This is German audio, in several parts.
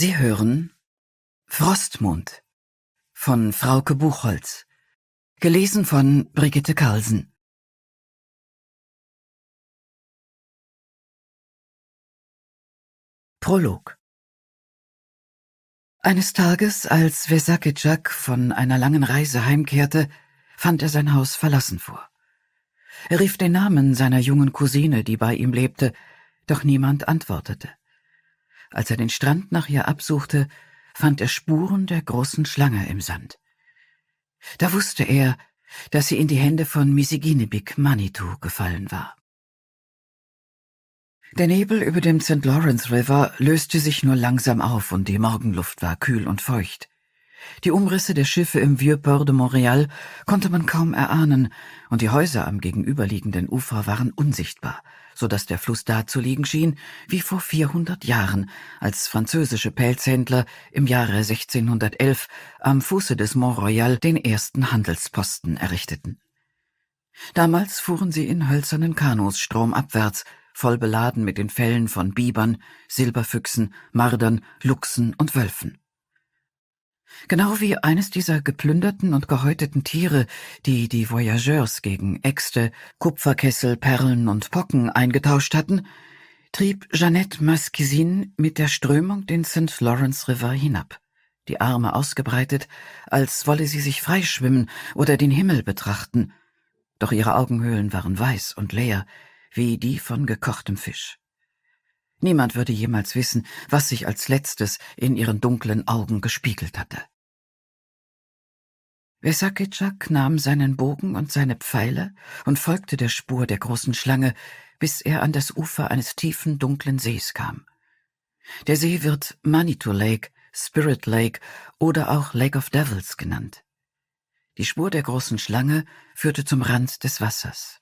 Sie hören Frostmond von Frauke Buchholz, gelesen von Brigitte Carlsen. Prolog Eines Tages, als Vesakijak von einer langen Reise heimkehrte, fand er sein Haus verlassen vor. Er rief den Namen seiner jungen Cousine, die bei ihm lebte, doch niemand antwortete. Als er den Strand nach ihr absuchte, fand er Spuren der großen Schlange im Sand. Da wusste er, dass sie in die Hände von Misiginibik Manitou gefallen war. Der Nebel über dem St. Lawrence River löste sich nur langsam auf und die Morgenluft war kühl und feucht. Die Umrisse der Schiffe im Vieux-Port de Montréal konnte man kaum erahnen, und die Häuser am gegenüberliegenden Ufer waren unsichtbar, so dass der Fluss dazuliegen schien wie vor 400 Jahren, als französische Pelzhändler im Jahre 1611 am Fuße des Mont-Royal den ersten Handelsposten errichteten. Damals fuhren sie in hölzernen Kanus stromabwärts, voll beladen mit den Fellen von Bibern, Silberfüchsen, Mardern, Luchsen und Wölfen. Genau wie eines dieser geplünderten und gehäuteten Tiere, die die Voyageurs gegen Äxte, Kupferkessel, Perlen und Pocken eingetauscht hatten, trieb Jeannette Masquisin mit der Strömung den St. Lawrence River hinab, die Arme ausgebreitet, als wolle sie sich freischwimmen oder den Himmel betrachten, doch ihre Augenhöhlen waren weiß und leer, wie die von gekochtem Fisch. Niemand würde jemals wissen, was sich als letztes in ihren dunklen Augen gespiegelt hatte. Vesakitschak nahm seinen Bogen und seine Pfeile und folgte der Spur der großen Schlange, bis er an das Ufer eines tiefen, dunklen Sees kam. Der See wird Manitou Lake, Spirit Lake oder auch Lake of Devils genannt. Die Spur der großen Schlange führte zum Rand des Wassers.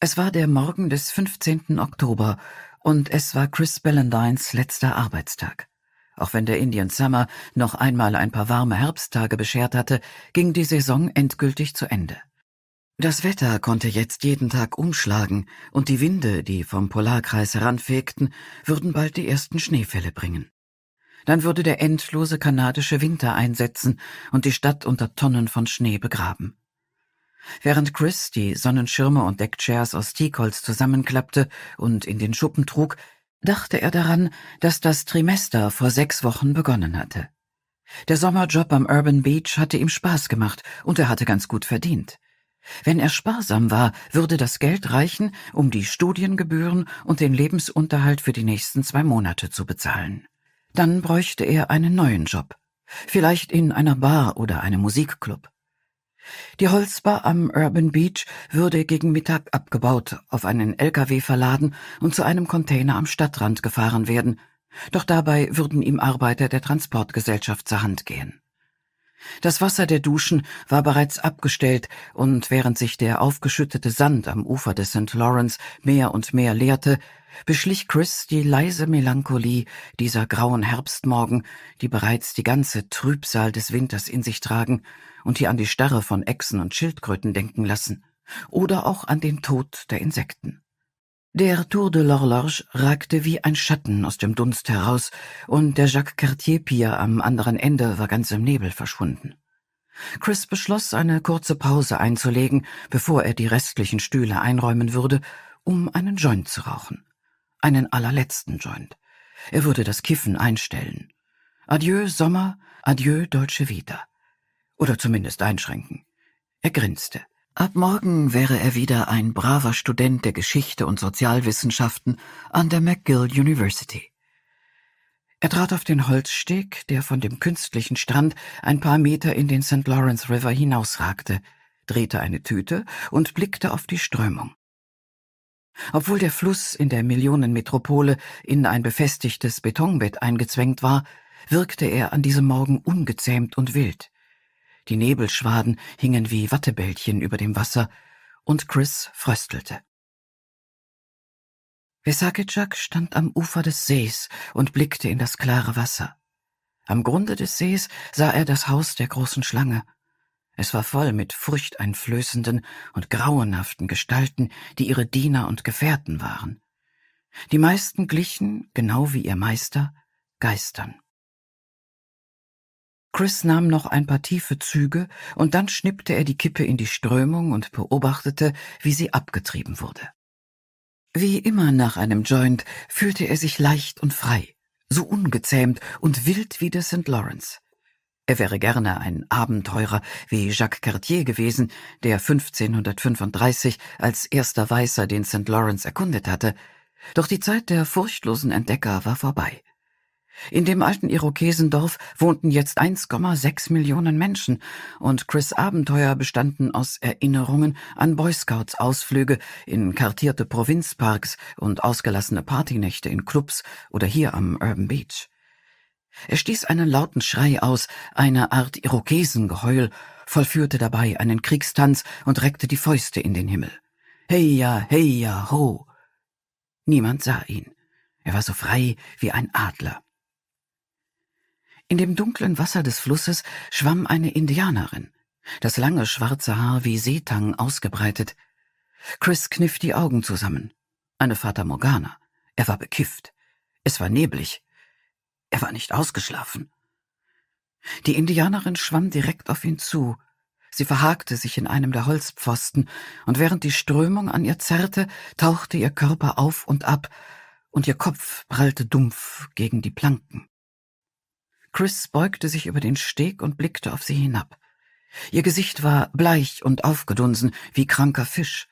Es war der Morgen des 15. Oktober und es war Chris Ballandines letzter Arbeitstag. Auch wenn der Indian Summer noch einmal ein paar warme Herbsttage beschert hatte, ging die Saison endgültig zu Ende. Das Wetter konnte jetzt jeden Tag umschlagen und die Winde, die vom Polarkreis heranfegten, würden bald die ersten Schneefälle bringen. Dann würde der endlose kanadische Winter einsetzen und die Stadt unter Tonnen von Schnee begraben. Während Chris die Sonnenschirme und Deckchairs aus Teakholz zusammenklappte und in den Schuppen trug, dachte er daran, dass das Trimester vor sechs Wochen begonnen hatte. Der Sommerjob am Urban Beach hatte ihm Spaß gemacht und er hatte ganz gut verdient. Wenn er sparsam war, würde das Geld reichen, um die Studiengebühren und den Lebensunterhalt für die nächsten zwei Monate zu bezahlen. Dann bräuchte er einen neuen Job. Vielleicht in einer Bar oder einem Musikclub. Die Holzbar am Urban Beach würde gegen Mittag abgebaut, auf einen LKW verladen und zu einem Container am Stadtrand gefahren werden, doch dabei würden ihm Arbeiter der Transportgesellschaft zur Hand gehen. Das Wasser der Duschen war bereits abgestellt, und während sich der aufgeschüttete Sand am Ufer des St. Lawrence mehr und mehr leerte, beschlich Chris die leise Melancholie dieser grauen Herbstmorgen, die bereits die ganze Trübsal des Winters in sich tragen und die an die Starre von Echsen und Schildkröten denken lassen, oder auch an den Tod der Insekten. Der Tour de l'Horloge ragte wie ein Schatten aus dem Dunst heraus, und der Jacques Cartier-Pier am anderen Ende war ganz im Nebel verschwunden. Chris beschloss, eine kurze Pause einzulegen, bevor er die restlichen Stühle einräumen würde, um einen Joint zu rauchen. Einen allerletzten Joint. Er würde das Kiffen einstellen. Adieu Sommer, adieu Deutsche Vita. Oder zumindest einschränken. Er grinste. Ab morgen wäre er wieder ein braver Student der Geschichte und Sozialwissenschaften an der McGill University. Er trat auf den Holzsteg, der von dem künstlichen Strand ein paar Meter in den St. Lawrence River hinausragte, drehte eine Tüte und blickte auf die Strömung. Obwohl der Fluss in der Millionenmetropole in ein befestigtes Betonbett eingezwängt war, wirkte er an diesem Morgen ungezähmt und wild. Die Nebelschwaden hingen wie Wattebällchen über dem Wasser, und Chris fröstelte. Wisakejak stand am Ufer des Sees und blickte in das klare Wasser. Am Grunde des Sees sah er das Haus der großen Schlange. Es war voll mit furchteinflößenden und grauenhaften Gestalten, die ihre Diener und Gefährten waren. Die meisten glichen, genau wie ihr Meister, Geistern. Chris nahm noch ein paar tiefe Züge und dann schnippte er die Kippe in die Strömung und beobachtete, wie sie abgetrieben wurde. Wie immer nach einem Joint fühlte er sich leicht und frei, so ungezähmt und wild wie der St. Lawrence. Er wäre gerne ein Abenteurer wie Jacques Cartier gewesen, der 1535 als erster Weißer den St. Lawrence erkundet hatte, doch die Zeit der furchtlosen Entdecker war vorbei. In dem alten Irokesendorf wohnten jetzt 1,6 Millionen Menschen, und Chris Abenteuer bestanden aus Erinnerungen an Boy Scouts Ausflüge in kartierte Provinzparks und ausgelassene Partynächte in Clubs oder hier am Urban Beach. Er stieß einen lauten Schrei aus, eine Art Irokesengeheul, vollführte dabei einen Kriegstanz und reckte die Fäuste in den Himmel. Heya, heya, ho! Niemand sah ihn. Er war so frei wie ein Adler. In dem dunklen Wasser des Flusses schwamm eine Indianerin, das lange schwarze Haar wie Seetang ausgebreitet. Chris kniff die Augen zusammen. Eine Fata Morgana. Er war bekifft. Es war neblig. Er war nicht ausgeschlafen. Die Indianerin schwamm direkt auf ihn zu. Sie verhakte sich in einem der Holzpfosten, und während die Strömung an ihr zerrte, tauchte ihr Körper auf und ab, und ihr Kopf prallte dumpf gegen die Planken. Chris beugte sich über den Steg und blickte auf sie hinab. Ihr Gesicht war bleich und aufgedunsen, wie kranker Fisch.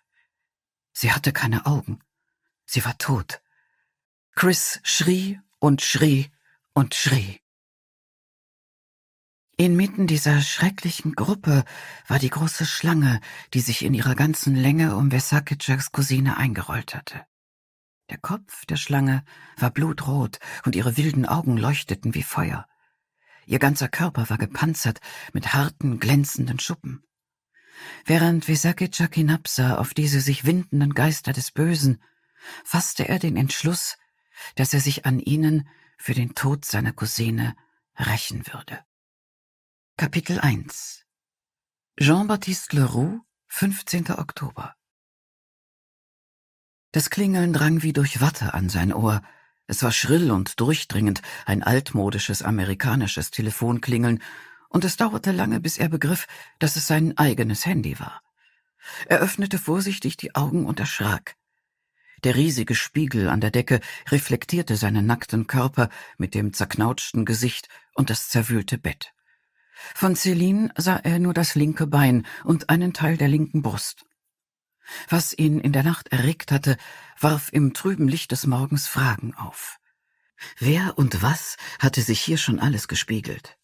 Sie hatte keine Augen. Sie war tot. Chris schrie und schrie und schrie. Inmitten dieser schrecklichen Gruppe war die große Schlange, die sich in ihrer ganzen Länge um Vesakitschaks Cousine eingerollt hatte. Der Kopf der Schlange war blutrot und ihre wilden Augen leuchteten wie Feuer. Ihr ganzer Körper war gepanzert mit harten, glänzenden Schuppen. Während Visakicha Kinapsa auf diese sich windenden Geister des Bösen, fasste er den Entschluss, dass er sich an ihnen für den Tod seiner Cousine rächen würde. Kapitel 1 Jean-Baptiste Leroux, 15. Oktober Das Klingeln drang wie durch Watte an sein Ohr, es war schrill und durchdringend, ein altmodisches amerikanisches Telefonklingeln, und es dauerte lange, bis er begriff, dass es sein eigenes Handy war. Er öffnete vorsichtig die Augen und erschrak. Der riesige Spiegel an der Decke reflektierte seinen nackten Körper mit dem zerknautschten Gesicht und das zerwühlte Bett. Von Celine sah er nur das linke Bein und einen Teil der linken Brust. Was ihn in der Nacht erregt hatte, warf im trüben Licht des Morgens Fragen auf. Wer und was hatte sich hier schon alles gespiegelt?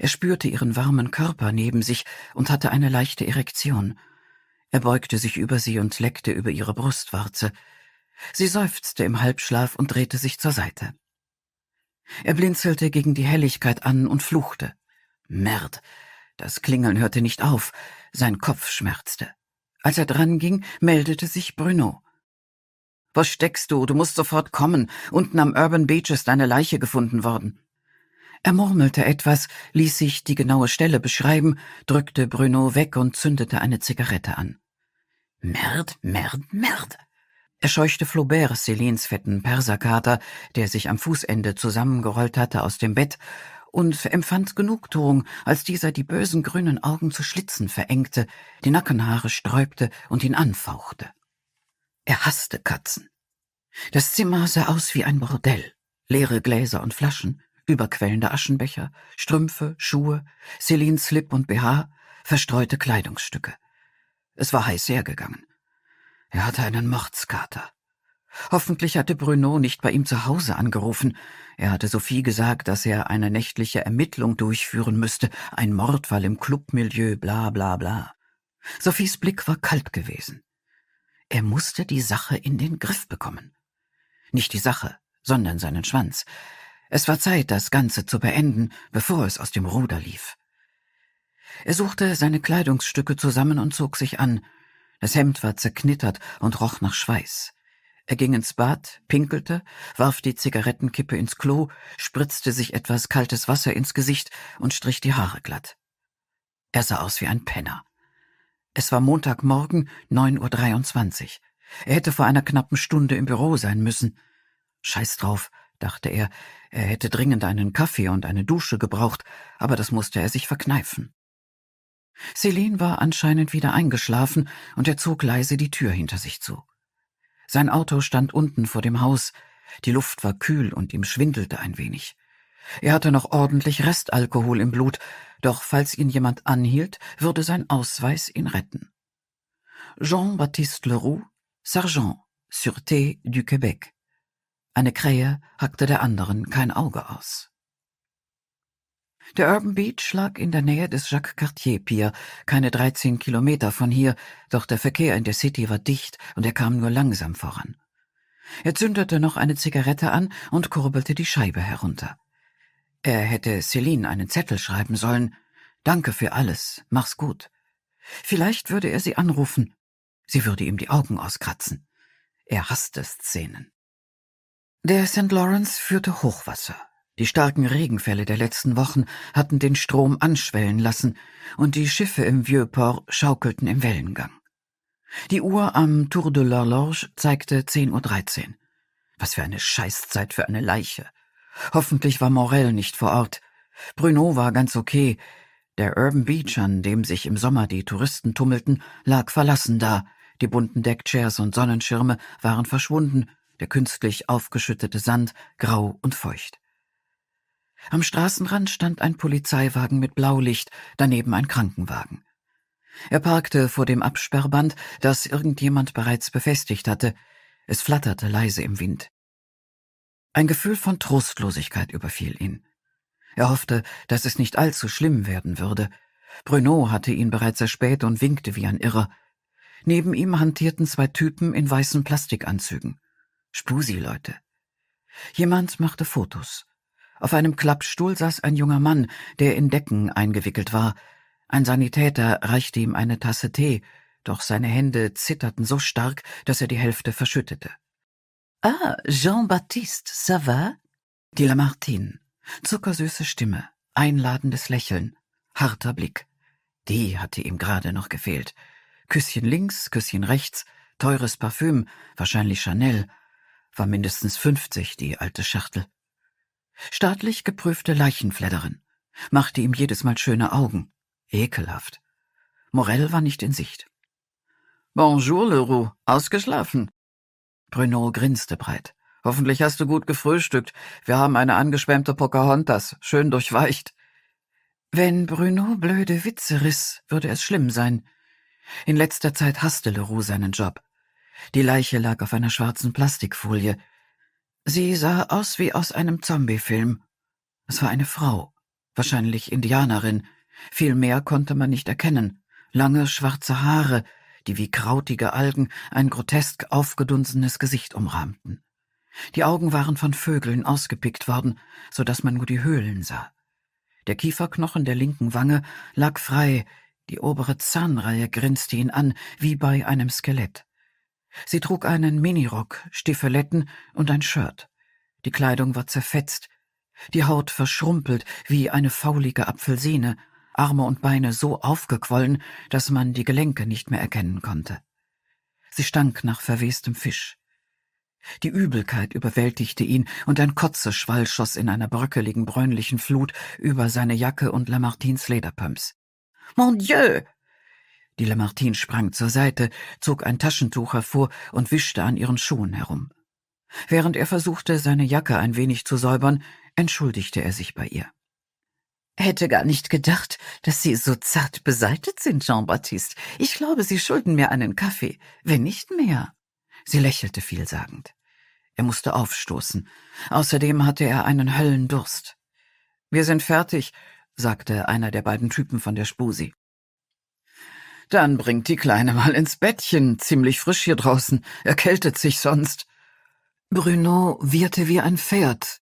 Er spürte ihren warmen Körper neben sich und hatte eine leichte Erektion. Er beugte sich über sie und leckte über ihre Brustwarze. Sie seufzte im Halbschlaf und drehte sich zur Seite. Er blinzelte gegen die Helligkeit an und fluchte. Merd. Das Klingeln hörte nicht auf, sein Kopf schmerzte. Als er dran ging, meldete sich Bruno. Was steckst du? Du musst sofort kommen. Unten am Urban Beach ist eine Leiche gefunden worden. Er murmelte etwas, ließ sich die genaue Stelle beschreiben, drückte Bruno weg und zündete eine Zigarette an. Merd, Merd, Merd! Er scheuchte Flaubert, Celines fetten Perserkater, der sich am Fußende zusammengerollt hatte, aus dem Bett und empfand Genugtuung, als dieser die bösen grünen Augen zu Schlitzen verengte, die Nackenhaare sträubte und ihn anfauchte. Er hasste Katzen. Das Zimmer sah aus wie ein Bordell. Leere Gläser und Flaschen, überquellende Aschenbecher, Strümpfe, Schuhe, Celine Slip und BH, verstreute Kleidungsstücke. Es war heiß hergegangen. Er hatte einen Mordskater. Hoffentlich hatte Bruno nicht bei ihm zu Hause angerufen. Er hatte Sophie gesagt, dass er eine nächtliche Ermittlung durchführen müsste, ein Mordfall im Clubmilieu, bla bla bla. Sophies Blick war kalt gewesen. Er musste die Sache in den Griff bekommen. Nicht die Sache, sondern seinen Schwanz. Es war Zeit, das Ganze zu beenden, bevor es aus dem Ruder lief. Er suchte seine Kleidungsstücke zusammen und zog sich an. Das Hemd war zerknittert und roch nach Schweiß. Er ging ins Bad, pinkelte, warf die Zigarettenkippe ins Klo, spritzte sich etwas kaltes Wasser ins Gesicht und strich die Haare glatt. Er sah aus wie ein Penner. Es war Montagmorgen, 9.23 Uhr. Er hätte vor einer knappen Stunde im Büro sein müssen. Scheiß drauf, dachte er, er hätte dringend einen Kaffee und eine Dusche gebraucht, aber das musste er sich verkneifen. Celine war anscheinend wieder eingeschlafen und er zog leise die Tür hinter sich zu. Sein Auto stand unten vor dem Haus. Die Luft war kühl und ihm schwindelte ein wenig. Er hatte noch ordentlich Restalkohol im Blut, doch falls ihn jemand anhielt, würde sein Ausweis ihn retten. Jean-Baptiste Leroux, Sergeant, Sûreté du Québec. Eine Krähe hackte der anderen kein Auge aus. Der Urban Beach lag in der Nähe des Jacques Cartier Pier, keine 13 Kilometer von hier, doch der Verkehr in der City war dicht und er kam nur langsam voran. Er zündete noch eine Zigarette an und kurbelte die Scheibe herunter. Er hätte Celine einen Zettel schreiben sollen. Danke für alles, mach's gut. Vielleicht würde er sie anrufen. Sie würde ihm die Augen auskratzen. Er hasste Szenen. Der St. Lawrence führte Hochwasser. Die starken Regenfälle der letzten Wochen hatten den Strom anschwellen lassen, und die Schiffe im Vieux-Port schaukelten im Wellengang. Die Uhr am Tour de l'Horloge zeigte 10.13 Uhr. Was für eine Scheißzeit für eine Leiche. Hoffentlich war Morel nicht vor Ort. Bruno war ganz okay. Der Urban Beach, an dem sich im Sommer die Touristen tummelten, lag verlassen da. Die bunten Deckchairs und Sonnenschirme waren verschwunden, der künstlich aufgeschüttete Sand grau und feucht. Am Straßenrand stand ein Polizeiwagen mit Blaulicht, daneben ein Krankenwagen. Er parkte vor dem Absperrband, das irgendjemand bereits befestigt hatte. Es flatterte leise im Wind. Ein Gefühl von Trostlosigkeit überfiel ihn. Er hoffte, dass es nicht allzu schlimm werden würde. Bruno hatte ihn bereits erspäht und winkte wie ein Irrer. Neben ihm hantierten zwei Typen in weißen Plastikanzügen. Spusi-Leute. Jemand machte Fotos. Auf einem Klappstuhl saß ein junger Mann, der in Decken eingewickelt war. Ein Sanitäter reichte ihm eine Tasse Tee, doch seine Hände zitterten so stark, dass er die Hälfte verschüttete. Ah, Jean-Baptiste, ça va? Die Lamartine. Zuckersüße Stimme, einladendes Lächeln, harter Blick. Die hatte ihm gerade noch gefehlt. Küsschen links, Küsschen rechts, teures Parfüm, wahrscheinlich Chanel. War mindestens fünfzig, die alte Schachtel. Staatlich geprüfte Leichenfledderin. Machte ihm jedes Mal schöne Augen. Ekelhaft. Morell war nicht in Sicht. Bonjour, Leroux. Ausgeschlafen? Bruno grinste breit. Hoffentlich hast du gut gefrühstückt. Wir haben eine angeschwemmte Pocahontas, schön durchweicht. Wenn Bruno blöde Witze riss, würde es schlimm sein. In letzter Zeit hasste Leroux seinen Job. Die Leiche lag auf einer schwarzen Plastikfolie, Sie sah aus wie aus einem Zombiefilm. Es war eine Frau, wahrscheinlich Indianerin. Viel mehr konnte man nicht erkennen. Lange schwarze Haare, die wie krautige Algen ein grotesk aufgedunsenes Gesicht umrahmten. Die Augen waren von Vögeln ausgepickt worden, so dass man nur die Höhlen sah. Der Kieferknochen der linken Wange lag frei, die obere Zahnreihe grinste ihn an, wie bei einem Skelett. Sie trug einen Minirock, Stiefeletten und ein Shirt. Die Kleidung war zerfetzt, die Haut verschrumpelt wie eine faulige Apfelsine, Arme und Beine so aufgequollen, dass man die Gelenke nicht mehr erkennen konnte. Sie stank nach verwestem Fisch. Die Übelkeit überwältigte ihn, und ein Kotzeschwall schoss in einer bröckeligen bräunlichen Flut über seine Jacke und Lamartins Lederpumps. Mon Dieu! Die Lamartine sprang zur Seite, zog ein Taschentuch hervor und wischte an ihren Schuhen herum. Während er versuchte, seine Jacke ein wenig zu säubern, entschuldigte er sich bei ihr. Hätte gar nicht gedacht, dass Sie so zart beseitet sind, Jean-Baptiste. Ich glaube, Sie schulden mir einen Kaffee, wenn nicht mehr. Sie lächelte vielsagend. Er musste aufstoßen. Außerdem hatte er einen Höllendurst. Wir sind fertig, sagte einer der beiden Typen von der Spusi. Dann bringt die Kleine mal ins Bettchen, ziemlich frisch hier draußen, erkältet sich sonst. Bruno wirrte wie ein Pferd.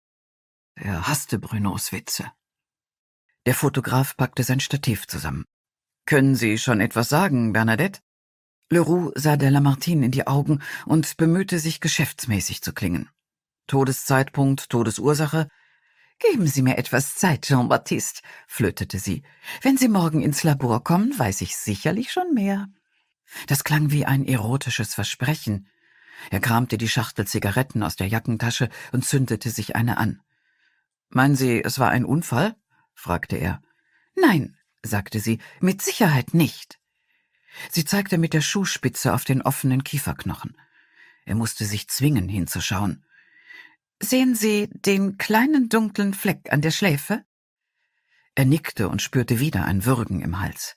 Er hasste Brunos Witze. Der Fotograf packte sein Stativ zusammen. Können Sie schon etwas sagen, Bernadette? Leroux sah der Lamartine in die Augen und bemühte sich, geschäftsmäßig zu klingen. Todeszeitpunkt, Todesursache, Geben Sie mir etwas Zeit, Jean-Baptiste, flötete sie. Wenn Sie morgen ins Labor kommen, weiß ich sicherlich schon mehr. Das klang wie ein erotisches Versprechen. Er kramte die Schachtel Zigaretten aus der Jackentasche und zündete sich eine an. Meinen Sie, es war ein Unfall? fragte er. Nein, sagte sie, mit Sicherheit nicht. Sie zeigte mit der Schuhspitze auf den offenen Kieferknochen. Er musste sich zwingen, hinzuschauen. Sehen Sie den kleinen dunklen Fleck an der Schläfe? Er nickte und spürte wieder ein Würgen im Hals.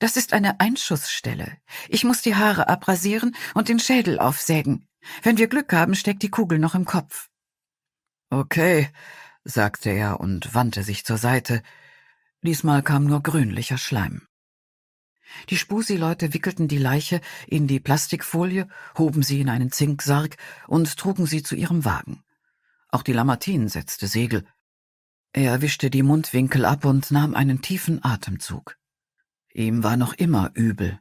Das ist eine Einschussstelle. Ich muss die Haare abrasieren und den Schädel aufsägen. Wenn wir Glück haben, steckt die Kugel noch im Kopf. Okay, sagte er und wandte sich zur Seite. Diesmal kam nur grünlicher Schleim. Die Spusi-Leute wickelten die Leiche in die Plastikfolie, hoben sie in einen Zinksarg und trugen sie zu ihrem Wagen. Auch die Lamartine setzte Segel. Er wischte die Mundwinkel ab und nahm einen tiefen Atemzug. Ihm war noch immer übel.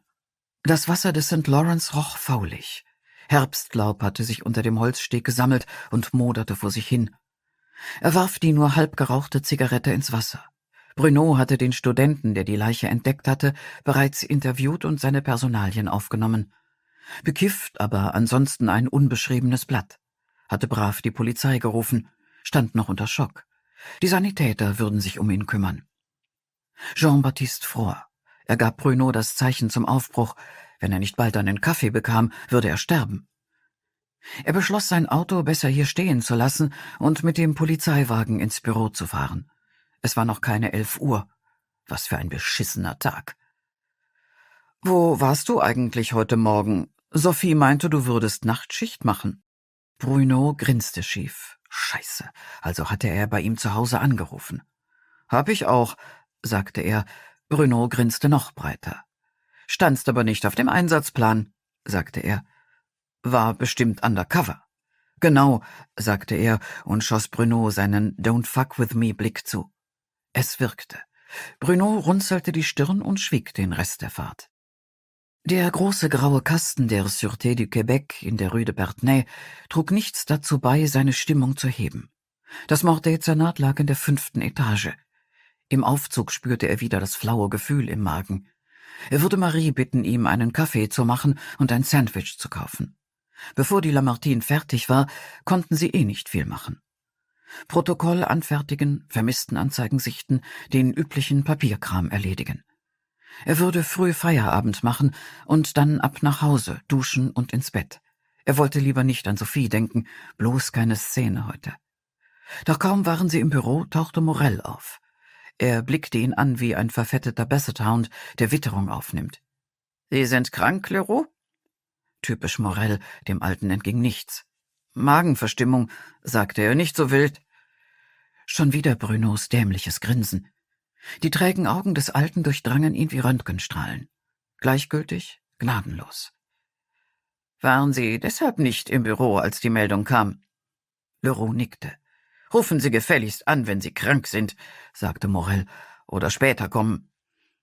Das Wasser des St. Lawrence roch faulig. Herbstlaub hatte sich unter dem Holzsteg gesammelt und moderte vor sich hin. Er warf die nur halb gerauchte Zigarette ins Wasser. Bruno hatte den Studenten, der die Leiche entdeckt hatte, bereits interviewt und seine Personalien aufgenommen. Bekifft, aber ansonsten ein unbeschriebenes Blatt hatte brav die Polizei gerufen, stand noch unter Schock. Die Sanitäter würden sich um ihn kümmern. Jean-Baptiste fror. Er gab Bruno das Zeichen zum Aufbruch. Wenn er nicht bald einen Kaffee bekam, würde er sterben. Er beschloss, sein Auto besser hier stehen zu lassen und mit dem Polizeiwagen ins Büro zu fahren. Es war noch keine elf Uhr. Was für ein beschissener Tag. Wo warst du eigentlich heute Morgen? Sophie meinte, du würdest Nachtschicht machen. Bruno grinste schief. Scheiße, also hatte er bei ihm zu Hause angerufen. Hab ich auch, sagte er. Bruno grinste noch breiter. Standst aber nicht auf dem Einsatzplan, sagte er. War bestimmt undercover. Genau, sagte er und schoss Bruno seinen Don't fuck with me Blick zu. Es wirkte. Bruno runzelte die Stirn und schwieg den Rest der Fahrt. Der große graue Kasten der Sûreté du Québec in der Rue de Berthenay trug nichts dazu bei, seine Stimmung zu heben. Das Morddezernat lag in der fünften Etage. Im Aufzug spürte er wieder das flaue Gefühl im Magen. Er würde Marie bitten, ihm einen Kaffee zu machen und ein Sandwich zu kaufen. Bevor die Lamartine fertig war, konnten sie eh nicht viel machen. Protokoll anfertigen, vermissten Anzeigen sichten, den üblichen Papierkram erledigen. Er würde früh Feierabend machen und dann ab nach Hause, duschen und ins Bett. Er wollte lieber nicht an Sophie denken, bloß keine Szene heute. Doch kaum waren sie im Büro, tauchte Morell auf. Er blickte ihn an wie ein verfetteter Bassethound, der Witterung aufnimmt. Sie sind krank, Leroux? Typisch Morell, dem Alten entging nichts. Magenverstimmung, sagte er nicht so wild. Schon wieder Brunos dämliches Grinsen. Die trägen Augen des Alten durchdrangen ihn wie Röntgenstrahlen. Gleichgültig, gnadenlos. Waren Sie deshalb nicht im Büro, als die Meldung kam? Leroux nickte. Rufen Sie gefälligst an, wenn Sie krank sind, sagte Morel, oder später kommen.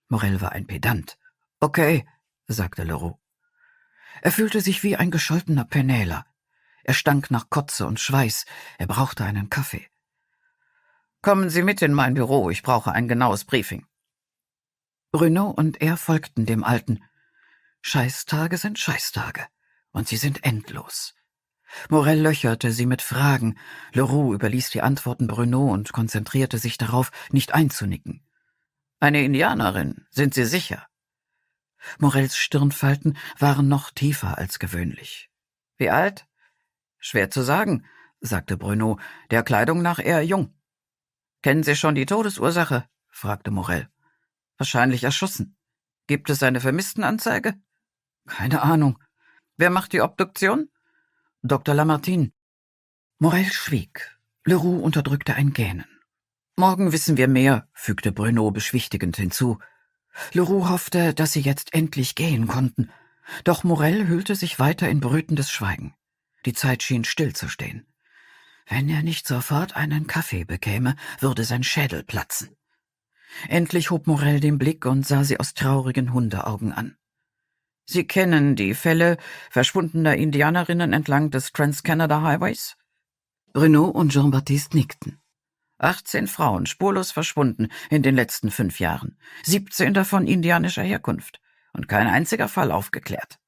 Morel war ein Pedant. Okay, sagte Leroux. Er fühlte sich wie ein gescholtener Penäler. Er stank nach Kotze und Schweiß, er brauchte einen Kaffee. Kommen Sie mit in mein Büro, ich brauche ein genaues Briefing. Bruno und er folgten dem Alten. Scheißtage sind Scheißtage, und sie sind endlos. Morel löcherte sie mit Fragen, Leroux überließ die Antworten Bruno und konzentrierte sich darauf, nicht einzunicken. Eine Indianerin, sind Sie sicher? Morels Stirnfalten waren noch tiefer als gewöhnlich. Wie alt? Schwer zu sagen, sagte Bruno, der Kleidung nach eher jung. Kennen Sie schon die Todesursache? fragte Morell. Wahrscheinlich erschossen. Gibt es eine Vermisstenanzeige? Keine Ahnung. Wer macht die Obduktion? Dr. Lamartine. Morell schwieg. Leroux unterdrückte ein Gähnen. Morgen wissen wir mehr, fügte Bruno beschwichtigend hinzu. Leroux hoffte, dass sie jetzt endlich gehen konnten. Doch Morell hüllte sich weiter in brütendes Schweigen. Die Zeit schien stillzustehen. Wenn er nicht sofort einen Kaffee bekäme, würde sein Schädel platzen. Endlich hob Morell den Blick und sah sie aus traurigen Hundeaugen an. Sie kennen die Fälle verschwundener Indianerinnen entlang des Trans-Canada Highways? Renaud und Jean-Baptiste nickten. 18 Frauen spurlos verschwunden in den letzten fünf Jahren, 17 davon indianischer Herkunft und kein einziger Fall aufgeklärt.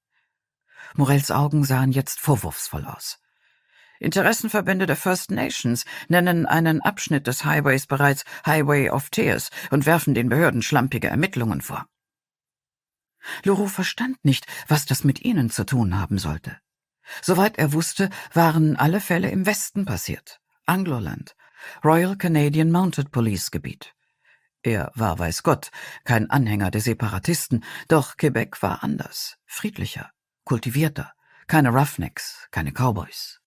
Morells Augen sahen jetzt vorwurfsvoll aus. Interessenverbände der First Nations nennen einen Abschnitt des Highways bereits Highway of Tears und werfen den Behörden schlampige Ermittlungen vor. Loro verstand nicht, was das mit ihnen zu tun haben sollte. Soweit er wusste, waren alle Fälle im Westen passiert. Angloland, Royal Canadian Mounted Police Gebiet. Er war, weiß Gott, kein Anhänger der Separatisten, doch Quebec war anders, friedlicher, kultivierter, keine Roughnecks, keine Cowboys.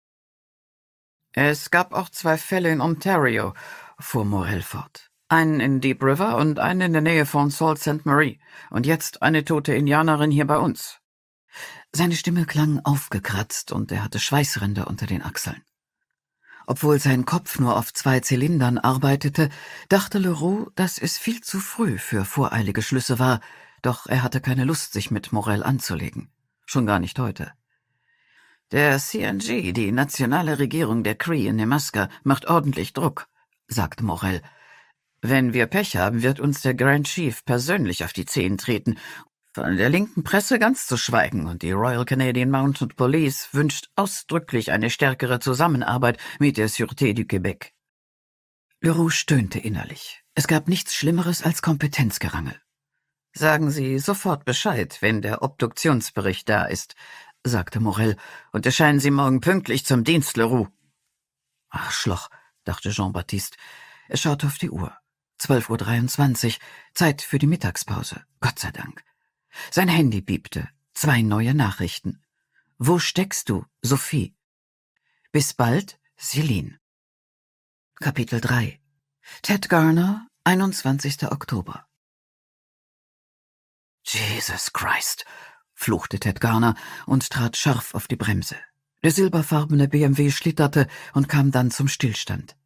Es gab auch zwei Fälle in Ontario, fuhr Morel fort. Einen in Deep River und einen in der Nähe von Sault Ste. Marie. Und jetzt eine tote Indianerin hier bei uns. Seine Stimme klang aufgekratzt und er hatte Schweißränder unter den Achseln. Obwohl sein Kopf nur auf zwei Zylindern arbeitete, dachte Leroux, dass es viel zu früh für voreilige Schlüsse war, doch er hatte keine Lust, sich mit Morel anzulegen. Schon gar nicht heute. Der CNG, die nationale Regierung der Cree in Nemaska, macht ordentlich Druck, sagt Morell. Wenn wir Pech haben, wird uns der Grand Chief persönlich auf die Zehen treten. Von der linken Presse ganz zu schweigen und die Royal Canadian Mounted Police wünscht ausdrücklich eine stärkere Zusammenarbeit mit der Sûreté du Québec. Leroux stöhnte innerlich. Es gab nichts Schlimmeres als Kompetenzgerangel. Sagen Sie sofort Bescheid, wenn der Obduktionsbericht da ist, sagte Morel, und erscheinen Sie morgen pünktlich zum Dienst, Leroux. Arschloch, dachte Jean-Baptiste. Er schaute auf die Uhr. Zwölf Uhr, Zeit für die Mittagspause, Gott sei Dank. Sein Handy piepte, zwei neue Nachrichten. Wo steckst du, Sophie? Bis bald, Celine. Kapitel 3 Ted Garner, 21. Oktober Jesus Christ, fluchte Ted Garner und trat scharf auf die Bremse. Der silberfarbene BMW schlitterte und kam dann zum Stillstand.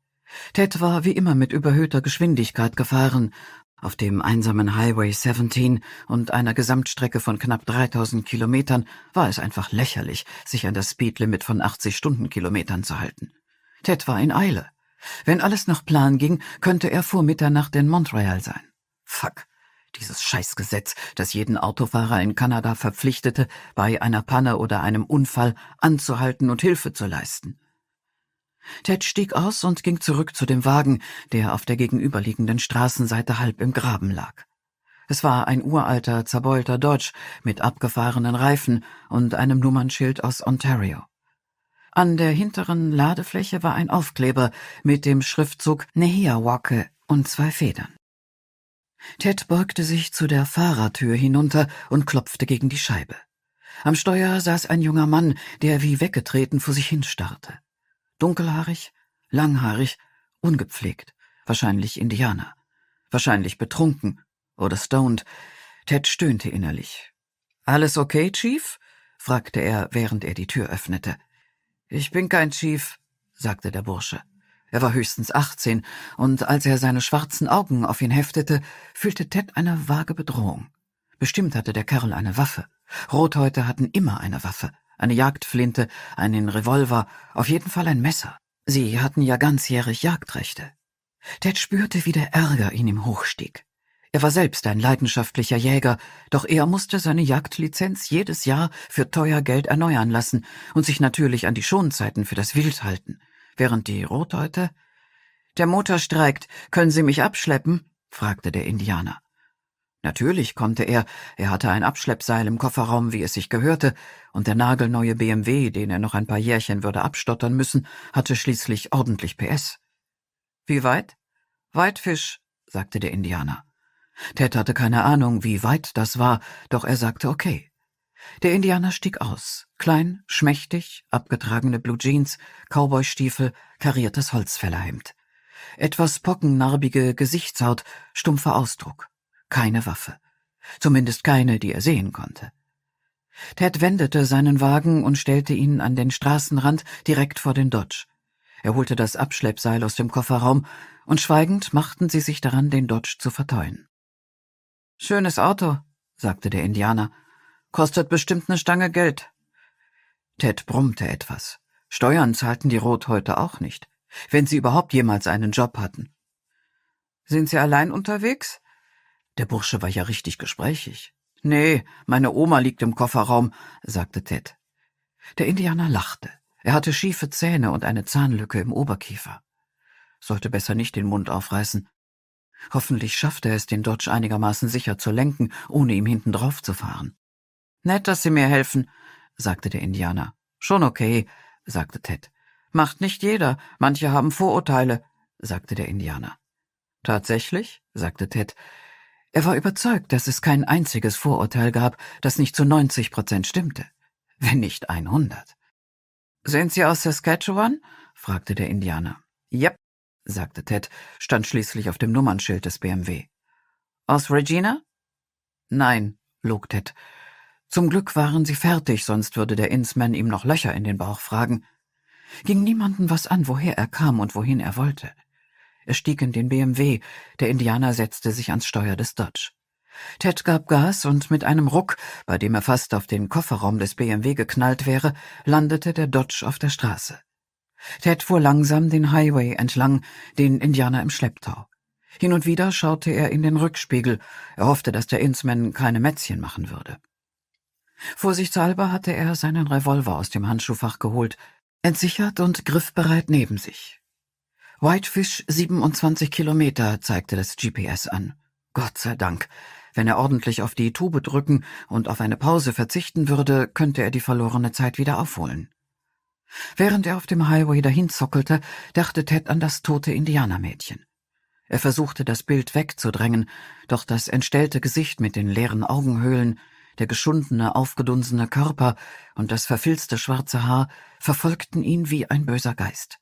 Ted war wie immer mit überhöhter Geschwindigkeit gefahren, auf dem einsamen Highway 17 und einer Gesamtstrecke von knapp 3000 Kilometern war es einfach lächerlich, sich an das Speedlimit von 80 Stundenkilometern zu halten. Ted war in Eile. Wenn alles nach Plan ging, könnte er vor Mitternacht in Montreal sein. Fuck. Dieses Scheißgesetz, das jeden Autofahrer in Kanada verpflichtete, bei einer Panne oder einem Unfall anzuhalten und Hilfe zu leisten. Ted stieg aus und ging zurück zu dem Wagen, der auf der gegenüberliegenden Straßenseite halb im Graben lag. Es war ein uralter, zerbeulter Dodge mit abgefahrenen Reifen und einem Nummernschild aus Ontario. An der hinteren Ladefläche war ein Aufkleber mit dem Schriftzug Nehiawake und zwei Federn. Ted beugte sich zu der Fahrertür hinunter und klopfte gegen die Scheibe. Am Steuer saß ein junger Mann, der wie weggetreten vor sich hinstarrte. Dunkelhaarig, langhaarig, ungepflegt, wahrscheinlich Indianer, wahrscheinlich betrunken oder stoned. Ted stöhnte innerlich. Alles okay, Chief? fragte er, während er die Tür öffnete. Ich bin kein Chief, sagte der Bursche. Er war höchstens achtzehn, und als er seine schwarzen Augen auf ihn heftete, fühlte Ted eine vage Bedrohung. Bestimmt hatte der Kerl eine Waffe. Rothäute hatten immer eine Waffe, eine Jagdflinte, einen Revolver, auf jeden Fall ein Messer. Sie hatten ja ganzjährig Jagdrechte. Ted spürte, wie der Ärger in ihm hochstieg. Er war selbst ein leidenschaftlicher Jäger, doch er musste seine Jagdlizenz jedes Jahr für teuer Geld erneuern lassen und sich natürlich an die Schonzeiten für das Wild halten während die Rothäute Der Motor streikt, können Sie mich abschleppen? fragte der Indianer. Natürlich konnte er, er hatte ein Abschleppseil im Kofferraum, wie es sich gehörte, und der nagelneue BMW, den er noch ein paar Jährchen würde abstottern müssen, hatte schließlich ordentlich PS. Wie weit? Weitfisch, sagte der Indianer. Ted hatte keine Ahnung, wie weit das war, doch er sagte okay. Der Indianer stieg aus. Klein, schmächtig, abgetragene Blue Jeans, Cowboystiefel, kariertes Holzfällerhemd. Etwas pockennarbige Gesichtshaut, stumpfer Ausdruck. Keine Waffe. Zumindest keine, die er sehen konnte. Ted wendete seinen Wagen und stellte ihn an den Straßenrand direkt vor den Dodge. Er holte das Abschleppseil aus dem Kofferraum und schweigend machten sie sich daran, den Dodge zu verteuen. Schönes Auto, sagte der Indianer Kostet bestimmt ne Stange Geld. Ted brummte etwas. Steuern zahlten die Rothäute auch nicht, wenn sie überhaupt jemals einen Job hatten. Sind Sie allein unterwegs? Der Bursche war ja richtig gesprächig. Nee, meine Oma liegt im Kofferraum, sagte Ted. Der Indianer lachte. Er hatte schiefe Zähne und eine Zahnlücke im Oberkiefer. Sollte besser nicht den Mund aufreißen. Hoffentlich schaffte er es, den Dodge einigermaßen sicher zu lenken, ohne ihm hinten drauf zu fahren. Nett, dass Sie mir helfen, sagte der Indianer. Schon okay, sagte Ted. Macht nicht jeder, manche haben Vorurteile, sagte der Indianer. Tatsächlich? sagte Ted. Er war überzeugt, dass es kein einziges Vorurteil gab, das nicht zu neunzig Prozent stimmte, wenn nicht einhundert. Sind Sie aus Saskatchewan? fragte der Indianer. Yep, sagte Ted, stand schließlich auf dem Nummernschild des BMW. Aus Regina? Nein, log Ted. Zum Glück waren sie fertig, sonst würde der Innsman ihm noch Löcher in den Bauch fragen. Ging niemanden was an, woher er kam und wohin er wollte. Er stieg in den BMW, der Indianer setzte sich ans Steuer des Dodge. Ted gab Gas und mit einem Ruck, bei dem er fast auf den Kofferraum des BMW geknallt wäre, landete der Dodge auf der Straße. Ted fuhr langsam den Highway entlang, den Indianer im Schlepptau. Hin und wieder schaute er in den Rückspiegel, er hoffte, dass der Innsman keine Mätzchen machen würde. Vorsichtshalber hatte er seinen Revolver aus dem Handschuhfach geholt, entsichert und griffbereit neben sich. Whitefish 27 Kilometer zeigte das GPS an. Gott sei Dank. Wenn er ordentlich auf die Tube drücken und auf eine Pause verzichten würde, könnte er die verlorene Zeit wieder aufholen. Während er auf dem Highway dahin zockelte, dachte Ted an das tote Indianermädchen. Er versuchte, das Bild wegzudrängen, doch das entstellte Gesicht mit den leeren Augenhöhlen, der geschundene, aufgedunsene Körper und das verfilzte schwarze Haar verfolgten ihn wie ein böser Geist.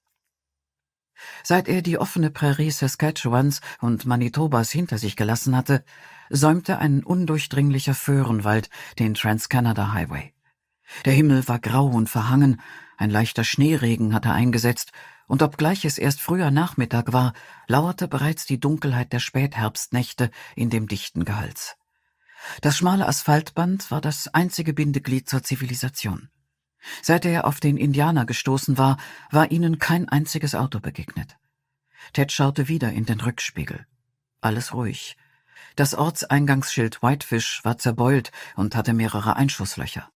Seit er die offene Prärie Saskatchewans und Manitobas hinter sich gelassen hatte, säumte ein undurchdringlicher Föhrenwald den Trans-Canada Highway. Der Himmel war grau und verhangen, ein leichter Schneeregen hatte eingesetzt, und obgleich es erst früher Nachmittag war, lauerte bereits die Dunkelheit der Spätherbstnächte in dem dichten Gehölz. Das schmale Asphaltband war das einzige Bindeglied zur Zivilisation. Seit er auf den Indianer gestoßen war, war ihnen kein einziges Auto begegnet. Ted schaute wieder in den Rückspiegel. Alles ruhig. Das Ortseingangsschild Whitefish war zerbeult und hatte mehrere Einschusslöcher.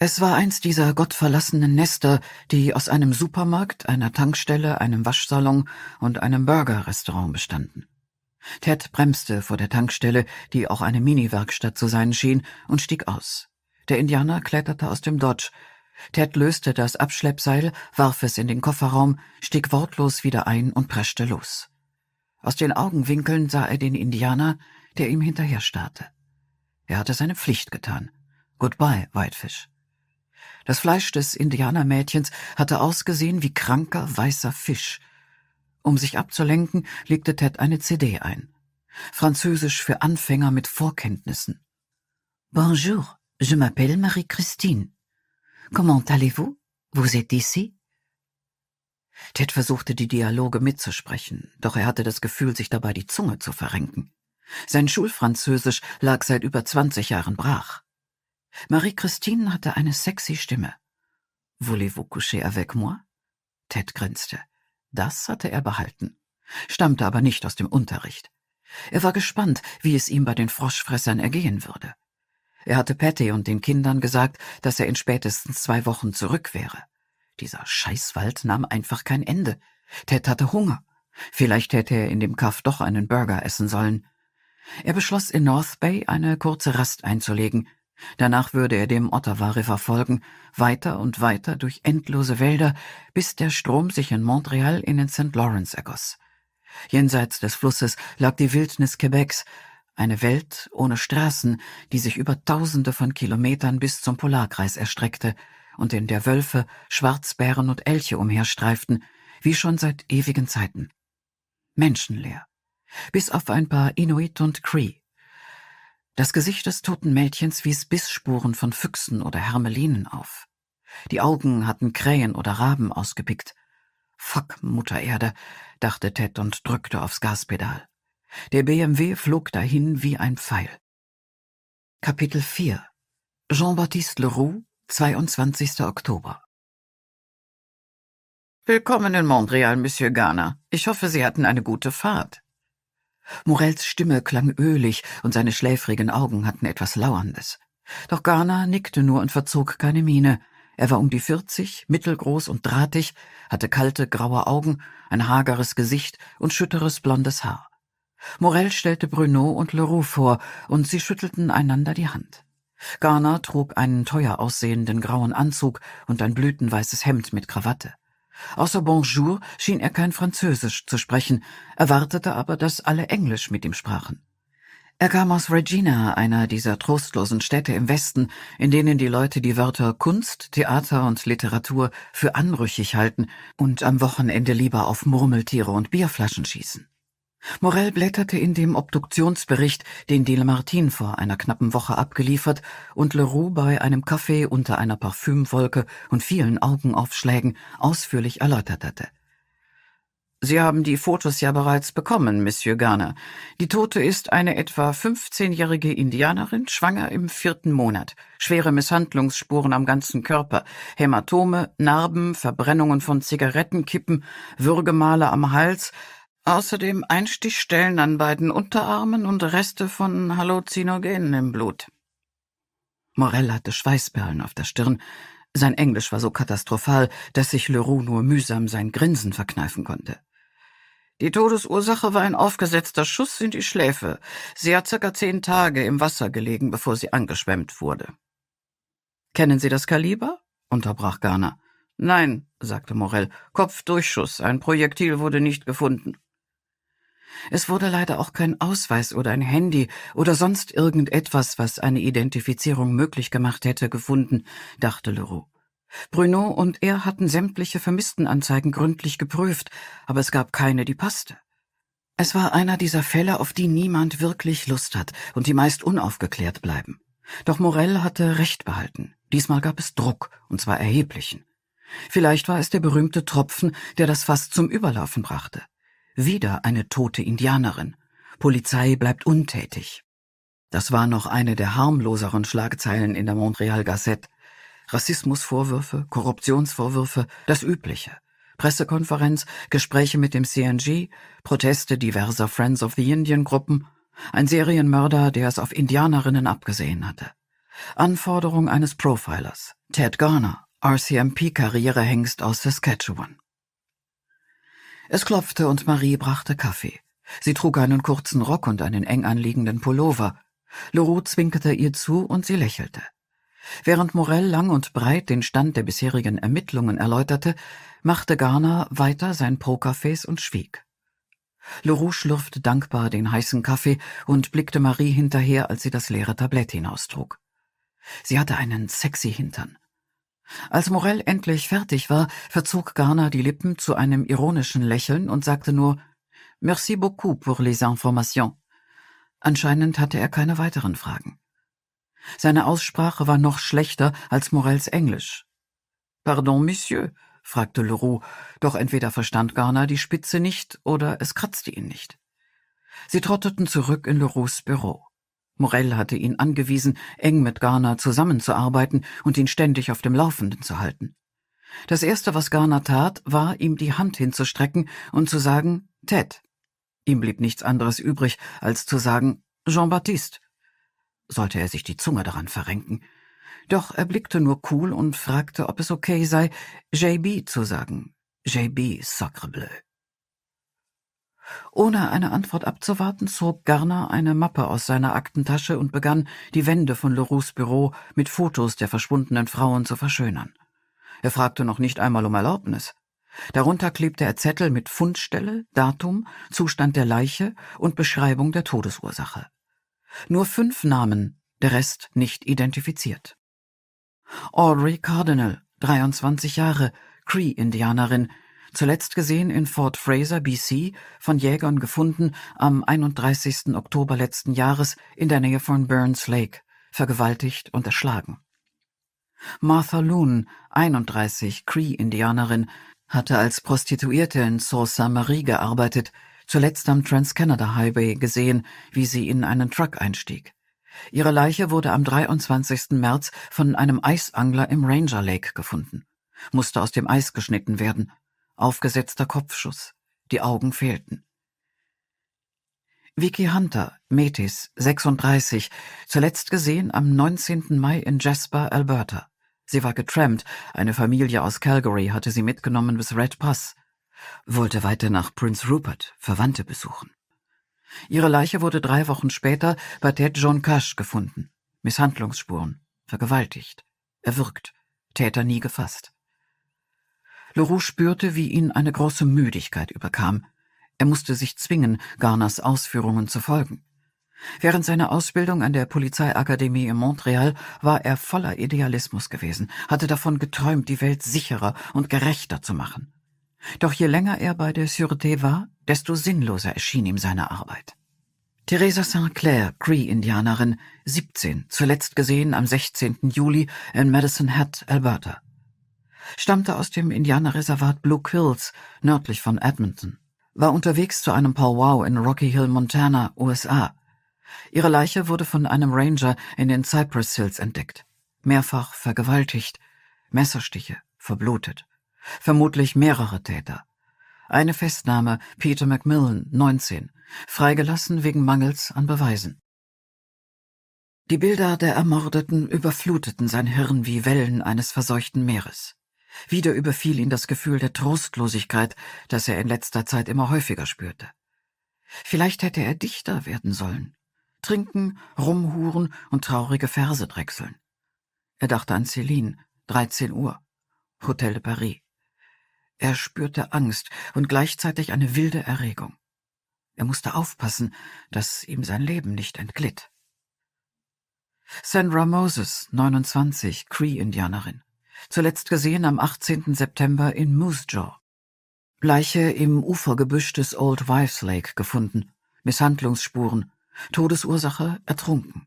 Es war eins dieser gottverlassenen Nester, die aus einem Supermarkt, einer Tankstelle, einem Waschsalon und einem Burgerrestaurant bestanden. Ted bremste vor der Tankstelle, die auch eine Mini-Werkstatt zu sein schien, und stieg aus. Der Indianer kletterte aus dem Dodge. Ted löste das Abschleppseil, warf es in den Kofferraum, stieg wortlos wieder ein und preschte los. Aus den Augenwinkeln sah er den Indianer, der ihm hinterherstarrte. Er hatte seine Pflicht getan. Goodbye, Whitefish. Das Fleisch des Indianermädchens hatte ausgesehen wie kranker weißer Fisch – um sich abzulenken, legte Ted eine CD ein. Französisch für Anfänger mit Vorkenntnissen. Bonjour, je m'appelle Marie-Christine. Comment allez-vous? Vous êtes ici? Ted versuchte die Dialoge mitzusprechen, doch er hatte das Gefühl, sich dabei die Zunge zu verrenken. Sein Schulfranzösisch lag seit über zwanzig Jahren brach. Marie-Christine hatte eine sexy Stimme. Voulez-vous coucher avec moi? Ted grinste. Das hatte er behalten, stammte aber nicht aus dem Unterricht. Er war gespannt, wie es ihm bei den Froschfressern ergehen würde. Er hatte Patty und den Kindern gesagt, dass er in spätestens zwei Wochen zurück wäre. Dieser Scheißwald nahm einfach kein Ende. Ted hatte Hunger. Vielleicht hätte er in dem Kaff doch einen Burger essen sollen. Er beschloss, in North Bay eine kurze Rast einzulegen Danach würde er dem Ottawa River folgen, weiter und weiter durch endlose Wälder, bis der Strom sich in Montreal in den St. Lawrence ergoss. Jenseits des Flusses lag die Wildnis Quebecs, eine Welt ohne Straßen, die sich über Tausende von Kilometern bis zum Polarkreis erstreckte und in der Wölfe, Schwarzbären und Elche umherstreiften, wie schon seit ewigen Zeiten. Menschenleer, bis auf ein paar Inuit und Cree. Das Gesicht des toten Mädchens wies Bissspuren von Füchsen oder Hermelinen auf. Die Augen hatten Krähen oder Raben ausgepickt. Fuck, Mutter Erde, dachte Ted und drückte aufs Gaspedal. Der BMW flog dahin wie ein Pfeil. Kapitel 4 Jean-Baptiste Leroux, 22. Oktober Willkommen in Montreal, Monsieur Garner. Ich hoffe, Sie hatten eine gute Fahrt. Morells Stimme klang ölig und seine schläfrigen Augen hatten etwas Lauerndes. Doch Garner nickte nur und verzog keine Miene. Er war um die vierzig, mittelgroß und drahtig, hatte kalte, graue Augen, ein hageres Gesicht und schütteres blondes Haar. Morell stellte Bruno und Leroux vor, und sie schüttelten einander die Hand. Garner trug einen teuer aussehenden grauen Anzug und ein blütenweißes Hemd mit Krawatte. Außer Bonjour schien er kein Französisch zu sprechen, erwartete aber, dass alle Englisch mit ihm sprachen. Er kam aus Regina, einer dieser trostlosen Städte im Westen, in denen die Leute die Wörter Kunst, Theater und Literatur für anrüchig halten und am Wochenende lieber auf Murmeltiere und Bierflaschen schießen. Morell blätterte in dem Obduktionsbericht, den Delamartin vor einer knappen Woche abgeliefert und Leroux bei einem Kaffee unter einer Parfümwolke und vielen Augenaufschlägen ausführlich erläutert hatte. Sie haben die Fotos ja bereits bekommen, Monsieur Garner. Die Tote ist eine etwa 15-jährige Indianerin, schwanger im vierten Monat. Schwere Misshandlungsspuren am ganzen Körper, Hämatome, Narben, Verbrennungen von Zigarettenkippen, Würgemale am Hals, Außerdem Einstichstellen an beiden Unterarmen und Reste von Halluzinogenen im Blut. Morell hatte Schweißperlen auf der Stirn. Sein Englisch war so katastrophal, dass sich Leroux nur mühsam sein Grinsen verkneifen konnte. Die Todesursache war ein aufgesetzter Schuss in die Schläfe. Sie hat circa zehn Tage im Wasser gelegen, bevor sie angeschwemmt wurde. Kennen Sie das Kaliber? unterbrach Garner. Nein, sagte Morell. Kopfdurchschuss. Ein Projektil wurde nicht gefunden. Es wurde leider auch kein Ausweis oder ein Handy oder sonst irgendetwas, was eine Identifizierung möglich gemacht hätte, gefunden, dachte Leroux. Bruno und er hatten sämtliche Vermisstenanzeigen gründlich geprüft, aber es gab keine, die passte. Es war einer dieser Fälle, auf die niemand wirklich Lust hat und die meist unaufgeklärt bleiben. Doch Morell hatte Recht behalten. Diesmal gab es Druck, und zwar erheblichen. Vielleicht war es der berühmte Tropfen, der das Fass zum Überlaufen brachte. Wieder eine tote Indianerin. Polizei bleibt untätig. Das war noch eine der harmloseren Schlagzeilen in der Montreal Gazette. Rassismusvorwürfe, Korruptionsvorwürfe, das Übliche. Pressekonferenz, Gespräche mit dem CNG, Proteste diverser Friends of the Indian Gruppen, ein Serienmörder, der es auf Indianerinnen abgesehen hatte. Anforderung eines Profilers, Ted Garner, RCMP-Karrierehengst aus Saskatchewan. Es klopfte und Marie brachte Kaffee. Sie trug einen kurzen Rock und einen eng anliegenden Pullover. Leroux zwinkerte ihr zu und sie lächelte. Während Morel lang und breit den Stand der bisherigen Ermittlungen erläuterte, machte Garner weiter sein Pokerface und schwieg. Leroux schlürfte dankbar den heißen Kaffee und blickte Marie hinterher, als sie das leere Tablett hinaustrug. Sie hatte einen sexy Hintern. Als Morell endlich fertig war, verzog Garner die Lippen zu einem ironischen Lächeln und sagte nur Merci beaucoup pour les informations. Anscheinend hatte er keine weiteren Fragen. Seine Aussprache war noch schlechter als Morells Englisch. Pardon, Monsieur, fragte Leroux, doch entweder verstand Garner die Spitze nicht oder es kratzte ihn nicht. Sie trotteten zurück in Leroux Büro. Morell hatte ihn angewiesen, eng mit Garner zusammenzuarbeiten und ihn ständig auf dem Laufenden zu halten. Das Erste, was Garner tat, war, ihm die Hand hinzustrecken und zu sagen Ted. Ihm blieb nichts anderes übrig, als zu sagen Jean-Baptiste. Sollte er sich die Zunge daran verrenken. Doch er blickte nur cool und fragte, ob es okay sei, JB zu sagen. JB, sacrebleu. Ohne eine Antwort abzuwarten, zog Garner eine Mappe aus seiner Aktentasche und begann, die Wände von Leroux's Büro mit Fotos der verschwundenen Frauen zu verschönern. Er fragte noch nicht einmal um Erlaubnis. Darunter klebte er Zettel mit Fundstelle, Datum, Zustand der Leiche und Beschreibung der Todesursache. Nur fünf Namen, der Rest nicht identifiziert. Audrey Cardinal, 23 Jahre, Cree-Indianerin, zuletzt gesehen in Fort Fraser, BC, von Jägern gefunden am 31. Oktober letzten Jahres in der Nähe von Burns Lake, vergewaltigt und erschlagen. Martha Loon, 31, Cree-Indianerin, hatte als Prostituierte in Sault Ste. Marie gearbeitet, zuletzt am Trans-Canada Highway gesehen, wie sie in einen Truck einstieg. Ihre Leiche wurde am 23. März von einem Eisangler im Ranger Lake gefunden, musste aus dem Eis geschnitten werden Aufgesetzter Kopfschuss. Die Augen fehlten. Vicky Hunter, Metis, 36, zuletzt gesehen am 19. Mai in Jasper, Alberta. Sie war getrampt, eine Familie aus Calgary hatte sie mitgenommen bis Red Pass, wollte weiter nach Prince Rupert, Verwandte besuchen. Ihre Leiche wurde drei Wochen später bei Ted John Cash gefunden. Misshandlungsspuren, vergewaltigt, erwürgt, Täter nie gefasst. Leroux spürte, wie ihn eine große Müdigkeit überkam. Er musste sich zwingen, Garners Ausführungen zu folgen. Während seiner Ausbildung an der Polizeiakademie in Montreal war er voller Idealismus gewesen, hatte davon geträumt, die Welt sicherer und gerechter zu machen. Doch je länger er bei der Sûreté war, desto sinnloser erschien ihm seine Arbeit. Theresa St. Clair, Cree-Indianerin, 17, zuletzt gesehen am 16. Juli in Medicine Hat, Alberta stammte aus dem Indianerreservat Blue Quills nördlich von Edmonton, war unterwegs zu einem Powwow in Rocky Hill, Montana, USA. Ihre Leiche wurde von einem Ranger in den Cypress Hills entdeckt, mehrfach vergewaltigt, Messerstiche, verblutet, vermutlich mehrere Täter. Eine Festnahme, Peter McMillan, 19, freigelassen wegen Mangels an Beweisen. Die Bilder der Ermordeten überfluteten sein Hirn wie Wellen eines verseuchten Meeres. Wieder überfiel ihn das Gefühl der Trostlosigkeit, das er in letzter Zeit immer häufiger spürte. Vielleicht hätte er Dichter werden sollen. Trinken, rumhuren und traurige Verse drechseln. Er dachte an Celine, 13 Uhr, Hotel de Paris. Er spürte Angst und gleichzeitig eine wilde Erregung. Er musste aufpassen, dass ihm sein Leben nicht entglitt. Sandra Moses, 29, Cree-Indianerin zuletzt gesehen am 18. September in Moose Jaw. Leiche im Ufergebüsch des Old Wives Lake gefunden, Misshandlungsspuren, Todesursache ertrunken.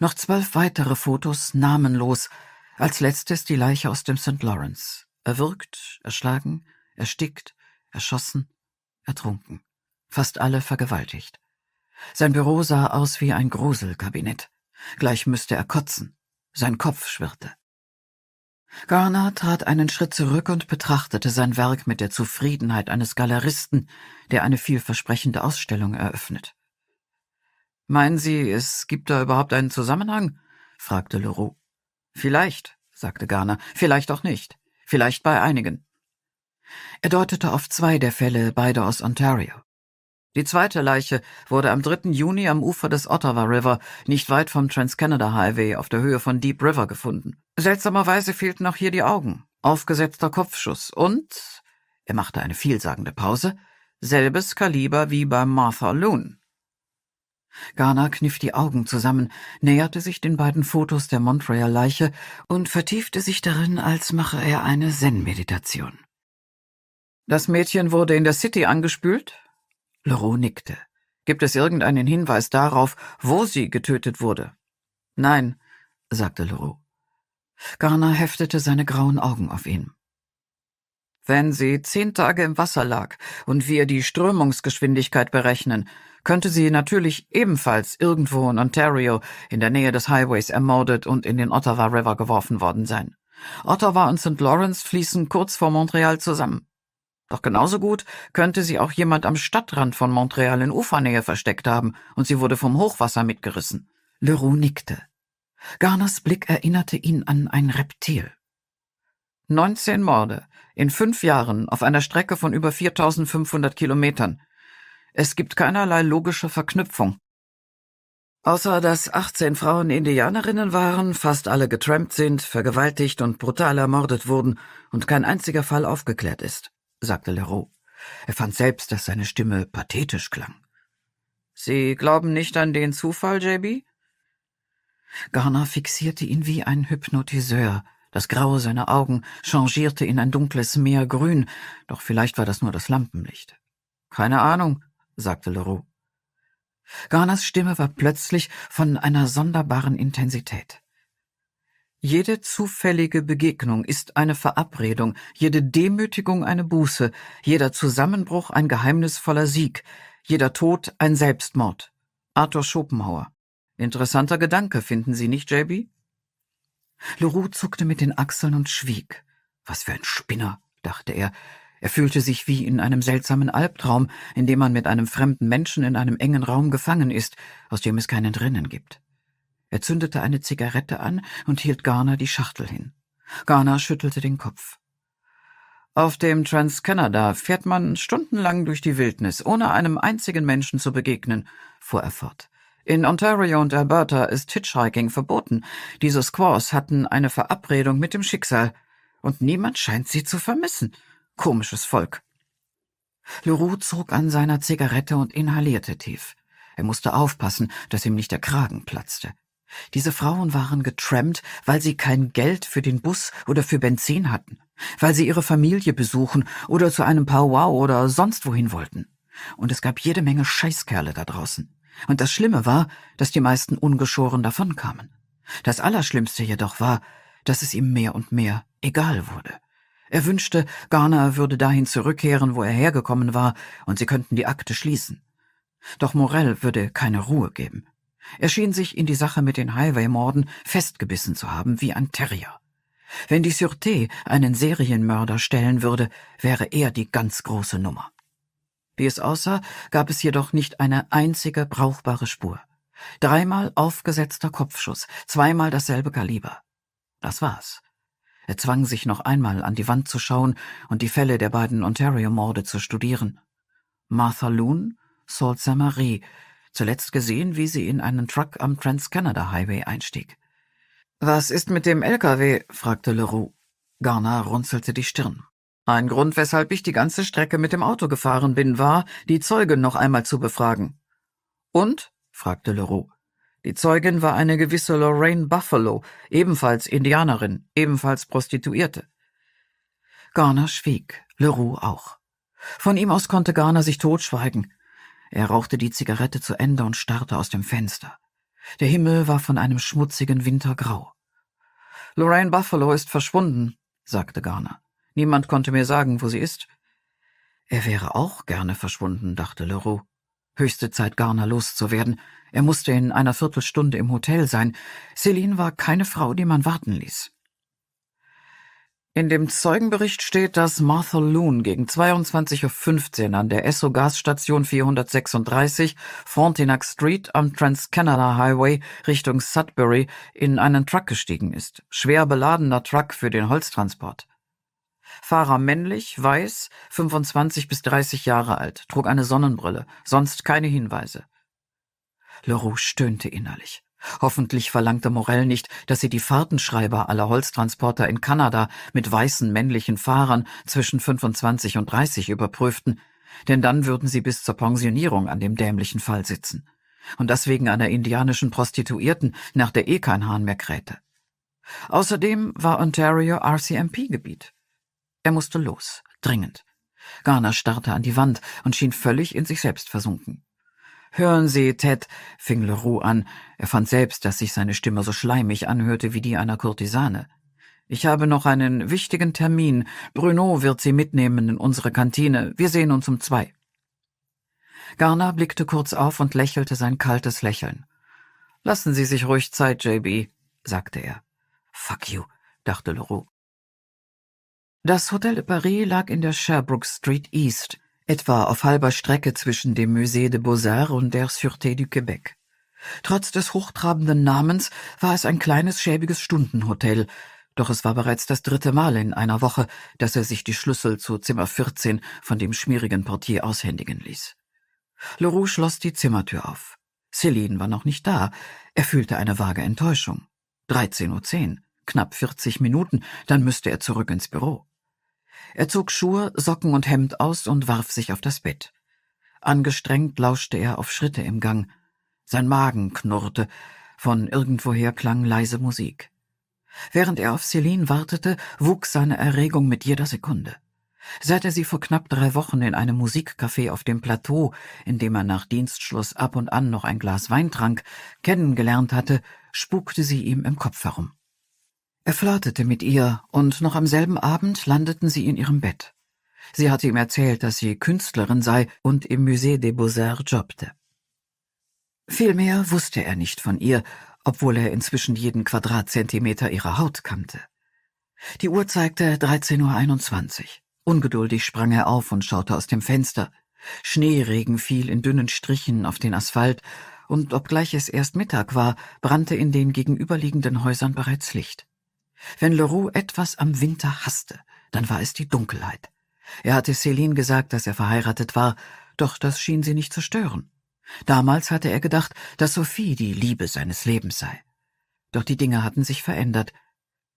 Noch zwölf weitere Fotos namenlos, als letztes die Leiche aus dem St. Lawrence, erwürgt, erschlagen, erstickt, erschossen, ertrunken, fast alle vergewaltigt. Sein Büro sah aus wie ein Gruselkabinett. Gleich müsste er kotzen. Sein Kopf schwirrte. Garner trat einen Schritt zurück und betrachtete sein Werk mit der Zufriedenheit eines Galeristen, der eine vielversprechende Ausstellung eröffnet. Meinen Sie, es gibt da überhaupt einen Zusammenhang? fragte Leroux. Vielleicht, sagte Garner, vielleicht auch nicht, vielleicht bei einigen. Er deutete auf zwei der Fälle, beide aus Ontario. Die zweite Leiche wurde am 3. Juni am Ufer des Ottawa River, nicht weit vom Trans-Canada Highway auf der Höhe von Deep River gefunden. Seltsamerweise fehlten auch hier die Augen, aufgesetzter Kopfschuss und, er machte eine vielsagende Pause, selbes Kaliber wie bei Martha Loon. Garner kniff die Augen zusammen, näherte sich den beiden Fotos der Montreal-Leiche und vertiefte sich darin, als mache er eine Zen-Meditation. Das Mädchen wurde in der City angespült, Leroux nickte. Gibt es irgendeinen Hinweis darauf, wo sie getötet wurde? Nein, sagte Leroux. Garner heftete seine grauen Augen auf ihn. Wenn sie zehn Tage im Wasser lag und wir die Strömungsgeschwindigkeit berechnen, könnte sie natürlich ebenfalls irgendwo in Ontario in der Nähe des Highways ermordet und in den Ottawa River geworfen worden sein. Ottawa und St. Lawrence fließen kurz vor Montreal zusammen. Doch genauso gut könnte sie auch jemand am Stadtrand von Montreal in Ufernähe versteckt haben, und sie wurde vom Hochwasser mitgerissen. Leroux nickte. Garners Blick erinnerte ihn an ein Reptil. Neunzehn Morde in fünf Jahren auf einer Strecke von über 4500 Kilometern. Es gibt keinerlei logische Verknüpfung. Außer dass 18 Frauen Indianerinnen waren, fast alle getrampt sind, vergewaltigt und brutal ermordet wurden und kein einziger Fall aufgeklärt ist sagte Leroux. Er fand selbst, dass seine Stimme pathetisch klang. Sie glauben nicht an den Zufall, JB? Garner fixierte ihn wie ein Hypnotiseur. Das Grau seiner Augen changierte in ein dunkles Meergrün, doch vielleicht war das nur das Lampenlicht. Keine Ahnung, sagte Leroux. Garners Stimme war plötzlich von einer sonderbaren Intensität. Jede zufällige Begegnung ist eine Verabredung, jede Demütigung eine Buße, jeder Zusammenbruch ein geheimnisvoller Sieg, jeder Tod ein Selbstmord. Arthur Schopenhauer. Interessanter Gedanke, finden Sie nicht, JB? Leroux zuckte mit den Achseln und schwieg. Was für ein Spinner, dachte er. Er fühlte sich wie in einem seltsamen Albtraum, in dem man mit einem fremden Menschen in einem engen Raum gefangen ist, aus dem es kein Entrinnen gibt. Er zündete eine Zigarette an und hielt Garner die Schachtel hin. Garner schüttelte den Kopf. Auf dem Trans-Canada fährt man stundenlang durch die Wildnis, ohne einem einzigen Menschen zu begegnen, fuhr er fort. In Ontario und Alberta ist Hitchhiking verboten. Diese Squaws hatten eine Verabredung mit dem Schicksal. Und niemand scheint sie zu vermissen. Komisches Volk. Leroux zog an seiner Zigarette und inhalierte tief. Er musste aufpassen, dass ihm nicht der Kragen platzte. Diese Frauen waren getrampt, weil sie kein Geld für den Bus oder für Benzin hatten, weil sie ihre Familie besuchen oder zu einem Powwow oder sonst wohin wollten. Und es gab jede Menge Scheißkerle da draußen. Und das Schlimme war, dass die meisten ungeschoren davonkamen. Das Allerschlimmste jedoch war, dass es ihm mehr und mehr egal wurde. Er wünschte, Garner würde dahin zurückkehren, wo er hergekommen war, und sie könnten die Akte schließen. Doch Morell würde keine Ruhe geben. Er schien sich in die Sache mit den Highway-Morden festgebissen zu haben wie ein Terrier. Wenn die Sûreté einen Serienmörder stellen würde, wäre er die ganz große Nummer. Wie es aussah, gab es jedoch nicht eine einzige brauchbare Spur. Dreimal aufgesetzter Kopfschuss, zweimal dasselbe Kaliber. Das war's. Er zwang sich noch einmal an die Wand zu schauen und die Fälle der beiden Ontario-Morde zu studieren. Martha Loon, Sault Saint-Marie, zuletzt gesehen, wie sie in einen Truck am Trans-Canada Highway einstieg. Was ist mit dem LKW? fragte Leroux. Garner runzelte die Stirn. Ein Grund, weshalb ich die ganze Strecke mit dem Auto gefahren bin, war, die Zeugin noch einmal zu befragen. Und? fragte Leroux. Die Zeugin war eine gewisse Lorraine Buffalo, ebenfalls Indianerin, ebenfalls Prostituierte. Garner schwieg, Leroux auch. Von ihm aus konnte Garner sich totschweigen. Er rauchte die Zigarette zu Ende und starrte aus dem Fenster. Der Himmel war von einem schmutzigen Wintergrau. Lorraine Buffalo ist verschwunden, sagte Garner. Niemand konnte mir sagen, wo sie ist. Er wäre auch gerne verschwunden, dachte Leroux. Höchste Zeit, Garner loszuwerden. Er musste in einer Viertelstunde im Hotel sein. Celine war keine Frau, die man warten ließ. In dem Zeugenbericht steht, dass Martha Loon gegen 22.15 Uhr an der Esso-Gasstation 436 Frontenac Street am Trans-Canada Highway Richtung Sudbury in einen Truck gestiegen ist. Schwer beladener Truck für den Holztransport. Fahrer männlich, weiß, 25 bis 30 Jahre alt, trug eine Sonnenbrille, sonst keine Hinweise. Leroux stöhnte innerlich. Hoffentlich verlangte Morell nicht, dass sie die Fahrtenschreiber aller Holztransporter in Kanada mit weißen männlichen Fahrern zwischen 25 und 30 überprüften, denn dann würden sie bis zur Pensionierung an dem dämlichen Fall sitzen. Und das wegen einer indianischen Prostituierten, nach der eh kein Hahn mehr krähte. Außerdem war Ontario RCMP-Gebiet. Er musste los, dringend. Garner starrte an die Wand und schien völlig in sich selbst versunken. Hören Sie, Ted, fing Leroux an. Er fand selbst, dass sich seine Stimme so schleimig anhörte wie die einer Kurtisane. Ich habe noch einen wichtigen Termin. Bruno wird Sie mitnehmen in unsere Kantine. Wir sehen uns um zwei. Garner blickte kurz auf und lächelte sein kaltes Lächeln. Lassen Sie sich ruhig Zeit, JB, sagte er. Fuck you, dachte Leroux. Das Hotel de Paris lag in der Sherbrooke Street East, etwa auf halber Strecke zwischen dem Musée des Beaux-Arts und der Sûreté du Québec. Trotz des hochtrabenden Namens war es ein kleines, schäbiges Stundenhotel, doch es war bereits das dritte Mal in einer Woche, dass er sich die Schlüssel zu Zimmer 14 von dem schmierigen Portier aushändigen ließ. Leroux schloss die Zimmertür auf. Céline war noch nicht da. Er fühlte eine vage Enttäuschung. 13.10 Uhr, knapp 40 Minuten, dann müsste er zurück ins Büro. Er zog Schuhe, Socken und Hemd aus und warf sich auf das Bett. Angestrengt lauschte er auf Schritte im Gang. Sein Magen knurrte, von irgendwoher klang leise Musik. Während er auf Celine wartete, wuchs seine Erregung mit jeder Sekunde. Seit er sie vor knapp drei Wochen in einem Musikcafé auf dem Plateau, in dem er nach Dienstschluss ab und an noch ein Glas Wein trank, kennengelernt hatte, spukte sie ihm im Kopf herum. Er flirtete mit ihr, und noch am selben Abend landeten sie in ihrem Bett. Sie hatte ihm erzählt, dass sie Künstlerin sei und im Musée des Beaux-Arts jobbte. Vielmehr wusste er nicht von ihr, obwohl er inzwischen jeden Quadratzentimeter ihrer Haut kannte. Die Uhr zeigte 13.21 Uhr. Ungeduldig sprang er auf und schaute aus dem Fenster. Schneeregen fiel in dünnen Strichen auf den Asphalt, und obgleich es erst Mittag war, brannte in den gegenüberliegenden Häusern bereits Licht. Wenn Leroux etwas am Winter hasste, dann war es die Dunkelheit. Er hatte Celine gesagt, dass er verheiratet war, doch das schien sie nicht zu stören. Damals hatte er gedacht, dass Sophie die Liebe seines Lebens sei. Doch die Dinge hatten sich verändert.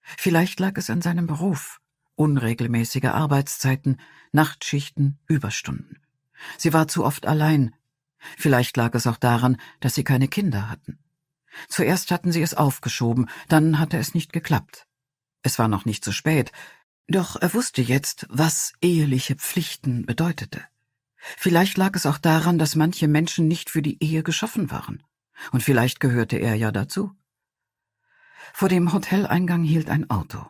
Vielleicht lag es an seinem Beruf. Unregelmäßige Arbeitszeiten, Nachtschichten, Überstunden. Sie war zu oft allein. Vielleicht lag es auch daran, dass sie keine Kinder hatten. Zuerst hatten sie es aufgeschoben, dann hatte es nicht geklappt. Es war noch nicht zu spät, doch er wusste jetzt, was eheliche Pflichten bedeutete. Vielleicht lag es auch daran, dass manche Menschen nicht für die Ehe geschaffen waren. Und vielleicht gehörte er ja dazu. Vor dem Hoteleingang hielt ein Auto.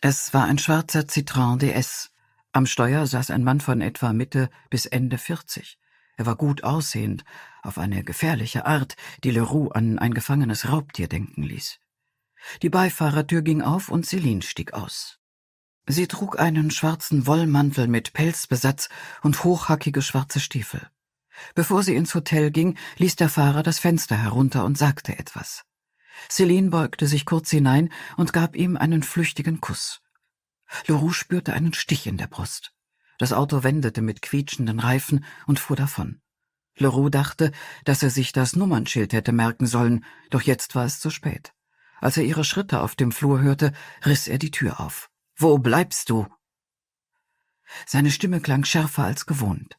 Es war ein schwarzer Citroën DS. Am Steuer saß ein Mann von etwa Mitte bis Ende 40. Er war gut aussehend, auf eine gefährliche Art, die Leroux an ein gefangenes Raubtier denken ließ. Die Beifahrertür ging auf und Celine stieg aus. Sie trug einen schwarzen Wollmantel mit Pelzbesatz und hochhackige schwarze Stiefel. Bevor sie ins Hotel ging, ließ der Fahrer das Fenster herunter und sagte etwas. Celine beugte sich kurz hinein und gab ihm einen flüchtigen Kuss. Leroux spürte einen Stich in der Brust. Das Auto wendete mit quietschenden Reifen und fuhr davon. Leroux dachte, dass er sich das Nummernschild hätte merken sollen, doch jetzt war es zu spät. Als er ihre Schritte auf dem Flur hörte, riss er die Tür auf. Wo bleibst du? Seine Stimme klang schärfer als gewohnt.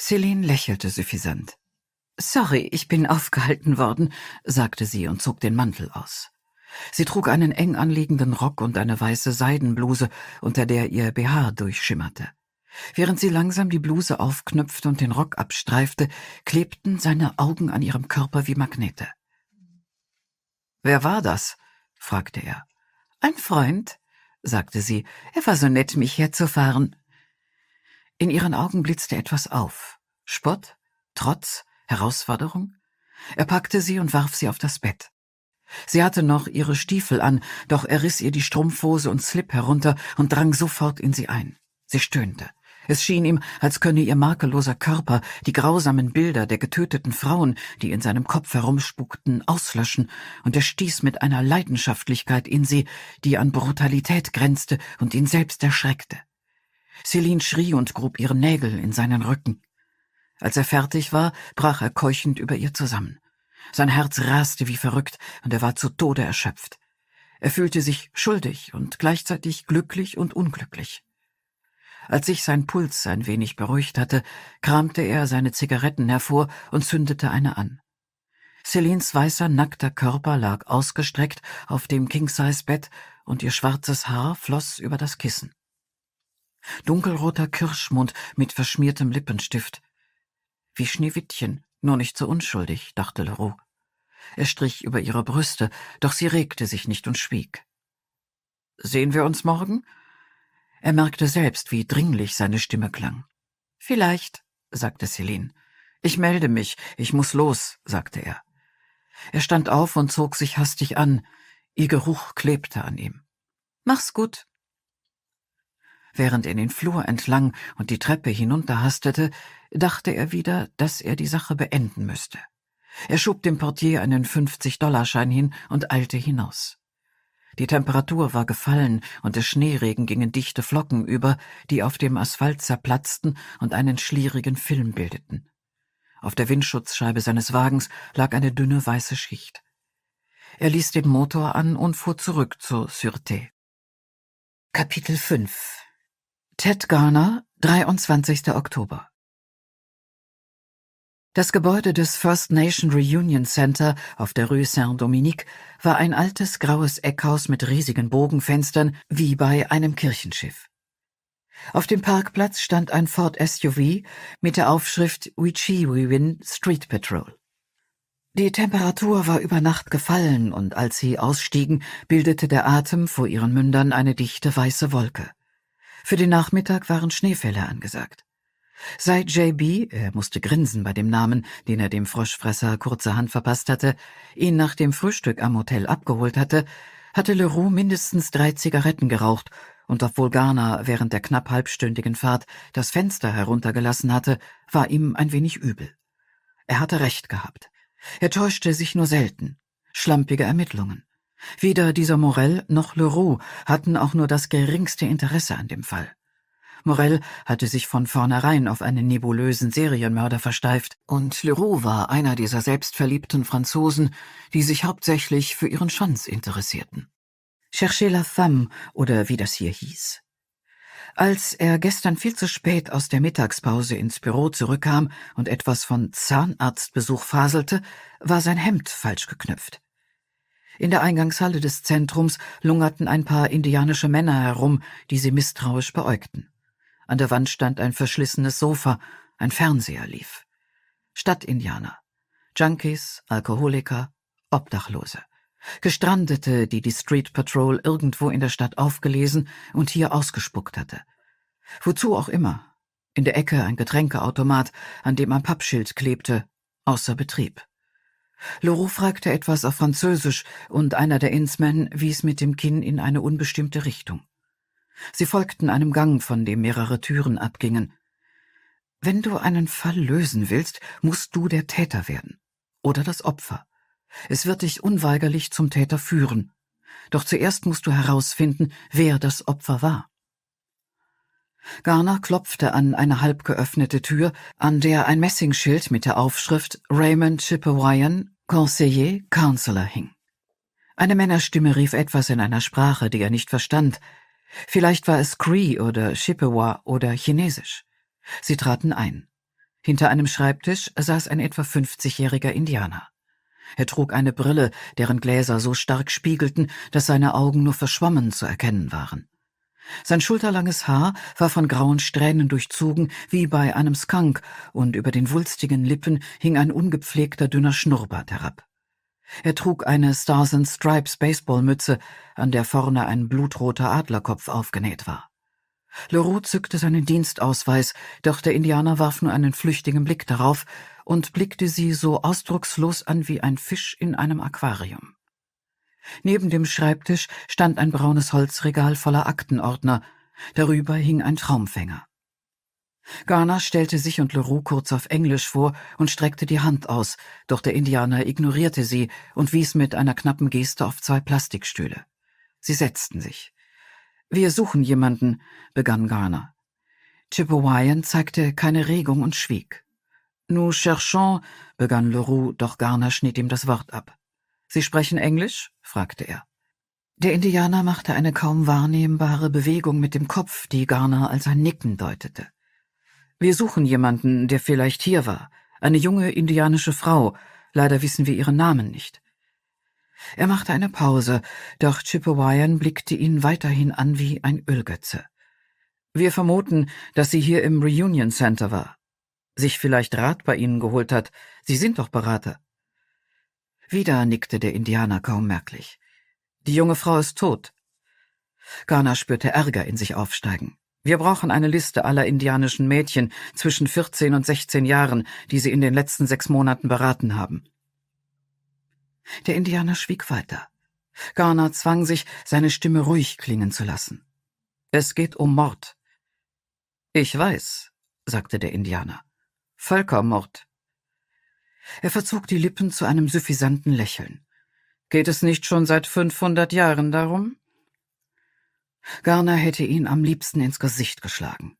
Celine lächelte suffisant. Sorry, ich bin aufgehalten worden, sagte sie und zog den Mantel aus. Sie trug einen eng anliegenden Rock und eine weiße Seidenbluse, unter der ihr BH durchschimmerte. Während sie langsam die Bluse aufknöpfte und den Rock abstreifte, klebten seine Augen an ihrem Körper wie Magnete. Wer war das? fragte er. Ein Freund, sagte sie. Er war so nett, mich herzufahren. In ihren Augen blitzte etwas auf. Spott? Trotz? Herausforderung? Er packte sie und warf sie auf das Bett. Sie hatte noch ihre Stiefel an, doch er riss ihr die Strumpfhose und Slip herunter und drang sofort in sie ein. Sie stöhnte. Es schien ihm, als könne ihr makelloser Körper die grausamen Bilder der getöteten Frauen, die in seinem Kopf herumspukten, auslöschen, und er stieß mit einer Leidenschaftlichkeit in sie, die an Brutalität grenzte und ihn selbst erschreckte. Celine schrie und grub ihre Nägel in seinen Rücken. Als er fertig war, brach er keuchend über ihr zusammen. Sein Herz raste wie verrückt, und er war zu Tode erschöpft. Er fühlte sich schuldig und gleichzeitig glücklich und unglücklich. Als sich sein Puls ein wenig beruhigt hatte, kramte er seine Zigaretten hervor und zündete eine an. Celines weißer, nackter Körper lag ausgestreckt auf dem King-Size-Bett und ihr schwarzes Haar floss über das Kissen. Dunkelroter Kirschmund mit verschmiertem Lippenstift. Wie Schneewittchen, nur nicht so unschuldig, dachte Leroux. Er strich über ihre Brüste, doch sie regte sich nicht und schwieg. Sehen wir uns morgen? Er merkte selbst, wie dringlich seine Stimme klang. Vielleicht, sagte Celine. Ich melde mich, ich muss los, sagte er. Er stand auf und zog sich hastig an. Ihr Geruch klebte an ihm. Mach's gut. Während er den Flur entlang und die Treppe hinunterhastete, dachte er wieder, dass er die Sache beenden müsste. Er schob dem Portier einen 50-Dollarschein hin und eilte hinaus. Die Temperatur war gefallen und der Schneeregen ging in dichte Flocken über, die auf dem Asphalt zerplatzten und einen schlierigen Film bildeten. Auf der Windschutzscheibe seines Wagens lag eine dünne weiße Schicht. Er ließ den Motor an und fuhr zurück zur Sûreté. Kapitel 5 Ted Garner, 23. Oktober das Gebäude des First Nation Reunion Center auf der Rue Saint-Dominique war ein altes graues Eckhaus mit riesigen Bogenfenstern wie bei einem Kirchenschiff. Auf dem Parkplatz stand ein Ford SUV mit der Aufschrift Wichiwewin Street Patrol. Die Temperatur war über Nacht gefallen und als sie ausstiegen, bildete der Atem vor ihren Mündern eine dichte weiße Wolke. Für den Nachmittag waren Schneefälle angesagt. Seit JB, er musste grinsen bei dem Namen, den er dem Froschfresser kurzerhand verpasst hatte, ihn nach dem Frühstück am Hotel abgeholt hatte, hatte Leroux mindestens drei Zigaretten geraucht, und obwohl Garner während der knapp halbstündigen Fahrt das Fenster heruntergelassen hatte, war ihm ein wenig übel. Er hatte recht gehabt. Er täuschte sich nur selten. Schlampige Ermittlungen. Weder dieser Morell noch Leroux hatten auch nur das geringste Interesse an dem Fall. Morel hatte sich von vornherein auf einen nebulösen Serienmörder versteift, und Leroux war einer dieser selbstverliebten Franzosen, die sich hauptsächlich für ihren Schanz interessierten. Cherchez la femme, oder wie das hier hieß. Als er gestern viel zu spät aus der Mittagspause ins Büro zurückkam und etwas von Zahnarztbesuch faselte, war sein Hemd falsch geknüpft. In der Eingangshalle des Zentrums lungerten ein paar indianische Männer herum, die sie misstrauisch beäugten. An der Wand stand ein verschlissenes Sofa, ein Fernseher lief. Stadtindianer, Junkies, Alkoholiker, Obdachlose. Gestrandete, die die Street Patrol irgendwo in der Stadt aufgelesen und hier ausgespuckt hatte. Wozu auch immer. In der Ecke ein Getränkeautomat, an dem ein Pappschild klebte, außer Betrieb. Loro fragte etwas auf Französisch und einer der Innsmen wies mit dem Kinn in eine unbestimmte Richtung. Sie folgten einem Gang, von dem mehrere Türen abgingen. Wenn du einen Fall lösen willst, musst du der Täter werden oder das Opfer. Es wird dich unweigerlich zum Täter führen. Doch zuerst musst du herausfinden, wer das Opfer war. Garner klopfte an eine halb geöffnete Tür, an der ein Messingschild mit der Aufschrift Raymond Chipewyan, Conseiller, Counselor hing. Eine Männerstimme rief etwas in einer Sprache, die er nicht verstand, Vielleicht war es Cree oder Chippewa oder Chinesisch. Sie traten ein. Hinter einem Schreibtisch saß ein etwa 50-jähriger Indianer. Er trug eine Brille, deren Gläser so stark spiegelten, dass seine Augen nur verschwommen zu erkennen waren. Sein schulterlanges Haar war von grauen Strähnen durchzogen wie bei einem Skunk, und über den wulstigen Lippen hing ein ungepflegter dünner Schnurrbart herab. Er trug eine Stars and Stripes Baseballmütze, an der vorne ein blutroter Adlerkopf aufgenäht war. Leroux zückte seinen Dienstausweis, doch der Indianer warf nur einen flüchtigen Blick darauf und blickte sie so ausdruckslos an wie ein Fisch in einem Aquarium. Neben dem Schreibtisch stand ein braunes Holzregal voller Aktenordner, darüber hing ein Traumfänger. Garner stellte sich und Leroux kurz auf Englisch vor und streckte die Hand aus, doch der Indianer ignorierte sie und wies mit einer knappen Geste auf zwei Plastikstühle. Sie setzten sich. Wir suchen jemanden, begann Garner. Chipewyan zeigte keine Regung und schwieg. Nous cherchons, begann Leroux, doch Garner schnitt ihm das Wort ab. Sie sprechen Englisch? fragte er. Der Indianer machte eine kaum wahrnehmbare Bewegung mit dem Kopf, die Garner als ein Nicken deutete. Wir suchen jemanden, der vielleicht hier war. Eine junge indianische Frau. Leider wissen wir ihren Namen nicht. Er machte eine Pause, doch Chippewayan blickte ihn weiterhin an wie ein Ölgötze. Wir vermuten, dass sie hier im Reunion Center war. Sich vielleicht Rat bei Ihnen geholt hat. Sie sind doch Berater. Wieder nickte der Indianer kaum merklich. Die junge Frau ist tot. Ghana spürte Ärger in sich aufsteigen. Wir brauchen eine Liste aller indianischen Mädchen zwischen 14 und 16 Jahren, die Sie in den letzten sechs Monaten beraten haben. Der Indianer schwieg weiter. Garner zwang sich, seine Stimme ruhig klingen zu lassen. Es geht um Mord. Ich weiß, sagte der Indianer. Völkermord. Er verzog die Lippen zu einem suffisanten Lächeln. Geht es nicht schon seit 500 Jahren darum? Garner hätte ihn am liebsten ins Gesicht geschlagen.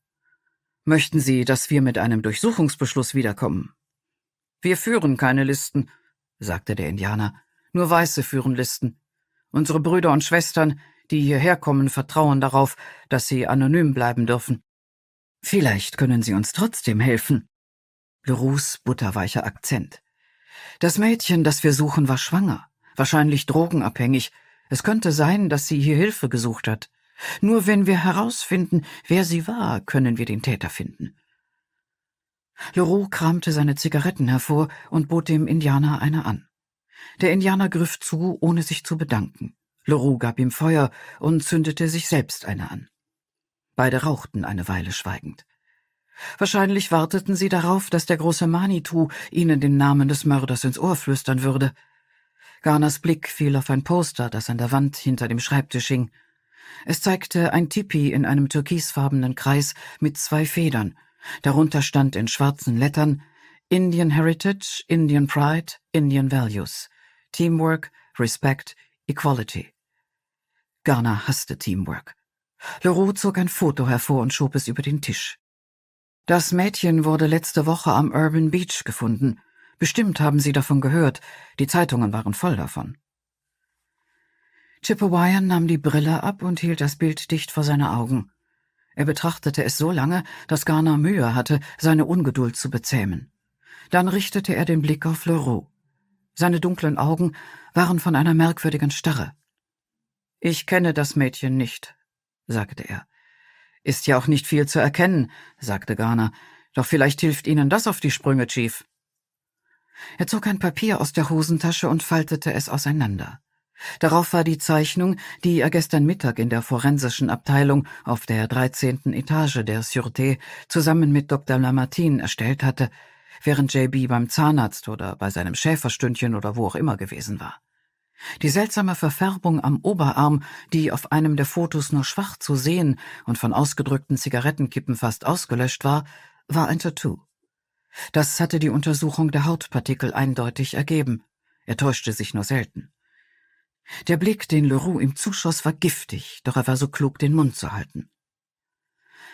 Möchten Sie, dass wir mit einem Durchsuchungsbeschluss wiederkommen? Wir führen keine Listen, sagte der Indianer, nur Weiße führen Listen. Unsere Brüder und Schwestern, die hierher kommen, vertrauen darauf, dass sie anonym bleiben dürfen. Vielleicht können Sie uns trotzdem helfen. Leroux butterweicher Akzent. Das Mädchen, das wir suchen, war schwanger, wahrscheinlich drogenabhängig. Es könnte sein, dass sie hier Hilfe gesucht hat. Nur wenn wir herausfinden, wer sie war, können wir den Täter finden. Leroux kramte seine Zigaretten hervor und bot dem Indianer eine an. Der Indianer griff zu, ohne sich zu bedanken. Leroux gab ihm Feuer und zündete sich selbst eine an. Beide rauchten eine Weile schweigend. Wahrscheinlich warteten sie darauf, dass der große Manitou ihnen den Namen des Mörders ins Ohr flüstern würde. Garners Blick fiel auf ein Poster, das an der Wand hinter dem Schreibtisch hing. Es zeigte ein Tipi in einem türkisfarbenen Kreis mit zwei Federn. Darunter stand in schwarzen Lettern Indian Heritage, Indian Pride, Indian Values, Teamwork, Respect, Equality. Garner hasste Teamwork. Leroux zog ein Foto hervor und schob es über den Tisch. Das Mädchen wurde letzte Woche am Urban Beach gefunden. Bestimmt haben Sie davon gehört, die Zeitungen waren voll davon. Chippewyan nahm die Brille ab und hielt das Bild dicht vor seine Augen. Er betrachtete es so lange, dass Garner Mühe hatte, seine Ungeduld zu bezähmen. Dann richtete er den Blick auf Leroux. Seine dunklen Augen waren von einer merkwürdigen Starre. Ich kenne das Mädchen nicht, sagte er. Ist ja auch nicht viel zu erkennen, sagte Garner. Doch vielleicht hilft Ihnen das auf die Sprünge, Chief. Er zog ein Papier aus der Hosentasche und faltete es auseinander. Darauf war die Zeichnung, die er gestern Mittag in der forensischen Abteilung auf der 13. Etage der Sûreté zusammen mit Dr. Lamartine erstellt hatte, während JB beim Zahnarzt oder bei seinem Schäferstündchen oder wo auch immer gewesen war. Die seltsame Verfärbung am Oberarm, die auf einem der Fotos nur schwach zu sehen und von ausgedrückten Zigarettenkippen fast ausgelöscht war, war ein Tattoo. Das hatte die Untersuchung der Hautpartikel eindeutig ergeben. Er täuschte sich nur selten. Der Blick, den Leroux ihm zuschoss, war giftig, doch er war so klug, den Mund zu halten.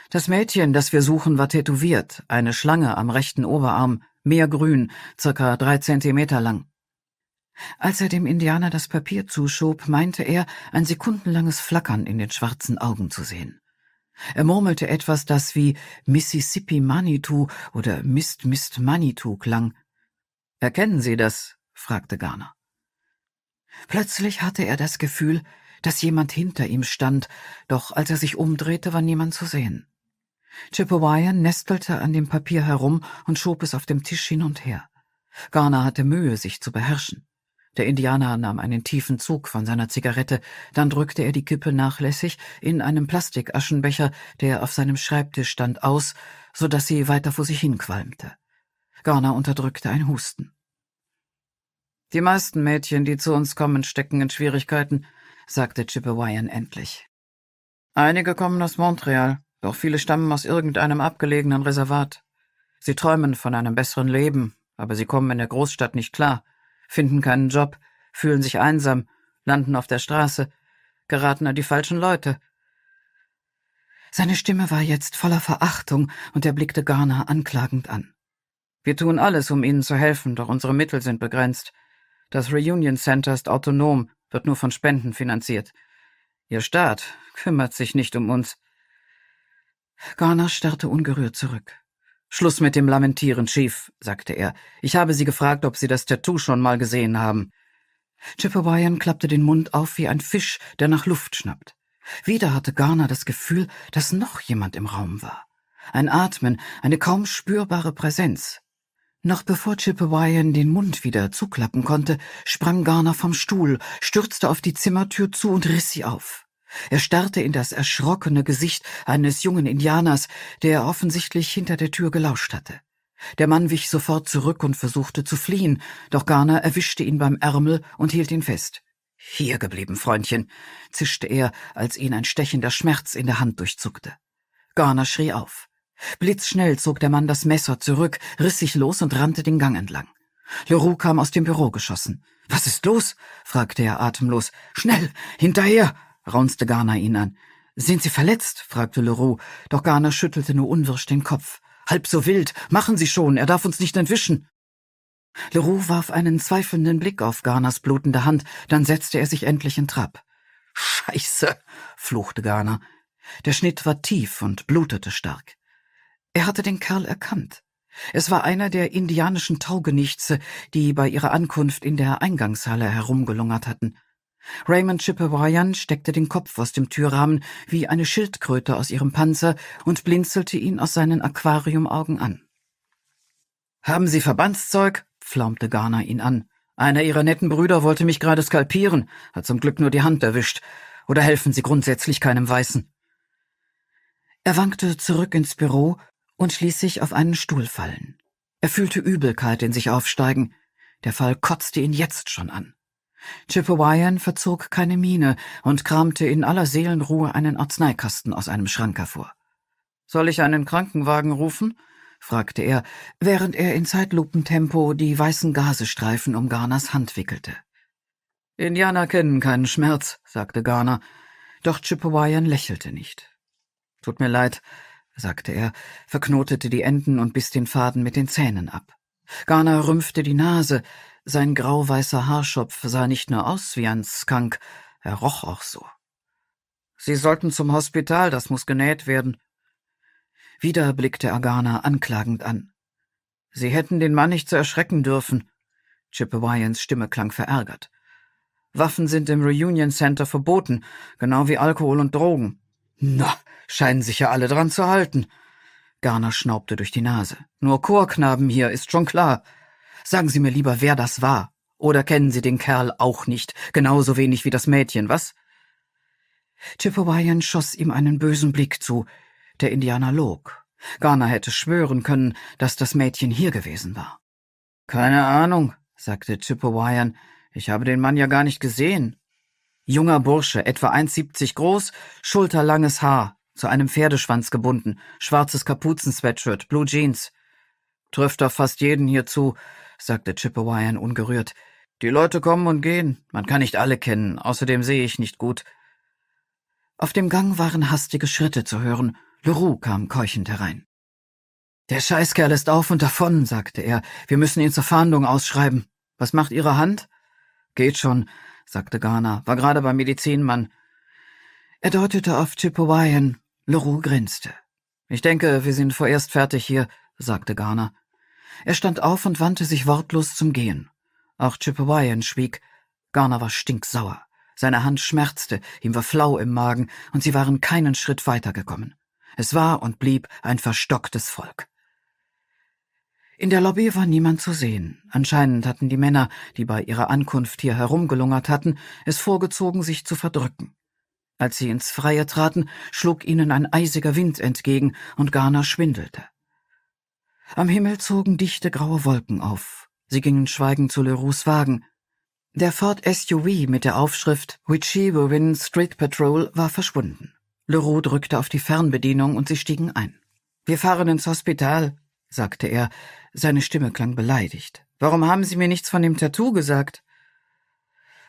Das Mädchen, das wir suchen, war tätowiert, eine Schlange am rechten Oberarm, meergrün, circa drei Zentimeter lang. Als er dem Indianer das Papier zuschob, meinte er, ein sekundenlanges Flackern in den schwarzen Augen zu sehen. Er murmelte etwas, das wie Mississippi Manitou oder Mist Mist Manitou klang. Erkennen Sie das? fragte Garner. Plötzlich hatte er das Gefühl, dass jemand hinter ihm stand, doch als er sich umdrehte, war niemand zu sehen. Chipewyan nestelte an dem Papier herum und schob es auf dem Tisch hin und her. Garner hatte Mühe, sich zu beherrschen. Der Indianer nahm einen tiefen Zug von seiner Zigarette, dann drückte er die Kippe nachlässig in einem Plastikaschenbecher, der auf seinem Schreibtisch stand, aus, so dass sie weiter vor sich hinqualmte. Garner unterdrückte ein Husten. Die meisten Mädchen, die zu uns kommen, stecken in Schwierigkeiten, sagte Chipewyan endlich. Einige kommen aus Montreal, doch viele stammen aus irgendeinem abgelegenen Reservat. Sie träumen von einem besseren Leben, aber sie kommen in der Großstadt nicht klar, finden keinen Job, fühlen sich einsam, landen auf der Straße, geraten an die falschen Leute. Seine Stimme war jetzt voller Verachtung und er blickte Garner anklagend an. Wir tun alles, um ihnen zu helfen, doch unsere Mittel sind begrenzt. Das Reunion Center ist autonom, wird nur von Spenden finanziert. Ihr Staat kümmert sich nicht um uns. Garner starrte ungerührt zurück. Schluss mit dem Lamentieren, Chief, sagte er. Ich habe Sie gefragt, ob Sie das Tattoo schon mal gesehen haben. Chippewayan klappte den Mund auf wie ein Fisch, der nach Luft schnappt. Wieder hatte Garner das Gefühl, dass noch jemand im Raum war. Ein Atmen, eine kaum spürbare Präsenz. Noch bevor Chippewyan den Mund wieder zuklappen konnte, sprang Garner vom Stuhl, stürzte auf die Zimmertür zu und riss sie auf. Er starrte in das erschrockene Gesicht eines jungen Indianers, der offensichtlich hinter der Tür gelauscht hatte. Der Mann wich sofort zurück und versuchte zu fliehen, doch Garner erwischte ihn beim Ärmel und hielt ihn fest. Hier geblieben, Freundchen, zischte er, als ihn ein stechender Schmerz in der Hand durchzuckte. Garner schrie auf. Blitzschnell zog der Mann das Messer zurück, riss sich los und rannte den Gang entlang. Leroux kam aus dem Büro geschossen. Was ist los? fragte er atemlos. Schnell, hinterher! raunzte Garner ihn an. Sind Sie verletzt? fragte Leroux, doch Garner schüttelte nur unwirsch den Kopf. Halb so wild, machen Sie schon, er darf uns nicht entwischen. Leroux warf einen zweifelnden Blick auf Garners blutende Hand, dann setzte er sich endlich in Trab. Scheiße, fluchte Garner. Der Schnitt war tief und blutete stark. Er hatte den Kerl erkannt. Es war einer der indianischen Taugenichtse, die bei ihrer Ankunft in der Eingangshalle herumgelungert hatten. Raymond Chippewayan steckte den Kopf aus dem Türrahmen wie eine Schildkröte aus ihrem Panzer und blinzelte ihn aus seinen Aquariumaugen an. Haben Sie Verbandszeug? flaumte Garner ihn an. Einer Ihrer netten Brüder wollte mich gerade skalpieren, hat zum Glück nur die Hand erwischt. Oder helfen Sie grundsätzlich keinem Weißen? Er wankte zurück ins Büro und ließ sich auf einen Stuhl fallen. Er fühlte Übelkeit in sich aufsteigen. Der Fall kotzte ihn jetzt schon an. Chipewyan verzog keine Miene und kramte in aller Seelenruhe einen Arzneikasten aus einem Schrank hervor. Soll ich einen Krankenwagen rufen? fragte er, während er in Zeitlupentempo die weißen Gasestreifen um Garners Hand wickelte. Indianer kennen keinen Schmerz, sagte Garner, doch Chipewyan lächelte nicht. Tut mir leid, sagte er, verknotete die Enden und biss den Faden mit den Zähnen ab. Garner rümpfte die Nase, sein grauweißer Haarschopf sah nicht nur aus wie ein Skank, er roch auch so. Sie sollten zum Hospital, das muss genäht werden. Wieder blickte Agana anklagend an. Sie hätten den Mann nicht zu so erschrecken dürfen. Chippewyans Stimme klang verärgert. Waffen sind im Reunion Center verboten, genau wie Alkohol und Drogen. Na, scheinen sich ja alle dran zu halten. Garner schnaubte durch die Nase. Nur Chorknaben hier, ist schon klar. Sagen Sie mir lieber, wer das war. Oder kennen Sie den Kerl auch nicht, genauso wenig wie das Mädchen, was? Chippewayan schoss ihm einen bösen Blick zu. Der Indianer log. Garner hätte schwören können, dass das Mädchen hier gewesen war. Keine Ahnung, sagte Chippewayan. Ich habe den Mann ja gar nicht gesehen. Junger Bursche, etwa 1,70 groß, schulterlanges Haar, zu einem Pferdeschwanz gebunden, schwarzes Kapuzen-Sweatshirt, Blue Jeans. Trifft doch fast jeden hier zu, sagte Chippewayan ungerührt. Die Leute kommen und gehen. Man kann nicht alle kennen. Außerdem sehe ich nicht gut. Auf dem Gang waren hastige Schritte zu hören. Leroux kam keuchend herein. Der Scheißkerl ist auf und davon, sagte er. Wir müssen ihn zur Fahndung ausschreiben. Was macht Ihre Hand? Geht schon sagte Garner, war gerade beim Medizinmann. Er deutete auf Chippewyan. Leroux grinste. Ich denke, wir sind vorerst fertig hier, sagte Garner. Er stand auf und wandte sich wortlos zum Gehen. Auch Chippewyan schwieg. Garner war stinksauer. Seine Hand schmerzte, ihm war flau im Magen, und sie waren keinen Schritt weitergekommen. Es war und blieb ein verstocktes Volk. In der Lobby war niemand zu sehen. Anscheinend hatten die Männer, die bei ihrer Ankunft hier herumgelungert hatten, es vorgezogen, sich zu verdrücken. Als sie ins Freie traten, schlug ihnen ein eisiger Wind entgegen und Garner schwindelte. Am Himmel zogen dichte graue Wolken auf. Sie gingen schweigend zu Leroux Wagen. Der Ford SUV mit der Aufschrift Wichibowin Street Patrol war verschwunden. Leroux drückte auf die Fernbedienung und sie stiegen ein. Wir fahren ins Hospital, sagte er, seine Stimme klang beleidigt. Warum haben Sie mir nichts von dem Tattoo gesagt?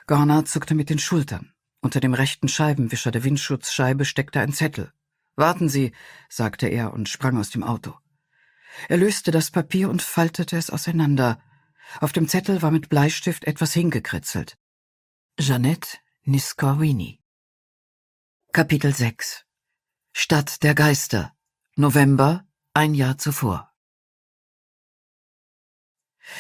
Garnard zuckte mit den Schultern. Unter dem rechten Scheibenwischer der Windschutzscheibe steckte ein Zettel. Warten Sie, sagte er und sprang aus dem Auto. Er löste das Papier und faltete es auseinander. Auf dem Zettel war mit Bleistift etwas hingekritzelt. Jeanette Niscorwini. Kapitel 6 Stadt der Geister. November, ein Jahr zuvor.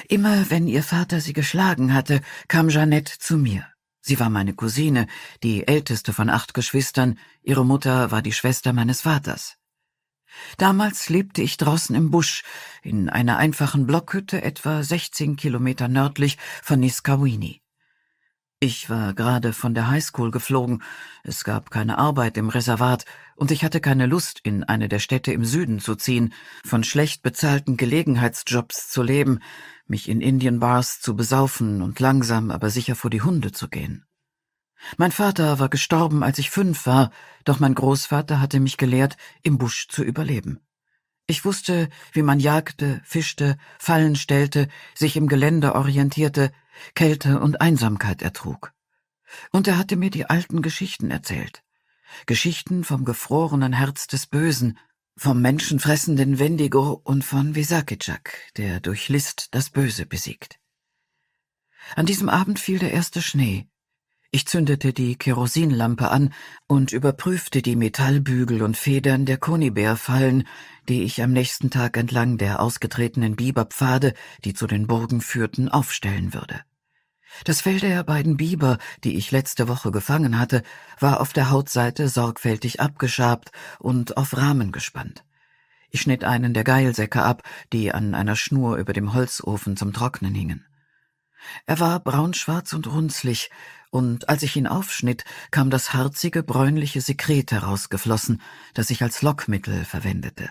Immer wenn ihr Vater sie geschlagen hatte, kam Jeannette zu mir. Sie war meine Cousine, die älteste von acht Geschwistern, ihre Mutter war die Schwester meines Vaters. Damals lebte ich draußen im Busch, in einer einfachen Blockhütte etwa 16 Kilometer nördlich von Niskawini. Ich war gerade von der Highschool geflogen, es gab keine Arbeit im Reservat und ich hatte keine Lust, in eine der Städte im Süden zu ziehen, von schlecht bezahlten Gelegenheitsjobs zu leben, mich in Indian-Bars zu besaufen und langsam aber sicher vor die Hunde zu gehen. Mein Vater war gestorben, als ich fünf war, doch mein Großvater hatte mich gelehrt, im Busch zu überleben. Ich wusste, wie man jagte, fischte, Fallen stellte, sich im Gelände orientierte, Kälte und Einsamkeit ertrug. Und er hatte mir die alten Geschichten erzählt. Geschichten vom gefrorenen Herz des Bösen, vom menschenfressenden Wendigo und von Wisakiczak, der durch List das Böse besiegt. An diesem Abend fiel der erste Schnee. Ich zündete die Kerosinlampe an und überprüfte die Metallbügel und Federn der Konibärfallen, die ich am nächsten Tag entlang der ausgetretenen Biberpfade, die zu den Burgen führten, aufstellen würde. Das Fell der beiden Biber, die ich letzte Woche gefangen hatte, war auf der Hautseite sorgfältig abgeschabt und auf Rahmen gespannt. Ich schnitt einen der Geilsäcke ab, die an einer Schnur über dem Holzofen zum Trocknen hingen. Er war braunschwarz und runzlig, und als ich ihn aufschnitt, kam das harzige, bräunliche Sekret herausgeflossen, das ich als Lockmittel verwendete.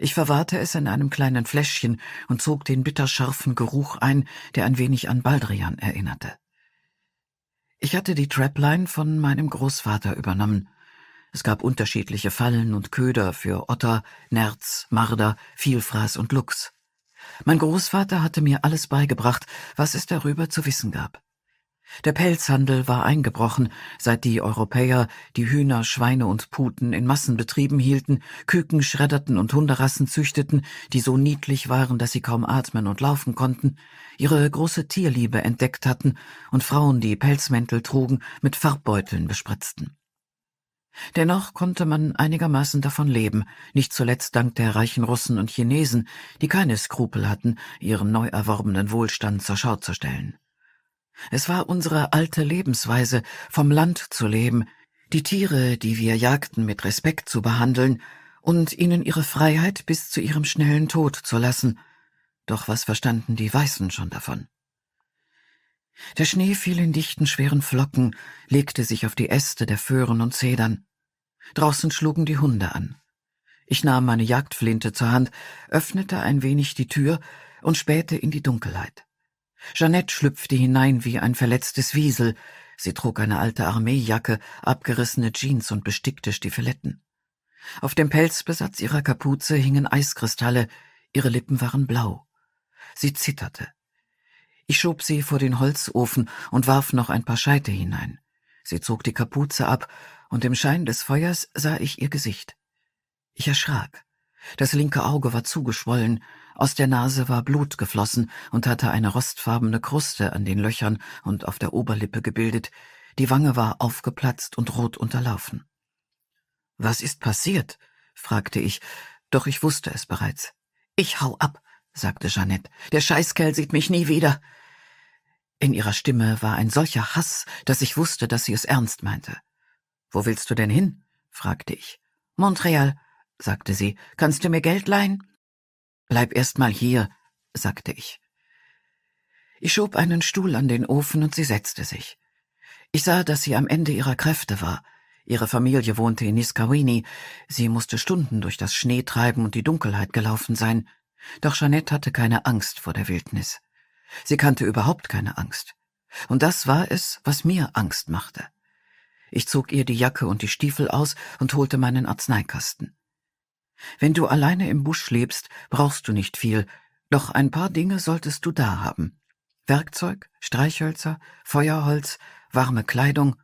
Ich verwahrte es in einem kleinen Fläschchen und zog den bitterscharfen Geruch ein, der ein wenig an Baldrian erinnerte. Ich hatte die Trapline von meinem Großvater übernommen. Es gab unterschiedliche Fallen und Köder für Otter, Nerz, Marder, Vielfraß und Luchs. Mein Großvater hatte mir alles beigebracht, was es darüber zu wissen gab. Der Pelzhandel war eingebrochen, seit die Europäer die Hühner, Schweine und Puten in Massenbetrieben hielten, Küken schredderten und Hunderassen züchteten, die so niedlich waren, dass sie kaum atmen und laufen konnten, ihre große Tierliebe entdeckt hatten und Frauen, die Pelzmäntel trugen, mit Farbbeuteln bespritzten. Dennoch konnte man einigermaßen davon leben, nicht zuletzt dank der reichen Russen und Chinesen, die keine Skrupel hatten, ihren neu erworbenen Wohlstand zur Schau zu stellen. Es war unsere alte Lebensweise, vom Land zu leben, die Tiere, die wir jagten, mit Respekt zu behandeln und ihnen ihre Freiheit bis zu ihrem schnellen Tod zu lassen. Doch was verstanden die Weißen schon davon? Der Schnee fiel in dichten, schweren Flocken, legte sich auf die Äste der Föhren und Zedern. Draußen schlugen die Hunde an. Ich nahm meine Jagdflinte zur Hand, öffnete ein wenig die Tür und spähte in die Dunkelheit. Jeannette schlüpfte hinein wie ein verletztes Wiesel. Sie trug eine alte Armeejacke, abgerissene Jeans und bestickte Stiefeletten. Auf dem Pelzbesatz ihrer Kapuze hingen Eiskristalle, ihre Lippen waren blau. Sie zitterte. Ich schob sie vor den Holzofen und warf noch ein paar Scheite hinein. Sie zog die Kapuze ab, und im Schein des Feuers sah ich ihr Gesicht. Ich erschrak. Das linke Auge war zugeschwollen, aus der Nase war Blut geflossen und hatte eine rostfarbene Kruste an den Löchern und auf der Oberlippe gebildet. Die Wange war aufgeplatzt und rot unterlaufen. Was ist passiert? fragte ich, doch ich wusste es bereits. Ich hau ab, sagte Jeanette. Der Scheißkerl sieht mich nie wieder. In ihrer Stimme war ein solcher Hass, dass ich wusste, dass sie es ernst meinte. Wo willst du denn hin? fragte ich. Montreal, sagte sie. Kannst du mir Geld leihen? Bleib erst mal hier, sagte ich. Ich schob einen Stuhl an den Ofen und sie setzte sich. Ich sah, dass sie am Ende ihrer Kräfte war. Ihre Familie wohnte in Niskawini. Sie musste Stunden durch das Schnee treiben und die Dunkelheit gelaufen sein. Doch Jeanette hatte keine Angst vor der Wildnis. Sie kannte überhaupt keine Angst. Und das war es, was mir Angst machte. Ich zog ihr die Jacke und die Stiefel aus und holte meinen Arzneikasten. Wenn du alleine im Busch lebst, brauchst du nicht viel, doch ein paar Dinge solltest du da haben. Werkzeug, Streichhölzer, Feuerholz, warme Kleidung,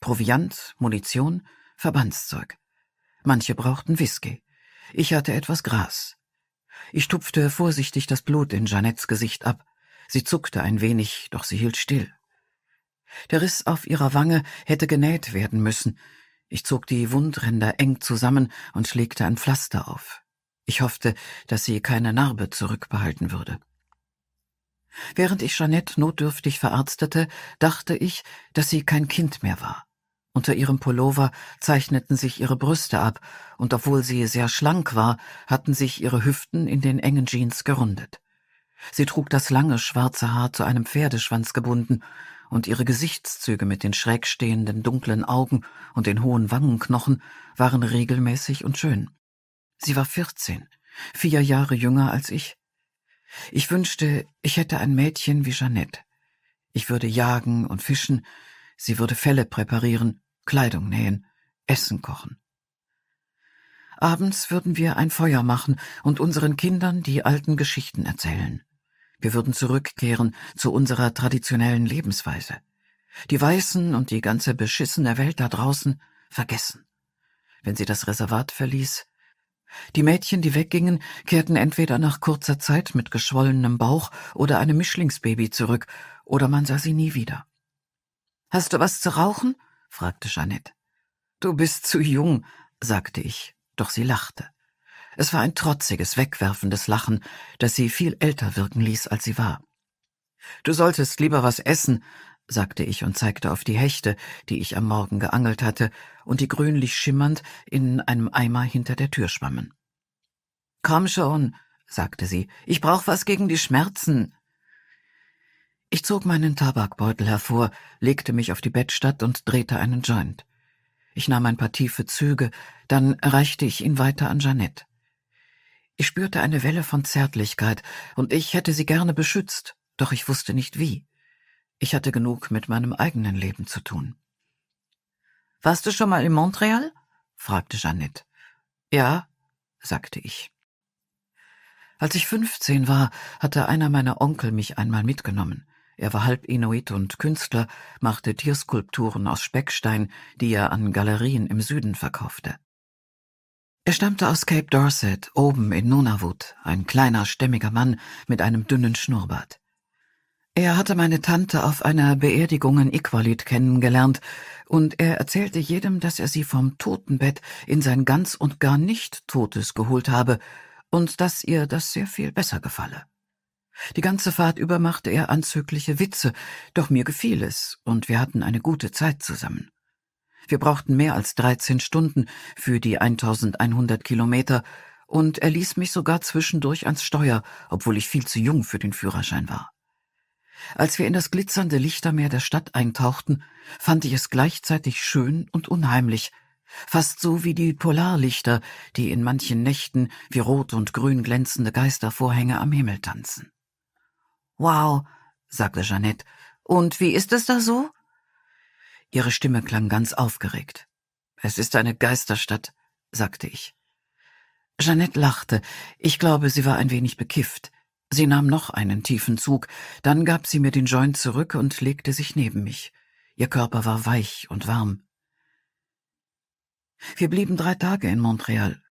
Proviant, Munition, Verbandszeug. Manche brauchten Whisky. Ich hatte etwas Gras. Ich tupfte vorsichtig das Blut in Jeanettes Gesicht ab. Sie zuckte ein wenig, doch sie hielt still. Der Riss auf ihrer Wange hätte genäht werden müssen. Ich zog die Wundränder eng zusammen und legte ein Pflaster auf. Ich hoffte, dass sie keine Narbe zurückbehalten würde. Während ich Jeanette notdürftig verarztete, dachte ich, dass sie kein Kind mehr war. Unter ihrem Pullover zeichneten sich ihre Brüste ab, und obwohl sie sehr schlank war, hatten sich ihre Hüften in den engen Jeans gerundet. Sie trug das lange schwarze Haar zu einem Pferdeschwanz gebunden, und ihre Gesichtszüge mit den schräg stehenden dunklen Augen und den hohen Wangenknochen waren regelmäßig und schön. Sie war vierzehn, vier Jahre jünger als ich. Ich wünschte, ich hätte ein Mädchen wie Jeanette. Ich würde jagen und fischen, sie würde Felle präparieren, Kleidung nähen, Essen kochen. Abends würden wir ein Feuer machen und unseren Kindern die alten Geschichten erzählen. Wir würden zurückkehren zu unserer traditionellen Lebensweise. Die Weißen und die ganze beschissene Welt da draußen vergessen. Wenn sie das Reservat verließ, die Mädchen, die weggingen, kehrten entweder nach kurzer Zeit mit geschwollenem Bauch oder einem Mischlingsbaby zurück, oder man sah sie nie wieder. Hast du was zu rauchen? fragte Jeanette. Du bist zu jung, sagte ich, doch sie lachte. Es war ein trotziges, wegwerfendes Lachen, das sie viel älter wirken ließ, als sie war. Du solltest lieber was essen, sagte ich und zeigte auf die Hechte, die ich am Morgen geangelt hatte und die grünlich schimmernd in einem Eimer hinter der Tür schwammen. Komm schon, sagte sie, ich brauch was gegen die Schmerzen. Ich zog meinen Tabakbeutel hervor, legte mich auf die Bettstatt und drehte einen Joint. Ich nahm ein paar tiefe Züge, dann reichte ich ihn weiter an Jeannette. Ich spürte eine Welle von Zärtlichkeit, und ich hätte sie gerne beschützt, doch ich wusste nicht wie. Ich hatte genug mit meinem eigenen Leben zu tun. Warst du schon mal in Montreal? fragte Jeannette. Ja, sagte ich. Als ich fünfzehn war, hatte einer meiner Onkel mich einmal mitgenommen. Er war halb Inuit und Künstler, machte Tierskulpturen aus Speckstein, die er an Galerien im Süden verkaufte. Er stammte aus Cape Dorset, oben in Nunavut, ein kleiner, stämmiger Mann mit einem dünnen Schnurrbart. Er hatte meine Tante auf einer Beerdigung in Iqaluit kennengelernt, und er erzählte jedem, dass er sie vom Totenbett in sein ganz und gar nicht Totes geholt habe und dass ihr das sehr viel besser gefalle. Die ganze Fahrt über machte er anzügliche Witze, doch mir gefiel es, und wir hatten eine gute Zeit zusammen. Wir brauchten mehr als 13 Stunden für die 1100 Kilometer und er ließ mich sogar zwischendurch ans Steuer, obwohl ich viel zu jung für den Führerschein war. Als wir in das glitzernde Lichtermeer der Stadt eintauchten, fand ich es gleichzeitig schön und unheimlich, fast so wie die Polarlichter, die in manchen Nächten wie rot und grün glänzende Geistervorhänge am Himmel tanzen. Wow, sagte Jeannette, und wie ist es da so? Ihre Stimme klang ganz aufgeregt. Es ist eine Geisterstadt, sagte ich. Jeanette lachte. Ich glaube, sie war ein wenig bekifft. Sie nahm noch einen tiefen Zug, dann gab sie mir den Joint zurück und legte sich neben mich. Ihr Körper war weich und warm. Wir blieben drei Tage in Montreal.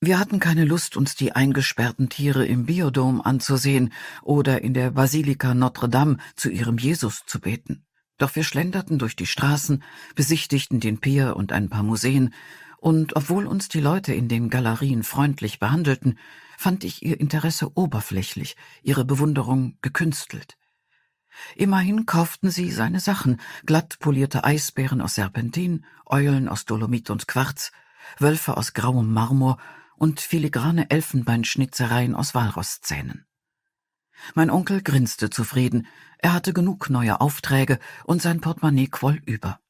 Wir hatten keine Lust, uns die eingesperrten Tiere im Biodom anzusehen oder in der Basilika Notre Dame zu ihrem Jesus zu beten. Doch wir schlenderten durch die Straßen, besichtigten den Pier und ein paar Museen, und obwohl uns die Leute in den Galerien freundlich behandelten, fand ich ihr Interesse oberflächlich, ihre Bewunderung gekünstelt. Immerhin kauften sie seine Sachen, glatt polierte Eisbären aus Serpentin, Eulen aus Dolomit und Quarz, Wölfe aus grauem Marmor und filigrane Elfenbeinschnitzereien aus Walrosszähnen. Mein Onkel grinste zufrieden, er hatte genug neue Aufträge und sein Portemonnaie quoll über.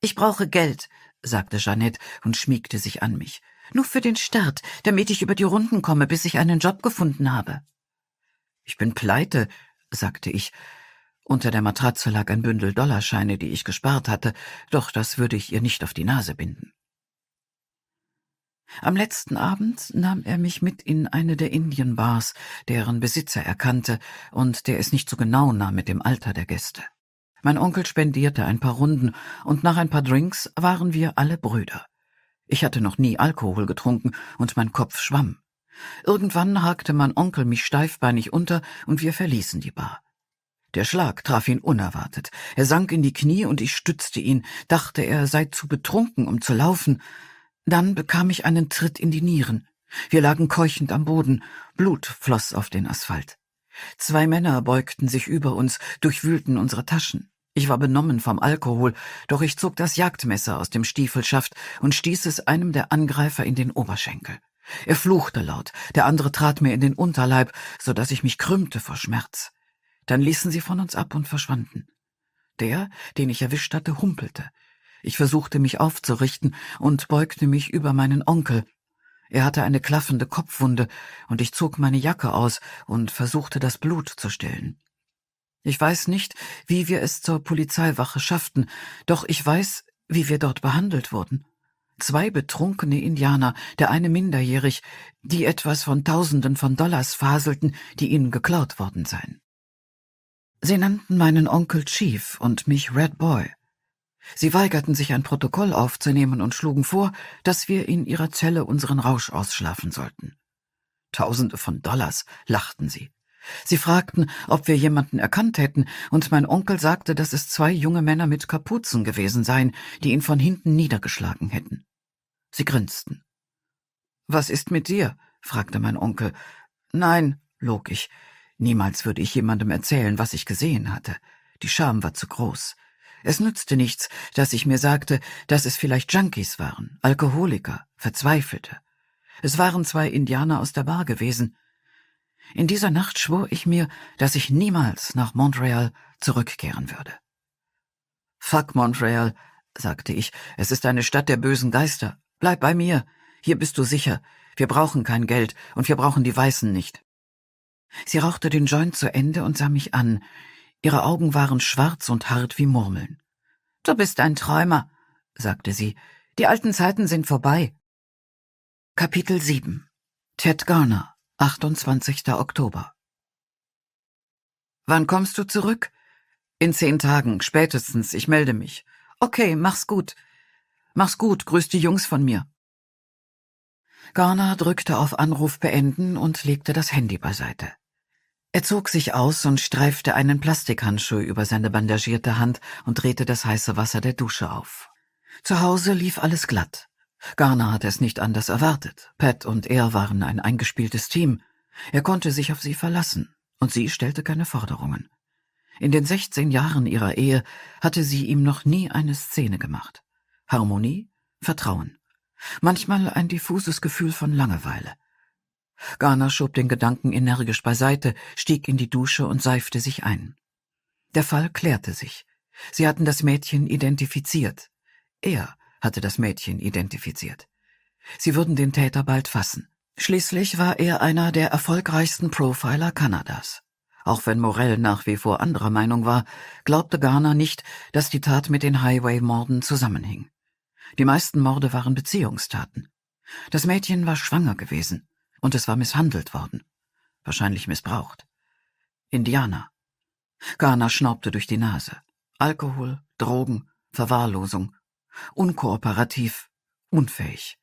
Ich brauche Geld, sagte Jeanette und schmiegte sich an mich. Nur für den Start, damit ich über die Runden komme, bis ich einen Job gefunden habe. Ich bin pleite, sagte ich. Unter der Matratze lag ein Bündel Dollarscheine, die ich gespart hatte, doch das würde ich ihr nicht auf die Nase binden. Am letzten Abend nahm er mich mit in eine der Indienbars, deren Besitzer er kannte und der es nicht so genau nahm mit dem Alter der Gäste. Mein Onkel spendierte ein paar Runden und nach ein paar Drinks waren wir alle Brüder. Ich hatte noch nie Alkohol getrunken und mein Kopf schwamm. Irgendwann hakte mein Onkel mich steifbeinig unter und wir verließen die Bar. Der Schlag traf ihn unerwartet. Er sank in die Knie und ich stützte ihn, dachte, er sei zu betrunken, um zu laufen, dann bekam ich einen Tritt in die Nieren. Wir lagen keuchend am Boden, Blut floss auf den Asphalt. Zwei Männer beugten sich über uns, durchwühlten unsere Taschen. Ich war benommen vom Alkohol, doch ich zog das Jagdmesser aus dem Stiefelschaft und stieß es einem der Angreifer in den Oberschenkel. Er fluchte laut, der andere trat mir in den Unterleib, so dass ich mich krümmte vor Schmerz. Dann ließen sie von uns ab und verschwanden. Der, den ich erwischt hatte, humpelte. Ich versuchte mich aufzurichten und beugte mich über meinen Onkel. Er hatte eine klaffende Kopfwunde, und ich zog meine Jacke aus und versuchte das Blut zu stillen. Ich weiß nicht, wie wir es zur Polizeiwache schafften, doch ich weiß, wie wir dort behandelt wurden. Zwei betrunkene Indianer, der eine minderjährig, die etwas von Tausenden von Dollars faselten, die ihnen geklaut worden seien. Sie nannten meinen Onkel Chief und mich Red Boy. Sie weigerten sich ein Protokoll aufzunehmen und schlugen vor, dass wir in ihrer Zelle unseren Rausch ausschlafen sollten. Tausende von Dollars, lachten sie. Sie fragten, ob wir jemanden erkannt hätten, und mein Onkel sagte, dass es zwei junge Männer mit Kapuzen gewesen seien, die ihn von hinten niedergeschlagen hätten. Sie grinsten. Was ist mit dir? fragte mein Onkel. Nein, log ich. Niemals würde ich jemandem erzählen, was ich gesehen hatte. Die Scham war zu groß. Es nützte nichts, dass ich mir sagte, dass es vielleicht Junkies waren, Alkoholiker, Verzweifelte. Es waren zwei Indianer aus der Bar gewesen. In dieser Nacht schwor ich mir, dass ich niemals nach Montreal zurückkehren würde. Fuck Montreal, sagte ich, es ist eine Stadt der bösen Geister. Bleib bei mir, hier bist du sicher. Wir brauchen kein Geld und wir brauchen die Weißen nicht. Sie rauchte den Joint zu Ende und sah mich an. Ihre Augen waren schwarz und hart wie Murmeln. Du bist ein Träumer, sagte sie. Die alten Zeiten sind vorbei. Kapitel 7 Ted Garner, 28. Oktober. Wann kommst du zurück? In zehn Tagen, spätestens, ich melde mich. Okay, mach's gut. Mach's gut, grüß die Jungs von mir. Garner drückte auf Anruf beenden und legte das Handy beiseite. Er zog sich aus und streifte einen Plastikhandschuh über seine bandagierte Hand und drehte das heiße Wasser der Dusche auf. Zu Hause lief alles glatt. Garner hatte es nicht anders erwartet. Pat und er waren ein eingespieltes Team. Er konnte sich auf sie verlassen, und sie stellte keine Forderungen. In den 16 Jahren ihrer Ehe hatte sie ihm noch nie eine Szene gemacht. Harmonie, Vertrauen. Manchmal ein diffuses Gefühl von Langeweile. Garner schob den Gedanken energisch beiseite, stieg in die Dusche und seifte sich ein. Der Fall klärte sich. Sie hatten das Mädchen identifiziert. Er hatte das Mädchen identifiziert. Sie würden den Täter bald fassen. Schließlich war er einer der erfolgreichsten Profiler Kanadas. Auch wenn Morell nach wie vor anderer Meinung war, glaubte Garner nicht, dass die Tat mit den Highway-Morden zusammenhing. Die meisten Morde waren Beziehungstaten. Das Mädchen war schwanger gewesen und es war misshandelt worden, wahrscheinlich missbraucht. Indianer. Ghana schnaubte durch die Nase. Alkohol, Drogen, Verwahrlosung, unkooperativ, unfähig.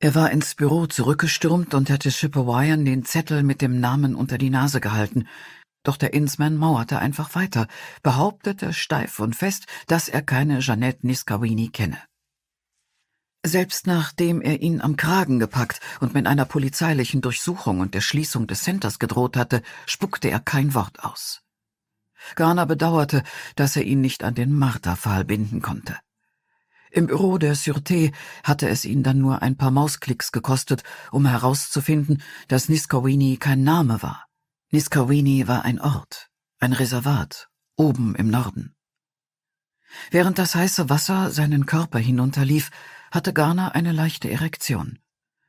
Er war ins Büro zurückgestürmt und hätte Chipewyan den Zettel mit dem Namen unter die Nase gehalten. Doch der Innsman mauerte einfach weiter, behauptete steif und fest, dass er keine Jeanette Niskawini kenne. Selbst nachdem er ihn am Kragen gepackt und mit einer polizeilichen Durchsuchung und der Schließung des Centers gedroht hatte, spuckte er kein Wort aus. Garner bedauerte, dass er ihn nicht an den Marterpfahl binden konnte. Im Büro der Sûreté hatte es ihn dann nur ein paar Mausklicks gekostet, um herauszufinden, dass Niskowini kein Name war. Niskowini war ein Ort, ein Reservat, oben im Norden. Während das heiße Wasser seinen Körper hinunterlief, hatte Garner eine leichte Erektion.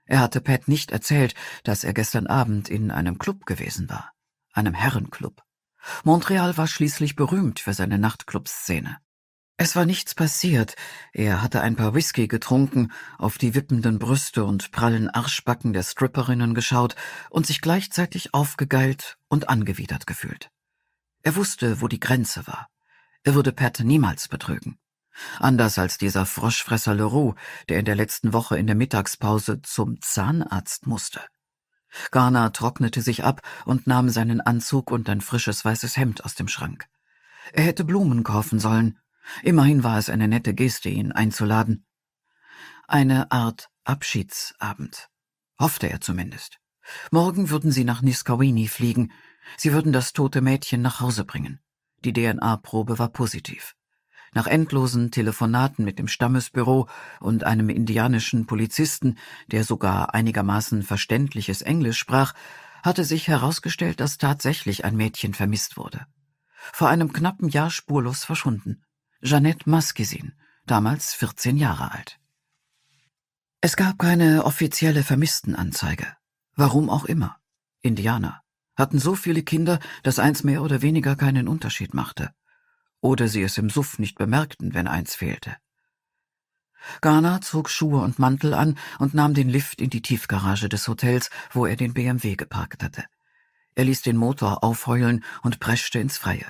Er hatte Pat nicht erzählt, dass er gestern Abend in einem Club gewesen war, einem Herrenclub. Montreal war schließlich berühmt für seine Nachtclubszene. Es war nichts passiert, er hatte ein paar Whisky getrunken, auf die wippenden Brüste und prallen Arschbacken der Stripperinnen geschaut und sich gleichzeitig aufgegeilt und angewidert gefühlt. Er wusste, wo die Grenze war. Er würde Pat niemals betrügen. Anders als dieser Froschfresser Leroux, der in der letzten Woche in der Mittagspause zum Zahnarzt musste. Garner trocknete sich ab und nahm seinen Anzug und ein frisches weißes Hemd aus dem Schrank. Er hätte Blumen kaufen sollen. Immerhin war es eine nette Geste, ihn einzuladen. Eine Art Abschiedsabend. Hoffte er zumindest. Morgen würden sie nach Niskawini fliegen. Sie würden das tote Mädchen nach Hause bringen. Die DNA-Probe war positiv. Nach endlosen Telefonaten mit dem Stammesbüro und einem indianischen Polizisten, der sogar einigermaßen verständliches Englisch sprach, hatte sich herausgestellt, dass tatsächlich ein Mädchen vermisst wurde. Vor einem knappen Jahr spurlos verschwunden. Jeannette Maskisin, damals 14 Jahre alt. Es gab keine offizielle Vermisstenanzeige. Warum auch immer. Indianer hatten so viele Kinder, dass eins mehr oder weniger keinen Unterschied machte oder sie es im Suff nicht bemerkten, wenn eins fehlte. Garner zog Schuhe und Mantel an und nahm den Lift in die Tiefgarage des Hotels, wo er den BMW geparkt hatte. Er ließ den Motor aufheulen und preschte ins Freie.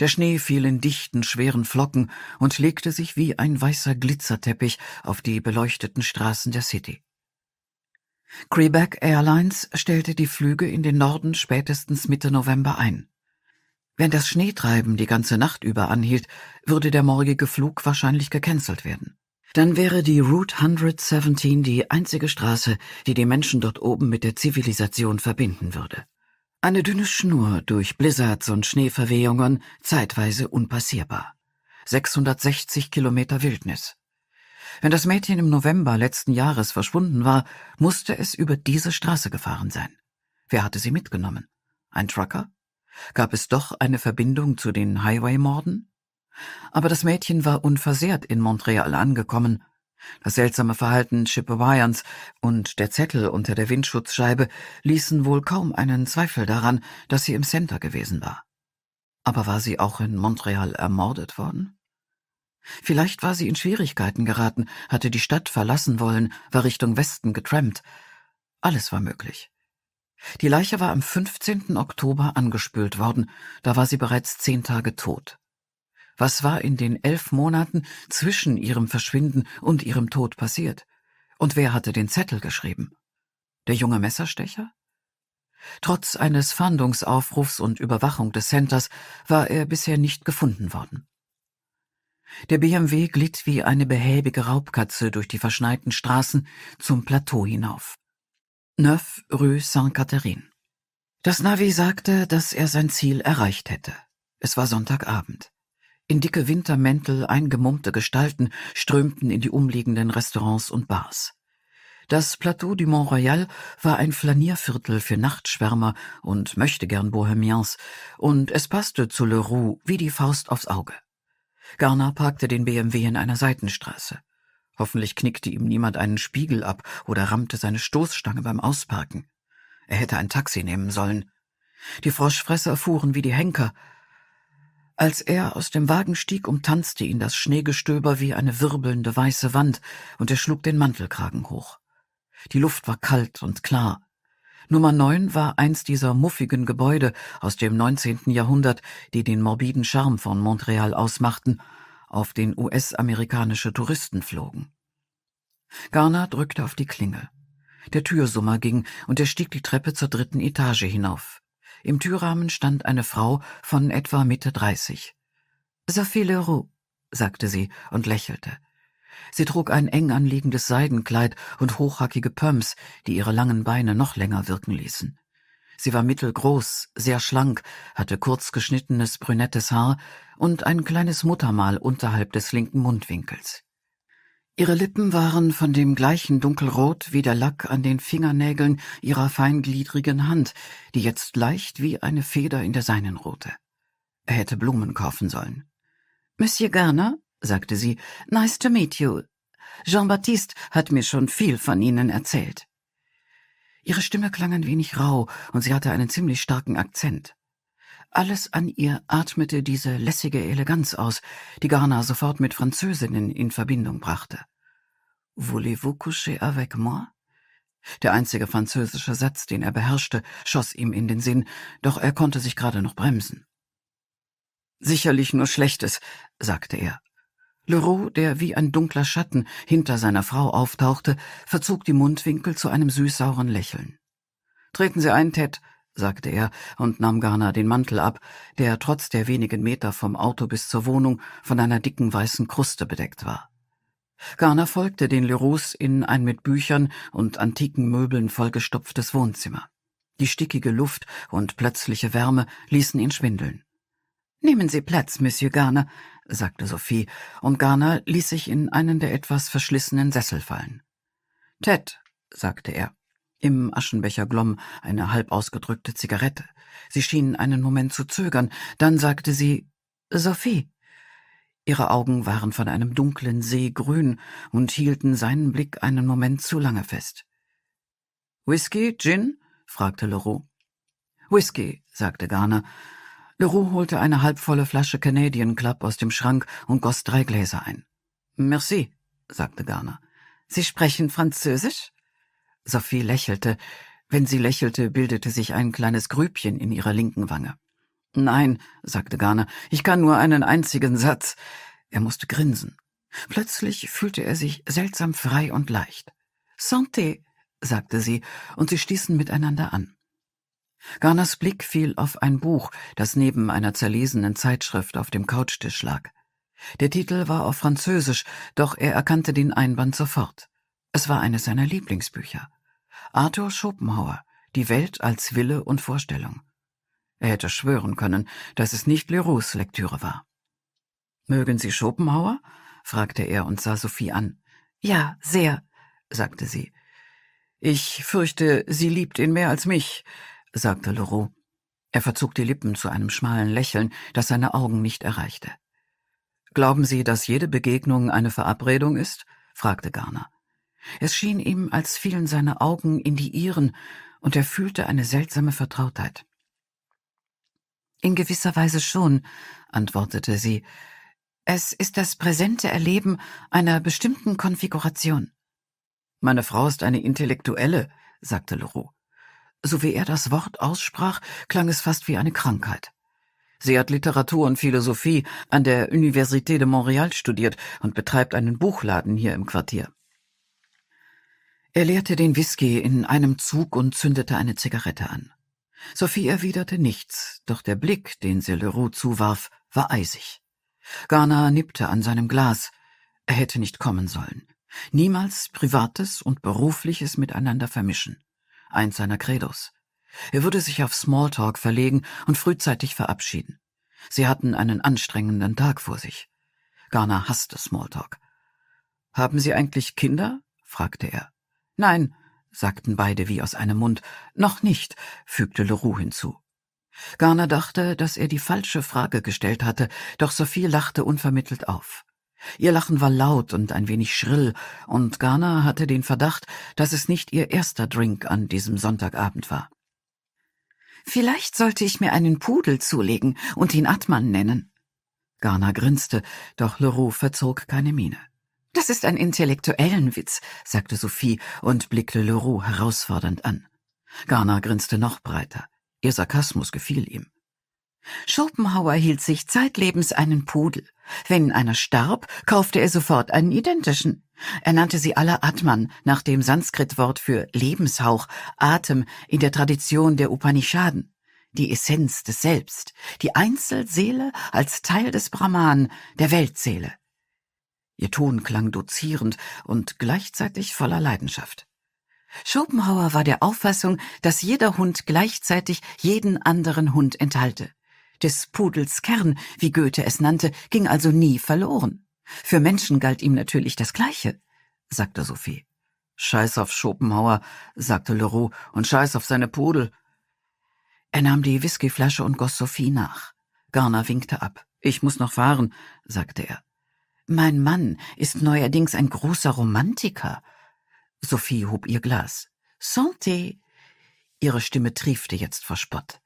Der Schnee fiel in dichten, schweren Flocken und legte sich wie ein weißer Glitzerteppich auf die beleuchteten Straßen der City. Creeback Airlines stellte die Flüge in den Norden spätestens Mitte November ein. Wenn das Schneetreiben die ganze Nacht über anhielt, würde der morgige Flug wahrscheinlich gecancelt werden. Dann wäre die Route 117 die einzige Straße, die die Menschen dort oben mit der Zivilisation verbinden würde. Eine dünne Schnur durch Blizzards und Schneeverwehungen, zeitweise unpassierbar. 660 Kilometer Wildnis. Wenn das Mädchen im November letzten Jahres verschwunden war, musste es über diese Straße gefahren sein. Wer hatte sie mitgenommen? Ein Trucker? Gab es doch eine Verbindung zu den Highway-Morden? Aber das Mädchen war unversehrt in Montreal angekommen. Das seltsame Verhalten Chippewyans und der Zettel unter der Windschutzscheibe ließen wohl kaum einen Zweifel daran, dass sie im Center gewesen war. Aber war sie auch in Montreal ermordet worden? Vielleicht war sie in Schwierigkeiten geraten, hatte die Stadt verlassen wollen, war Richtung Westen getrampt. Alles war möglich. Die Leiche war am 15. Oktober angespült worden, da war sie bereits zehn Tage tot. Was war in den elf Monaten zwischen ihrem Verschwinden und ihrem Tod passiert? Und wer hatte den Zettel geschrieben? Der junge Messerstecher? Trotz eines Fahndungsaufrufs und Überwachung des Centers war er bisher nicht gefunden worden. Der BMW glitt wie eine behäbige Raubkatze durch die verschneiten Straßen zum Plateau hinauf. Neuf Rue saint catherine Das Navi sagte, dass er sein Ziel erreicht hätte. Es war Sonntagabend. In dicke Wintermäntel eingemummte Gestalten strömten in die umliegenden Restaurants und Bars. Das Plateau du Mont Royal war ein Flanierviertel für Nachtschwärmer und möchte gern Bohemians, und es passte zu Leroux wie die Faust aufs Auge. Garner parkte den BMW in einer Seitenstraße. Hoffentlich knickte ihm niemand einen Spiegel ab oder rammte seine Stoßstange beim Ausparken. Er hätte ein Taxi nehmen sollen. Die Froschfresser fuhren wie die Henker. Als er aus dem Wagen stieg, umtanzte ihn das Schneegestöber wie eine wirbelnde weiße Wand, und er schlug den Mantelkragen hoch. Die Luft war kalt und klar. Nummer neun war eins dieser muffigen Gebäude aus dem 19. Jahrhundert, die den morbiden Charme von Montreal ausmachten auf den US-amerikanische Touristen flogen. Garner drückte auf die Klingel. Der Türsummer ging und er stieg die Treppe zur dritten Etage hinauf. Im Türrahmen stand eine Frau von etwa Mitte dreißig. Sophie Leroux, sagte sie und lächelte. Sie trug ein eng anliegendes Seidenkleid und hochhackige Pumps, die ihre langen Beine noch länger wirken ließen. Sie war mittelgroß, sehr schlank, hatte kurz geschnittenes brünettes Haar und ein kleines Muttermal unterhalb des linken Mundwinkels. Ihre Lippen waren von dem gleichen Dunkelrot wie der Lack an den Fingernägeln ihrer feingliedrigen Hand, die jetzt leicht wie eine Feder in der seinen ruhte. Er hätte Blumen kaufen sollen. Monsieur Garner, sagte sie, nice to meet you. Jean-Baptiste hat mir schon viel von Ihnen erzählt. Ihre Stimme klang ein wenig rau, und sie hatte einen ziemlich starken Akzent. Alles an ihr atmete diese lässige Eleganz aus, die Garner sofort mit Französinnen in Verbindung brachte. Voulez-vous coucher avec moi? Der einzige französische Satz, den er beherrschte, schoss ihm in den Sinn, doch er konnte sich gerade noch bremsen. Sicherlich nur Schlechtes, sagte er. Leroux, der wie ein dunkler Schatten hinter seiner Frau auftauchte, verzog die Mundwinkel zu einem süßsauren Lächeln. Treten Sie ein, Ted, sagte er und nahm Garner den Mantel ab, der trotz der wenigen Meter vom Auto bis zur Wohnung von einer dicken weißen Kruste bedeckt war. Garner folgte den Leroux in ein mit Büchern und antiken Möbeln vollgestopftes Wohnzimmer. Die stickige Luft und plötzliche Wärme ließen ihn schwindeln. Nehmen Sie Platz, Monsieur Garner, sagte Sophie, und Garner ließ sich in einen der etwas verschlissenen Sessel fallen. Ted, sagte er. Im Aschenbecher glomm eine halb ausgedrückte Zigarette. Sie schien einen Moment zu zögern, dann sagte sie Sophie. Ihre Augen waren von einem dunklen See grün und hielten seinen Blick einen Moment zu lange fest. Whisky, Gin? fragte Leroux. Whisky, sagte Garner, Leroux holte eine halbvolle Flasche Canadian Club aus dem Schrank und goss drei Gläser ein. Merci, sagte Garner. Sie sprechen Französisch? Sophie lächelte. Wenn sie lächelte, bildete sich ein kleines Grübchen in ihrer linken Wange. Nein, sagte Garner, ich kann nur einen einzigen Satz. Er musste grinsen. Plötzlich fühlte er sich seltsam frei und leicht. Santé, sagte sie, und sie stießen miteinander an. Garners Blick fiel auf ein Buch, das neben einer zerlesenen Zeitschrift auf dem Couchtisch lag. Der Titel war auf Französisch, doch er erkannte den Einband sofort. Es war eines seiner Lieblingsbücher. Arthur Schopenhauer, Die Welt als Wille und Vorstellung. Er hätte schwören können, dass es nicht Leroux Lektüre war. Mögen Sie Schopenhauer? fragte er und sah Sophie an. Ja, sehr, sagte sie. Ich fürchte, sie liebt ihn mehr als mich sagte Leroux. Er verzog die Lippen zu einem schmalen Lächeln, das seine Augen nicht erreichte. Glauben Sie, dass jede Begegnung eine Verabredung ist? fragte Garner. Es schien ihm, als fielen seine Augen in die ihren, und er fühlte eine seltsame Vertrautheit. In gewisser Weise schon, antwortete sie. Es ist das präsente Erleben einer bestimmten Konfiguration. Meine Frau ist eine Intellektuelle, sagte Leroux. So wie er das Wort aussprach, klang es fast wie eine Krankheit. Sie hat Literatur und Philosophie an der Université de Montréal studiert und betreibt einen Buchladen hier im Quartier. Er leerte den Whisky in einem Zug und zündete eine Zigarette an. Sophie erwiderte nichts, doch der Blick, den sie Leroux zuwarf, war eisig. Garner nippte an seinem Glas. Er hätte nicht kommen sollen. Niemals Privates und Berufliches miteinander vermischen eins seiner Credos. Er würde sich auf Smalltalk verlegen und frühzeitig verabschieden. Sie hatten einen anstrengenden Tag vor sich. Garner hasste Smalltalk. Haben Sie eigentlich Kinder? fragte er. Nein, sagten beide wie aus einem Mund. Noch nicht, fügte Leroux hinzu. Garner dachte, dass er die falsche Frage gestellt hatte, doch Sophie lachte unvermittelt auf. Ihr Lachen war laut und ein wenig schrill, und Garner hatte den Verdacht, dass es nicht ihr erster Drink an diesem Sonntagabend war. Vielleicht sollte ich mir einen Pudel zulegen und ihn Atman nennen. Garner grinste, doch Leroux verzog keine Miene. Das ist ein intellektuellen Witz, sagte Sophie und blickte Leroux herausfordernd an. Garner grinste noch breiter. Ihr Sarkasmus gefiel ihm. Schopenhauer hielt sich zeitlebens einen Pudel. Wenn einer starb, kaufte er sofort einen identischen. Er nannte sie alle Atman, nach dem Sanskritwort für Lebenshauch, Atem in der Tradition der Upanishaden. Die Essenz des Selbst, die Einzelseele als Teil des Brahman, der Weltseele. Ihr Ton klang dozierend und gleichzeitig voller Leidenschaft. Schopenhauer war der Auffassung, dass jeder Hund gleichzeitig jeden anderen Hund enthalte des Pudels Kern, wie Goethe es nannte, ging also nie verloren. Für Menschen galt ihm natürlich das Gleiche, sagte Sophie. Scheiß auf Schopenhauer, sagte Leroux, und scheiß auf seine Pudel. Er nahm die Whiskyflasche und goss Sophie nach. Garner winkte ab. Ich muss noch fahren, sagte er. Mein Mann ist neuerdings ein großer Romantiker. Sophie hob ihr Glas. Santé! Ihre Stimme triefte jetzt vor Spott.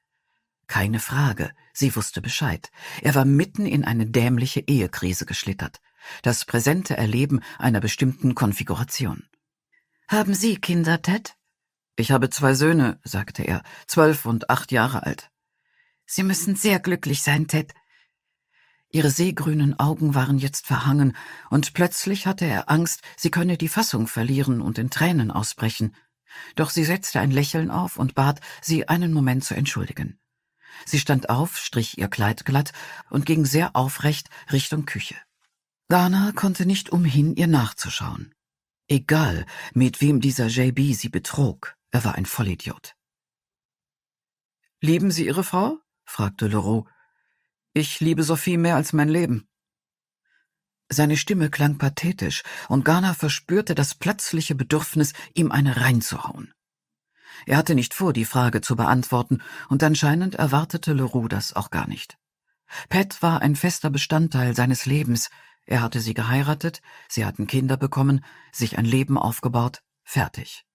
Keine Frage, sie wusste Bescheid. Er war mitten in eine dämliche Ehekrise geschlittert. Das präsente Erleben einer bestimmten Konfiguration. Haben Sie Kinder, Ted? Ich habe zwei Söhne, sagte er, zwölf und acht Jahre alt. Sie müssen sehr glücklich sein, Ted. Ihre seegrünen Augen waren jetzt verhangen, und plötzlich hatte er Angst, sie könne die Fassung verlieren und in Tränen ausbrechen. Doch sie setzte ein Lächeln auf und bat, sie einen Moment zu entschuldigen. Sie stand auf, strich ihr Kleid glatt und ging sehr aufrecht Richtung Küche. Dana konnte nicht umhin, ihr nachzuschauen. Egal, mit wem dieser JB sie betrog, er war ein Vollidiot. Lieben Sie Ihre Frau? fragte Leroux. Ich liebe Sophie mehr als mein Leben. Seine Stimme klang pathetisch, und Garner verspürte das plötzliche Bedürfnis, ihm eine reinzuhauen. Er hatte nicht vor, die Frage zu beantworten, und anscheinend erwartete Leroux das auch gar nicht. Pat war ein fester Bestandteil seines Lebens. Er hatte sie geheiratet, sie hatten Kinder bekommen, sich ein Leben aufgebaut, fertig.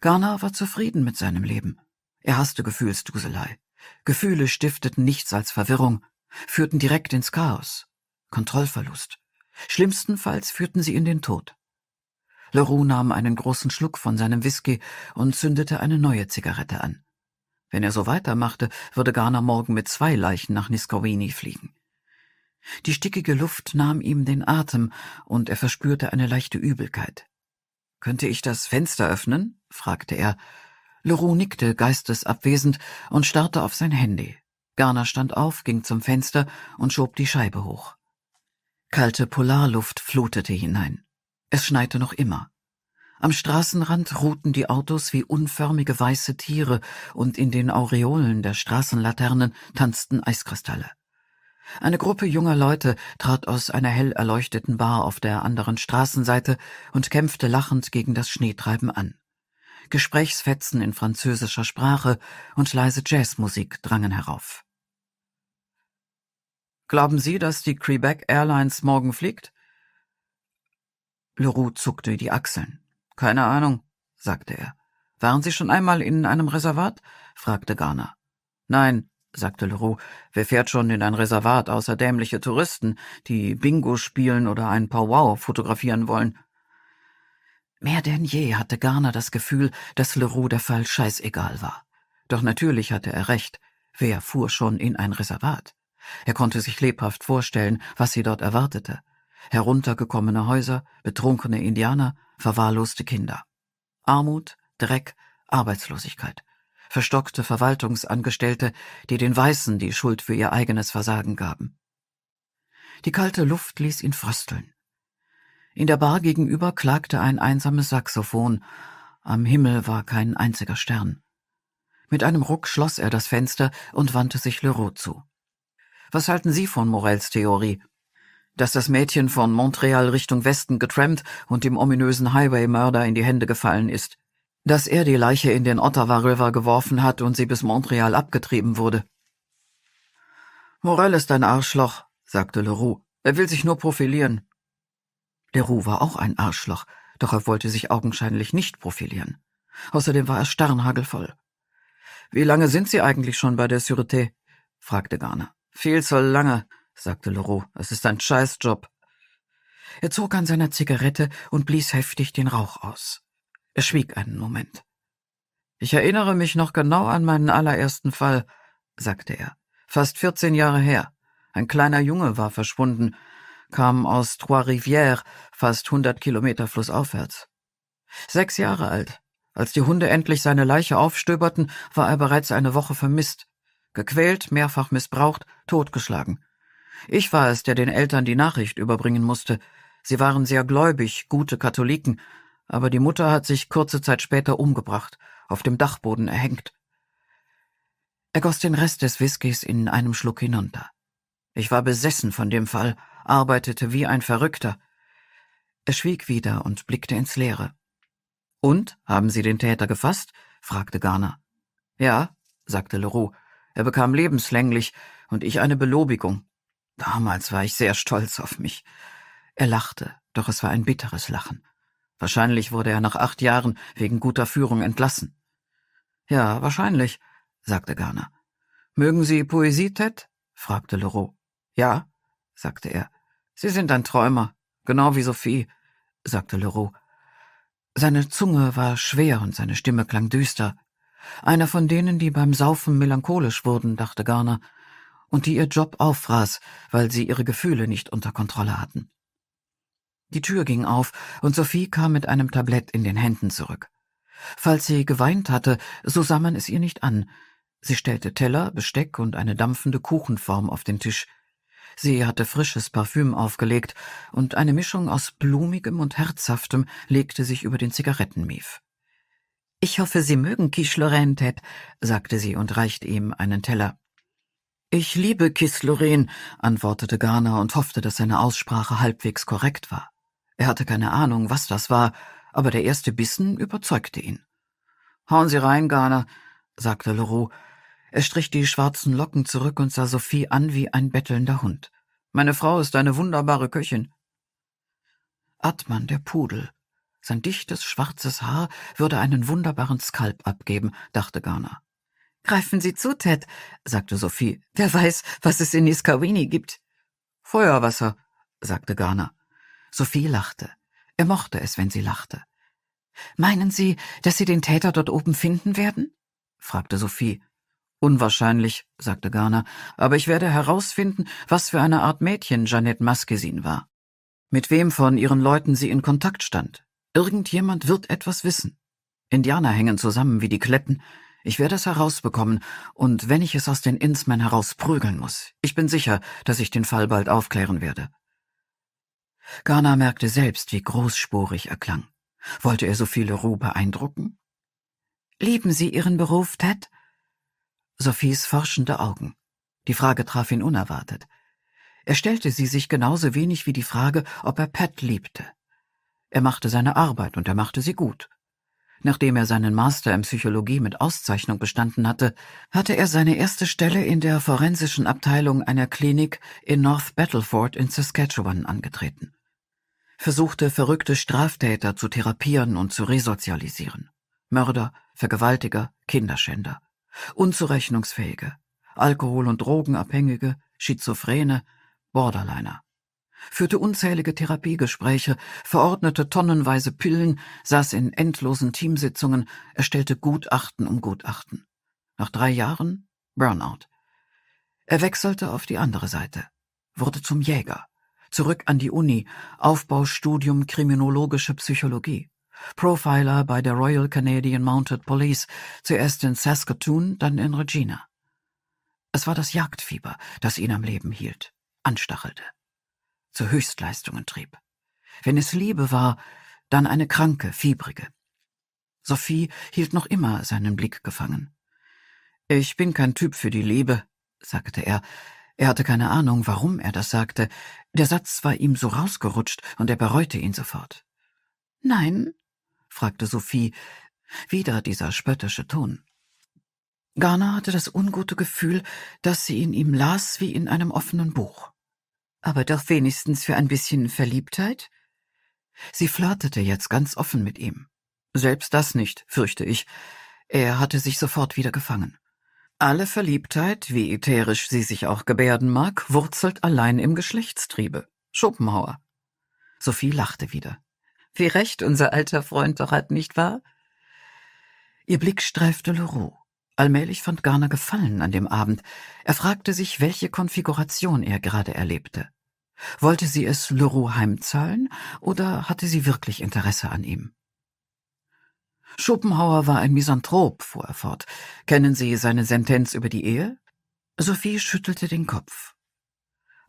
Garner war zufrieden mit seinem Leben. Er hasste Gefühlsduselei. Gefühle stifteten nichts als Verwirrung, führten direkt ins Chaos, Kontrollverlust. Schlimmstenfalls führten sie in den Tod. Leroux nahm einen großen Schluck von seinem Whisky und zündete eine neue Zigarette an. Wenn er so weitermachte, würde Garner morgen mit zwei Leichen nach Niscowini fliegen. Die stickige Luft nahm ihm den Atem, und er verspürte eine leichte Übelkeit. Könnte ich das Fenster öffnen? fragte er. Leroux nickte geistesabwesend und starrte auf sein Handy. Garner stand auf, ging zum Fenster und schob die Scheibe hoch. Kalte Polarluft flutete hinein. Es schneite noch immer. Am Straßenrand ruhten die Autos wie unförmige weiße Tiere, und in den Aureolen der Straßenlaternen tanzten Eiskristalle. Eine Gruppe junger Leute trat aus einer hell erleuchteten Bar auf der anderen Straßenseite und kämpfte lachend gegen das Schneetreiben an. Gesprächsfetzen in französischer Sprache und leise Jazzmusik drangen herauf. Glauben Sie, dass die Quebec Airlines morgen fliegt? Leroux zuckte die Achseln. Keine Ahnung, sagte er. Waren Sie schon einmal in einem Reservat? fragte Garner. Nein, sagte Leroux, wer fährt schon in ein Reservat außer dämliche Touristen, die Bingo spielen oder ein Wow fotografieren wollen? Mehr denn je hatte Garner das Gefühl, dass Leroux der Fall scheißegal war. Doch natürlich hatte er recht. Wer fuhr schon in ein Reservat? Er konnte sich lebhaft vorstellen, was sie dort erwartete heruntergekommene Häuser, betrunkene Indianer, verwahrloste Kinder. Armut, Dreck, Arbeitslosigkeit, verstockte Verwaltungsangestellte, die den Weißen die Schuld für ihr eigenes Versagen gaben. Die kalte Luft ließ ihn frösteln. In der Bar gegenüber klagte ein einsames Saxophon, am Himmel war kein einziger Stern. Mit einem Ruck schloss er das Fenster und wandte sich Leroux zu. Was halten Sie von Morels Theorie? dass das Mädchen von Montreal Richtung Westen getrampt und dem ominösen Highway-Mörder in die Hände gefallen ist, dass er die Leiche in den Ottawa River geworfen hat und sie bis Montreal abgetrieben wurde. Morel ist ein Arschloch, sagte Leroux. Er will sich nur profilieren. Leroux war auch ein Arschloch, doch er wollte sich augenscheinlich nicht profilieren. Außerdem war er sternhagelvoll. Wie lange sind Sie eigentlich schon bei der Sûreté? fragte Garner. Viel zu lange, sagte Leroux. Es ist ein Scheißjob. Er zog an seiner Zigarette und blies heftig den Rauch aus. Er schwieg einen Moment. Ich erinnere mich noch genau an meinen allerersten Fall, sagte er. Fast vierzehn Jahre her. Ein kleiner Junge war verschwunden, kam aus Trois-Rivières, fast hundert Kilometer flussaufwärts. Sechs Jahre alt. Als die Hunde endlich seine Leiche aufstöberten, war er bereits eine Woche vermisst. Gequält, mehrfach missbraucht, totgeschlagen. Ich war es, der den Eltern die Nachricht überbringen musste. Sie waren sehr gläubig, gute Katholiken, aber die Mutter hat sich kurze Zeit später umgebracht, auf dem Dachboden erhängt. Er goss den Rest des Whiskys in einem Schluck hinunter. Ich war besessen von dem Fall, arbeitete wie ein Verrückter. Er schwieg wieder und blickte ins Leere. Und, haben Sie den Täter gefasst? fragte Garner. Ja, sagte Leroux. Er bekam lebenslänglich und ich eine Belobigung. Damals war ich sehr stolz auf mich. Er lachte, doch es war ein bitteres Lachen. Wahrscheinlich wurde er nach acht Jahren wegen guter Führung entlassen. Ja, wahrscheinlich, sagte Garner. Mögen Sie Poesie, Ted? fragte Leroux. Ja, sagte er. Sie sind ein Träumer, genau wie Sophie, sagte Leroux. Seine Zunge war schwer und seine Stimme klang düster. Einer von denen, die beim Saufen melancholisch wurden, dachte Garner und die ihr Job auffraß, weil sie ihre Gefühle nicht unter Kontrolle hatten. Die Tür ging auf, und Sophie kam mit einem Tablett in den Händen zurück. Falls sie geweint hatte, so sah man es ihr nicht an. Sie stellte Teller, Besteck und eine dampfende Kuchenform auf den Tisch. Sie hatte frisches Parfüm aufgelegt, und eine Mischung aus blumigem und herzhaftem legte sich über den Zigarettenmief. Ich hoffe, Sie mögen Quiche Lorraine, Ted, sagte sie und reichte ihm einen Teller. Ich liebe Kisloren, antwortete Garner und hoffte, dass seine Aussprache halbwegs korrekt war. Er hatte keine Ahnung, was das war, aber der erste Bissen überzeugte ihn. Hauen Sie rein, Garner, sagte Leroux. Er strich die schwarzen Locken zurück und sah Sophie an wie ein bettelnder Hund. Meine Frau ist eine wunderbare Köchin. Atman, der Pudel. Sein dichtes, schwarzes Haar würde einen wunderbaren Skalp abgeben, dachte Garner. Greifen Sie zu, Ted, sagte Sophie. Wer weiß, was es in Niskawini gibt. Feuerwasser, sagte Garner. Sophie lachte. Er mochte es, wenn sie lachte. Meinen Sie, dass Sie den Täter dort oben finden werden? fragte Sophie. Unwahrscheinlich, sagte Garner, aber ich werde herausfinden, was für eine Art Mädchen Jeanette Maskesin war. Mit wem von ihren Leuten sie in Kontakt stand. Irgendjemand wird etwas wissen. Indianer hängen zusammen wie die Kletten, ich werde es herausbekommen, und wenn ich es aus den Innsmen herausprügeln muss, ich bin sicher, dass ich den Fall bald aufklären werde. Garner merkte selbst, wie großspurig er klang. Wollte er so viele Ruhe beeindrucken? Lieben Sie Ihren Beruf, Ted? Sophies forschende Augen. Die Frage traf ihn unerwartet. Er stellte sie sich genauso wenig wie die Frage, ob er Pat liebte. Er machte seine Arbeit und er machte sie gut. Nachdem er seinen Master in Psychologie mit Auszeichnung bestanden hatte, hatte er seine erste Stelle in der forensischen Abteilung einer Klinik in North Battleford in Saskatchewan angetreten. Versuchte verrückte Straftäter zu therapieren und zu resozialisieren. Mörder, Vergewaltiger, Kinderschänder, Unzurechnungsfähige, Alkohol- und Drogenabhängige, Schizophrene, Borderliner führte unzählige Therapiegespräche, verordnete tonnenweise Pillen, saß in endlosen Teamsitzungen, erstellte Gutachten um Gutachten. Nach drei Jahren Burnout. Er wechselte auf die andere Seite, wurde zum Jäger, zurück an die Uni, Aufbaustudium Kriminologische Psychologie, Profiler bei der Royal Canadian Mounted Police, zuerst in Saskatoon, dann in Regina. Es war das Jagdfieber, das ihn am Leben hielt, anstachelte zu Höchstleistungen trieb. Wenn es Liebe war, dann eine kranke, fiebrige. Sophie hielt noch immer seinen Blick gefangen. Ich bin kein Typ für die Liebe, sagte er. Er hatte keine Ahnung, warum er das sagte. Der Satz war ihm so rausgerutscht und er bereute ihn sofort. Nein? fragte Sophie. Wieder dieser spöttische Ton. Garner hatte das ungute Gefühl, dass sie in ihm las wie in einem offenen Buch aber doch wenigstens für ein bisschen Verliebtheit? Sie flirtete jetzt ganz offen mit ihm. Selbst das nicht, fürchte ich. Er hatte sich sofort wieder gefangen. Alle Verliebtheit, wie ätherisch sie sich auch gebärden mag, wurzelt allein im Geschlechtstriebe. Schopenhauer. Sophie lachte wieder. Wie recht unser alter Freund doch hat, nicht wahr? Ihr Blick streifte Leroux. Allmählich fand Garner Gefallen an dem Abend. Er fragte sich, welche Konfiguration er gerade erlebte. Wollte sie es Leroux heimzahlen oder hatte sie wirklich Interesse an ihm? Schopenhauer war ein Misanthrop, fuhr er fort. Kennen Sie seine Sentenz über die Ehe? Sophie schüttelte den Kopf.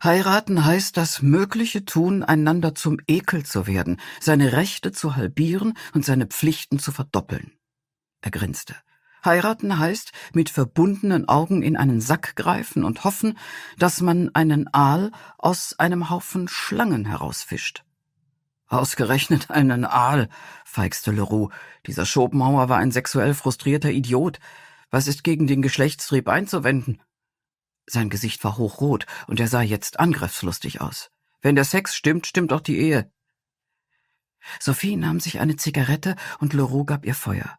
Heiraten heißt das mögliche Tun, einander zum Ekel zu werden, seine Rechte zu halbieren und seine Pflichten zu verdoppeln. Er grinste. Heiraten heißt, mit verbundenen Augen in einen Sack greifen und hoffen, dass man einen Aal aus einem Haufen Schlangen herausfischt. Ausgerechnet einen Aal, feigste Leroux. Dieser Schopenhauer war ein sexuell frustrierter Idiot. Was ist gegen den Geschlechtstrieb einzuwenden? Sein Gesicht war hochrot und er sah jetzt angriffslustig aus. Wenn der Sex stimmt, stimmt auch die Ehe. Sophie nahm sich eine Zigarette und Leroux gab ihr Feuer.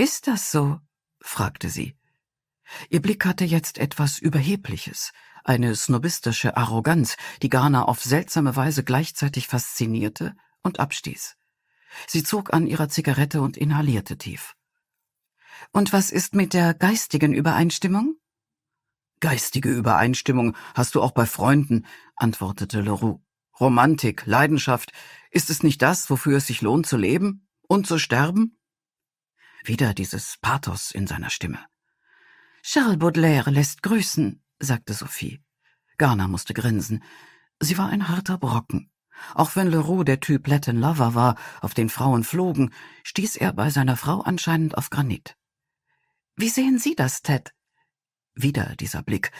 Ist das so? fragte sie. Ihr Blick hatte jetzt etwas Überhebliches, eine snobistische Arroganz, die Ghana auf seltsame Weise gleichzeitig faszinierte und abstieß. Sie zog an ihrer Zigarette und inhalierte tief. Und was ist mit der geistigen Übereinstimmung? Geistige Übereinstimmung hast du auch bei Freunden, antwortete Leroux. Romantik, Leidenschaft, ist es nicht das, wofür es sich lohnt zu leben und zu sterben? Wieder dieses Pathos in seiner Stimme. Charles Baudelaire lässt grüßen, sagte Sophie. Garner musste grinsen. Sie war ein harter Brocken. Auch wenn Leroux der Typ Latin Lover war, auf den Frauen flogen, stieß er bei seiner Frau anscheinend auf Granit. Wie sehen Sie das, Ted? Wieder dieser Blick.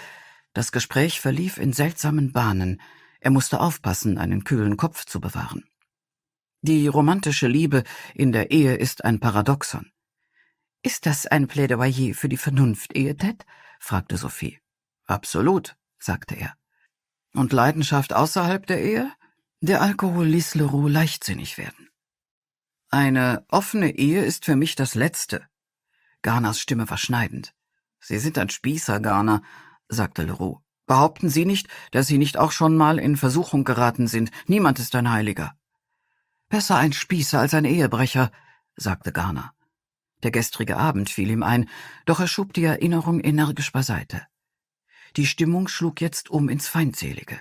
Das Gespräch verlief in seltsamen Bahnen. Er musste aufpassen, einen kühlen Kopf zu bewahren. Die romantische Liebe in der Ehe ist ein Paradoxon. Ist das ein Plädoyer für die Vernunft, Ehe Ted? fragte Sophie. Absolut, sagte er. Und Leidenschaft außerhalb der Ehe? Der Alkohol ließ Leroux leichtsinnig werden. Eine offene Ehe ist für mich das Letzte. Garners Stimme war schneidend. Sie sind ein Spießer, Garner, sagte Leroux. Behaupten Sie nicht, dass Sie nicht auch schon mal in Versuchung geraten sind. Niemand ist ein Heiliger. Besser ein Spießer als ein Ehebrecher, sagte Garner. Der gestrige Abend fiel ihm ein, doch er schob die Erinnerung energisch beiseite. Die Stimmung schlug jetzt um ins Feindselige.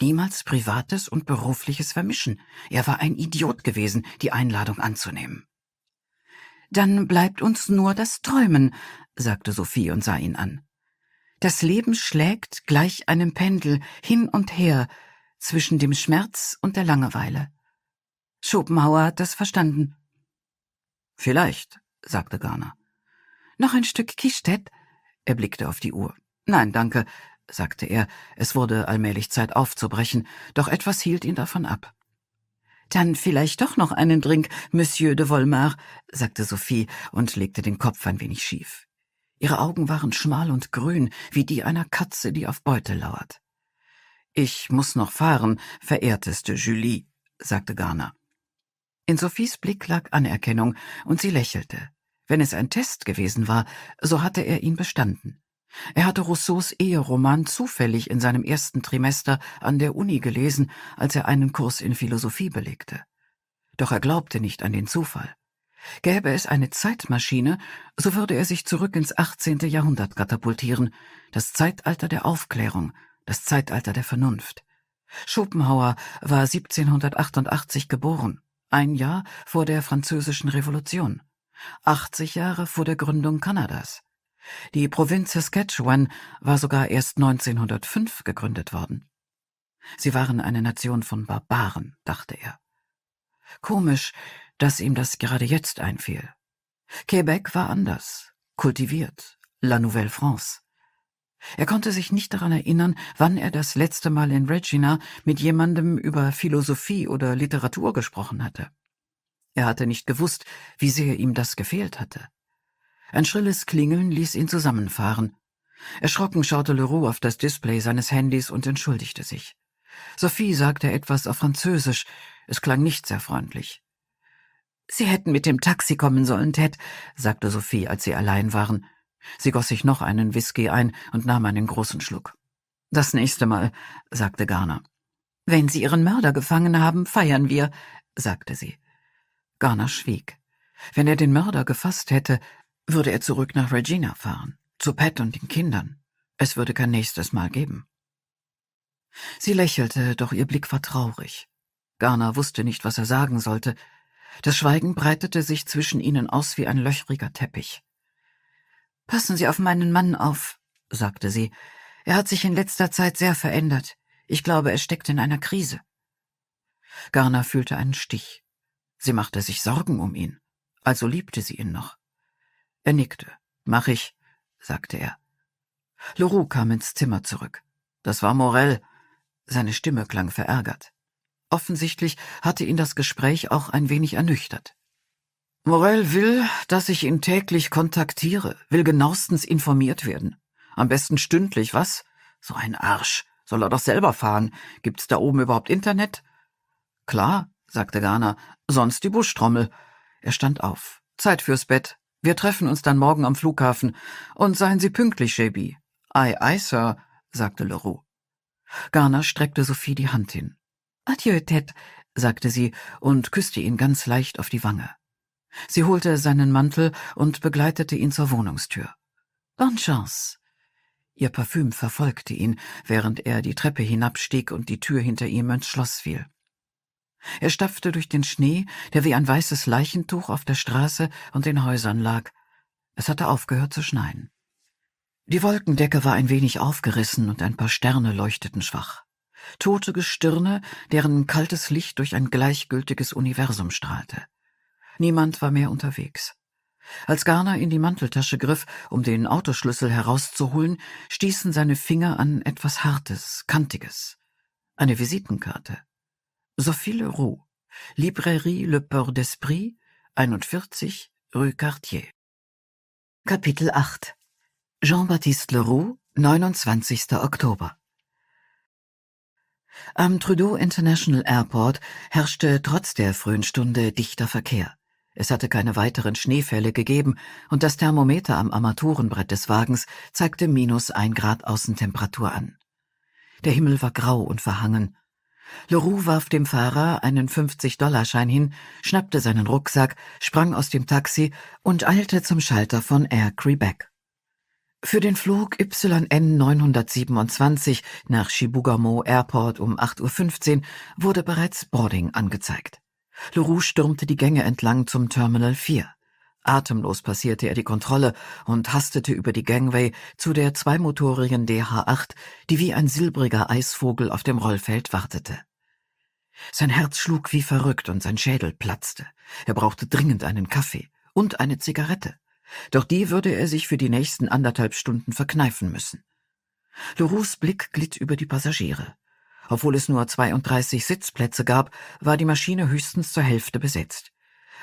Niemals Privates und Berufliches vermischen. Er war ein Idiot gewesen, die Einladung anzunehmen. Dann bleibt uns nur das Träumen, sagte Sophie und sah ihn an. Das Leben schlägt gleich einem Pendel hin und her zwischen dem Schmerz und der Langeweile. Schopenhauer hat das verstanden. Vielleicht, sagte Garner. Noch ein Stück Kischtet? Er blickte auf die Uhr. Nein, danke, sagte er. Es wurde allmählich Zeit aufzubrechen, doch etwas hielt ihn davon ab. Dann vielleicht doch noch einen Drink, Monsieur de Volmar, sagte Sophie und legte den Kopf ein wenig schief. Ihre Augen waren schmal und grün, wie die einer Katze, die auf Beute lauert. Ich muss noch fahren, verehrteste Julie, sagte Garner. In Sophies Blick lag Anerkennung, und sie lächelte. Wenn es ein Test gewesen war, so hatte er ihn bestanden. Er hatte Rousseaus Eheroman zufällig in seinem ersten Trimester an der Uni gelesen, als er einen Kurs in Philosophie belegte. Doch er glaubte nicht an den Zufall. Gäbe es eine Zeitmaschine, so würde er sich zurück ins 18. Jahrhundert katapultieren, das Zeitalter der Aufklärung, das Zeitalter der Vernunft. Schopenhauer war 1788 geboren ein Jahr vor der Französischen Revolution, 80 Jahre vor der Gründung Kanadas. Die Provinz Saskatchewan war sogar erst 1905 gegründet worden. Sie waren eine Nation von Barbaren, dachte er. Komisch, dass ihm das gerade jetzt einfiel. Quebec war anders, kultiviert, La Nouvelle France. Er konnte sich nicht daran erinnern, wann er das letzte Mal in Regina mit jemandem über Philosophie oder Literatur gesprochen hatte. Er hatte nicht gewusst, wie sehr ihm das gefehlt hatte. Ein schrilles Klingeln ließ ihn zusammenfahren. Erschrocken schaute Leroux auf das Display seines Handys und entschuldigte sich. Sophie sagte etwas auf Französisch. Es klang nicht sehr freundlich. Sie hätten mit dem Taxi kommen sollen, Ted, sagte Sophie, als sie allein waren. Sie goss sich noch einen Whisky ein und nahm einen großen Schluck. Das nächste Mal, sagte Garner. Wenn Sie Ihren Mörder gefangen haben, feiern wir, sagte sie. Garner schwieg. Wenn er den Mörder gefasst hätte, würde er zurück nach Regina fahren, zu Pat und den Kindern. Es würde kein nächstes Mal geben. Sie lächelte, doch ihr Blick war traurig. Garner wusste nicht, was er sagen sollte. Das Schweigen breitete sich zwischen ihnen aus wie ein löchriger Teppich. Passen Sie auf meinen Mann auf, sagte sie. Er hat sich in letzter Zeit sehr verändert. Ich glaube, er steckt in einer Krise. Garner fühlte einen Stich. Sie machte sich Sorgen um ihn, also liebte sie ihn noch. Er nickte. Mach ich, sagte er. Leroux kam ins Zimmer zurück. Das war Morel. Seine Stimme klang verärgert. Offensichtlich hatte ihn das Gespräch auch ein wenig ernüchtert. Morel will, dass ich ihn täglich kontaktiere, will genauestens informiert werden. Am besten stündlich, was? So ein Arsch. Soll er doch selber fahren? Gibt's da oben überhaupt Internet? Klar, sagte Garner, sonst die Buschtrommel. Er stand auf. Zeit fürs Bett. Wir treffen uns dann morgen am Flughafen. Und seien Sie pünktlich, Shabby. Ei, ei, Sir, sagte Leroux. Garner streckte Sophie die Hand hin. Adieu, Ted, sagte sie und küsste ihn ganz leicht auf die Wange. Sie holte seinen Mantel und begleitete ihn zur Wohnungstür. Bonne chance. Ihr Parfüm verfolgte ihn, während er die Treppe hinabstieg und die Tür hinter ihm ins Schloss fiel. Er stapfte durch den Schnee, der wie ein weißes Leichentuch auf der Straße und den Häusern lag. Es hatte aufgehört zu schneien. Die Wolkendecke war ein wenig aufgerissen und ein paar Sterne leuchteten schwach. Tote Gestirne, deren kaltes Licht durch ein gleichgültiges Universum strahlte. Niemand war mehr unterwegs. Als Garner in die Manteltasche griff, um den Autoschlüssel herauszuholen, stießen seine Finger an etwas Hartes, Kantiges. Eine Visitenkarte. Sophie Leroux, Librairie Le Port d'Esprit, 41, Rue Cartier. Kapitel 8 Jean-Baptiste Leroux, 29. Oktober. Am Trudeau International Airport herrschte trotz der frühen Stunde dichter Verkehr. Es hatte keine weiteren Schneefälle gegeben und das Thermometer am Armaturenbrett des Wagens zeigte minus ein Grad Außentemperatur an. Der Himmel war grau und verhangen. Leroux warf dem Fahrer einen 50-Dollar-Schein hin, schnappte seinen Rucksack, sprang aus dem Taxi und eilte zum Schalter von Air Quebec. Für den Flug YN 927 nach Shibugamo Airport um 8.15 Uhr wurde bereits Boarding angezeigt. Leroux stürmte die Gänge entlang zum Terminal 4. Atemlos passierte er die Kontrolle und hastete über die Gangway zu der zweimotorigen DH8, die wie ein silbriger Eisvogel auf dem Rollfeld wartete. Sein Herz schlug wie verrückt und sein Schädel platzte. Er brauchte dringend einen Kaffee und eine Zigarette. Doch die würde er sich für die nächsten anderthalb Stunden verkneifen müssen. Leroux Blick glitt über die Passagiere. Obwohl es nur 32 Sitzplätze gab, war die Maschine höchstens zur Hälfte besetzt.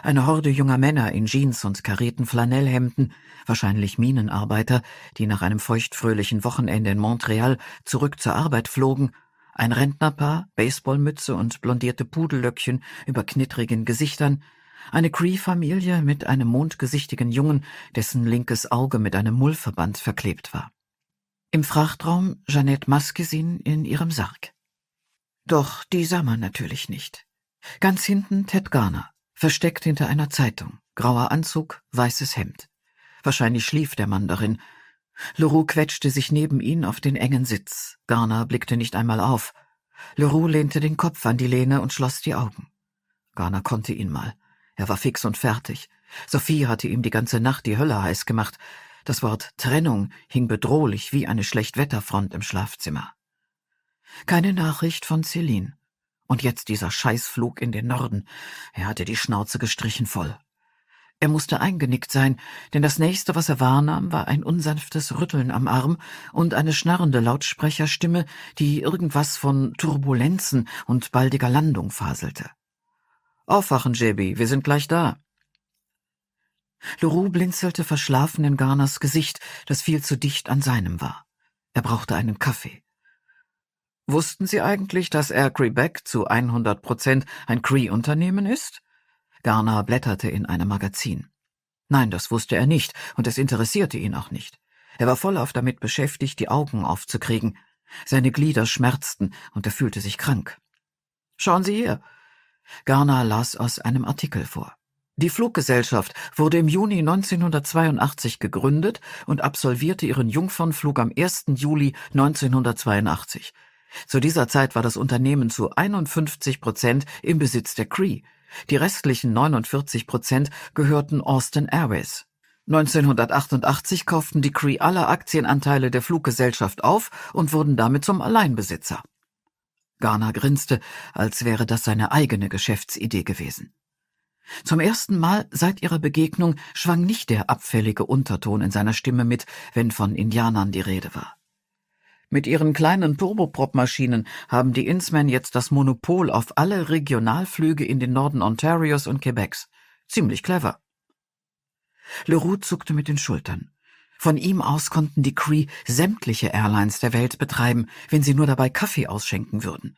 Eine Horde junger Männer in Jeans und karierten Flanellhemden, wahrscheinlich Minenarbeiter, die nach einem feuchtfröhlichen Wochenende in Montreal zurück zur Arbeit flogen, ein Rentnerpaar, Baseballmütze und blondierte Pudellöckchen über knittrigen Gesichtern, eine Cree-Familie mit einem mondgesichtigen Jungen, dessen linkes Auge mit einem Mullverband verklebt war. Im Frachtraum Jeanette Maskesin in ihrem Sarg. Doch die sah man natürlich nicht. Ganz hinten Ted Garner, versteckt hinter einer Zeitung, grauer Anzug, weißes Hemd. Wahrscheinlich schlief der Mann darin. Leroux quetschte sich neben ihn auf den engen Sitz. Garner blickte nicht einmal auf. Leroux lehnte den Kopf an die Lehne und schloss die Augen. Garner konnte ihn mal. Er war fix und fertig. Sophie hatte ihm die ganze Nacht die Hölle heiß gemacht. Das Wort Trennung hing bedrohlich wie eine Schlechtwetterfront im Schlafzimmer. Keine Nachricht von Celine. Und jetzt dieser Scheißflug in den Norden. Er hatte die Schnauze gestrichen voll. Er musste eingenickt sein, denn das nächste, was er wahrnahm, war ein unsanftes Rütteln am Arm und eine schnarrende Lautsprecherstimme, die irgendwas von Turbulenzen und baldiger Landung faselte. Aufwachen, JB, wir sind gleich da. Leroux blinzelte verschlafen in Garners Gesicht, das viel zu dicht an seinem war. Er brauchte einen Kaffee. Wussten Sie eigentlich, dass Air Quebec zu 100 Prozent ein Cree-Unternehmen ist? Garner blätterte in einem Magazin. Nein, das wusste er nicht, und es interessierte ihn auch nicht. Er war vollauf damit beschäftigt, die Augen aufzukriegen. Seine Glieder schmerzten, und er fühlte sich krank. Schauen Sie hier. Garner las aus einem Artikel vor. Die Fluggesellschaft wurde im Juni 1982 gegründet und absolvierte ihren Jungfernflug am 1. Juli 1982. Zu dieser Zeit war das Unternehmen zu 51 Prozent im Besitz der Cree. Die restlichen 49 Prozent gehörten Austin Airways. 1988 kauften die Cree alle Aktienanteile der Fluggesellschaft auf und wurden damit zum Alleinbesitzer. Garner grinste, als wäre das seine eigene Geschäftsidee gewesen. Zum ersten Mal seit ihrer Begegnung schwang nicht der abfällige Unterton in seiner Stimme mit, wenn von Indianern die Rede war. Mit ihren kleinen Turboprop-Maschinen haben die Innsmen jetzt das Monopol auf alle Regionalflüge in den Norden Ontarios und Quebecs. Ziemlich clever. Leroux zuckte mit den Schultern. Von ihm aus konnten die Cree sämtliche Airlines der Welt betreiben, wenn sie nur dabei Kaffee ausschenken würden.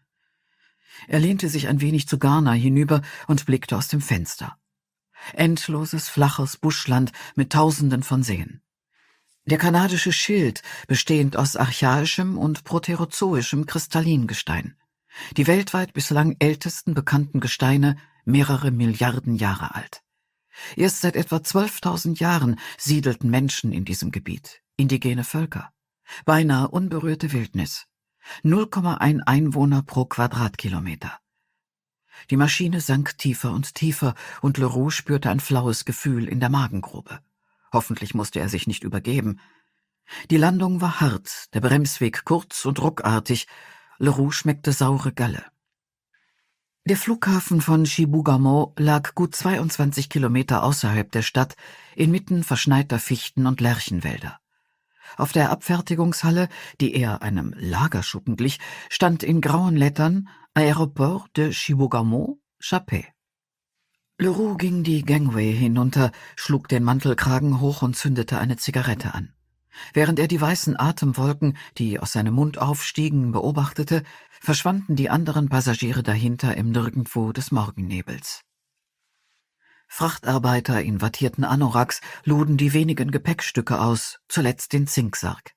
Er lehnte sich ein wenig zu Ghana hinüber und blickte aus dem Fenster. Endloses, flaches Buschland mit tausenden von Seen. Der kanadische Schild, bestehend aus archaischem und proterozoischem Kristallingestein, die weltweit bislang ältesten bekannten Gesteine mehrere Milliarden Jahre alt. Erst seit etwa 12.000 Jahren siedelten Menschen in diesem Gebiet, indigene Völker. Beinahe unberührte Wildnis. 0,1 Einwohner pro Quadratkilometer. Die Maschine sank tiefer und tiefer und Leroux spürte ein flaues Gefühl in der Magengrube. Hoffentlich musste er sich nicht übergeben. Die Landung war hart, der Bremsweg kurz und ruckartig. Leroux schmeckte saure Galle. Der Flughafen von Shibugamo lag gut 22 Kilometer außerhalb der Stadt, inmitten verschneiter Fichten- und Lärchenwälder. Auf der Abfertigungshalle, die eher einem Lagerschuppen glich, stand in grauen Lettern Aéroport de Shibugamo, Chappé. Leroux ging die Gangway hinunter, schlug den Mantelkragen hoch und zündete eine Zigarette an. Während er die weißen Atemwolken, die aus seinem Mund aufstiegen, beobachtete, verschwanden die anderen Passagiere dahinter im Nirgendwo des Morgennebels. Frachtarbeiter in wattierten Anoraks luden die wenigen Gepäckstücke aus, zuletzt den Zinksarg.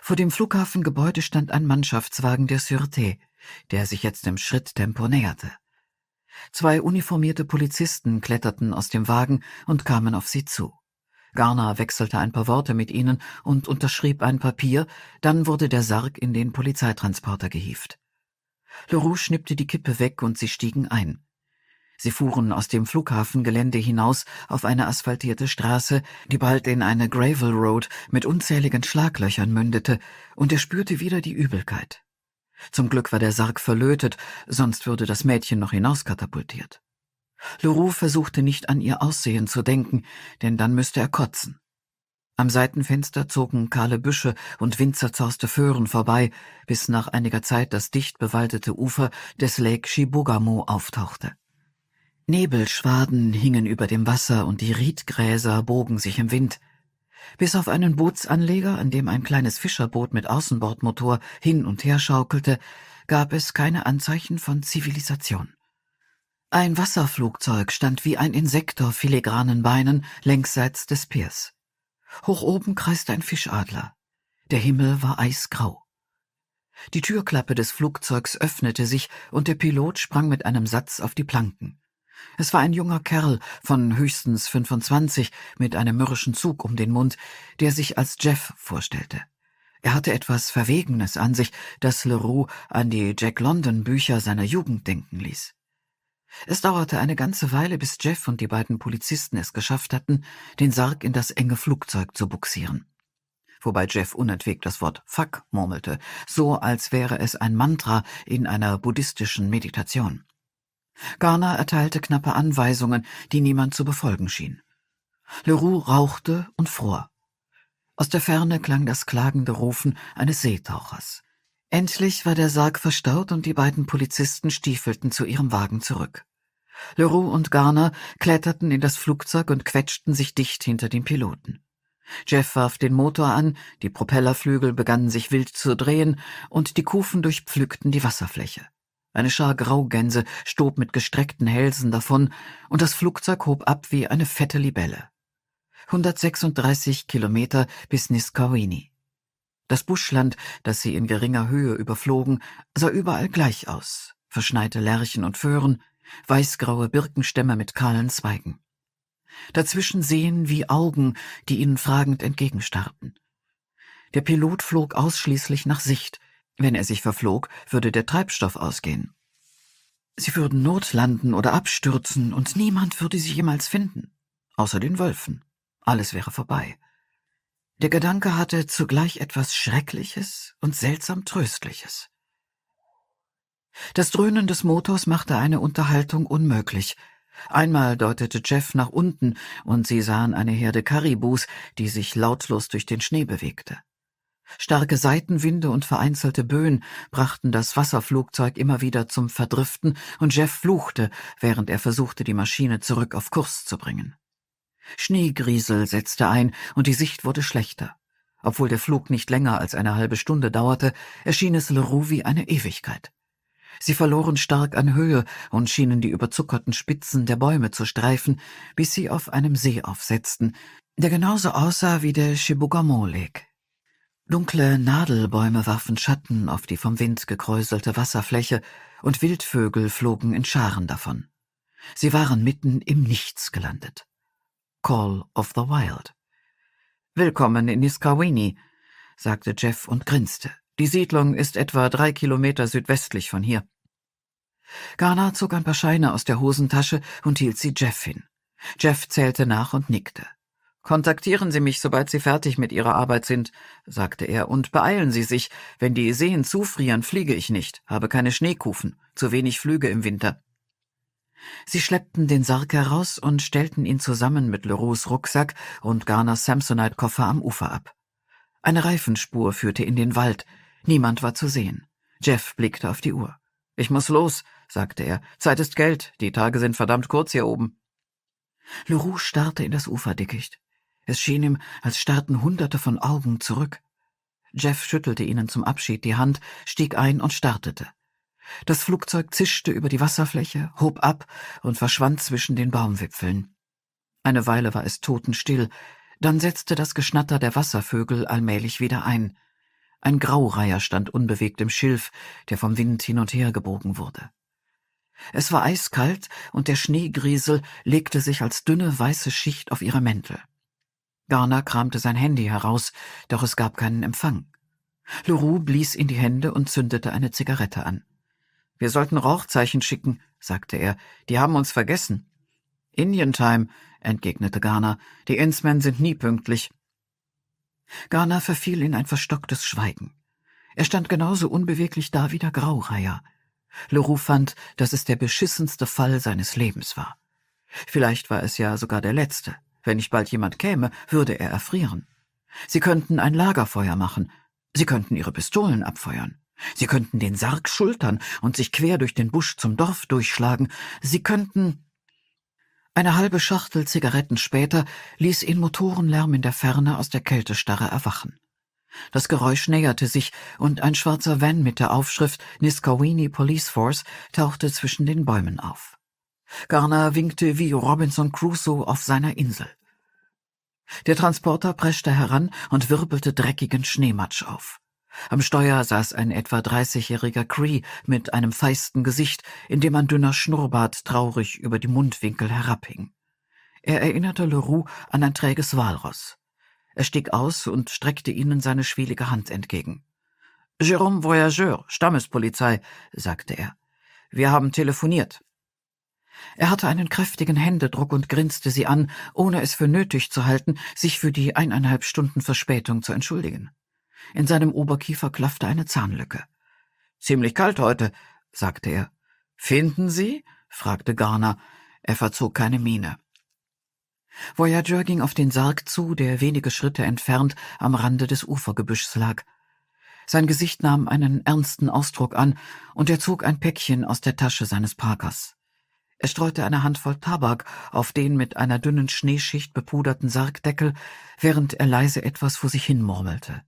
Vor dem Flughafengebäude stand ein Mannschaftswagen der Sûreté, der sich jetzt im Schritttempo näherte. Zwei uniformierte Polizisten kletterten aus dem Wagen und kamen auf sie zu. Garner wechselte ein paar Worte mit ihnen und unterschrieb ein Papier, dann wurde der Sarg in den Polizeitransporter gehieft. Leroux schnippte die Kippe weg und sie stiegen ein. Sie fuhren aus dem Flughafengelände hinaus auf eine asphaltierte Straße, die bald in eine Gravel Road mit unzähligen Schlaglöchern mündete, und er spürte wieder die Übelkeit. Zum Glück war der Sarg verlötet, sonst würde das Mädchen noch hinauskatapultiert. Leroux versuchte nicht an ihr Aussehen zu denken, denn dann müsste er kotzen. Am Seitenfenster zogen kahle Büsche und winzerzaust Föhren vorbei, bis nach einiger Zeit das dicht bewaldete Ufer des Lake Shibugamo auftauchte. Nebelschwaden hingen über dem Wasser und die Riedgräser bogen sich im Wind – bis auf einen Bootsanleger, an dem ein kleines Fischerboot mit Außenbordmotor hin und her schaukelte, gab es keine Anzeichen von Zivilisation. Ein Wasserflugzeug stand wie ein Insektor filigranen Beinen längsseits des Piers. Hoch oben kreiste ein Fischadler. Der Himmel war eisgrau. Die Türklappe des Flugzeugs öffnete sich und der Pilot sprang mit einem Satz auf die Planken. Es war ein junger Kerl von höchstens 25 mit einem mürrischen Zug um den Mund, der sich als Jeff vorstellte. Er hatte etwas Verwegenes an sich, das Leroux an die Jack London Bücher seiner Jugend denken ließ. Es dauerte eine ganze Weile, bis Jeff und die beiden Polizisten es geschafft hatten, den Sarg in das enge Flugzeug zu buxieren. Wobei Jeff unentwegt das Wort Fuck murmelte, so als wäre es ein Mantra in einer buddhistischen Meditation. Garner erteilte knappe Anweisungen, die niemand zu befolgen schien. Leroux rauchte und fror. Aus der Ferne klang das klagende Rufen eines Seetauchers. Endlich war der Sarg verstaut und die beiden Polizisten stiefelten zu ihrem Wagen zurück. Leroux und Garner kletterten in das Flugzeug und quetschten sich dicht hinter den Piloten. Jeff warf den Motor an, die Propellerflügel begannen sich wild zu drehen und die Kufen durchpflückten die Wasserfläche. Eine Schar Graugänse stob mit gestreckten Hälsen davon, und das Flugzeug hob ab wie eine fette Libelle. 136 Kilometer bis Niskawini. Das Buschland, das sie in geringer Höhe überflogen, sah überall gleich aus. Verschneite Lärchen und Föhren, weißgraue Birkenstämme mit kahlen Zweigen. Dazwischen Seen wie Augen, die ihnen fragend entgegenstarrten. Der Pilot flog ausschließlich nach Sicht, wenn er sich verflog, würde der Treibstoff ausgehen. Sie würden notlanden oder abstürzen, und niemand würde sie jemals finden, außer den Wölfen. Alles wäre vorbei. Der Gedanke hatte zugleich etwas Schreckliches und seltsam Tröstliches. Das Dröhnen des Motors machte eine Unterhaltung unmöglich. Einmal deutete Jeff nach unten, und sie sahen eine Herde Karibus, die sich lautlos durch den Schnee bewegte. Starke Seitenwinde und vereinzelte Böen brachten das Wasserflugzeug immer wieder zum Verdriften, und Jeff fluchte, während er versuchte, die Maschine zurück auf Kurs zu bringen. Schneegriesel setzte ein, und die Sicht wurde schlechter. Obwohl der Flug nicht länger als eine halbe Stunde dauerte, erschien es Leroux wie eine Ewigkeit. Sie verloren stark an Höhe und schienen die überzuckerten Spitzen der Bäume zu streifen, bis sie auf einem See aufsetzten, der genauso aussah wie der Shibugamau Lake. Dunkle Nadelbäume warfen Schatten auf die vom Wind gekräuselte Wasserfläche, und Wildvögel flogen in Scharen davon. Sie waren mitten im Nichts gelandet. Call of the Wild. Willkommen in Niskawini, sagte Jeff und grinste. Die Siedlung ist etwa drei Kilometer südwestlich von hier. Garner zog ein paar Scheine aus der Hosentasche und hielt sie Jeff hin. Jeff zählte nach und nickte. Kontaktieren Sie mich, sobald Sie fertig mit Ihrer Arbeit sind, sagte er, und beeilen Sie sich. Wenn die Seen zufrieren, fliege ich nicht, habe keine Schneekufen, zu wenig Flüge im Winter. Sie schleppten den Sarg heraus und stellten ihn zusammen mit Leroux Rucksack und Garners Samsonite-Koffer am Ufer ab. Eine Reifenspur führte in den Wald. Niemand war zu sehen. Jeff blickte auf die Uhr. Ich muss los, sagte er. Zeit ist Geld. Die Tage sind verdammt kurz hier oben. Leroux starrte in das Uferdickicht. Es schien ihm, als starrten Hunderte von Augen zurück. Jeff schüttelte ihnen zum Abschied die Hand, stieg ein und startete. Das Flugzeug zischte über die Wasserfläche, hob ab und verschwand zwischen den Baumwipfeln. Eine Weile war es totenstill, dann setzte das Geschnatter der Wasservögel allmählich wieder ein. Ein Graureiher stand unbewegt im Schilf, der vom Wind hin und her gebogen wurde. Es war eiskalt und der Schneegriesel legte sich als dünne weiße Schicht auf ihre Mäntel. Garner kramte sein Handy heraus, doch es gab keinen Empfang. Leroux blies in die Hände und zündete eine Zigarette an. Wir sollten Rauchzeichen schicken, sagte er. Die haben uns vergessen. Indian Time, entgegnete Garner. Die Innsmen sind nie pünktlich. Garner verfiel in ein verstocktes Schweigen. Er stand genauso unbeweglich da wie der Graureiher. Leroux fand, dass es der beschissenste Fall seines Lebens war. Vielleicht war es ja sogar der letzte. Wenn nicht bald jemand käme, würde er erfrieren. Sie könnten ein Lagerfeuer machen, sie könnten ihre Pistolen abfeuern, sie könnten den Sarg schultern und sich quer durch den Busch zum Dorf durchschlagen, sie könnten. Eine halbe Schachtel Zigaretten später ließ ihn Motorenlärm in der Ferne aus der Kältestarre erwachen. Das Geräusch näherte sich, und ein schwarzer Van mit der Aufschrift Niskawini Police Force tauchte zwischen den Bäumen auf. Garner winkte wie Robinson Crusoe auf seiner Insel. Der Transporter preschte heran und wirbelte dreckigen Schneematsch auf. Am Steuer saß ein etwa dreißigjähriger Cree mit einem feisten Gesicht, in dem ein dünner Schnurrbart traurig über die Mundwinkel herabhing. Er erinnerte Leroux an ein träges Walross. Er stieg aus und streckte ihnen seine schwielige Hand entgegen. Jérôme Voyageur, Stammespolizei, sagte er. Wir haben telefoniert. Er hatte einen kräftigen Händedruck und grinste sie an, ohne es für nötig zu halten, sich für die eineinhalb Stunden Verspätung zu entschuldigen. In seinem Oberkiefer klaffte eine Zahnlücke. Ziemlich kalt heute, sagte er. Finden Sie? fragte Garner. Er verzog keine Miene. Voyager ging auf den Sarg zu, der wenige Schritte entfernt am Rande des Ufergebüschs lag. Sein Gesicht nahm einen ernsten Ausdruck an, und er zog ein Päckchen aus der Tasche seines Parkers. Er streute eine Handvoll Tabak auf den mit einer dünnen Schneeschicht bepuderten Sargdeckel, während er leise etwas vor sich hin murmelte.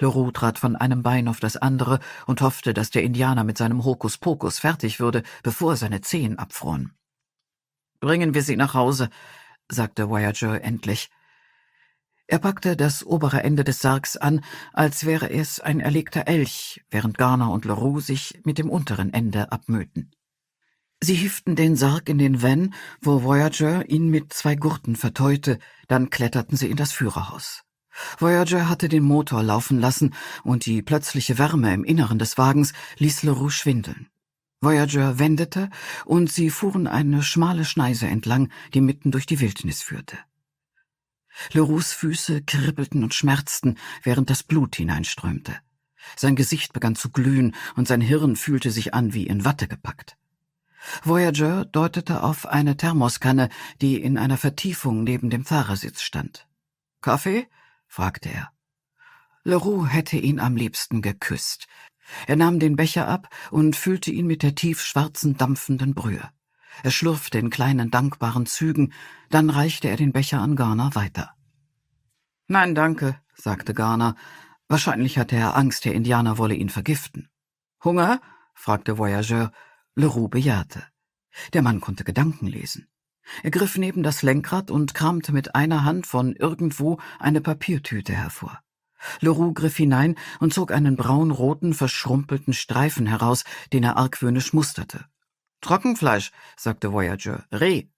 Leroux trat von einem Bein auf das andere und hoffte, dass der Indianer mit seinem Hokuspokus fertig würde, bevor seine Zehen abfroren. Bringen wir sie nach Hause, sagte Voyager endlich. Er packte das obere Ende des Sargs an, als wäre es ein erlegter Elch, während Garner und Leroux sich mit dem unteren Ende abmühten. Sie hieften den Sarg in den Van, wo Voyager ihn mit zwei Gurten verteute, dann kletterten sie in das Führerhaus. Voyager hatte den Motor laufen lassen und die plötzliche Wärme im Inneren des Wagens ließ Leroux schwindeln. Voyager wendete und sie fuhren eine schmale Schneise entlang, die mitten durch die Wildnis führte. Leroux Füße kribbelten und schmerzten, während das Blut hineinströmte. Sein Gesicht begann zu glühen und sein Hirn fühlte sich an wie in Watte gepackt. Voyager deutete auf eine Thermoskanne, die in einer Vertiefung neben dem Fahrersitz stand. Kaffee? fragte er. Leroux hätte ihn am liebsten geküsst. Er nahm den Becher ab und füllte ihn mit der tiefschwarzen, dampfenden Brühe. Er schlürfte in kleinen, dankbaren Zügen, dann reichte er den Becher an Garner weiter. Nein, danke, sagte Garner. Wahrscheinlich hatte er Angst, der Indianer wolle ihn vergiften. Hunger? fragte Voyageur. Leroux bejahte. Der Mann konnte Gedanken lesen. Er griff neben das Lenkrad und kramte mit einer Hand von irgendwo eine Papiertüte hervor. Leroux griff hinein und zog einen braunroten, verschrumpelten Streifen heraus, den er argwöhnisch musterte. Trockenfleisch, sagte Voyager. Reh.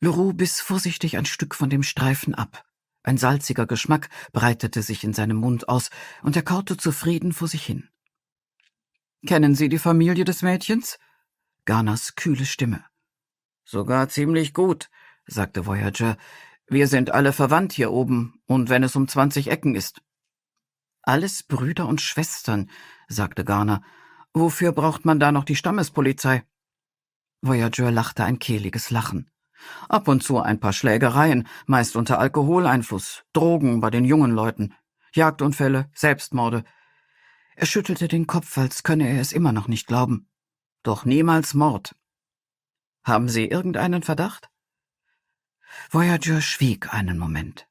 Leroux biss vorsichtig ein Stück von dem Streifen ab. Ein salziger Geschmack breitete sich in seinem Mund aus, und er kaute zufrieden vor sich hin. Kennen Sie die Familie des Mädchens? Garners kühle Stimme. Sogar ziemlich gut, sagte Voyager. Wir sind alle verwandt hier oben, und wenn es um zwanzig Ecken ist. Alles Brüder und Schwestern, sagte Garner. Wofür braucht man da noch die Stammespolizei? Voyager lachte ein kehliges Lachen. Ab und zu ein paar Schlägereien, meist unter Alkoholeinfluss, Drogen bei den jungen Leuten, Jagdunfälle, Selbstmorde, er schüttelte den Kopf, als könne er es immer noch nicht glauben. Doch niemals Mord. Haben Sie irgendeinen Verdacht? Voyager schwieg einen Moment.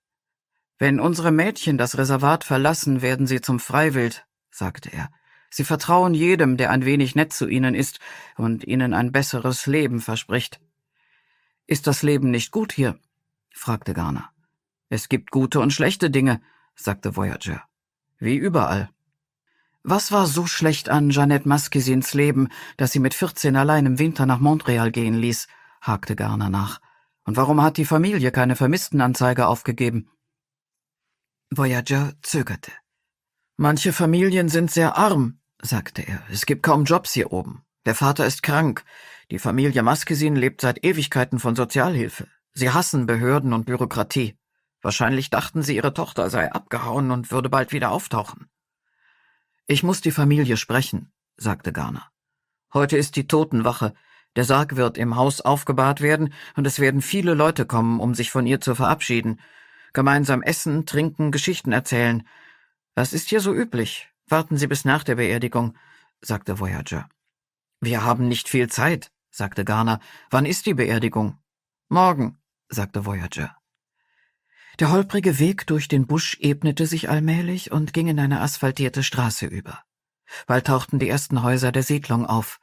Wenn unsere Mädchen das Reservat verlassen, werden sie zum Freiwild, sagte er. Sie vertrauen jedem, der ein wenig nett zu ihnen ist und ihnen ein besseres Leben verspricht. Ist das Leben nicht gut hier? fragte Garner. Es gibt gute und schlechte Dinge, sagte Voyager. Wie überall. Was war so schlecht an Jeannette Maskisins Leben, dass sie mit 14 allein im Winter nach Montreal gehen ließ? hakte Garner nach. Und warum hat die Familie keine Vermisstenanzeige aufgegeben? Voyager zögerte. Manche Familien sind sehr arm, sagte er. Es gibt kaum Jobs hier oben. Der Vater ist krank. Die Familie Maskesin lebt seit Ewigkeiten von Sozialhilfe. Sie hassen Behörden und Bürokratie. Wahrscheinlich dachten sie, ihre Tochter sei abgehauen und würde bald wieder auftauchen. Ich muss die Familie sprechen, sagte Garner. Heute ist die Totenwache. Der Sarg wird im Haus aufgebahrt werden und es werden viele Leute kommen, um sich von ihr zu verabschieden. Gemeinsam essen, trinken, Geschichten erzählen. Das ist hier so üblich. Warten Sie bis nach der Beerdigung, sagte Voyager. Wir haben nicht viel Zeit, sagte Garner. Wann ist die Beerdigung? Morgen, sagte Voyager. Der holprige Weg durch den Busch ebnete sich allmählich und ging in eine asphaltierte Straße über. Bald tauchten die ersten Häuser der Siedlung auf.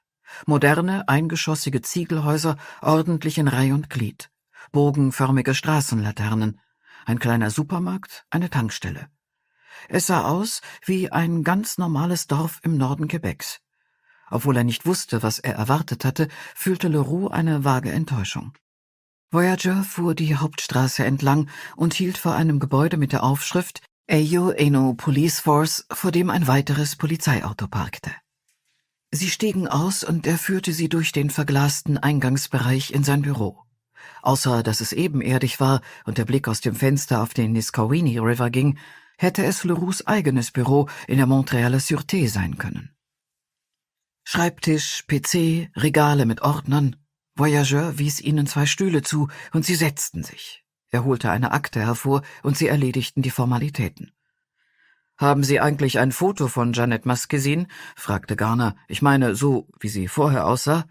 Moderne, eingeschossige Ziegelhäuser, ordentlich in Reih und Glied. Bogenförmige Straßenlaternen. Ein kleiner Supermarkt, eine Tankstelle. Es sah aus wie ein ganz normales Dorf im Norden Quebecs. Obwohl er nicht wusste, was er erwartet hatte, fühlte Leroux eine vage Enttäuschung. Voyager fuhr die Hauptstraße entlang und hielt vor einem Gebäude mit der Aufschrift Ayo Eno Police Force, vor dem ein weiteres Polizeiauto parkte. Sie stiegen aus und er führte sie durch den verglasten Eingangsbereich in sein Büro. Außer dass es ebenerdig war und der Blick aus dem Fenster auf den Nisqually River ging, hätte es Leroux's eigenes Büro in der Montrealer Sûreté sein können. Schreibtisch, PC, Regale mit Ordnern, Voyageur wies ihnen zwei Stühle zu, und sie setzten sich. Er holte eine Akte hervor, und sie erledigten die Formalitäten. Haben Sie eigentlich ein Foto von Janet Musk gesehen? fragte Garner. Ich meine, so wie sie vorher aussah.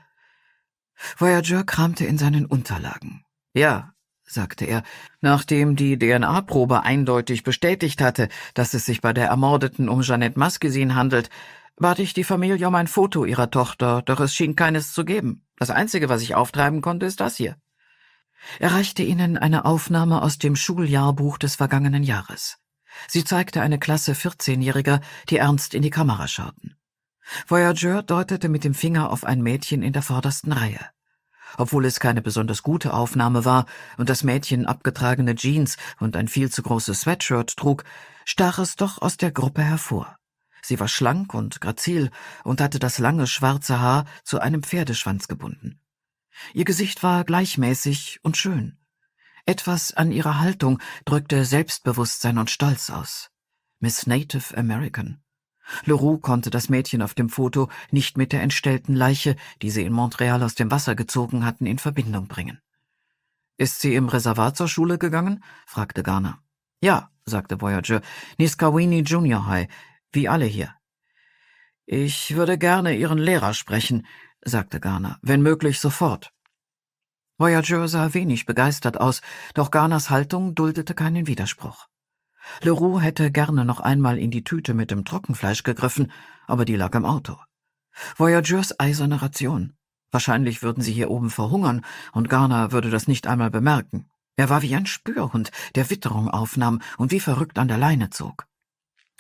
Voyageur kramte in seinen Unterlagen. Ja, sagte er, nachdem die DNA-Probe eindeutig bestätigt hatte, dass es sich bei der Ermordeten um Janet Maskesin handelt, bat ich die Familie um ein Foto ihrer Tochter, doch es schien keines zu geben. Das Einzige, was ich auftreiben konnte, ist das hier. Er reichte ihnen eine Aufnahme aus dem Schuljahrbuch des vergangenen Jahres. Sie zeigte eine Klasse 14-Jähriger, die ernst in die Kamera schauten. Voyager deutete mit dem Finger auf ein Mädchen in der vordersten Reihe. Obwohl es keine besonders gute Aufnahme war und das Mädchen abgetragene Jeans und ein viel zu großes Sweatshirt trug, stach es doch aus der Gruppe hervor. Sie war schlank und grazil und hatte das lange schwarze Haar zu einem Pferdeschwanz gebunden. Ihr Gesicht war gleichmäßig und schön. Etwas an ihrer Haltung drückte Selbstbewusstsein und Stolz aus. Miss Native American. Leroux konnte das Mädchen auf dem Foto nicht mit der entstellten Leiche, die sie in Montreal aus dem Wasser gezogen hatten, in Verbindung bringen. Ist sie im Reservat zur Schule gegangen? fragte Garner. Ja, sagte Voyager, Niskawini Junior High wie alle hier. Ich würde gerne Ihren Lehrer sprechen, sagte Garner, wenn möglich sofort. Voyager sah wenig begeistert aus, doch Garners Haltung duldete keinen Widerspruch. Leroux hätte gerne noch einmal in die Tüte mit dem Trockenfleisch gegriffen, aber die lag im Auto. Voyageurs eiserne Ration. Wahrscheinlich würden sie hier oben verhungern, und Garner würde das nicht einmal bemerken. Er war wie ein Spürhund, der Witterung aufnahm und wie verrückt an der Leine zog.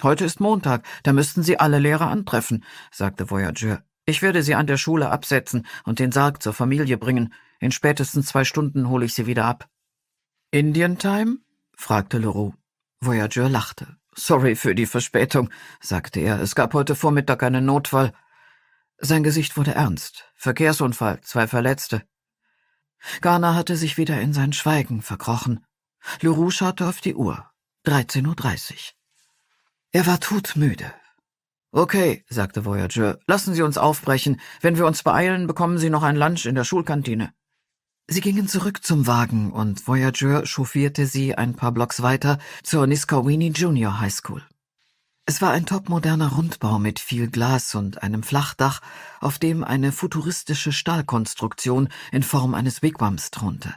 Heute ist Montag, da müssten Sie alle Lehrer antreffen, sagte Voyageur. Ich werde Sie an der Schule absetzen und den Sarg zur Familie bringen. In spätestens zwei Stunden hole ich Sie wieder ab. Indian Time? fragte Leroux. Voyageur lachte. Sorry für die Verspätung, sagte er. Es gab heute Vormittag einen Notfall. Sein Gesicht wurde ernst. Verkehrsunfall, zwei Verletzte. Garner hatte sich wieder in sein Schweigen verkrochen. Leroux schaute auf die Uhr. 13.30 Uhr. Er war todmüde. Okay, sagte Voyager, lassen Sie uns aufbrechen. Wenn wir uns beeilen, bekommen Sie noch ein Lunch in der Schulkantine. Sie gingen zurück zum Wagen und Voyager chauffierte sie ein paar Blocks weiter zur Niskawini Junior High School. Es war ein topmoderner Rundbau mit viel Glas und einem Flachdach, auf dem eine futuristische Stahlkonstruktion in Form eines Wigwams thronte.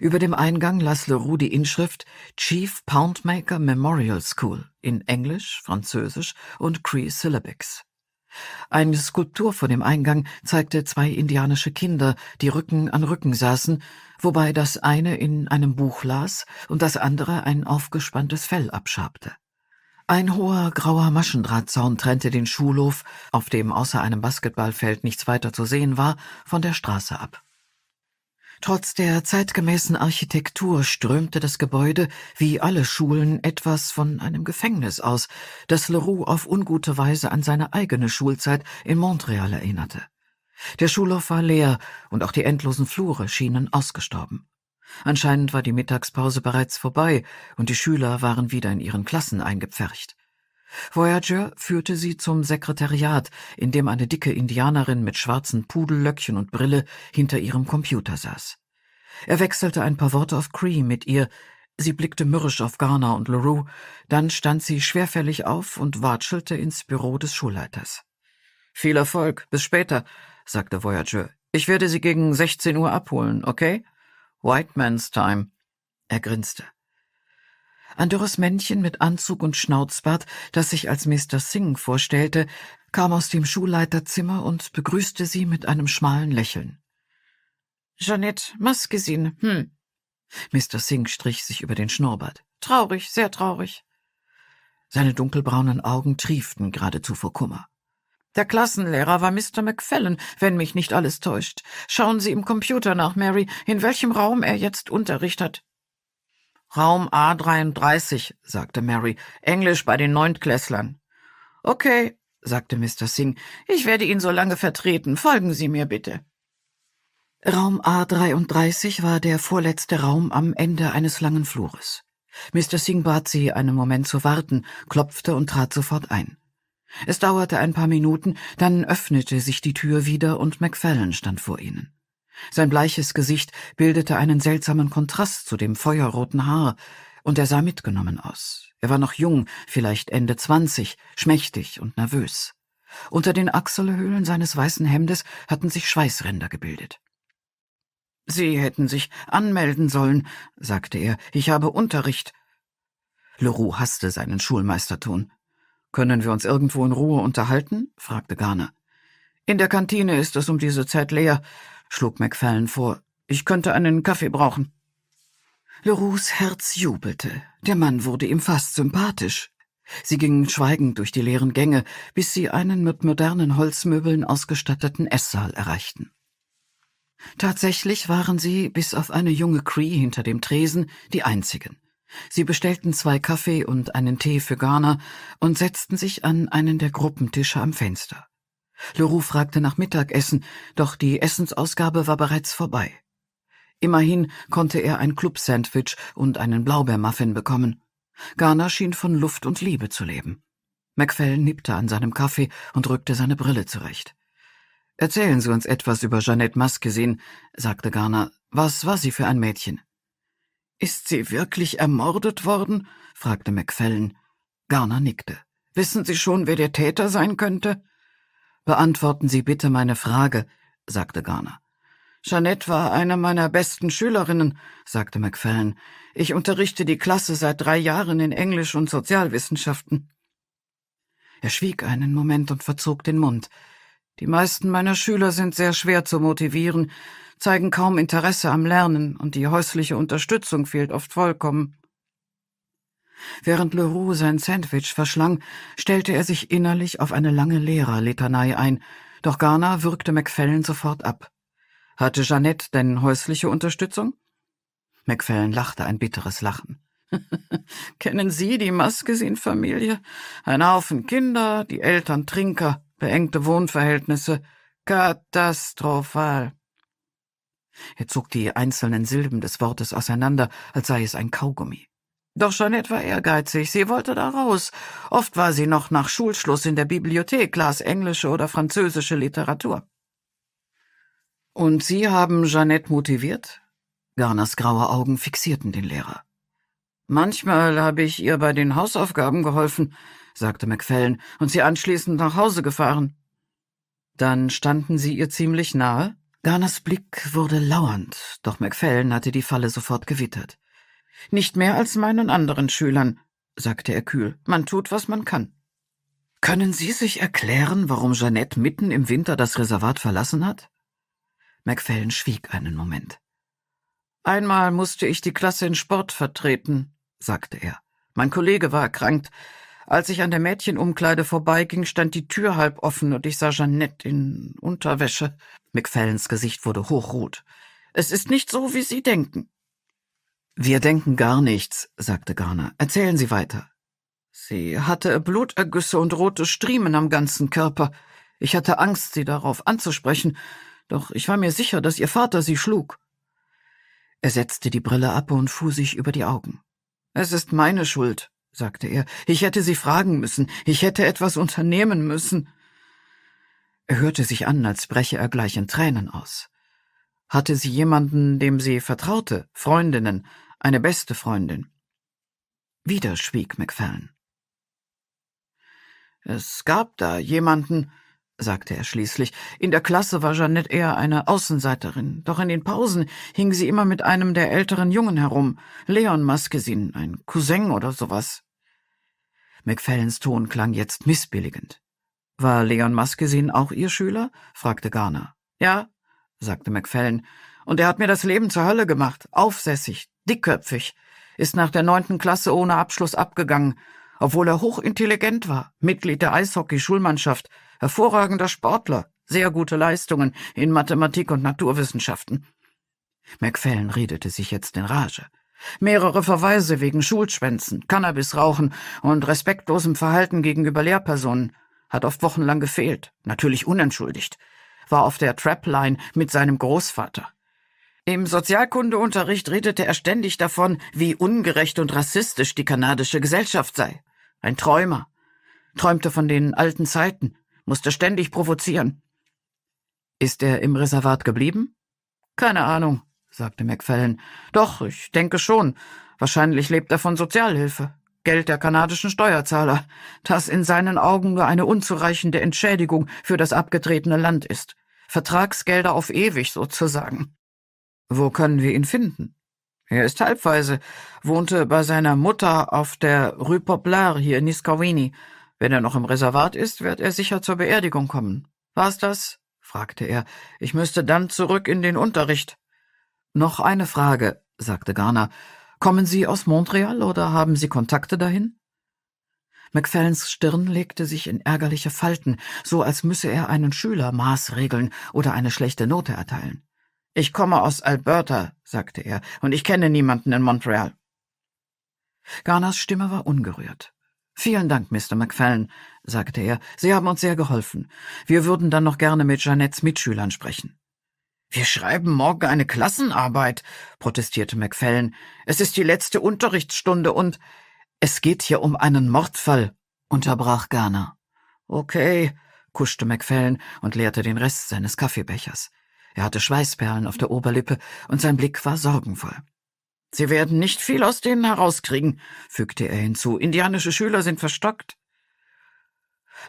Über dem Eingang las Leroux die Inschrift Chief Poundmaker Memorial School in Englisch, Französisch und Cree Syllabics. Eine Skulptur vor dem Eingang zeigte zwei indianische Kinder, die Rücken an Rücken saßen, wobei das eine in einem Buch las und das andere ein aufgespanntes Fell abschabte. Ein hoher grauer Maschendrahtzaun trennte den Schulhof, auf dem außer einem Basketballfeld nichts weiter zu sehen war, von der Straße ab. Trotz der zeitgemäßen Architektur strömte das Gebäude, wie alle Schulen, etwas von einem Gefängnis aus, das Leroux auf ungute Weise an seine eigene Schulzeit in Montreal erinnerte. Der Schulhof war leer und auch die endlosen Flure schienen ausgestorben. Anscheinend war die Mittagspause bereits vorbei und die Schüler waren wieder in ihren Klassen eingepfercht. Voyager führte sie zum Sekretariat, in dem eine dicke Indianerin mit schwarzen Pudellöckchen und Brille hinter ihrem Computer saß. Er wechselte ein paar Worte auf Cree mit ihr, sie blickte mürrisch auf Garner und LaRue, dann stand sie schwerfällig auf und watschelte ins Büro des Schulleiters. Viel Erfolg, bis später, sagte Voyager. Ich werde Sie gegen 16 Uhr abholen, okay? White Man's Time. Er grinste. Ein dürres Männchen mit Anzug und Schnauzbart, das sich als Mr. Singh vorstellte, kam aus dem Schulleiterzimmer und begrüßte sie mit einem schmalen Lächeln. Jeanette Maskesin, hm. Mr. Singh strich sich über den Schnurrbart. Traurig, sehr traurig. Seine dunkelbraunen Augen trieften geradezu vor Kummer. Der Klassenlehrer war Mr. McFellen, wenn mich nicht alles täuscht. Schauen Sie im Computer nach, Mary, in welchem Raum er jetzt Unterricht hat. Raum A33, sagte Mary. Englisch bei den Neuntklässlern. Okay, sagte Mr. Singh. Ich werde ihn so lange vertreten. Folgen Sie mir bitte. Raum A33 war der vorletzte Raum am Ende eines langen Flures. Mr. Singh bat sie, einen Moment zu warten, klopfte und trat sofort ein. Es dauerte ein paar Minuten, dann öffnete sich die Tür wieder und Macfallan stand vor ihnen. Sein bleiches Gesicht bildete einen seltsamen Kontrast zu dem feuerroten Haar, und er sah mitgenommen aus. Er war noch jung, vielleicht Ende zwanzig, schmächtig und nervös. Unter den Achselhöhlen seines weißen Hemdes hatten sich Schweißränder gebildet. Sie hätten sich anmelden sollen, sagte er, ich habe Unterricht. Leroux hasste seinen Schulmeisterton. Können wir uns irgendwo in Ruhe unterhalten? fragte Garner. In der Kantine ist es um diese Zeit leer schlug MacFallen vor. Ich könnte einen Kaffee brauchen. Leroux's Herz jubelte. Der Mann wurde ihm fast sympathisch. Sie gingen schweigend durch die leeren Gänge, bis sie einen mit modernen Holzmöbeln ausgestatteten Esssaal erreichten. Tatsächlich waren sie, bis auf eine junge Cree hinter dem Tresen, die einzigen. Sie bestellten zwei Kaffee und einen Tee für Garner und setzten sich an einen der Gruppentische am Fenster. Leroux fragte nach Mittagessen, doch die Essensausgabe war bereits vorbei. Immerhin konnte er ein Club-Sandwich und einen Blaubeermuffin bekommen. Garner schien von Luft und Liebe zu leben. Macfell nippte an seinem Kaffee und rückte seine Brille zurecht. Erzählen Sie uns etwas über Jeannette Maskesin, sagte Garner. Was war sie für ein Mädchen? Ist sie wirklich ermordet worden? fragte Macfellen. Garner nickte. Wissen Sie schon, wer der Täter sein könnte? Beantworten Sie bitte meine Frage, sagte Garner. Jeanette war eine meiner besten Schülerinnen, sagte Macfallen. Ich unterrichte die Klasse seit drei Jahren in Englisch und Sozialwissenschaften. Er schwieg einen Moment und verzog den Mund. Die meisten meiner Schüler sind sehr schwer zu motivieren, zeigen kaum Interesse am Lernen, und die häusliche Unterstützung fehlt oft vollkommen. Während Leroux sein Sandwich verschlang, stellte er sich innerlich auf eine lange Lehrerlitanei ein, doch Garner würgte Macfallen sofort ab. Hatte Jeannette denn häusliche Unterstützung? Macfallen lachte ein bitteres Lachen. Kennen Sie die Maskesin-Familie? Ein Haufen Kinder, die Eltern Trinker, beengte Wohnverhältnisse. Katastrophal. Er zog die einzelnen Silben des Wortes auseinander, als sei es ein Kaugummi. Doch schon war ehrgeizig. Sie wollte da raus. Oft war sie noch nach Schulschluss in der Bibliothek, las englische oder französische Literatur. Und Sie haben Jeannette motiviert? Garners graue Augen fixierten den Lehrer. Manchmal habe ich ihr bei den Hausaufgaben geholfen, sagte McFellen, und sie anschließend nach Hause gefahren. Dann standen Sie ihr ziemlich nahe? Garners Blick wurde lauernd, doch McFellen hatte die Falle sofort gewittert. Nicht mehr als meinen anderen Schülern, sagte er kühl. Man tut, was man kann. Können Sie sich erklären, warum Jeannette mitten im Winter das Reservat verlassen hat? Macfällen schwieg einen Moment. Einmal musste ich die Klasse in Sport vertreten, sagte er. Mein Kollege war erkrankt. Als ich an der Mädchenumkleide vorbeiging, stand die Tür halb offen und ich sah Jeannette in Unterwäsche. McFellens Gesicht wurde hochrot. Es ist nicht so, wie Sie denken. Wir denken gar nichts, sagte Garner. Erzählen Sie weiter. Sie hatte Blutergüsse und rote Striemen am ganzen Körper. Ich hatte Angst, sie darauf anzusprechen, doch ich war mir sicher, dass ihr Vater sie schlug. Er setzte die Brille ab und fuhr sich über die Augen. Es ist meine Schuld, sagte er. Ich hätte sie fragen müssen. Ich hätte etwas unternehmen müssen. Er hörte sich an, als breche er gleich in Tränen aus hatte sie jemanden, dem sie vertraute, Freundinnen, eine beste Freundin. Wieder schwieg Macfallen. Es gab da jemanden, sagte er schließlich. In der Klasse war Jeannette eher eine Außenseiterin, doch in den Pausen hing sie immer mit einem der älteren Jungen herum, Leon Maskesin, ein Cousin oder sowas. Macfallens Ton klang jetzt missbilligend. War Leon Maskesin auch ihr Schüler? fragte Garner. Ja, sagte Macfallen, und er hat mir das Leben zur Hölle gemacht, aufsässig, dickköpfig, ist nach der neunten Klasse ohne Abschluss abgegangen, obwohl er hochintelligent war, Mitglied der Eishockey-Schulmannschaft, hervorragender Sportler, sehr gute Leistungen in Mathematik und Naturwissenschaften. Macfallen redete sich jetzt in Rage. Mehrere Verweise wegen Schulschwänzen, Cannabisrauchen und respektlosem Verhalten gegenüber Lehrpersonen hat oft wochenlang gefehlt, natürlich unentschuldigt war auf der Trapline mit seinem Großvater. Im Sozialkundeunterricht redete er ständig davon, wie ungerecht und rassistisch die kanadische Gesellschaft sei. Ein Träumer. Träumte von den alten Zeiten, musste ständig provozieren. Ist er im Reservat geblieben? Keine Ahnung, sagte Macfallen. Doch, ich denke schon. Wahrscheinlich lebt er von Sozialhilfe. Geld der kanadischen Steuerzahler, das in seinen Augen nur eine unzureichende Entschädigung für das abgetretene Land ist. Vertragsgelder auf ewig sozusagen. Wo können wir ihn finden? Er ist halbweise, wohnte bei seiner Mutter auf der Rue Poplar hier in Niskawini. Wenn er noch im Reservat ist, wird er sicher zur Beerdigung kommen. War's das? fragte er. Ich müsste dann zurück in den Unterricht. Noch eine Frage, sagte Garner. Kommen Sie aus Montreal oder haben Sie Kontakte dahin? Macfallens Stirn legte sich in ärgerliche Falten, so als müsse er einen Schüler maßregeln oder eine schlechte Note erteilen. Ich komme aus Alberta, sagte er, und ich kenne niemanden in Montreal. Garners Stimme war ungerührt. Vielen Dank, Mr. Macfallen, sagte er. Sie haben uns sehr geholfen. Wir würden dann noch gerne mit Jeannettes Mitschülern sprechen. Wir schreiben morgen eine Klassenarbeit, protestierte Macfallen. Es ist die letzte Unterrichtsstunde und es geht hier um einen Mordfall, unterbrach Garner. Okay, kuschte Macfallen und leerte den Rest seines Kaffeebechers. Er hatte Schweißperlen auf der Oberlippe und sein Blick war sorgenvoll. Sie werden nicht viel aus denen herauskriegen, fügte er hinzu. Indianische Schüler sind verstockt.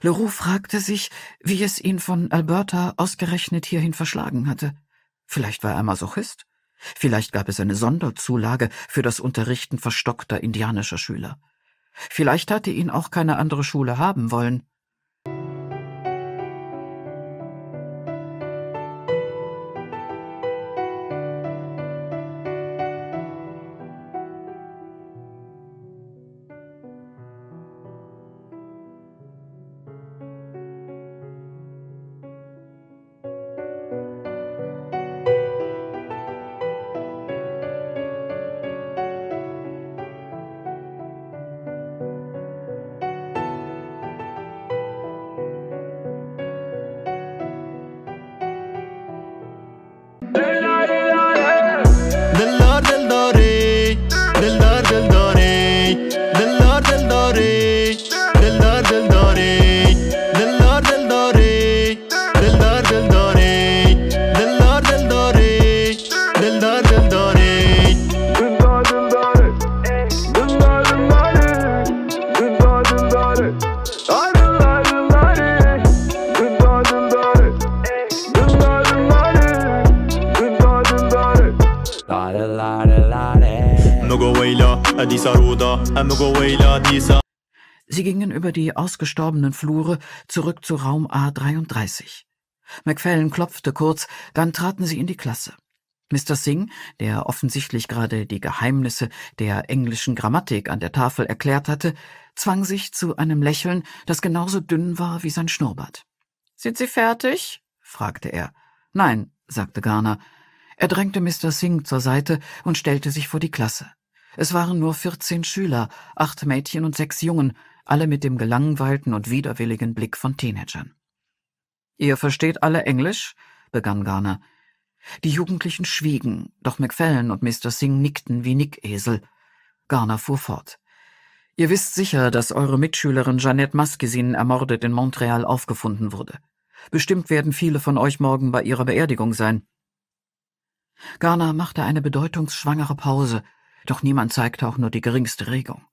Leroux fragte sich, wie es ihn von Alberta ausgerechnet hierhin verschlagen hatte. Vielleicht war er Masochist? Vielleicht gab es eine Sonderzulage für das Unterrichten verstockter indianischer Schüler. Vielleicht hatte ihn auch keine andere Schule haben wollen. verstorbenen Flure zurück zu Raum A33. McFallen klopfte kurz, dann traten sie in die Klasse. Mr. Singh, der offensichtlich gerade die Geheimnisse der englischen Grammatik an der Tafel erklärt hatte, zwang sich zu einem Lächeln, das genauso dünn war wie sein Schnurrbart. Sind Sie fertig? fragte er. Nein, sagte Garner. Er drängte Mr. Singh zur Seite und stellte sich vor die Klasse. Es waren nur vierzehn Schüler, acht Mädchen und sechs Jungen, alle mit dem gelangweilten und widerwilligen Blick von Teenagern. Ihr versteht alle Englisch? begann Garner. Die Jugendlichen schwiegen, doch McFellen und Mr. Singh nickten wie Nickesel. Garner fuhr fort. Ihr wisst sicher, dass eure Mitschülerin Jeanette Maskisin ermordet in Montreal aufgefunden wurde. Bestimmt werden viele von euch morgen bei ihrer Beerdigung sein. Garner machte eine bedeutungsschwangere Pause, doch niemand zeigte auch nur die geringste Regung.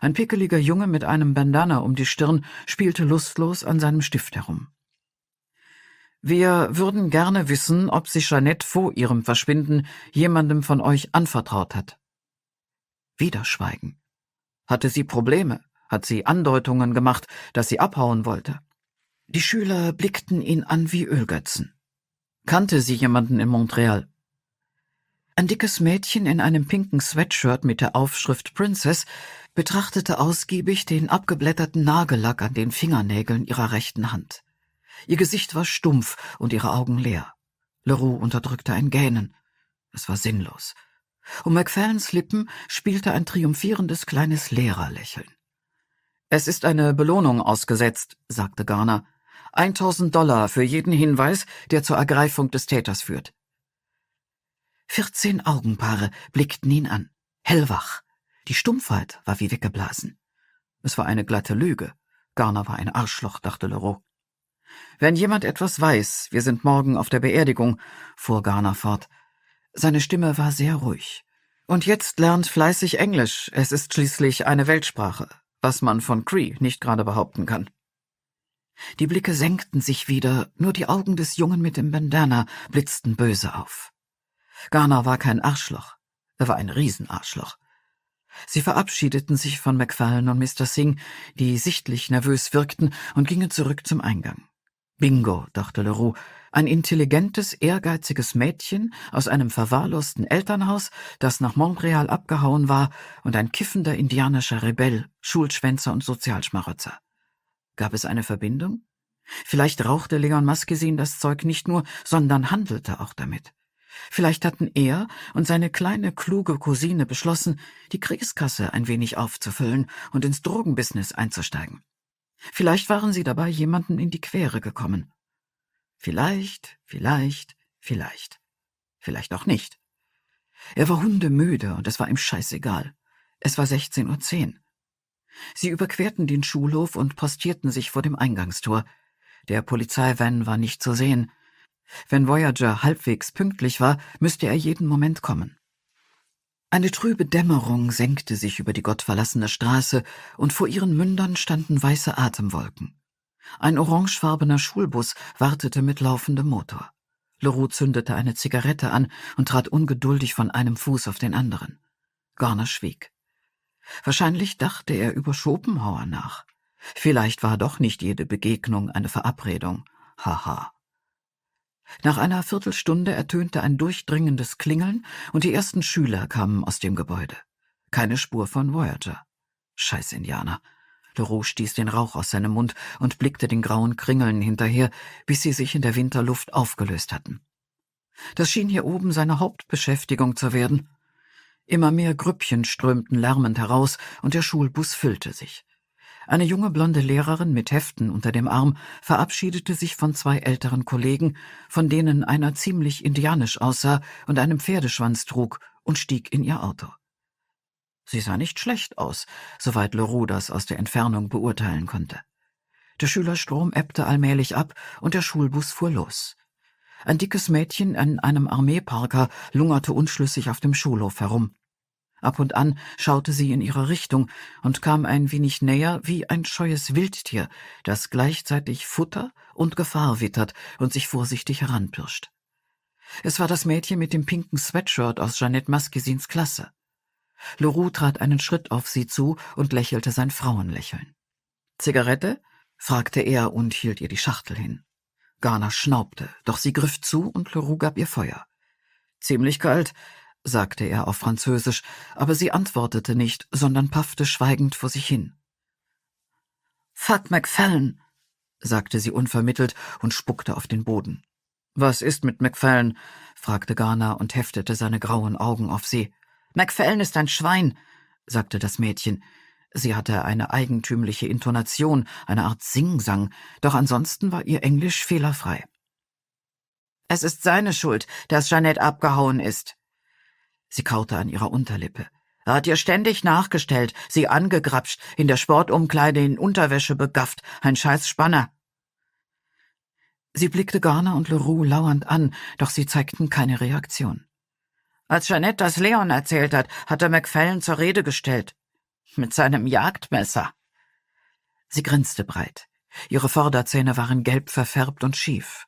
Ein pickeliger Junge mit einem Bandana um die Stirn spielte lustlos an seinem Stift herum. Wir würden gerne wissen, ob sich Jeanette vor ihrem Verschwinden jemandem von euch anvertraut hat. Wieder Schweigen. Hatte sie Probleme? Hat sie Andeutungen gemacht, dass sie abhauen wollte? Die Schüler blickten ihn an wie Ölgötzen. Kannte sie jemanden in Montreal? Ein dickes Mädchen in einem pinken Sweatshirt mit der Aufschrift Princess betrachtete ausgiebig den abgeblätterten Nagellack an den Fingernägeln ihrer rechten Hand. Ihr Gesicht war stumpf und ihre Augen leer. Leroux unterdrückte ein Gähnen. Es war sinnlos. Um Macfallens Lippen spielte ein triumphierendes kleines Lehrerlächeln. Es ist eine Belohnung ausgesetzt, sagte Garner. 1000 Dollar für jeden Hinweis, der zur Ergreifung des Täters führt. Vierzehn Augenpaare blickten ihn an, hellwach. Die Stumpfheit war wie weggeblasen. Es war eine glatte Lüge. Garner war ein Arschloch, dachte Leroux. Wenn jemand etwas weiß, wir sind morgen auf der Beerdigung, fuhr Garner fort. Seine Stimme war sehr ruhig. Und jetzt lernt fleißig Englisch, es ist schließlich eine Weltsprache, was man von Cree nicht gerade behaupten kann. Die Blicke senkten sich wieder, nur die Augen des Jungen mit dem Bandana blitzten böse auf. Garner war kein Arschloch. Er war ein Riesenarschloch. Sie verabschiedeten sich von McFallen und Mr. Singh, die sichtlich nervös wirkten, und gingen zurück zum Eingang. Bingo, dachte Leroux, ein intelligentes, ehrgeiziges Mädchen aus einem verwahrlosten Elternhaus, das nach Montreal abgehauen war, und ein kiffender indianischer Rebell, Schulschwänzer und Sozialschmarotzer. Gab es eine Verbindung? Vielleicht rauchte Leon Maskesin das Zeug nicht nur, sondern handelte auch damit. Vielleicht hatten er und seine kleine, kluge Cousine beschlossen, die Kriegskasse ein wenig aufzufüllen und ins Drogenbusiness einzusteigen. Vielleicht waren sie dabei jemanden in die Quere gekommen. Vielleicht, vielleicht, vielleicht. Vielleicht auch nicht. Er war hundemüde und es war ihm scheißegal. Es war 16.10 Uhr. Sie überquerten den Schulhof und postierten sich vor dem Eingangstor. Der Polizeivan war nicht zu sehen. Wenn Voyager halbwegs pünktlich war, müsste er jeden Moment kommen. Eine trübe Dämmerung senkte sich über die gottverlassene Straße, und vor ihren Mündern standen weiße Atemwolken. Ein orangefarbener Schulbus wartete mit laufendem Motor. Leroux zündete eine Zigarette an und trat ungeduldig von einem Fuß auf den anderen. Garner schwieg. Wahrscheinlich dachte er über Schopenhauer nach. Vielleicht war doch nicht jede Begegnung eine Verabredung. Haha. Nach einer Viertelstunde ertönte ein durchdringendes Klingeln und die ersten Schüler kamen aus dem Gebäude. Keine Spur von Voyager. Scheiß Indianer. Leroux stieß den Rauch aus seinem Mund und blickte den grauen Kringeln hinterher, bis sie sich in der Winterluft aufgelöst hatten. Das schien hier oben seine Hauptbeschäftigung zu werden. Immer mehr Grüppchen strömten lärmend heraus und der Schulbus füllte sich. Eine junge blonde Lehrerin mit Heften unter dem Arm verabschiedete sich von zwei älteren Kollegen, von denen einer ziemlich indianisch aussah und einen Pferdeschwanz trug, und stieg in ihr Auto. Sie sah nicht schlecht aus, soweit Leroux das aus der Entfernung beurteilen konnte. Der Schülerstrom ebbte allmählich ab und der Schulbus fuhr los. Ein dickes Mädchen in einem Armeeparker lungerte unschlüssig auf dem Schulhof herum. Ab und an schaute sie in ihre Richtung und kam ein wenig näher wie ein scheues Wildtier, das gleichzeitig Futter und Gefahr wittert und sich vorsichtig heranpirscht. Es war das Mädchen mit dem pinken Sweatshirt aus Jeanette Maskisins Klasse. Leroux trat einen Schritt auf sie zu und lächelte sein Frauenlächeln. Zigarette? fragte er und hielt ihr die Schachtel hin. Garner schnaubte, doch sie griff zu und Leroux gab ihr Feuer. Ziemlich kalt, sagte er auf Französisch, aber sie antwortete nicht, sondern paffte schweigend vor sich hin. Fat MacFallen, sagte sie unvermittelt und spuckte auf den Boden. Was ist mit MacFallen? fragte Garner und heftete seine grauen Augen auf sie. MacFallen ist ein Schwein, sagte das Mädchen. Sie hatte eine eigentümliche Intonation, eine Art Singsang, doch ansonsten war ihr Englisch fehlerfrei. Es ist seine Schuld, dass Jeanette abgehauen ist, Sie kaute an ihrer Unterlippe. Er hat ihr ständig nachgestellt, sie angegrapscht, in der Sportumkleide in Unterwäsche begafft, ein scheiß Spanner. Sie blickte Garner und Leroux lauernd an, doch sie zeigten keine Reaktion. Als Jeannette das Leon erzählt hat, hat er McFellen zur Rede gestellt. Mit seinem Jagdmesser. Sie grinste breit. Ihre Vorderzähne waren gelb verfärbt und schief.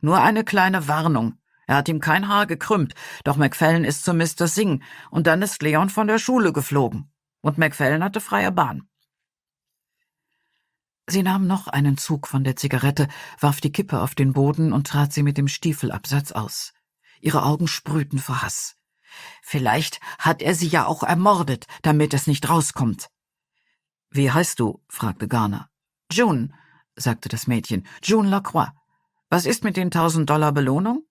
Nur eine kleine Warnung. Er hat ihm kein Haar gekrümmt, doch McFellen ist zu Mr. Singh, und dann ist Leon von der Schule geflogen. Und McFellen hatte freie Bahn. Sie nahm noch einen Zug von der Zigarette, warf die Kippe auf den Boden und trat sie mit dem Stiefelabsatz aus. Ihre Augen sprühten vor Hass. Vielleicht hat er sie ja auch ermordet, damit es nicht rauskommt. Wie heißt du? fragte Garner. June, sagte das Mädchen. June Lacroix. Was ist mit den tausend Dollar Belohnung?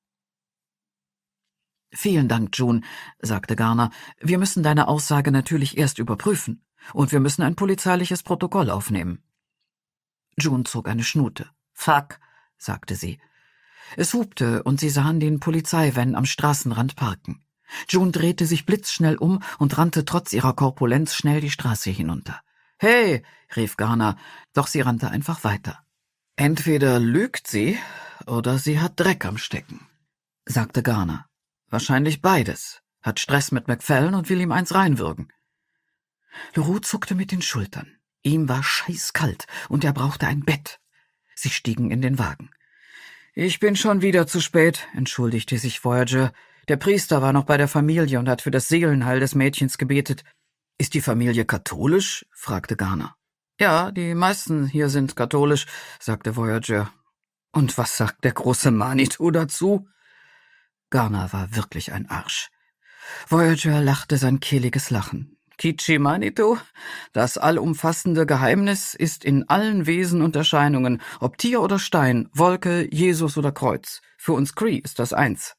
Vielen Dank, June, sagte Garner. Wir müssen deine Aussage natürlich erst überprüfen. Und wir müssen ein polizeiliches Protokoll aufnehmen. June zog eine Schnute. Fuck, sagte sie. Es hupte, und sie sahen den Polizeivan am Straßenrand parken. June drehte sich blitzschnell um und rannte trotz ihrer Korpulenz schnell die Straße hinunter. Hey, rief Garner, doch sie rannte einfach weiter. Entweder lügt sie, oder sie hat Dreck am Stecken, sagte Garner. Wahrscheinlich beides. Hat Stress mit McFallen und will ihm eins reinwürgen. Leroux zuckte mit den Schultern. Ihm war scheißkalt und er brauchte ein Bett. Sie stiegen in den Wagen. Ich bin schon wieder zu spät, entschuldigte sich Voyager. Der Priester war noch bei der Familie und hat für das Seelenheil des Mädchens gebetet. Ist die Familie katholisch? fragte Garner. Ja, die meisten hier sind katholisch, sagte Voyager. Und was sagt der große Manitou dazu? Garner war wirklich ein Arsch. Voyager lachte sein kehliges Lachen. Kichimanito, das allumfassende Geheimnis, ist in allen Wesen und Erscheinungen, ob Tier oder Stein, Wolke, Jesus oder Kreuz. Für uns Cree ist das eins.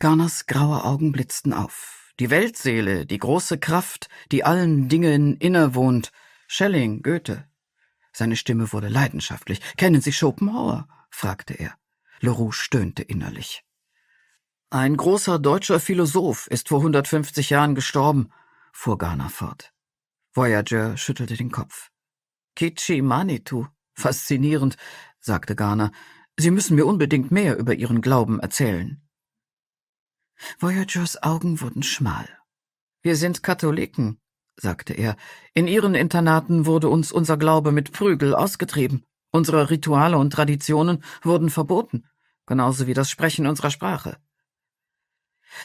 Garners graue Augen blitzten auf. Die Weltseele, die große Kraft, die allen Dingen innewohnt. Schelling, Goethe. Seine Stimme wurde leidenschaftlich. Kennen Sie Schopenhauer? fragte er. Leroux stöhnte innerlich. Ein großer deutscher Philosoph ist vor 150 Jahren gestorben, fuhr Garner fort. Voyager schüttelte den Kopf. Kichi Manitou, faszinierend, sagte Garner. Sie müssen mir unbedingt mehr über Ihren Glauben erzählen. Voyagers Augen wurden schmal. Wir sind Katholiken, sagte er. In Ihren Internaten wurde uns unser Glaube mit Prügel ausgetrieben. Unsere Rituale und Traditionen wurden verboten, genauso wie das Sprechen unserer Sprache.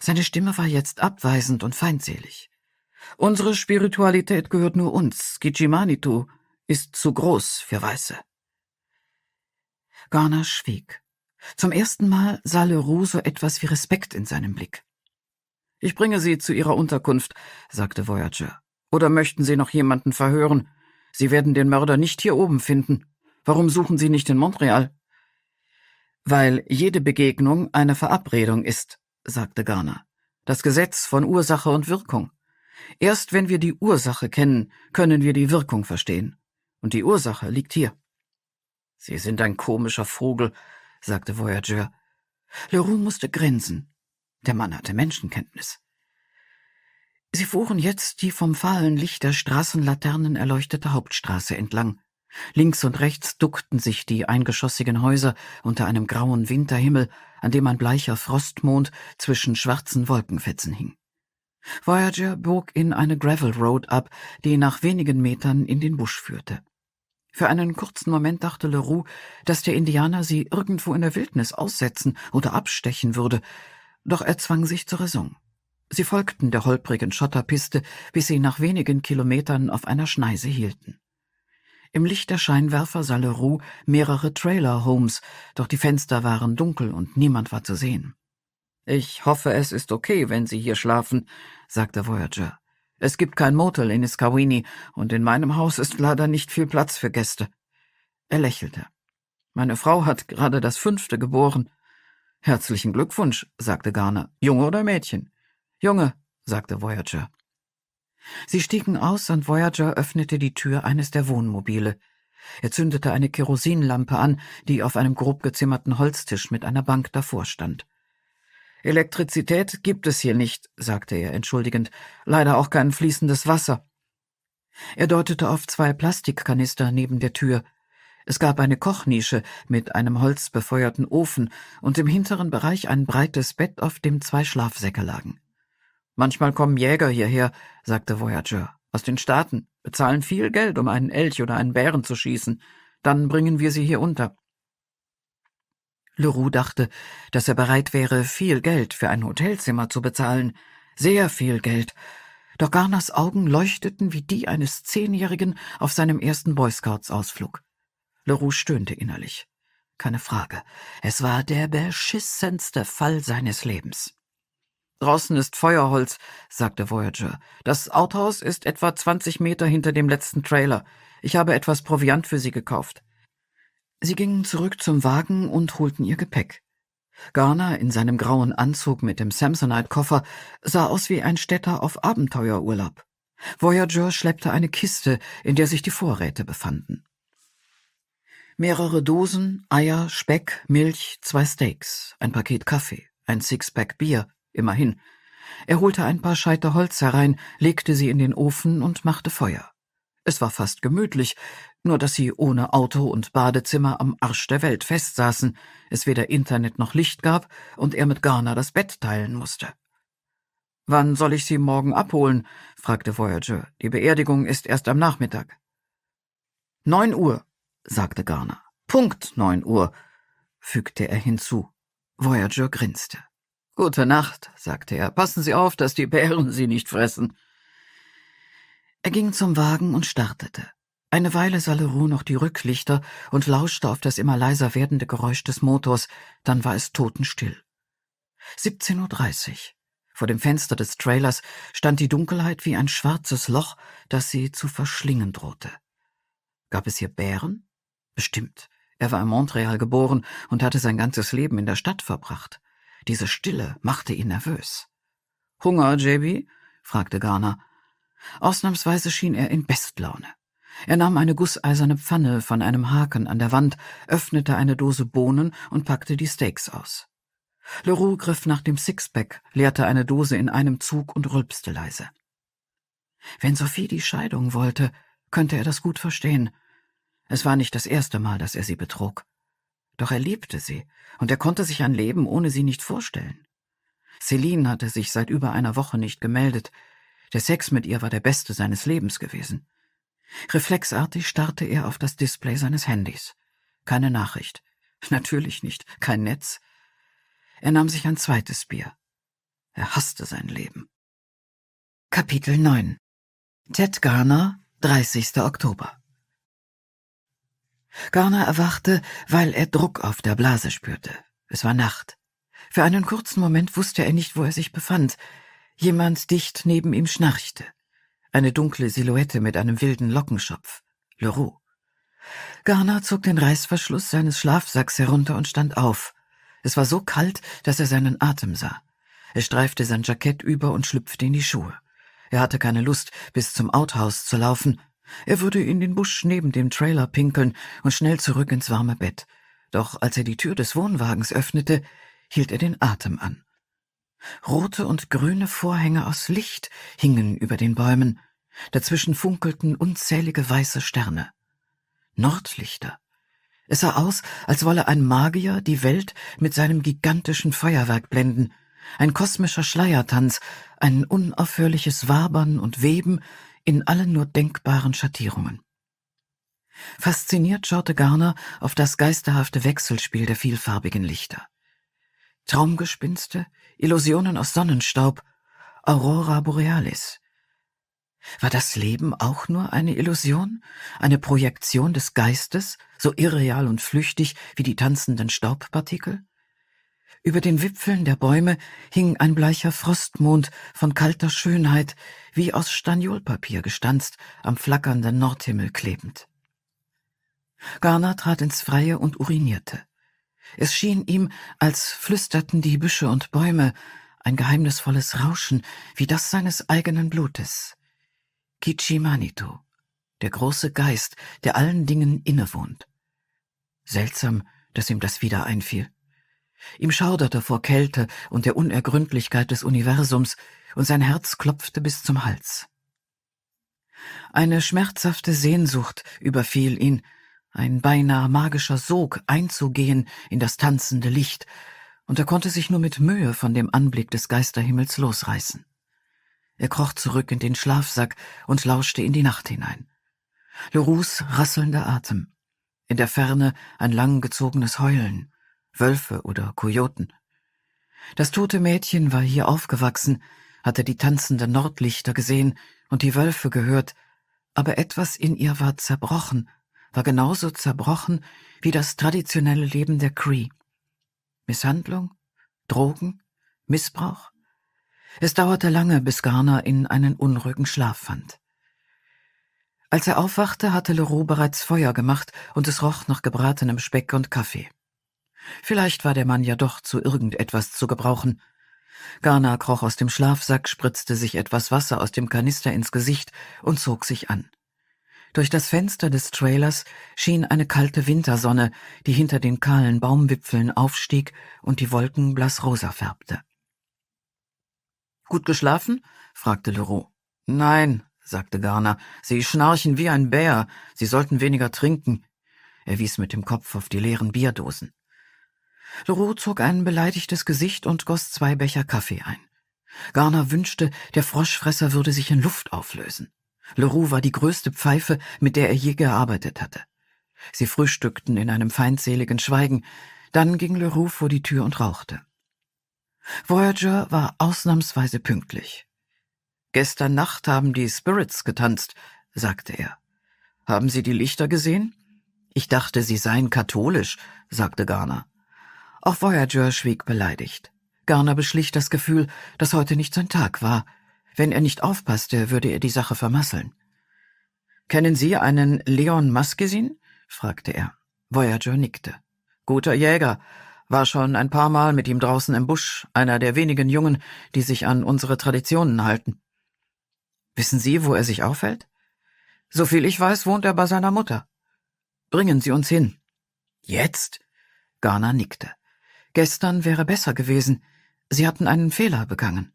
Seine Stimme war jetzt abweisend und feindselig. Unsere Spiritualität gehört nur uns. Kichimanitu ist zu groß für Weiße. Garner schwieg. Zum ersten Mal sah Leroux so etwas wie Respekt in seinem Blick. Ich bringe Sie zu Ihrer Unterkunft, sagte Voyager. Oder möchten Sie noch jemanden verhören? Sie werden den Mörder nicht hier oben finden. Warum suchen Sie nicht in Montreal? Weil jede Begegnung eine Verabredung ist, sagte Garner. Das Gesetz von Ursache und Wirkung. Erst wenn wir die Ursache kennen, können wir die Wirkung verstehen. Und die Ursache liegt hier. Sie sind ein komischer Vogel, sagte Voyager. Leroux musste grinsen. Der Mann hatte Menschenkenntnis. Sie fuhren jetzt die vom fahlen Licht der Straßenlaternen erleuchtete Hauptstraße entlang. Links und rechts duckten sich die eingeschossigen Häuser unter einem grauen Winterhimmel, an dem ein bleicher Frostmond zwischen schwarzen Wolkenfetzen hing. Voyager bog in eine Gravel Road ab, die nach wenigen Metern in den Busch führte. Für einen kurzen Moment dachte Leroux, dass der Indianer sie irgendwo in der Wildnis aussetzen oder abstechen würde, doch er zwang sich zur Raison. Sie folgten der holprigen Schotterpiste, bis sie nach wenigen Kilometern auf einer Schneise hielten im Licht der Scheinwerfer sah Leroux mehrere Trailer-Homes, doch die Fenster waren dunkel und niemand war zu sehen. Ich hoffe, es ist okay, wenn Sie hier schlafen, sagte Voyager. Es gibt kein Motel in Iskawini und in meinem Haus ist leider nicht viel Platz für Gäste. Er lächelte. Meine Frau hat gerade das fünfte geboren. Herzlichen Glückwunsch, sagte Garner. Junge oder Mädchen? Junge, sagte Voyager. Sie stiegen aus und Voyager öffnete die Tür eines der Wohnmobile. Er zündete eine Kerosinlampe an, die auf einem grob gezimmerten Holztisch mit einer Bank davor stand. Elektrizität gibt es hier nicht, sagte er entschuldigend, leider auch kein fließendes Wasser. Er deutete auf zwei Plastikkanister neben der Tür. Es gab eine Kochnische mit einem holzbefeuerten Ofen und im hinteren Bereich ein breites Bett, auf dem zwei Schlafsäcke lagen. Manchmal kommen Jäger hierher, sagte Voyager, aus den Staaten, bezahlen viel Geld, um einen Elch oder einen Bären zu schießen. Dann bringen wir sie hier unter. Leroux dachte, dass er bereit wäre, viel Geld für ein Hotelzimmer zu bezahlen, sehr viel Geld. Doch Garners Augen leuchteten wie die eines Zehnjährigen auf seinem ersten Boy Scouts Ausflug. Leroux stöhnte innerlich. Keine Frage, es war der beschissenste Fall seines Lebens. Draußen ist Feuerholz, sagte Voyager. Das Outhouse ist etwa 20 Meter hinter dem letzten Trailer. Ich habe etwas Proviant für Sie gekauft. Sie gingen zurück zum Wagen und holten ihr Gepäck. Garner in seinem grauen Anzug mit dem Samsonite-Koffer sah aus wie ein Städter auf Abenteuerurlaub. Voyager schleppte eine Kiste, in der sich die Vorräte befanden. Mehrere Dosen, Eier, Speck, Milch, zwei Steaks, ein Paket Kaffee, ein Sixpack Bier, Immerhin. Er holte ein paar Scheite Holz herein, legte sie in den Ofen und machte Feuer. Es war fast gemütlich, nur dass sie ohne Auto und Badezimmer am Arsch der Welt festsaßen, es weder Internet noch Licht gab und er mit Garner das Bett teilen musste. Wann soll ich Sie morgen abholen? fragte Voyager. Die Beerdigung ist erst am Nachmittag. Neun Uhr, sagte Garner. Punkt neun Uhr, fügte er hinzu. Voyager grinste. Gute Nacht, sagte er. Passen Sie auf, dass die Bären Sie nicht fressen. Er ging zum Wagen und startete. Eine Weile sah Leroux noch die Rücklichter und lauschte auf das immer leiser werdende Geräusch des Motors, dann war es totenstill. 17.30 Uhr. Vor dem Fenster des Trailers stand die Dunkelheit wie ein schwarzes Loch, das sie zu verschlingen drohte. Gab es hier Bären? Bestimmt. Er war in Montreal geboren und hatte sein ganzes Leben in der Stadt verbracht. Diese Stille machte ihn nervös. Hunger, JB? fragte Garner. Ausnahmsweise schien er in Bestlaune. Er nahm eine gusseiserne Pfanne von einem Haken an der Wand, öffnete eine Dose Bohnen und packte die Steaks aus. Leroux griff nach dem Sixpack, leerte eine Dose in einem Zug und rülpste leise. Wenn Sophie die Scheidung wollte, könnte er das gut verstehen. Es war nicht das erste Mal, dass er sie betrog. Doch er liebte sie, und er konnte sich ein Leben ohne sie nicht vorstellen. Celine hatte sich seit über einer Woche nicht gemeldet. Der Sex mit ihr war der beste seines Lebens gewesen. Reflexartig starrte er auf das Display seines Handys. Keine Nachricht. Natürlich nicht, kein Netz. Er nahm sich ein zweites Bier. Er hasste sein Leben. Kapitel 9 Ted Garner, 30. Oktober Garner erwachte, weil er Druck auf der Blase spürte. Es war Nacht. Für einen kurzen Moment wusste er nicht, wo er sich befand. Jemand dicht neben ihm schnarchte. Eine dunkle Silhouette mit einem wilden Lockenschopf. Leroux. Garner zog den Reißverschluss seines Schlafsacks herunter und stand auf. Es war so kalt, dass er seinen Atem sah. Er streifte sein Jackett über und schlüpfte in die Schuhe. Er hatte keine Lust, bis zum Outhouse zu laufen, er würde in den Busch neben dem Trailer pinkeln und schnell zurück ins warme Bett. Doch als er die Tür des Wohnwagens öffnete, hielt er den Atem an. Rote und grüne Vorhänge aus Licht hingen über den Bäumen, dazwischen funkelten unzählige weiße Sterne. Nordlichter. Es sah aus, als wolle ein Magier die Welt mit seinem gigantischen Feuerwerk blenden, ein kosmischer Schleiertanz, ein unaufhörliches Wabern und Weben, in allen nur denkbaren Schattierungen. Fasziniert schaute Garner auf das geisterhafte Wechselspiel der vielfarbigen Lichter. Traumgespinste, Illusionen aus Sonnenstaub, Aurora Borealis. War das Leben auch nur eine Illusion, eine Projektion des Geistes, so irreal und flüchtig wie die tanzenden Staubpartikel? Über den Wipfeln der Bäume hing ein bleicher Frostmond von kalter Schönheit, wie aus Staniolpapier gestanzt, am flackernden Nordhimmel klebend. Garner trat ins Freie und urinierte. Es schien ihm, als flüsterten die Büsche und Bäume, ein geheimnisvolles Rauschen, wie das seines eigenen Blutes. Kichimanito, der große Geist, der allen Dingen innewohnt. Seltsam, dass ihm das wieder einfiel. Ihm schauderte vor Kälte und der Unergründlichkeit des Universums, und sein Herz klopfte bis zum Hals. Eine schmerzhafte Sehnsucht überfiel ihn, ein beinahe magischer Sog einzugehen in das tanzende Licht, und er konnte sich nur mit Mühe von dem Anblick des Geisterhimmels losreißen. Er kroch zurück in den Schlafsack und lauschte in die Nacht hinein. Leroux rasselnder Atem, in der Ferne ein langgezogenes Heulen, Wölfe oder Kojoten. Das tote Mädchen war hier aufgewachsen, hatte die tanzenden Nordlichter gesehen und die Wölfe gehört, aber etwas in ihr war zerbrochen, war genauso zerbrochen wie das traditionelle Leben der Cree. Misshandlung, Drogen, Missbrauch. Es dauerte lange, bis Garner in einen unruhigen Schlaf fand. Als er aufwachte, hatte Leroux bereits Feuer gemacht und es roch nach gebratenem Speck und Kaffee. Vielleicht war der Mann ja doch zu irgendetwas zu gebrauchen. Garner kroch aus dem Schlafsack, spritzte sich etwas Wasser aus dem Kanister ins Gesicht und zog sich an. Durch das Fenster des Trailers schien eine kalte Wintersonne, die hinter den kahlen Baumwipfeln aufstieg und die Wolken blass rosa färbte. Gut geschlafen? fragte Leroux. Nein, sagte Garner. Sie schnarchen wie ein Bär. Sie sollten weniger trinken. Er wies mit dem Kopf auf die leeren Bierdosen. Leroux zog ein beleidigtes Gesicht und goss zwei Becher Kaffee ein. Garner wünschte, der Froschfresser würde sich in Luft auflösen. Leroux war die größte Pfeife, mit der er je gearbeitet hatte. Sie frühstückten in einem feindseligen Schweigen, dann ging Leroux vor die Tür und rauchte. Voyager war ausnahmsweise pünktlich. Gestern Nacht haben die Spirits getanzt, sagte er. Haben Sie die Lichter gesehen? Ich dachte, sie seien katholisch, sagte Garner. Auch Voyager schwieg beleidigt. Garner beschlich das Gefühl, dass heute nicht sein Tag war. Wenn er nicht aufpasste, würde er die Sache vermasseln. Kennen Sie einen Leon Maskesin? fragte er. Voyager nickte. Guter Jäger. War schon ein paar Mal mit ihm draußen im Busch, einer der wenigen Jungen, die sich an unsere Traditionen halten. Wissen Sie, wo er sich aufhält? Soviel ich weiß, wohnt er bei seiner Mutter. Bringen Sie uns hin. Jetzt? Garner nickte. Gestern wäre besser gewesen. Sie hatten einen Fehler begangen.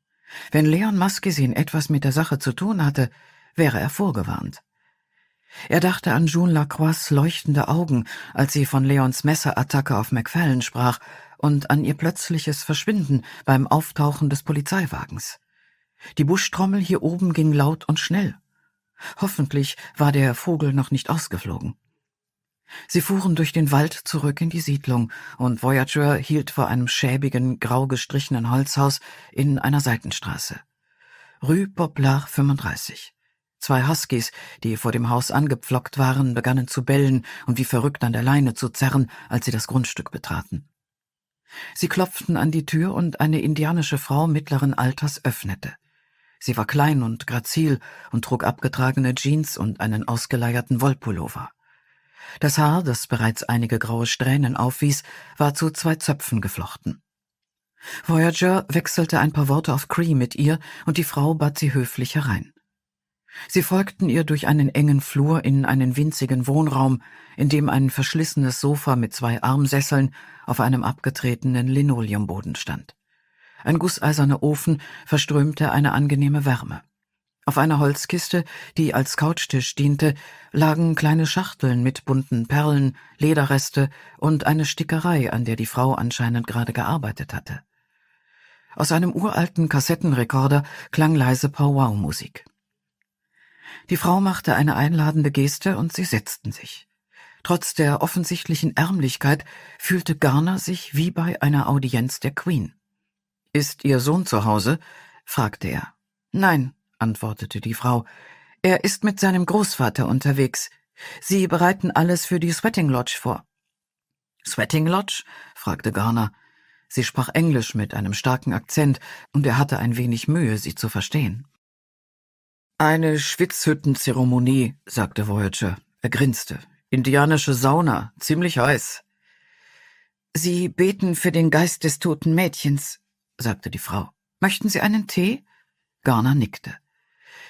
Wenn Leon Maskisin etwas mit der Sache zu tun hatte, wäre er vorgewarnt. Er dachte an June Lacroix' leuchtende Augen, als sie von Leons Messerattacke auf Macfallen sprach, und an ihr plötzliches Verschwinden beim Auftauchen des Polizeiwagens. Die Buschtrommel hier oben ging laut und schnell. Hoffentlich war der Vogel noch nicht ausgeflogen. Sie fuhren durch den Wald zurück in die Siedlung, und Voyager hielt vor einem schäbigen, grau gestrichenen Holzhaus in einer Seitenstraße. Rue Poplar 35. Zwei Huskies, die vor dem Haus angepflockt waren, begannen zu bellen und wie verrückt an der Leine zu zerren, als sie das Grundstück betraten. Sie klopften an die Tür und eine indianische Frau mittleren Alters öffnete. Sie war klein und grazil und trug abgetragene Jeans und einen ausgeleierten Wollpullover. Das Haar, das bereits einige graue Strähnen aufwies, war zu zwei Zöpfen geflochten. Voyager wechselte ein paar Worte auf Cree mit ihr, und die Frau bat sie höflich herein. Sie folgten ihr durch einen engen Flur in einen winzigen Wohnraum, in dem ein verschlissenes Sofa mit zwei Armsesseln auf einem abgetretenen Linoleumboden stand. Ein gusseiserner Ofen verströmte eine angenehme Wärme. Auf einer Holzkiste, die als Couchtisch diente, lagen kleine Schachteln mit bunten Perlen, Lederreste und eine Stickerei, an der die Frau anscheinend gerade gearbeitet hatte. Aus einem uralten Kassettenrekorder klang leise Powwow-Musik. Die Frau machte eine einladende Geste und sie setzten sich. Trotz der offensichtlichen Ärmlichkeit fühlte Garner sich wie bei einer Audienz der Queen. Ist Ihr Sohn zu Hause? fragte er. Nein, antwortete die Frau. Er ist mit seinem Großvater unterwegs. Sie bereiten alles für die Sweating Lodge vor. Sweating Lodge? fragte Garner. Sie sprach Englisch mit einem starken Akzent, und er hatte ein wenig Mühe, sie zu verstehen. Eine Schwitzhüttenzeremonie, sagte Voyager. Er grinste. Indianische Sauna, ziemlich heiß. Sie beten für den Geist des toten Mädchens, sagte die Frau. Möchten Sie einen Tee? Garner nickte.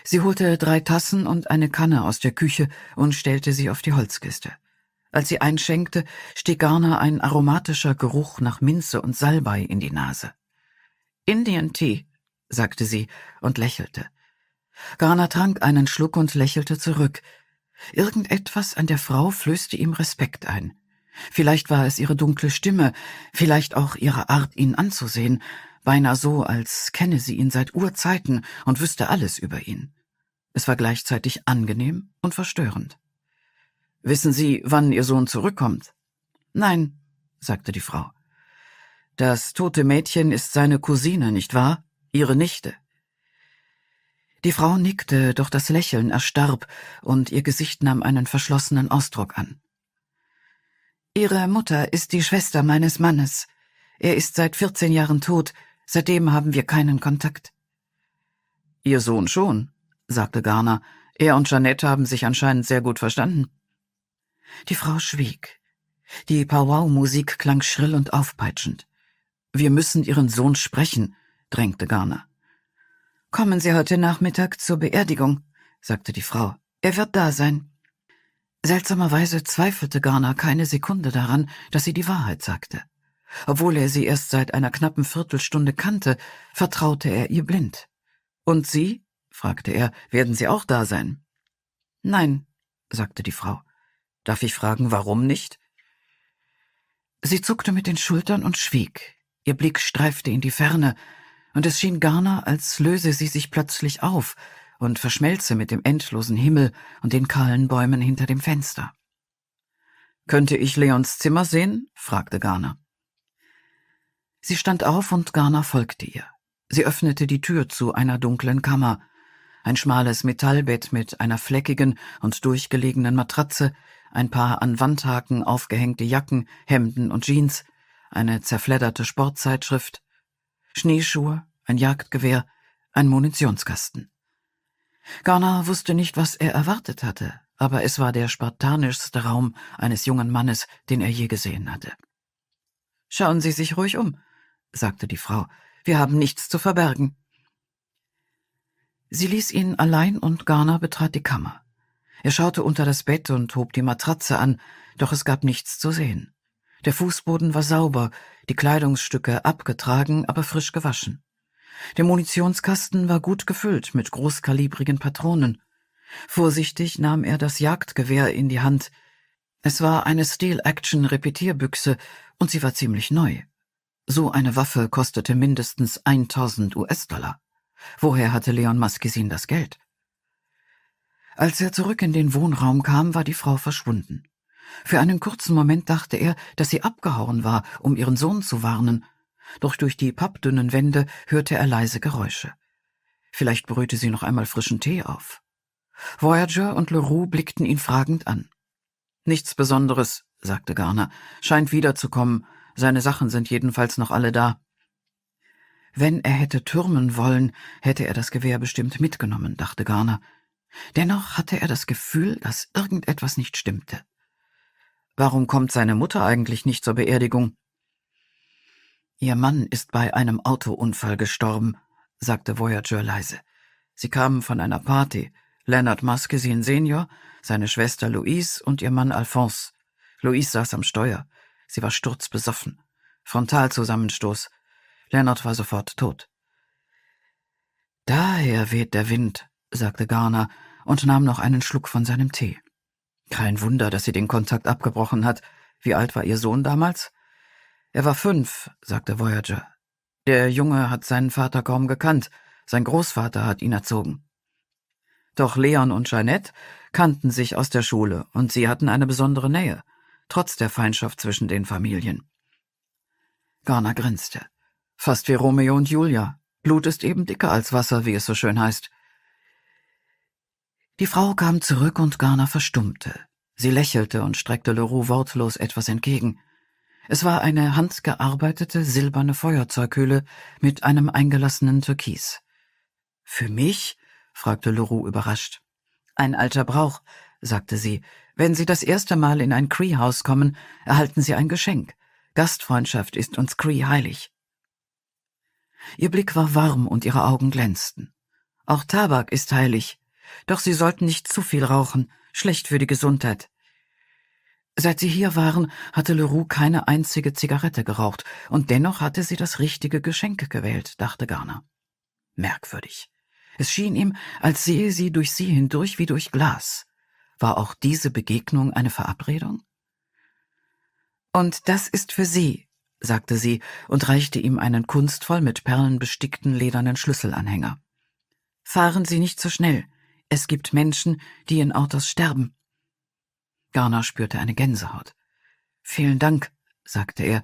Sie holte drei Tassen und eine Kanne aus der Küche und stellte sie auf die Holzkiste. Als sie einschenkte, stieg Garner ein aromatischer Geruch nach Minze und Salbei in die Nase. Indian Tea, sagte sie und lächelte. Garner trank einen Schluck und lächelte zurück. Irgendetwas an der Frau flößte ihm Respekt ein. Vielleicht war es ihre dunkle Stimme, vielleicht auch ihre Art, ihn anzusehen, beinahe so, als kenne sie ihn seit Urzeiten und wüsste alles über ihn. Es war gleichzeitig angenehm und verstörend. Wissen Sie, wann Ihr Sohn zurückkommt? Nein, sagte die Frau. Das tote Mädchen ist seine Cousine, nicht wahr? Ihre Nichte. Die Frau nickte, doch das Lächeln erstarb und ihr Gesicht nahm einen verschlossenen Ausdruck an. Ihre Mutter ist die Schwester meines Mannes. Er ist seit 14 Jahren tot, seitdem haben wir keinen Kontakt. Ihr Sohn schon, sagte Garner. Er und Jeanette haben sich anscheinend sehr gut verstanden. Die Frau schwieg. Die Powwow-Musik klang schrill und aufpeitschend. Wir müssen Ihren Sohn sprechen, drängte Garner. Kommen Sie heute Nachmittag zur Beerdigung, sagte die Frau. Er wird da sein. Seltsamerweise zweifelte Garner keine Sekunde daran, dass sie die Wahrheit sagte. Obwohl er sie erst seit einer knappen Viertelstunde kannte, vertraute er ihr blind. Und sie? fragte er, werden Sie auch da sein? Nein, sagte die Frau. Darf ich fragen, warum nicht? Sie zuckte mit den Schultern und schwieg. Ihr Blick streifte in die Ferne, und es schien Garner, als löse sie sich plötzlich auf und verschmelze mit dem endlosen Himmel und den kahlen Bäumen hinter dem Fenster. Könnte ich Leons Zimmer sehen? fragte Garner. Sie stand auf und Garner folgte ihr. Sie öffnete die Tür zu einer dunklen Kammer, ein schmales Metallbett mit einer fleckigen und durchgelegenen Matratze, ein paar an Wandhaken aufgehängte Jacken, Hemden und Jeans, eine zerfledderte Sportzeitschrift, Schneeschuhe, ein Jagdgewehr, ein Munitionskasten. Garner wusste nicht, was er erwartet hatte, aber es war der spartanischste Raum eines jungen Mannes, den er je gesehen hatte. Schauen Sie sich ruhig um, sagte die Frau, wir haben nichts zu verbergen. Sie ließ ihn allein und Garner betrat die Kammer. Er schaute unter das Bett und hob die Matratze an, doch es gab nichts zu sehen. Der Fußboden war sauber, die Kleidungsstücke abgetragen, aber frisch gewaschen. Der Munitionskasten war gut gefüllt mit großkalibrigen Patronen. Vorsichtig nahm er das Jagdgewehr in die Hand. Es war eine Steel-Action-Repetierbüchse und sie war ziemlich neu. So eine Waffe kostete mindestens 1000 US-Dollar. Woher hatte Leon Maskisin das Geld? Als er zurück in den Wohnraum kam, war die Frau verschwunden. Für einen kurzen Moment dachte er, dass sie abgehauen war, um ihren Sohn zu warnen, doch durch die pappdünnen Wände hörte er leise Geräusche. Vielleicht brühte sie noch einmal frischen Tee auf. Voyager und Leroux blickten ihn fragend an. Nichts Besonderes, sagte Garner, scheint wiederzukommen, seine Sachen sind jedenfalls noch alle da. Wenn er hätte türmen wollen, hätte er das Gewehr bestimmt mitgenommen, dachte Garner. Dennoch hatte er das Gefühl, dass irgendetwas nicht stimmte. Warum kommt seine Mutter eigentlich nicht zur Beerdigung? Ihr Mann ist bei einem Autounfall gestorben, sagte Voyager leise. Sie kamen von einer Party. Leonard Muskesin Senior, seine Schwester Louise und ihr Mann Alphonse. Louise saß am Steuer. Sie war sturzbesoffen. Frontalzusammenstoß. Lennart war sofort tot. Daher weht der Wind, sagte Garner und nahm noch einen Schluck von seinem Tee. Kein Wunder, dass sie den Kontakt abgebrochen hat. Wie alt war ihr Sohn damals? Er war fünf, sagte Voyager. Der Junge hat seinen Vater kaum gekannt, sein Großvater hat ihn erzogen. Doch Leon und Jeanette kannten sich aus der Schule und sie hatten eine besondere Nähe, trotz der Feindschaft zwischen den Familien. Garner grinste. Fast wie Romeo und Julia. Blut ist eben dicker als Wasser, wie es so schön heißt. Die Frau kam zurück und Garner verstummte. Sie lächelte und streckte Leroux wortlos etwas entgegen. Es war eine handgearbeitete silberne Feuerzeughülle mit einem eingelassenen Türkis. Für mich? fragte Leroux überrascht. Ein alter Brauch, sagte sie. Wenn Sie das erste Mal in ein Cree-Haus kommen, erhalten Sie ein Geschenk. Gastfreundschaft ist uns Cree heilig. Ihr Blick war warm und ihre Augen glänzten. Auch Tabak ist heilig, doch sie sollten nicht zu viel rauchen, schlecht für die Gesundheit. Seit sie hier waren, hatte Leroux keine einzige Zigarette geraucht, und dennoch hatte sie das richtige Geschenk gewählt, dachte Garner. Merkwürdig. Es schien ihm, als sehe sie durch sie hindurch wie durch Glas. War auch diese Begegnung eine Verabredung? Und das ist für Sie, sagte sie und reichte ihm einen kunstvoll mit Perlen bestickten ledernen Schlüsselanhänger. Fahren Sie nicht so schnell. Es gibt Menschen, die in Orthos sterben. Garner spürte eine Gänsehaut. Vielen Dank, sagte er.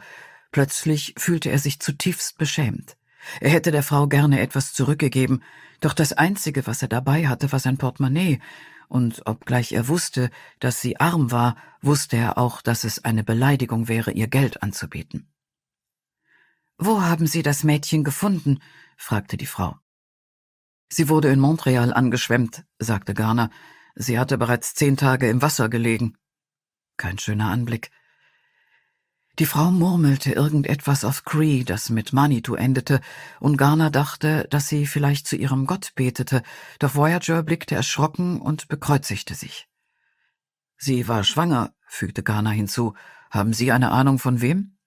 Plötzlich fühlte er sich zutiefst beschämt. Er hätte der Frau gerne etwas zurückgegeben, doch das Einzige, was er dabei hatte, war sein Portemonnaie, und obgleich er wusste, dass sie arm war, wusste er auch, dass es eine Beleidigung wäre, ihr Geld anzubieten. Wo haben Sie das Mädchen gefunden? fragte die Frau. Sie wurde in Montreal angeschwemmt, sagte Garner. Sie hatte bereits zehn Tage im Wasser gelegen. Kein schöner Anblick. Die Frau murmelte irgendetwas auf Cree, das mit Manitou endete, und Garner dachte, dass sie vielleicht zu ihrem Gott betete, doch Voyager blickte erschrocken und bekreuzigte sich. Sie war schwanger, fügte Garner hinzu. Haben Sie eine Ahnung von wem?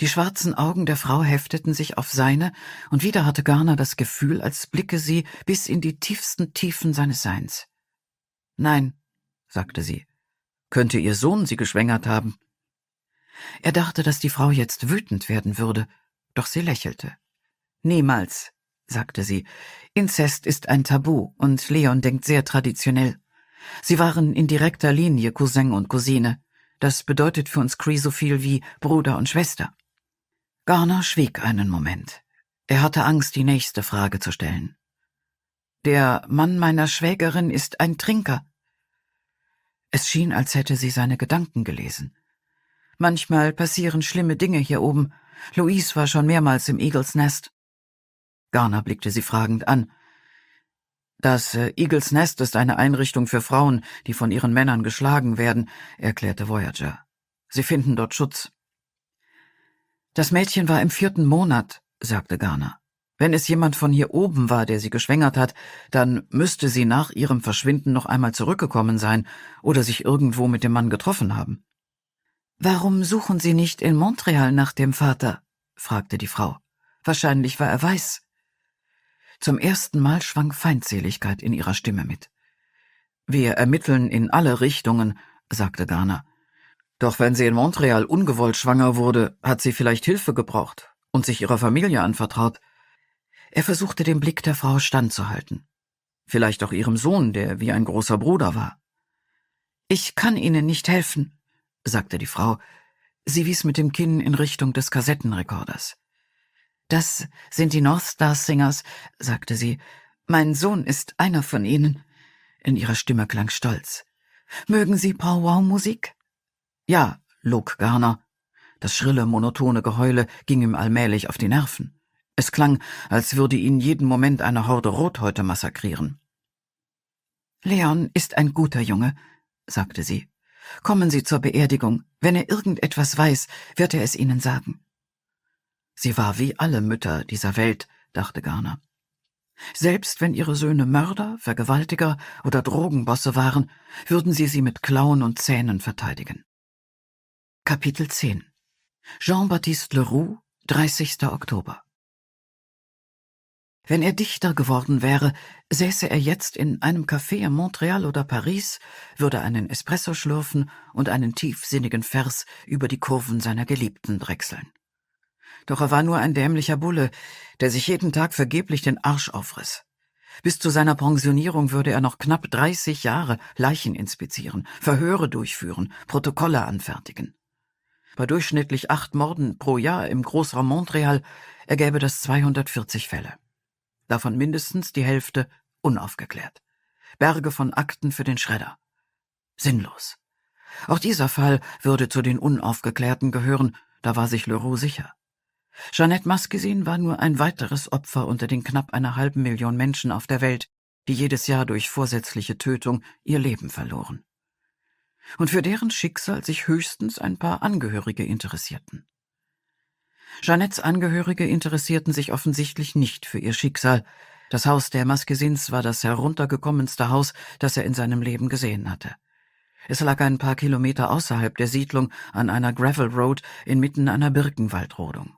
Die schwarzen Augen der Frau hefteten sich auf seine, und wieder hatte Garner das Gefühl, als blicke sie bis in die tiefsten Tiefen seines Seins. Nein, sagte sie, könnte ihr Sohn sie geschwängert haben. Er dachte, dass die Frau jetzt wütend werden würde, doch sie lächelte. Niemals, sagte sie, Inzest ist ein Tabu, und Leon denkt sehr traditionell. Sie waren in direkter Linie Cousin und Cousine. Das bedeutet für uns Cree so viel wie Bruder und Schwester. Garner schwieg einen Moment. Er hatte Angst, die nächste Frage zu stellen. Der Mann meiner Schwägerin ist ein Trinker. Es schien, als hätte sie seine Gedanken gelesen. Manchmal passieren schlimme Dinge hier oben. Louise war schon mehrmals im Eagles Nest. Garner blickte sie fragend an. Das äh, Eagles Nest ist eine Einrichtung für Frauen, die von ihren Männern geschlagen werden, erklärte Voyager. Sie finden dort Schutz. Das Mädchen war im vierten Monat, sagte Garner. Wenn es jemand von hier oben war, der sie geschwängert hat, dann müsste sie nach ihrem Verschwinden noch einmal zurückgekommen sein oder sich irgendwo mit dem Mann getroffen haben. Warum suchen Sie nicht in Montreal nach dem Vater? fragte die Frau. Wahrscheinlich war er weiß. Zum ersten Mal schwang Feindseligkeit in ihrer Stimme mit. Wir ermitteln in alle Richtungen, sagte Garner. Doch wenn sie in Montreal ungewollt schwanger wurde, hat sie vielleicht Hilfe gebraucht und sich ihrer Familie anvertraut. Er versuchte den Blick der Frau standzuhalten. Vielleicht auch ihrem Sohn, der wie ein großer Bruder war. Ich kann Ihnen nicht helfen, sagte die Frau. Sie wies mit dem Kinn in Richtung des Kassettenrekorders. Das sind die North Star Singers, sagte sie. Mein Sohn ist einer von ihnen. In ihrer Stimme klang Stolz. Mögen Sie Powwow-Musik? Ja, log Garner. Das schrille, monotone Geheule ging ihm allmählich auf die Nerven. Es klang, als würde ihn jeden Moment eine Horde Rothäute massakrieren. Leon ist ein guter Junge, sagte sie. Kommen Sie zur Beerdigung. Wenn er irgendetwas weiß, wird er es Ihnen sagen. Sie war wie alle Mütter dieser Welt, dachte Garner. Selbst wenn ihre Söhne Mörder, Vergewaltiger oder Drogenbosse waren, würden sie sie mit Klauen und Zähnen verteidigen. Kapitel 10 Jean-Baptiste Leroux, 30. Oktober Wenn er Dichter geworden wäre, säße er jetzt in einem Café in Montreal oder Paris, würde einen Espresso schlürfen und einen tiefsinnigen Vers über die Kurven seiner Geliebten drechseln. Doch er war nur ein dämlicher Bulle, der sich jeden Tag vergeblich den Arsch aufriss. Bis zu seiner Pensionierung würde er noch knapp 30 Jahre Leichen inspizieren, Verhöre durchführen, Protokolle anfertigen bei durchschnittlich acht Morden pro Jahr im Großraum Montreal ergäbe das 240 Fälle. Davon mindestens die Hälfte unaufgeklärt. Berge von Akten für den Schredder. Sinnlos. Auch dieser Fall würde zu den Unaufgeklärten gehören, da war sich Leroux sicher. Jeannette Maskesin war nur ein weiteres Opfer unter den knapp einer halben Million Menschen auf der Welt, die jedes Jahr durch vorsätzliche Tötung ihr Leben verloren und für deren Schicksal sich höchstens ein paar Angehörige interessierten. Jeannettes Angehörige interessierten sich offensichtlich nicht für ihr Schicksal. Das Haus der Maskesins war das heruntergekommenste Haus, das er in seinem Leben gesehen hatte. Es lag ein paar Kilometer außerhalb der Siedlung an einer Gravel Road inmitten einer Birkenwaldrodung.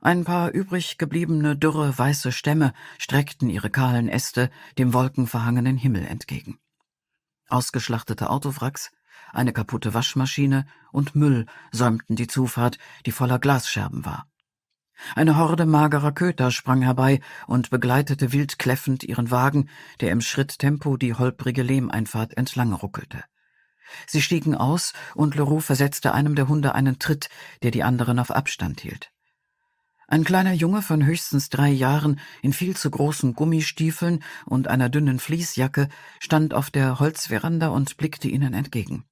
Ein paar übrig gebliebene dürre weiße Stämme streckten ihre kahlen Äste dem wolkenverhangenen Himmel entgegen. Ausgeschlachtete Autowracks, eine kaputte Waschmaschine und Müll säumten die Zufahrt, die voller Glasscherben war. Eine Horde magerer Köter sprang herbei und begleitete wildkläffend ihren Wagen, der im Schritttempo die holprige Lehmeinfahrt entlang ruckelte. Sie stiegen aus und Leroux versetzte einem der Hunde einen Tritt, der die anderen auf Abstand hielt. Ein kleiner Junge von höchstens drei Jahren in viel zu großen Gummistiefeln und einer dünnen Fließjacke stand auf der Holzveranda und blickte ihnen entgegen.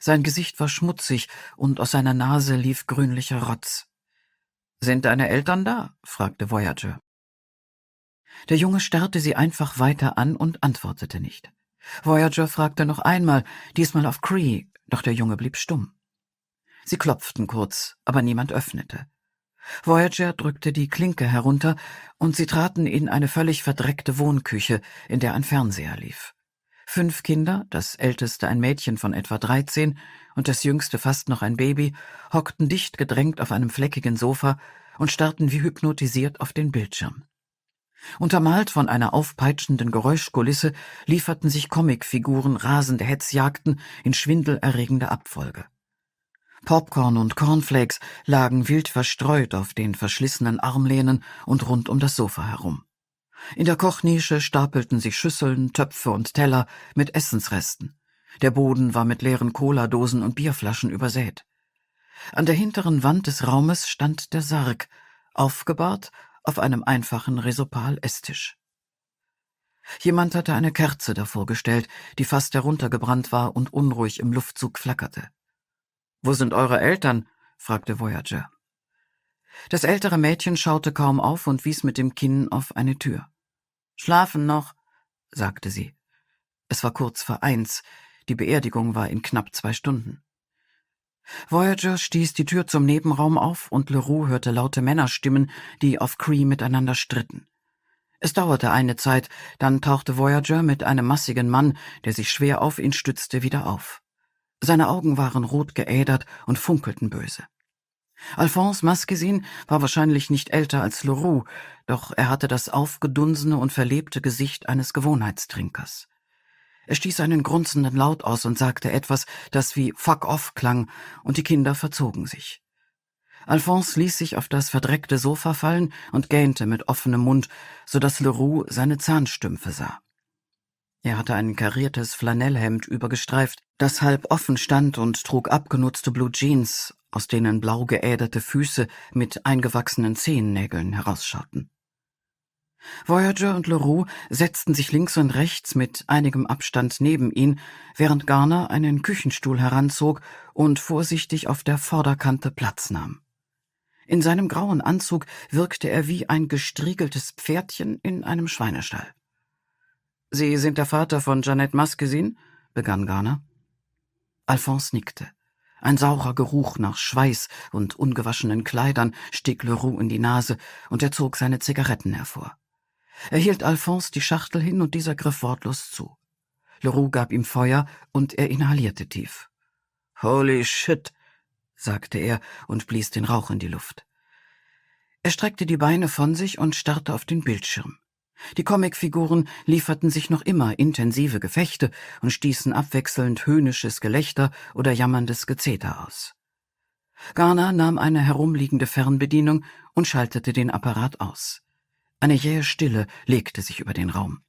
Sein Gesicht war schmutzig und aus seiner Nase lief grünlicher Rotz. Sind deine Eltern da? fragte Voyager. Der Junge starrte sie einfach weiter an und antwortete nicht. Voyager fragte noch einmal, diesmal auf Cree, doch der Junge blieb stumm. Sie klopften kurz, aber niemand öffnete. Voyager drückte die Klinke herunter und sie traten in eine völlig verdreckte Wohnküche, in der ein Fernseher lief. Fünf Kinder, das älteste ein Mädchen von etwa dreizehn und das jüngste fast noch ein Baby, hockten dicht gedrängt auf einem fleckigen Sofa und starrten wie hypnotisiert auf den Bildschirm. Untermalt von einer aufpeitschenden Geräuschkulisse lieferten sich Comicfiguren rasende Hetzjagden in schwindelerregender Abfolge. Popcorn und Cornflakes lagen wild verstreut auf den verschlissenen Armlehnen und rund um das Sofa herum. In der Kochnische stapelten sich Schüsseln, Töpfe und Teller mit Essensresten. Der Boden war mit leeren Cola-Dosen und Bierflaschen übersät. An der hinteren Wand des Raumes stand der Sarg, aufgebahrt auf einem einfachen Resopal-Esstisch. Jemand hatte eine Kerze davor gestellt, die fast heruntergebrannt war und unruhig im Luftzug flackerte. Wo sind eure Eltern? fragte Voyager. Das ältere Mädchen schaute kaum auf und wies mit dem Kinn auf eine Tür. Schlafen noch, sagte sie. Es war kurz vor eins, die Beerdigung war in knapp zwei Stunden. Voyager stieß die Tür zum Nebenraum auf und Leroux hörte laute Männerstimmen, die auf Cree miteinander stritten. Es dauerte eine Zeit, dann tauchte Voyager mit einem massigen Mann, der sich schwer auf ihn stützte, wieder auf. Seine Augen waren rot geädert und funkelten böse. Alphonse Masquesin war wahrscheinlich nicht älter als Leroux, doch er hatte das aufgedunsene und verlebte Gesicht eines Gewohnheitstrinkers. Er stieß einen grunzenden Laut aus und sagte etwas, das wie Fuck off klang, und die Kinder verzogen sich. Alphonse ließ sich auf das verdreckte Sofa fallen und gähnte mit offenem Mund, so dass Leroux seine Zahnstümpfe sah. Er hatte ein kariertes Flanellhemd übergestreift, das halb offen stand und trug abgenutzte Blue Jeans, aus denen blau geäderte Füße mit eingewachsenen Zehennägeln herausschauten. Voyager und Leroux setzten sich links und rechts mit einigem Abstand neben ihn, während Garner einen Küchenstuhl heranzog und vorsichtig auf der Vorderkante Platz nahm. In seinem grauen Anzug wirkte er wie ein gestriegeltes Pferdchen in einem Schweinestall. Sie sind der Vater von Janet Muskesin? begann Garner. Alphonse nickte. Ein saurer Geruch nach Schweiß und ungewaschenen Kleidern stieg Leroux in die Nase, und er zog seine Zigaretten hervor. Er hielt Alphonse die Schachtel hin, und dieser griff wortlos zu. Leroux gab ihm Feuer, und er inhalierte tief. Holy shit, sagte er und blies den Rauch in die Luft. Er streckte die Beine von sich und starrte auf den Bildschirm. Die Comicfiguren lieferten sich noch immer intensive Gefechte und stießen abwechselnd höhnisches Gelächter oder jammerndes Gezeter aus. Garner nahm eine herumliegende Fernbedienung und schaltete den Apparat aus. Eine jähe Stille legte sich über den Raum.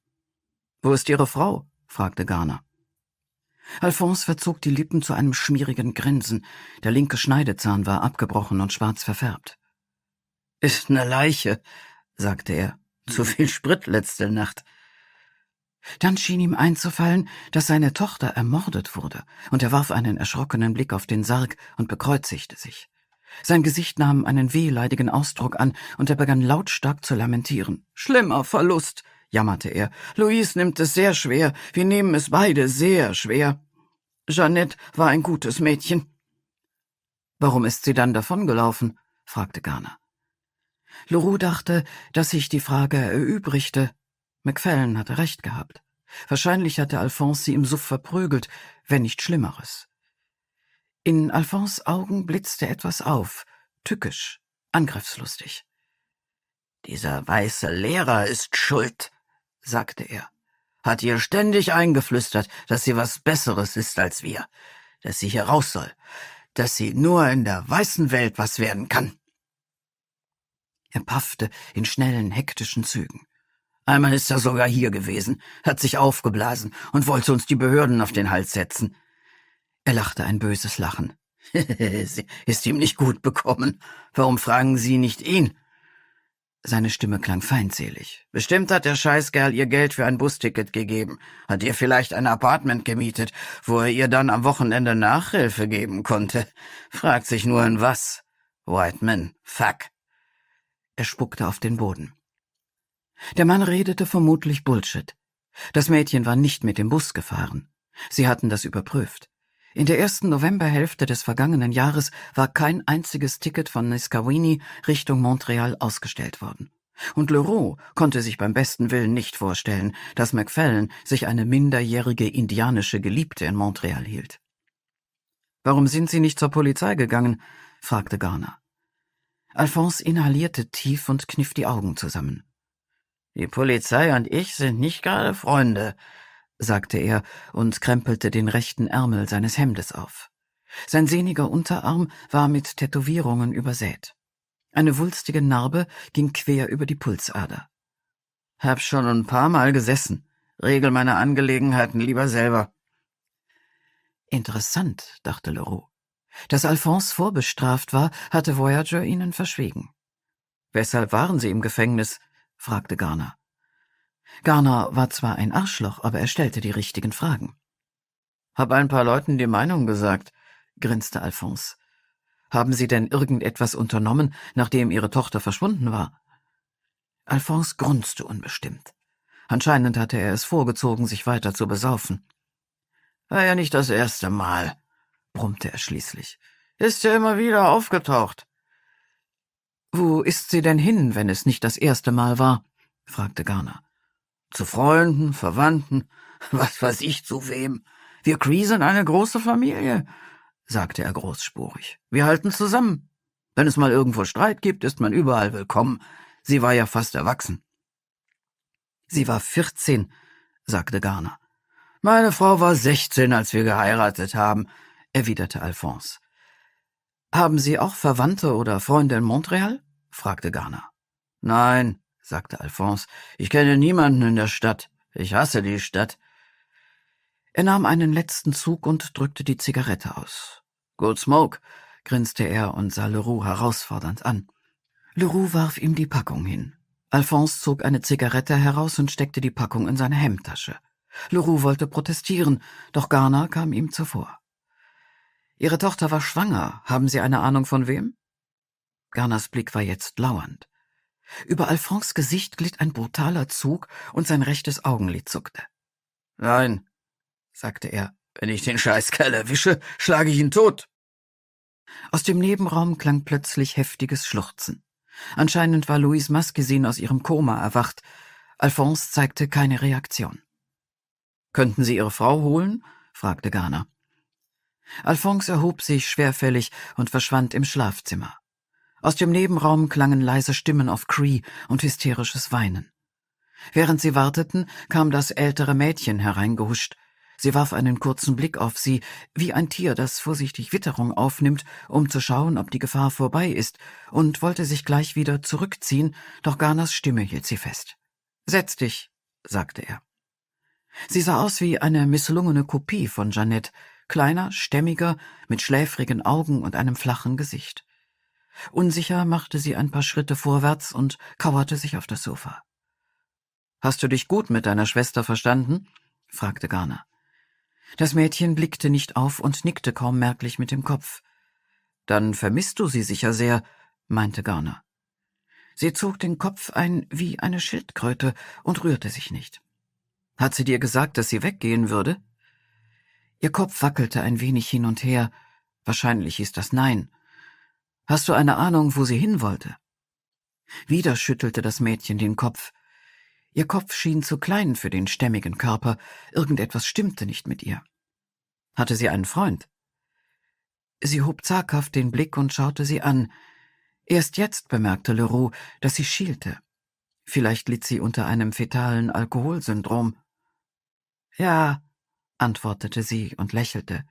Wo ist Ihre Frau? fragte Garner. Alphonse verzog die Lippen zu einem schmierigen Grinsen. Der linke Schneidezahn war abgebrochen und schwarz verfärbt. Ist ne Leiche, sagte er. Zu mhm. viel Sprit letzte Nacht. Dann schien ihm einzufallen, dass seine Tochter ermordet wurde, und er warf einen erschrockenen Blick auf den Sarg und bekreuzigte sich. Sein Gesicht nahm einen wehleidigen Ausdruck an, und er begann lautstark zu lamentieren. Schlimmer Verlust, jammerte er. Louise nimmt es sehr schwer, wir nehmen es beide sehr schwer. Jeannette war ein gutes Mädchen. Warum ist sie dann davongelaufen? fragte Garner. Leroux dachte, dass sich die Frage erübrigte. McFallen hatte recht gehabt. Wahrscheinlich hatte Alphonse sie im Suff verprügelt, wenn nicht Schlimmeres. In Alphonse Augen blitzte etwas auf, tückisch, angriffslustig. Dieser weiße Lehrer ist schuld, sagte er, hat ihr ständig eingeflüstert, dass sie was Besseres ist als wir, dass sie hier raus soll, dass sie nur in der weißen Welt was werden kann. Er paffte in schnellen, hektischen Zügen. Einmal ist er sogar hier gewesen, hat sich aufgeblasen und wollte uns die Behörden auf den Hals setzen. Er lachte ein böses Lachen. ist ihm nicht gut bekommen. Warum fragen Sie nicht ihn? Seine Stimme klang feindselig. Bestimmt hat der Scheißkerl ihr Geld für ein Busticket gegeben, hat ihr vielleicht ein Apartment gemietet, wo er ihr dann am Wochenende Nachhilfe geben konnte. Fragt sich nur in was. Whiteman, fuck. Er spuckte auf den Boden. Der Mann redete vermutlich Bullshit. Das Mädchen war nicht mit dem Bus gefahren. Sie hatten das überprüft. In der ersten Novemberhälfte des vergangenen Jahres war kein einziges Ticket von Niskawini Richtung Montreal ausgestellt worden. Und Leroux konnte sich beim besten Willen nicht vorstellen, dass Macfallen sich eine minderjährige indianische Geliebte in Montreal hielt. Warum sind Sie nicht zur Polizei gegangen? fragte Garner. Alphonse inhalierte tief und kniff die Augen zusammen. Die Polizei und ich sind nicht gerade Freunde, sagte er und krempelte den rechten Ärmel seines Hemdes auf. Sein sehniger Unterarm war mit Tätowierungen übersät. Eine wulstige Narbe ging quer über die Pulsader. Hab schon ein paar Mal gesessen. Regel meine Angelegenheiten lieber selber. Interessant, dachte Leroux. Dass Alphonse vorbestraft war, hatte Voyager ihnen verschwiegen. Weshalb waren sie im Gefängnis? fragte Garner. Garner war zwar ein Arschloch, aber er stellte die richtigen Fragen. Hab ein paar Leuten die Meinung gesagt, grinste Alphonse. Haben Sie denn irgendetwas unternommen, nachdem Ihre Tochter verschwunden war? Alphonse grunzte unbestimmt. Anscheinend hatte er es vorgezogen, sich weiter zu besaufen. War ja nicht das erste Mal, brummte er schließlich. Ist ja immer wieder aufgetaucht. Wo ist sie denn hin, wenn es nicht das erste Mal war? fragte Garner. Zu Freunden, Verwandten, was weiß ich zu wem. Wir Cree sind eine große Familie, sagte er großspurig. Wir halten zusammen. Wenn es mal irgendwo Streit gibt, ist man überall willkommen. Sie war ja fast erwachsen. Sie war vierzehn, sagte Garner. Meine Frau war sechzehn, als wir geheiratet haben erwiderte Alphonse. Haben Sie auch Verwandte oder Freunde in Montreal? fragte Garner. Nein, sagte Alphonse, ich kenne niemanden in der Stadt. Ich hasse die Stadt. Er nahm einen letzten Zug und drückte die Zigarette aus. Good smoke, grinste er und sah Leroux herausfordernd an. Leroux warf ihm die Packung hin. Alphonse zog eine Zigarette heraus und steckte die Packung in seine Hemdtasche. Leroux wollte protestieren, doch Garner kam ihm zuvor. Ihre Tochter war schwanger. Haben Sie eine Ahnung von wem? Garners Blick war jetzt lauernd. Über Alphons Gesicht glitt ein brutaler Zug und sein rechtes Augenlid zuckte. Nein, sagte er, wenn ich den Scheißkerl erwische, schlage ich ihn tot. Aus dem Nebenraum klang plötzlich heftiges Schluchzen. Anscheinend war Louise Maskesin aus ihrem Koma erwacht. Alphonse zeigte keine Reaktion. Könnten Sie Ihre Frau holen? fragte Garner. Alphonse erhob sich schwerfällig und verschwand im Schlafzimmer. Aus dem Nebenraum klangen leise Stimmen auf Cree und hysterisches Weinen. Während sie warteten, kam das ältere Mädchen hereingehuscht. Sie warf einen kurzen Blick auf sie, wie ein Tier, das vorsichtig Witterung aufnimmt, um zu schauen, ob die Gefahr vorbei ist, und wollte sich gleich wieder zurückziehen, doch Garners Stimme hielt sie fest. Setz dich, sagte er. Sie sah aus wie eine misslungene Kopie von Jeannette, kleiner, stämmiger, mit schläfrigen Augen und einem flachen Gesicht. Unsicher machte sie ein paar Schritte vorwärts und kauerte sich auf das Sofa. Hast du dich gut mit deiner Schwester verstanden? fragte Garner. Das Mädchen blickte nicht auf und nickte kaum merklich mit dem Kopf. Dann vermisst du sie sicher sehr, meinte Garner. Sie zog den Kopf ein wie eine Schildkröte und rührte sich nicht. Hat sie dir gesagt, dass sie weggehen würde? Ihr Kopf wackelte ein wenig hin und her. Wahrscheinlich ist das Nein. Hast du eine Ahnung, wo sie hin wollte? Wieder schüttelte das Mädchen den Kopf. Ihr Kopf schien zu klein für den stämmigen Körper, irgendetwas stimmte nicht mit ihr. Hatte sie einen Freund? Sie hob zaghaft den Blick und schaute sie an. Erst jetzt bemerkte Leroux, dass sie schielte. Vielleicht litt sie unter einem fetalen Alkoholsyndrom. Ja, antwortete sie und lächelte.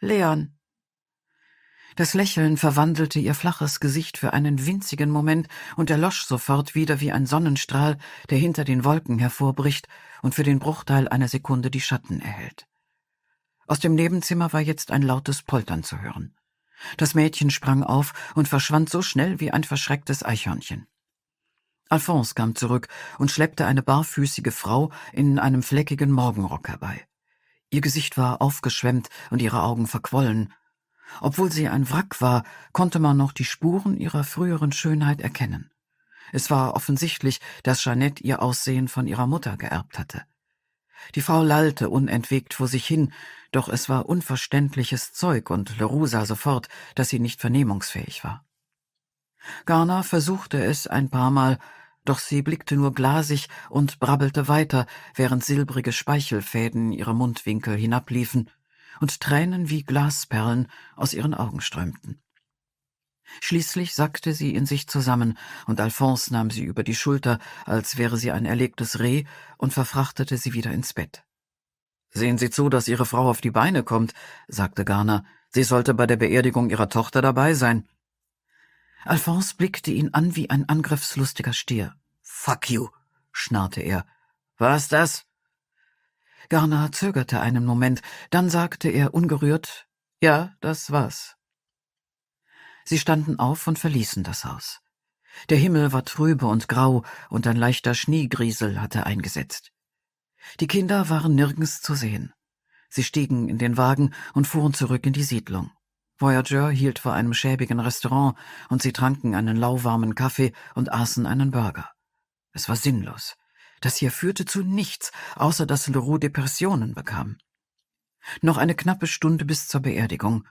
Leon. Das Lächeln verwandelte ihr flaches Gesicht für einen winzigen Moment und erlosch sofort wieder wie ein Sonnenstrahl, der hinter den Wolken hervorbricht und für den Bruchteil einer Sekunde die Schatten erhält. Aus dem Nebenzimmer war jetzt ein lautes Poltern zu hören. Das Mädchen sprang auf und verschwand so schnell wie ein verschrecktes Eichhörnchen. Alphonse kam zurück und schleppte eine barfüßige Frau in einem fleckigen Morgenrock herbei. Ihr Gesicht war aufgeschwemmt und ihre Augen verquollen. Obwohl sie ein Wrack war, konnte man noch die Spuren ihrer früheren Schönheit erkennen. Es war offensichtlich, dass Jeanette ihr Aussehen von ihrer Mutter geerbt hatte. Die Frau lallte unentwegt vor sich hin, doch es war unverständliches Zeug und Leroux sah sofort, dass sie nicht vernehmungsfähig war. Garner versuchte es ein paar Mal, doch sie blickte nur glasig und brabbelte weiter, während silbrige Speichelfäden ihre Mundwinkel hinabliefen und Tränen wie Glasperlen aus ihren Augen strömten. Schließlich sackte sie in sich zusammen, und Alphonse nahm sie über die Schulter, als wäre sie ein erlegtes Reh, und verfrachtete sie wieder ins Bett. Sehen Sie zu, dass Ihre Frau auf die Beine kommt, sagte Garner. Sie sollte bei der Beerdigung Ihrer Tochter dabei sein. Alphonse blickte ihn an wie ein angriffslustiger Stier. Fuck you, schnarrte er. Was das? Garner zögerte einen Moment, dann sagte er ungerührt, ja, das war's. Sie standen auf und verließen das Haus. Der Himmel war trübe und grau und ein leichter Schneegriesel hatte eingesetzt. Die Kinder waren nirgends zu sehen. Sie stiegen in den Wagen und fuhren zurück in die Siedlung. Voyager hielt vor einem schäbigen Restaurant und sie tranken einen lauwarmen Kaffee und aßen einen Burger. Es war sinnlos. Das hier führte zu nichts, außer dass Leroux Depressionen bekam. Noch eine knappe Stunde bis zur Beerdigung.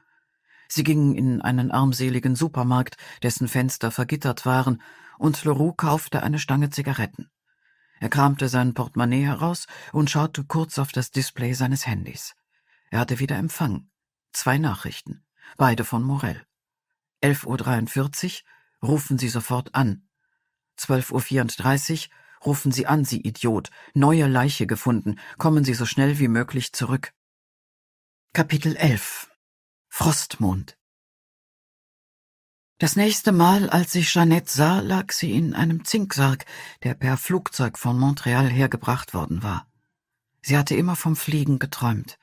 Sie gingen in einen armseligen Supermarkt, dessen Fenster vergittert waren, und Leroux kaufte eine Stange Zigaretten. Er kramte sein Portemonnaie heraus und schaute kurz auf das Display seines Handys. Er hatte wieder Empfang. Zwei Nachrichten beide von Morell. 11.43 Uhr rufen Sie sofort an. 12.34 Uhr rufen Sie an, Sie Idiot. Neue Leiche gefunden. Kommen Sie so schnell wie möglich zurück. Kapitel 11 Frostmond Das nächste Mal, als ich Jeannette sah, lag sie in einem Zinksarg, der per Flugzeug von Montreal hergebracht worden war. Sie hatte immer vom Fliegen geträumt.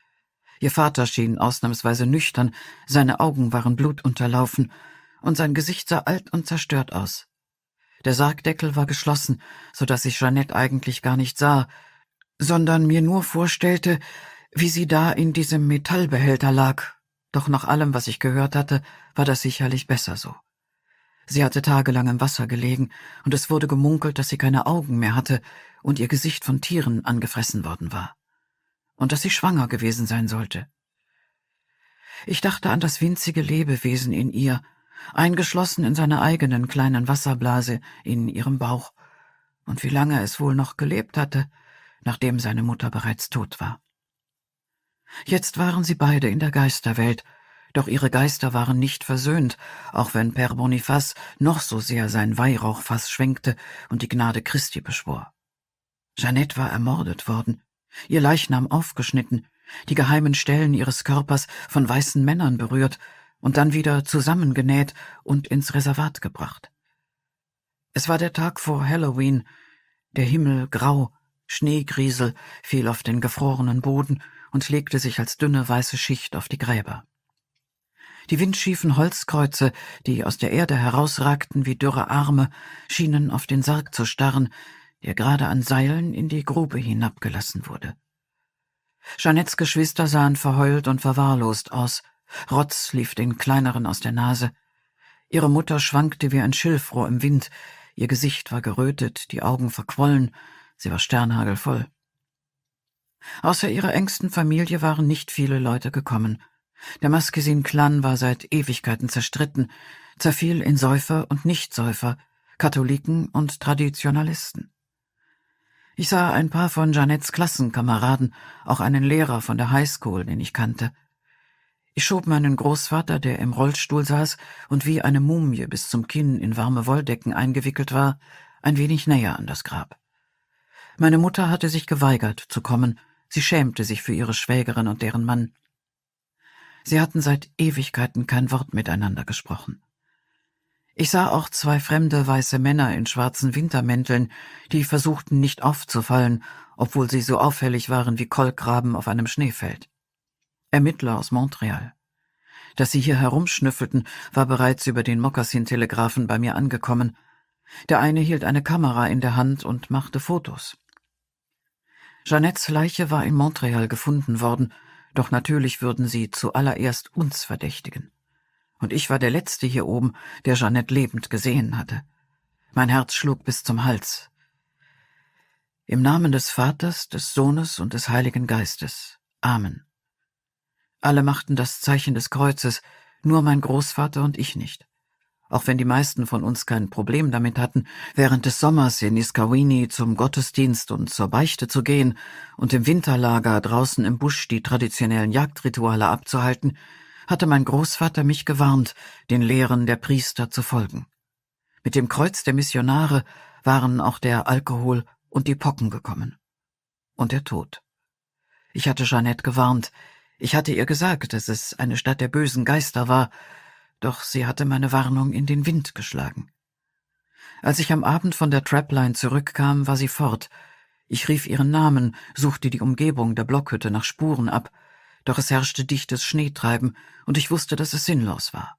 Ihr Vater schien ausnahmsweise nüchtern, seine Augen waren blutunterlaufen, und sein Gesicht sah alt und zerstört aus. Der Sargdeckel war geschlossen, so dass ich Jeanette eigentlich gar nicht sah, sondern mir nur vorstellte, wie sie da in diesem Metallbehälter lag. Doch nach allem, was ich gehört hatte, war das sicherlich besser so. Sie hatte tagelang im Wasser gelegen, und es wurde gemunkelt, dass sie keine Augen mehr hatte und ihr Gesicht von Tieren angefressen worden war und dass sie schwanger gewesen sein sollte. Ich dachte an das winzige Lebewesen in ihr, eingeschlossen in seiner eigenen kleinen Wasserblase in ihrem Bauch, und wie lange es wohl noch gelebt hatte, nachdem seine Mutter bereits tot war. Jetzt waren sie beide in der Geisterwelt, doch ihre Geister waren nicht versöhnt, auch wenn Per Boniface noch so sehr sein Weihrauchfass schwenkte und die Gnade Christi beschwor. Jeannette war ermordet worden, ihr Leichnam aufgeschnitten, die geheimen Stellen ihres Körpers von weißen Männern berührt und dann wieder zusammengenäht und ins Reservat gebracht. Es war der Tag vor Halloween, der Himmel grau, Schneegriesel fiel auf den gefrorenen Boden und legte sich als dünne weiße Schicht auf die Gräber. Die windschiefen Holzkreuze, die aus der Erde herausragten wie dürre Arme, schienen auf den Sarg zu starren, der gerade an Seilen in die Grube hinabgelassen wurde. Jeannettes Geschwister sahen verheult und verwahrlost aus, Rotz lief den kleineren aus der Nase, ihre Mutter schwankte wie ein Schilfrohr im Wind, ihr Gesicht war gerötet, die Augen verquollen, sie war sternhagelvoll. Außer ihrer engsten Familie waren nicht viele Leute gekommen. Der Maskesin Clan war seit Ewigkeiten zerstritten, zerfiel in Säufer und Nichtsäufer, Katholiken und Traditionalisten. Ich sah ein paar von Janets Klassenkameraden, auch einen Lehrer von der Highschool, den ich kannte. Ich schob meinen Großvater, der im Rollstuhl saß und wie eine Mumie bis zum Kinn in warme Wolldecken eingewickelt war, ein wenig näher an das Grab. Meine Mutter hatte sich geweigert zu kommen, sie schämte sich für ihre Schwägerin und deren Mann. Sie hatten seit Ewigkeiten kein Wort miteinander gesprochen. Ich sah auch zwei fremde weiße Männer in schwarzen Wintermänteln, die versuchten nicht aufzufallen, obwohl sie so auffällig waren wie Kolkraben auf einem Schneefeld. Ermittler aus Montreal. Dass sie hier herumschnüffelten, war bereits über den mokassin telegrafen bei mir angekommen. Der eine hielt eine Kamera in der Hand und machte Fotos. Jeannettes Leiche war in Montreal gefunden worden, doch natürlich würden sie zuallererst uns verdächtigen und ich war der Letzte hier oben, der Jeannette lebend gesehen hatte. Mein Herz schlug bis zum Hals. Im Namen des Vaters, des Sohnes und des Heiligen Geistes. Amen. Alle machten das Zeichen des Kreuzes, nur mein Großvater und ich nicht. Auch wenn die meisten von uns kein Problem damit hatten, während des Sommers in Iskawini zum Gottesdienst und zur Beichte zu gehen und im Winterlager draußen im Busch die traditionellen Jagdrituale abzuhalten, hatte mein Großvater mich gewarnt, den Lehren der Priester zu folgen. Mit dem Kreuz der Missionare waren auch der Alkohol und die Pocken gekommen. Und der Tod. Ich hatte Jeanette gewarnt, ich hatte ihr gesagt, dass es eine Stadt der bösen Geister war, doch sie hatte meine Warnung in den Wind geschlagen. Als ich am Abend von der Trapline zurückkam, war sie fort. Ich rief ihren Namen, suchte die Umgebung der Blockhütte nach Spuren ab, doch es herrschte dichtes Schneetreiben, und ich wusste, dass es sinnlos war.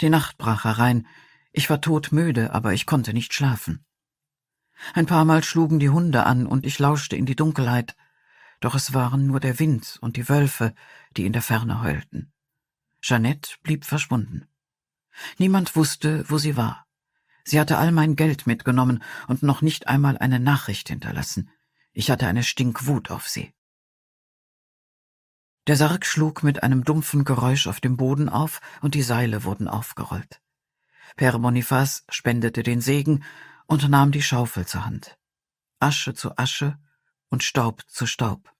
Die Nacht brach herein, ich war todmüde, aber ich konnte nicht schlafen. Ein paar Mal schlugen die Hunde an, und ich lauschte in die Dunkelheit, doch es waren nur der Wind und die Wölfe, die in der Ferne heulten. Jeannette blieb verschwunden. Niemand wusste, wo sie war. Sie hatte all mein Geld mitgenommen und noch nicht einmal eine Nachricht hinterlassen. Ich hatte eine Stinkwut auf sie. Der Sarg schlug mit einem dumpfen Geräusch auf dem Boden auf und die Seile wurden aufgerollt. Père Boniface spendete den Segen und nahm die Schaufel zur Hand. Asche zu Asche und Staub zu Staub.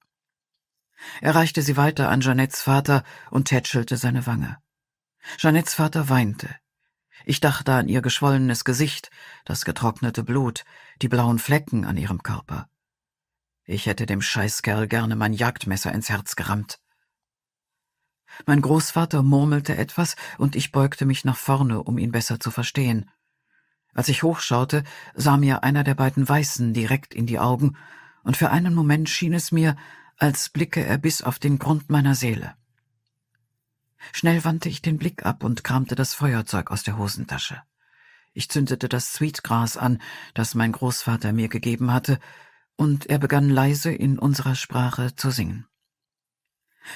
Er reichte sie weiter an Jeannettes Vater und tätschelte seine Wange. Jeannettes Vater weinte. Ich dachte an ihr geschwollenes Gesicht, das getrocknete Blut, die blauen Flecken an ihrem Körper. Ich hätte dem Scheißkerl gerne mein Jagdmesser ins Herz gerammt. Mein Großvater murmelte etwas, und ich beugte mich nach vorne, um ihn besser zu verstehen. Als ich hochschaute, sah mir einer der beiden Weißen direkt in die Augen, und für einen Moment schien es mir, als blicke er bis auf den Grund meiner Seele. Schnell wandte ich den Blick ab und kramte das Feuerzeug aus der Hosentasche. Ich zündete das Sweetgras an, das mein Großvater mir gegeben hatte, und er begann leise in unserer Sprache zu singen.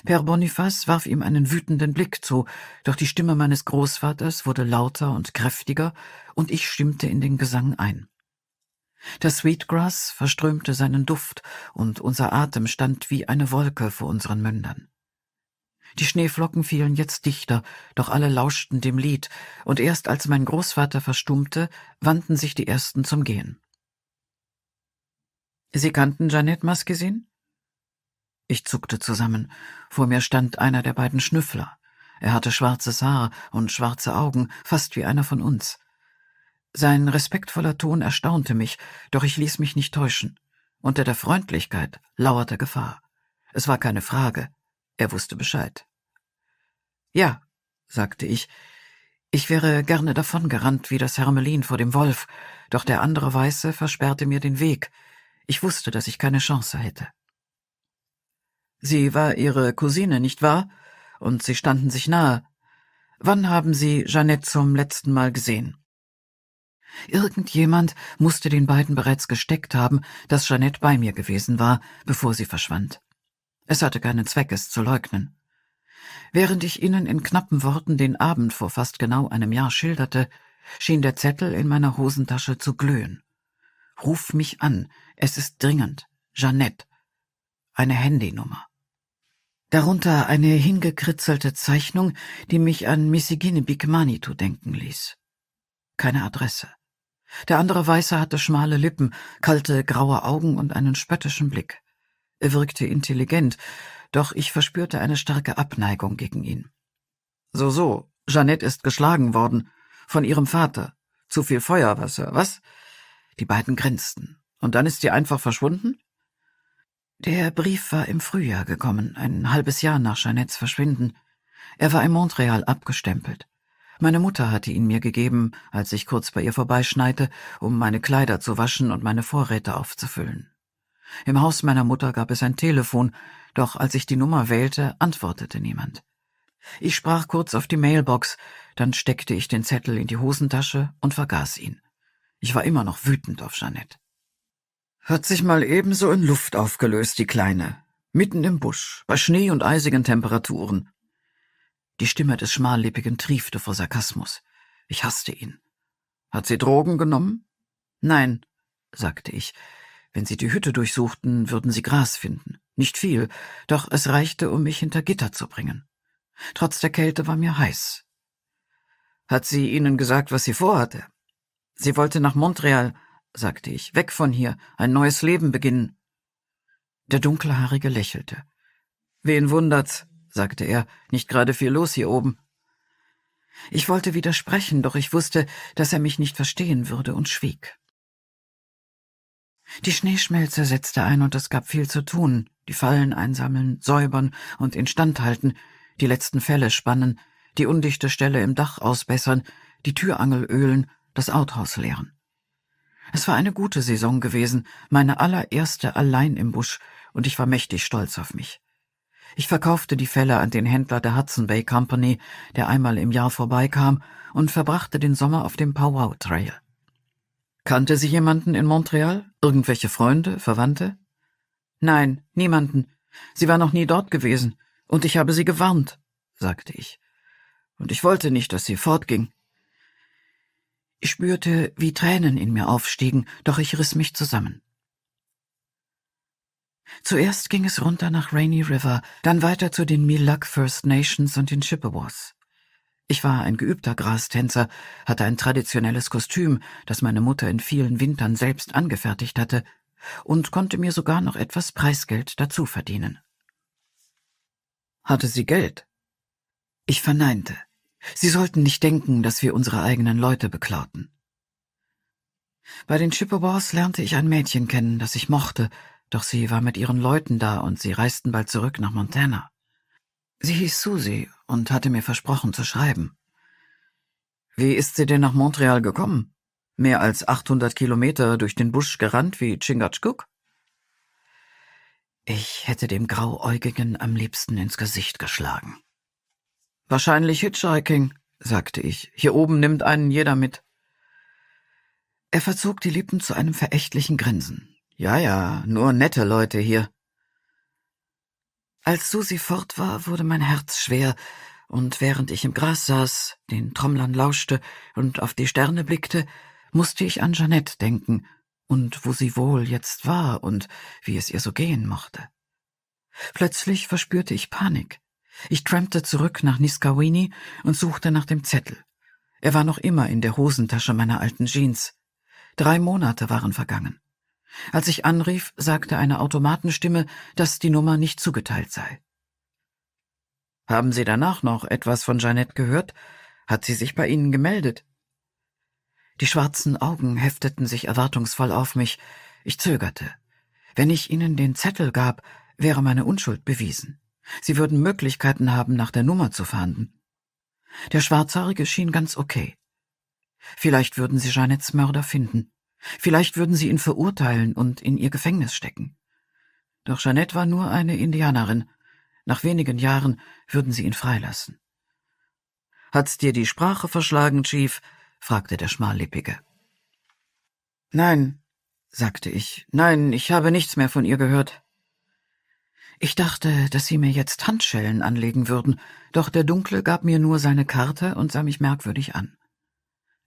Père Boniface warf ihm einen wütenden Blick zu, doch die Stimme meines Großvaters wurde lauter und kräftiger, und ich stimmte in den Gesang ein. Das Sweetgrass verströmte seinen Duft, und unser Atem stand wie eine Wolke vor unseren Mündern. Die Schneeflocken fielen jetzt dichter, doch alle lauschten dem Lied, und erst als mein Großvater verstummte, wandten sich die ersten zum Gehen. Sie kannten Jeanette Maskesin? Ich zuckte zusammen. Vor mir stand einer der beiden Schnüffler. Er hatte schwarzes Haar und schwarze Augen, fast wie einer von uns. Sein respektvoller Ton erstaunte mich, doch ich ließ mich nicht täuschen. Unter der Freundlichkeit lauerte Gefahr. Es war keine Frage. Er wusste Bescheid. Ja, sagte ich. Ich wäre gerne davongerannt wie das Hermelin vor dem Wolf, doch der andere Weiße versperrte mir den Weg. Ich wusste, dass ich keine Chance hätte. Sie war Ihre Cousine, nicht wahr? Und Sie standen sich nahe. Wann haben Sie Jeanette zum letzten Mal gesehen? Irgendjemand musste den beiden bereits gesteckt haben, dass Jeanette bei mir gewesen war, bevor sie verschwand. Es hatte keinen Zweck, es zu leugnen. Während ich Ihnen in knappen Worten den Abend vor fast genau einem Jahr schilderte, schien der Zettel in meiner Hosentasche zu glühen. Ruf mich an, es ist dringend. Jeanette eine Handynummer. Darunter eine hingekritzelte Zeichnung, die mich an Misigine Bikmanitu denken ließ. Keine Adresse. Der andere Weiße hatte schmale Lippen, kalte, graue Augen und einen spöttischen Blick. Er wirkte intelligent, doch ich verspürte eine starke Abneigung gegen ihn. So, so, Jeannette ist geschlagen worden. Von ihrem Vater. Zu viel Feuerwasser, was? Die beiden grinsten. Und dann ist sie einfach verschwunden? Der Brief war im Frühjahr gekommen, ein halbes Jahr nach Jeannettes Verschwinden. Er war in Montreal abgestempelt. Meine Mutter hatte ihn mir gegeben, als ich kurz bei ihr vorbeischneite, um meine Kleider zu waschen und meine Vorräte aufzufüllen. Im Haus meiner Mutter gab es ein Telefon, doch als ich die Nummer wählte, antwortete niemand. Ich sprach kurz auf die Mailbox, dann steckte ich den Zettel in die Hosentasche und vergaß ihn. Ich war immer noch wütend auf Jeannette. Hat sich mal ebenso in Luft aufgelöst, die Kleine. Mitten im Busch, bei Schnee und eisigen Temperaturen. Die Stimme des Schmallippigen triefte vor Sarkasmus. Ich hasste ihn. Hat sie Drogen genommen? Nein, sagte ich. Wenn sie die Hütte durchsuchten, würden sie Gras finden. Nicht viel, doch es reichte, um mich hinter Gitter zu bringen. Trotz der Kälte war mir heiß. Hat sie Ihnen gesagt, was sie vorhatte? Sie wollte nach Montreal, sagte ich, weg von hier, ein neues Leben beginnen. Der Dunkelhaarige lächelte. Wen wundert's, sagte er, nicht gerade viel los hier oben. Ich wollte widersprechen, doch ich wusste, dass er mich nicht verstehen würde und schwieg. Die Schneeschmelze setzte ein und es gab viel zu tun, die Fallen einsammeln, säubern und instand halten, die letzten Fälle spannen, die undichte Stelle im Dach ausbessern, die Türangel ölen, das Outhouse leeren. Es war eine gute Saison gewesen, meine allererste allein im Busch, und ich war mächtig stolz auf mich. Ich verkaufte die Felle an den Händler der Hudson Bay Company, der einmal im Jahr vorbeikam, und verbrachte den Sommer auf dem Powwow Trail. Kannte sie jemanden in Montreal? Irgendwelche Freunde, Verwandte? Nein, niemanden. Sie war noch nie dort gewesen, und ich habe sie gewarnt, sagte ich. Und ich wollte nicht, dass sie fortging. Ich spürte, wie Tränen in mir aufstiegen, doch ich riss mich zusammen. Zuerst ging es runter nach Rainy River, dann weiter zu den Milak First Nations und den Chippewas. Ich war ein geübter Grastänzer, hatte ein traditionelles Kostüm, das meine Mutter in vielen Wintern selbst angefertigt hatte, und konnte mir sogar noch etwas Preisgeld dazu verdienen. Hatte sie Geld? Ich verneinte. Sie sollten nicht denken, dass wir unsere eigenen Leute beklauten. Bei den Chippewas lernte ich ein Mädchen kennen, das ich mochte, doch sie war mit ihren Leuten da und sie reisten bald zurück nach Montana. Sie hieß Susie und hatte mir versprochen zu schreiben. Wie ist sie denn nach Montreal gekommen? Mehr als 800 Kilometer durch den Busch gerannt wie Chingachgook? Ich hätte dem Grauäugigen am liebsten ins Gesicht geschlagen. Wahrscheinlich Hitchhiking, sagte ich. Hier oben nimmt einen jeder mit. Er verzog die Lippen zu einem verächtlichen Grinsen. Ja, ja, nur nette Leute hier. Als Susi fort war, wurde mein Herz schwer, und während ich im Gras saß, den Trommlern lauschte und auf die Sterne blickte, musste ich an Jeannette denken und wo sie wohl jetzt war und wie es ihr so gehen mochte. Plötzlich verspürte ich Panik. Ich trampte zurück nach Niskawini und suchte nach dem Zettel. Er war noch immer in der Hosentasche meiner alten Jeans. Drei Monate waren vergangen. Als ich anrief, sagte eine Automatenstimme, dass die Nummer nicht zugeteilt sei. Haben Sie danach noch etwas von Jeannette gehört? Hat sie sich bei Ihnen gemeldet? Die schwarzen Augen hefteten sich erwartungsvoll auf mich. Ich zögerte. Wenn ich ihnen den Zettel gab, wäre meine Unschuld bewiesen. Sie würden Möglichkeiten haben, nach der Nummer zu fahnden. Der Schwarzhaarige schien ganz okay. Vielleicht würden sie Jeanettes Mörder finden. Vielleicht würden sie ihn verurteilen und in ihr Gefängnis stecken. Doch Jeanette war nur eine Indianerin. Nach wenigen Jahren würden sie ihn freilassen. Hat's dir die Sprache verschlagen, Chief? fragte der Schmallippige. Nein, sagte ich. Nein, ich habe nichts mehr von ihr gehört. Ich dachte, dass Sie mir jetzt Handschellen anlegen würden, doch der Dunkle gab mir nur seine Karte und sah mich merkwürdig an.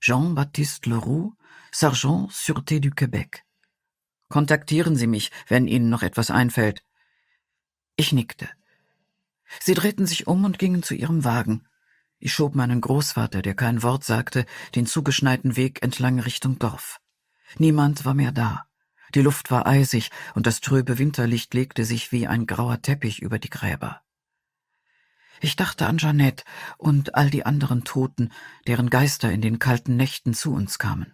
Jean-Baptiste Leroux, Sergeant Sûreté du Québec. Kontaktieren Sie mich, wenn Ihnen noch etwas einfällt. Ich nickte. Sie drehten sich um und gingen zu ihrem Wagen. Ich schob meinen Großvater, der kein Wort sagte, den zugeschneiten Weg entlang Richtung Dorf. Niemand war mehr da. Die Luft war eisig und das trübe Winterlicht legte sich wie ein grauer Teppich über die Gräber. Ich dachte an Jeannette und all die anderen Toten, deren Geister in den kalten Nächten zu uns kamen.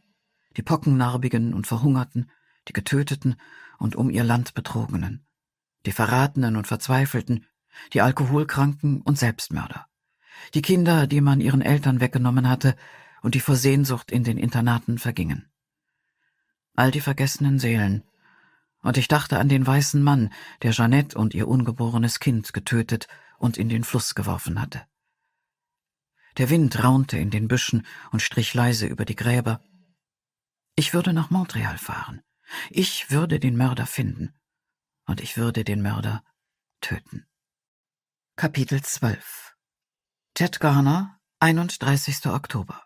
Die Pockennarbigen und Verhungerten, die Getöteten und um ihr Land Betrogenen. Die Verratenen und Verzweifelten, die Alkoholkranken und Selbstmörder. Die Kinder, die man ihren Eltern weggenommen hatte und die vor Sehnsucht in den Internaten vergingen all die vergessenen Seelen. Und ich dachte an den weißen Mann, der Jeannette und ihr ungeborenes Kind getötet und in den Fluss geworfen hatte. Der Wind raunte in den Büschen und strich leise über die Gräber. Ich würde nach Montreal fahren. Ich würde den Mörder finden. Und ich würde den Mörder töten. Kapitel 12 Ted Garner, 31. Oktober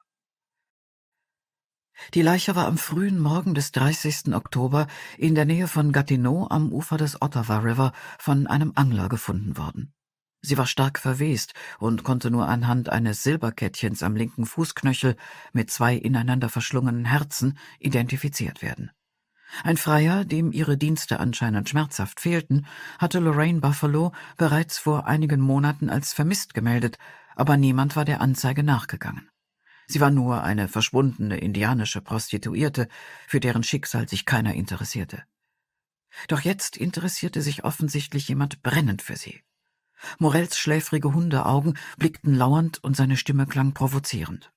die Leiche war am frühen Morgen des 30. Oktober in der Nähe von Gatineau am Ufer des Ottawa River von einem Angler gefunden worden. Sie war stark verwest und konnte nur anhand eines Silberkettchens am linken Fußknöchel mit zwei ineinander verschlungenen Herzen identifiziert werden. Ein Freier, dem ihre Dienste anscheinend schmerzhaft fehlten, hatte Lorraine Buffalo bereits vor einigen Monaten als vermisst gemeldet, aber niemand war der Anzeige nachgegangen. Sie war nur eine verschwundene indianische Prostituierte, für deren Schicksal sich keiner interessierte. Doch jetzt interessierte sich offensichtlich jemand brennend für sie. Morells schläfrige Hundeaugen blickten lauernd und seine Stimme klang provozierend.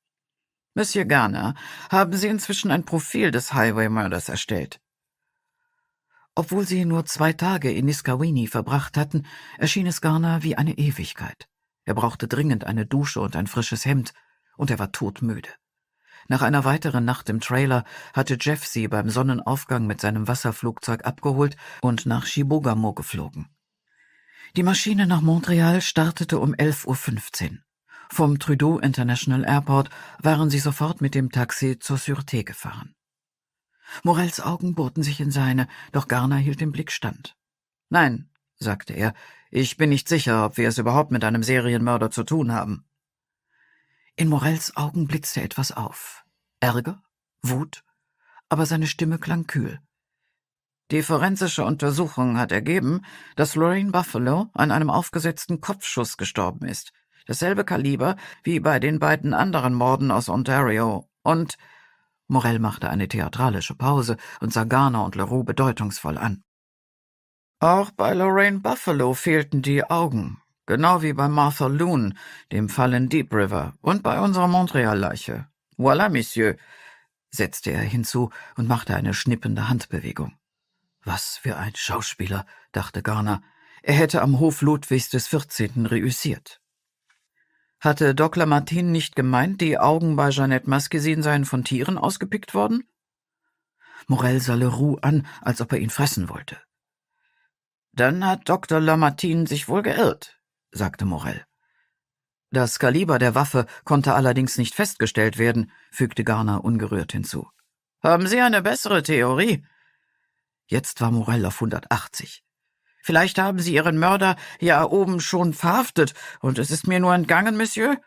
Monsieur Garner, haben Sie inzwischen ein Profil des Highway-Mörders erstellt? Obwohl sie nur zwei Tage in Niskawini verbracht hatten, erschien es Garner wie eine Ewigkeit. Er brauchte dringend eine Dusche und ein frisches Hemd und er war todmüde. Nach einer weiteren Nacht im Trailer hatte Jeff sie beim Sonnenaufgang mit seinem Wasserflugzeug abgeholt und nach Shibogamo geflogen. Die Maschine nach Montreal startete um 11.15 Uhr. Vom Trudeau International Airport waren sie sofort mit dem Taxi zur Sûreté gefahren. Morells Augen bohrten sich in seine, doch Garner hielt den Blick stand. Nein, sagte er, ich bin nicht sicher, ob wir es überhaupt mit einem Serienmörder zu tun haben. In Morells Augen blitzte etwas auf. Ärger? Wut? Aber seine Stimme klang kühl. Die forensische Untersuchung hat ergeben, dass Lorraine Buffalo an einem aufgesetzten Kopfschuss gestorben ist. Dasselbe Kaliber wie bei den beiden anderen Morden aus Ontario. Und Morell machte eine theatralische Pause und sah Garner und Leroux bedeutungsvoll an. Auch bei Lorraine Buffalo fehlten die Augen. Genau wie bei Martha Loon, dem Fall in Deep River und bei unserer Montreal-Leiche. Voilà, Monsieur, setzte er hinzu und machte eine schnippende Handbewegung. Was für ein Schauspieler, dachte Garner. Er hätte am Hof Ludwigs des 14. reüssiert. Hatte Dr. Lamartine nicht gemeint, die Augen bei Jeannette Maskesin seien von Tieren ausgepickt worden? Morel sah Leroux an, als ob er ihn fressen wollte. Dann hat Dr. Lamartine sich wohl geirrt, sagte Morell. Das Kaliber der Waffe konnte allerdings nicht festgestellt werden, fügte Garner ungerührt hinzu. Haben Sie eine bessere Theorie? Jetzt war Morell auf 180. Vielleicht haben Sie Ihren Mörder ja oben schon verhaftet und es ist mir nur entgangen, Monsieur?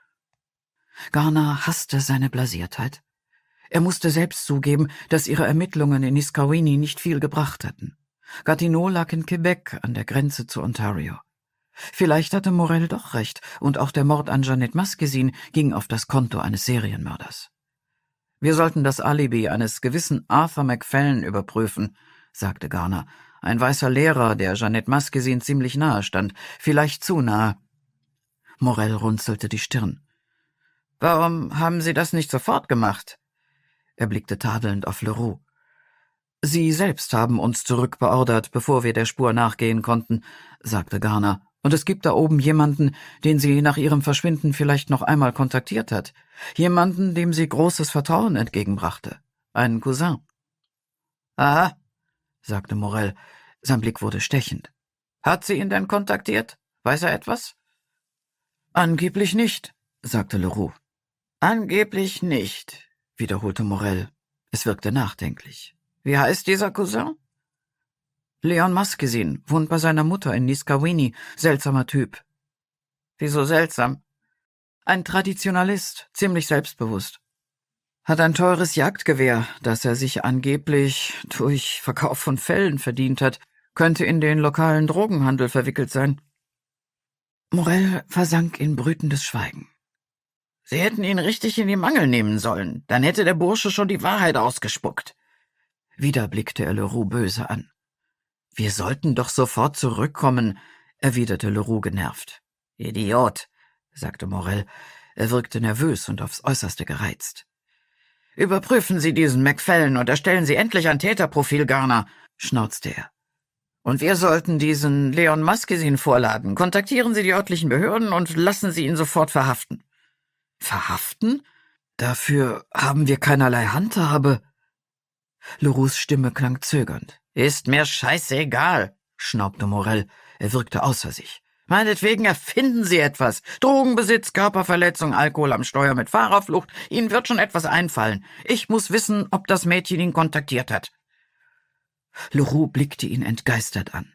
Garner hasste seine Blasiertheit. Er musste selbst zugeben, dass ihre Ermittlungen in Iskawini nicht viel gebracht hatten. Gatineau lag in Quebec an der Grenze zu Ontario. Vielleicht hatte Morell doch recht, und auch der Mord an Jeanette Maskesin ging auf das Konto eines Serienmörders. Wir sollten das Alibi eines gewissen Arthur Macfallen überprüfen, sagte Garner, ein weißer Lehrer, der Jeanette Maskesin ziemlich nahe stand, vielleicht zu nahe. Morell runzelte die Stirn. Warum haben Sie das nicht sofort gemacht? Er blickte tadelnd auf Leroux. Sie selbst haben uns zurückbeordert, bevor wir der Spur nachgehen konnten, sagte Garner und es gibt da oben jemanden, den sie nach ihrem Verschwinden vielleicht noch einmal kontaktiert hat. Jemanden, dem sie großes Vertrauen entgegenbrachte. Einen Cousin. Aha, sagte Morell. Sein Blick wurde stechend. Hat sie ihn denn kontaktiert? Weiß er etwas? Angeblich nicht, sagte Leroux. Angeblich nicht, wiederholte Morell. Es wirkte nachdenklich. Wie heißt dieser Cousin? Leon Musk gesehen, wohnt bei seiner Mutter in Niskawini. Seltsamer Typ. Wieso seltsam? Ein Traditionalist, ziemlich selbstbewusst. Hat ein teures Jagdgewehr, das er sich angeblich durch Verkauf von Fellen verdient hat, könnte in den lokalen Drogenhandel verwickelt sein. Morell versank in brütendes Schweigen. Sie hätten ihn richtig in die Mangel nehmen sollen, dann hätte der Bursche schon die Wahrheit ausgespuckt. Wieder blickte er Leroux böse an. Wir sollten doch sofort zurückkommen, erwiderte Leroux genervt. Idiot, sagte Morel. Er wirkte nervös und aufs äußerste gereizt. Überprüfen Sie diesen Macfällen und erstellen Sie endlich ein Täterprofil, Garner, schnauzte er. Und wir sollten diesen Leon Maskesin vorladen. Kontaktieren Sie die örtlichen Behörden und lassen Sie ihn sofort verhaften. Verhaften? Dafür haben wir keinerlei Handhabe. Leroux Stimme klang zögernd. Ist mir scheißegal, schnaubte Morell. Er wirkte außer sich. Meinetwegen erfinden Sie etwas. Drogenbesitz, Körperverletzung, Alkohol am Steuer mit Fahrerflucht. Ihnen wird schon etwas einfallen. Ich muss wissen, ob das Mädchen ihn kontaktiert hat. Leroux blickte ihn entgeistert an.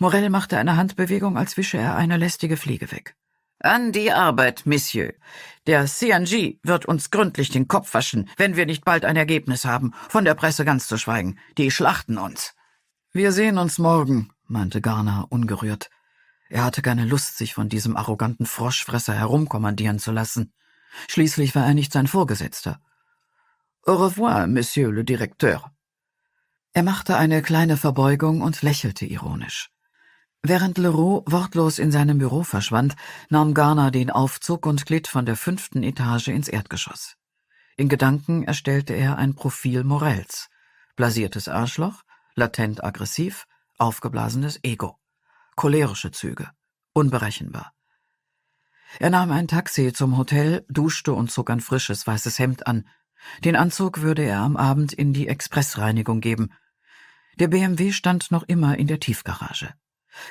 Morell machte eine Handbewegung, als wische er eine lästige Fliege weg. An die Arbeit, Monsieur. Der CNG wird uns gründlich den Kopf waschen, wenn wir nicht bald ein Ergebnis haben, von der Presse ganz zu schweigen. Die schlachten uns. Wir sehen uns morgen, meinte Garner ungerührt. Er hatte keine Lust, sich von diesem arroganten Froschfresser herumkommandieren zu lassen. Schließlich war er nicht sein Vorgesetzter. Au revoir, Monsieur le Directeur. Er machte eine kleine Verbeugung und lächelte ironisch. Während Leroux wortlos in seinem Büro verschwand, nahm Garner den Aufzug und glitt von der fünften Etage ins Erdgeschoss. In Gedanken erstellte er ein Profil Morells. Blasiertes Arschloch, latent aggressiv, aufgeblasenes Ego, cholerische Züge, unberechenbar. Er nahm ein Taxi zum Hotel, duschte und zog ein frisches weißes Hemd an. Den Anzug würde er am Abend in die Expressreinigung geben. Der BMW stand noch immer in der Tiefgarage.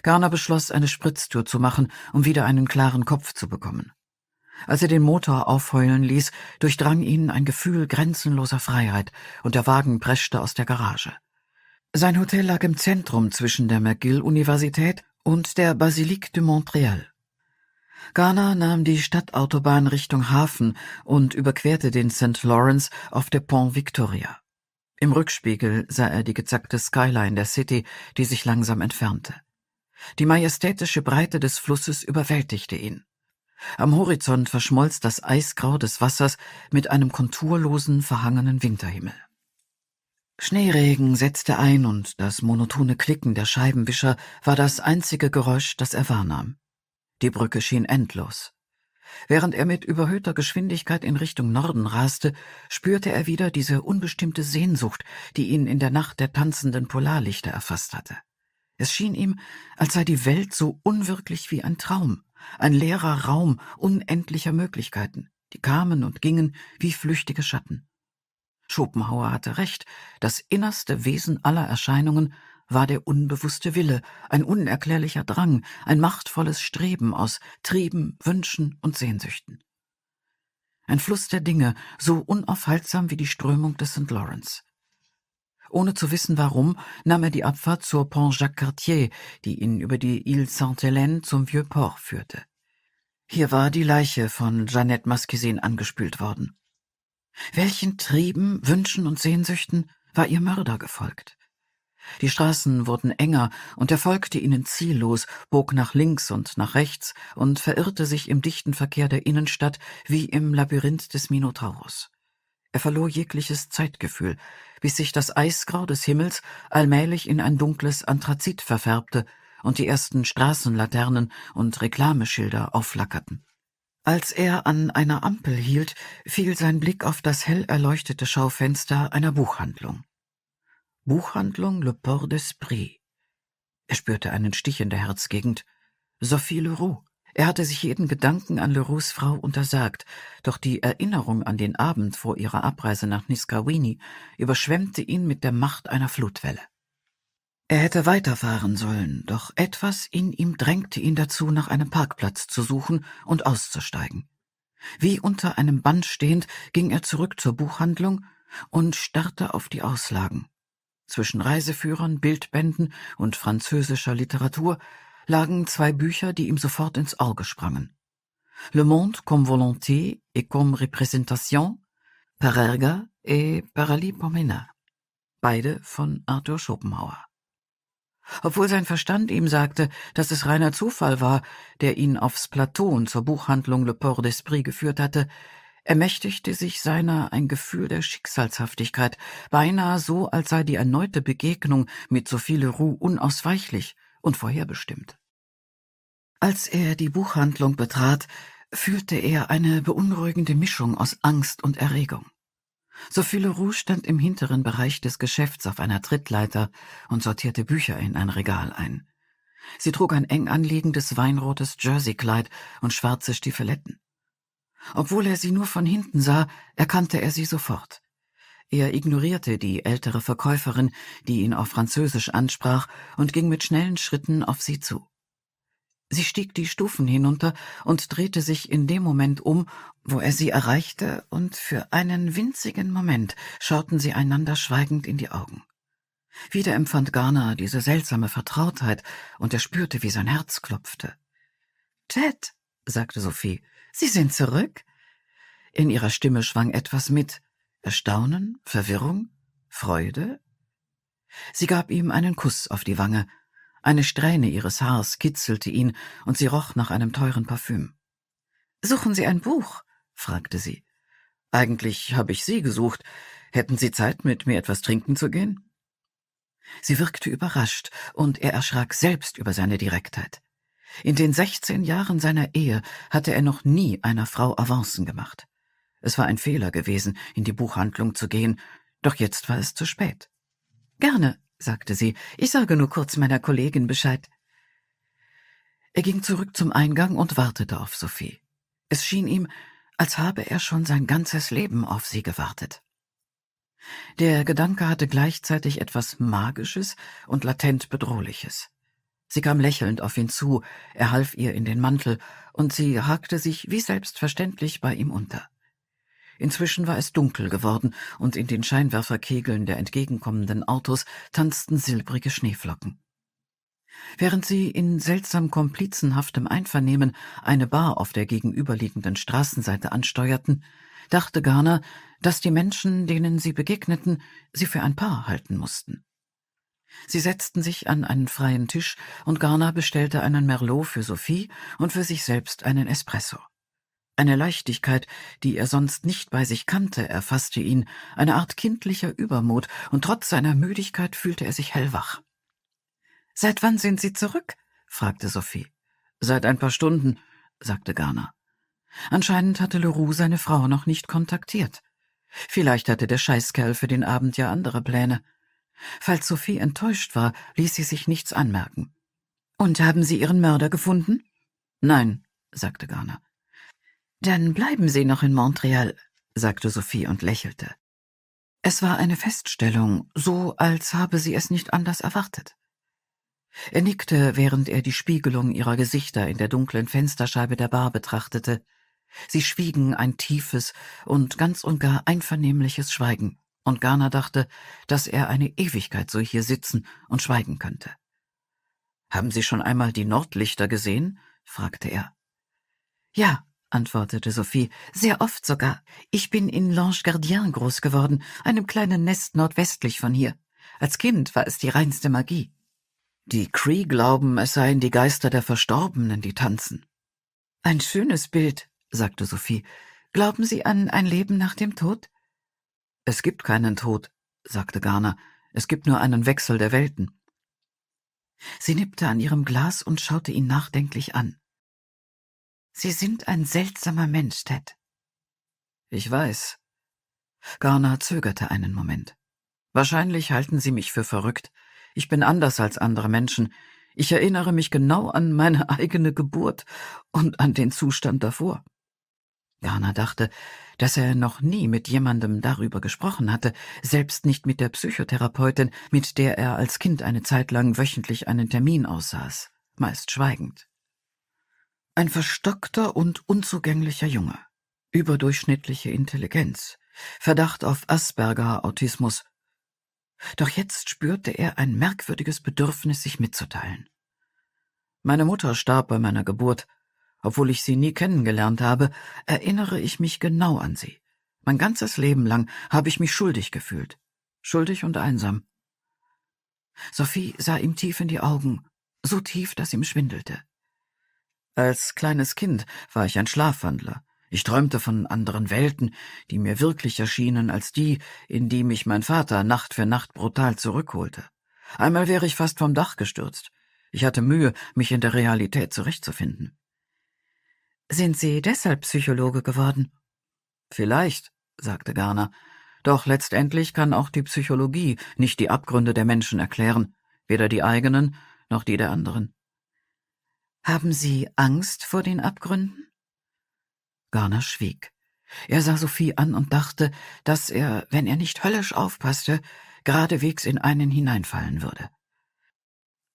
Garner beschloss, eine Spritztour zu machen, um wieder einen klaren Kopf zu bekommen. Als er den Motor aufheulen ließ, durchdrang ihn ein Gefühl grenzenloser Freiheit, und der Wagen preschte aus der Garage. Sein Hotel lag im Zentrum zwischen der McGill-Universität und der Basilique de Montréal. Garner nahm die Stadtautobahn Richtung Hafen und überquerte den St. Lawrence auf der Pont Victoria. Im Rückspiegel sah er die gezackte Skyline der City, die sich langsam entfernte. Die majestätische Breite des Flusses überwältigte ihn. Am Horizont verschmolz das Eisgrau des Wassers mit einem konturlosen, verhangenen Winterhimmel. Schneeregen setzte ein und das monotone Klicken der Scheibenwischer war das einzige Geräusch, das er wahrnahm. Die Brücke schien endlos. Während er mit überhöhter Geschwindigkeit in Richtung Norden raste, spürte er wieder diese unbestimmte Sehnsucht, die ihn in der Nacht der tanzenden Polarlichter erfasst hatte. Es schien ihm, als sei die Welt so unwirklich wie ein Traum, ein leerer Raum unendlicher Möglichkeiten, die kamen und gingen wie flüchtige Schatten. Schopenhauer hatte recht, das innerste Wesen aller Erscheinungen war der unbewusste Wille, ein unerklärlicher Drang, ein machtvolles Streben aus Trieben, Wünschen und Sehnsüchten. Ein Fluss der Dinge, so unaufhaltsam wie die Strömung des St. Lawrence. Ohne zu wissen warum, nahm er die Abfahrt zur Pont Jacques Cartier, die ihn über die Ile Sainte-Hélène zum Vieux-Port führte. Hier war die Leiche von Jeannette Masquisin angespült worden. Welchen Trieben, Wünschen und Sehnsüchten war ihr Mörder gefolgt? Die Straßen wurden enger, und er folgte ihnen ziellos, bog nach links und nach rechts und verirrte sich im dichten Verkehr der Innenstadt wie im Labyrinth des Minotaurus. Er verlor jegliches Zeitgefühl, bis sich das Eisgrau des Himmels allmählich in ein dunkles Anthrazit verfärbte und die ersten Straßenlaternen und Reklameschilder aufflackerten. Als er an einer Ampel hielt, fiel sein Blick auf das hell erleuchtete Schaufenster einer Buchhandlung. Buchhandlung Le Port d'Esprit. Er spürte einen Stich in der Herzgegend. Sophie Leroux. Er hatte sich jeden Gedanken an Leroux's Frau untersagt, doch die Erinnerung an den Abend vor ihrer Abreise nach Niskawini überschwemmte ihn mit der Macht einer Flutwelle. Er hätte weiterfahren sollen, doch etwas in ihm drängte ihn dazu, nach einem Parkplatz zu suchen und auszusteigen. Wie unter einem Band stehend ging er zurück zur Buchhandlung und starrte auf die Auslagen. Zwischen Reiseführern, Bildbänden und französischer Literatur lagen zwei Bücher, die ihm sofort ins Auge sprangen. Le Monde comme volonté et comme représentation, par Erga et Paralie Pomena, beide von Arthur Schopenhauer. Obwohl sein Verstand ihm sagte, dass es reiner Zufall war, der ihn aufs Plateau und zur Buchhandlung Le Port d'Esprit geführt hatte, ermächtigte sich seiner ein Gefühl der Schicksalshaftigkeit, beinahe so, als sei die erneute Begegnung mit Sophie Leroux unausweichlich und vorherbestimmt. Als er die Buchhandlung betrat, fühlte er eine beunruhigende Mischung aus Angst und Erregung. Sophie Leroux stand im hinteren Bereich des Geschäfts auf einer Trittleiter und sortierte Bücher in ein Regal ein. Sie trug ein eng anliegendes weinrotes Jerseykleid und schwarze Stiefeletten. Obwohl er sie nur von hinten sah, erkannte er sie sofort. Er ignorierte die ältere Verkäuferin, die ihn auf Französisch ansprach, und ging mit schnellen Schritten auf sie zu. Sie stieg die Stufen hinunter und drehte sich in dem Moment um, wo er sie erreichte, und für einen winzigen Moment schauten sie einander schweigend in die Augen. Wieder empfand Garner diese seltsame Vertrautheit, und er spürte, wie sein Herz klopfte. Ted, sagte Sophie, Sie sind zurück? In ihrer Stimme schwang etwas mit Erstaunen, Verwirrung, Freude. Sie gab ihm einen Kuss auf die Wange, eine Strähne ihres Haars kitzelte ihn, und sie roch nach einem teuren Parfüm. Suchen Sie ein Buch? fragte sie. Eigentlich habe ich Sie gesucht. Hätten Sie Zeit, mit mir etwas trinken zu gehen? Sie wirkte überrascht, und er erschrak selbst über seine Direktheit. In den sechzehn Jahren seiner Ehe hatte er noch nie einer Frau Avancen gemacht. Es war ein Fehler gewesen, in die Buchhandlung zu gehen, doch jetzt war es zu spät. Gerne, sagte sie, ich sage nur kurz meiner Kollegin Bescheid. Er ging zurück zum Eingang und wartete auf Sophie. Es schien ihm, als habe er schon sein ganzes Leben auf sie gewartet. Der Gedanke hatte gleichzeitig etwas Magisches und latent Bedrohliches. Sie kam lächelnd auf ihn zu, er half ihr in den Mantel, und sie hakte sich wie selbstverständlich bei ihm unter. Inzwischen war es dunkel geworden, und in den Scheinwerferkegeln der entgegenkommenden Autos tanzten silbrige Schneeflocken. Während sie in seltsam komplizenhaftem Einvernehmen eine Bar auf der gegenüberliegenden Straßenseite ansteuerten, dachte Garner, dass die Menschen, denen sie begegneten, sie für ein Paar halten mussten. Sie setzten sich an einen freien Tisch und Garner bestellte einen Merlot für Sophie und für sich selbst einen Espresso. Eine Leichtigkeit, die er sonst nicht bei sich kannte, erfasste ihn, eine Art kindlicher Übermut, und trotz seiner Müdigkeit fühlte er sich hellwach. Seit wann sind Sie zurück? fragte Sophie. Seit ein paar Stunden, sagte Garner. Anscheinend hatte Leroux seine Frau noch nicht kontaktiert. Vielleicht hatte der Scheißkerl für den Abend ja andere Pläne. Falls Sophie enttäuscht war, ließ sie sich nichts anmerken. Und haben Sie Ihren Mörder gefunden? Nein, sagte Garner. Dann bleiben Sie noch in Montreal, sagte Sophie und lächelte. Es war eine Feststellung, so als habe sie es nicht anders erwartet. Er nickte, während er die Spiegelung ihrer Gesichter in der dunklen Fensterscheibe der Bar betrachtete. Sie schwiegen ein tiefes und ganz und gar einvernehmliches Schweigen, und Garner dachte, dass er eine Ewigkeit so hier sitzen und schweigen könnte. Haben Sie schon einmal die Nordlichter gesehen? fragte er. Ja, antwortete Sophie, sehr oft sogar. Ich bin in L'Ange Gardien groß geworden, einem kleinen Nest nordwestlich von hier. Als Kind war es die reinste Magie. Die Cree glauben, es seien die Geister der Verstorbenen, die tanzen. Ein schönes Bild, sagte Sophie. Glauben Sie an ein Leben nach dem Tod? Es gibt keinen Tod, sagte Garner. Es gibt nur einen Wechsel der Welten. Sie nippte an ihrem Glas und schaute ihn nachdenklich an. Sie sind ein seltsamer Mensch, Ted. Ich weiß. Garner zögerte einen Moment. Wahrscheinlich halten Sie mich für verrückt. Ich bin anders als andere Menschen. Ich erinnere mich genau an meine eigene Geburt und an den Zustand davor. Garner dachte, dass er noch nie mit jemandem darüber gesprochen hatte, selbst nicht mit der Psychotherapeutin, mit der er als Kind eine Zeit lang wöchentlich einen Termin aussaß, meist schweigend. Ein verstockter und unzugänglicher Junge, überdurchschnittliche Intelligenz, Verdacht auf Asperger-Autismus. Doch jetzt spürte er ein merkwürdiges Bedürfnis, sich mitzuteilen. Meine Mutter starb bei meiner Geburt. Obwohl ich sie nie kennengelernt habe, erinnere ich mich genau an sie. Mein ganzes Leben lang habe ich mich schuldig gefühlt. Schuldig und einsam. Sophie sah ihm tief in die Augen, so tief, dass ihm schwindelte. Als kleines Kind war ich ein Schlafwandler. Ich träumte von anderen Welten, die mir wirklich erschienen als die, in die mich mein Vater Nacht für Nacht brutal zurückholte. Einmal wäre ich fast vom Dach gestürzt. Ich hatte Mühe, mich in der Realität zurechtzufinden. Sind Sie deshalb Psychologe geworden? Vielleicht, sagte Garner. Doch letztendlich kann auch die Psychologie nicht die Abgründe der Menschen erklären, weder die eigenen noch die der anderen. Haben Sie Angst vor den Abgründen? Garner schwieg. Er sah Sophie an und dachte, dass er, wenn er nicht höllisch aufpasste, geradewegs in einen hineinfallen würde.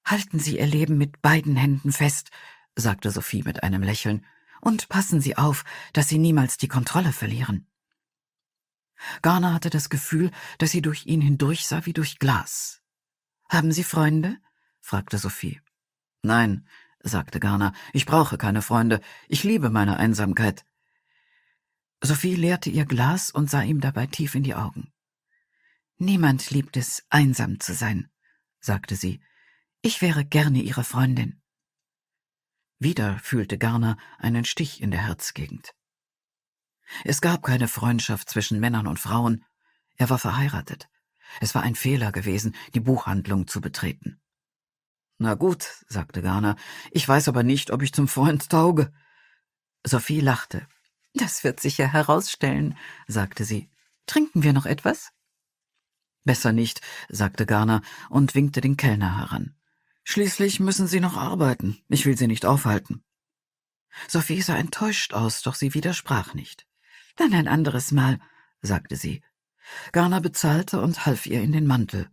Halten Sie Ihr Leben mit beiden Händen fest, sagte Sophie mit einem Lächeln, und passen Sie auf, dass Sie niemals die Kontrolle verlieren. Garner hatte das Gefühl, dass sie durch ihn hindurch sah wie durch Glas. Haben Sie Freunde? fragte Sophie. Nein, sagte Garner, ich brauche keine Freunde, ich liebe meine Einsamkeit. Sophie leerte ihr Glas und sah ihm dabei tief in die Augen. Niemand liebt es, einsam zu sein, sagte sie. Ich wäre gerne Ihre Freundin. Wieder fühlte Garner einen Stich in der Herzgegend. Es gab keine Freundschaft zwischen Männern und Frauen. Er war verheiratet. Es war ein Fehler gewesen, die Buchhandlung zu betreten. Na gut, sagte Garner, ich weiß aber nicht, ob ich zum Freund tauge. Sophie lachte. Das wird sich ja herausstellen, sagte sie. Trinken wir noch etwas? Besser nicht, sagte Garner und winkte den Kellner heran. Schließlich müssen Sie noch arbeiten. Ich will Sie nicht aufhalten. Sophie sah enttäuscht aus, doch sie widersprach nicht. Dann ein anderes Mal, sagte sie. Garner bezahlte und half ihr in den Mantel.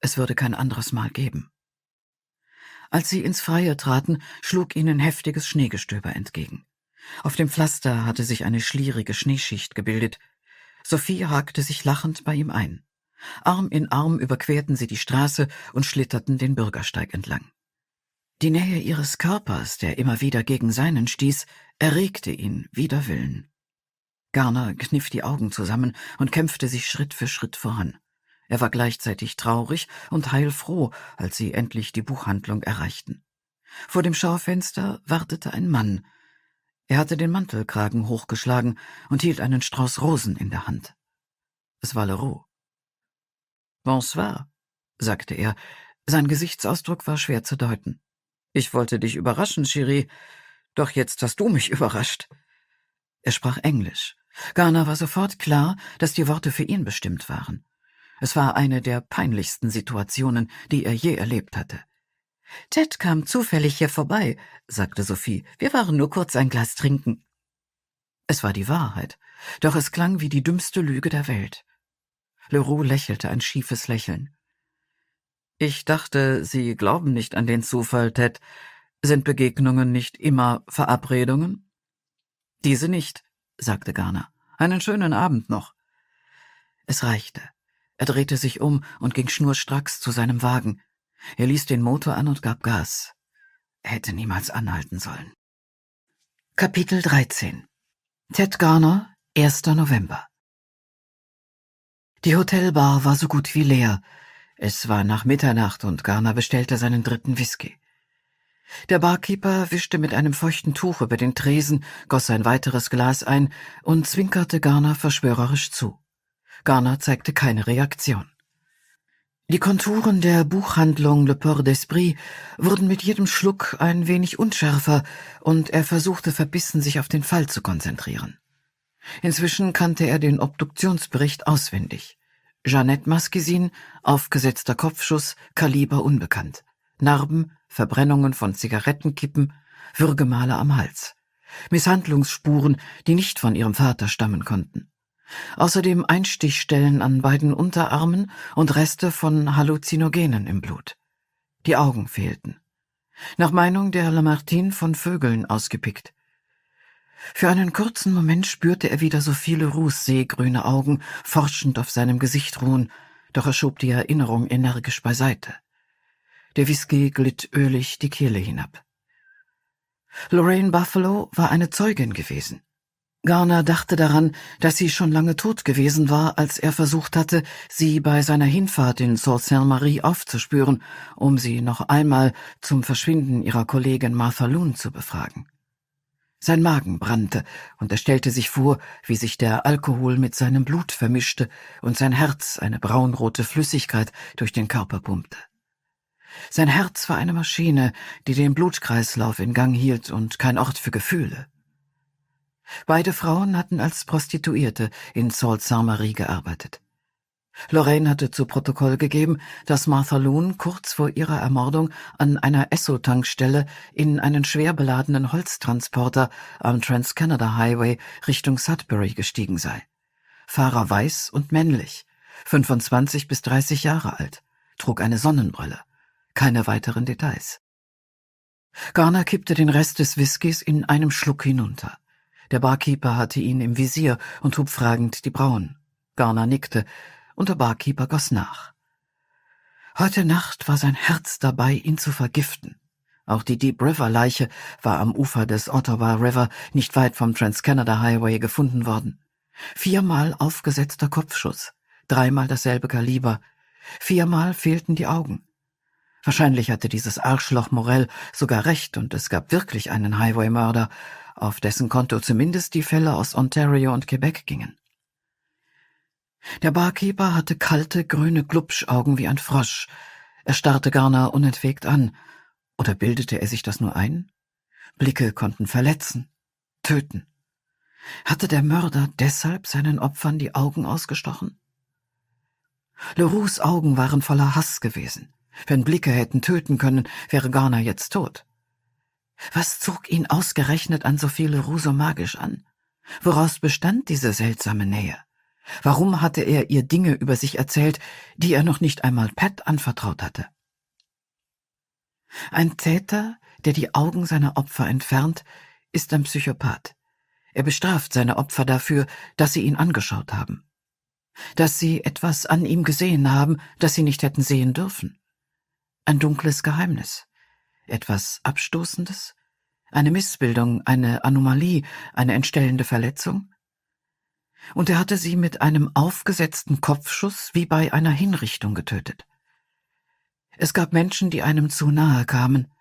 Es würde kein anderes Mal geben. Als sie ins Freie traten, schlug ihnen heftiges Schneegestöber entgegen. Auf dem Pflaster hatte sich eine schlierige Schneeschicht gebildet. Sophie hakte sich lachend bei ihm ein. Arm in Arm überquerten sie die Straße und schlitterten den Bürgersteig entlang. Die Nähe ihres Körpers, der immer wieder gegen seinen stieß, erregte ihn wider Willen. Garner kniff die Augen zusammen und kämpfte sich Schritt für Schritt voran. Er war gleichzeitig traurig und heilfroh, als sie endlich die Buchhandlung erreichten. Vor dem Schaufenster wartete ein Mann. Er hatte den Mantelkragen hochgeschlagen und hielt einen Strauß Rosen in der Hand. Es war Leroux. Bonsoir, sagte er. Sein Gesichtsausdruck war schwer zu deuten. Ich wollte dich überraschen, Chiri, doch jetzt hast du mich überrascht. Er sprach Englisch. Garner war sofort klar, dass die Worte für ihn bestimmt waren. Es war eine der peinlichsten Situationen, die er je erlebt hatte. Ted kam zufällig hier vorbei, sagte Sophie. Wir waren nur kurz ein Glas trinken. Es war die Wahrheit, doch es klang wie die dümmste Lüge der Welt. Leroux lächelte ein schiefes Lächeln. Ich dachte, Sie glauben nicht an den Zufall, Ted. Sind Begegnungen nicht immer Verabredungen? Diese nicht, sagte Garner. Einen schönen Abend noch. Es reichte. Er drehte sich um und ging schnurstracks zu seinem Wagen. Er ließ den Motor an und gab Gas. Er hätte niemals anhalten sollen. Kapitel 13 Ted Garner, 1. November Die Hotelbar war so gut wie leer. Es war nach Mitternacht und Garner bestellte seinen dritten Whisky. Der Barkeeper wischte mit einem feuchten Tuch über den Tresen, goss ein weiteres Glas ein und zwinkerte Garner verschwörerisch zu. Garner zeigte keine Reaktion. Die Konturen der Buchhandlung Le Port d'Esprit wurden mit jedem Schluck ein wenig unschärfer, und er versuchte verbissen, sich auf den Fall zu konzentrieren. Inzwischen kannte er den Obduktionsbericht auswendig. Jeannette Maskisin, aufgesetzter Kopfschuss, Kaliber unbekannt. Narben, Verbrennungen von Zigarettenkippen, Würgemale am Hals. Misshandlungsspuren, die nicht von ihrem Vater stammen konnten außerdem Einstichstellen an beiden Unterarmen und Reste von Halluzinogenen im Blut. Die Augen fehlten. Nach Meinung der Lamartine von Vögeln ausgepickt. Für einen kurzen Moment spürte er wieder so viele rußseegrüne Augen forschend auf seinem Gesicht ruhen, doch er schob die Erinnerung energisch beiseite. Der Whisky glitt ölig die Kehle hinab. Lorraine Buffalo war eine Zeugin gewesen. Garner dachte daran, dass sie schon lange tot gewesen war, als er versucht hatte, sie bei seiner Hinfahrt in Sault saint Marie aufzuspüren, um sie noch einmal zum Verschwinden ihrer Kollegin Martha Loon zu befragen. Sein Magen brannte, und er stellte sich vor, wie sich der Alkohol mit seinem Blut vermischte und sein Herz eine braunrote Flüssigkeit durch den Körper pumpte. Sein Herz war eine Maschine, die den Blutkreislauf in Gang hielt und kein Ort für Gefühle. Beide Frauen hatten als Prostituierte in Sault saint Marie gearbeitet. Lorraine hatte zu Protokoll gegeben, dass Martha Loon kurz vor ihrer Ermordung an einer Esso-Tankstelle in einen schwer beladenen Holztransporter am Trans-Canada Highway Richtung Sudbury gestiegen sei. Fahrer weiß und männlich, 25 bis 30 Jahre alt, trug eine Sonnenbrille. Keine weiteren Details. Garner kippte den Rest des Whiskys in einem Schluck hinunter. Der Barkeeper hatte ihn im Visier und hob fragend die Brauen. Garner nickte, und der Barkeeper goss nach. Heute Nacht war sein Herz dabei, ihn zu vergiften. Auch die Deep River Leiche war am Ufer des Ottawa River nicht weit vom Trans-Canada Highway gefunden worden. Viermal aufgesetzter Kopfschuss, dreimal dasselbe Kaliber, viermal fehlten die Augen. Wahrscheinlich hatte dieses Arschloch Morell sogar recht und es gab wirklich einen Highway-Mörder, auf dessen Konto zumindest die Fälle aus Ontario und Quebec gingen. Der Barkeeper hatte kalte, grüne Glubschaugen wie ein Frosch. Er starrte Garner unentwegt an. Oder bildete er sich das nur ein? Blicke konnten verletzen, töten. Hatte der Mörder deshalb seinen Opfern die Augen ausgestochen? Leroux Augen waren voller Hass gewesen. Wenn Blicke hätten töten können, wäre Garner jetzt tot. Was zog ihn ausgerechnet an Sophie Leroux so magisch an? Woraus bestand diese seltsame Nähe? Warum hatte er ihr Dinge über sich erzählt, die er noch nicht einmal Pat anvertraut hatte? Ein Täter, der die Augen seiner Opfer entfernt, ist ein Psychopath. Er bestraft seine Opfer dafür, dass sie ihn angeschaut haben. Dass sie etwas an ihm gesehen haben, das sie nicht hätten sehen dürfen. Ein dunkles Geheimnis. Etwas Abstoßendes? Eine Missbildung, eine Anomalie, eine entstellende Verletzung? Und er hatte sie mit einem aufgesetzten Kopfschuss wie bei einer Hinrichtung getötet. Es gab Menschen, die einem zu nahe kamen,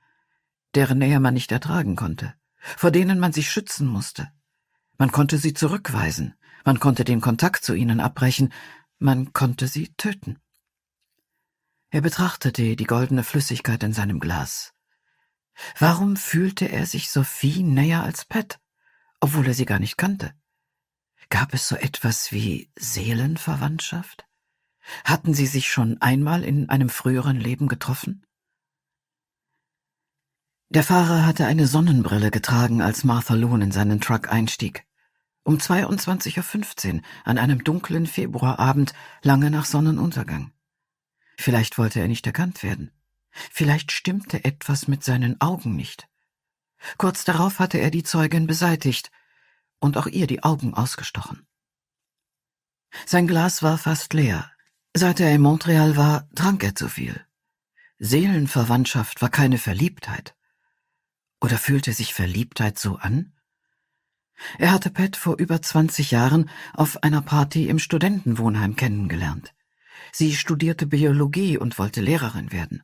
deren Nähe man nicht ertragen konnte, vor denen man sich schützen musste. Man konnte sie zurückweisen, man konnte den Kontakt zu ihnen abbrechen, man konnte sie töten. Er betrachtete die goldene Flüssigkeit in seinem Glas. Warum fühlte er sich Sophie näher als Pat, obwohl er sie gar nicht kannte? Gab es so etwas wie Seelenverwandtschaft? Hatten sie sich schon einmal in einem früheren Leben getroffen? Der Fahrer hatte eine Sonnenbrille getragen, als Martha Loon in seinen Truck einstieg. Um 22.15 Uhr an einem dunklen Februarabend, lange nach Sonnenuntergang. Vielleicht wollte er nicht erkannt werden. Vielleicht stimmte etwas mit seinen Augen nicht. Kurz darauf hatte er die Zeugin beseitigt und auch ihr die Augen ausgestochen. Sein Glas war fast leer. Seit er in Montreal war, trank er zu viel. Seelenverwandtschaft war keine Verliebtheit. Oder fühlte sich Verliebtheit so an? Er hatte Pat vor über zwanzig Jahren auf einer Party im Studentenwohnheim kennengelernt. Sie studierte Biologie und wollte Lehrerin werden.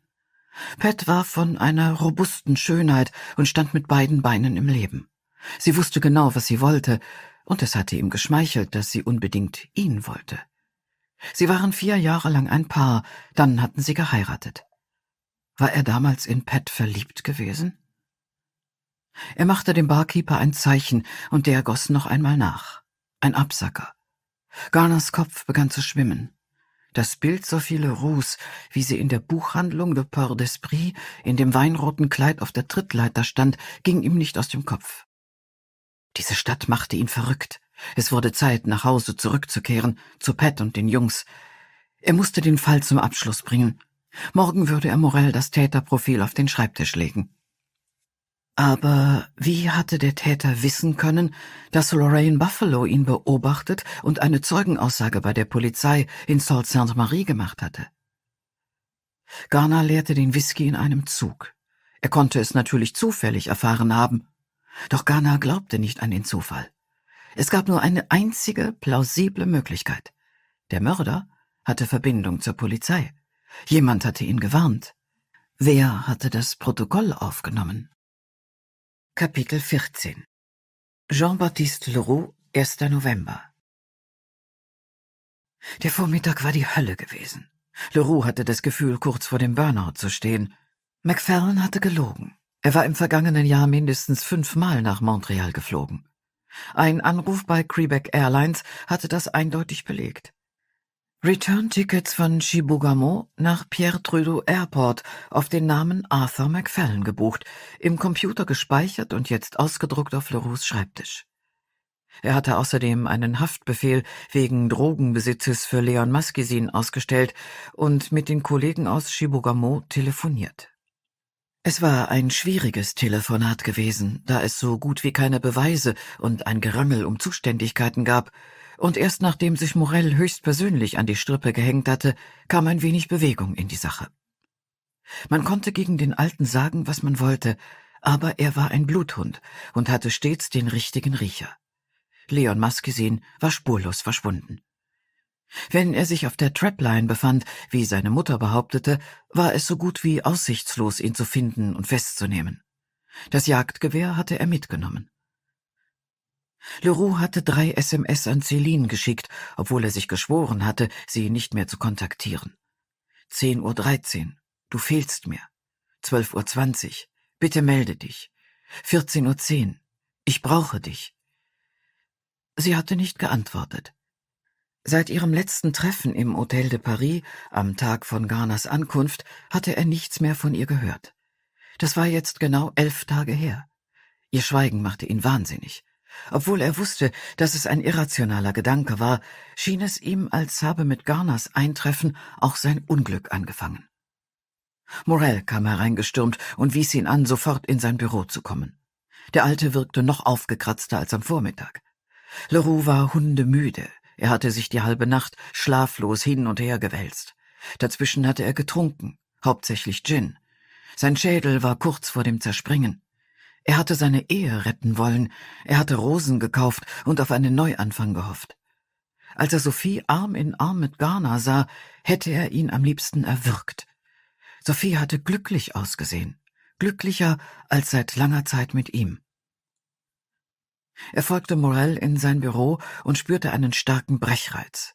Pat war von einer robusten Schönheit und stand mit beiden Beinen im Leben. Sie wusste genau, was sie wollte, und es hatte ihm geschmeichelt, dass sie unbedingt ihn wollte. Sie waren vier Jahre lang ein Paar, dann hatten sie geheiratet. War er damals in Pat verliebt gewesen? Er machte dem Barkeeper ein Zeichen, und der goss noch einmal nach. Ein Absacker. Garners Kopf begann zu schwimmen das Bild Sophie Leroux, wie sie in der Buchhandlung Le Port d'Esprit in dem weinroten Kleid auf der Trittleiter stand, ging ihm nicht aus dem Kopf. Diese Stadt machte ihn verrückt. Es wurde Zeit, nach Hause zurückzukehren, zu Pat und den Jungs. Er musste den Fall zum Abschluss bringen. Morgen würde er Morel das Täterprofil auf den Schreibtisch legen. Aber wie hatte der Täter wissen können, dass Lorraine Buffalo ihn beobachtet und eine Zeugenaussage bei der Polizei in Sault Ste. Marie gemacht hatte? Garner leerte den Whisky in einem Zug. Er konnte es natürlich zufällig erfahren haben. Doch Garner glaubte nicht an den Zufall. Es gab nur eine einzige plausible Möglichkeit. Der Mörder hatte Verbindung zur Polizei. Jemand hatte ihn gewarnt. Wer hatte das Protokoll aufgenommen? Kapitel 14 Jean-Baptiste Leroux, 1. November Der Vormittag war die Hölle gewesen. Leroux hatte das Gefühl, kurz vor dem Burnout zu stehen. MacFarlane hatte gelogen. Er war im vergangenen Jahr mindestens fünfmal nach Montreal geflogen. Ein Anruf bei Quebec Airlines hatte das eindeutig belegt. Return-Tickets von Shibugamo nach Pierre Trudeau Airport auf den Namen Arthur MacFallan gebucht, im Computer gespeichert und jetzt ausgedruckt auf Leroux Schreibtisch. Er hatte außerdem einen Haftbefehl wegen Drogenbesitzes für Leon Maskisin ausgestellt und mit den Kollegen aus Shibugamo telefoniert. Es war ein schwieriges Telefonat gewesen, da es so gut wie keine Beweise und ein Gerangel um Zuständigkeiten gab – und erst nachdem sich Morell höchstpersönlich an die Strippe gehängt hatte, kam ein wenig Bewegung in die Sache. Man konnte gegen den Alten sagen, was man wollte, aber er war ein Bluthund und hatte stets den richtigen Riecher. Leon Maskesin war spurlos verschwunden. Wenn er sich auf der Trapline befand, wie seine Mutter behauptete, war es so gut wie aussichtslos, ihn zu finden und festzunehmen. Das Jagdgewehr hatte er mitgenommen. Leroux hatte drei SMS an Celine geschickt, obwohl er sich geschworen hatte, sie nicht mehr zu kontaktieren. 10.13 Uhr. Du fehlst mir. 12.20 Uhr. Bitte melde dich. 14.10 Uhr. Ich brauche dich. Sie hatte nicht geantwortet. Seit ihrem letzten Treffen im Hotel de Paris, am Tag von Garners Ankunft, hatte er nichts mehr von ihr gehört. Das war jetzt genau elf Tage her. Ihr Schweigen machte ihn wahnsinnig. Obwohl er wusste, dass es ein irrationaler Gedanke war, schien es ihm, als habe mit Garners Eintreffen auch sein Unglück angefangen. Morel kam hereingestürmt und wies ihn an, sofort in sein Büro zu kommen. Der Alte wirkte noch aufgekratzter als am Vormittag. Leroux war hundemüde. Er hatte sich die halbe Nacht schlaflos hin und her gewälzt. Dazwischen hatte er getrunken, hauptsächlich Gin. Sein Schädel war kurz vor dem Zerspringen. Er hatte seine Ehe retten wollen, er hatte Rosen gekauft und auf einen Neuanfang gehofft. Als er Sophie Arm in Arm mit Ghana sah, hätte er ihn am liebsten erwürgt. Sophie hatte glücklich ausgesehen, glücklicher als seit langer Zeit mit ihm. Er folgte Morell in sein Büro und spürte einen starken Brechreiz.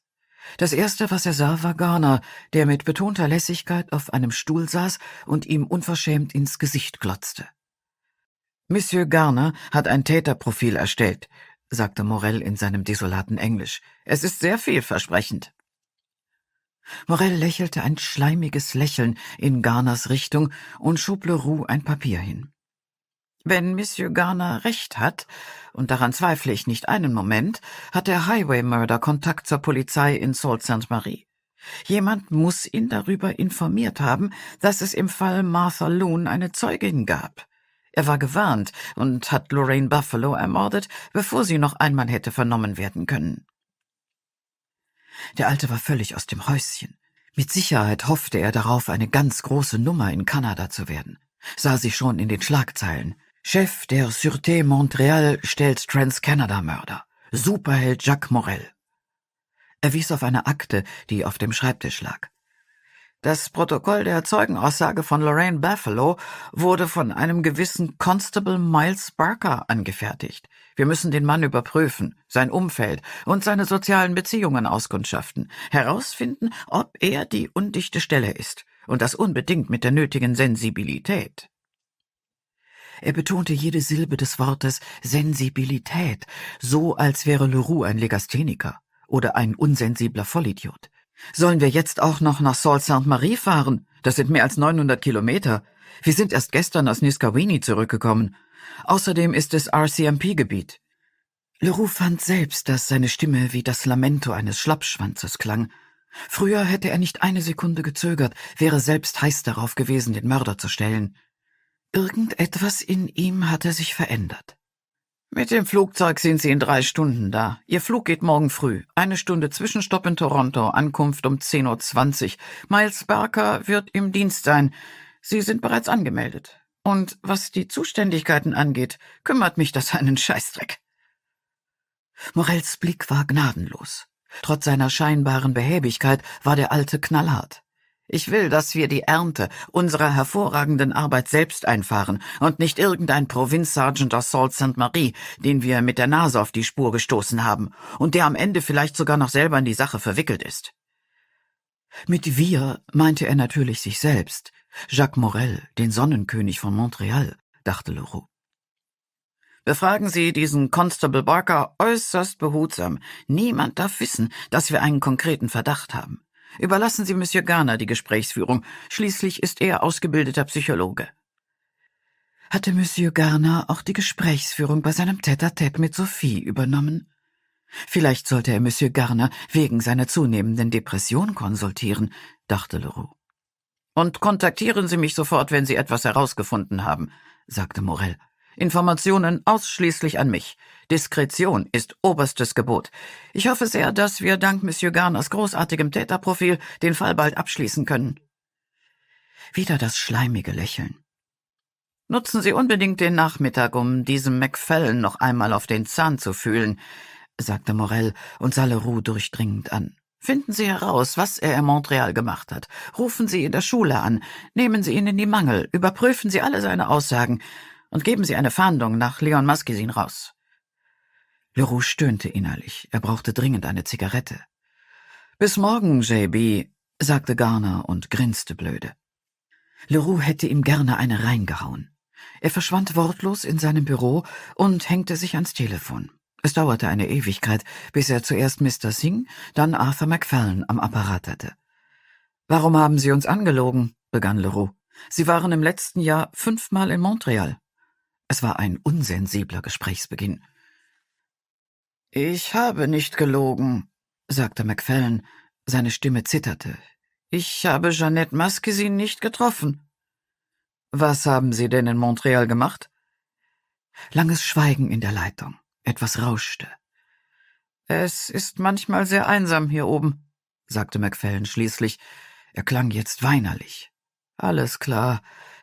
Das Erste, was er sah, war Garner, der mit betonter Lässigkeit auf einem Stuhl saß und ihm unverschämt ins Gesicht glotzte. Monsieur Garner hat ein Täterprofil erstellt, sagte Morell in seinem desolaten Englisch. Es ist sehr vielversprechend. Morell lächelte ein schleimiges Lächeln in Garners Richtung und schob Leroux ein Papier hin. Wenn Monsieur Garner recht hat, und daran zweifle ich nicht einen Moment, hat der Highway Murder Kontakt zur Polizei in Sault Ste. Marie. Jemand muss ihn darüber informiert haben, dass es im Fall Martha Loon eine Zeugin gab. Er war gewarnt und hat Lorraine Buffalo ermordet, bevor sie noch einmal hätte vernommen werden können. Der Alte war völlig aus dem Häuschen. Mit Sicherheit hoffte er darauf, eine ganz große Nummer in Kanada zu werden. Sah sie schon in den Schlagzeilen. Chef der Sûreté Montreal stellt Trans-Canada-Mörder. Superheld Jacques Morel. Er wies auf eine Akte, die auf dem Schreibtisch lag. Das Protokoll der Zeugenaussage von Lorraine Buffalo wurde von einem gewissen Constable Miles Barker angefertigt. Wir müssen den Mann überprüfen, sein Umfeld und seine sozialen Beziehungen auskundschaften, herausfinden, ob er die undichte Stelle ist, und das unbedingt mit der nötigen Sensibilität. Er betonte jede Silbe des Wortes Sensibilität, so als wäre Leroux ein Legastheniker oder ein unsensibler Vollidiot. Sollen wir jetzt auch noch nach Sault Ste. Marie fahren? Das sind mehr als 900 Kilometer. Wir sind erst gestern aus Niskawini zurückgekommen. Außerdem ist es RCMP-Gebiet. Leroux fand selbst, dass seine Stimme wie das Lamento eines Schlappschwanzes klang. Früher hätte er nicht eine Sekunde gezögert, wäre selbst heiß darauf gewesen, den Mörder zu stellen. Irgendetwas in ihm hatte sich verändert. Mit dem Flugzeug sind Sie in drei Stunden da. Ihr Flug geht morgen früh. Eine Stunde Zwischenstopp in Toronto, Ankunft um 10.20 Uhr. Miles Barker wird im Dienst sein. Sie sind bereits angemeldet. Und was die Zuständigkeiten angeht, kümmert mich das einen Scheißdreck. Morells Blick war gnadenlos. Trotz seiner scheinbaren Behäbigkeit war der Alte knallhart. Ich will, dass wir die Ernte unserer hervorragenden Arbeit selbst einfahren und nicht irgendein Provinzsergeant aus Sault Ste. Marie, den wir mit der Nase auf die Spur gestoßen haben und der am Ende vielleicht sogar noch selber in die Sache verwickelt ist. Mit wir meinte er natürlich sich selbst, Jacques Morel, den Sonnenkönig von Montreal, dachte Leroux. Befragen Sie diesen Constable Barker äußerst behutsam. Niemand darf wissen, dass wir einen konkreten Verdacht haben. Überlassen Sie Monsieur Garner die Gesprächsführung. Schließlich ist er ausgebildeter Psychologe. Hatte Monsieur Garner auch die Gesprächsführung bei seinem Tête-à-Tête mit Sophie übernommen? Vielleicht sollte er Monsieur Garner wegen seiner zunehmenden Depression konsultieren, dachte Leroux. Und kontaktieren Sie mich sofort, wenn Sie etwas herausgefunden haben, sagte Morel. Informationen ausschließlich an mich. Diskretion ist oberstes Gebot. Ich hoffe sehr, dass wir dank Monsieur Garners großartigem Täterprofil den Fall bald abschließen können. Wieder das schleimige Lächeln. Nutzen Sie unbedingt den Nachmittag, um diesem Macfallen noch einmal auf den Zahn zu fühlen, sagte Morel und sah Leroux durchdringend an. Finden Sie heraus, was er in Montreal gemacht hat. Rufen Sie in der Schule an. Nehmen Sie ihn in die Mangel. Überprüfen Sie alle seine Aussagen und geben Sie eine Fahndung nach Leon Maskisin raus. Leroux stöhnte innerlich. Er brauchte dringend eine Zigarette. Bis morgen, JB, sagte Garner und grinste blöde. Leroux hätte ihm gerne eine reingehauen. Er verschwand wortlos in seinem Büro und hängte sich ans Telefon. Es dauerte eine Ewigkeit, bis er zuerst Mr. Singh, dann Arthur MacFarlane am Apparat hatte. Warum haben Sie uns angelogen? begann Leroux. Sie waren im letzten Jahr fünfmal in Montreal. Es war ein unsensibler Gesprächsbeginn. Ich habe nicht gelogen, sagte Macfallen. Seine Stimme zitterte. Ich habe Jeannette Maskesin nicht getroffen. Was haben Sie denn in Montreal gemacht? Langes Schweigen in der Leitung. Etwas rauschte. Es ist manchmal sehr einsam hier oben, sagte Macfallen schließlich. Er klang jetzt weinerlich. Alles klar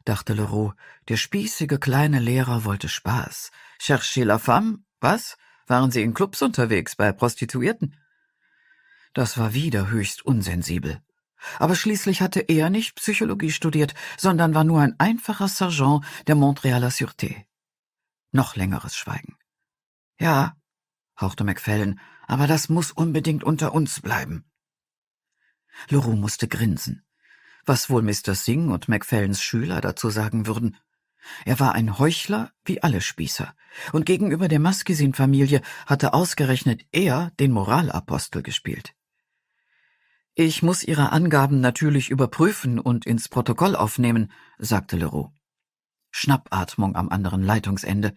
dachte Leroux. Der spießige kleine Lehrer wollte Spaß. Cherchez la femme? Was? Waren Sie in Clubs unterwegs, bei Prostituierten? Das war wieder höchst unsensibel. Aber schließlich hatte er nicht Psychologie studiert, sondern war nur ein einfacher Sergeant der Montrealer Sûreté. Noch längeres Schweigen. Ja, hauchte Macfadden, aber das muss unbedingt unter uns bleiben. Leroux musste grinsen was wohl Mr. Singh und Macfellens Schüler dazu sagen würden. Er war ein Heuchler wie alle Spießer, und gegenüber der Maskesin-Familie hatte ausgerechnet er den Moralapostel gespielt. Ich muss Ihre Angaben natürlich überprüfen und ins Protokoll aufnehmen, sagte Leroux. Schnappatmung am anderen Leitungsende.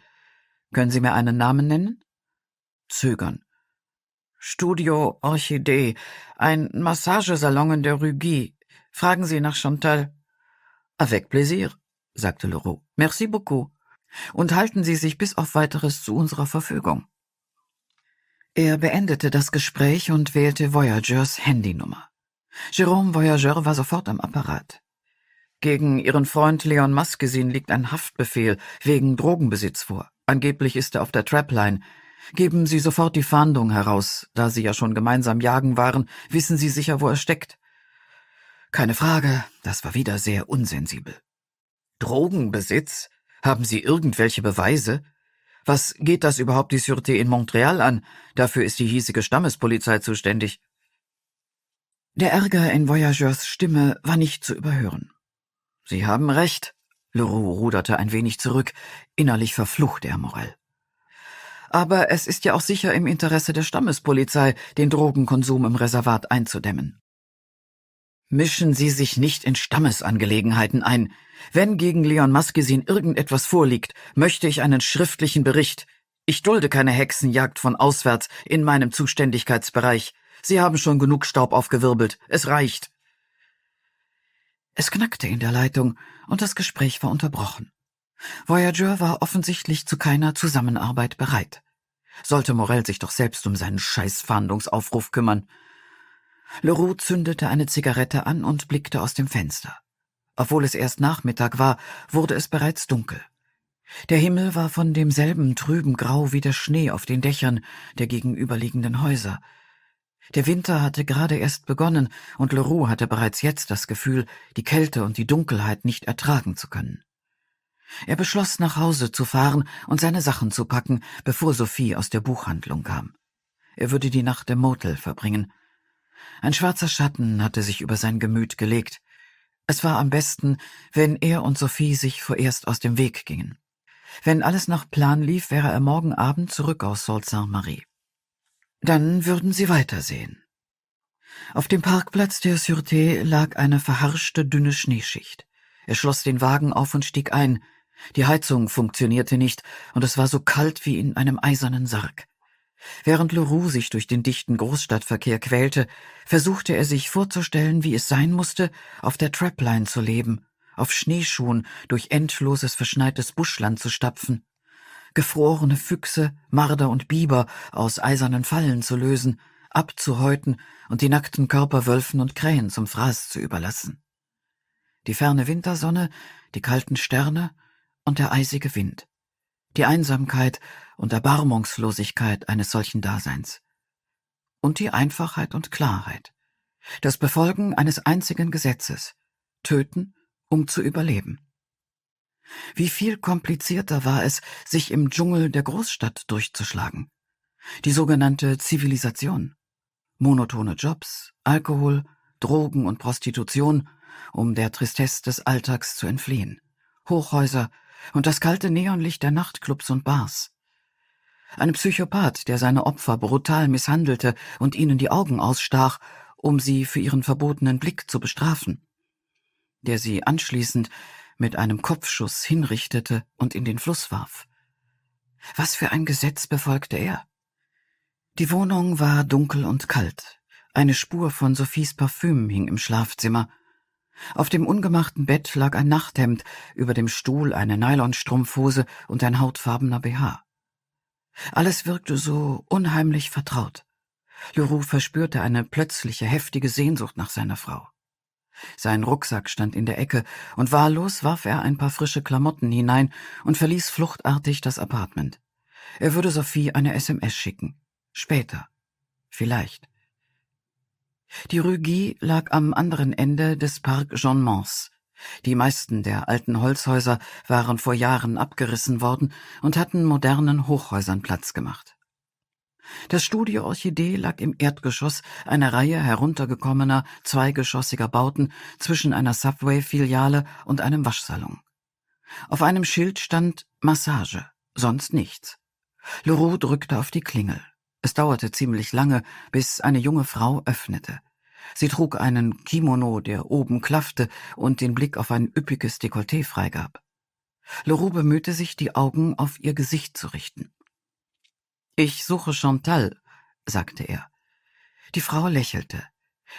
Können Sie mir einen Namen nennen? Zögern. Studio Orchidee, ein Massagesalon in der Rue Guy, Fragen Sie nach Chantal. Avec plaisir, sagte Leroux. Merci beaucoup. Und halten Sie sich bis auf weiteres zu unserer Verfügung. Er beendete das Gespräch und wählte Voyageurs Handynummer. Jerome Voyageur war sofort am Apparat. Gegen ihren Freund Leon Maskesin liegt ein Haftbefehl wegen Drogenbesitz vor. Angeblich ist er auf der Trapline. Geben Sie sofort die Fahndung heraus. Da Sie ja schon gemeinsam jagen waren, wissen Sie sicher, wo er steckt. Keine Frage, das war wieder sehr unsensibel. Drogenbesitz? Haben Sie irgendwelche Beweise? Was geht das überhaupt die Sûreté in Montreal an? Dafür ist die hiesige Stammespolizei zuständig. Der Ärger in Voyageurs Stimme war nicht zu überhören. Sie haben recht. Leroux ruderte ein wenig zurück. Innerlich verfluchte er Morel. Aber es ist ja auch sicher im Interesse der Stammespolizei, den Drogenkonsum im Reservat einzudämmen. Mischen Sie sich nicht in Stammesangelegenheiten ein. Wenn gegen Leon Maskesin irgendetwas vorliegt, möchte ich einen schriftlichen Bericht. Ich dulde keine Hexenjagd von auswärts in meinem Zuständigkeitsbereich. Sie haben schon genug Staub aufgewirbelt. Es reicht. Es knackte in der Leitung und das Gespräch war unterbrochen. Voyager war offensichtlich zu keiner Zusammenarbeit bereit. Sollte Morell sich doch selbst um seinen Scheißfahndungsaufruf kümmern. Leroux zündete eine Zigarette an und blickte aus dem Fenster. Obwohl es erst Nachmittag war, wurde es bereits dunkel. Der Himmel war von demselben trüben Grau wie der Schnee auf den Dächern der gegenüberliegenden Häuser. Der Winter hatte gerade erst begonnen, und Leroux hatte bereits jetzt das Gefühl, die Kälte und die Dunkelheit nicht ertragen zu können. Er beschloss, nach Hause zu fahren und seine Sachen zu packen, bevor Sophie aus der Buchhandlung kam. Er würde die Nacht im Motel verbringen, ein schwarzer Schatten hatte sich über sein Gemüt gelegt. Es war am besten, wenn er und Sophie sich vorerst aus dem Weg gingen. Wenn alles nach Plan lief, wäre er morgen Abend zurück aus Sault Saint-Marie. Dann würden sie weitersehen. Auf dem Parkplatz der Sûreté lag eine verharschte, dünne Schneeschicht. Er schloss den Wagen auf und stieg ein. Die Heizung funktionierte nicht, und es war so kalt wie in einem eisernen Sarg. Während Leroux sich durch den dichten Großstadtverkehr quälte, versuchte er sich vorzustellen, wie es sein musste, auf der Trapline zu leben, auf Schneeschuhen durch endloses verschneites Buschland zu stapfen, gefrorene Füchse, Marder und Biber aus eisernen Fallen zu lösen, abzuhäuten und die nackten Körper Wölfen und Krähen zum Fraß zu überlassen. Die ferne Wintersonne, die kalten Sterne und der eisige Wind. Die Einsamkeit und Erbarmungslosigkeit eines solchen Daseins. Und die Einfachheit und Klarheit. Das Befolgen eines einzigen Gesetzes. Töten, um zu überleben. Wie viel komplizierter war es, sich im Dschungel der Großstadt durchzuschlagen. Die sogenannte Zivilisation. Monotone Jobs, Alkohol, Drogen und Prostitution, um der Tristesse des Alltags zu entfliehen. Hochhäuser und das kalte Neonlicht der Nachtclubs und Bars. Ein Psychopath, der seine Opfer brutal misshandelte und ihnen die Augen ausstach, um sie für ihren verbotenen Blick zu bestrafen. Der sie anschließend mit einem Kopfschuss hinrichtete und in den Fluss warf. Was für ein Gesetz befolgte er? Die Wohnung war dunkel und kalt. Eine Spur von Sophies Parfüm hing im Schlafzimmer. Auf dem ungemachten Bett lag ein Nachthemd, über dem Stuhl eine Nylonstrumpfhose und ein hautfarbener BH. Alles wirkte so unheimlich vertraut. Leroux verspürte eine plötzliche, heftige Sehnsucht nach seiner Frau. Sein Rucksack stand in der Ecke, und wahllos warf er ein paar frische Klamotten hinein und verließ fluchtartig das Apartment. Er würde Sophie eine SMS schicken. Später. Vielleicht. Die Rue Guy lag am anderen Ende des Parc Jean Mans, die meisten der alten Holzhäuser waren vor Jahren abgerissen worden und hatten modernen Hochhäusern Platz gemacht. Das Studio Orchidee lag im Erdgeschoss einer Reihe heruntergekommener, zweigeschossiger Bauten zwischen einer Subway-Filiale und einem Waschsalon. Auf einem Schild stand Massage, sonst nichts. Leroux drückte auf die Klingel. Es dauerte ziemlich lange, bis eine junge Frau öffnete. Sie trug einen Kimono, der oben klaffte und den Blick auf ein üppiges Dekolleté freigab. Leroux bemühte sich, die Augen auf ihr Gesicht zu richten. Ich suche Chantal, sagte er. Die Frau lächelte.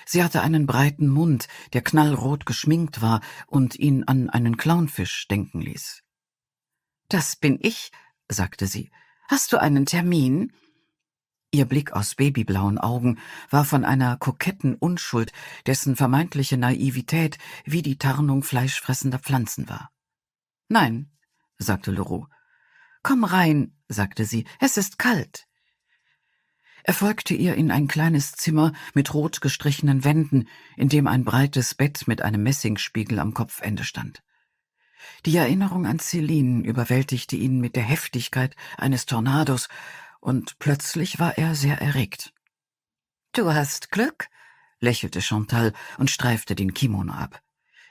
Sie hatte einen breiten Mund, der knallrot geschminkt war und ihn an einen Clownfisch denken ließ. Das bin ich, sagte sie. Hast du einen Termin? Ihr Blick aus babyblauen Augen war von einer koketten Unschuld, dessen vermeintliche Naivität wie die Tarnung fleischfressender Pflanzen war. Nein, sagte Leroux. Komm rein, sagte sie, es ist kalt. Er folgte ihr in ein kleines Zimmer mit rot gestrichenen Wänden, in dem ein breites Bett mit einem Messingspiegel am Kopfende stand. Die Erinnerung an Celine überwältigte ihn mit der Heftigkeit eines Tornados, und plötzlich war er sehr erregt. Du hast Glück, lächelte Chantal und streifte den Kimono ab.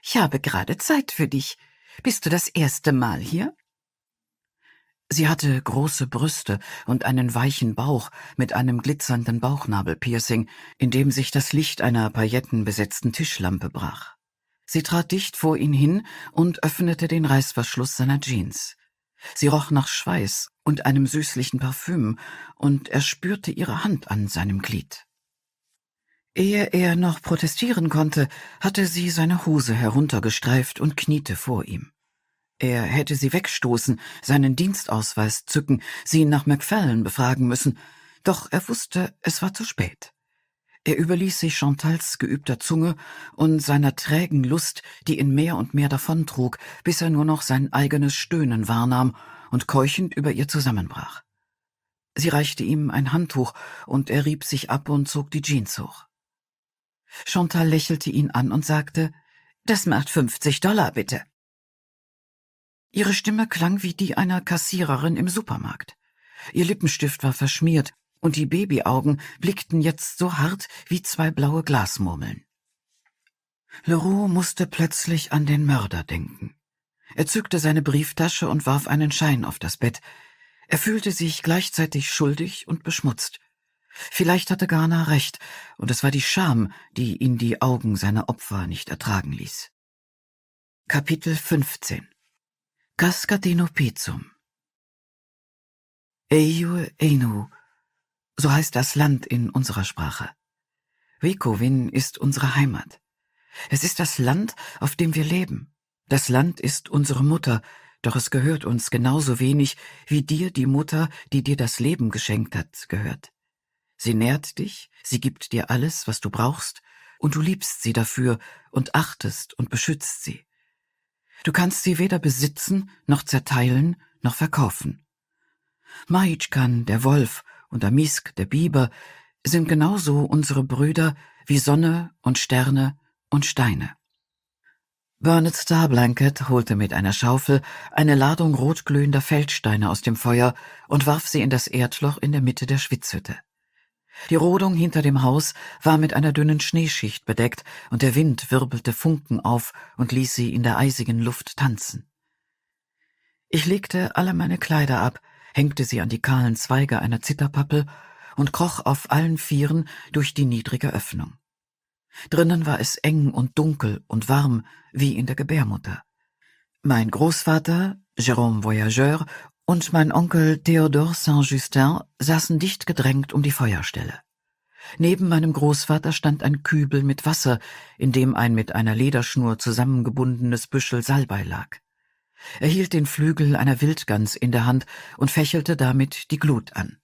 Ich habe gerade Zeit für dich. Bist du das erste Mal hier? Sie hatte große Brüste und einen weichen Bauch mit einem glitzernden Bauchnabelpiercing, in dem sich das Licht einer paillettenbesetzten Tischlampe brach. Sie trat dicht vor ihn hin und öffnete den Reißverschluss seiner Jeans. Sie roch nach Schweiß und einem süßlichen Parfüm, und er spürte ihre Hand an seinem Glied. Ehe er noch protestieren konnte, hatte sie seine Hose heruntergestreift und kniete vor ihm. Er hätte sie wegstoßen, seinen Dienstausweis zücken, sie nach Macfallen befragen müssen, doch er wusste, es war zu spät. Er überließ sich Chantals geübter Zunge und seiner trägen Lust, die ihn mehr und mehr davontrug, bis er nur noch sein eigenes Stöhnen wahrnahm und keuchend über ihr zusammenbrach. Sie reichte ihm ein Handtuch, und er rieb sich ab und zog die Jeans hoch. Chantal lächelte ihn an und sagte, Das macht fünfzig Dollar, bitte. Ihre Stimme klang wie die einer Kassiererin im Supermarkt. Ihr Lippenstift war verschmiert, und die Babyaugen blickten jetzt so hart wie zwei blaue Glasmurmeln. Leroux musste plötzlich an den Mörder denken. Er zückte seine Brieftasche und warf einen Schein auf das Bett. Er fühlte sich gleichzeitig schuldig und beschmutzt. Vielleicht hatte Garner recht, und es war die Scham, die ihn die Augen seiner Opfer nicht ertragen ließ. Kapitel 15 Cascatino Pizum Eiue Enu, so heißt das Land in unserer Sprache. Wikovin ist unsere Heimat. Es ist das Land, auf dem wir leben. Das Land ist unsere Mutter, doch es gehört uns genauso wenig, wie dir die Mutter, die dir das Leben geschenkt hat, gehört. Sie nährt dich, sie gibt dir alles, was du brauchst, und du liebst sie dafür und achtest und beschützt sie. Du kannst sie weder besitzen, noch zerteilen, noch verkaufen. Maitschkan, der Wolf, und Amisk, der Biber, sind genauso unsere Brüder wie Sonne und Sterne und Steine. Burnett Star Blanket holte mit einer Schaufel eine Ladung rotglühender Feldsteine aus dem Feuer und warf sie in das Erdloch in der Mitte der Schwitzhütte. Die Rodung hinter dem Haus war mit einer dünnen Schneeschicht bedeckt und der Wind wirbelte Funken auf und ließ sie in der eisigen Luft tanzen. Ich legte alle meine Kleider ab, hängte sie an die kahlen Zweige einer Zitterpappel und kroch auf allen Vieren durch die niedrige Öffnung. Drinnen war es eng und dunkel und warm, wie in der Gebärmutter. Mein Großvater, Jérôme Voyageur, und mein Onkel Theodore Saint-Justin saßen dicht gedrängt um die Feuerstelle. Neben meinem Großvater stand ein Kübel mit Wasser, in dem ein mit einer Lederschnur zusammengebundenes Büschel Salbei lag. Er hielt den Flügel einer Wildgans in der Hand und fächelte damit die Glut an.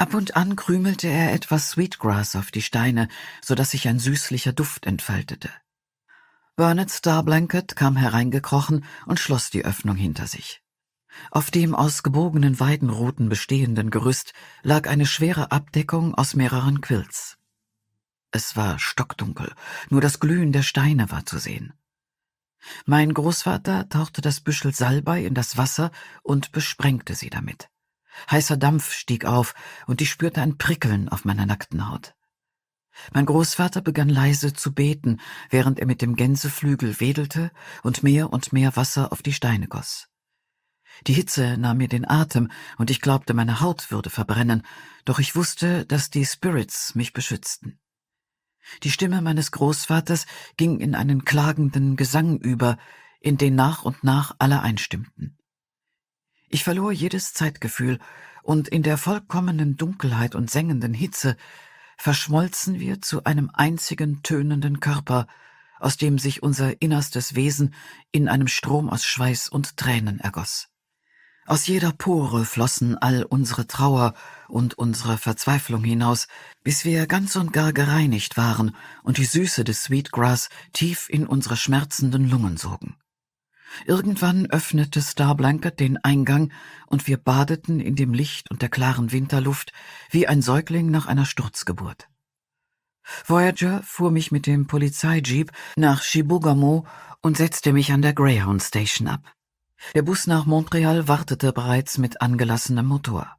Ab und an krümelte er etwas Sweetgrass auf die Steine, so dass sich ein süßlicher Duft entfaltete. Burnett Starblanket kam hereingekrochen und schloss die Öffnung hinter sich. Auf dem aus gebogenen Weidenruten bestehenden Gerüst lag eine schwere Abdeckung aus mehreren Quilts. Es war stockdunkel, nur das Glühen der Steine war zu sehen. Mein Großvater tauchte das Büschel Salbei in das Wasser und besprengte sie damit. Heißer Dampf stieg auf, und ich spürte ein Prickeln auf meiner nackten Haut. Mein Großvater begann leise zu beten, während er mit dem Gänseflügel wedelte und mehr und mehr Wasser auf die Steine goss. Die Hitze nahm mir den Atem, und ich glaubte, meine Haut würde verbrennen, doch ich wusste, dass die Spirits mich beschützten. Die Stimme meines Großvaters ging in einen klagenden Gesang über, in den nach und nach alle einstimmten. Ich verlor jedes Zeitgefühl, und in der vollkommenen Dunkelheit und sengenden Hitze verschmolzen wir zu einem einzigen tönenden Körper, aus dem sich unser innerstes Wesen in einem Strom aus Schweiß und Tränen ergoss. Aus jeder Pore flossen all unsere Trauer und unsere Verzweiflung hinaus, bis wir ganz und gar gereinigt waren und die Süße des Sweetgrass tief in unsere schmerzenden Lungen sogen. Irgendwann öffnete Star Blanket den Eingang und wir badeten in dem Licht und der klaren Winterluft wie ein Säugling nach einer Sturzgeburt. Voyager fuhr mich mit dem Polizeijeep nach Shibugamo und setzte mich an der Greyhound Station ab. Der Bus nach Montreal wartete bereits mit angelassenem Motor.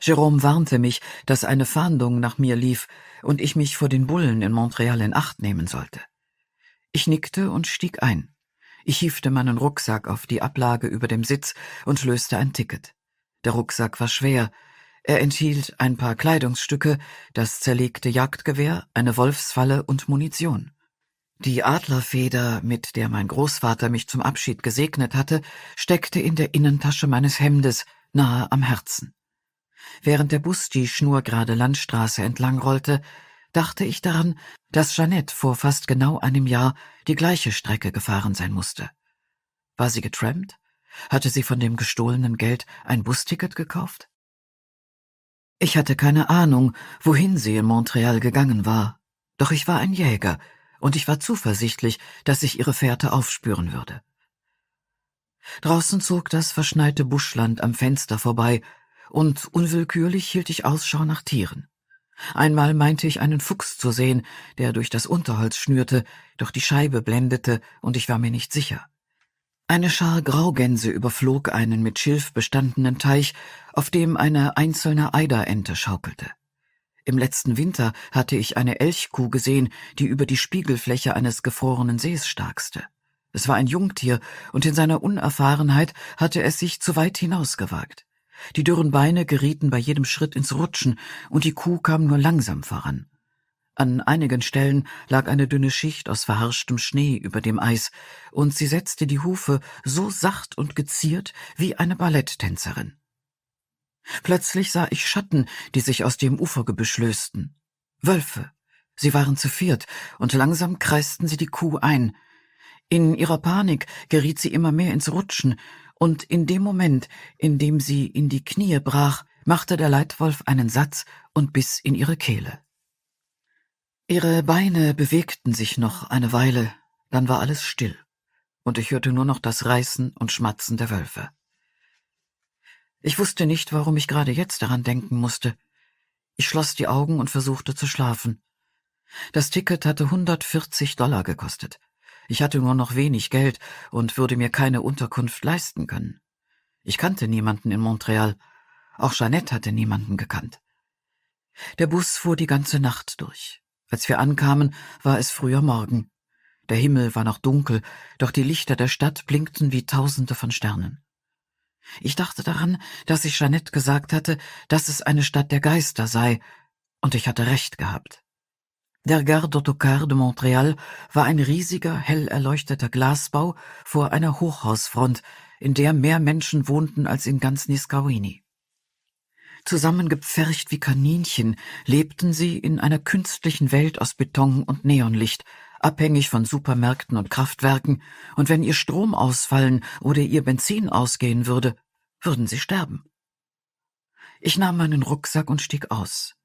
Jerome warnte mich, dass eine Fahndung nach mir lief und ich mich vor den Bullen in Montreal in Acht nehmen sollte. Ich nickte und stieg ein. Ich hiefte meinen Rucksack auf die Ablage über dem Sitz und löste ein Ticket. Der Rucksack war schwer. Er enthielt ein paar Kleidungsstücke, das zerlegte Jagdgewehr, eine Wolfsfalle und Munition. Die Adlerfeder, mit der mein Großvater mich zum Abschied gesegnet hatte, steckte in der Innentasche meines Hemdes, nahe am Herzen. Während der Bus die schnurgerade Landstraße entlang rollte, dachte ich daran, dass Jeannette vor fast genau einem Jahr die gleiche Strecke gefahren sein musste. War sie getrampt? Hatte sie von dem gestohlenen Geld ein Busticket gekauft? Ich hatte keine Ahnung, wohin sie in Montreal gegangen war, doch ich war ein Jäger, und ich war zuversichtlich, dass ich ihre Fährte aufspüren würde. Draußen zog das verschneite Buschland am Fenster vorbei, und unwillkürlich hielt ich Ausschau nach Tieren. Einmal meinte ich einen Fuchs zu sehen, der durch das Unterholz schnürte, doch die Scheibe blendete und ich war mir nicht sicher. Eine Schar Graugänse überflog einen mit Schilf bestandenen Teich, auf dem eine einzelne Eiderente schaukelte. Im letzten Winter hatte ich eine Elchkuh gesehen, die über die Spiegelfläche eines gefrorenen Sees starkste. Es war ein Jungtier, und in seiner Unerfahrenheit hatte es sich zu weit hinausgewagt. Die dürren Beine gerieten bei jedem Schritt ins Rutschen, und die Kuh kam nur langsam voran. An einigen Stellen lag eine dünne Schicht aus verharschtem Schnee über dem Eis, und sie setzte die Hufe so sacht und geziert wie eine Balletttänzerin. Plötzlich sah ich Schatten, die sich aus dem Ufergebüsch lösten. Wölfe. Sie waren zu viert, und langsam kreisten sie die Kuh ein. In ihrer Panik geriet sie immer mehr ins Rutschen, und in dem Moment, in dem sie in die Knie brach, machte der Leitwolf einen Satz und biss in ihre Kehle. Ihre Beine bewegten sich noch eine Weile, dann war alles still, und ich hörte nur noch das Reißen und Schmatzen der Wölfe. Ich wusste nicht, warum ich gerade jetzt daran denken musste. Ich schloss die Augen und versuchte zu schlafen. Das Ticket hatte 140 Dollar gekostet. Ich hatte nur noch wenig Geld und würde mir keine Unterkunft leisten können. Ich kannte niemanden in Montreal. Auch Jeannette hatte niemanden gekannt. Der Bus fuhr die ganze Nacht durch. Als wir ankamen, war es früher Morgen. Der Himmel war noch dunkel, doch die Lichter der Stadt blinkten wie Tausende von Sternen. Ich dachte daran, dass ich Jeannette gesagt hatte, dass es eine Stadt der Geister sei, und ich hatte recht gehabt. Der Gare d'Autocar de Montreal war ein riesiger, hell erleuchteter Glasbau vor einer Hochhausfront, in der mehr Menschen wohnten als in ganz Niskawini. Zusammengepfercht wie Kaninchen lebten sie in einer künstlichen Welt aus Beton und Neonlicht, abhängig von Supermärkten und Kraftwerken, und wenn ihr Strom ausfallen oder ihr Benzin ausgehen würde, würden sie sterben. Ich nahm meinen Rucksack und stieg aus.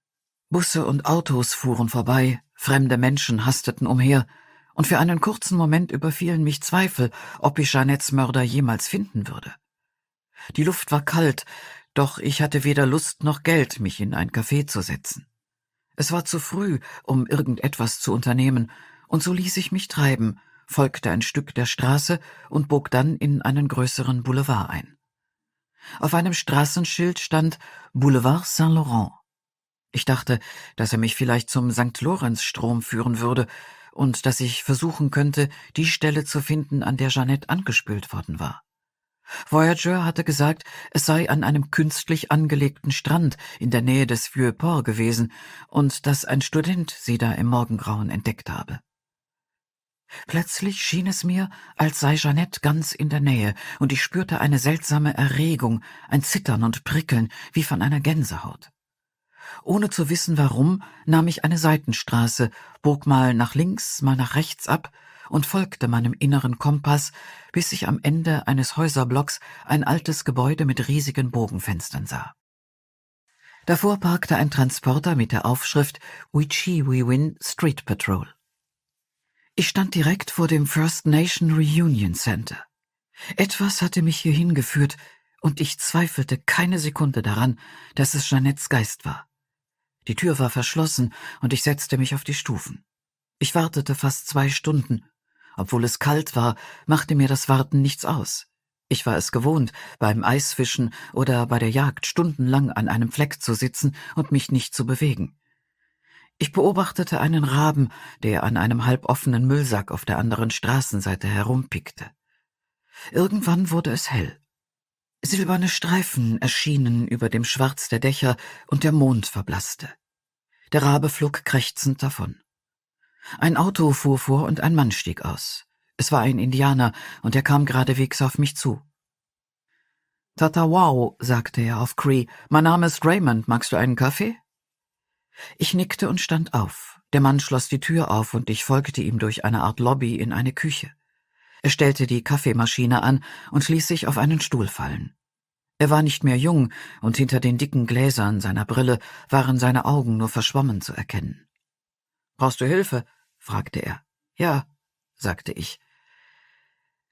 Busse und Autos fuhren vorbei, Fremde Menschen hasteten umher, und für einen kurzen Moment überfielen mich Zweifel, ob ich Jeanettes Mörder jemals finden würde. Die Luft war kalt, doch ich hatte weder Lust noch Geld, mich in ein Café zu setzen. Es war zu früh, um irgendetwas zu unternehmen, und so ließ ich mich treiben, folgte ein Stück der Straße und bog dann in einen größeren Boulevard ein. Auf einem Straßenschild stand Boulevard Saint-Laurent. Ich dachte, dass er mich vielleicht zum St. Lorenz-Strom führen würde und dass ich versuchen könnte, die Stelle zu finden, an der Jeannette angespült worden war. Voyager hatte gesagt, es sei an einem künstlich angelegten Strand in der Nähe des Vieux-Port gewesen und dass ein Student sie da im Morgengrauen entdeckt habe. Plötzlich schien es mir, als sei Jeannette ganz in der Nähe, und ich spürte eine seltsame Erregung, ein Zittern und Prickeln, wie von einer Gänsehaut. Ohne zu wissen warum, nahm ich eine Seitenstraße, bog mal nach links, mal nach rechts ab und folgte meinem inneren Kompass, bis ich am Ende eines Häuserblocks ein altes Gebäude mit riesigen Bogenfenstern sah. Davor parkte ein Transporter mit der Aufschrift Win Street Patrol. Ich stand direkt vor dem First Nation Reunion Center. Etwas hatte mich hierhin geführt, und ich zweifelte keine Sekunde daran, dass es Jeannettes Geist war. Die Tür war verschlossen, und ich setzte mich auf die Stufen. Ich wartete fast zwei Stunden. Obwohl es kalt war, machte mir das Warten nichts aus. Ich war es gewohnt, beim Eisfischen oder bei der Jagd stundenlang an einem Fleck zu sitzen und mich nicht zu bewegen. Ich beobachtete einen Raben, der an einem halboffenen Müllsack auf der anderen Straßenseite herumpickte. Irgendwann wurde es hell. Silberne Streifen erschienen über dem Schwarz der Dächer und der Mond verblasste. Der Rabe flog krächzend davon. Ein Auto fuhr vor und ein Mann stieg aus. Es war ein Indianer, und er kam geradewegs auf mich zu. Tatawau, sagte er auf Cree, mein Name ist Raymond, magst du einen Kaffee? Ich nickte und stand auf. Der Mann schloss die Tür auf und ich folgte ihm durch eine Art Lobby in eine Küche. Er stellte die Kaffeemaschine an und ließ sich auf einen Stuhl fallen. Er war nicht mehr jung, und hinter den dicken Gläsern seiner Brille waren seine Augen nur verschwommen zu erkennen. Brauchst du Hilfe? fragte er. Ja, sagte ich.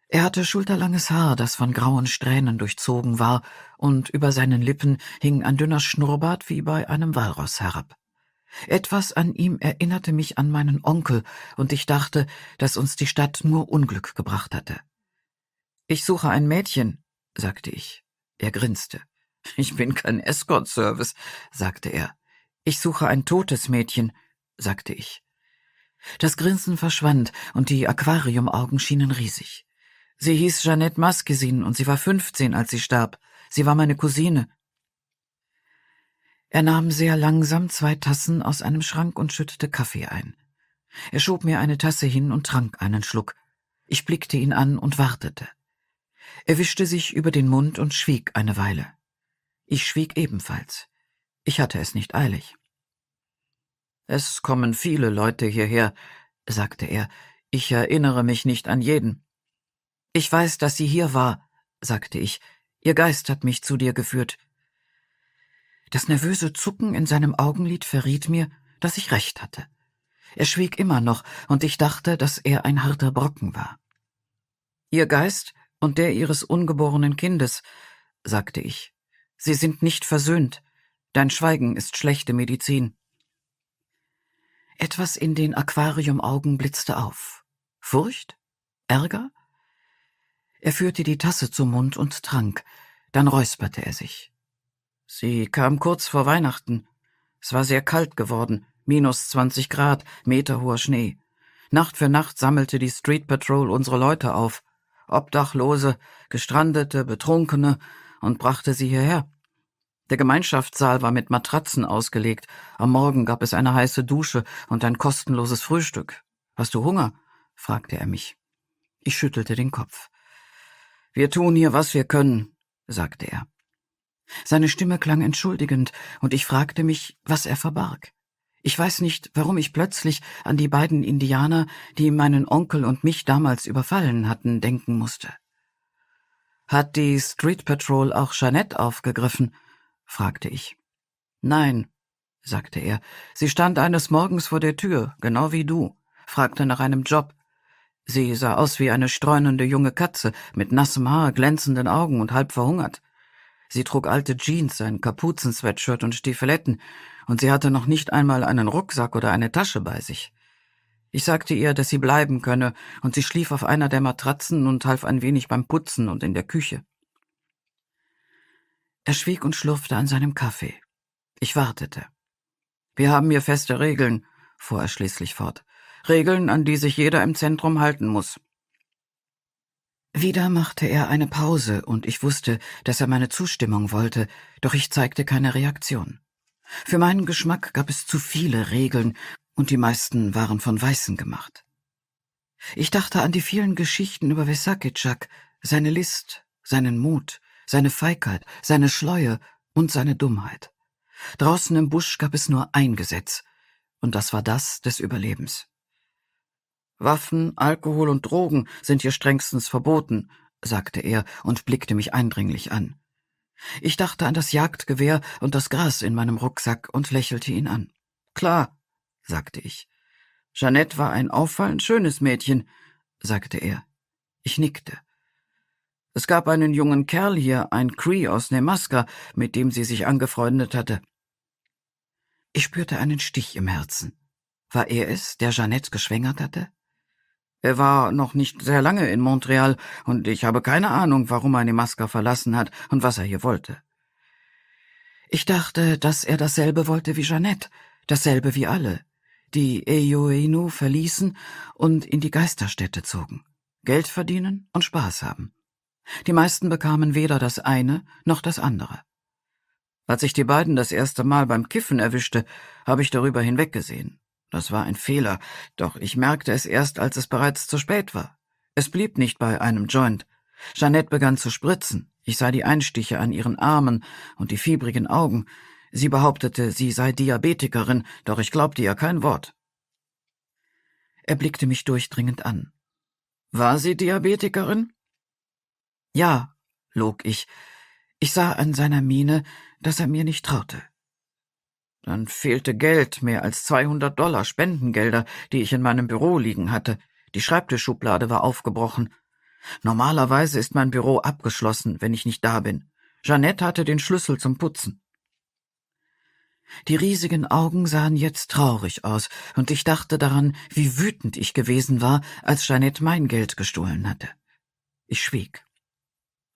Er hatte schulterlanges Haar, das von grauen Strähnen durchzogen war, und über seinen Lippen hing ein dünner Schnurrbart wie bei einem Walross herab. Etwas an ihm erinnerte mich an meinen Onkel, und ich dachte, dass uns die Stadt nur Unglück gebracht hatte. Ich suche ein Mädchen, sagte ich. Er grinste. Ich bin kein Escort-Service, sagte er. Ich suche ein totes Mädchen, sagte ich. Das Grinsen verschwand und die Aquariumaugen schienen riesig. Sie hieß Jeanette Maskesin und sie war fünfzehn, als sie starb. Sie war meine Cousine. Er nahm sehr langsam zwei Tassen aus einem Schrank und schüttete Kaffee ein. Er schob mir eine Tasse hin und trank einen Schluck. Ich blickte ihn an und wartete. Er wischte sich über den Mund und schwieg eine Weile. Ich schwieg ebenfalls. Ich hatte es nicht eilig. Es kommen viele Leute hierher, sagte er. Ich erinnere mich nicht an jeden. Ich weiß, dass sie hier war, sagte ich. Ihr Geist hat mich zu dir geführt. Das nervöse Zucken in seinem Augenlid verriet mir, dass ich recht hatte. Er schwieg immer noch, und ich dachte, dass er ein harter Brocken war. Ihr Geist und der ihres ungeborenen Kindes, sagte ich. Sie sind nicht versöhnt. Dein Schweigen ist schlechte Medizin. Etwas in den Aquariumaugen blitzte auf. Furcht? Ärger? Er führte die Tasse zum Mund und trank, dann räusperte er sich. Sie kam kurz vor Weihnachten. Es war sehr kalt geworden, minus 20 Grad, meterhoher Schnee. Nacht für Nacht sammelte die Street Patrol unsere Leute auf. Obdachlose, Gestrandete, Betrunkene und brachte sie hierher. Der Gemeinschaftssaal war mit Matratzen ausgelegt. Am Morgen gab es eine heiße Dusche und ein kostenloses Frühstück. Hast du Hunger? fragte er mich. Ich schüttelte den Kopf. Wir tun hier, was wir können, sagte er. Seine Stimme klang entschuldigend, und ich fragte mich, was er verbarg. Ich weiß nicht, warum ich plötzlich an die beiden Indianer, die meinen Onkel und mich damals überfallen hatten, denken musste. Hat die Street Patrol auch Jeanette aufgegriffen? fragte ich. Nein, sagte er. Sie stand eines Morgens vor der Tür, genau wie du, fragte nach einem Job. Sie sah aus wie eine streunende junge Katze, mit nassem Haar, glänzenden Augen und halb verhungert. Sie trug alte Jeans, ein Kapuzen-Sweatshirt und Stiefeletten, und sie hatte noch nicht einmal einen Rucksack oder eine Tasche bei sich. Ich sagte ihr, dass sie bleiben könne, und sie schlief auf einer der Matratzen und half ein wenig beim Putzen und in der Küche. Er schwieg und schlurfte an seinem Kaffee. Ich wartete. Wir haben hier feste Regeln, fuhr er schließlich fort. Regeln, an die sich jeder im Zentrum halten muss. Wieder machte er eine Pause, und ich wusste, dass er meine Zustimmung wollte, doch ich zeigte keine Reaktion. Für meinen Geschmack gab es zu viele Regeln, und die meisten waren von Weißen gemacht. Ich dachte an die vielen Geschichten über Vesakitschak, seine List, seinen Mut, seine Feigheit, seine Schleue und seine Dummheit. Draußen im Busch gab es nur ein Gesetz, und das war das des Überlebens. Waffen, Alkohol und Drogen sind hier strengstens verboten, sagte er und blickte mich eindringlich an. Ich dachte an das Jagdgewehr und das Gras in meinem Rucksack und lächelte ihn an. Klar, sagte ich. Jeannette war ein auffallend schönes Mädchen, sagte er. Ich nickte. Es gab einen jungen Kerl hier, ein Cree aus Nemaska, mit dem sie sich angefreundet hatte. Ich spürte einen Stich im Herzen. War er es, der Jeannette geschwängert hatte? Er war noch nicht sehr lange in Montreal, und ich habe keine Ahnung, warum er Nemaska verlassen hat und was er hier wollte. Ich dachte, dass er dasselbe wollte wie Jeannette, dasselbe wie alle, die Eioeno verließen und in die Geisterstädte zogen, Geld verdienen und Spaß haben. Die meisten bekamen weder das eine noch das andere. Als ich die beiden das erste Mal beim Kiffen erwischte, habe ich darüber hinweggesehen. Das war ein Fehler, doch ich merkte es erst, als es bereits zu spät war. Es blieb nicht bei einem Joint. Jeanette begann zu spritzen. Ich sah die Einstiche an ihren Armen und die fiebrigen Augen. Sie behauptete, sie sei Diabetikerin, doch ich glaubte ihr kein Wort. Er blickte mich durchdringend an. War sie Diabetikerin? Ja, log ich. Ich sah an seiner Miene, dass er mir nicht traute. Dann fehlte Geld, mehr als 200 Dollar Spendengelder, die ich in meinem Büro liegen hatte. Die Schreibtischschublade war aufgebrochen. Normalerweise ist mein Büro abgeschlossen, wenn ich nicht da bin. Jeanette hatte den Schlüssel zum Putzen. Die riesigen Augen sahen jetzt traurig aus, und ich dachte daran, wie wütend ich gewesen war, als Jeanette mein Geld gestohlen hatte. Ich schwieg.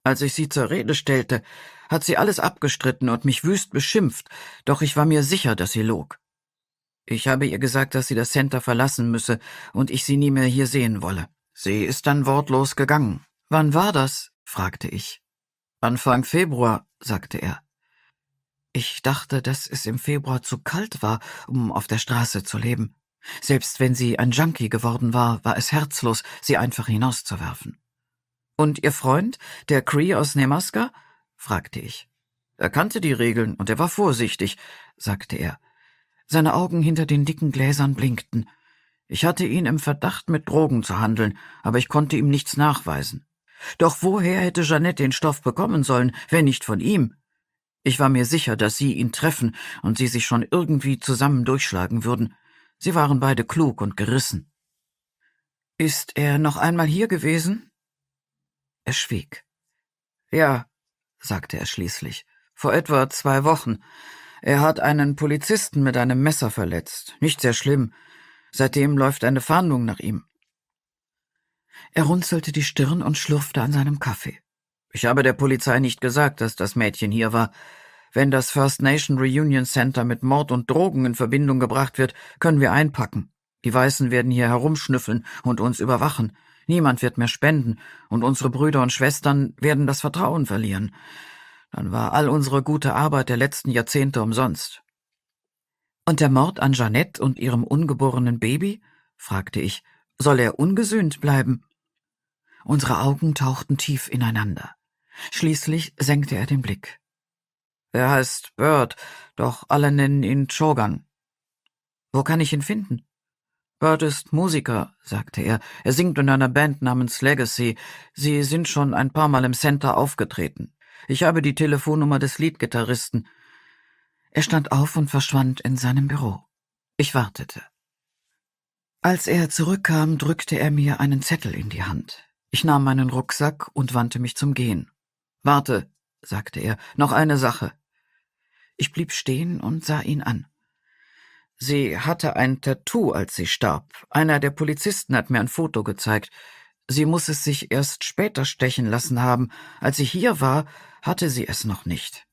Als ich sie zur Rede stellte, hat sie alles abgestritten und mich wüst beschimpft, doch ich war mir sicher, dass sie log. Ich habe ihr gesagt, dass sie das Center verlassen müsse und ich sie nie mehr hier sehen wolle. Sie ist dann wortlos gegangen. Wann war das? fragte ich. Anfang Februar, sagte er. Ich dachte, dass es im Februar zu kalt war, um auf der Straße zu leben. Selbst wenn sie ein Junkie geworden war, war es herzlos, sie einfach hinauszuwerfen. Und Ihr Freund, der Cree aus Nemaska? fragte ich. Er kannte die Regeln und er war vorsichtig, sagte er. Seine Augen hinter den dicken Gläsern blinkten. Ich hatte ihn im Verdacht, mit Drogen zu handeln, aber ich konnte ihm nichts nachweisen. Doch woher hätte Jeannette den Stoff bekommen sollen, wenn nicht von ihm? Ich war mir sicher, dass sie ihn treffen und sie sich schon irgendwie zusammen durchschlagen würden. Sie waren beide klug und gerissen. Ist er noch einmal hier gewesen? Er schwieg. Ja, sagte er schließlich, vor etwa zwei Wochen. Er hat einen Polizisten mit einem Messer verletzt. Nicht sehr schlimm. Seitdem läuft eine Fahndung nach ihm. Er runzelte die Stirn und schlürfte an seinem Kaffee. Ich habe der Polizei nicht gesagt, dass das Mädchen hier war. Wenn das First Nation Reunion Center mit Mord und Drogen in Verbindung gebracht wird, können wir einpacken. Die Weißen werden hier herumschnüffeln und uns überwachen. Niemand wird mehr spenden, und unsere Brüder und Schwestern werden das Vertrauen verlieren. Dann war all unsere gute Arbeit der letzten Jahrzehnte umsonst. Und der Mord an Jeannette und ihrem ungeborenen Baby? fragte ich. Soll er ungesühnt bleiben? Unsere Augen tauchten tief ineinander. Schließlich senkte er den Blick. Er heißt Bird, doch alle nennen ihn Chogang. Wo kann ich ihn finden? Bert ist Musiker, sagte er. Er singt in einer Band namens Legacy. Sie sind schon ein paar Mal im Center aufgetreten. Ich habe die Telefonnummer des Leadgitarristen. Er stand auf und verschwand in seinem Büro. Ich wartete. Als er zurückkam, drückte er mir einen Zettel in die Hand. Ich nahm meinen Rucksack und wandte mich zum Gehen. Warte, sagte er, noch eine Sache. Ich blieb stehen und sah ihn an. Sie hatte ein Tattoo, als sie starb. Einer der Polizisten hat mir ein Foto gezeigt. Sie muss es sich erst später stechen lassen haben. Als sie hier war, hatte sie es noch nicht.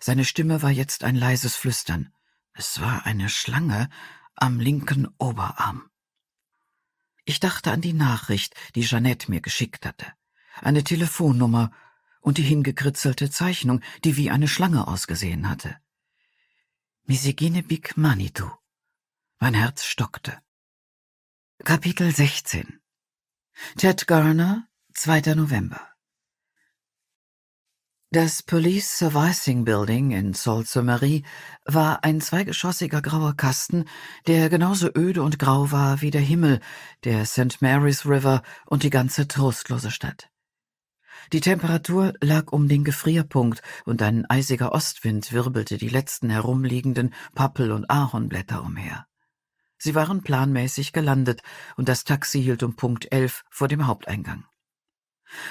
Seine Stimme war jetzt ein leises Flüstern. Es war eine Schlange am linken Oberarm. Ich dachte an die Nachricht, die Jeannette mir geschickt hatte. Eine Telefonnummer und die hingekritzelte Zeichnung, die wie eine Schlange ausgesehen hatte. Misigine Big Manitou. Mein Herz stockte. Kapitel 16 Ted Garner, 2. November Das Police Servicing Building in Sault-Ste-Marie war ein zweigeschossiger grauer Kasten, der genauso öde und grau war wie der Himmel, der St. Mary's River und die ganze trostlose Stadt. Die Temperatur lag um den Gefrierpunkt und ein eisiger Ostwind wirbelte die letzten herumliegenden Pappel- und Ahornblätter umher. Sie waren planmäßig gelandet und das Taxi hielt um Punkt elf vor dem Haupteingang.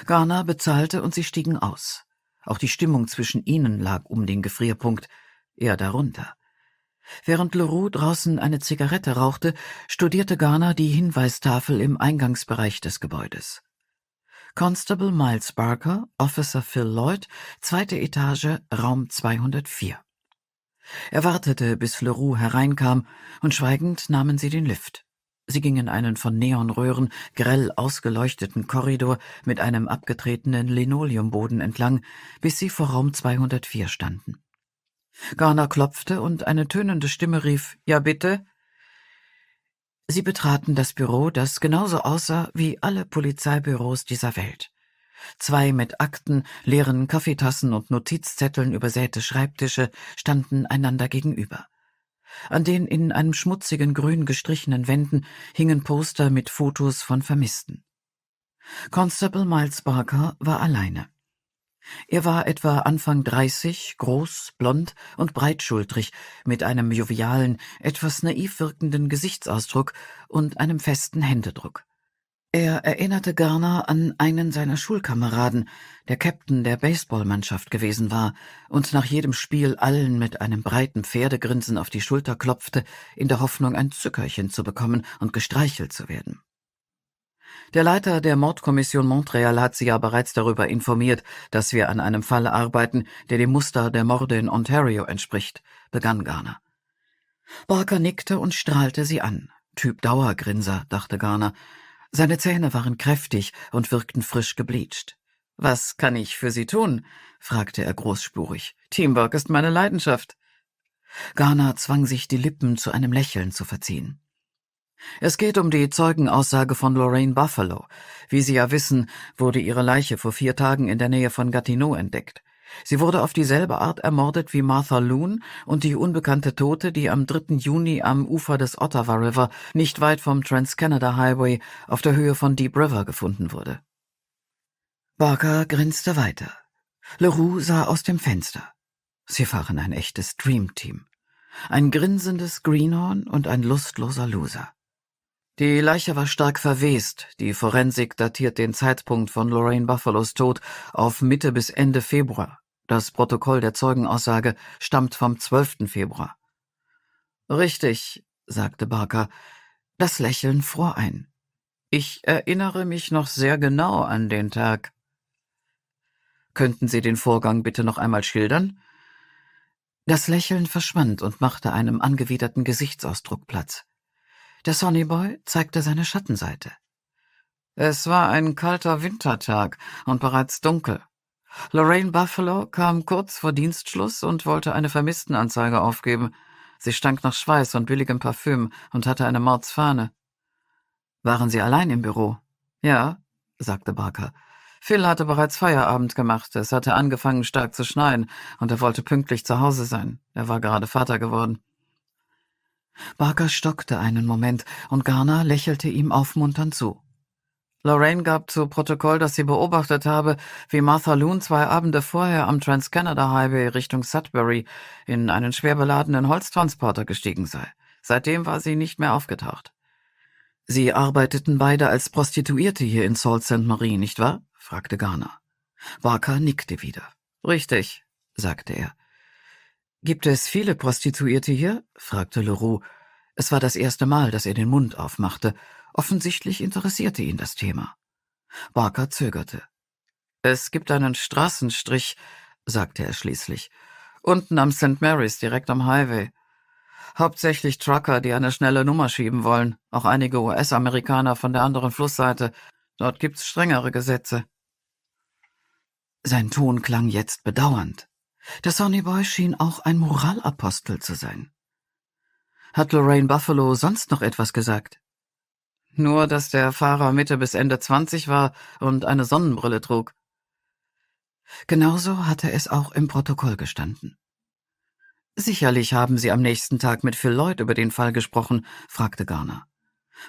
Garner bezahlte und sie stiegen aus. Auch die Stimmung zwischen ihnen lag um den Gefrierpunkt, eher darunter. Während Leroux draußen eine Zigarette rauchte, studierte Garner die Hinweistafel im Eingangsbereich des Gebäudes. Constable Miles Barker, Officer Phil Lloyd, zweite Etage, Raum 204. Er wartete, bis Leroux hereinkam, und schweigend nahmen sie den Lift. Sie gingen einen von Neonröhren grell ausgeleuchteten Korridor mit einem abgetretenen Linoleumboden entlang, bis sie vor Raum 204 standen. Garner klopfte und eine tönende Stimme rief, Ja bitte? Sie betraten das Büro, das genauso aussah wie alle Polizeibüros dieser Welt. Zwei mit Akten, leeren Kaffeetassen und Notizzetteln übersäte Schreibtische standen einander gegenüber. An den in einem schmutzigen Grün gestrichenen Wänden hingen Poster mit Fotos von Vermissten. Constable Miles Barker war alleine. Er war etwa Anfang dreißig, groß, blond und breitschultrig, mit einem jovialen, etwas naiv wirkenden Gesichtsausdruck und einem festen Händedruck. Er erinnerte Garner an einen seiner Schulkameraden, der Captain der Baseballmannschaft gewesen war und nach jedem Spiel allen mit einem breiten Pferdegrinsen auf die Schulter klopfte, in der Hoffnung, ein Zückerchen zu bekommen und gestreichelt zu werden. Der Leiter der Mordkommission Montreal hat Sie ja bereits darüber informiert, dass wir an einem Fall arbeiten, der dem Muster der Morde in Ontario entspricht, begann Garner. Barker nickte und strahlte sie an. Typ Dauergrinser, dachte Garner. Seine Zähne waren kräftig und wirkten frisch gebleicht. Was kann ich für Sie tun? fragte er großspurig. Teamwork ist meine Leidenschaft. Garner zwang sich, die Lippen zu einem Lächeln zu verziehen. Es geht um die Zeugenaussage von Lorraine Buffalo. Wie Sie ja wissen, wurde ihre Leiche vor vier Tagen in der Nähe von Gatineau entdeckt. Sie wurde auf dieselbe Art ermordet wie Martha Loon und die unbekannte Tote, die am 3. Juni am Ufer des Ottawa River, nicht weit vom Trans-Canada Highway, auf der Höhe von Deep River gefunden wurde. Barker grinste weiter. Leroux sah aus dem Fenster. Sie waren ein echtes Dreamteam. Ein grinsendes Greenhorn und ein lustloser Loser. Die Leiche war stark verwest. Die Forensik datiert den Zeitpunkt von Lorraine Buffalos Tod auf Mitte bis Ende Februar. Das Protokoll der Zeugenaussage stammt vom 12. Februar. Richtig, sagte Barker. Das Lächeln fror ein. Ich erinnere mich noch sehr genau an den Tag. Könnten Sie den Vorgang bitte noch einmal schildern? Das Lächeln verschwand und machte einem angewiderten Gesichtsausdruck Platz. Der Sonnyboy zeigte seine Schattenseite. Es war ein kalter Wintertag und bereits dunkel. Lorraine Buffalo kam kurz vor Dienstschluss und wollte eine Vermisstenanzeige aufgeben. Sie stank nach Schweiß und billigem Parfüm und hatte eine Mordsfahne. Waren Sie allein im Büro? Ja, sagte Barker. Phil hatte bereits Feierabend gemacht, es hatte angefangen stark zu schneien, und er wollte pünktlich zu Hause sein. Er war gerade Vater geworden. Barker stockte einen Moment und Garner lächelte ihm aufmunternd zu. Lorraine gab zu Protokoll, dass sie beobachtet habe, wie Martha Loon zwei Abende vorher am Trans-Canada Highway Richtung Sudbury in einen schwer beladenen Holztransporter gestiegen sei. Seitdem war sie nicht mehr aufgetaucht. Sie arbeiteten beide als Prostituierte hier in Sault Ste. Marie, nicht wahr? fragte Garner. Barker nickte wieder. Richtig, sagte er Gibt es viele Prostituierte hier? fragte Leroux. Es war das erste Mal, dass er den Mund aufmachte. Offensichtlich interessierte ihn das Thema. Barker zögerte. Es gibt einen Straßenstrich, sagte er schließlich. Unten am St. Mary's, direkt am Highway. Hauptsächlich Trucker, die eine schnelle Nummer schieben wollen, auch einige US-Amerikaner von der anderen Flussseite. Dort gibt's strengere Gesetze. Sein Ton klang jetzt bedauernd. Der Sonny Boy schien auch ein Moralapostel zu sein. Hat Lorraine Buffalo sonst noch etwas gesagt? Nur, dass der Fahrer Mitte bis Ende 20 war und eine Sonnenbrille trug. Genauso hatte es auch im Protokoll gestanden. Sicherlich haben Sie am nächsten Tag mit Phil Lloyd über den Fall gesprochen, fragte Garner.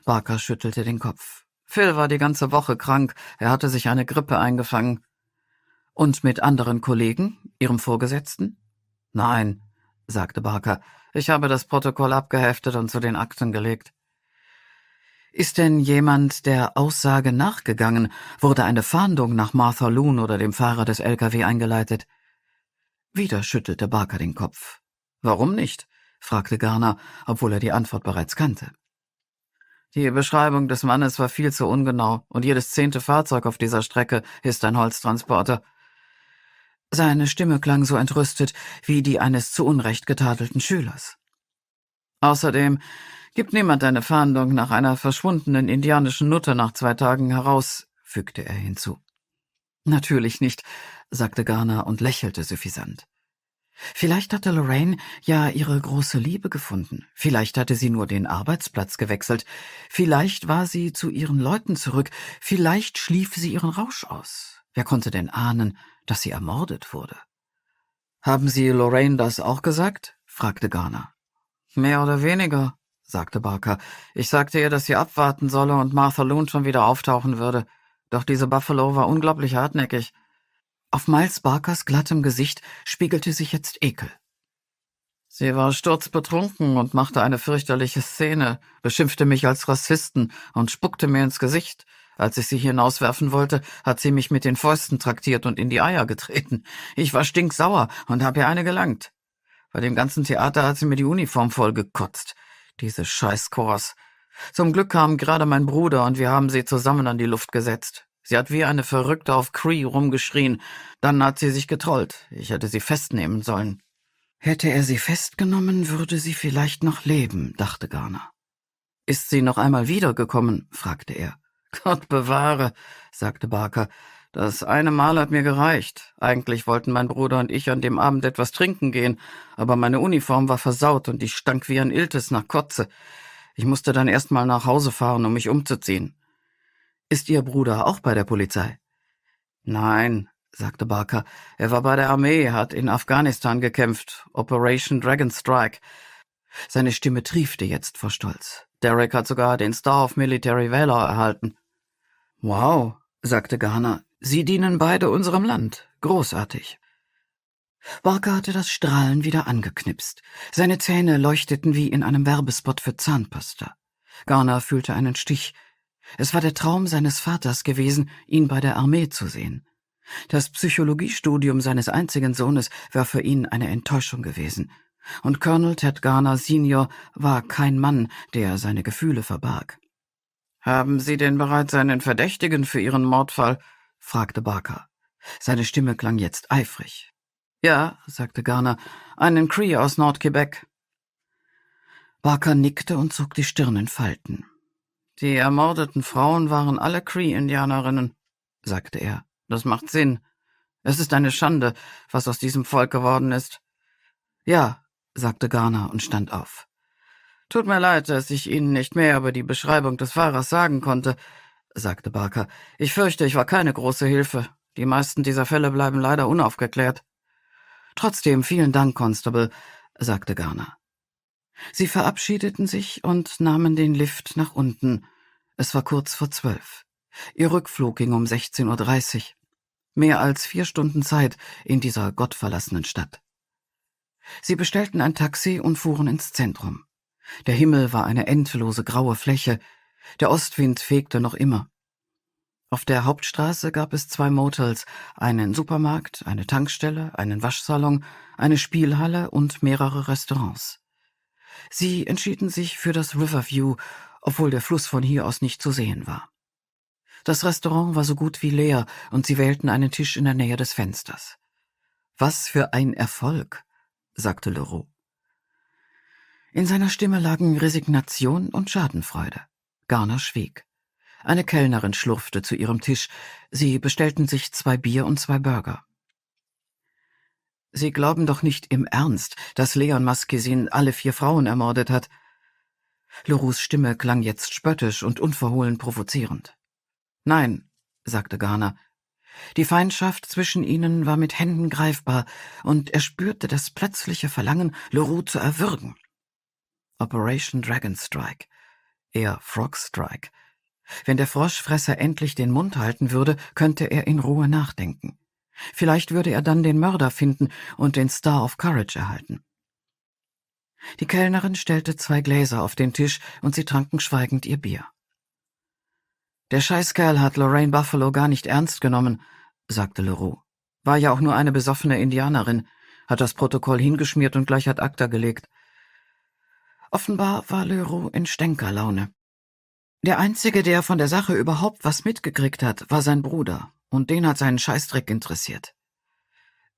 Barker schüttelte den Kopf. Phil war die ganze Woche krank, er hatte sich eine Grippe eingefangen. Und mit anderen Kollegen? Ihrem Vorgesetzten? Nein, sagte Barker. Ich habe das Protokoll abgeheftet und zu den Akten gelegt. Ist denn jemand der Aussage nachgegangen? Wurde eine Fahndung nach Martha Loon oder dem Fahrer des LKW eingeleitet? Wieder schüttelte Barker den Kopf. Warum nicht? fragte Garner, obwohl er die Antwort bereits kannte. Die Beschreibung des Mannes war viel zu ungenau, und jedes zehnte Fahrzeug auf dieser Strecke ist ein Holztransporter. Seine Stimme klang so entrüstet wie die eines zu Unrecht getadelten Schülers. Außerdem gibt niemand eine Fahndung nach einer verschwundenen indianischen Nutte nach zwei Tagen heraus, fügte er hinzu. Natürlich nicht, sagte Garner und lächelte suffisant. Vielleicht hatte Lorraine ja ihre große Liebe gefunden, vielleicht hatte sie nur den Arbeitsplatz gewechselt, vielleicht war sie zu ihren Leuten zurück, vielleicht schlief sie ihren Rausch aus. Wer konnte denn ahnen, dass sie ermordet wurde. Haben Sie Lorraine das auch gesagt? fragte Garner. Mehr oder weniger, sagte Barker. Ich sagte ihr, dass sie abwarten solle und Martha Loon schon wieder auftauchen würde. Doch diese Buffalo war unglaublich hartnäckig. Auf Miles Barkers glattem Gesicht spiegelte sich jetzt Ekel. Sie war sturzbetrunken und machte eine fürchterliche Szene, beschimpfte mich als Rassisten und spuckte mir ins Gesicht. Als ich sie hinauswerfen wollte, hat sie mich mit den Fäusten traktiert und in die Eier getreten. Ich war stinksauer und hab ihr eine gelangt. Bei dem ganzen Theater hat sie mir die Uniform vollgekotzt. Diese Scheißchors. Zum Glück kam gerade mein Bruder und wir haben sie zusammen an die Luft gesetzt. Sie hat wie eine Verrückte auf Cree rumgeschrien. Dann hat sie sich getrollt. Ich hätte sie festnehmen sollen. Hätte er sie festgenommen, würde sie vielleicht noch leben, dachte Garner. Ist sie noch einmal wiedergekommen? fragte er. Gott bewahre, sagte Barker. Das eine Mal hat mir gereicht. Eigentlich wollten mein Bruder und ich an dem Abend etwas trinken gehen, aber meine Uniform war versaut und ich stank wie ein Iltes nach Kotze. Ich musste dann erst mal nach Hause fahren, um mich umzuziehen. Ist Ihr Bruder auch bei der Polizei? Nein, sagte Barker. Er war bei der Armee, hat in Afghanistan gekämpft. Operation Dragon Strike. Seine Stimme triefte jetzt vor Stolz. Derek hat sogar den Star of Military Valor erhalten. Wow, sagte Garner, Sie dienen beide unserem Land. Großartig. Barker hatte das Strahlen wieder angeknipst. Seine Zähne leuchteten wie in einem Werbespot für Zahnpasta. Garner fühlte einen Stich. Es war der Traum seines Vaters gewesen, ihn bei der Armee zu sehen. Das Psychologiestudium seines einzigen Sohnes war für ihn eine Enttäuschung gewesen. Und Colonel Ted Garner Senior war kein Mann, der seine Gefühle verbarg. Haben Sie denn bereits einen Verdächtigen für Ihren Mordfall? fragte Barker. Seine Stimme klang jetzt eifrig. Ja, sagte Garner, einen Cree aus Nordquebec. Barker nickte und zog die Stirn in Falten. Die ermordeten Frauen waren alle Cree-Indianerinnen, sagte er. Das macht Sinn. Es ist eine Schande, was aus diesem Volk geworden ist. Ja, sagte Garner und stand auf. Tut mir leid, dass ich Ihnen nicht mehr über die Beschreibung des Fahrers sagen konnte, sagte Barker. Ich fürchte, ich war keine große Hilfe. Die meisten dieser Fälle bleiben leider unaufgeklärt. Trotzdem vielen Dank, Constable, sagte Garner. Sie verabschiedeten sich und nahmen den Lift nach unten. Es war kurz vor zwölf. Ihr Rückflug ging um 16.30 Uhr. Mehr als vier Stunden Zeit in dieser gottverlassenen Stadt. Sie bestellten ein Taxi und fuhren ins Zentrum. Der Himmel war eine endlose graue Fläche, der Ostwind fegte noch immer. Auf der Hauptstraße gab es zwei Motels, einen Supermarkt, eine Tankstelle, einen Waschsalon, eine Spielhalle und mehrere Restaurants. Sie entschieden sich für das Riverview, obwohl der Fluss von hier aus nicht zu sehen war. Das Restaurant war so gut wie leer und sie wählten einen Tisch in der Nähe des Fensters. Was für ein Erfolg, sagte Leroux. In seiner Stimme lagen Resignation und Schadenfreude. Garner schwieg. Eine Kellnerin schlurfte zu ihrem Tisch. Sie bestellten sich zwei Bier und zwei Burger. Sie glauben doch nicht im Ernst, dass Leon Maskisin alle vier Frauen ermordet hat. Lorus Stimme klang jetzt spöttisch und unverhohlen provozierend. Nein, sagte Garner. Die Feindschaft zwischen ihnen war mit Händen greifbar, und er spürte das plötzliche Verlangen, Leroux zu erwürgen Operation Dragon Strike, eher Frog Strike. Wenn der Froschfresser endlich den Mund halten würde, könnte er in Ruhe nachdenken. Vielleicht würde er dann den Mörder finden und den Star of Courage erhalten. Die Kellnerin stellte zwei Gläser auf den Tisch und sie tranken schweigend ihr Bier. Der Scheißkerl hat Lorraine Buffalo gar nicht ernst genommen, sagte Leroux. War ja auch nur eine besoffene Indianerin, hat das Protokoll hingeschmiert und gleich hat Akta gelegt. Offenbar war Leroux in Stänkerlaune. Der Einzige, der von der Sache überhaupt was mitgekriegt hat, war sein Bruder, und den hat seinen Scheißdreck interessiert.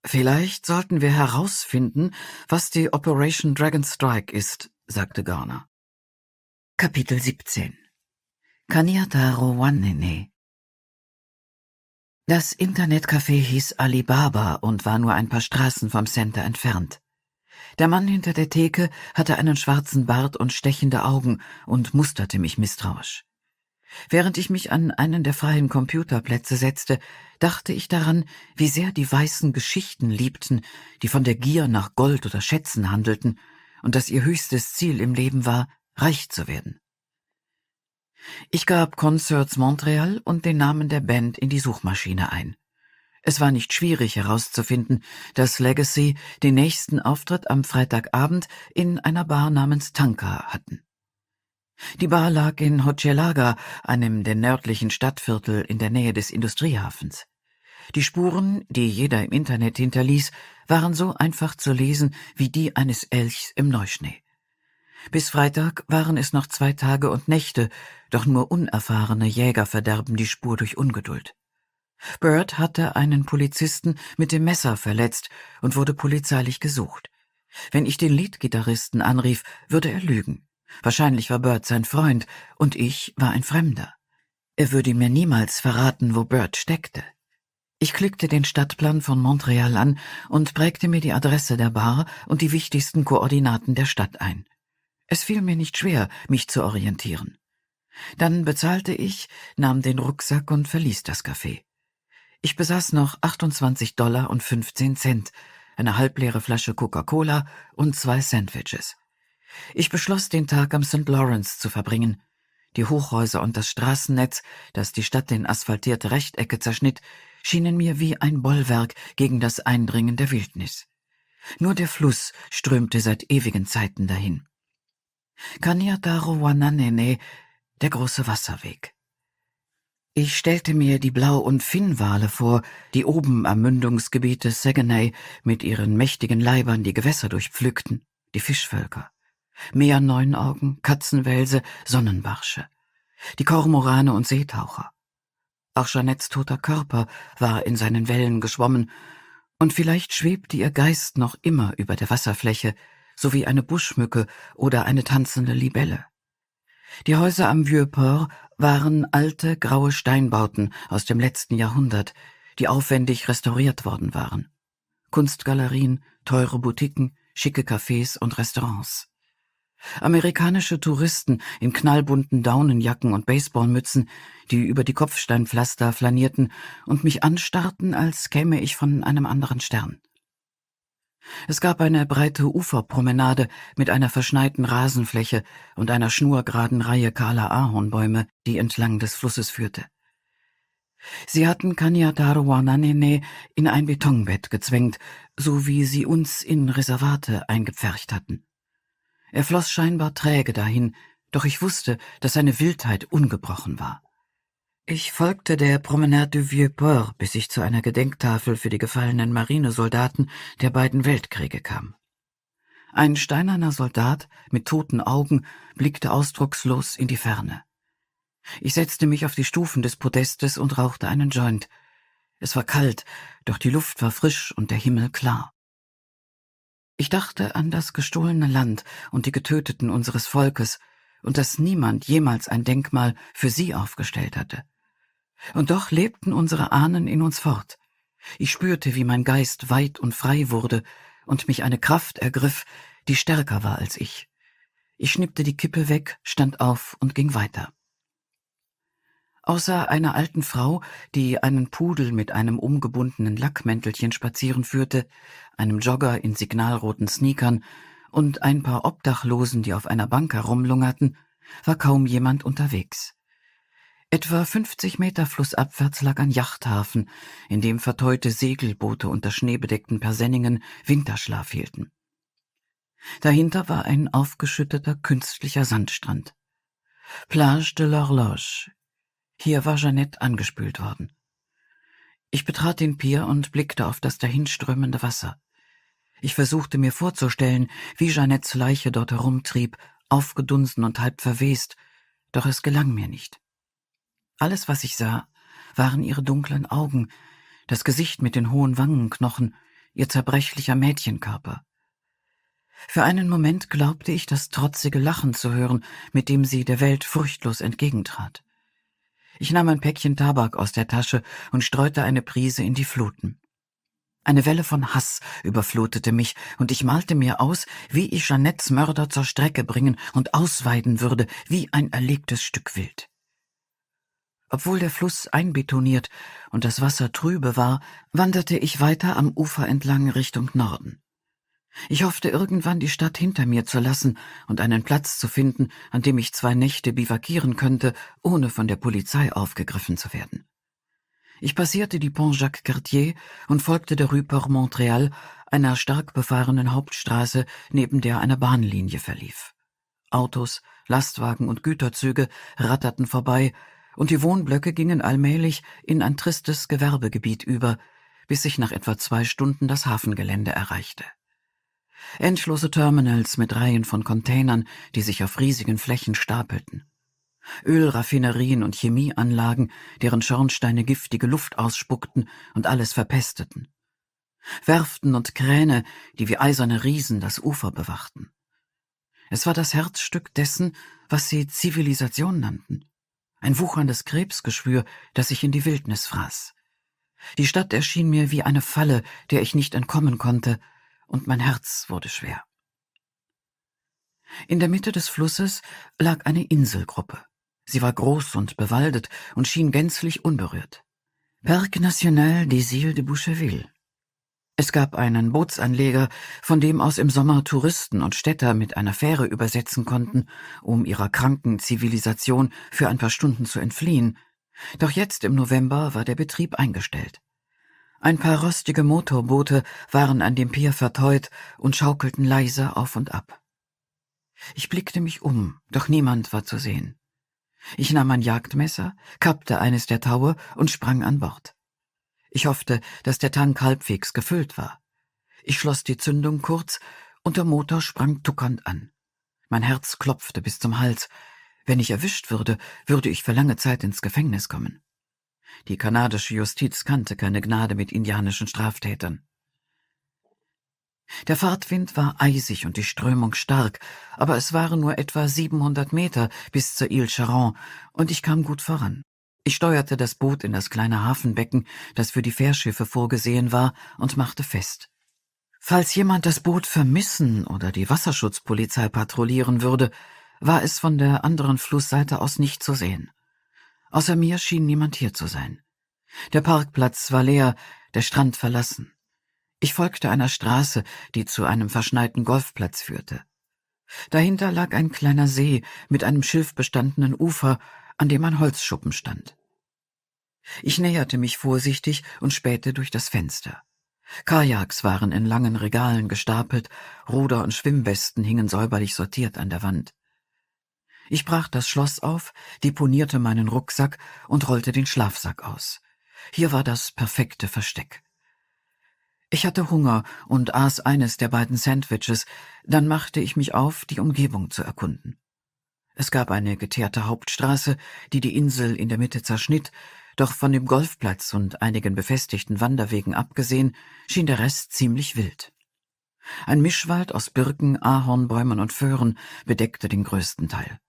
Vielleicht sollten wir herausfinden, was die Operation Dragon Strike ist, sagte Garner. Kapitel 17 Kaniataro Wanene Das Internetcafé hieß Alibaba und war nur ein paar Straßen vom Center entfernt. Der Mann hinter der Theke hatte einen schwarzen Bart und stechende Augen und musterte mich misstrauisch. Während ich mich an einen der freien Computerplätze setzte, dachte ich daran, wie sehr die Weißen Geschichten liebten, die von der Gier nach Gold oder Schätzen handelten, und dass ihr höchstes Ziel im Leben war, reich zu werden. Ich gab Concerts Montreal und den Namen der Band in die Suchmaschine ein. Es war nicht schwierig herauszufinden, dass Legacy den nächsten Auftritt am Freitagabend in einer Bar namens Tanka hatten. Die Bar lag in Hochelaga, einem der nördlichen Stadtviertel in der Nähe des Industriehafens. Die Spuren, die jeder im Internet hinterließ, waren so einfach zu lesen wie die eines Elchs im Neuschnee. Bis Freitag waren es noch zwei Tage und Nächte, doch nur unerfahrene Jäger verderben die Spur durch Ungeduld. Bird hatte einen Polizisten mit dem Messer verletzt und wurde polizeilich gesucht. Wenn ich den Leadgitarristen anrief, würde er lügen. Wahrscheinlich war Bird sein Freund und ich war ein Fremder. Er würde mir niemals verraten, wo Bird steckte. Ich klickte den Stadtplan von Montreal an und prägte mir die Adresse der Bar und die wichtigsten Koordinaten der Stadt ein. Es fiel mir nicht schwer, mich zu orientieren. Dann bezahlte ich, nahm den Rucksack und verließ das Café. Ich besaß noch 28 Dollar und 15 Cent, eine halbleere Flasche Coca-Cola und zwei Sandwiches. Ich beschloss, den Tag am St. Lawrence zu verbringen. Die Hochhäuser und das Straßennetz, das die Stadt in asphaltierte Rechtecke zerschnitt, schienen mir wie ein Bollwerk gegen das Eindringen der Wildnis. Nur der Fluss strömte seit ewigen Zeiten dahin. Kanyataro Wananene, der große Wasserweg. Ich stellte mir die Blau- und Finnwale vor, die oben am Mündungsgebiet des Saguenay mit ihren mächtigen Leibern die Gewässer durchpflückten, die Fischvölker. Meer-Neunaugen, Katzenwälse, Sonnenbarsche. Die Kormorane und Seetaucher. Auch Jeannettes toter Körper war in seinen Wellen geschwommen, und vielleicht schwebte ihr Geist noch immer über der Wasserfläche, so wie eine Buschmücke oder eine tanzende Libelle. Die Häuser am Vieux-Port waren alte graue Steinbauten aus dem letzten Jahrhundert, die aufwendig restauriert worden waren. Kunstgalerien, teure Boutiquen, schicke Cafés und Restaurants. Amerikanische Touristen in knallbunten Daunenjacken und Baseballmützen, die über die Kopfsteinpflaster flanierten und mich anstarrten, als käme ich von einem anderen Stern. Es gab eine breite Uferpromenade mit einer verschneiten Rasenfläche und einer schnurgeraden Reihe kahler Ahornbäume, die entlang des Flusses führte. Sie hatten Kanyadaro Wananene in ein Betonbett gezwängt, so wie sie uns in Reservate eingepfercht hatten. Er floss scheinbar träge dahin, doch ich wusste, dass seine Wildheit ungebrochen war. Ich folgte der Promenade du Vieux-Port, bis ich zu einer Gedenktafel für die gefallenen Marinesoldaten der beiden Weltkriege kam. Ein steinerner Soldat mit toten Augen blickte ausdruckslos in die Ferne. Ich setzte mich auf die Stufen des Podestes und rauchte einen Joint. Es war kalt, doch die Luft war frisch und der Himmel klar. Ich dachte an das gestohlene Land und die Getöteten unseres Volkes und dass niemand jemals ein Denkmal für sie aufgestellt hatte. Und doch lebten unsere Ahnen in uns fort. Ich spürte, wie mein Geist weit und frei wurde und mich eine Kraft ergriff, die stärker war als ich. Ich schnippte die Kippe weg, stand auf und ging weiter. Außer einer alten Frau, die einen Pudel mit einem umgebundenen Lackmäntelchen spazieren führte, einem Jogger in signalroten Sneakern und ein paar Obdachlosen, die auf einer Bank herumlungerten, war kaum jemand unterwegs. Etwa 50 Meter flussabwärts lag ein Yachthafen, in dem verteute Segelboote unter schneebedeckten Persenningen Winterschlaf hielten. Dahinter war ein aufgeschütteter künstlicher Sandstrand. Plage de l'Horloge. Hier war Jeannette angespült worden. Ich betrat den Pier und blickte auf das dahinströmende Wasser. Ich versuchte mir vorzustellen, wie Jeannettes Leiche dort herumtrieb, aufgedunsen und halb verwest, doch es gelang mir nicht. Alles, was ich sah, waren ihre dunklen Augen, das Gesicht mit den hohen Wangenknochen, ihr zerbrechlicher Mädchenkörper. Für einen Moment glaubte ich, das trotzige Lachen zu hören, mit dem sie der Welt furchtlos entgegentrat. Ich nahm ein Päckchen Tabak aus der Tasche und streute eine Prise in die Fluten. Eine Welle von Hass überflutete mich, und ich malte mir aus, wie ich Jeannettes Mörder zur Strecke bringen und ausweiden würde, wie ein erlegtes Stück Wild. Obwohl der Fluss einbetoniert und das Wasser trübe war, wanderte ich weiter am Ufer entlang Richtung Norden. Ich hoffte irgendwann die Stadt hinter mir zu lassen und einen Platz zu finden, an dem ich zwei Nächte bivakieren könnte, ohne von der Polizei aufgegriffen zu werden. Ich passierte die Pont Jacques Cartier und folgte der Rue Port Montréal, einer stark befahrenen Hauptstraße, neben der eine Bahnlinie verlief. Autos, Lastwagen und Güterzüge ratterten vorbei, und die Wohnblöcke gingen allmählich in ein tristes Gewerbegebiet über, bis sich nach etwa zwei Stunden das Hafengelände erreichte. Endlose Terminals mit Reihen von Containern, die sich auf riesigen Flächen stapelten. Ölraffinerien und Chemieanlagen, deren Schornsteine giftige Luft ausspuckten und alles verpesteten. Werften und Kräne, die wie eiserne Riesen das Ufer bewachten. Es war das Herzstück dessen, was sie Zivilisation nannten ein wucherndes Krebsgeschwür, das ich in die Wildnis fraß. Die Stadt erschien mir wie eine Falle, der ich nicht entkommen konnte, und mein Herz wurde schwer. In der Mitte des Flusses lag eine Inselgruppe. Sie war groß und bewaldet und schien gänzlich unberührt. Parc National des Îles de Boucherville, es gab einen Bootsanleger, von dem aus im Sommer Touristen und Städter mit einer Fähre übersetzen konnten, um ihrer kranken Zivilisation für ein paar Stunden zu entfliehen. Doch jetzt im November war der Betrieb eingestellt. Ein paar rostige Motorboote waren an dem Pier verteut und schaukelten leise auf und ab. Ich blickte mich um, doch niemand war zu sehen. Ich nahm ein Jagdmesser, kappte eines der Taue und sprang an Bord. Ich hoffte, dass der Tank halbwegs gefüllt war. Ich schloss die Zündung kurz und der Motor sprang tuckernd an. Mein Herz klopfte bis zum Hals. Wenn ich erwischt würde, würde ich für lange Zeit ins Gefängnis kommen. Die kanadische Justiz kannte keine Gnade mit indianischen Straftätern. Der Fahrtwind war eisig und die Strömung stark, aber es waren nur etwa 700 Meter bis zur Ile Charon und ich kam gut voran. Ich steuerte das Boot in das kleine Hafenbecken, das für die Fährschiffe vorgesehen war, und machte fest. Falls jemand das Boot vermissen oder die Wasserschutzpolizei patrouillieren würde, war es von der anderen Flussseite aus nicht zu sehen. Außer mir schien niemand hier zu sein. Der Parkplatz war leer, der Strand verlassen. Ich folgte einer Straße, die zu einem verschneiten Golfplatz führte. Dahinter lag ein kleiner See mit einem schilfbestandenen Ufer, an dem ein Holzschuppen stand. Ich näherte mich vorsichtig und spähte durch das Fenster. Kajaks waren in langen Regalen gestapelt, Ruder und Schwimmwesten hingen säuberlich sortiert an der Wand. Ich brach das Schloss auf, deponierte meinen Rucksack und rollte den Schlafsack aus. Hier war das perfekte Versteck. Ich hatte Hunger und aß eines der beiden Sandwiches, dann machte ich mich auf, die Umgebung zu erkunden. Es gab eine geteerte Hauptstraße, die die Insel in der Mitte zerschnitt, doch von dem Golfplatz und einigen befestigten Wanderwegen abgesehen, schien der Rest ziemlich wild. Ein Mischwald aus Birken, Ahornbäumen und Föhren bedeckte den größten Teil.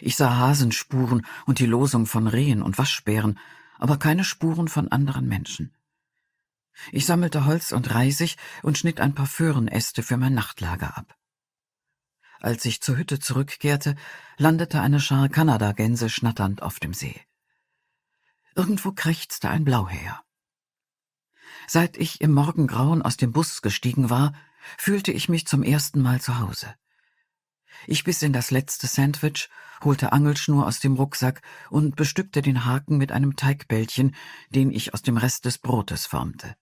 Ich sah Hasenspuren und die Losung von Rehen und Waschbären, aber keine Spuren von anderen Menschen. Ich sammelte Holz und Reisig und schnitt ein paar Föhrenäste für mein Nachtlager ab. Als ich zur Hütte zurückkehrte, landete eine Schar Kanadagänse schnatternd auf dem See. Irgendwo krächzte ein Blauhäher. Seit ich im Morgengrauen aus dem Bus gestiegen war, fühlte ich mich zum ersten Mal zu Hause. Ich biss in das letzte Sandwich, holte Angelschnur aus dem Rucksack und bestückte den Haken mit einem Teigbällchen, den ich aus dem Rest des Brotes formte.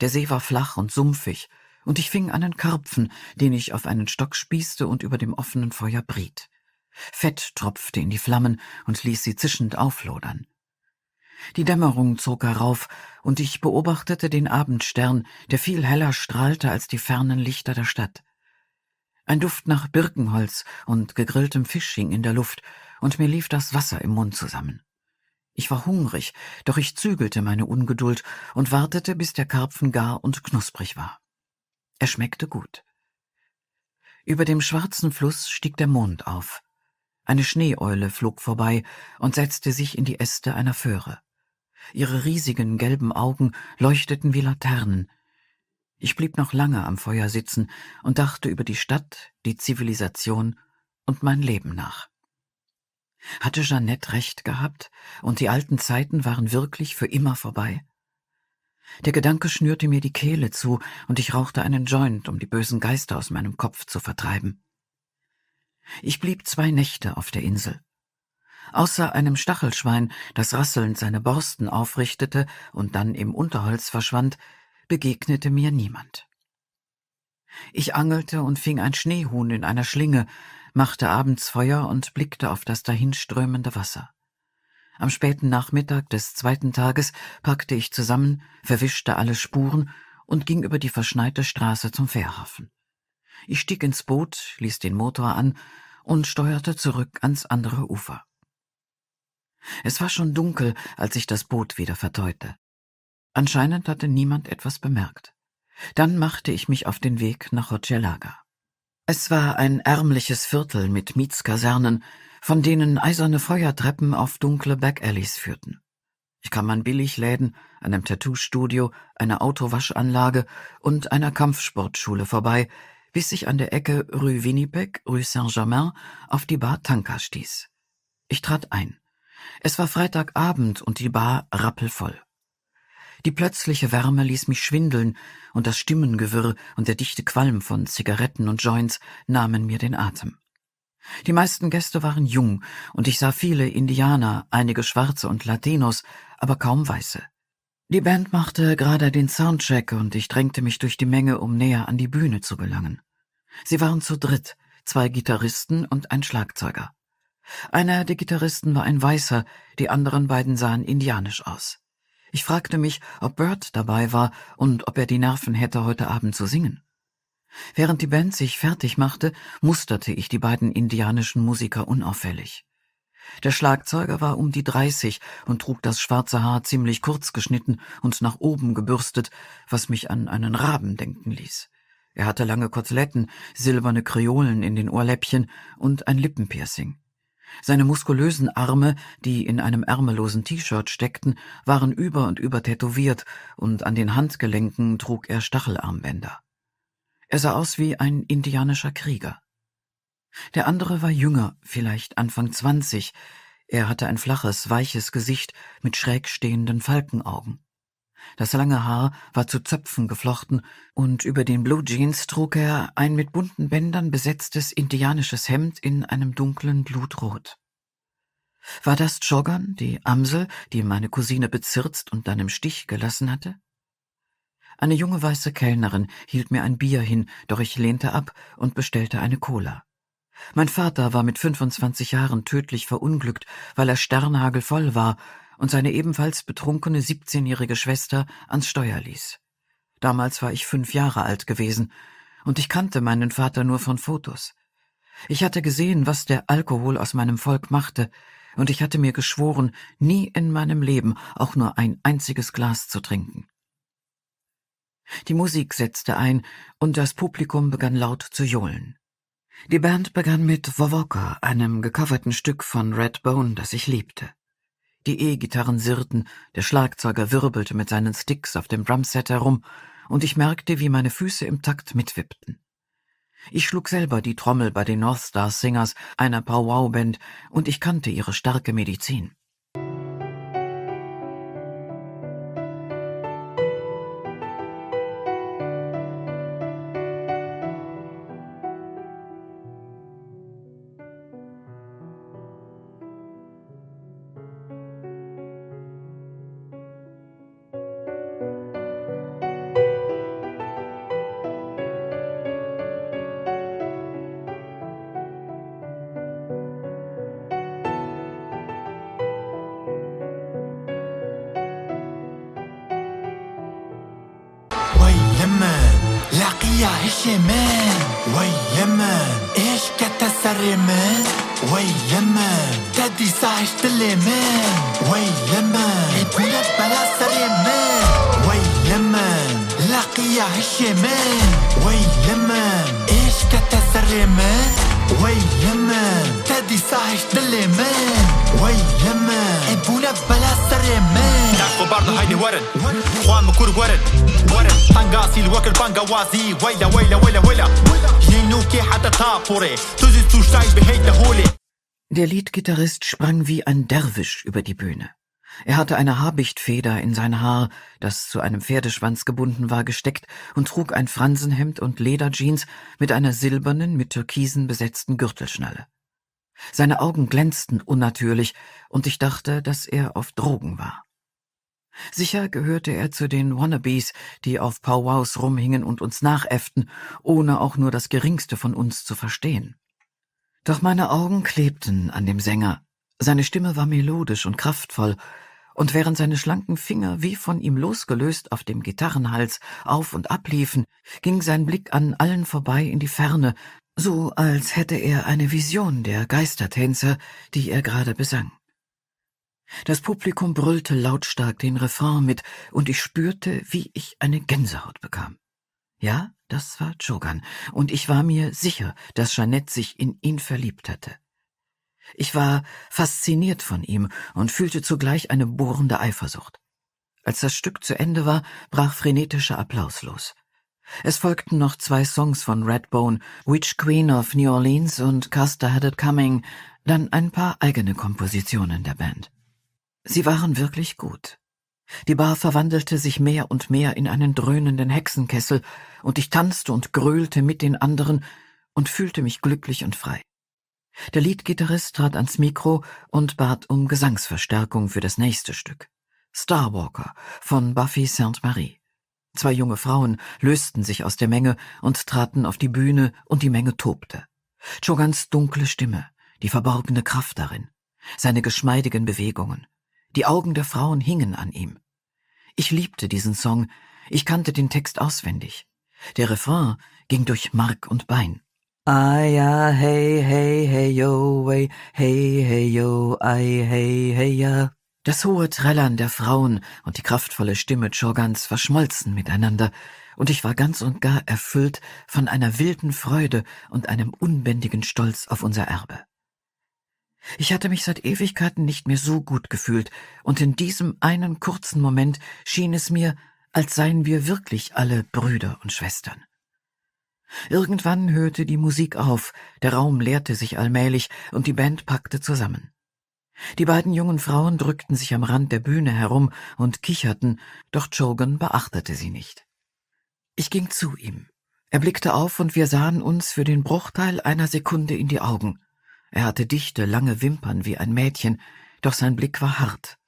Der See war flach und sumpfig, und ich fing einen Karpfen, den ich auf einen Stock spießte und über dem offenen Feuer briet. Fett tropfte in die Flammen und ließ sie zischend auflodern. Die Dämmerung zog herauf, und ich beobachtete den Abendstern, der viel heller strahlte als die fernen Lichter der Stadt. Ein Duft nach Birkenholz und gegrilltem Fisch hing in der Luft, und mir lief das Wasser im Mund zusammen. Ich war hungrig, doch ich zügelte meine Ungeduld und wartete, bis der Karpfen gar und knusprig war. Er schmeckte gut. Über dem schwarzen Fluss stieg der Mond auf. Eine Schneeeule flog vorbei und setzte sich in die Äste einer Föhre. Ihre riesigen gelben Augen leuchteten wie Laternen. Ich blieb noch lange am Feuer sitzen und dachte über die Stadt, die Zivilisation und mein Leben nach. Hatte Jeannette recht gehabt und die alten Zeiten waren wirklich für immer vorbei? Der Gedanke schnürte mir die Kehle zu, und ich rauchte einen Joint, um die bösen Geister aus meinem Kopf zu vertreiben. Ich blieb zwei Nächte auf der Insel. Außer einem Stachelschwein, das rasselnd seine Borsten aufrichtete und dann im Unterholz verschwand, begegnete mir niemand. Ich angelte und fing ein Schneehuhn in einer Schlinge, machte abends Feuer und blickte auf das dahinströmende Wasser. Am späten Nachmittag des zweiten Tages packte ich zusammen, verwischte alle Spuren und ging über die verschneite Straße zum Fährhafen. Ich stieg ins Boot, ließ den Motor an und steuerte zurück ans andere Ufer. Es war schon dunkel, als ich das Boot wieder verteute. Anscheinend hatte niemand etwas bemerkt. Dann machte ich mich auf den Weg nach Hochelaga. Es war ein ärmliches Viertel mit Mietskasernen, von denen eiserne Feuertreppen auf dunkle Backalleys führten. Ich kam an Billigläden, einem Tattoo-Studio, einer Autowaschanlage und einer Kampfsportschule vorbei, bis ich an der Ecke Rue Winnipeg, Rue Saint-Germain auf die Bar Tanka stieß. Ich trat ein. Es war Freitagabend und die Bar rappelvoll. Die plötzliche Wärme ließ mich schwindeln, und das Stimmengewirr und der dichte Qualm von Zigaretten und Joints nahmen mir den Atem. Die meisten Gäste waren jung, und ich sah viele Indianer, einige Schwarze und Latinos, aber kaum Weiße. Die Band machte gerade den Soundcheck, und ich drängte mich durch die Menge, um näher an die Bühne zu gelangen. Sie waren zu dritt, zwei Gitarristen und ein Schlagzeuger. Einer der Gitarristen war ein Weißer, die anderen beiden sahen indianisch aus. Ich fragte mich, ob Bird dabei war und ob er die Nerven hätte, heute Abend zu singen. Während die Band sich fertig machte, musterte ich die beiden indianischen Musiker unauffällig. Der Schlagzeuger war um die dreißig und trug das schwarze Haar ziemlich kurz geschnitten und nach oben gebürstet, was mich an einen Raben denken ließ. Er hatte lange Koteletten, silberne Kreolen in den Ohrläppchen und ein Lippenpiercing. Seine muskulösen Arme, die in einem ärmellosen T-Shirt steckten, waren über und über tätowiert, und an den Handgelenken trug er Stachelarmbänder. Er sah aus wie ein indianischer Krieger. Der andere war jünger, vielleicht Anfang zwanzig. Er hatte ein flaches, weiches Gesicht mit schräg stehenden Falkenaugen. Das lange Haar war zu Zöpfen geflochten, und über den Blue Jeans trug er ein mit bunten Bändern besetztes indianisches Hemd in einem dunklen Blutrot. War das Joggern, die Amsel, die meine Cousine bezirzt und dann im Stich gelassen hatte? Eine junge weiße Kellnerin hielt mir ein Bier hin, doch ich lehnte ab und bestellte eine Cola. Mein Vater war mit 25 Jahren tödlich verunglückt, weil er sternhagelvoll war und seine ebenfalls betrunkene 17-jährige Schwester ans Steuer ließ. Damals war ich fünf Jahre alt gewesen und ich kannte meinen Vater nur von Fotos. Ich hatte gesehen, was der Alkohol aus meinem Volk machte, und ich hatte mir geschworen, nie in meinem Leben auch nur ein einziges Glas zu trinken. Die Musik setzte ein und das Publikum begann laut zu johlen. Die Band begann mit Wowoka, einem gecoverten Stück von Redbone, das ich liebte. Die E-Gitarren sirrten, der Schlagzeuger wirbelte mit seinen Sticks auf dem Drumset herum, und ich merkte, wie meine Füße im Takt mitwippten. Ich schlug selber die Trommel bei den North Star Singers, einer pow wow band und ich kannte ihre starke Medizin. Gitarrist sprang wie ein Derwisch über die Bühne. Er hatte eine Habichtfeder in sein Haar, das zu einem Pferdeschwanz gebunden war, gesteckt und trug ein Fransenhemd und Lederjeans mit einer silbernen, mit Türkisen besetzten Gürtelschnalle. Seine Augen glänzten unnatürlich, und ich dachte, dass er auf Drogen war. Sicher gehörte er zu den Wannabes, die auf Powwows rumhingen und uns nachäfften, ohne auch nur das geringste von uns zu verstehen. Doch meine Augen klebten an dem Sänger. Seine Stimme war melodisch und kraftvoll, und während seine schlanken Finger wie von ihm losgelöst auf dem Gitarrenhals auf und ab liefen, ging sein Blick an allen vorbei in die Ferne, so als hätte er eine Vision der Geistertänzer, die er gerade besang. Das Publikum brüllte lautstark den Refrain mit, und ich spürte, wie ich eine Gänsehaut bekam. Ja, das war Jogan, und ich war mir sicher, dass Jeanette sich in ihn verliebt hatte. Ich war fasziniert von ihm und fühlte zugleich eine bohrende Eifersucht. Als das Stück zu Ende war, brach frenetischer Applaus los. Es folgten noch zwei Songs von Redbone, Witch Queen of New Orleans und Custer Had It Coming, dann ein paar eigene Kompositionen der Band. Sie waren wirklich gut. Die Bar verwandelte sich mehr und mehr in einen dröhnenden Hexenkessel, und ich tanzte und gröhlte mit den anderen und fühlte mich glücklich und frei. Der Leadgitarrist trat ans Mikro und bat um Gesangsverstärkung für das nächste Stück. Starwalker von Buffy St. Marie. Zwei junge Frauen lösten sich aus der Menge und traten auf die Bühne und die Menge tobte. Chogans dunkle Stimme, die verborgene Kraft darin, seine geschmeidigen Bewegungen, die Augen der Frauen hingen an ihm. Ich liebte diesen Song, ich kannte den Text auswendig. Der Refrain ging durch Mark und Bein. Ah ja, hey, hey, hey, yo, hey, hey, hey, yo, ai, hey, hey, ja. Das hohe Trällern der Frauen und die kraftvolle Stimme Chogans verschmolzen miteinander, und ich war ganz und gar erfüllt von einer wilden Freude und einem unbändigen Stolz auf unser Erbe. Ich hatte mich seit Ewigkeiten nicht mehr so gut gefühlt, und in diesem einen kurzen Moment schien es mir, als seien wir wirklich alle Brüder und Schwestern. Irgendwann hörte die Musik auf, der Raum leerte sich allmählich und die Band packte zusammen. Die beiden jungen Frauen drückten sich am Rand der Bühne herum und kicherten, doch Jogan beachtete sie nicht. Ich ging zu ihm. Er blickte auf und wir sahen uns für den Bruchteil einer Sekunde in die Augen. Er hatte dichte, lange Wimpern wie ein Mädchen, doch sein Blick war hart.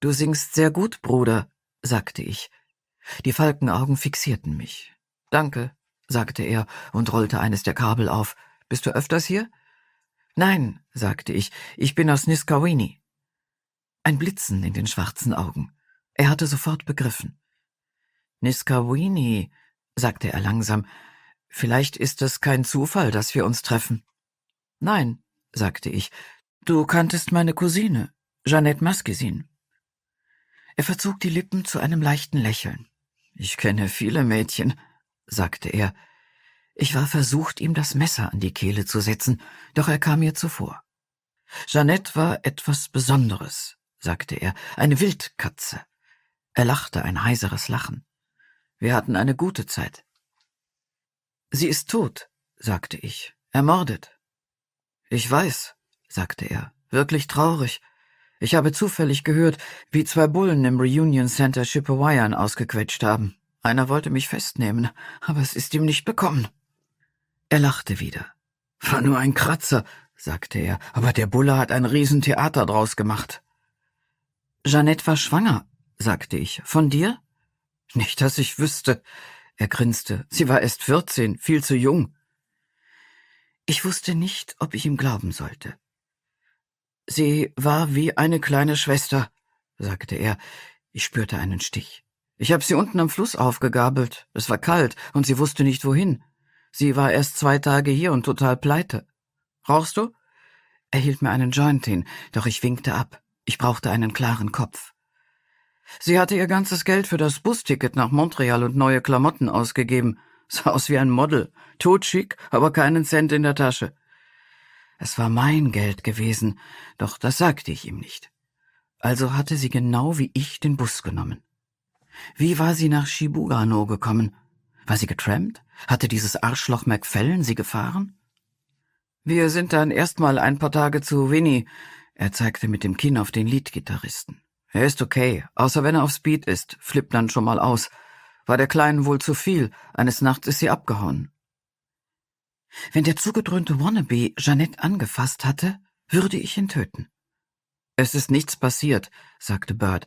Du singst sehr gut, Bruder, sagte ich. Die Falkenaugen fixierten mich. Danke, sagte er und rollte eines der Kabel auf. Bist du öfters hier? Nein, sagte ich, ich bin aus Niskawini. Ein Blitzen in den schwarzen Augen. Er hatte sofort begriffen. Niskawini, sagte er langsam, vielleicht ist es kein Zufall, dass wir uns treffen. Nein, sagte ich, du kanntest meine Cousine, Jeannette Maskesin. Er verzog die Lippen zu einem leichten Lächeln. Ich kenne viele Mädchen, sagte er. Ich war versucht, ihm das Messer an die Kehle zu setzen, doch er kam mir zuvor. Jeannette war etwas Besonderes, sagte er, eine Wildkatze. Er lachte ein heiseres Lachen. Wir hatten eine gute Zeit. Sie ist tot, sagte ich, ermordet. Ich weiß, sagte er, wirklich traurig. Ich habe zufällig gehört, wie zwei Bullen im Reunion Center Chippewayan ausgequetscht haben. Einer wollte mich festnehmen, aber es ist ihm nicht bekommen. Er lachte wieder. War nur ein Kratzer, sagte er, aber der Bulle hat ein Riesentheater draus gemacht. Jeannette war schwanger, sagte ich. Von dir? Nicht, dass ich wüsste. Er grinste. Sie war erst vierzehn, viel zu jung. Ich wusste nicht, ob ich ihm glauben sollte. Sie war wie eine kleine Schwester, sagte er. Ich spürte einen Stich. Ich habe sie unten am Fluss aufgegabelt. Es war kalt und sie wusste nicht wohin. Sie war erst zwei Tage hier und total pleite. Rauchst du? Er hielt mir einen Joint hin, doch ich winkte ab. Ich brauchte einen klaren Kopf. Sie hatte ihr ganzes Geld für das Busticket nach Montreal und neue Klamotten ausgegeben sah aus wie ein Model, totschick, aber keinen Cent in der Tasche. Es war mein Geld gewesen, doch das sagte ich ihm nicht. Also hatte sie genau wie ich den Bus genommen. Wie war sie nach Shibugano gekommen? War sie getrampt? Hatte dieses Arschloch MacFellen sie gefahren? Wir sind dann erstmal ein paar Tage zu Winnie. Er zeigte mit dem Kinn auf den Leadgitarristen. Er ist okay, außer wenn er auf Speed ist, flippt dann schon mal aus war der Kleinen wohl zu viel, eines Nachts ist sie abgehauen. Wenn der zugedröhnte Wannabe Jeannette angefasst hatte, würde ich ihn töten. Es ist nichts passiert, sagte Bird.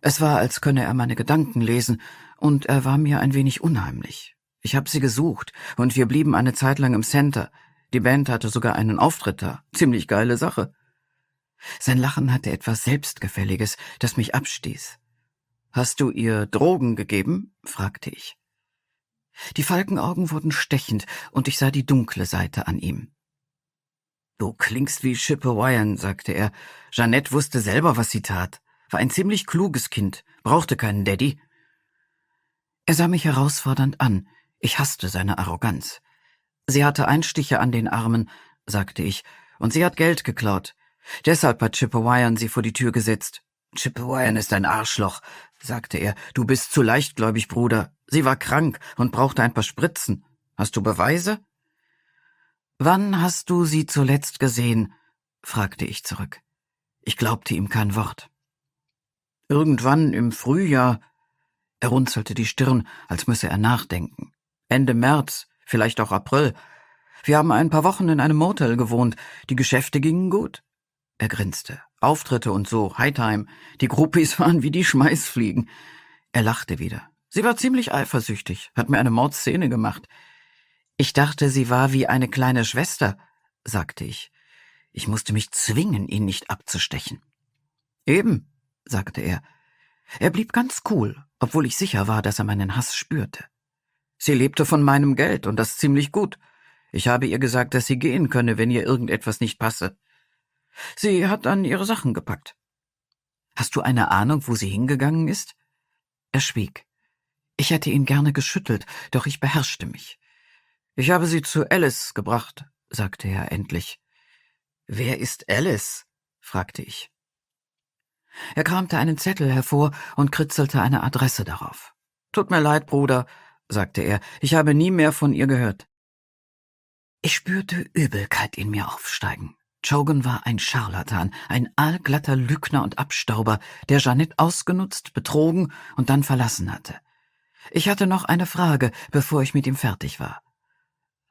Es war, als könne er meine Gedanken lesen, und er war mir ein wenig unheimlich. Ich habe sie gesucht, und wir blieben eine Zeit lang im Center. Die Band hatte sogar einen Auftritt da. Ziemlich geile Sache. Sein Lachen hatte etwas Selbstgefälliges, das mich abstieß. Hast du ihr Drogen gegeben? fragte ich. Die Falkenaugen wurden stechend, und ich sah die dunkle Seite an ihm. Du klingst wie Chipewyan, sagte er. Jeannette wusste selber, was sie tat. War ein ziemlich kluges Kind, brauchte keinen Daddy. Er sah mich herausfordernd an. Ich hasste seine Arroganz. Sie hatte Einstiche an den Armen, sagte ich, und sie hat Geld geklaut. Deshalb hat Chipewyan sie vor die Tür gesetzt. Chipewyan ist ein Arschloch, sagte er, du bist zu leichtgläubig, Bruder. Sie war krank und brauchte ein paar Spritzen. Hast du Beweise? Wann hast du sie zuletzt gesehen? fragte ich zurück. Ich glaubte ihm kein Wort. Irgendwann im Frühjahr. Er runzelte die Stirn, als müsse er nachdenken. Ende März, vielleicht auch April. Wir haben ein paar Wochen in einem Motel gewohnt. Die Geschäfte gingen gut. Er grinste. Auftritte und so, Hightime. Die Groupies waren wie die Schmeißfliegen. Er lachte wieder. Sie war ziemlich eifersüchtig, hat mir eine Mordszene gemacht. Ich dachte, sie war wie eine kleine Schwester, sagte ich. Ich musste mich zwingen, ihn nicht abzustechen. Eben, sagte er. Er blieb ganz cool, obwohl ich sicher war, dass er meinen Hass spürte. Sie lebte von meinem Geld und das ziemlich gut. Ich habe ihr gesagt, dass sie gehen könne, wenn ihr irgendetwas nicht passe. Sie hat dann ihre Sachen gepackt. Hast du eine Ahnung, wo sie hingegangen ist? Er schwieg. Ich hätte ihn gerne geschüttelt, doch ich beherrschte mich. Ich habe sie zu Alice gebracht, sagte er endlich. Wer ist Alice? fragte ich. Er kramte einen Zettel hervor und kritzelte eine Adresse darauf. Tut mir leid, Bruder, sagte er, ich habe nie mehr von ihr gehört. Ich spürte Übelkeit in mir aufsteigen. Chogan war ein Scharlatan, ein aalglatter Lügner und Abstauber, der Janet ausgenutzt, betrogen und dann verlassen hatte. Ich hatte noch eine Frage, bevor ich mit ihm fertig war.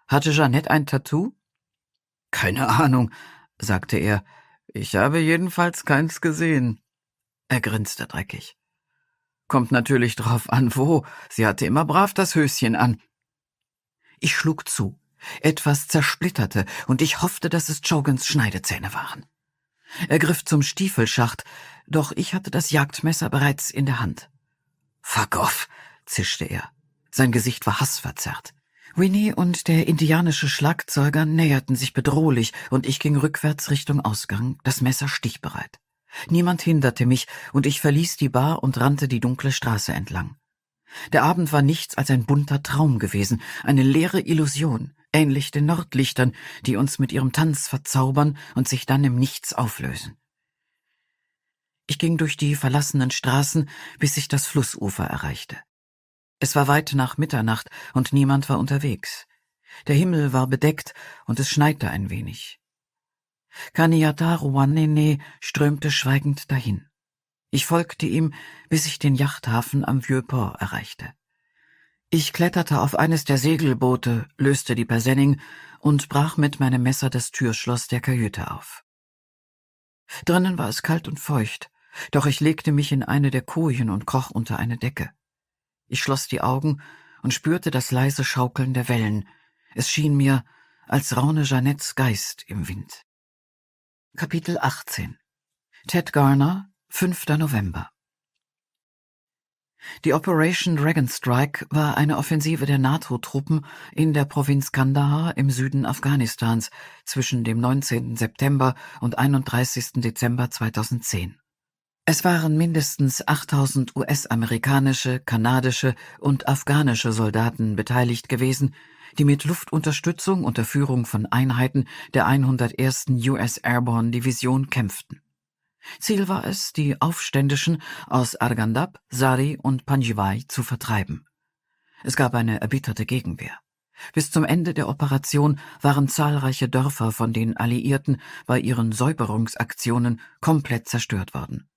Hatte Janet ein Tattoo? Keine Ahnung, sagte er. Ich habe jedenfalls keins gesehen. Er grinste dreckig. Kommt natürlich drauf an, wo. Sie hatte immer brav das Höschen an. Ich schlug zu. Etwas zersplitterte, und ich hoffte, dass es Chogans Schneidezähne waren. Er griff zum Stiefelschacht, doch ich hatte das Jagdmesser bereits in der Hand. Fuck off, zischte er. Sein Gesicht war hassverzerrt. Winnie und der indianische Schlagzeuger näherten sich bedrohlich, und ich ging rückwärts Richtung Ausgang, das Messer stichbereit. Niemand hinderte mich, und ich verließ die Bar und rannte die dunkle Straße entlang. Der Abend war nichts als ein bunter Traum gewesen, eine leere Illusion, ähnlich den Nordlichtern, die uns mit ihrem Tanz verzaubern und sich dann im Nichts auflösen. Ich ging durch die verlassenen Straßen, bis ich das Flussufer erreichte. Es war weit nach Mitternacht und niemand war unterwegs. Der Himmel war bedeckt und es schneite ein wenig. Kaniataruanene strömte schweigend dahin. Ich folgte ihm, bis ich den Yachthafen am Vieux-Port erreichte. Ich kletterte auf eines der Segelboote, löste die Persenning und brach mit meinem Messer das Türschloss der Kajüte auf. Drinnen war es kalt und feucht, doch ich legte mich in eine der Kojen und kroch unter eine Decke. Ich schloss die Augen und spürte das leise Schaukeln der Wellen. Es schien mir, als raune Jeannettes Geist im Wind. Kapitel 18 Ted Garner, 5. November die Operation Dragon Strike war eine Offensive der NATO-Truppen in der Provinz Kandahar im Süden Afghanistans zwischen dem 19. September und 31. Dezember 2010. Es waren mindestens 8000 US-amerikanische, kanadische und afghanische Soldaten beteiligt gewesen, die mit Luftunterstützung unter Führung von Einheiten der 101. US Airborne Division kämpften. Ziel war es, die Aufständischen aus Argandab, Sari und Panjivai zu vertreiben. Es gab eine erbitterte Gegenwehr. Bis zum Ende der Operation waren zahlreiche Dörfer von den Alliierten bei ihren Säuberungsaktionen komplett zerstört worden.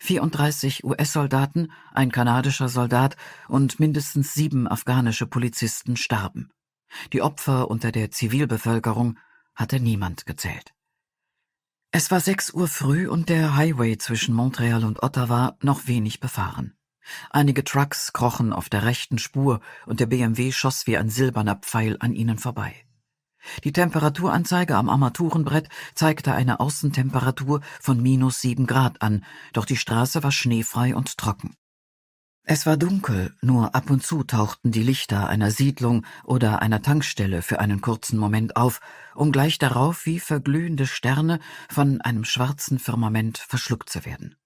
34 US-Soldaten, ein kanadischer Soldat und mindestens sieben afghanische Polizisten starben. Die Opfer unter der Zivilbevölkerung hatte niemand gezählt. Es war sechs Uhr früh und der Highway zwischen Montreal und Ottawa noch wenig befahren. Einige Trucks krochen auf der rechten Spur und der BMW schoss wie ein silberner Pfeil an ihnen vorbei. Die Temperaturanzeige am Armaturenbrett zeigte eine Außentemperatur von minus sieben Grad an, doch die Straße war schneefrei und trocken. Es war dunkel, nur ab und zu tauchten die Lichter einer Siedlung oder einer Tankstelle für einen kurzen Moment auf, um gleich darauf wie verglühende Sterne von einem schwarzen Firmament verschluckt zu werden.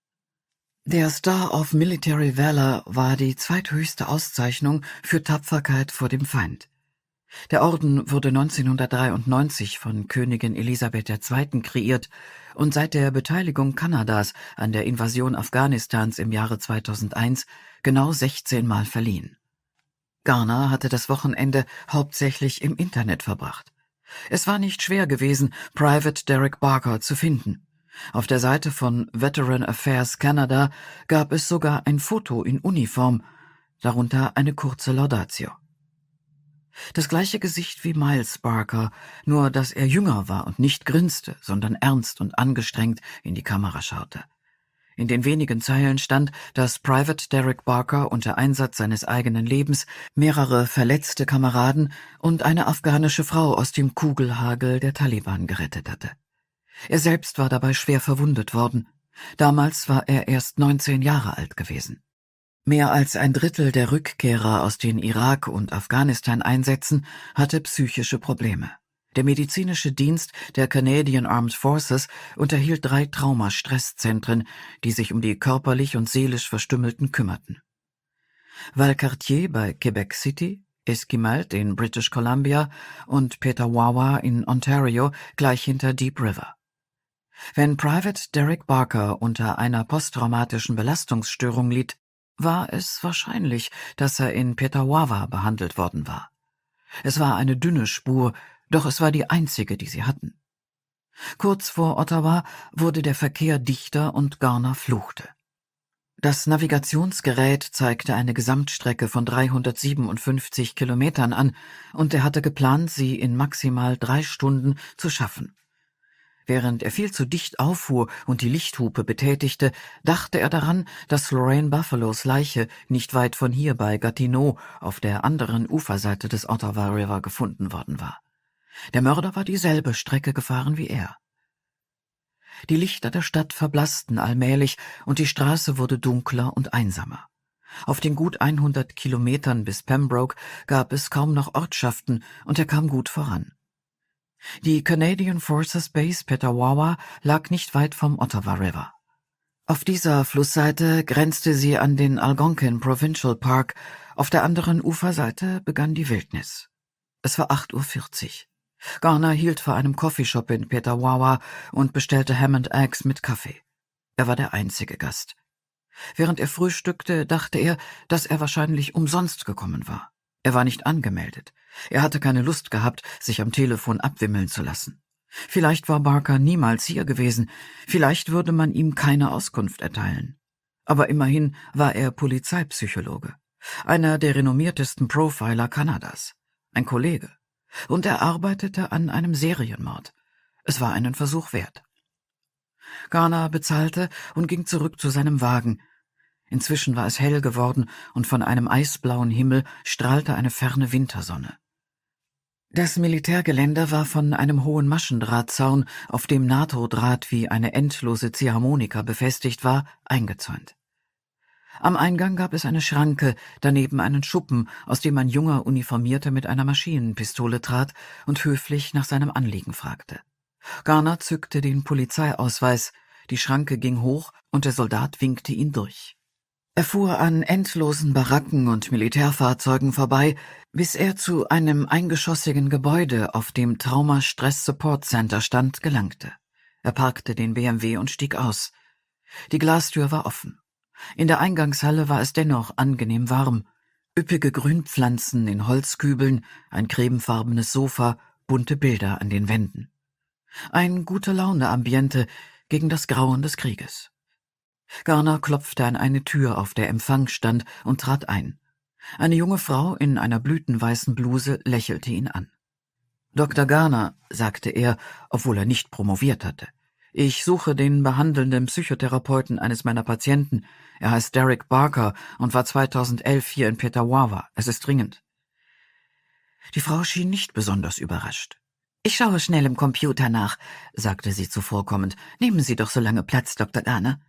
Der Star of Military Valor war die zweithöchste Auszeichnung für Tapferkeit vor dem Feind. Der Orden wurde 1993 von Königin Elisabeth II. kreiert und seit der Beteiligung Kanadas an der Invasion Afghanistans im Jahre 2001 genau 16 Mal verliehen. Garner hatte das Wochenende hauptsächlich im Internet verbracht. Es war nicht schwer gewesen, Private Derek Barker zu finden. Auf der Seite von Veteran Affairs Canada gab es sogar ein Foto in Uniform, darunter eine kurze Laudatio. Das gleiche Gesicht wie Miles Barker, nur dass er jünger war und nicht grinste, sondern ernst und angestrengt in die Kamera schaute. In den wenigen Zeilen stand, dass Private Derek Barker unter Einsatz seines eigenen Lebens mehrere verletzte Kameraden und eine afghanische Frau aus dem Kugelhagel der Taliban gerettet hatte. Er selbst war dabei schwer verwundet worden. Damals war er erst neunzehn Jahre alt gewesen. Mehr als ein Drittel der Rückkehrer aus den Irak- und Afghanistan-Einsätzen hatte psychische Probleme. Der medizinische Dienst der Canadian Armed Forces unterhielt drei Traumastresszentren, die sich um die körperlich und seelisch Verstümmelten kümmerten. Valcartier bei Quebec City, Esquimalt in British Columbia und Petawawa in Ontario gleich hinter Deep River. Wenn Private Derek Barker unter einer posttraumatischen Belastungsstörung litt, war es wahrscheinlich, dass er in Petawawa behandelt worden war. Es war eine dünne Spur, doch es war die einzige, die sie hatten. Kurz vor Ottawa wurde der Verkehr dichter und Garner fluchte. Das Navigationsgerät zeigte eine Gesamtstrecke von 357 Kilometern an, und er hatte geplant, sie in maximal drei Stunden zu schaffen. Während er viel zu dicht auffuhr und die Lichthupe betätigte, dachte er daran, dass Lorraine Buffalos Leiche nicht weit von hier bei Gatineau auf der anderen Uferseite des Ottawa River gefunden worden war. Der Mörder war dieselbe Strecke gefahren wie er. Die Lichter der Stadt verblassten allmählich und die Straße wurde dunkler und einsamer. Auf den gut 100 Kilometern bis Pembroke gab es kaum noch Ortschaften und er kam gut voran. Die Canadian Forces Base Petawawa lag nicht weit vom Ottawa River. Auf dieser Flussseite grenzte sie an den Algonquin Provincial Park, auf der anderen Uferseite begann die Wildnis. Es war 8.40 Uhr. Garner hielt vor einem Coffeeshop in Petawawa und bestellte Hammond Eggs mit Kaffee. Er war der einzige Gast. Während er frühstückte, dachte er, dass er wahrscheinlich umsonst gekommen war. Er war nicht angemeldet. Er hatte keine Lust gehabt, sich am Telefon abwimmeln zu lassen. Vielleicht war Barker niemals hier gewesen, vielleicht würde man ihm keine Auskunft erteilen. Aber immerhin war er Polizeipsychologe, einer der renommiertesten Profiler Kanadas, ein Kollege, und er arbeitete an einem Serienmord. Es war einen Versuch wert. Garner bezahlte und ging zurück zu seinem Wagen, Inzwischen war es hell geworden und von einem eisblauen Himmel strahlte eine ferne Wintersonne. Das Militärgeländer war von einem hohen Maschendrahtzaun, auf dem NATO-Draht wie eine endlose Ziehharmonika befestigt war, eingezäunt. Am Eingang gab es eine Schranke, daneben einen Schuppen, aus dem ein junger Uniformierter mit einer Maschinenpistole trat und höflich nach seinem Anliegen fragte. Garner zückte den Polizeiausweis, die Schranke ging hoch und der Soldat winkte ihn durch. Er fuhr an endlosen Baracken und Militärfahrzeugen vorbei, bis er zu einem eingeschossigen Gebäude, auf dem Trauma Stress Support Center stand, gelangte. Er parkte den BMW und stieg aus. Die Glastür war offen. In der Eingangshalle war es dennoch angenehm warm. Üppige Grünpflanzen in Holzkübeln, ein cremefarbenes Sofa, bunte Bilder an den Wänden. Ein gute Laune Ambiente gegen das Grauen des Krieges. Garner klopfte an eine Tür, auf der Empfang stand, und trat ein. Eine junge Frau in einer blütenweißen Bluse lächelte ihn an. Dr. Garner, sagte er, obwohl er nicht promoviert hatte. Ich suche den behandelnden Psychotherapeuten eines meiner Patienten. Er heißt Derek Barker und war 2011 hier in Petawawa. Es ist dringend. Die Frau schien nicht besonders überrascht. Ich schaue schnell im Computer nach, sagte sie zuvorkommend. Nehmen Sie doch so lange Platz, Dr. Garner.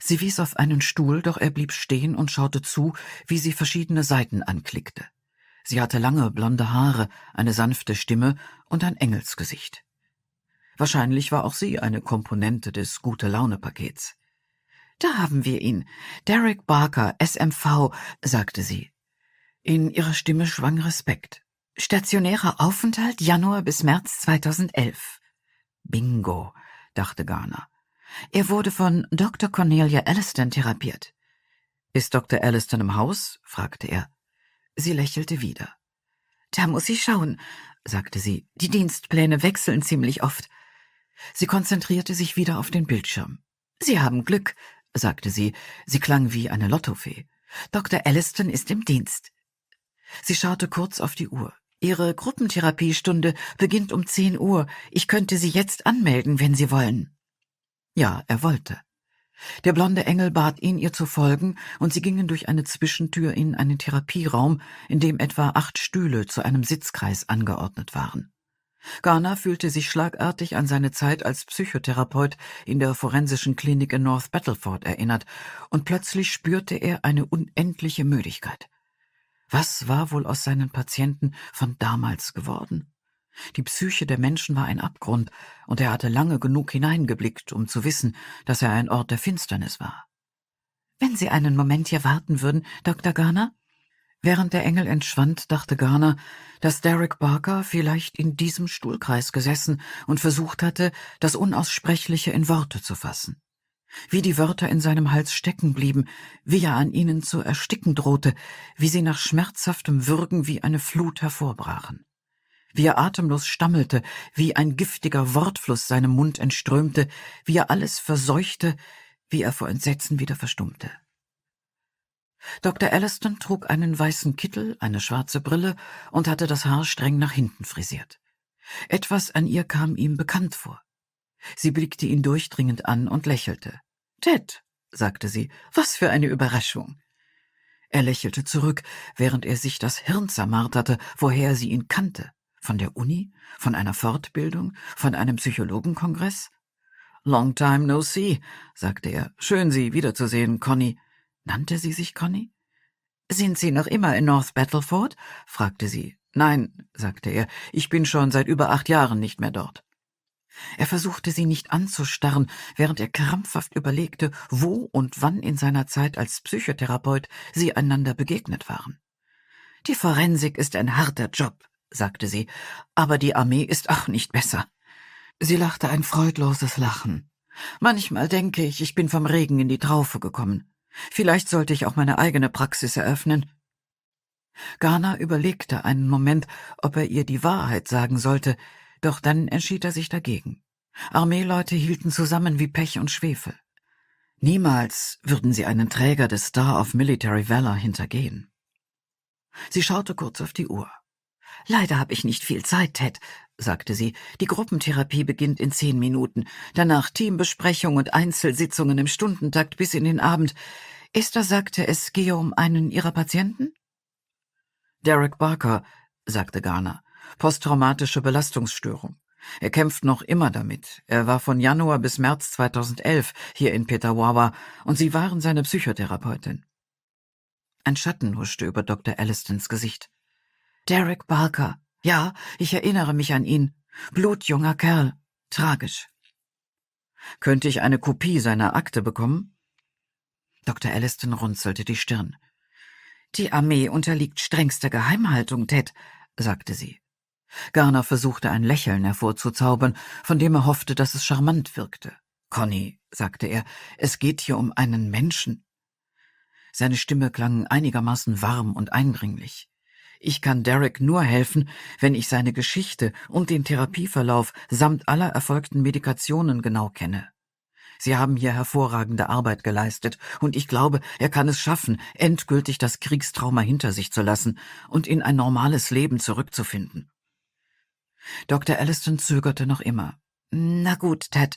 Sie wies auf einen Stuhl, doch er blieb stehen und schaute zu, wie sie verschiedene Seiten anklickte. Sie hatte lange blonde Haare, eine sanfte Stimme und ein Engelsgesicht. Wahrscheinlich war auch sie eine Komponente des Gute-Laune-Pakets. Da haben wir ihn. Derek Barker, SMV, sagte sie. In ihrer Stimme schwang Respekt. Stationärer Aufenthalt Januar bis März 2011. Bingo, dachte Garner. Er wurde von Dr. Cornelia Alliston therapiert. Ist Dr. Alliston im Haus? fragte er. Sie lächelte wieder. Da muss ich schauen, sagte sie. Die Dienstpläne wechseln ziemlich oft. Sie konzentrierte sich wieder auf den Bildschirm. Sie haben Glück, sagte sie. Sie klang wie eine Lottofee. Dr. Alliston ist im Dienst. Sie schaute kurz auf die Uhr. Ihre Gruppentherapiestunde beginnt um zehn Uhr. Ich könnte Sie jetzt anmelden, wenn Sie wollen. Ja, er wollte. Der blonde Engel bat ihn, ihr zu folgen, und sie gingen durch eine Zwischentür in einen Therapieraum, in dem etwa acht Stühle zu einem Sitzkreis angeordnet waren. Garner fühlte sich schlagartig an seine Zeit als Psychotherapeut in der forensischen Klinik in North Battleford erinnert, und plötzlich spürte er eine unendliche Müdigkeit. Was war wohl aus seinen Patienten von damals geworden? Die Psyche der Menschen war ein Abgrund, und er hatte lange genug hineingeblickt, um zu wissen, dass er ein Ort der Finsternis war. Wenn Sie einen Moment hier warten würden, Dr. Garner? Während der Engel entschwand, dachte Garner, dass Derek Barker vielleicht in diesem Stuhlkreis gesessen und versucht hatte, das Unaussprechliche in Worte zu fassen. Wie die Wörter in seinem Hals stecken blieben, wie er an ihnen zu ersticken drohte, wie sie nach schmerzhaftem Würgen wie eine Flut hervorbrachen wie er atemlos stammelte, wie ein giftiger Wortfluss seinem Mund entströmte, wie er alles verseuchte, wie er vor Entsetzen wieder verstummte. Dr. Alliston trug einen weißen Kittel, eine schwarze Brille und hatte das Haar streng nach hinten frisiert. Etwas an ihr kam ihm bekannt vor. Sie blickte ihn durchdringend an und lächelte. Ted, sagte sie, was für eine Überraschung. Er lächelte zurück, während er sich das Hirn zermarterte, woher sie ihn kannte. Von der Uni? Von einer Fortbildung? Von einem Psychologenkongress? Long time no see, sagte er. Schön, Sie wiederzusehen, Conny. Nannte sie sich Conny? Sind Sie noch immer in North Battleford? fragte sie. Nein, sagte er, ich bin schon seit über acht Jahren nicht mehr dort. Er versuchte sie nicht anzustarren, während er krampfhaft überlegte, wo und wann in seiner Zeit als Psychotherapeut sie einander begegnet waren. Die Forensik ist ein harter Job, sagte sie, aber die Armee ist auch nicht besser. Sie lachte ein freudloses Lachen. Manchmal denke ich, ich bin vom Regen in die Traufe gekommen. Vielleicht sollte ich auch meine eigene Praxis eröffnen. Garner überlegte einen Moment, ob er ihr die Wahrheit sagen sollte, doch dann entschied er sich dagegen. Armeeleute hielten zusammen wie Pech und Schwefel. Niemals würden sie einen Träger des Star of Military Valor hintergehen. Sie schaute kurz auf die Uhr. Leider habe ich nicht viel Zeit, Ted, sagte sie. Die Gruppentherapie beginnt in zehn Minuten, danach Teambesprechung und Einzelsitzungen im Stundentakt bis in den Abend. Esther sagte, es gehe um einen ihrer Patienten? Derek Barker, sagte Garner. Posttraumatische Belastungsstörung. Er kämpft noch immer damit. Er war von Januar bis März 2011 hier in Petawawa und Sie waren seine Psychotherapeutin. Ein Schatten huschte über Dr. Allistons Gesicht. Derek Barker. Ja, ich erinnere mich an ihn. Blutjunger Kerl. Tragisch. Könnte ich eine Kopie seiner Akte bekommen? Dr. Alliston runzelte die Stirn. Die Armee unterliegt strengster Geheimhaltung, Ted, sagte sie. Garner versuchte ein Lächeln hervorzuzaubern, von dem er hoffte, dass es charmant wirkte. Conny, sagte er, es geht hier um einen Menschen. Seine Stimme klang einigermaßen warm und eindringlich. Ich kann Derek nur helfen, wenn ich seine Geschichte und den Therapieverlauf samt aller erfolgten Medikationen genau kenne. Sie haben hier hervorragende Arbeit geleistet, und ich glaube, er kann es schaffen, endgültig das Kriegstrauma hinter sich zu lassen und in ein normales Leben zurückzufinden. Dr. Alliston zögerte noch immer. Na gut, Ted,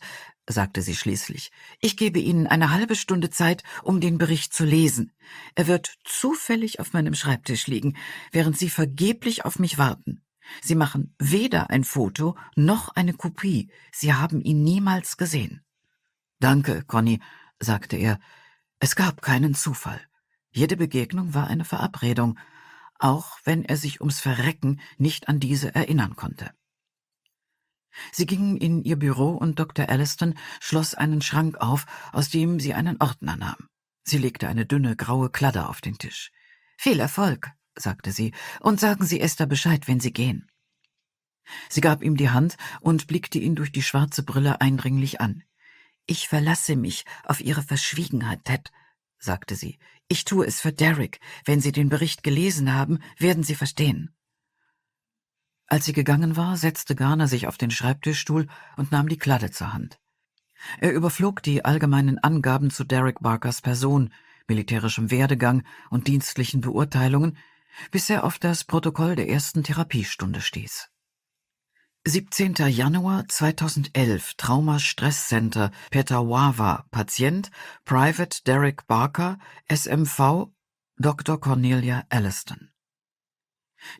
sagte sie schließlich, ich gebe Ihnen eine halbe Stunde Zeit, um den Bericht zu lesen. Er wird zufällig auf meinem Schreibtisch liegen, während Sie vergeblich auf mich warten. Sie machen weder ein Foto noch eine Kopie. Sie haben ihn niemals gesehen. Danke, Conny, sagte er. Es gab keinen Zufall. Jede Begegnung war eine Verabredung, auch wenn er sich ums Verrecken nicht an diese erinnern konnte. Sie gingen in ihr Büro und Dr. Alliston schloss einen Schrank auf, aus dem sie einen Ordner nahm. Sie legte eine dünne graue Kladder auf den Tisch. Viel Erfolg, sagte sie, und sagen Sie Esther Bescheid, wenn Sie gehen. Sie gab ihm die Hand und blickte ihn durch die schwarze Brille eindringlich an. Ich verlasse mich auf Ihre Verschwiegenheit, Ted, sagte sie. Ich tue es für Derrick. Wenn Sie den Bericht gelesen haben, werden Sie verstehen. Als sie gegangen war, setzte Garner sich auf den Schreibtischstuhl und nahm die Kladde zur Hand. Er überflog die allgemeinen Angaben zu Derek Barkers Person, militärischem Werdegang und dienstlichen Beurteilungen, bis er auf das Protokoll der ersten Therapiestunde stieß. 17. Januar 2011 Trauma Stress Center Petawawa Patient Private Derek Barker SMV Dr. Cornelia Alliston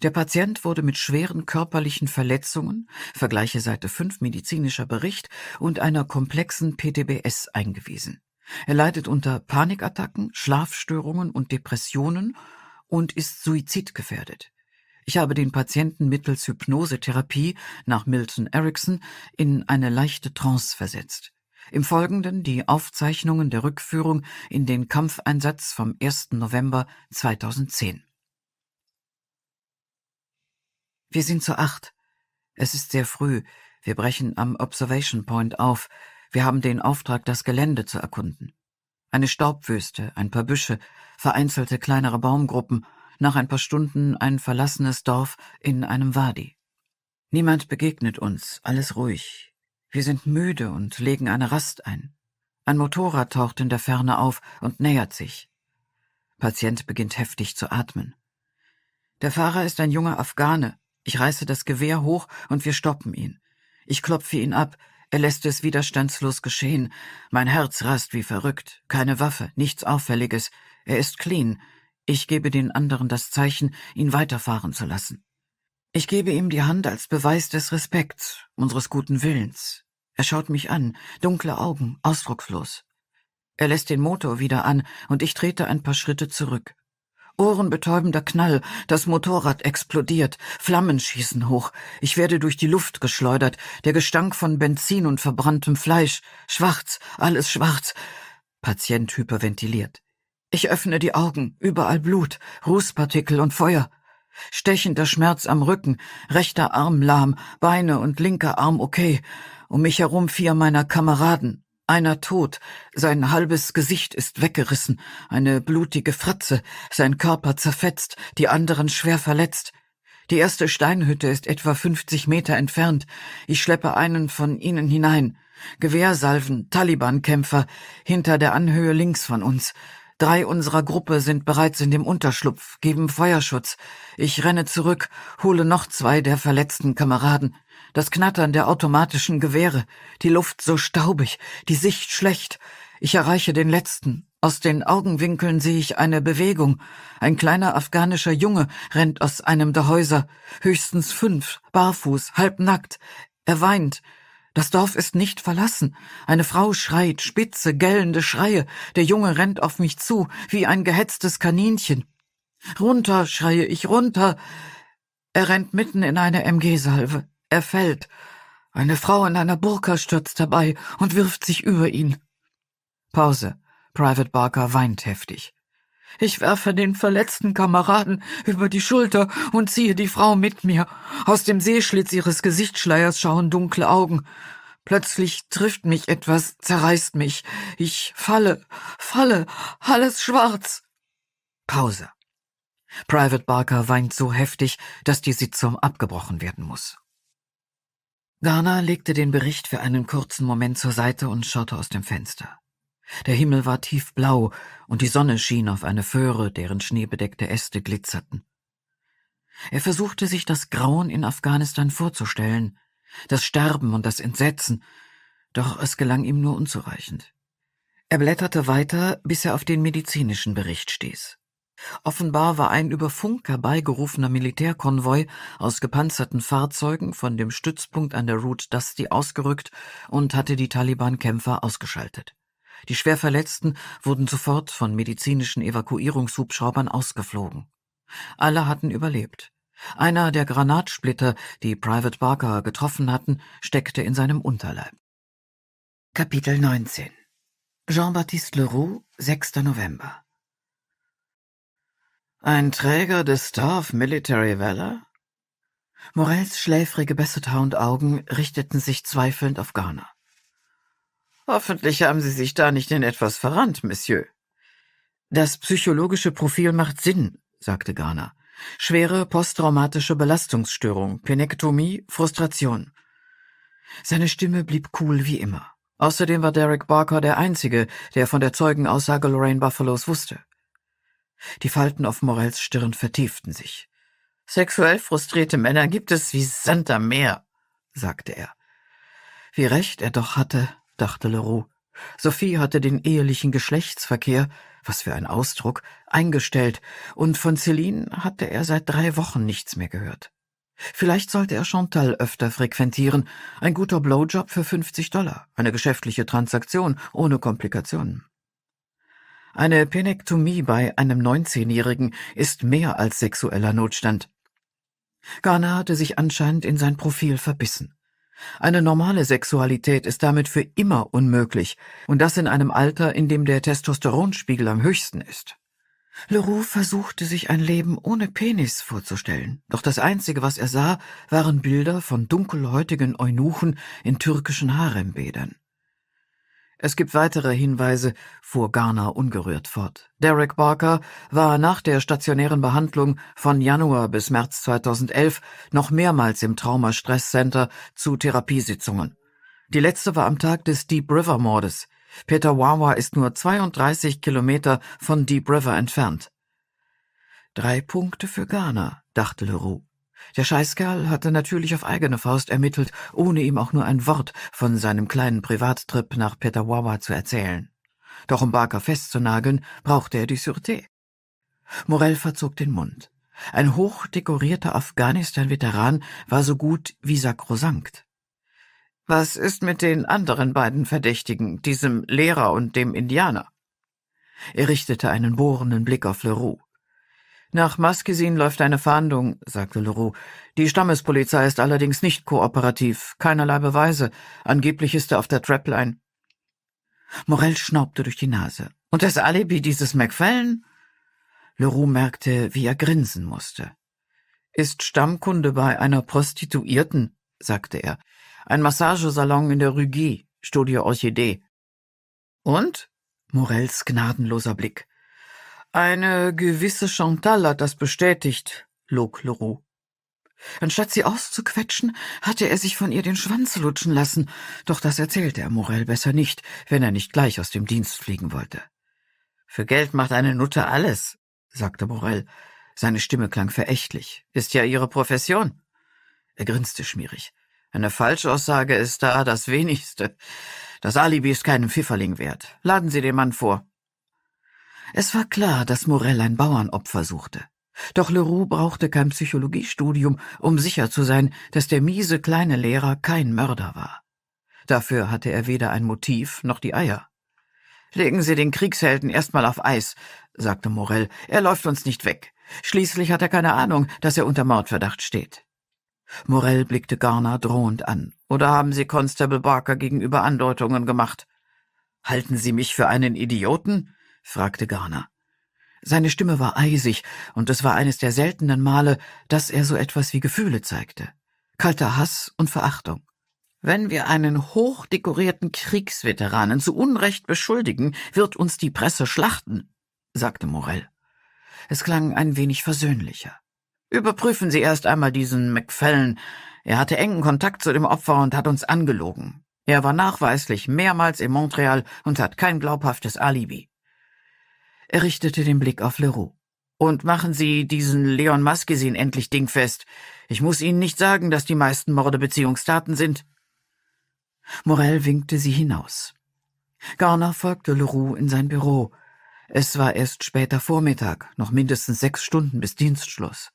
der Patient wurde mit schweren körperlichen Verletzungen, vergleiche Seite 5 medizinischer Bericht, und einer komplexen PTBS eingewiesen. Er leidet unter Panikattacken, Schlafstörungen und Depressionen und ist suizidgefährdet. Ich habe den Patienten mittels Hypnosetherapie nach Milton Erickson in eine leichte Trance versetzt. Im Folgenden die Aufzeichnungen der Rückführung in den Kampfeinsatz vom 1. November 2010. Wir sind zu acht. Es ist sehr früh. Wir brechen am Observation Point auf. Wir haben den Auftrag, das Gelände zu erkunden. Eine Staubwüste, ein paar Büsche, vereinzelte kleinere Baumgruppen, nach ein paar Stunden ein verlassenes Dorf in einem Wadi. Niemand begegnet uns, alles ruhig. Wir sind müde und legen eine Rast ein. Ein Motorrad taucht in der Ferne auf und nähert sich. Patient beginnt heftig zu atmen. Der Fahrer ist ein junger Afghane, ich reiße das Gewehr hoch und wir stoppen ihn. Ich klopfe ihn ab. Er lässt es widerstandslos geschehen. Mein Herz rast wie verrückt. Keine Waffe, nichts Auffälliges. Er ist clean. Ich gebe den anderen das Zeichen, ihn weiterfahren zu lassen. Ich gebe ihm die Hand als Beweis des Respekts, unseres guten Willens. Er schaut mich an, dunkle Augen, ausdruckslos. Er lässt den Motor wieder an und ich trete ein paar Schritte zurück ohrenbetäubender Knall. Das Motorrad explodiert. Flammen schießen hoch. Ich werde durch die Luft geschleudert. Der Gestank von Benzin und verbranntem Fleisch. Schwarz, alles schwarz. Patient hyperventiliert. Ich öffne die Augen. Überall Blut, Rußpartikel und Feuer. Stechender Schmerz am Rücken, rechter Arm lahm, Beine und linker Arm okay. Um mich herum vier meiner Kameraden. Einer tot, sein halbes Gesicht ist weggerissen, eine blutige Fratze, sein Körper zerfetzt, die anderen schwer verletzt. Die erste Steinhütte ist etwa 50 Meter entfernt. Ich schleppe einen von ihnen hinein. Gewehrsalven, Taliban-Kämpfer, hinter der Anhöhe links von uns. Drei unserer Gruppe sind bereits in dem Unterschlupf, geben Feuerschutz. Ich renne zurück, hole noch zwei der verletzten Kameraden das Knattern der automatischen Gewehre, die Luft so staubig, die Sicht schlecht. Ich erreiche den letzten. Aus den Augenwinkeln sehe ich eine Bewegung. Ein kleiner afghanischer Junge rennt aus einem der Häuser, höchstens fünf, barfuß, halbnackt. Er weint. Das Dorf ist nicht verlassen. Eine Frau schreit, spitze, gellende Schreie. Der Junge rennt auf mich zu, wie ein gehetztes Kaninchen. Runter, schreie ich, runter. Er rennt mitten in eine MG-Salve. Er fällt. Eine Frau in einer Burka stürzt dabei und wirft sich über ihn. Pause. Private Barker weint heftig. Ich werfe den verletzten Kameraden über die Schulter und ziehe die Frau mit mir. Aus dem Seeschlitz ihres Gesichtsschleiers schauen dunkle Augen. Plötzlich trifft mich etwas, zerreißt mich. Ich falle, falle, alles schwarz. Pause. Private Barker weint so heftig, dass die Sitzung abgebrochen werden muss. Dana legte den Bericht für einen kurzen Moment zur Seite und schaute aus dem Fenster. Der Himmel war tiefblau und die Sonne schien auf eine Föhre, deren schneebedeckte Äste glitzerten. Er versuchte sich das Grauen in Afghanistan vorzustellen, das Sterben und das Entsetzen, doch es gelang ihm nur unzureichend. Er blätterte weiter, bis er auf den medizinischen Bericht stieß. Offenbar war ein über Funk herbeigerufener Militärkonvoi aus gepanzerten Fahrzeugen von dem Stützpunkt an der Route Dusty ausgerückt und hatte die Taliban-Kämpfer ausgeschaltet. Die Schwerverletzten wurden sofort von medizinischen Evakuierungshubschraubern ausgeflogen. Alle hatten überlebt. Einer der Granatsplitter, die Private Barker getroffen hatten, steckte in seinem Unterleib. Kapitel 19 Jean-Baptiste Leroux, 6. November ein Träger des Star of Military Valor? Morells schläfrige Bessethound-Augen richteten sich zweifelnd auf Garner. Hoffentlich haben Sie sich da nicht in etwas verrannt, Monsieur. Das psychologische Profil macht Sinn, sagte Garner. Schwere posttraumatische Belastungsstörung, Penektomie, Frustration. Seine Stimme blieb cool wie immer. Außerdem war Derek Barker der Einzige, der von der Zeugenaussage Lorraine Buffalos wusste. Die Falten auf Morells Stirn vertieften sich. Sexuell frustrierte Männer gibt es wie Sand am Meer, sagte er. Wie recht er doch hatte, dachte Leroux. Sophie hatte den ehelichen Geschlechtsverkehr, was für ein Ausdruck, eingestellt, und von Celine hatte er seit drei Wochen nichts mehr gehört. Vielleicht sollte er Chantal öfter frequentieren. Ein guter Blowjob für 50 Dollar, eine geschäftliche Transaktion ohne Komplikationen. Eine Penektomie bei einem 19-Jährigen ist mehr als sexueller Notstand. Garner hatte sich anscheinend in sein Profil verbissen. Eine normale Sexualität ist damit für immer unmöglich, und das in einem Alter, in dem der Testosteronspiegel am höchsten ist. Leroux versuchte sich ein Leben ohne Penis vorzustellen, doch das Einzige, was er sah, waren Bilder von dunkelhäutigen Eunuchen in türkischen Harembädern. Es gibt weitere Hinweise, fuhr Garner ungerührt fort. Derek Barker war nach der stationären Behandlung von Januar bis März 2011 noch mehrmals im Trauma Stress Center zu Therapiesitzungen. Die letzte war am Tag des Deep River Mordes. Peter Wawa ist nur 32 Kilometer von Deep River entfernt. Drei Punkte für Garner, dachte Leroux. Der Scheißkerl hatte natürlich auf eigene Faust ermittelt, ohne ihm auch nur ein Wort von seinem kleinen Privattrip nach Petawawa zu erzählen. Doch um Barker festzunageln, brauchte er die Sûreté. Morell verzog den Mund. Ein hochdekorierter Afghanistan-Veteran war so gut wie sakrosankt. Was ist mit den anderen beiden Verdächtigen, diesem Lehrer und dem Indianer? Er richtete einen bohrenden Blick auf Leroux. Nach Maskesin läuft eine Fahndung, sagte Leroux. Die Stammespolizei ist allerdings nicht kooperativ, keinerlei Beweise. Angeblich ist er auf der Trapline. Morell schnaubte durch die Nase. Und das Alibi dieses Macfallen? Leroux merkte, wie er grinsen musste. Ist Stammkunde bei einer Prostituierten, sagte er. Ein Massagesalon in der Rue Studio Orchidee. Und? Morells gnadenloser Blick. Eine gewisse Chantal hat das bestätigt, log Leroux. Anstatt sie auszuquetschen, hatte er sich von ihr den Schwanz lutschen lassen, doch das erzählte er Morel besser nicht, wenn er nicht gleich aus dem Dienst fliegen wollte. Für Geld macht eine Nutte alles, sagte Morel. Seine Stimme klang verächtlich. Ist ja ihre Profession. Er grinste schmierig. Eine Falschaussage ist da das wenigste. Das Alibi ist keinem Pfifferling wert. Laden Sie den Mann vor. Es war klar, dass Morell ein Bauernopfer suchte. Doch Leroux brauchte kein Psychologiestudium, um sicher zu sein, dass der miese kleine Lehrer kein Mörder war. Dafür hatte er weder ein Motiv noch die Eier. Legen Sie den Kriegshelden erstmal auf Eis, sagte Morell. Er läuft uns nicht weg. Schließlich hat er keine Ahnung, dass er unter Mordverdacht steht. Morell blickte Garner drohend an. Oder haben Sie Constable Barker gegenüber Andeutungen gemacht? Halten Sie mich für einen Idioten? fragte Garner. Seine Stimme war eisig, und es war eines der seltenen Male, dass er so etwas wie Gefühle zeigte. Kalter Hass und Verachtung. Wenn wir einen hochdekorierten Kriegsveteranen zu Unrecht beschuldigen, wird uns die Presse schlachten, sagte Morell. Es klang ein wenig versöhnlicher. Überprüfen Sie erst einmal diesen McFellen. Er hatte engen Kontakt zu dem Opfer und hat uns angelogen. Er war nachweislich mehrmals in Montreal und hat kein glaubhaftes Alibi. Er richtete den Blick auf Leroux. Und machen Sie diesen Leon Maskesin endlich dingfest. Ich muss Ihnen nicht sagen, dass die meisten Morde Beziehungstaten sind. Morel winkte sie hinaus. Garner folgte Leroux in sein Büro. Es war erst später Vormittag, noch mindestens sechs Stunden bis Dienstschluss.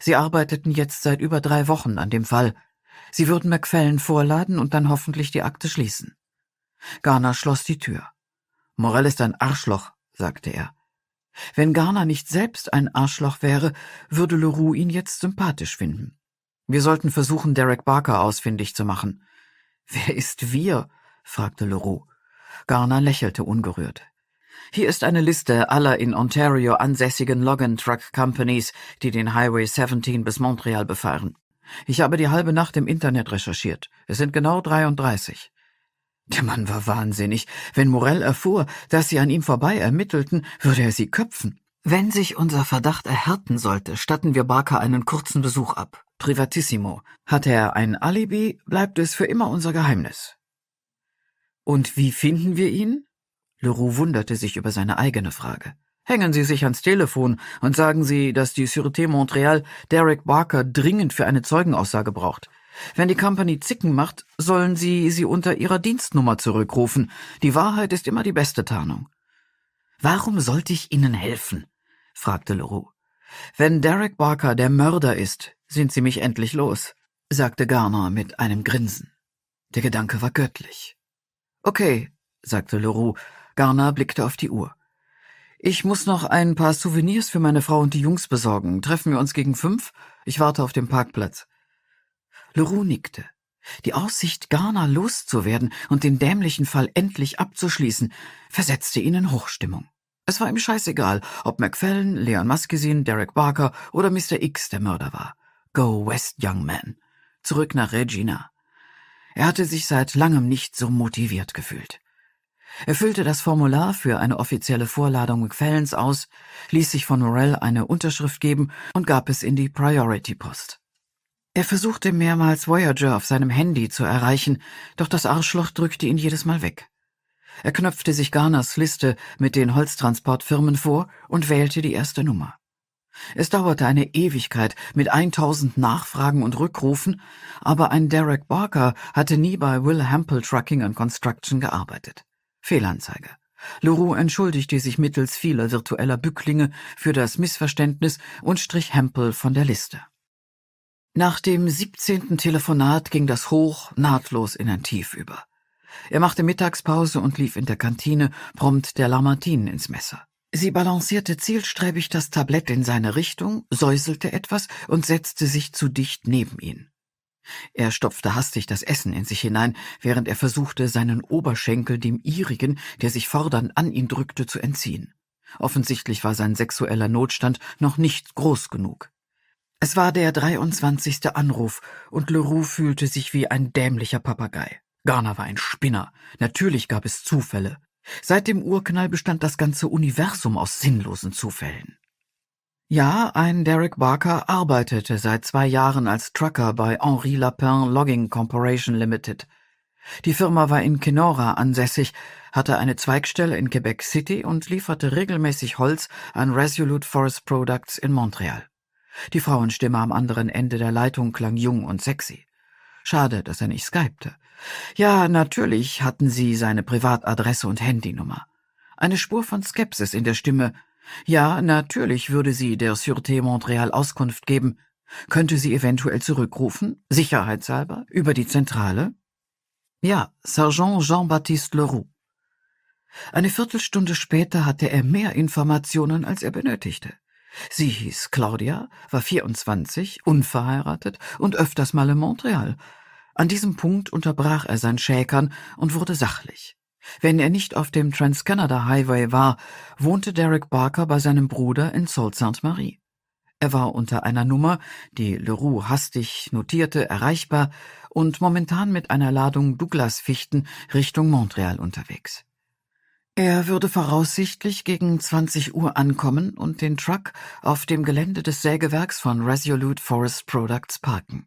Sie arbeiteten jetzt seit über drei Wochen an dem Fall. Sie würden McFellen vorladen und dann hoffentlich die Akte schließen. Garner schloss die Tür. Morell ist ein Arschloch, sagte er. Wenn Garner nicht selbst ein Arschloch wäre, würde Leroux ihn jetzt sympathisch finden. Wir sollten versuchen, Derek Barker ausfindig zu machen. Wer ist wir? fragte Leroux. Garner lächelte ungerührt. Hier ist eine Liste aller in Ontario ansässigen Logan truck Companies, die den Highway 17 bis Montreal befahren. Ich habe die halbe Nacht im Internet recherchiert. Es sind genau 33. Der Mann war wahnsinnig. Wenn Morell erfuhr, dass sie an ihm vorbei ermittelten, würde er sie köpfen. Wenn sich unser Verdacht erhärten sollte, statten wir Barker einen kurzen Besuch ab. Privatissimo. Hat er ein Alibi, bleibt es für immer unser Geheimnis. Und wie finden wir ihn? Leroux wunderte sich über seine eigene Frage. Hängen Sie sich ans Telefon und sagen Sie, dass die Sûreté Montreal Derek Barker dringend für eine Zeugenaussage braucht. Wenn die Company Zicken macht, sollen sie sie unter ihrer Dienstnummer zurückrufen. Die Wahrheit ist immer die beste Tarnung. Warum sollte ich Ihnen helfen? fragte Leroux. Wenn Derek Barker der Mörder ist, sind Sie mich endlich los, sagte Garner mit einem Grinsen. Der Gedanke war göttlich. Okay, sagte Leroux. Garner blickte auf die Uhr. Ich muss noch ein paar Souvenirs für meine Frau und die Jungs besorgen. Treffen wir uns gegen fünf? Ich warte auf dem Parkplatz. Leroux nickte. Die Aussicht, Garner loszuwerden und den dämlichen Fall endlich abzuschließen, versetzte ihn in Hochstimmung. Es war ihm scheißegal, ob Macfallen, Leon Muskesin, Derek Barker oder Mr. X der Mörder war. Go West, Young Man. Zurück nach Regina. Er hatte sich seit langem nicht so motiviert gefühlt. Er füllte das Formular für eine offizielle Vorladung McFellens aus, ließ sich von Morell eine Unterschrift geben und gab es in die Priority Post. Er versuchte mehrmals Voyager auf seinem Handy zu erreichen, doch das Arschloch drückte ihn jedes Mal weg. Er knöpfte sich Garners Liste mit den Holztransportfirmen vor und wählte die erste Nummer. Es dauerte eine Ewigkeit mit 1000 Nachfragen und Rückrufen, aber ein Derek Barker hatte nie bei Will Hempel Trucking and Construction gearbeitet. Fehlanzeige. Leroux entschuldigte sich mittels vieler virtueller Bücklinge für das Missverständnis und strich Hempel von der Liste. Nach dem 17. Telefonat ging das Hoch nahtlos in ein Tief über. Er machte Mittagspause und lief in der Kantine prompt der Lamartine ins Messer. Sie balancierte zielstrebig das Tablett in seine Richtung, säuselte etwas und setzte sich zu dicht neben ihn. Er stopfte hastig das Essen in sich hinein, während er versuchte, seinen Oberschenkel dem ihrigen, der sich fordernd an ihn drückte, zu entziehen. Offensichtlich war sein sexueller Notstand noch nicht groß genug. Es war der 23. Anruf und Leroux fühlte sich wie ein dämlicher Papagei. Garner war ein Spinner. Natürlich gab es Zufälle. Seit dem Urknall bestand das ganze Universum aus sinnlosen Zufällen. Ja, ein Derek Barker arbeitete seit zwei Jahren als Trucker bei Henri Lapin Logging Corporation Limited. Die Firma war in Kenora ansässig, hatte eine Zweigstelle in Quebec City und lieferte regelmäßig Holz an Resolute Forest Products in Montreal. Die Frauenstimme am anderen Ende der Leitung klang jung und sexy. Schade, dass er nicht skypte. Ja, natürlich hatten sie seine Privatadresse und Handynummer. Eine Spur von Skepsis in der Stimme. Ja, natürlich würde sie der Sûreté Montreal Auskunft geben. Könnte sie eventuell zurückrufen, sicherheitshalber, über die Zentrale? Ja, Sergeant Jean-Baptiste Leroux. Eine Viertelstunde später hatte er mehr Informationen, als er benötigte. Sie hieß Claudia, war 24, unverheiratet und öfters mal in Montreal. An diesem Punkt unterbrach er sein Schäkern und wurde sachlich. Wenn er nicht auf dem Trans-Canada Highway war, wohnte Derek Barker bei seinem Bruder in Sault Ste. Marie. Er war unter einer Nummer, die Leroux hastig notierte, erreichbar und momentan mit einer Ladung Douglas-Fichten Richtung Montreal unterwegs. Er würde voraussichtlich gegen 20 Uhr ankommen und den Truck auf dem Gelände des Sägewerks von Resolute Forest Products parken.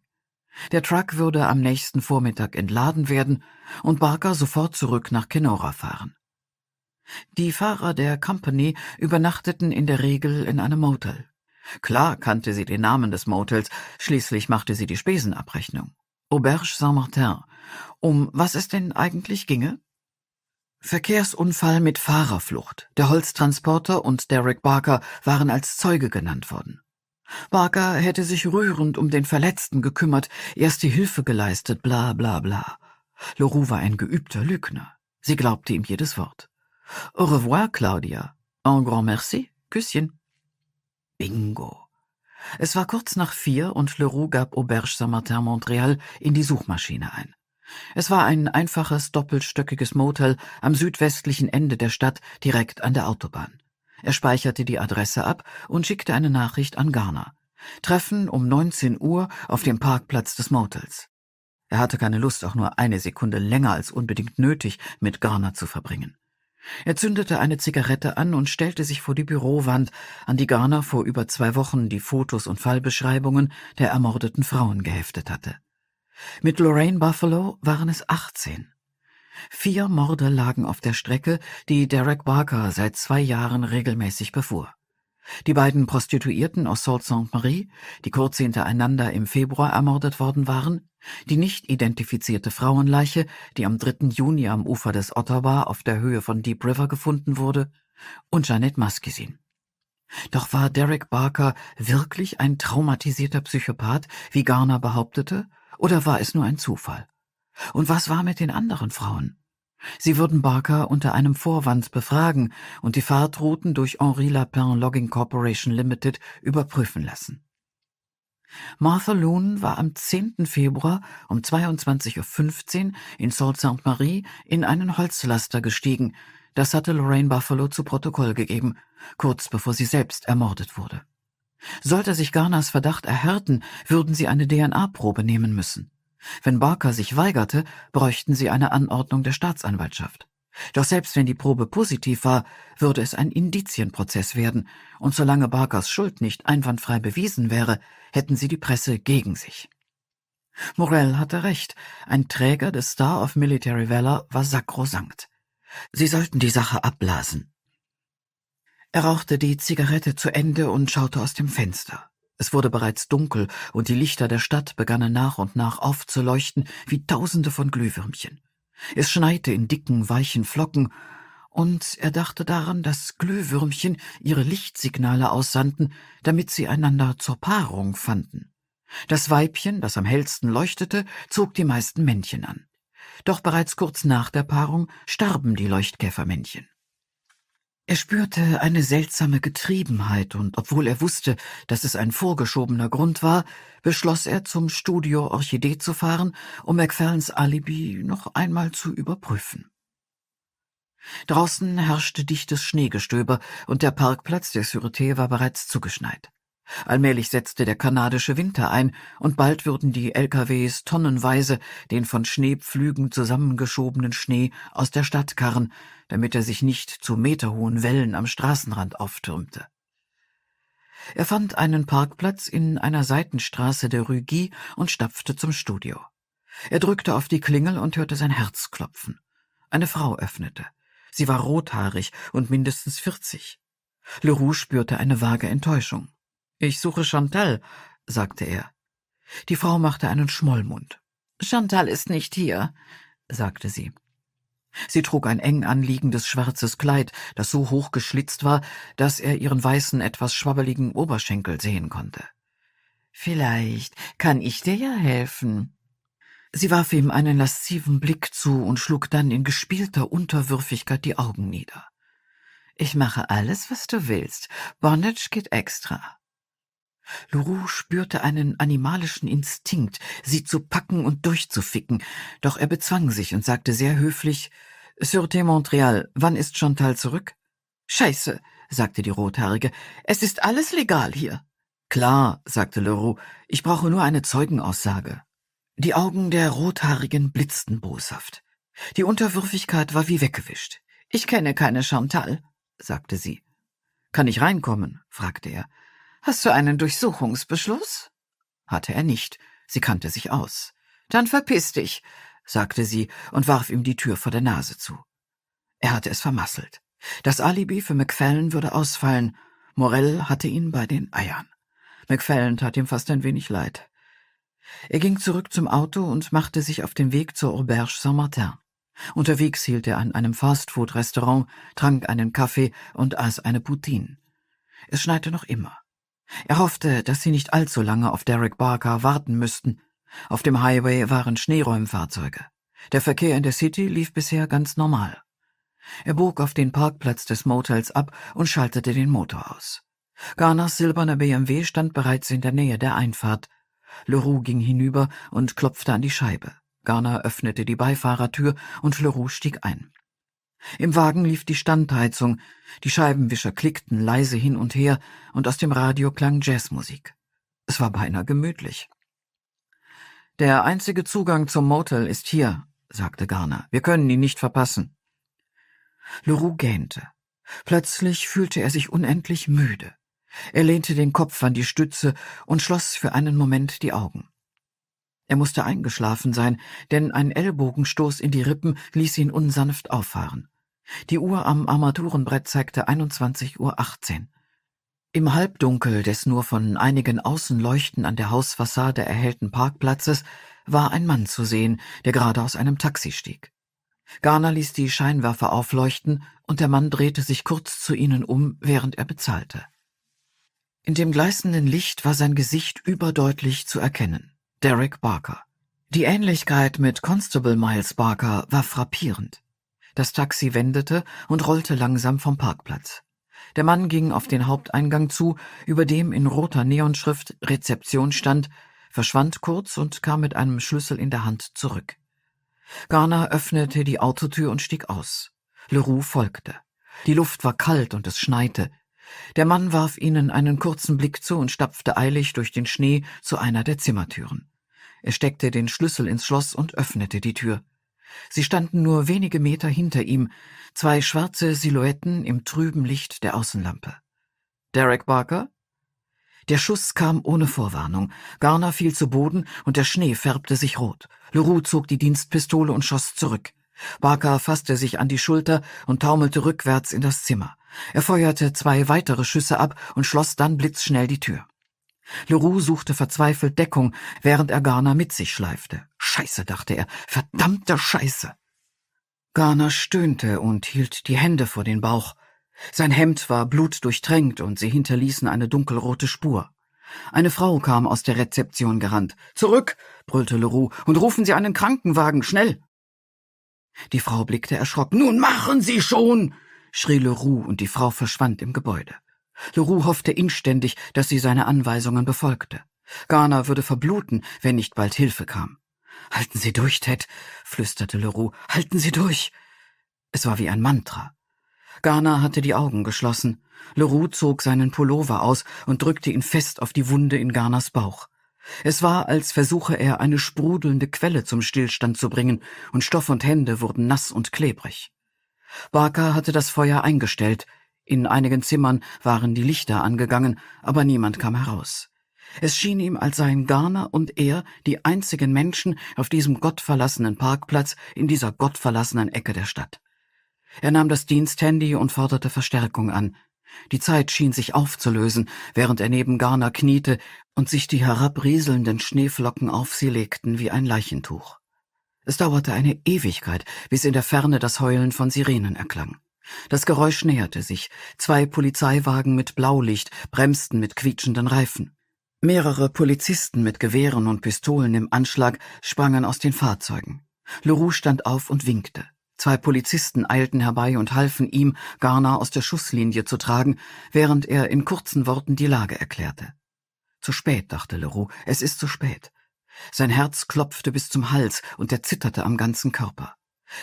Der Truck würde am nächsten Vormittag entladen werden und Barker sofort zurück nach Kenora fahren. Die Fahrer der Company übernachteten in der Regel in einem Motel. Klar kannte sie den Namen des Motels, schließlich machte sie die Spesenabrechnung. Auberge Saint-Martin. Um was es denn eigentlich ginge? Verkehrsunfall mit Fahrerflucht. Der Holztransporter und Derek Barker waren als Zeuge genannt worden. Barker hätte sich rührend um den Verletzten gekümmert, erste Hilfe geleistet, bla bla bla. Leroux war ein geübter Lügner. Sie glaubte ihm jedes Wort. Au revoir, Claudia. Un grand merci. Küsschen. Bingo. Es war kurz nach vier und Leroux gab Auberge Saint-Martin Montreal in die Suchmaschine ein. Es war ein einfaches, doppelstöckiges Motel am südwestlichen Ende der Stadt, direkt an der Autobahn. Er speicherte die Adresse ab und schickte eine Nachricht an Garner. Treffen um 19 Uhr auf dem Parkplatz des Motels. Er hatte keine Lust, auch nur eine Sekunde länger als unbedingt nötig mit Garner zu verbringen. Er zündete eine Zigarette an und stellte sich vor die Bürowand, an die Garner vor über zwei Wochen die Fotos und Fallbeschreibungen der ermordeten Frauen geheftet hatte. Mit Lorraine Buffalo waren es 18. Vier Morde lagen auf der Strecke, die Derek Barker seit zwei Jahren regelmäßig befuhr. Die beiden Prostituierten aus Sault Ste. Marie, die kurz hintereinander im Februar ermordet worden waren, die nicht identifizierte Frauenleiche, die am 3. Juni am Ufer des Ottawa auf der Höhe von Deep River gefunden wurde, und Janet Maskisin. Doch war Derek Barker wirklich ein traumatisierter Psychopath, wie Garner behauptete, oder war es nur ein Zufall? Und was war mit den anderen Frauen? Sie würden Barker unter einem Vorwand befragen und die Fahrtrouten durch Henri Lapin Logging Corporation Limited überprüfen lassen. Martha Loon war am 10. Februar um 22.15 Uhr in Sault Ste. Marie in einen Holzlaster gestiegen. Das hatte Lorraine Buffalo zu Protokoll gegeben, kurz bevor sie selbst ermordet wurde. Sollte sich Garners Verdacht erhärten, würden sie eine DNA-Probe nehmen müssen. Wenn Barker sich weigerte, bräuchten sie eine Anordnung der Staatsanwaltschaft. Doch selbst wenn die Probe positiv war, würde es ein Indizienprozess werden, und solange Barkers Schuld nicht einwandfrei bewiesen wäre, hätten sie die Presse gegen sich. Morell hatte recht, ein Träger des Star of Military Valor war sakrosankt. Sie sollten die Sache abblasen. Er rauchte die Zigarette zu Ende und schaute aus dem Fenster. Es wurde bereits dunkel, und die Lichter der Stadt begannen nach und nach aufzuleuchten wie tausende von Glühwürmchen. Es schneite in dicken, weichen Flocken, und er dachte daran, dass Glühwürmchen ihre Lichtsignale aussandten, damit sie einander zur Paarung fanden. Das Weibchen, das am hellsten leuchtete, zog die meisten Männchen an. Doch bereits kurz nach der Paarung starben die Leuchtkäfermännchen. Er spürte eine seltsame Getriebenheit, und obwohl er wusste, dass es ein vorgeschobener Grund war, beschloss er, zum Studio Orchidee zu fahren, um Macfarlans Alibi noch einmal zu überprüfen. Draußen herrschte dichtes Schneegestöber, und der Parkplatz der Sûreté war bereits zugeschneit. Allmählich setzte der kanadische Winter ein, und bald würden die LKWs tonnenweise den von Schneepflügen zusammengeschobenen Schnee aus der Stadt karren, damit er sich nicht zu meterhohen Wellen am Straßenrand auftürmte. Er fand einen Parkplatz in einer Seitenstraße der Rue und stapfte zum Studio. Er drückte auf die Klingel und hörte sein Herz klopfen. Eine Frau öffnete. Sie war rothaarig und mindestens vierzig. Leroux spürte eine vage Enttäuschung. Ich suche Chantal, sagte er. Die Frau machte einen Schmollmund. Chantal ist nicht hier, sagte sie. Sie trug ein eng anliegendes schwarzes Kleid, das so hoch geschlitzt war, dass er ihren weißen, etwas schwabbeligen Oberschenkel sehen konnte. Vielleicht kann ich dir ja helfen. Sie warf ihm einen lasziven Blick zu und schlug dann in gespielter Unterwürfigkeit die Augen nieder. Ich mache alles, was du willst. Bondage geht extra. Leroux spürte einen animalischen Instinkt, sie zu packen und durchzuficken, doch er bezwang sich und sagte sehr höflich Sûreté Montreal, wann ist Chantal zurück? Scheiße, sagte die Rothaarige, es ist alles legal hier. Klar, sagte Leroux, ich brauche nur eine Zeugenaussage. Die Augen der Rothaarigen blitzten boshaft. Die Unterwürfigkeit war wie weggewischt. Ich kenne keine Chantal, sagte sie. Kann ich reinkommen? fragte er. Hast du einen Durchsuchungsbeschluss? Hatte er nicht. Sie kannte sich aus. Dann verpiss dich, sagte sie und warf ihm die Tür vor der Nase zu. Er hatte es vermasselt. Das Alibi für McFallen würde ausfallen. Morell hatte ihn bei den Eiern. McFallen tat ihm fast ein wenig leid. Er ging zurück zum Auto und machte sich auf den Weg zur Auberge Saint-Martin. Unterwegs hielt er an einem Fastfood-Restaurant, trank einen Kaffee und aß eine Poutine. Es schneite noch immer. Er hoffte, dass sie nicht allzu lange auf Derek Barker warten müssten. Auf dem Highway waren Schneeräumfahrzeuge. Der Verkehr in der City lief bisher ganz normal. Er bog auf den Parkplatz des Motels ab und schaltete den Motor aus. Garners silberner BMW stand bereits in der Nähe der Einfahrt. Leroux ging hinüber und klopfte an die Scheibe. Garner öffnete die Beifahrertür und Leroux stieg ein. Im Wagen lief die Standheizung, die Scheibenwischer klickten leise hin und her und aus dem Radio klang Jazzmusik. Es war beinahe gemütlich. Der einzige Zugang zum Motel ist hier, sagte Garner. Wir können ihn nicht verpassen. Leroux gähnte. Plötzlich fühlte er sich unendlich müde. Er lehnte den Kopf an die Stütze und schloss für einen Moment die Augen. Er musste eingeschlafen sein, denn ein Ellbogenstoß in die Rippen ließ ihn unsanft auffahren. Die Uhr am Armaturenbrett zeigte 21.18 Uhr. Im Halbdunkel des nur von einigen Außenleuchten an der Hausfassade erhellten Parkplatzes war ein Mann zu sehen, der gerade aus einem Taxi stieg. Garner ließ die Scheinwerfer aufleuchten und der Mann drehte sich kurz zu ihnen um, während er bezahlte. In dem gleißenden Licht war sein Gesicht überdeutlich zu erkennen. Derek Barker. Die Ähnlichkeit mit Constable Miles Barker war frappierend. Das Taxi wendete und rollte langsam vom Parkplatz. Der Mann ging auf den Haupteingang zu, über dem in roter Neonschrift Rezeption stand, verschwand kurz und kam mit einem Schlüssel in der Hand zurück. Garner öffnete die Autotür und stieg aus. Leroux folgte. Die Luft war kalt und es schneite. Der Mann warf ihnen einen kurzen Blick zu und stapfte eilig durch den Schnee zu einer der Zimmertüren. Er steckte den Schlüssel ins Schloss und öffnete die Tür. Sie standen nur wenige Meter hinter ihm, zwei schwarze Silhouetten im trüben Licht der Außenlampe. Derek Barker? Der Schuss kam ohne Vorwarnung. Garner fiel zu Boden und der Schnee färbte sich rot. Leroux zog die Dienstpistole und schoss zurück. Barker fasste sich an die Schulter und taumelte rückwärts in das Zimmer. Er feuerte zwei weitere Schüsse ab und schloss dann blitzschnell die Tür. Leroux suchte verzweifelt Deckung, während er Garner mit sich schleifte. Scheiße, dachte er, verdammter Scheiße. Garner stöhnte und hielt die Hände vor den Bauch. Sein Hemd war blutdurchtränkt und sie hinterließen eine dunkelrote Spur. Eine Frau kam aus der Rezeption gerannt. Zurück, brüllte Leroux, und rufen Sie einen Krankenwagen, schnell! Die Frau blickte erschrocken. Nun machen Sie schon! schrie Leroux, und die Frau verschwand im Gebäude. Leroux hoffte inständig, dass sie seine Anweisungen befolgte. Ghana würde verbluten, wenn nicht bald Hilfe kam. Halten Sie durch, Ted, flüsterte Leroux. Halten Sie durch. Es war wie ein Mantra. Ghana hatte die Augen geschlossen. Leroux zog seinen Pullover aus und drückte ihn fest auf die Wunde in Ghanas Bauch. Es war, als versuche er, eine sprudelnde Quelle zum Stillstand zu bringen, und Stoff und Hände wurden nass und klebrig. Barker hatte das Feuer eingestellt, in einigen Zimmern waren die Lichter angegangen, aber niemand kam heraus. Es schien ihm, als seien Garner und er die einzigen Menschen auf diesem gottverlassenen Parkplatz in dieser gottverlassenen Ecke der Stadt. Er nahm das Diensthandy und forderte Verstärkung an. Die Zeit schien sich aufzulösen, während er neben Garner kniete und sich die herabrieselnden Schneeflocken auf sie legten wie ein Leichentuch. Es dauerte eine Ewigkeit, bis in der Ferne das Heulen von Sirenen erklang. Das Geräusch näherte sich. Zwei Polizeiwagen mit Blaulicht bremsten mit quietschenden Reifen. Mehrere Polizisten mit Gewehren und Pistolen im Anschlag sprangen aus den Fahrzeugen. Leroux stand auf und winkte. Zwei Polizisten eilten herbei und halfen ihm, Garner aus der Schusslinie zu tragen, während er in kurzen Worten die Lage erklärte. Zu spät, dachte Leroux, es ist zu spät. Sein Herz klopfte bis zum Hals und er zitterte am ganzen Körper.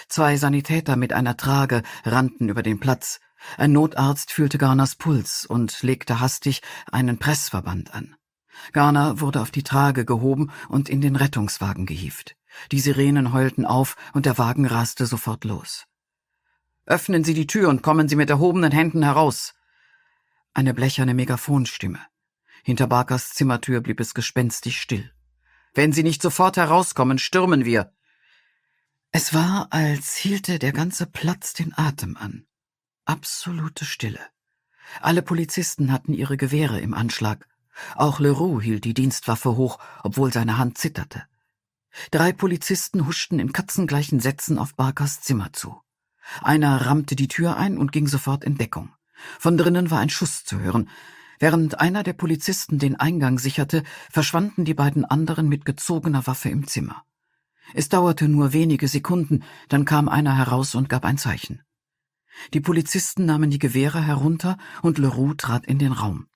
Zwei Sanitäter mit einer Trage rannten über den Platz. Ein Notarzt fühlte Garners Puls und legte hastig einen Pressverband an. Garner wurde auf die Trage gehoben und in den Rettungswagen gehieft. Die Sirenen heulten auf und der Wagen raste sofort los. Öffnen Sie die Tür und kommen Sie mit erhobenen Händen heraus. Eine blecherne Megaphonstimme. Hinter Barkers Zimmertür blieb es gespenstig still. Wenn Sie nicht sofort herauskommen, stürmen wir. Es war, als hielte der ganze Platz den Atem an. Absolute Stille. Alle Polizisten hatten ihre Gewehre im Anschlag. Auch Leroux hielt die Dienstwaffe hoch, obwohl seine Hand zitterte. Drei Polizisten huschten in katzengleichen Sätzen auf Barkers Zimmer zu. Einer rammte die Tür ein und ging sofort in Deckung. Von drinnen war ein Schuss zu hören. Während einer der Polizisten den Eingang sicherte, verschwanden die beiden anderen mit gezogener Waffe im Zimmer. Es dauerte nur wenige Sekunden, dann kam einer heraus und gab ein Zeichen. Die Polizisten nahmen die Gewehre herunter und Leroux trat in den Raum.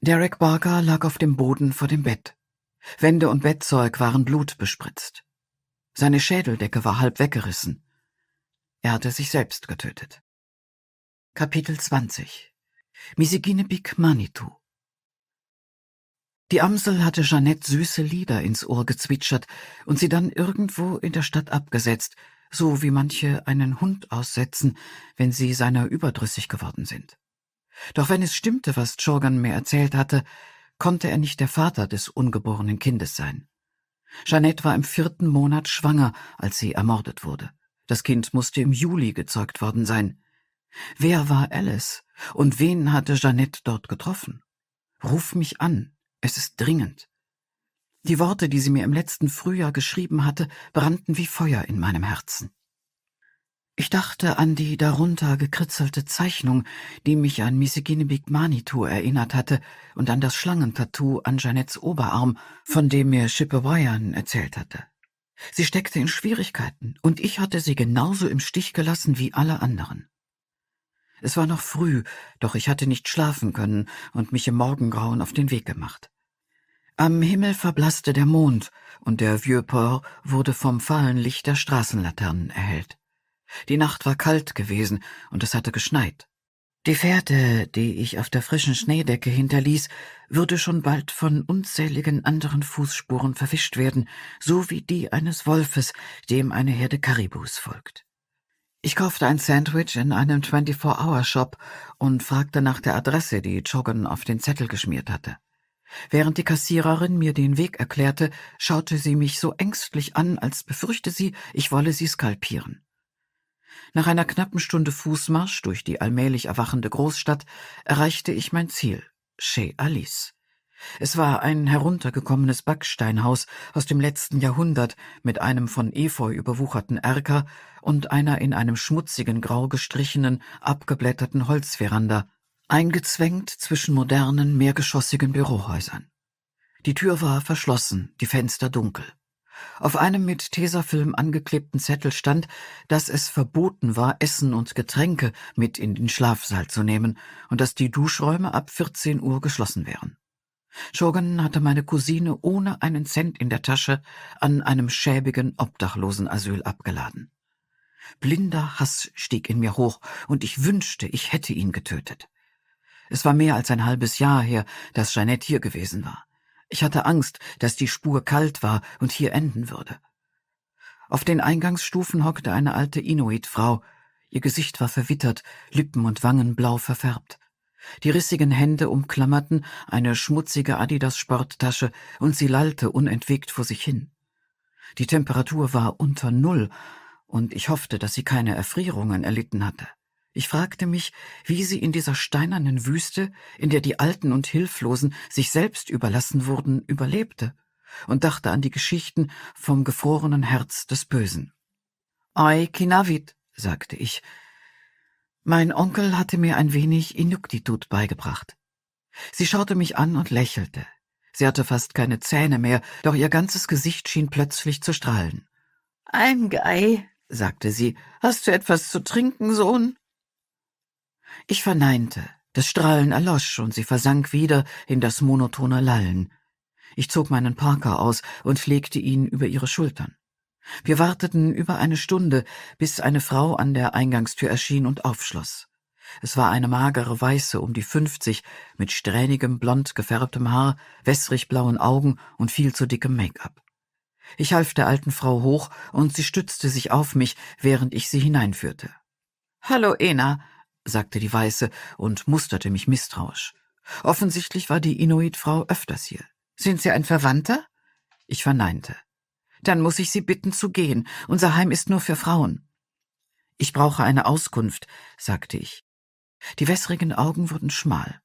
Derek Barker lag auf dem Boden vor dem Bett. Wände und Bettzeug waren blutbespritzt. Seine Schädeldecke war halb weggerissen. Er hatte sich selbst getötet. Kapitel 20 Misigine Big Manitou die Amsel hatte Jeannette süße Lieder ins Ohr gezwitschert und sie dann irgendwo in der Stadt abgesetzt, so wie manche einen Hund aussetzen, wenn sie seiner überdrüssig geworden sind. Doch wenn es stimmte, was Jorgan mir erzählt hatte, konnte er nicht der Vater des ungeborenen Kindes sein. Jeannette war im vierten Monat schwanger, als sie ermordet wurde. Das Kind musste im Juli gezeugt worden sein. Wer war Alice und wen hatte Jeannette dort getroffen? Ruf mich an, es ist dringend. Die Worte, die sie mir im letzten Frühjahr geschrieben hatte, brannten wie Feuer in meinem Herzen. Ich dachte an die darunter gekritzelte Zeichnung, die mich an Miseginebig Manitou erinnert hatte, und an das Schlangentattoo an Janets Oberarm, von dem mir Chippewayan erzählt hatte. Sie steckte in Schwierigkeiten, und ich hatte sie genauso im Stich gelassen wie alle anderen. Es war noch früh, doch ich hatte nicht schlafen können und mich im Morgengrauen auf den Weg gemacht. Am Himmel verblasste der Mond, und der Vieux-Port wurde vom fahlen Licht der Straßenlaternen erhellt. Die Nacht war kalt gewesen, und es hatte geschneit. Die Fährte, die ich auf der frischen Schneedecke hinterließ, würde schon bald von unzähligen anderen Fußspuren verwischt werden, so wie die eines Wolfes, dem eine Herde Karibus folgt. Ich kaufte ein Sandwich in einem 24-Hour-Shop und fragte nach der Adresse, die Joggen auf den Zettel geschmiert hatte. Während die Kassiererin mir den Weg erklärte, schaute sie mich so ängstlich an, als befürchte sie, ich wolle sie skalpieren. Nach einer knappen Stunde Fußmarsch durch die allmählich erwachende Großstadt erreichte ich mein Ziel, Chez Alice. Es war ein heruntergekommenes Backsteinhaus aus dem letzten Jahrhundert mit einem von Efeu überwucherten Erker und einer in einem schmutzigen Grau gestrichenen, abgeblätterten Holzveranda, eingezwängt zwischen modernen, mehrgeschossigen Bürohäusern. Die Tür war verschlossen, die Fenster dunkel. Auf einem mit Tesafilm angeklebten Zettel stand, dass es verboten war, Essen und Getränke mit in den Schlafsaal zu nehmen und dass die Duschräume ab 14 Uhr geschlossen wären. Shogun hatte meine Cousine ohne einen Cent in der Tasche an einem schäbigen Obdachlosenasyl abgeladen. Blinder Hass stieg in mir hoch, und ich wünschte, ich hätte ihn getötet. Es war mehr als ein halbes Jahr her, dass Jeanette hier gewesen war. Ich hatte Angst, dass die Spur kalt war und hier enden würde. Auf den Eingangsstufen hockte eine alte Inuit-Frau. Ihr Gesicht war verwittert, Lippen und Wangen blau verfärbt. Die rissigen Hände umklammerten eine schmutzige Adidas-Sporttasche und sie lallte unentwegt vor sich hin. Die Temperatur war unter Null und ich hoffte, dass sie keine Erfrierungen erlitten hatte. Ich fragte mich, wie sie in dieser steinernen Wüste, in der die Alten und Hilflosen sich selbst überlassen wurden, überlebte, und dachte an die Geschichten vom gefrorenen Herz des Bösen. Ei Kinavit, sagte ich. Mein Onkel hatte mir ein wenig Inuktitut beigebracht. Sie schaute mich an und lächelte. Sie hatte fast keine Zähne mehr, doch ihr ganzes Gesicht schien plötzlich zu strahlen. Ein Gei, sagte sie. Hast du etwas zu trinken, Sohn? Ich verneinte. Das Strahlen erlosch und sie versank wieder in das monotone Lallen. Ich zog meinen Parker aus und legte ihn über ihre Schultern. Wir warteten über eine Stunde, bis eine Frau an der Eingangstür erschien und aufschloss. Es war eine magere Weiße um die fünfzig, mit strähnigem, blond gefärbtem Haar, wässrig blauen Augen und viel zu dickem Make-up. Ich half der alten Frau hoch und sie stützte sich auf mich, während ich sie hineinführte. Hallo, Ena, sagte die Weiße und musterte mich misstrauisch. Offensichtlich war die Inuit-Frau öfters hier. Sind Sie ein Verwandter? Ich verneinte. Dann muss ich Sie bitten zu gehen. Unser Heim ist nur für Frauen. Ich brauche eine Auskunft, sagte ich. Die wässrigen Augen wurden schmal.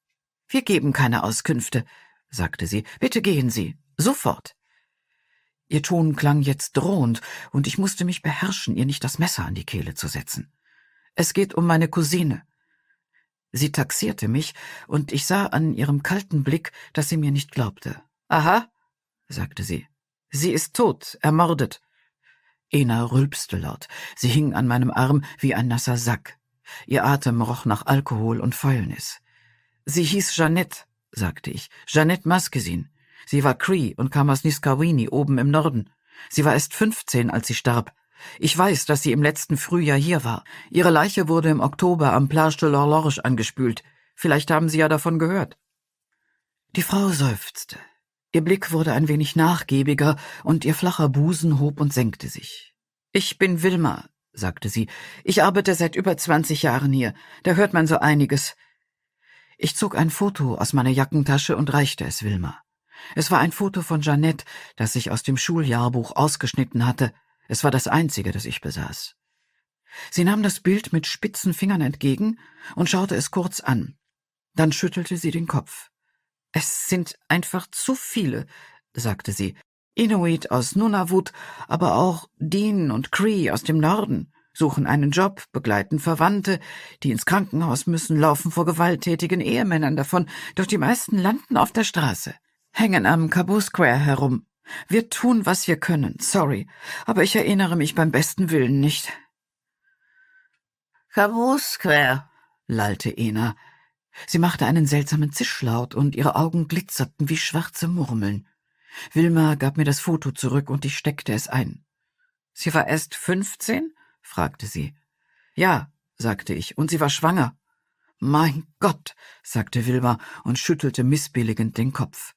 Wir geben keine Auskünfte, sagte sie. Bitte gehen Sie. Sofort. Ihr Ton klang jetzt drohend, und ich musste mich beherrschen, ihr nicht das Messer an die Kehle zu setzen. Es geht um meine Cousine, Sie taxierte mich, und ich sah an ihrem kalten Blick, dass sie mir nicht glaubte. Aha, sagte sie. Sie ist tot, ermordet. Ena rülpste laut. Sie hing an meinem Arm wie ein nasser Sack. Ihr Atem roch nach Alkohol und Fäulnis. Sie hieß Jeannette, sagte ich. Jeannette Maskesin. Sie war Cree und kam aus Niskawini oben im Norden. Sie war erst fünfzehn, als sie starb. Ich weiß, dass sie im letzten Frühjahr hier war. Ihre Leiche wurde im Oktober am Plage de l'Horloge angespült. Vielleicht haben Sie ja davon gehört. Die Frau seufzte. Ihr Blick wurde ein wenig nachgiebiger und ihr flacher Busen hob und senkte sich. Ich bin Wilma, sagte sie. Ich arbeite seit über zwanzig Jahren hier. Da hört man so einiges. Ich zog ein Foto aus meiner Jackentasche und reichte es Wilma. Es war ein Foto von Jeannette, das ich aus dem Schuljahrbuch ausgeschnitten hatte. Es war das einzige, das ich besaß. Sie nahm das Bild mit spitzen Fingern entgegen und schaute es kurz an. Dann schüttelte sie den Kopf. Es sind einfach zu viele, sagte sie. Inuit aus Nunavut, aber auch Dean und Cree aus dem Norden suchen einen Job, begleiten Verwandte, die ins Krankenhaus müssen, laufen vor gewalttätigen Ehemännern davon, doch die meisten landen auf der Straße, hängen am Cabo Square herum, wir tun, was wir können, sorry, aber ich erinnere mich beim besten Willen nicht. Kabuskwer, lallte Ena. Sie machte einen seltsamen Zischlaut und ihre Augen glitzerten wie schwarze Murmeln. Wilma gab mir das Foto zurück und ich steckte es ein. Sie war erst fünfzehn? fragte sie. Ja, sagte ich, und sie war schwanger. Mein Gott, sagte Wilma und schüttelte missbilligend den Kopf.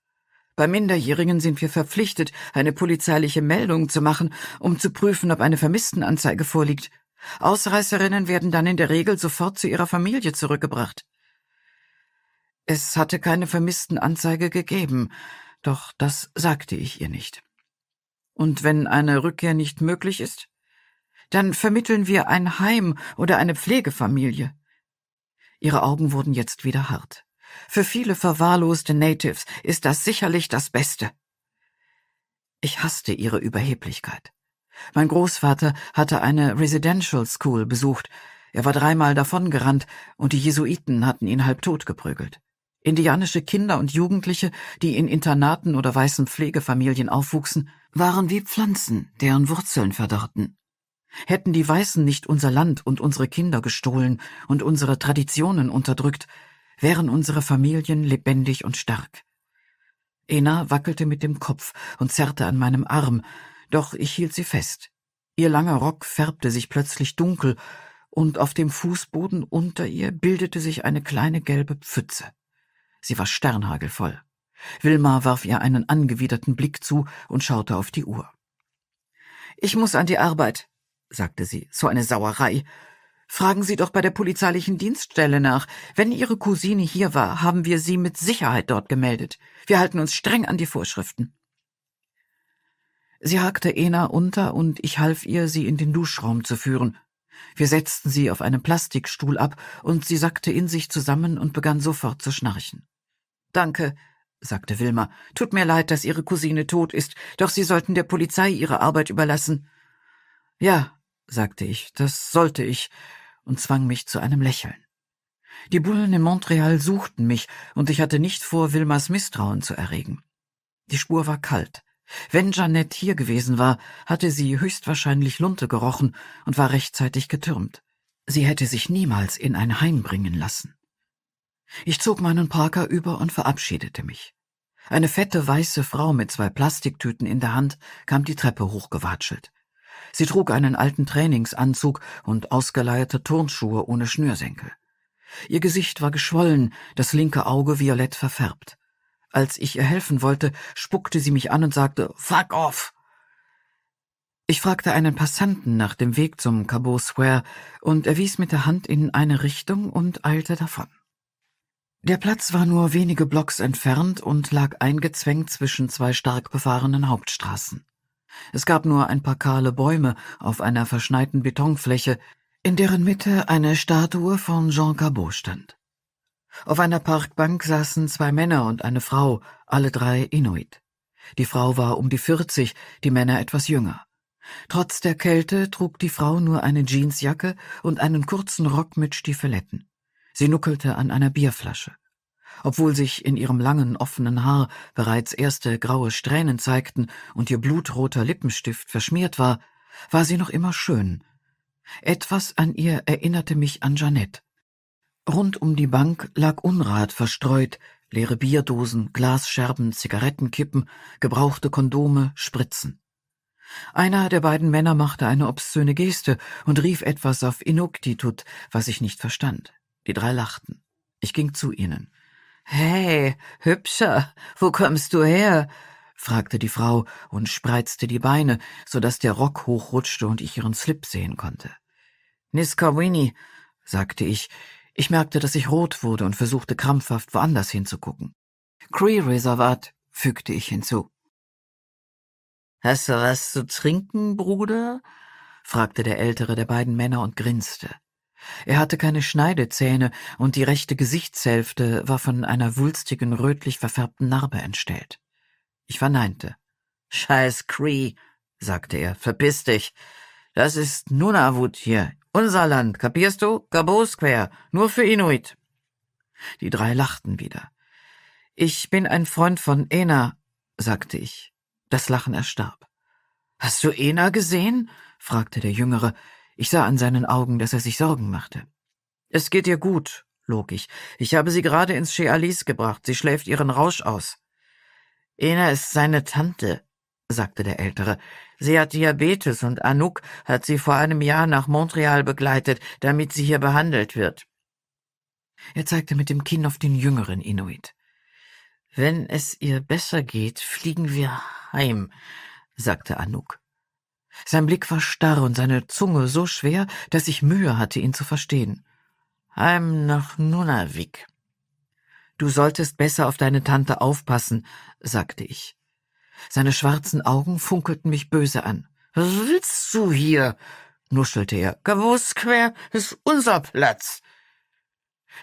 Bei Minderjährigen sind wir verpflichtet, eine polizeiliche Meldung zu machen, um zu prüfen, ob eine Vermisstenanzeige vorliegt. Ausreißerinnen werden dann in der Regel sofort zu ihrer Familie zurückgebracht. Es hatte keine Vermisstenanzeige gegeben, doch das sagte ich ihr nicht. Und wenn eine Rückkehr nicht möglich ist? Dann vermitteln wir ein Heim oder eine Pflegefamilie. Ihre Augen wurden jetzt wieder hart. Für viele verwahrloste Natives ist das sicherlich das Beste. Ich hasste ihre Überheblichkeit. Mein Großvater hatte eine Residential School besucht. Er war dreimal davongerannt und die Jesuiten hatten ihn halbtot geprügelt. Indianische Kinder und Jugendliche, die in Internaten oder weißen Pflegefamilien aufwuchsen, waren wie Pflanzen, deren Wurzeln verdorrten. Hätten die Weißen nicht unser Land und unsere Kinder gestohlen und unsere Traditionen unterdrückt, wären unsere Familien lebendig und stark. Ena wackelte mit dem Kopf und zerrte an meinem Arm, doch ich hielt sie fest. Ihr langer Rock färbte sich plötzlich dunkel, und auf dem Fußboden unter ihr bildete sich eine kleine gelbe Pfütze. Sie war sternhagelvoll. Wilma warf ihr einen angewiderten Blick zu und schaute auf die Uhr. Ich muss an die Arbeit, sagte sie, so eine Sauerei. Fragen Sie doch bei der polizeilichen Dienststelle nach. Wenn Ihre Cousine hier war, haben wir sie mit Sicherheit dort gemeldet. Wir halten uns streng an die Vorschriften. Sie hakte Ena unter und ich half ihr, sie in den Duschraum zu führen. Wir setzten sie auf einen Plastikstuhl ab und sie sackte in sich zusammen und begann sofort zu schnarchen. Danke, sagte Wilma. Tut mir leid, dass Ihre Cousine tot ist, doch Sie sollten der Polizei Ihre Arbeit überlassen. Ja, sagte ich, das sollte ich, und zwang mich zu einem Lächeln. Die Bullen in Montreal suchten mich, und ich hatte nicht vor, Wilmas Misstrauen zu erregen. Die Spur war kalt. Wenn Jeannette hier gewesen war, hatte sie höchstwahrscheinlich Lunte gerochen und war rechtzeitig getürmt. Sie hätte sich niemals in ein Heim bringen lassen. Ich zog meinen Parker über und verabschiedete mich. Eine fette weiße Frau mit zwei Plastiktüten in der Hand kam die Treppe hochgewatschelt. Sie trug einen alten Trainingsanzug und ausgeleierte Turnschuhe ohne Schnürsenkel. Ihr Gesicht war geschwollen, das linke Auge violett verfärbt. Als ich ihr helfen wollte, spuckte sie mich an und sagte Fuck off. Ich fragte einen Passanten nach dem Weg zum Cabot Square und er wies mit der Hand in eine Richtung und eilte davon. Der Platz war nur wenige Blocks entfernt und lag eingezwängt zwischen zwei stark befahrenen Hauptstraßen. Es gab nur ein paar kahle Bäume auf einer verschneiten Betonfläche, in deren Mitte eine Statue von Jean Cabot stand. Auf einer Parkbank saßen zwei Männer und eine Frau, alle drei Inuit. Die Frau war um die 40, die Männer etwas jünger. Trotz der Kälte trug die Frau nur eine Jeansjacke und einen kurzen Rock mit Stiefeletten. Sie nuckelte an einer Bierflasche obwohl sich in ihrem langen, offenen Haar bereits erste graue Strähnen zeigten und ihr blutroter Lippenstift verschmiert war, war sie noch immer schön. Etwas an ihr erinnerte mich an Jeannette. Rund um die Bank lag Unrat verstreut, leere Bierdosen, Glasscherben, Zigarettenkippen, gebrauchte Kondome, Spritzen. Einer der beiden Männer machte eine obszöne Geste und rief etwas auf Inuktitut, was ich nicht verstand. Die drei lachten. Ich ging zu ihnen. Hey, Hübscher, wo kommst du her? fragte die Frau und spreizte die Beine, so dass der Rock hochrutschte und ich ihren Slip sehen konnte. Niskawini, sagte ich. Ich merkte, dass ich rot wurde und versuchte krampfhaft woanders hinzugucken. Cree-Reservat, fügte ich hinzu. Hast du was zu trinken, Bruder? fragte der ältere der beiden Männer und grinste. Er hatte keine Schneidezähne und die rechte Gesichtshälfte war von einer wulstigen, rötlich verfärbten Narbe entstellt. Ich verneinte. Scheiß Cree, sagte er, verpiss dich. Das ist Nunavut hier, unser Land, kapierst du? Gabo Square, nur für Inuit. Die drei lachten wieder. Ich bin ein Freund von Ena, sagte ich. Das Lachen erstarb. Hast du Ena gesehen? fragte der Jüngere. Ich sah an seinen Augen, dass er sich Sorgen machte. Es geht ihr gut, log ich. Ich habe sie gerade ins Chez Alice gebracht. Sie schläft ihren Rausch aus. Ena ist seine Tante, sagte der Ältere. Sie hat Diabetes und Anouk hat sie vor einem Jahr nach Montreal begleitet, damit sie hier behandelt wird. Er zeigte mit dem Kinn auf den jüngeren Inuit. Wenn es ihr besser geht, fliegen wir heim, sagte Anouk. Sein Blick war starr und seine Zunge so schwer, dass ich Mühe hatte, ihn zu verstehen. I'm nach Nunavik. Du solltest besser auf deine Tante aufpassen, sagte ich. Seine schwarzen Augen funkelten mich böse an. Was willst du hier? nuschelte er. Gavosquer ist unser Platz.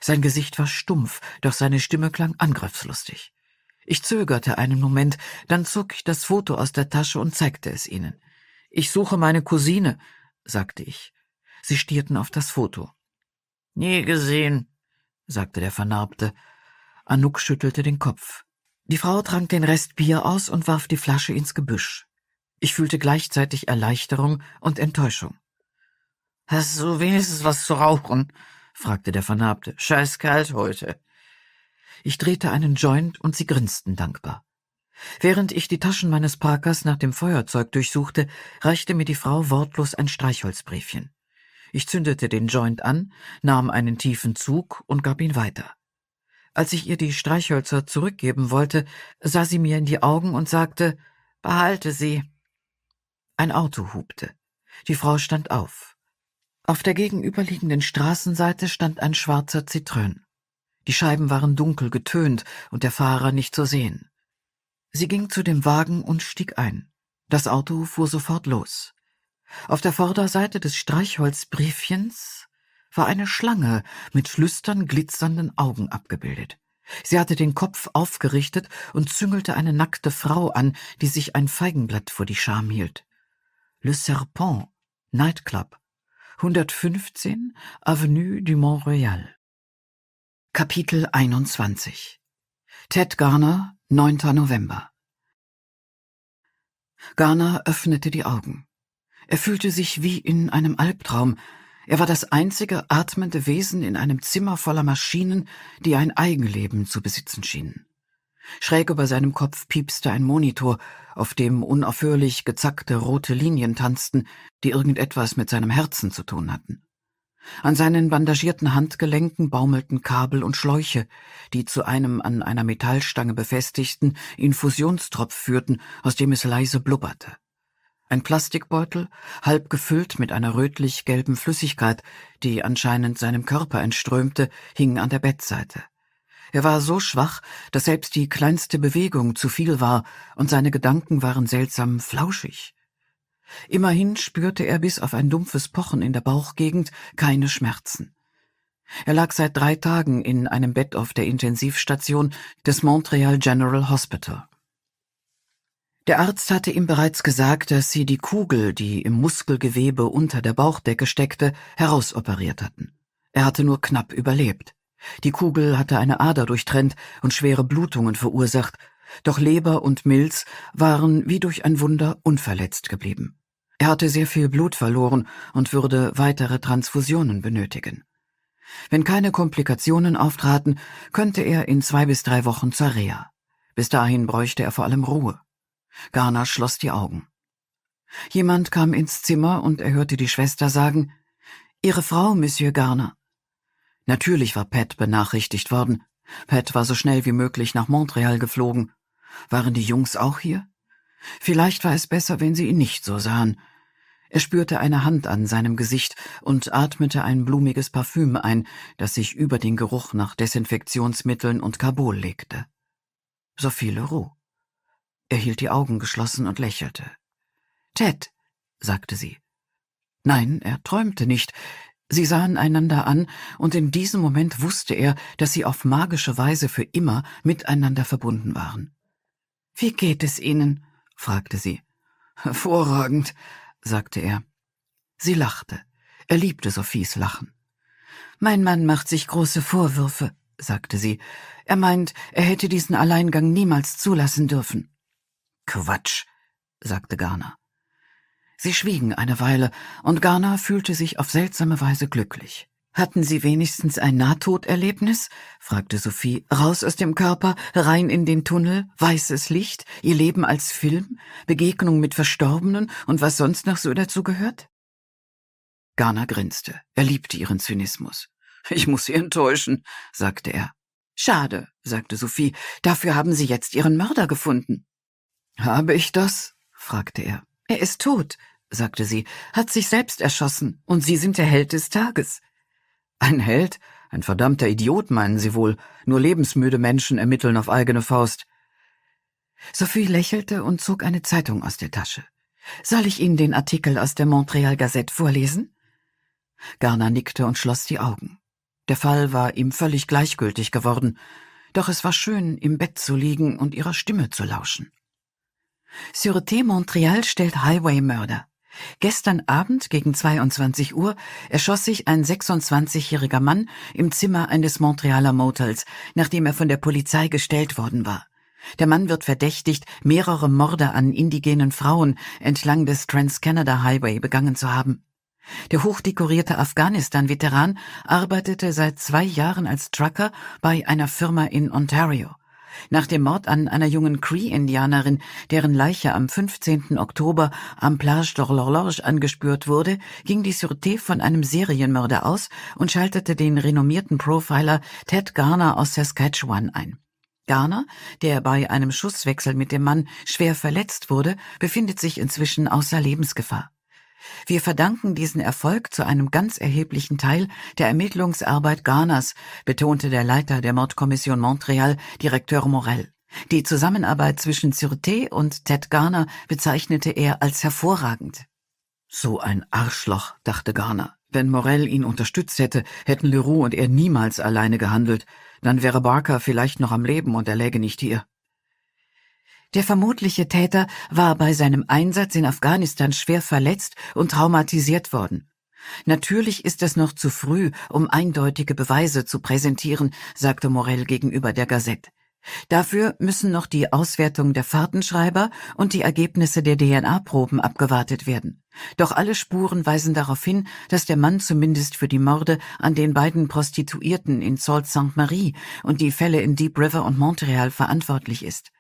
Sein Gesicht war stumpf, doch seine Stimme klang angriffslustig. Ich zögerte einen Moment, dann zog ich das Foto aus der Tasche und zeigte es ihnen. Ich suche meine Cousine, sagte ich. Sie stierten auf das Foto. Nie gesehen, sagte der Vernarbte. Anouk schüttelte den Kopf. Die Frau trank den Rest Bier aus und warf die Flasche ins Gebüsch. Ich fühlte gleichzeitig Erleichterung und Enttäuschung. Hast du wenigstens was zu rauchen? fragte der Vernarbte. Scheiß kalt heute. Ich drehte einen Joint und sie grinsten dankbar. Während ich die Taschen meines Parkers nach dem Feuerzeug durchsuchte, reichte mir die Frau wortlos ein Streichholzbriefchen. Ich zündete den Joint an, nahm einen tiefen Zug und gab ihn weiter. Als ich ihr die Streichhölzer zurückgeben wollte, sah sie mir in die Augen und sagte Behalte sie. Ein Auto hubte. Die Frau stand auf. Auf der gegenüberliegenden Straßenseite stand ein schwarzer Zitrön. Die Scheiben waren dunkel getönt und der Fahrer nicht zu sehen. Sie ging zu dem Wagen und stieg ein. Das Auto fuhr sofort los. Auf der Vorderseite des Streichholzbriefchens war eine Schlange mit flüstern glitzernden Augen abgebildet. Sie hatte den Kopf aufgerichtet und züngelte eine nackte Frau an, die sich ein Feigenblatt vor die Scham hielt. Le Serpent, Nightclub, 115 Avenue du Mont Royal. Kapitel 21 Ted Garner, 9. November. Garner öffnete die Augen. Er fühlte sich wie in einem Albtraum. Er war das einzige atmende Wesen in einem Zimmer voller Maschinen, die ein Eigenleben zu besitzen schienen. Schräg über seinem Kopf piepste ein Monitor, auf dem unaufhörlich gezackte rote Linien tanzten, die irgendetwas mit seinem Herzen zu tun hatten. An seinen bandagierten Handgelenken baumelten Kabel und Schläuche, die zu einem an einer Metallstange befestigten Infusionstropf führten, aus dem es leise blubberte. Ein Plastikbeutel, halb gefüllt mit einer rötlich-gelben Flüssigkeit, die anscheinend seinem Körper entströmte, hing an der Bettseite. Er war so schwach, dass selbst die kleinste Bewegung zu viel war, und seine Gedanken waren seltsam flauschig. Immerhin spürte er bis auf ein dumpfes Pochen in der Bauchgegend keine Schmerzen. Er lag seit drei Tagen in einem Bett auf der Intensivstation des Montreal General Hospital. Der Arzt hatte ihm bereits gesagt, dass sie die Kugel, die im Muskelgewebe unter der Bauchdecke steckte, herausoperiert hatten. Er hatte nur knapp überlebt. Die Kugel hatte eine Ader durchtrennt und schwere Blutungen verursacht, doch Leber und Milz waren wie durch ein Wunder unverletzt geblieben. Er hatte sehr viel Blut verloren und würde weitere Transfusionen benötigen. Wenn keine Komplikationen auftraten, könnte er in zwei bis drei Wochen zur Reha. Bis dahin bräuchte er vor allem Ruhe. Garner schloss die Augen. Jemand kam ins Zimmer und er hörte die Schwester sagen, Ihre Frau, Monsieur Garner. Natürlich war Pat benachrichtigt worden. Pat war so schnell wie möglich nach Montreal geflogen. Waren die Jungs auch hier? Vielleicht war es besser, wenn sie ihn nicht so sahen. Er spürte eine Hand an seinem Gesicht und atmete ein blumiges Parfüm ein, das sich über den Geruch nach Desinfektionsmitteln und Carbol legte. Sophie Leroux. Er hielt die Augen geschlossen und lächelte. Ted, sagte sie. Nein, er träumte nicht. Sie sahen einander an, und in diesem Moment wusste er, dass sie auf magische Weise für immer miteinander verbunden waren. Wie geht es Ihnen? fragte sie. Hervorragend, sagte er. Sie lachte. Er liebte Sophies Lachen. Mein Mann macht sich große Vorwürfe, sagte sie. Er meint, er hätte diesen Alleingang niemals zulassen dürfen. Quatsch, sagte Garner. Sie schwiegen eine Weile, und Garner fühlte sich auf seltsame Weise glücklich. Hatten Sie wenigstens ein Nahtoderlebnis? fragte Sophie. Raus aus dem Körper, rein in den Tunnel, weißes Licht, Ihr Leben als Film, Begegnung mit Verstorbenen und was sonst noch so dazu gehört? Garner grinste. Er liebte ihren Zynismus. Ich muss Sie enttäuschen, sagte er. Schade, sagte Sophie. Dafür haben Sie jetzt Ihren Mörder gefunden. Habe ich das? fragte er. Er ist tot, sagte sie, hat sich selbst erschossen, und Sie sind der Held des Tages. Ein Held? Ein verdammter Idiot, meinen Sie wohl. Nur lebensmüde Menschen ermitteln auf eigene Faust. Sophie lächelte und zog eine Zeitung aus der Tasche. Soll ich Ihnen den Artikel aus der Montreal Gazette vorlesen? Garner nickte und schloss die Augen. Der Fall war ihm völlig gleichgültig geworden, doch es war schön, im Bett zu liegen und ihrer Stimme zu lauschen. Sûreté Montreal stellt Highway-Mörder. Gestern Abend gegen 22 Uhr erschoss sich ein 26-jähriger Mann im Zimmer eines Montrealer Motels, nachdem er von der Polizei gestellt worden war. Der Mann wird verdächtigt, mehrere Morde an indigenen Frauen entlang des Trans-Canada Highway begangen zu haben. Der hochdekorierte Afghanistan-Veteran arbeitete seit zwei Jahren als Trucker bei einer Firma in Ontario. Nach dem Mord an einer jungen Cree-Indianerin, deren Leiche am 15. Oktober am Plage d'Orlorge angespürt wurde, ging die Sûreté von einem Serienmörder aus und schaltete den renommierten Profiler Ted Garner aus Saskatchewan ein. Garner, der bei einem Schusswechsel mit dem Mann schwer verletzt wurde, befindet sich inzwischen außer Lebensgefahr. Wir verdanken diesen Erfolg zu einem ganz erheblichen Teil der Ermittlungsarbeit Ghanas, betonte der Leiter der Mordkommission Montreal, Direkteur Morel. Die Zusammenarbeit zwischen Sûreté und Ted Garner bezeichnete er als hervorragend. So ein Arschloch, dachte Garner. Wenn Morel ihn unterstützt hätte, hätten Leroux und er niemals alleine gehandelt. Dann wäre Barker vielleicht noch am Leben und er läge nicht hier. Der vermutliche Täter war bei seinem Einsatz in Afghanistan schwer verletzt und traumatisiert worden. Natürlich ist es noch zu früh, um eindeutige Beweise zu präsentieren, sagte Morell gegenüber der Gazette. Dafür müssen noch die Auswertung der Fahrtenschreiber und die Ergebnisse der DNA-Proben abgewartet werden. Doch alle Spuren weisen darauf hin, dass der Mann zumindest für die Morde an den beiden Prostituierten in Sault Ste. Marie und die Fälle in Deep River und Montreal verantwortlich ist.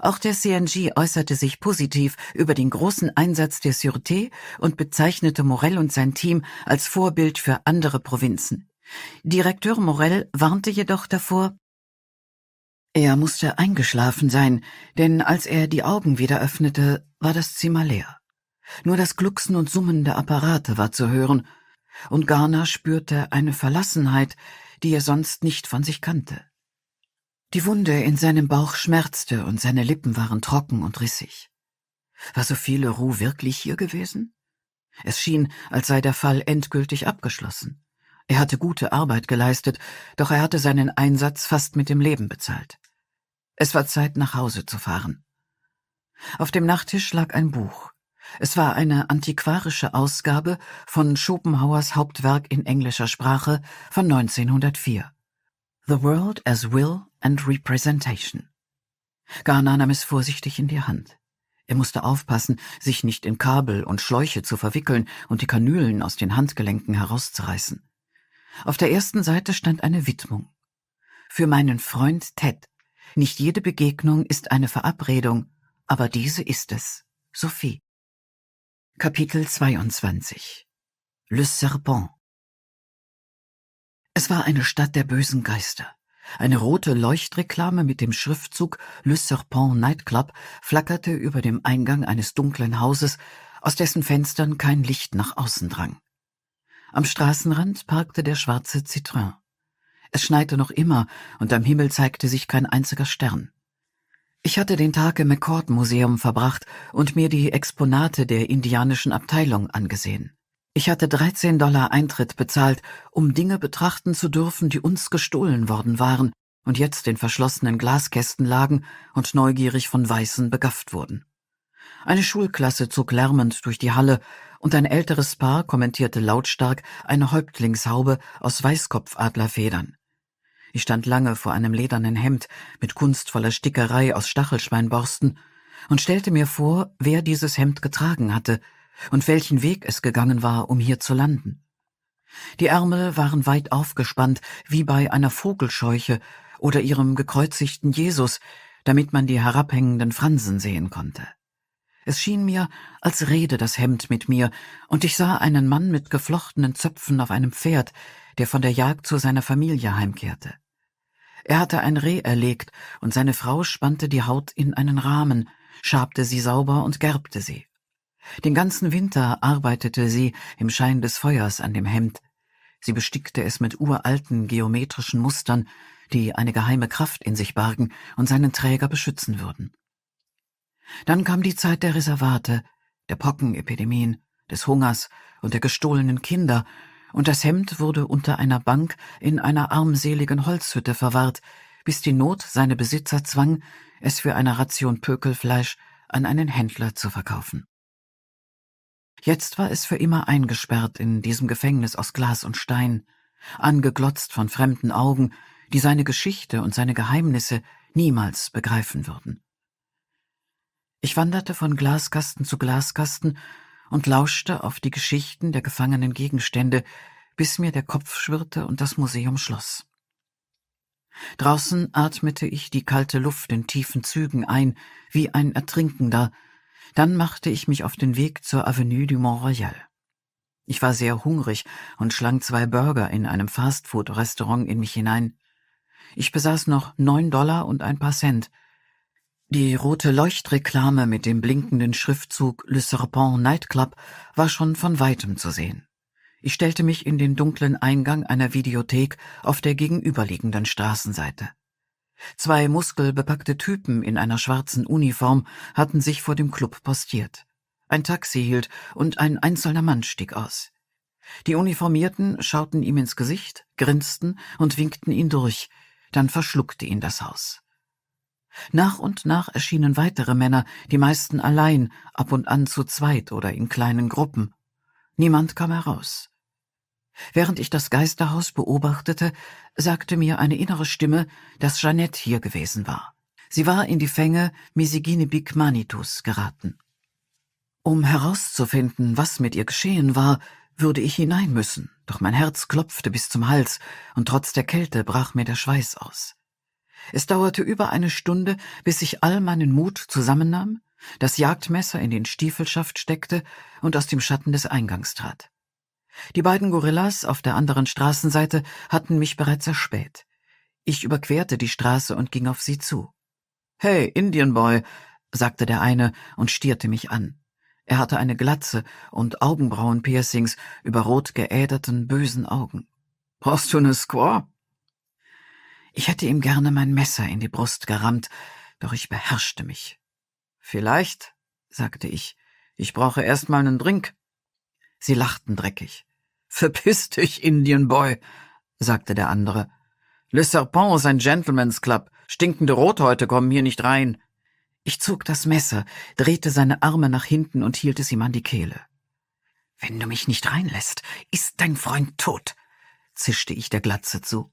Auch der CNG äußerte sich positiv über den großen Einsatz der Sûreté und bezeichnete Morell und sein Team als Vorbild für andere Provinzen. Direkteur Morell warnte jedoch davor, er musste eingeschlafen sein, denn als er die Augen wieder öffnete, war das Zimmer leer. Nur das Glucksen und Summen der Apparate war zu hören, und Garner spürte eine Verlassenheit, die er sonst nicht von sich kannte. Die Wunde in seinem Bauch schmerzte und seine Lippen waren trocken und rissig. War Sophie Leroux wirklich hier gewesen? Es schien, als sei der Fall endgültig abgeschlossen. Er hatte gute Arbeit geleistet, doch er hatte seinen Einsatz fast mit dem Leben bezahlt. Es war Zeit, nach Hause zu fahren. Auf dem Nachttisch lag ein Buch. Es war eine antiquarische Ausgabe von Schopenhauers Hauptwerk in englischer Sprache von 1904. The World as Will and Representation. Garner nahm es vorsichtig in die Hand. Er musste aufpassen, sich nicht in Kabel und Schläuche zu verwickeln und die Kanülen aus den Handgelenken herauszureißen. Auf der ersten Seite stand eine Widmung. Für meinen Freund Ted. Nicht jede Begegnung ist eine Verabredung, aber diese ist es. Sophie. Kapitel 22 Le Serpent es war eine Stadt der bösen Geister. Eine rote Leuchtreklame mit dem Schriftzug Le Serpent Nightclub flackerte über dem Eingang eines dunklen Hauses, aus dessen Fenstern kein Licht nach außen drang. Am Straßenrand parkte der schwarze Citroën. Es schneite noch immer und am Himmel zeigte sich kein einziger Stern. Ich hatte den Tag im McCord Museum verbracht und mir die Exponate der indianischen Abteilung angesehen. Ich hatte 13 Dollar Eintritt bezahlt, um Dinge betrachten zu dürfen, die uns gestohlen worden waren und jetzt in verschlossenen Glaskästen lagen und neugierig von Weißen begafft wurden. Eine Schulklasse zog lärmend durch die Halle und ein älteres Paar kommentierte lautstark eine Häuptlingshaube aus Weißkopfadlerfedern. Ich stand lange vor einem ledernen Hemd mit kunstvoller Stickerei aus Stachelschweinborsten und stellte mir vor, wer dieses Hemd getragen hatte – und welchen Weg es gegangen war, um hier zu landen. Die Ärmel waren weit aufgespannt, wie bei einer Vogelscheuche oder ihrem gekreuzigten Jesus, damit man die herabhängenden Fransen sehen konnte. Es schien mir, als rede das Hemd mit mir, und ich sah einen Mann mit geflochtenen Zöpfen auf einem Pferd, der von der Jagd zu seiner Familie heimkehrte. Er hatte ein Reh erlegt, und seine Frau spannte die Haut in einen Rahmen, schabte sie sauber und gerbte sie. Den ganzen Winter arbeitete sie im Schein des Feuers an dem Hemd. Sie bestickte es mit uralten geometrischen Mustern, die eine geheime Kraft in sich bargen und seinen Träger beschützen würden. Dann kam die Zeit der Reservate, der Pockenepidemien, des Hungers und der gestohlenen Kinder, und das Hemd wurde unter einer Bank in einer armseligen Holzhütte verwahrt, bis die Not seine Besitzer zwang, es für eine Ration Pökelfleisch an einen Händler zu verkaufen. Jetzt war es für immer eingesperrt in diesem Gefängnis aus Glas und Stein, angeglotzt von fremden Augen, die seine Geschichte und seine Geheimnisse niemals begreifen würden. Ich wanderte von Glaskasten zu Glaskasten und lauschte auf die Geschichten der gefangenen Gegenstände, bis mir der Kopf schwirrte und das Museum schloss. Draußen atmete ich die kalte Luft in tiefen Zügen ein, wie ein Ertrinkender, dann machte ich mich auf den Weg zur Avenue du Mont-Royal. Ich war sehr hungrig und schlang zwei Burger in einem Fastfood-Restaurant in mich hinein. Ich besaß noch neun Dollar und ein paar Cent. Die rote Leuchtreklame mit dem blinkenden Schriftzug Le Serpent Nightclub war schon von weitem zu sehen. Ich stellte mich in den dunklen Eingang einer Videothek auf der gegenüberliegenden Straßenseite. Zwei muskelbepackte Typen in einer schwarzen Uniform hatten sich vor dem Club postiert. Ein Taxi hielt und ein einzelner Mann stieg aus. Die Uniformierten schauten ihm ins Gesicht, grinsten und winkten ihn durch, dann verschluckte ihn das Haus. Nach und nach erschienen weitere Männer, die meisten allein, ab und an zu zweit oder in kleinen Gruppen. Niemand kam heraus. Während ich das Geisterhaus beobachtete, sagte mir eine innere Stimme, dass Jeanette hier gewesen war. Sie war in die Fänge Misigini-Bik Manitus geraten. Um herauszufinden, was mit ihr geschehen war, würde ich hinein müssen, doch mein Herz klopfte bis zum Hals, und trotz der Kälte brach mir der Schweiß aus. Es dauerte über eine Stunde, bis ich all meinen Mut zusammennahm, das Jagdmesser in den Stiefelschaft steckte und aus dem Schatten des Eingangs trat. Die beiden Gorillas auf der anderen Straßenseite hatten mich bereits erspäht. Ich überquerte die Straße und ging auf sie zu. Hey, Indian Boy, sagte der eine und stierte mich an. Er hatte eine Glatze und Augenbrauenpiercings über rot geäderten, bösen Augen. Brauchst du ne Squaw? Ich hätte ihm gerne mein Messer in die Brust gerammt, doch ich beherrschte mich. Vielleicht, sagte ich, ich brauche erst mal nen Drink. Sie lachten dreckig. Verpiss dich, Indian Boy, sagte der andere. Le Serpent ist ein Gentleman's Club. Stinkende Rothäute kommen hier nicht rein. Ich zog das Messer, drehte seine Arme nach hinten und hielt es ihm an die Kehle. Wenn du mich nicht reinlässt, ist dein Freund tot, zischte ich der Glatze zu.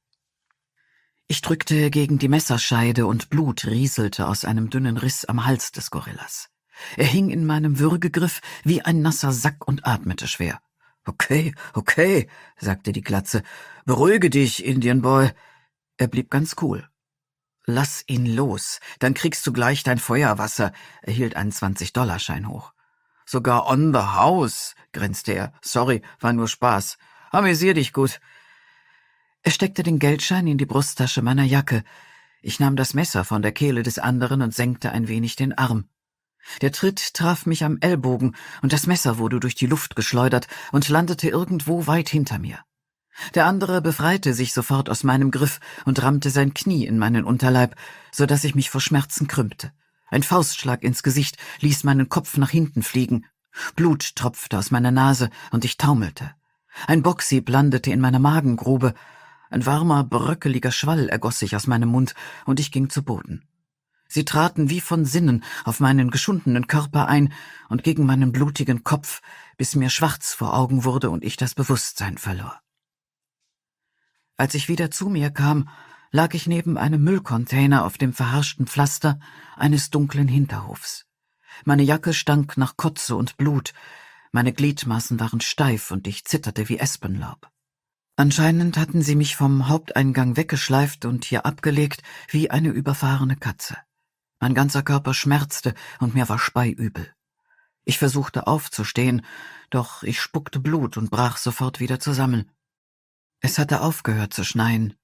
Ich drückte gegen die Messerscheide und Blut rieselte aus einem dünnen Riss am Hals des Gorillas. Er hing in meinem Würgegriff wie ein nasser Sack und atmete schwer. Okay, okay, sagte die Glatze. Beruhige dich, Indian Boy. Er blieb ganz cool. Lass ihn los, dann kriegst du gleich dein Feuerwasser. Er hielt einen 20-Dollar-Schein hoch. Sogar on the house, grinste er. Sorry, war nur Spaß. Amüsier dich gut. Er steckte den Geldschein in die Brusttasche meiner Jacke. Ich nahm das Messer von der Kehle des anderen und senkte ein wenig den Arm. Der Tritt traf mich am Ellbogen, und das Messer wurde durch die Luft geschleudert und landete irgendwo weit hinter mir. Der andere befreite sich sofort aus meinem Griff und rammte sein Knie in meinen Unterleib, so dass ich mich vor Schmerzen krümmte. Ein Faustschlag ins Gesicht ließ meinen Kopf nach hinten fliegen. Blut tropfte aus meiner Nase und ich taumelte. Ein Boxhieb landete in meiner Magengrube. Ein warmer, bröckeliger Schwall ergoss sich aus meinem Mund und ich ging zu Boden. Sie traten wie von Sinnen auf meinen geschundenen Körper ein und gegen meinen blutigen Kopf, bis mir schwarz vor Augen wurde und ich das Bewusstsein verlor. Als ich wieder zu mir kam, lag ich neben einem Müllcontainer auf dem verharschten Pflaster eines dunklen Hinterhofs. Meine Jacke stank nach Kotze und Blut, meine Gliedmaßen waren steif und ich zitterte wie Espenlaub. Anscheinend hatten sie mich vom Haupteingang weggeschleift und hier abgelegt wie eine überfahrene Katze. Mein ganzer Körper schmerzte und mir war speiübel. Ich versuchte aufzustehen, doch ich spuckte Blut und brach sofort wieder zusammen. Es hatte aufgehört zu schneien.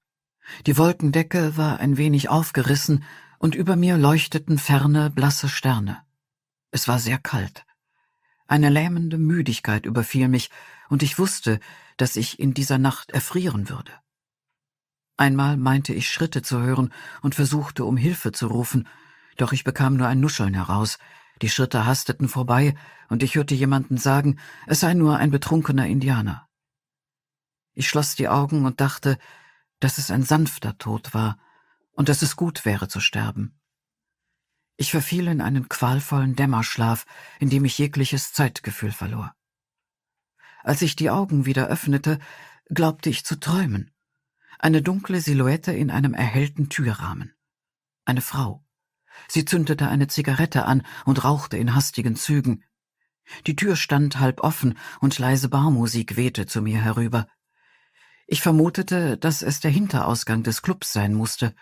Die Wolkendecke war ein wenig aufgerissen und über mir leuchteten ferne, blasse Sterne. Es war sehr kalt. Eine lähmende Müdigkeit überfiel mich, und ich wusste, dass ich in dieser Nacht erfrieren würde. Einmal meinte ich Schritte zu hören und versuchte, um Hilfe zu rufen, doch ich bekam nur ein Nuscheln heraus. Die Schritte hasteten vorbei, und ich hörte jemanden sagen, es sei nur ein betrunkener Indianer. Ich schloss die Augen und dachte, dass es ein sanfter Tod war und dass es gut wäre zu sterben. Ich verfiel in einen qualvollen Dämmerschlaf, in dem ich jegliches Zeitgefühl verlor. Als ich die Augen wieder öffnete, glaubte ich zu träumen. Eine dunkle Silhouette in einem erhellten Türrahmen. Eine Frau. Sie zündete eine Zigarette an und rauchte in hastigen Zügen. Die Tür stand halb offen und leise Barmusik wehte zu mir herüber. Ich vermutete, dass es der Hinterausgang des Clubs sein musste.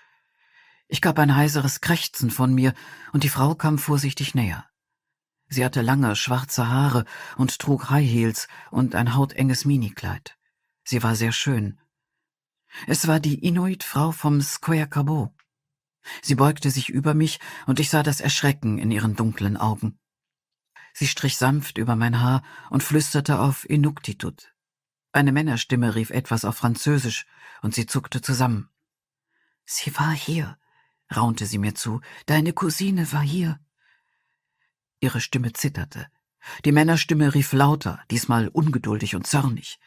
Ich gab ein heiseres Krächzen von mir, und die Frau kam vorsichtig näher. Sie hatte lange, schwarze Haare und trug High Heels und ein hautenges Minikleid. Sie war sehr schön. Es war die Inuit-Frau vom Square Cabot. Sie beugte sich über mich, und ich sah das Erschrecken in ihren dunklen Augen. Sie strich sanft über mein Haar und flüsterte auf Inuktitut. Eine Männerstimme rief etwas auf Französisch, und sie zuckte zusammen. Sie war hier, raunte sie mir zu, deine Cousine war hier. Ihre Stimme zitterte. Die Männerstimme rief lauter, diesmal ungeduldig und zornig.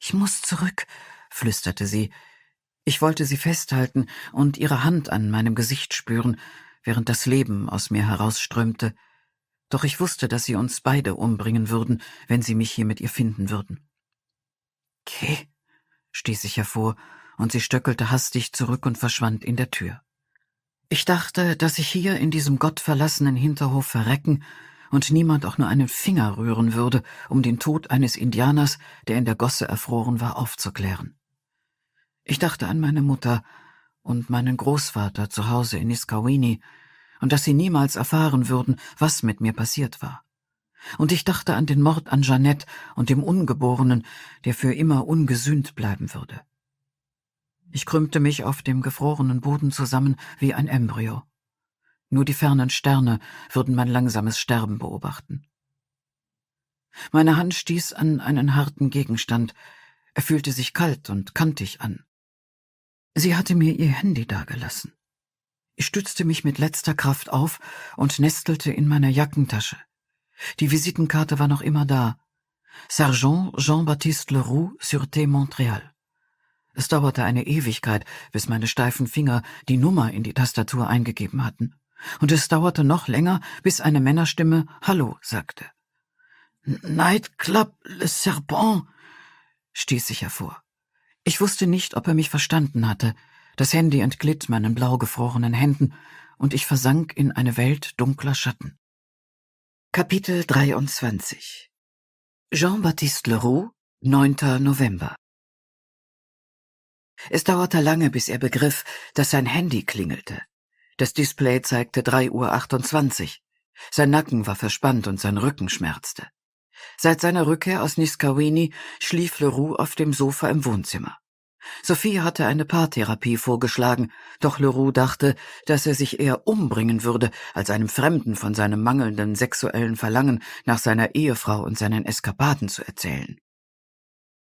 Ich muss zurück, flüsterte sie, ich wollte sie festhalten und ihre Hand an meinem Gesicht spüren, während das Leben aus mir herausströmte, doch ich wusste, dass sie uns beide umbringen würden, wenn sie mich hier mit ihr finden würden. Keh, stieß ich hervor, und sie stöckelte hastig zurück und verschwand in der Tür. Ich dachte, dass ich hier in diesem gottverlassenen Hinterhof verrecken und niemand auch nur einen Finger rühren würde, um den Tod eines Indianers, der in der Gosse erfroren war, aufzuklären. Ich dachte an meine Mutter und meinen Großvater zu Hause in Iskawini und dass sie niemals erfahren würden, was mit mir passiert war. Und ich dachte an den Mord an Jeannette und dem Ungeborenen, der für immer ungesühnt bleiben würde. Ich krümmte mich auf dem gefrorenen Boden zusammen wie ein Embryo. Nur die fernen Sterne würden mein langsames Sterben beobachten. Meine Hand stieß an einen harten Gegenstand. Er fühlte sich kalt und kantig an. Sie hatte mir ihr Handy dagelassen. Ich stützte mich mit letzter Kraft auf und nestelte in meiner Jackentasche. Die Visitenkarte war noch immer da. Sergeant Jean-Baptiste Leroux, Sûreté Montréal. Es dauerte eine Ewigkeit, bis meine steifen Finger die Nummer in die Tastatur eingegeben hatten. Und es dauerte noch länger, bis eine Männerstimme Hallo sagte. Nightclub Le Serpent, stieß ich hervor. Ich wusste nicht, ob er mich verstanden hatte. Das Handy entglitt meinen blaugefrorenen Händen, und ich versank in eine Welt dunkler Schatten. Kapitel 23 Jean-Baptiste Leroux, 9. November Es dauerte lange, bis er begriff, dass sein Handy klingelte. Das Display zeigte 3.28 Uhr. Sein Nacken war verspannt und sein Rücken schmerzte. Seit seiner Rückkehr aus Niskawini schlief Leroux auf dem Sofa im Wohnzimmer. Sophie hatte eine Paartherapie vorgeschlagen, doch Leroux dachte, dass er sich eher umbringen würde, als einem Fremden von seinem mangelnden sexuellen Verlangen nach seiner Ehefrau und seinen Eskapaden zu erzählen.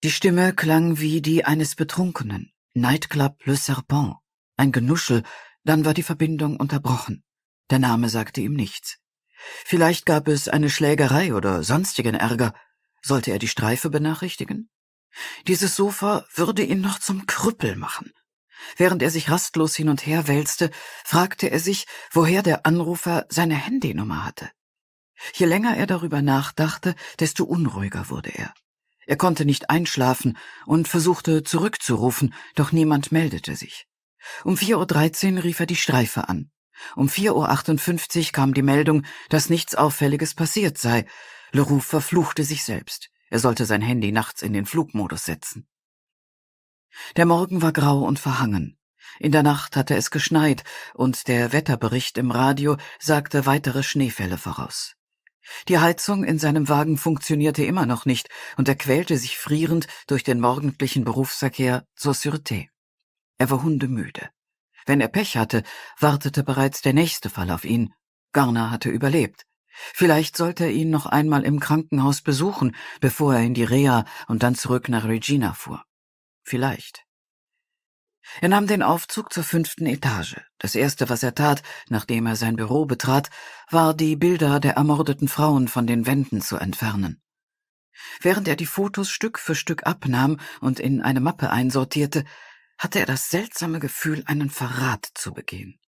Die Stimme klang wie die eines Betrunkenen. Nightclub Le Serpent. Ein Genuschel, dann war die Verbindung unterbrochen. Der Name sagte ihm nichts. Vielleicht gab es eine Schlägerei oder sonstigen Ärger. Sollte er die Streife benachrichtigen? Dieses Sofa würde ihn noch zum Krüppel machen. Während er sich rastlos hin und her wälzte, fragte er sich, woher der Anrufer seine Handynummer hatte. Je länger er darüber nachdachte, desto unruhiger wurde er. Er konnte nicht einschlafen und versuchte zurückzurufen, doch niemand meldete sich. Um 4.13 Uhr rief er die Streife an. Um 4.58 Uhr kam die Meldung, dass nichts Auffälliges passiert sei. Leroux verfluchte sich selbst. Er sollte sein Handy nachts in den Flugmodus setzen. Der Morgen war grau und verhangen. In der Nacht hatte es geschneit und der Wetterbericht im Radio sagte weitere Schneefälle voraus. Die Heizung in seinem Wagen funktionierte immer noch nicht und er quälte sich frierend durch den morgendlichen Berufsverkehr zur Sûreté. Er war hundemüde. Wenn er Pech hatte, wartete bereits der nächste Fall auf ihn. Garner hatte überlebt. Vielleicht sollte er ihn noch einmal im Krankenhaus besuchen, bevor er in die Reha und dann zurück nach Regina fuhr. Vielleicht. Er nahm den Aufzug zur fünften Etage. Das erste, was er tat, nachdem er sein Büro betrat, war, die Bilder der ermordeten Frauen von den Wänden zu entfernen. Während er die Fotos Stück für Stück abnahm und in eine Mappe einsortierte, hatte er das seltsame Gefühl, einen Verrat zu begehen.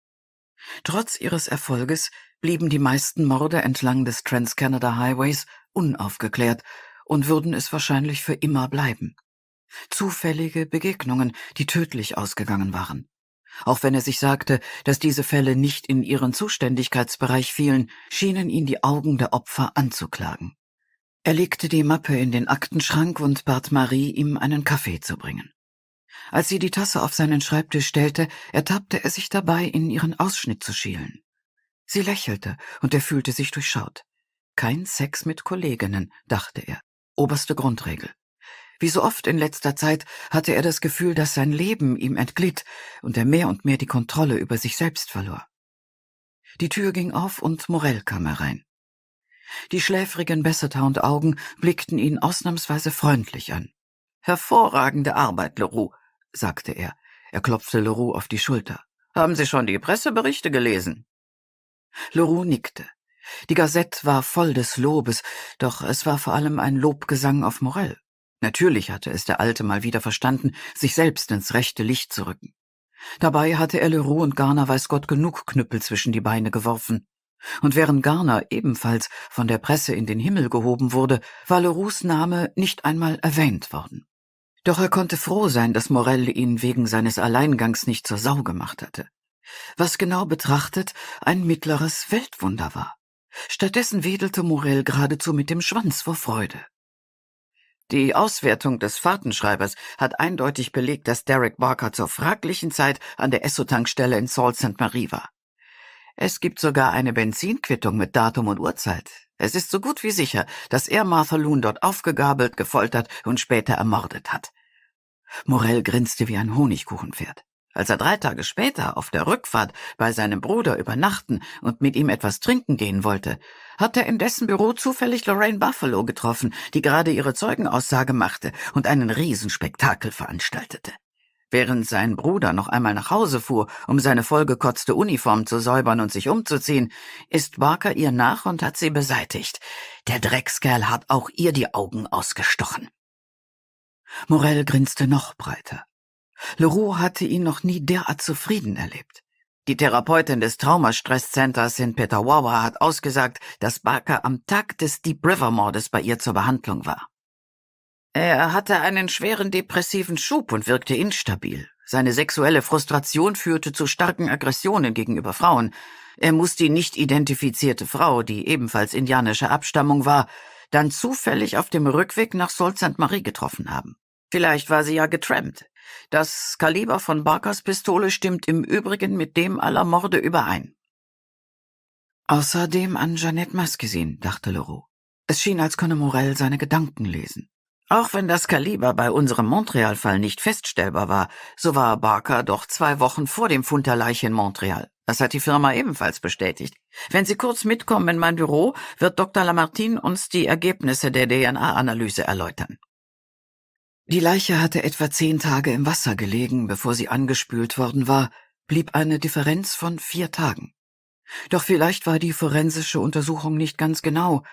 Trotz ihres Erfolges blieben die meisten Morde entlang des Trans-Canada Highways unaufgeklärt und würden es wahrscheinlich für immer bleiben. Zufällige Begegnungen, die tödlich ausgegangen waren. Auch wenn er sich sagte, dass diese Fälle nicht in ihren Zuständigkeitsbereich fielen, schienen ihn die Augen der Opfer anzuklagen. Er legte die Mappe in den Aktenschrank und bat Marie, ihm einen Kaffee zu bringen. Als sie die Tasse auf seinen Schreibtisch stellte, ertappte er sich dabei, in ihren Ausschnitt zu schielen. Sie lächelte, und er fühlte sich durchschaut. Kein Sex mit Kolleginnen, dachte er. Oberste Grundregel. Wie so oft in letzter Zeit hatte er das Gefühl, dass sein Leben ihm entglitt und er mehr und mehr die Kontrolle über sich selbst verlor. Die Tür ging auf und Morell kam herein. Die schläfrigen bessertown augen blickten ihn ausnahmsweise freundlich an. Hervorragende Arbeit, Leroux sagte er. Er klopfte Leroux auf die Schulter. Haben Sie schon die Presseberichte gelesen? Leroux nickte. Die Gazette war voll des Lobes, doch es war vor allem ein Lobgesang auf Morell. Natürlich hatte es der Alte mal wieder verstanden, sich selbst ins rechte Licht zu rücken. Dabei hatte er Leroux und Garner weiß Gott genug Knüppel zwischen die Beine geworfen. Und während Garner ebenfalls von der Presse in den Himmel gehoben wurde, war Leroux Name nicht einmal erwähnt worden. Doch er konnte froh sein, dass Morell ihn wegen seines Alleingangs nicht zur Sau gemacht hatte. Was genau betrachtet ein mittleres Weltwunder war. Stattdessen wedelte Morell geradezu mit dem Schwanz vor Freude. Die Auswertung des Fahrtenschreibers hat eindeutig belegt, dass Derek Barker zur fraglichen Zeit an der Esso-Tankstelle in Sault St. Marie war. Es gibt sogar eine Benzinquittung mit Datum und Uhrzeit. Es ist so gut wie sicher, dass er Martha Loon dort aufgegabelt, gefoltert und später ermordet hat. Morell grinste wie ein Honigkuchenpferd. Als er drei Tage später auf der Rückfahrt bei seinem Bruder übernachten und mit ihm etwas trinken gehen wollte, hat er in dessen Büro zufällig Lorraine Buffalo getroffen, die gerade ihre Zeugenaussage machte und einen Riesenspektakel veranstaltete. Während sein Bruder noch einmal nach Hause fuhr, um seine vollgekotzte Uniform zu säubern und sich umzuziehen, ist Barker ihr nach und hat sie beseitigt. Der Dreckskerl hat auch ihr die Augen ausgestochen. Morell grinste noch breiter. Leroux hatte ihn noch nie derart zufrieden erlebt. Die Therapeutin des Traumastresscenters in Petawawa hat ausgesagt, dass Barker am Tag des Deep River Mordes bei ihr zur Behandlung war. Er hatte einen schweren depressiven Schub und wirkte instabil. Seine sexuelle Frustration führte zu starken Aggressionen gegenüber Frauen. Er muss die nicht identifizierte Frau, die ebenfalls indianischer Abstammung war, dann zufällig auf dem Rückweg nach Sault Ste. Marie getroffen haben. Vielleicht war sie ja getrampt. Das Kaliber von Barkers Pistole stimmt im Übrigen mit dem aller Morde überein. Außerdem an Jeannette Maskesin, dachte Leroux. Es schien, als könne Morel seine Gedanken lesen. Auch wenn das Kaliber bei unserem Montreal-Fall nicht feststellbar war, so war Barker doch zwei Wochen vor dem Fund der Leiche in Montreal. Das hat die Firma ebenfalls bestätigt. Wenn Sie kurz mitkommen in mein Büro, wird Dr. Lamartine uns die Ergebnisse der DNA-Analyse erläutern. Die Leiche hatte etwa zehn Tage im Wasser gelegen, bevor sie angespült worden war, blieb eine Differenz von vier Tagen. Doch vielleicht war die forensische Untersuchung nicht ganz genau.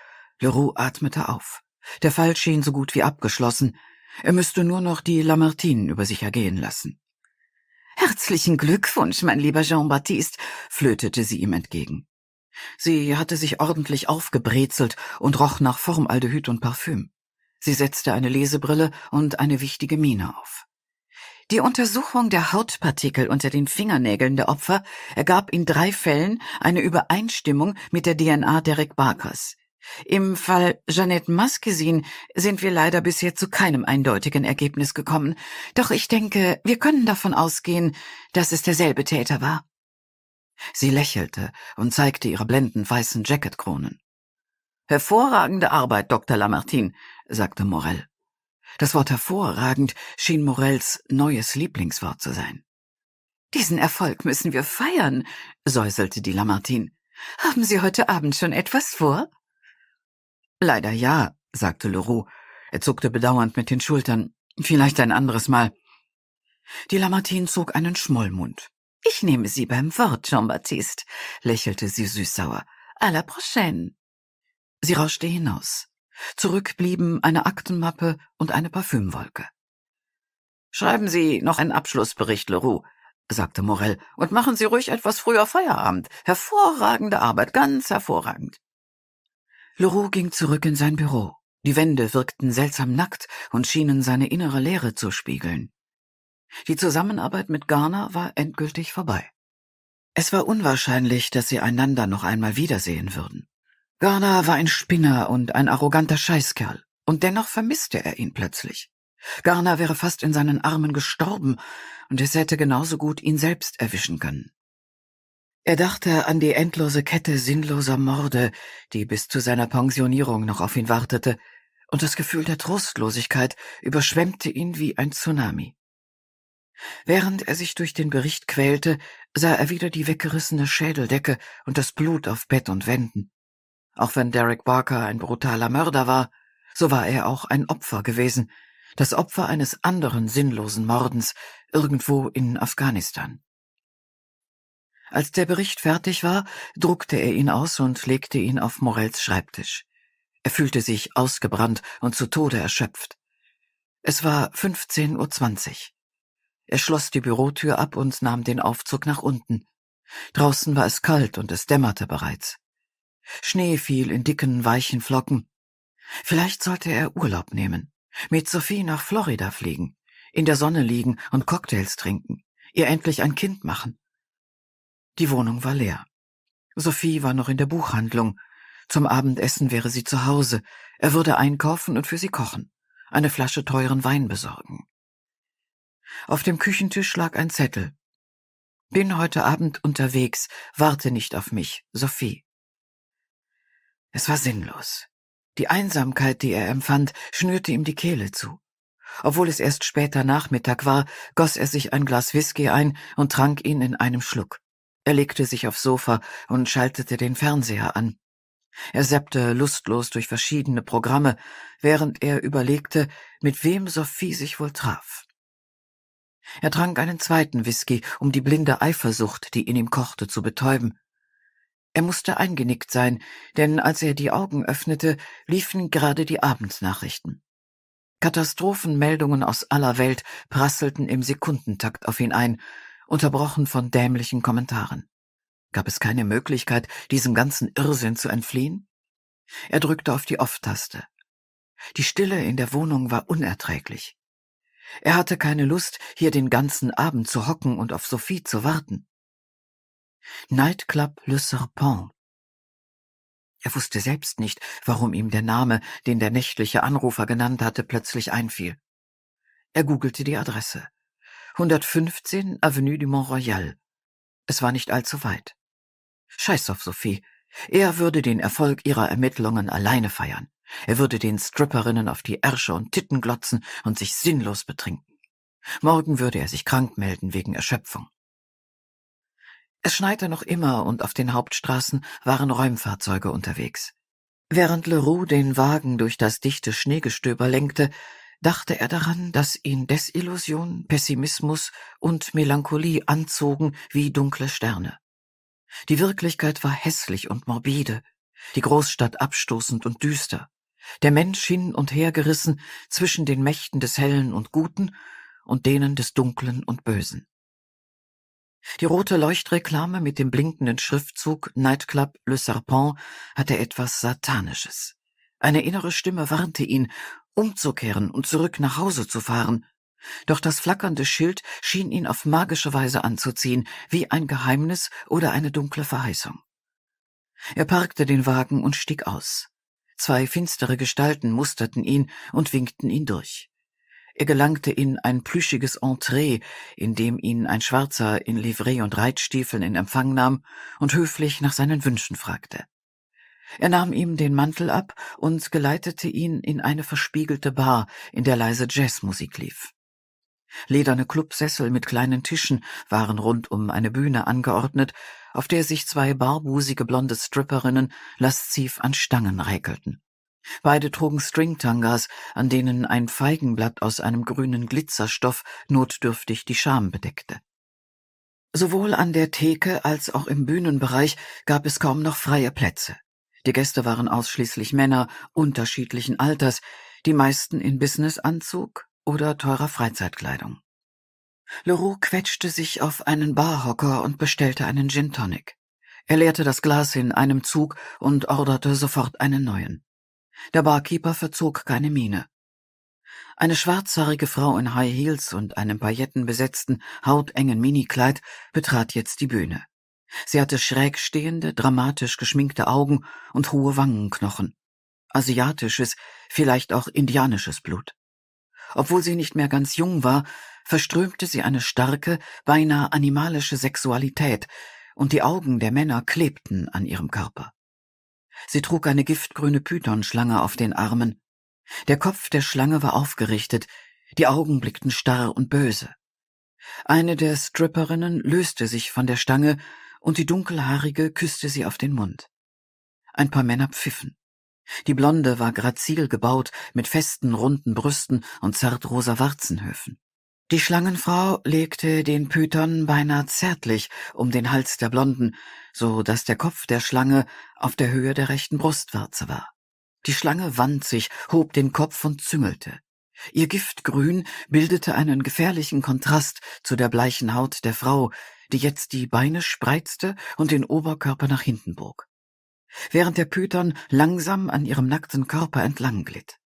Leroux atmete auf. Der Fall schien so gut wie abgeschlossen. Er müsste nur noch die Lamartine über sich ergehen lassen. Herzlichen Glückwunsch, mein lieber Jean-Baptiste, flötete sie ihm entgegen. Sie hatte sich ordentlich aufgebrezelt und roch nach Formaldehyd und Parfüm. Sie setzte eine Lesebrille und eine wichtige Miene auf. Die Untersuchung der Hautpartikel unter den Fingernägeln der Opfer ergab in drei Fällen eine Übereinstimmung mit der DNA Derek Barkers. Im Fall Jeanette Maskesin sind wir leider bisher zu keinem eindeutigen Ergebnis gekommen. Doch ich denke, wir können davon ausgehen, dass es derselbe Täter war. Sie lächelte und zeigte ihre blendend weißen Jacketkronen. Hervorragende Arbeit, Dr. Lamartine, sagte Morel. Das Wort hervorragend schien Morels neues Lieblingswort zu sein. Diesen Erfolg müssen wir feiern, säuselte die Lamartine. Haben Sie heute Abend schon etwas vor? Leider ja, sagte Leroux. Er zuckte bedauernd mit den Schultern. Vielleicht ein anderes Mal. Die Lamartine zog einen Schmollmund. Ich nehme Sie beim Wort, Jean-Baptiste, lächelte sie süßsauer. À la prochaine. Sie rauschte hinaus. Zurück blieben eine Aktenmappe und eine Parfümwolke. Schreiben Sie noch einen Abschlussbericht, Leroux, sagte Morel, und machen Sie ruhig etwas früher Feierabend. Hervorragende Arbeit, ganz hervorragend. Leroux ging zurück in sein Büro. Die Wände wirkten seltsam nackt und schienen seine innere Leere zu spiegeln. Die Zusammenarbeit mit Garner war endgültig vorbei. Es war unwahrscheinlich, dass sie einander noch einmal wiedersehen würden. Garner war ein Spinner und ein arroganter Scheißkerl, und dennoch vermisste er ihn plötzlich. Garner wäre fast in seinen Armen gestorben, und es hätte genauso gut ihn selbst erwischen können. Er dachte an die endlose Kette sinnloser Morde, die bis zu seiner Pensionierung noch auf ihn wartete, und das Gefühl der Trostlosigkeit überschwemmte ihn wie ein Tsunami. Während er sich durch den Bericht quälte, sah er wieder die weggerissene Schädeldecke und das Blut auf Bett und Wänden. Auch wenn Derek Barker ein brutaler Mörder war, so war er auch ein Opfer gewesen, das Opfer eines anderen sinnlosen Mordens irgendwo in Afghanistan. Als der Bericht fertig war, druckte er ihn aus und legte ihn auf Morells Schreibtisch. Er fühlte sich ausgebrannt und zu Tode erschöpft. Es war 15.20 Uhr. Er schloss die Bürotür ab und nahm den Aufzug nach unten. Draußen war es kalt und es dämmerte bereits. Schnee fiel in dicken, weichen Flocken. Vielleicht sollte er Urlaub nehmen, mit Sophie nach Florida fliegen, in der Sonne liegen und Cocktails trinken, ihr endlich ein Kind machen. Die Wohnung war leer. Sophie war noch in der Buchhandlung. Zum Abendessen wäre sie zu Hause. Er würde einkaufen und für sie kochen, eine Flasche teuren Wein besorgen. Auf dem Küchentisch lag ein Zettel. Bin heute Abend unterwegs, warte nicht auf mich, Sophie. Es war sinnlos. Die Einsamkeit, die er empfand, schnürte ihm die Kehle zu. Obwohl es erst später Nachmittag war, goss er sich ein Glas Whisky ein und trank ihn in einem Schluck. Er legte sich aufs Sofa und schaltete den Fernseher an. Er seppte lustlos durch verschiedene Programme, während er überlegte, mit wem Sophie sich wohl traf. Er trank einen zweiten Whisky, um die blinde Eifersucht, die in ihm kochte, zu betäuben. Er musste eingenickt sein, denn als er die Augen öffnete, liefen gerade die Abendnachrichten. Katastrophenmeldungen aus aller Welt prasselten im Sekundentakt auf ihn ein, unterbrochen von dämlichen Kommentaren. Gab es keine Möglichkeit, diesem ganzen Irrsinn zu entfliehen? Er drückte auf die Off-Taste. Die Stille in der Wohnung war unerträglich. Er hatte keine Lust, hier den ganzen Abend zu hocken und auf Sophie zu warten. Nightclub Le Serpent. Er wusste selbst nicht, warum ihm der Name, den der nächtliche Anrufer genannt hatte, plötzlich einfiel. Er googelte die Adresse. 115 Avenue du Mont Royal. Es war nicht allzu weit. Scheiß auf Sophie. Er würde den Erfolg ihrer Ermittlungen alleine feiern. Er würde den Stripperinnen auf die Ärsche und Titten glotzen und sich sinnlos betrinken. Morgen würde er sich krank melden wegen Erschöpfung. Es schneite noch immer und auf den Hauptstraßen waren Räumfahrzeuge unterwegs. Während Leroux den Wagen durch das dichte Schneegestöber lenkte, dachte er daran, dass ihn Desillusion, Pessimismus und Melancholie anzogen wie dunkle Sterne. Die Wirklichkeit war hässlich und morbide, die Großstadt abstoßend und düster, der Mensch hin und her gerissen zwischen den Mächten des Hellen und Guten und denen des Dunklen und Bösen. Die rote Leuchtreklame mit dem blinkenden Schriftzug Nightclub Le Serpent hatte etwas Satanisches. Eine innere Stimme warnte ihn, umzukehren und zurück nach Hause zu fahren, doch das flackernde Schild schien ihn auf magische Weise anzuziehen, wie ein Geheimnis oder eine dunkle Verheißung. Er parkte den Wagen und stieg aus. Zwei finstere Gestalten musterten ihn und winkten ihn durch. Er gelangte in ein plüschiges Entree, in dem ihn ein Schwarzer in Livree und Reitstiefeln in Empfang nahm und höflich nach seinen Wünschen fragte. Er nahm ihm den Mantel ab und geleitete ihn in eine verspiegelte Bar, in der leise Jazzmusik lief. Lederne Clubsessel mit kleinen Tischen waren rund um eine Bühne angeordnet, auf der sich zwei barbusige blonde Stripperinnen lasziv an Stangen räkelten. Beide trugen Stringtangas, an denen ein Feigenblatt aus einem grünen Glitzerstoff notdürftig die Scham bedeckte. Sowohl an der Theke als auch im Bühnenbereich gab es kaum noch freie Plätze. Die Gäste waren ausschließlich Männer unterschiedlichen Alters, die meisten in Businessanzug oder teurer Freizeitkleidung. Leroux quetschte sich auf einen Barhocker und bestellte einen Gin Tonic. Er leerte das Glas in einem Zug und orderte sofort einen neuen. Der Barkeeper verzog keine Miene. Eine schwarzhaarige Frau in High Heels und einem paillettenbesetzten, hautengen Minikleid betrat jetzt die Bühne. Sie hatte schräg stehende, dramatisch geschminkte Augen und hohe Wangenknochen. Asiatisches, vielleicht auch indianisches Blut. Obwohl sie nicht mehr ganz jung war, verströmte sie eine starke, beinahe animalische Sexualität, und die Augen der Männer klebten an ihrem Körper. Sie trug eine giftgrüne Pythonschlange auf den Armen. Der Kopf der Schlange war aufgerichtet, die Augen blickten starr und böse. Eine der Stripperinnen löste sich von der Stange und die dunkelhaarige küsste sie auf den Mund. Ein paar Männer pfiffen. Die Blonde war grazil gebaut, mit festen, runden Brüsten und zartrosa Warzenhöfen. Die Schlangenfrau legte den Python beinahe zärtlich um den Hals der Blonden, so dass der Kopf der Schlange auf der Höhe der rechten Brustwarze war. Die Schlange wand sich, hob den Kopf und züngelte. Ihr Giftgrün bildete einen gefährlichen Kontrast zu der bleichen Haut der Frau, die jetzt die Beine spreizte und den Oberkörper nach hinten bog, während der Python langsam an ihrem nackten Körper entlang glitt.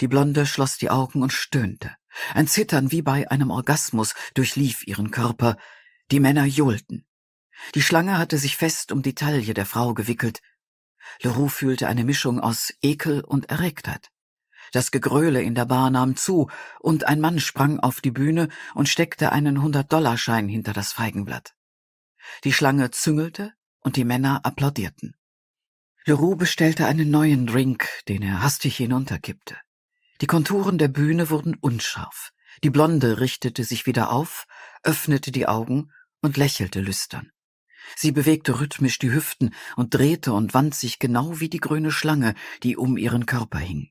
Die Blonde schloss die Augen und stöhnte. Ein Zittern wie bei einem Orgasmus durchlief ihren Körper. Die Männer johlten. Die Schlange hatte sich fest um die Taille der Frau gewickelt. Leroux fühlte eine Mischung aus Ekel und Erregtheit. Das Gegröle in der Bar nahm zu, und ein Mann sprang auf die Bühne und steckte einen Hundert-Dollarschein hinter das Feigenblatt. Die Schlange züngelte und die Männer applaudierten. Leroux bestellte einen neuen Drink, den er hastig hinunterkippte. Die Konturen der Bühne wurden unscharf. Die Blonde richtete sich wieder auf, öffnete die Augen und lächelte lüstern. Sie bewegte rhythmisch die Hüften und drehte und wand sich genau wie die grüne Schlange, die um ihren Körper hing.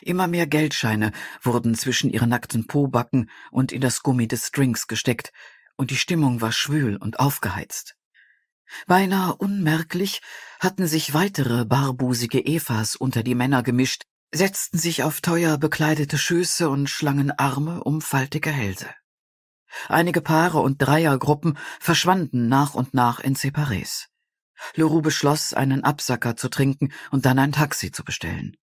Immer mehr Geldscheine wurden zwischen ihre nackten Pobacken und in das Gummi des Strings gesteckt, und die Stimmung war schwül und aufgeheizt. Beinahe unmerklich hatten sich weitere barbusige Evas unter die Männer gemischt, setzten sich auf teuer bekleidete Schöße und schlangen Arme um faltige Hälse. Einige Paare und Dreiergruppen verschwanden nach und nach in Separés. Leroux beschloss, einen Absacker zu trinken und dann ein Taxi zu bestellen.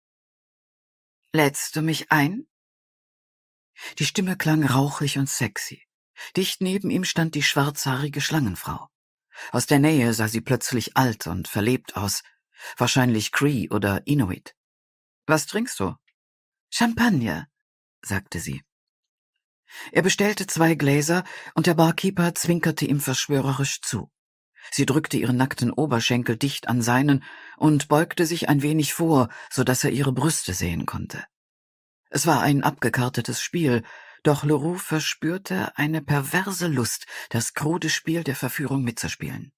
Lädst du mich ein? Die Stimme klang rauchig und sexy. Dicht neben ihm stand die schwarzhaarige Schlangenfrau. Aus der Nähe sah sie plötzlich alt und verlebt aus, wahrscheinlich Cree oder Inuit. Was trinkst du? Champagner, sagte sie. Er bestellte zwei Gläser und der Barkeeper zwinkerte ihm verschwörerisch zu. Sie drückte ihren nackten Oberschenkel dicht an seinen und beugte sich ein wenig vor, so dass er ihre Brüste sehen konnte. Es war ein abgekartetes Spiel, doch Leroux verspürte eine perverse Lust, das krude Spiel der Verführung mitzuspielen.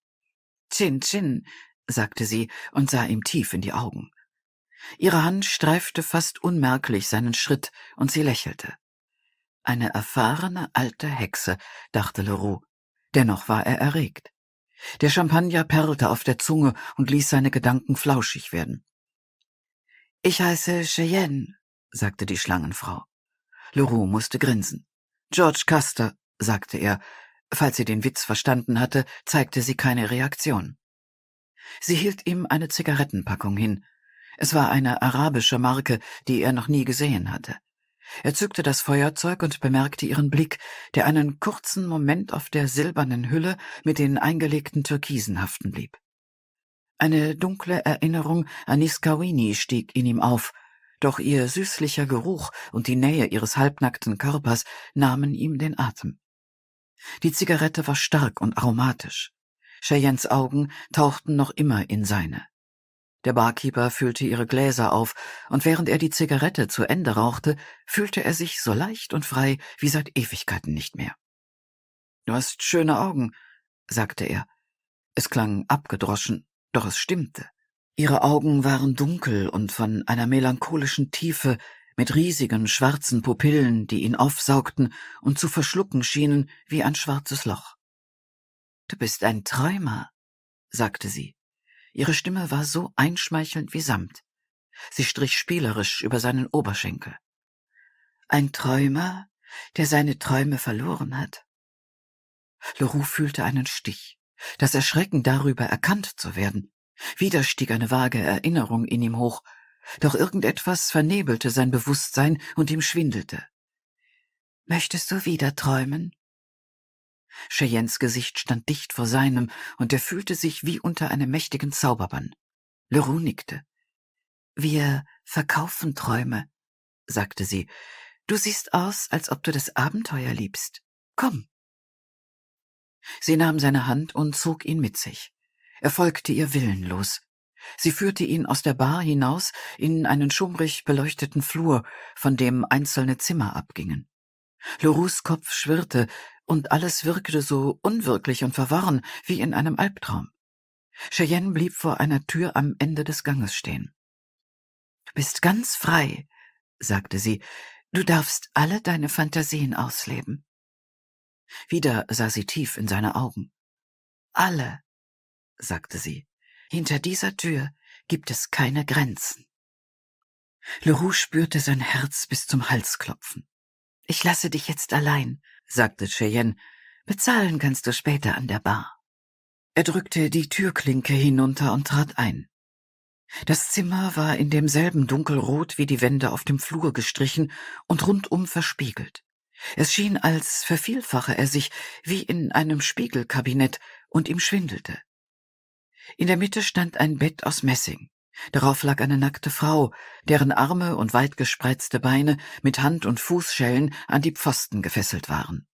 Chin Chin, sagte sie und sah ihm tief in die Augen. Ihre Hand streifte fast unmerklich seinen Schritt und sie lächelte. Eine erfahrene alte Hexe, dachte Leroux. Dennoch war er erregt. Der Champagner perlte auf der Zunge und ließ seine Gedanken flauschig werden. Ich heiße Cheyenne, sagte die Schlangenfrau. Leroux musste grinsen. George Custer, sagte er. Falls sie den Witz verstanden hatte, zeigte sie keine Reaktion. Sie hielt ihm eine Zigarettenpackung hin. Es war eine arabische Marke, die er noch nie gesehen hatte. Er zückte das Feuerzeug und bemerkte ihren Blick, der einen kurzen Moment auf der silbernen Hülle mit den eingelegten Türkisen haften blieb. Eine dunkle Erinnerung an Iskawini stieg in ihm auf, doch ihr süßlicher Geruch und die Nähe ihres halbnackten Körpers nahmen ihm den Atem. Die Zigarette war stark und aromatisch. Cheyennes Augen tauchten noch immer in seine. Der Barkeeper füllte ihre Gläser auf, und während er die Zigarette zu Ende rauchte, fühlte er sich so leicht und frei wie seit Ewigkeiten nicht mehr. Du hast schöne Augen, sagte er. Es klang abgedroschen, doch es stimmte. Ihre Augen waren dunkel und von einer melancholischen Tiefe, mit riesigen schwarzen Pupillen, die ihn aufsaugten und zu verschlucken schienen wie ein schwarzes Loch. Du bist ein Träumer, sagte sie. Ihre Stimme war so einschmeichelnd wie Samt. Sie strich spielerisch über seinen Oberschenkel. Ein Träumer, der seine Träume verloren hat. Leroux fühlte einen Stich, das Erschrecken darüber erkannt zu werden. Wieder stieg eine vage Erinnerung in ihm hoch, doch irgendetwas vernebelte sein Bewusstsein und ihm schwindelte. Möchtest du wieder träumen? Cheyennes Gesicht stand dicht vor seinem, und er fühlte sich wie unter einem mächtigen Zauberbann. Leroux nickte. Wir verkaufen Träume, sagte sie. Du siehst aus, als ob du das Abenteuer liebst. Komm. Sie nahm seine Hand und zog ihn mit sich. Er folgte ihr willenlos. Sie führte ihn aus der Bar hinaus in einen schummrig beleuchteten Flur, von dem einzelne Zimmer abgingen. Leroux Kopf schwirrte, und alles wirkte so unwirklich und verworren wie in einem Albtraum. Cheyenne blieb vor einer Tür am Ende des Ganges stehen. bist ganz frei, sagte sie, du darfst alle deine Fantasien ausleben. Wieder sah sie tief in seine Augen. Alle, sagte sie, hinter dieser Tür gibt es keine Grenzen. Leroux spürte sein Herz bis zum Hals klopfen. Ich lasse dich jetzt allein, sagte Cheyenne. Bezahlen kannst du später an der Bar. Er drückte die Türklinke hinunter und trat ein. Das Zimmer war in demselben Dunkelrot wie die Wände auf dem Flur gestrichen und rundum verspiegelt. Es schien, als vervielfache er sich wie in einem Spiegelkabinett und ihm schwindelte. In der Mitte stand ein Bett aus Messing. Darauf lag eine nackte Frau, deren Arme und weit gespreizte Beine mit Hand- und Fußschellen an die Pfosten gefesselt waren.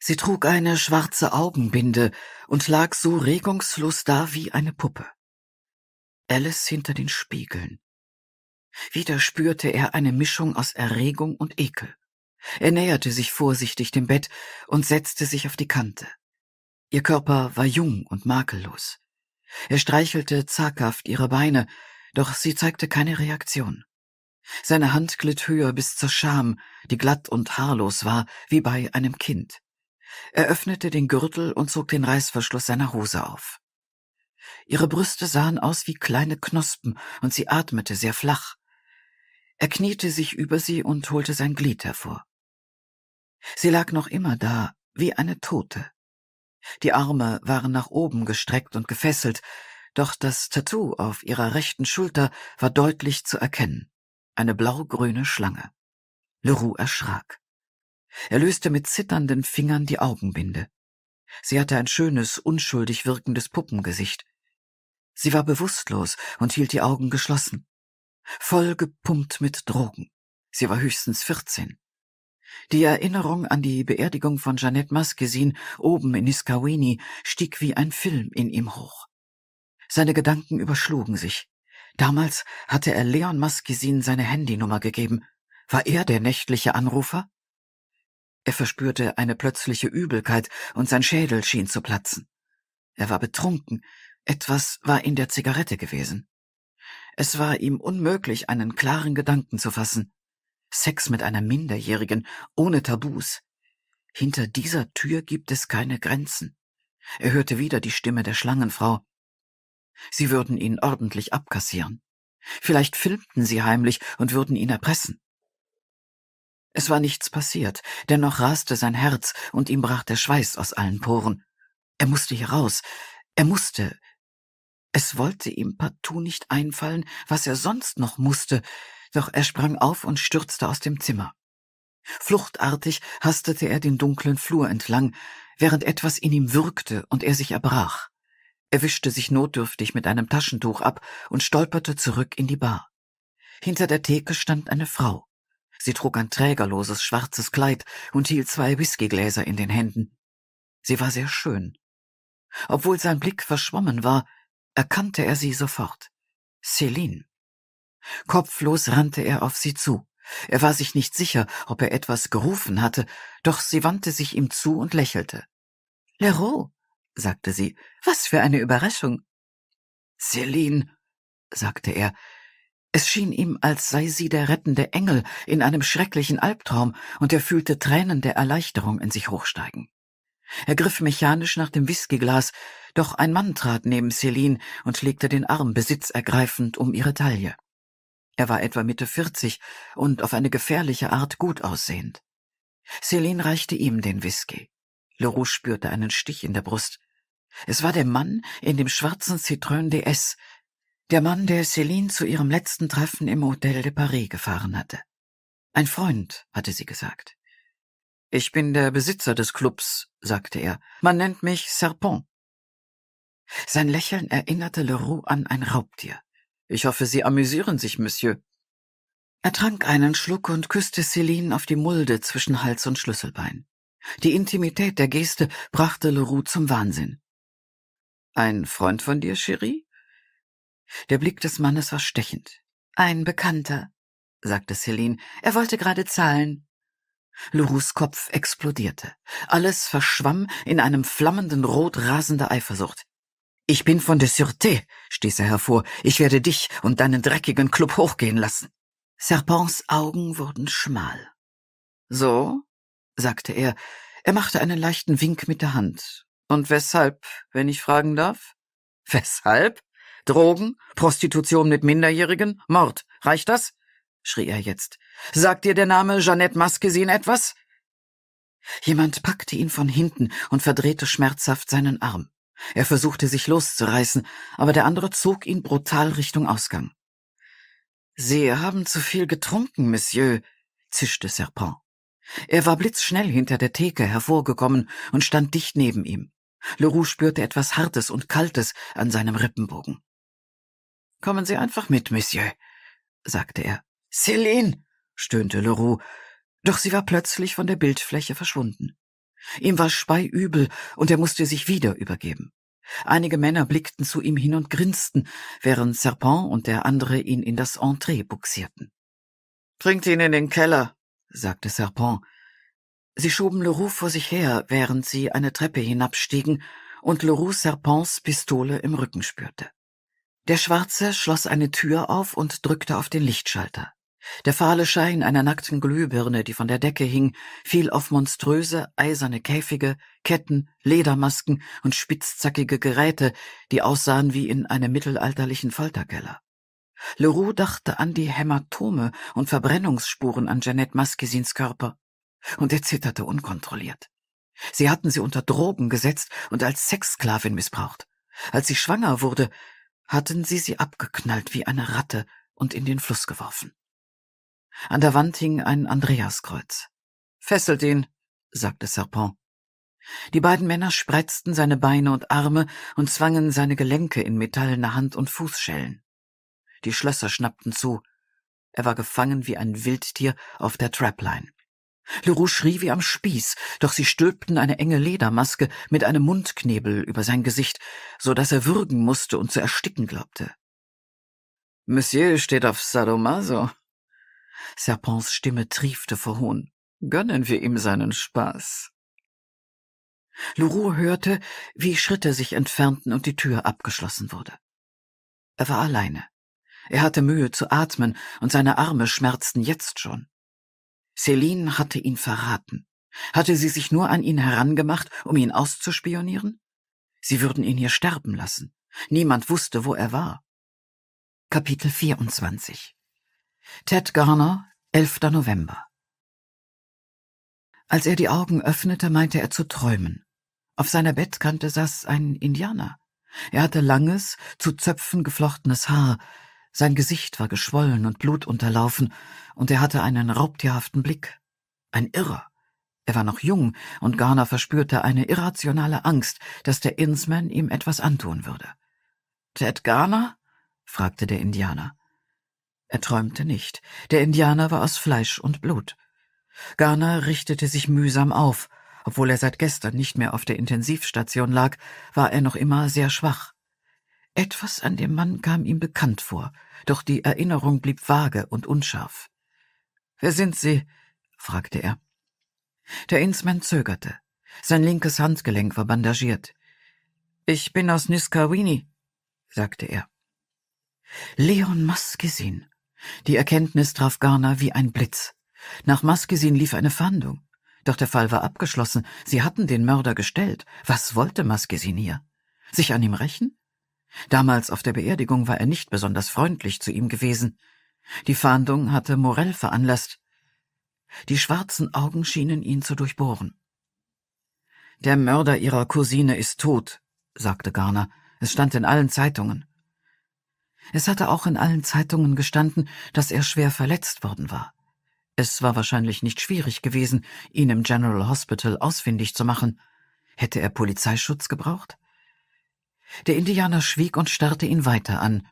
Sie trug eine schwarze Augenbinde und lag so regungslos da wie eine Puppe. Alice hinter den Spiegeln. Wieder spürte er eine Mischung aus Erregung und Ekel. Er näherte sich vorsichtig dem Bett und setzte sich auf die Kante. Ihr Körper war jung und makellos. Er streichelte zaghaft ihre Beine, doch sie zeigte keine Reaktion. Seine Hand glitt höher bis zur Scham, die glatt und haarlos war, wie bei einem Kind. Er öffnete den Gürtel und zog den Reißverschluss seiner Hose auf. Ihre Brüste sahen aus wie kleine Knospen, und sie atmete sehr flach. Er kniete sich über sie und holte sein Glied hervor. Sie lag noch immer da, wie eine Tote. Die Arme waren nach oben gestreckt und gefesselt, doch das Tattoo auf ihrer rechten Schulter war deutlich zu erkennen. Eine blaugrüne Schlange. Leroux erschrak. Er löste mit zitternden Fingern die Augenbinde. Sie hatte ein schönes, unschuldig wirkendes Puppengesicht. Sie war bewusstlos und hielt die Augen geschlossen. Voll gepumpt mit Drogen. Sie war höchstens vierzehn. Die Erinnerung an die Beerdigung von Jeanette Maskesin oben in Iskawini stieg wie ein Film in ihm hoch. Seine Gedanken überschlugen sich. Damals hatte er Leon Maskesin seine Handynummer gegeben. War er der nächtliche Anrufer? Er verspürte eine plötzliche Übelkeit und sein Schädel schien zu platzen. Er war betrunken. Etwas war in der Zigarette gewesen. Es war ihm unmöglich, einen klaren Gedanken zu fassen. Sex mit einer Minderjährigen, ohne Tabus. Hinter dieser Tür gibt es keine Grenzen. Er hörte wieder die Stimme der Schlangenfrau. Sie würden ihn ordentlich abkassieren. Vielleicht filmten sie heimlich und würden ihn erpressen. Es war nichts passiert, dennoch raste sein Herz und ihm brach der Schweiß aus allen Poren. Er musste hier raus. Er musste. Es wollte ihm partout nicht einfallen, was er sonst noch musste doch er sprang auf und stürzte aus dem Zimmer. Fluchtartig hastete er den dunklen Flur entlang, während etwas in ihm würgte und er sich erbrach. Er wischte sich notdürftig mit einem Taschentuch ab und stolperte zurück in die Bar. Hinter der Theke stand eine Frau. Sie trug ein trägerloses schwarzes Kleid und hielt zwei Whiskygläser in den Händen. Sie war sehr schön. Obwohl sein Blick verschwommen war, erkannte er sie sofort. Celine. Kopflos rannte er auf sie zu. Er war sich nicht sicher, ob er etwas gerufen hatte, doch sie wandte sich ihm zu und lächelte. Leroux, sagte sie, was für eine Überraschung. Celine, sagte er. Es schien ihm, als sei sie der rettende Engel in einem schrecklichen Albtraum, und er fühlte Tränen der Erleichterung in sich hochsteigen. Er griff mechanisch nach dem Whiskyglas, doch ein Mann trat neben Celine und legte den Arm besitzergreifend um ihre Taille. Er war etwa Mitte vierzig und auf eine gefährliche Art gut aussehend. Celine reichte ihm den Whisky. Leroux spürte einen Stich in der Brust. Es war der Mann in dem schwarzen Citroën DS, der Mann, der Céline zu ihrem letzten Treffen im Hotel de Paris gefahren hatte. Ein Freund, hatte sie gesagt. Ich bin der Besitzer des Clubs, sagte er. Man nennt mich Serpent. Sein Lächeln erinnerte Leroux an ein Raubtier. Ich hoffe, Sie amüsieren sich, Monsieur. Er trank einen Schluck und küsste Celine auf die Mulde zwischen Hals und Schlüsselbein. Die Intimität der Geste brachte Leroux zum Wahnsinn. Ein Freund von dir, Cherie? Der Blick des Mannes war stechend. Ein Bekannter, sagte Celine. Er wollte gerade zahlen. Leroux Kopf explodierte. Alles verschwamm in einem flammenden Rot rasender Eifersucht. Ich bin von der Sûreté, stieß er hervor. Ich werde dich und deinen dreckigen Club hochgehen lassen. Serpents Augen wurden schmal. So, sagte er. Er machte einen leichten Wink mit der Hand. Und weshalb, wenn ich fragen darf? Weshalb? Drogen, Prostitution mit Minderjährigen, Mord. Reicht das? schrie er jetzt. Sagt dir der Name Jeannette Maskesin etwas? Jemand packte ihn von hinten und verdrehte schmerzhaft seinen Arm. Er versuchte sich loszureißen, aber der andere zog ihn brutal Richtung Ausgang. Sie haben zu viel getrunken, Monsieur, zischte Serpent. Er war blitzschnell hinter der Theke hervorgekommen und stand dicht neben ihm. Leroux spürte etwas Hartes und Kaltes an seinem Rippenbogen. Kommen Sie einfach mit, Monsieur, sagte er. Céline, stöhnte Leroux, doch sie war plötzlich von der Bildfläche verschwunden. Ihm war speiübel, und er musste sich wieder übergeben. Einige Männer blickten zu ihm hin und grinsten, während Serpent und der andere ihn in das Entree buxierten. Bringt ihn in den Keller, sagte Serpent. Sie schoben Leroux vor sich her, während sie eine Treppe hinabstiegen und Leroux Serpents Pistole im Rücken spürte. Der Schwarze schloss eine Tür auf und drückte auf den Lichtschalter. Der fahle Schein einer nackten Glühbirne, die von der Decke hing, fiel auf monströse, eiserne Käfige, Ketten, Ledermasken und spitzzackige Geräte, die aussahen wie in einem mittelalterlichen Folterkeller. Leroux dachte an die Hämatome und Verbrennungsspuren an Jeanette Maskisins Körper, und er zitterte unkontrolliert. Sie hatten sie unter Drogen gesetzt und als Sexsklavin missbraucht. Als sie schwanger wurde, hatten sie sie abgeknallt wie eine Ratte und in den Fluss geworfen. An der Wand hing ein Andreaskreuz. Fesselt ihn, sagte Serpent. Die beiden Männer spreizten seine Beine und Arme und zwangen seine Gelenke in metallene Hand- und Fußschellen. Die Schlösser schnappten zu. Er war gefangen wie ein Wildtier auf der Trapline. Leroux schrie wie am Spieß, doch sie stülpten eine enge Ledermaske mit einem Mundknebel über sein Gesicht, so dass er würgen musste und zu ersticken glaubte. Monsieur steht auf Sadomaso, Serpents Stimme triefte vor Hohn. Gönnen wir ihm seinen Spaß. Leroux hörte, wie Schritte sich entfernten und die Tür abgeschlossen wurde. Er war alleine. Er hatte Mühe zu atmen und seine Arme schmerzten jetzt schon. Celine hatte ihn verraten. Hatte sie sich nur an ihn herangemacht, um ihn auszuspionieren? Sie würden ihn hier sterben lassen. Niemand wusste, wo er war. Kapitel 24 Ted Garner, 11. November. Als er die Augen öffnete, meinte er zu träumen. Auf seiner Bettkante saß ein Indianer. Er hatte langes, zu Zöpfen geflochtenes Haar, sein Gesicht war geschwollen und blutunterlaufen, und er hatte einen raubtierhaften Blick. Ein Irrer. Er war noch jung, und Garner verspürte eine irrationale Angst, dass der Innsman ihm etwas antun würde. Ted Garner? fragte der Indianer. Er träumte nicht. Der Indianer war aus Fleisch und Blut. Garner richtete sich mühsam auf. Obwohl er seit gestern nicht mehr auf der Intensivstation lag, war er noch immer sehr schwach. Etwas an dem Mann kam ihm bekannt vor, doch die Erinnerung blieb vage und unscharf. Wer sind Sie? fragte er. Der Insman zögerte. Sein linkes Handgelenk war bandagiert. Ich bin aus Niskawini, sagte er. Leon Maskisin, die Erkenntnis traf Garner wie ein Blitz. Nach Maskesin lief eine Fahndung. Doch der Fall war abgeschlossen. Sie hatten den Mörder gestellt. Was wollte Maskesin hier? Sich an ihm rächen? Damals auf der Beerdigung war er nicht besonders freundlich zu ihm gewesen. Die Fahndung hatte Morell veranlasst. Die schwarzen Augen schienen ihn zu durchbohren. Der Mörder ihrer Cousine ist tot, sagte Garner. Es stand in allen Zeitungen. Es hatte auch in allen Zeitungen gestanden, dass er schwer verletzt worden war. Es war wahrscheinlich nicht schwierig gewesen, ihn im General Hospital ausfindig zu machen. Hätte er Polizeischutz gebraucht? Der Indianer schwieg und starrte ihn weiter an.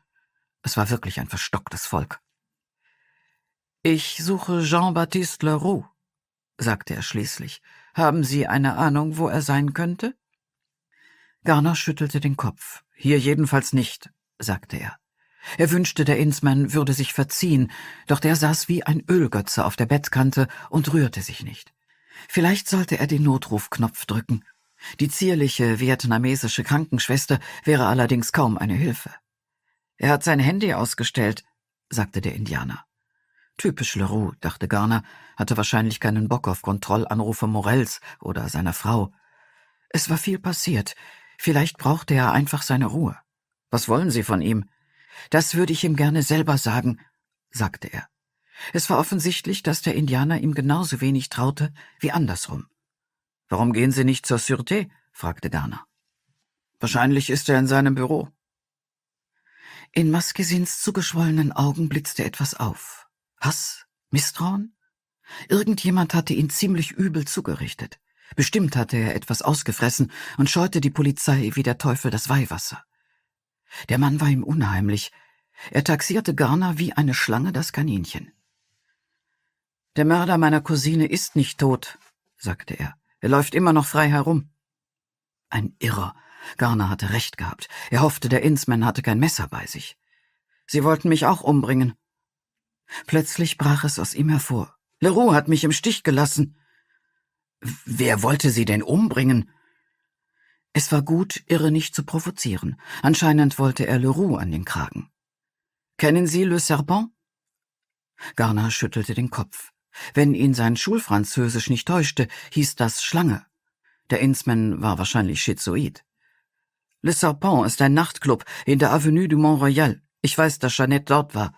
Es war wirklich ein verstocktes Volk. Ich suche Jean-Baptiste Leroux, sagte er schließlich. Haben Sie eine Ahnung, wo er sein könnte? Garner schüttelte den Kopf. Hier jedenfalls nicht, sagte er. Er wünschte, der Innsmann würde sich verziehen, doch der saß wie ein Ölgötze auf der Bettkante und rührte sich nicht. Vielleicht sollte er den Notrufknopf drücken. Die zierliche vietnamesische Krankenschwester wäre allerdings kaum eine Hilfe. Er hat sein Handy ausgestellt, sagte der Indianer. Typisch Leroux, dachte Garner, hatte wahrscheinlich keinen Bock auf Kontrollanrufe Morells oder seiner Frau. Es war viel passiert. Vielleicht brauchte er einfach seine Ruhe. Was wollen Sie von ihm? Das würde ich ihm gerne selber sagen, sagte er. Es war offensichtlich, dass der Indianer ihm genauso wenig traute wie andersrum. Warum gehen Sie nicht zur Sûreté? fragte Dana. Wahrscheinlich ist er in seinem Büro. In Maskesins zugeschwollenen Augen blitzte etwas auf. Hass? Misstrauen? Irgendjemand hatte ihn ziemlich übel zugerichtet. Bestimmt hatte er etwas ausgefressen und scheute die Polizei wie der Teufel das Weihwasser. Der Mann war ihm unheimlich. Er taxierte Garner wie eine Schlange das Kaninchen. Der Mörder meiner Cousine ist nicht tot, sagte er. Er läuft immer noch frei herum. Ein Irrer. Garner hatte recht gehabt. Er hoffte, der Innsman hatte kein Messer bei sich. Sie wollten mich auch umbringen. Plötzlich brach es aus ihm hervor. Leroux hat mich im Stich gelassen. Wer wollte sie denn umbringen? Es war gut, Irre nicht zu provozieren. Anscheinend wollte er Leroux an den Kragen. Kennen Sie Le Serpent? Garner schüttelte den Kopf. Wenn ihn sein Schulfranzösisch nicht täuschte, hieß das Schlange. Der Innsman war wahrscheinlich schizoid. Le Serpent ist ein Nachtclub in der Avenue du Mont Royal. Ich weiß, dass Jeannette dort war.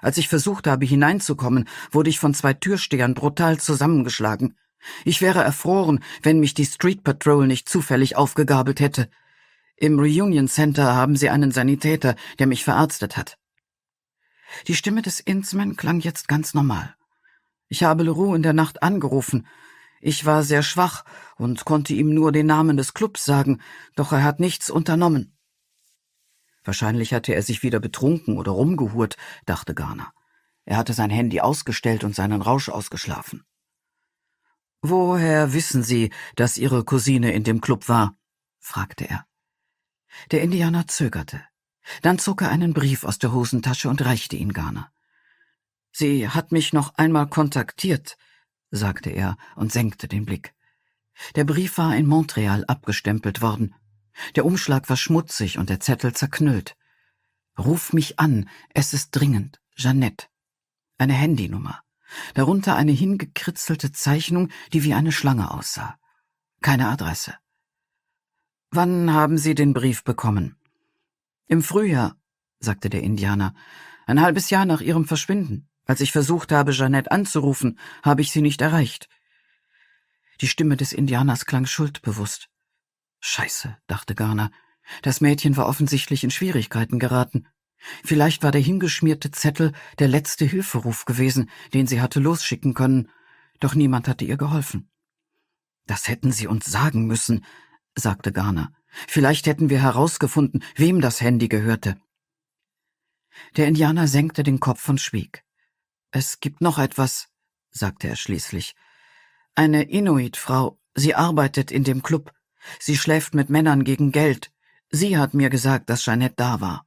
Als ich versucht habe, hineinzukommen, wurde ich von zwei Türstehern brutal zusammengeschlagen. Ich wäre erfroren, wenn mich die Street Patrol nicht zufällig aufgegabelt hätte. Im Reunion Center haben sie einen Sanitäter, der mich verarztet hat. Die Stimme des Innsman klang jetzt ganz normal. Ich habe Leroux in der Nacht angerufen. Ich war sehr schwach und konnte ihm nur den Namen des Clubs sagen, doch er hat nichts unternommen. Wahrscheinlich hatte er sich wieder betrunken oder rumgehurt, dachte Garner. Er hatte sein Handy ausgestellt und seinen Rausch ausgeschlafen. Woher wissen Sie, dass Ihre Cousine in dem Club war? fragte er. Der Indianer zögerte. Dann zog er einen Brief aus der Hosentasche und reichte ihn Garner. Sie hat mich noch einmal kontaktiert, sagte er und senkte den Blick. Der Brief war in Montreal abgestempelt worden. Der Umschlag war schmutzig und der Zettel zerknüllt. Ruf mich an, es ist dringend, Jeannette. Eine Handynummer darunter eine hingekritzelte Zeichnung, die wie eine Schlange aussah. Keine Adresse. Wann haben Sie den Brief bekommen? Im Frühjahr, sagte der Indianer, ein halbes Jahr nach Ihrem Verschwinden. Als ich versucht habe, Jeanette anzurufen, habe ich sie nicht erreicht. Die Stimme des Indianers klang schuldbewusst. Scheiße, dachte Garner. Das Mädchen war offensichtlich in Schwierigkeiten geraten. Vielleicht war der hingeschmierte Zettel der letzte Hilferuf gewesen, den sie hatte losschicken können, doch niemand hatte ihr geholfen. Das hätten sie uns sagen müssen, sagte Garner. Vielleicht hätten wir herausgefunden, wem das Handy gehörte. Der Indianer senkte den Kopf und schwieg. Es gibt noch etwas, sagte er schließlich. Eine Inuit-Frau, sie arbeitet in dem Club. Sie schläft mit Männern gegen Geld. Sie hat mir gesagt, dass Jeanette da war.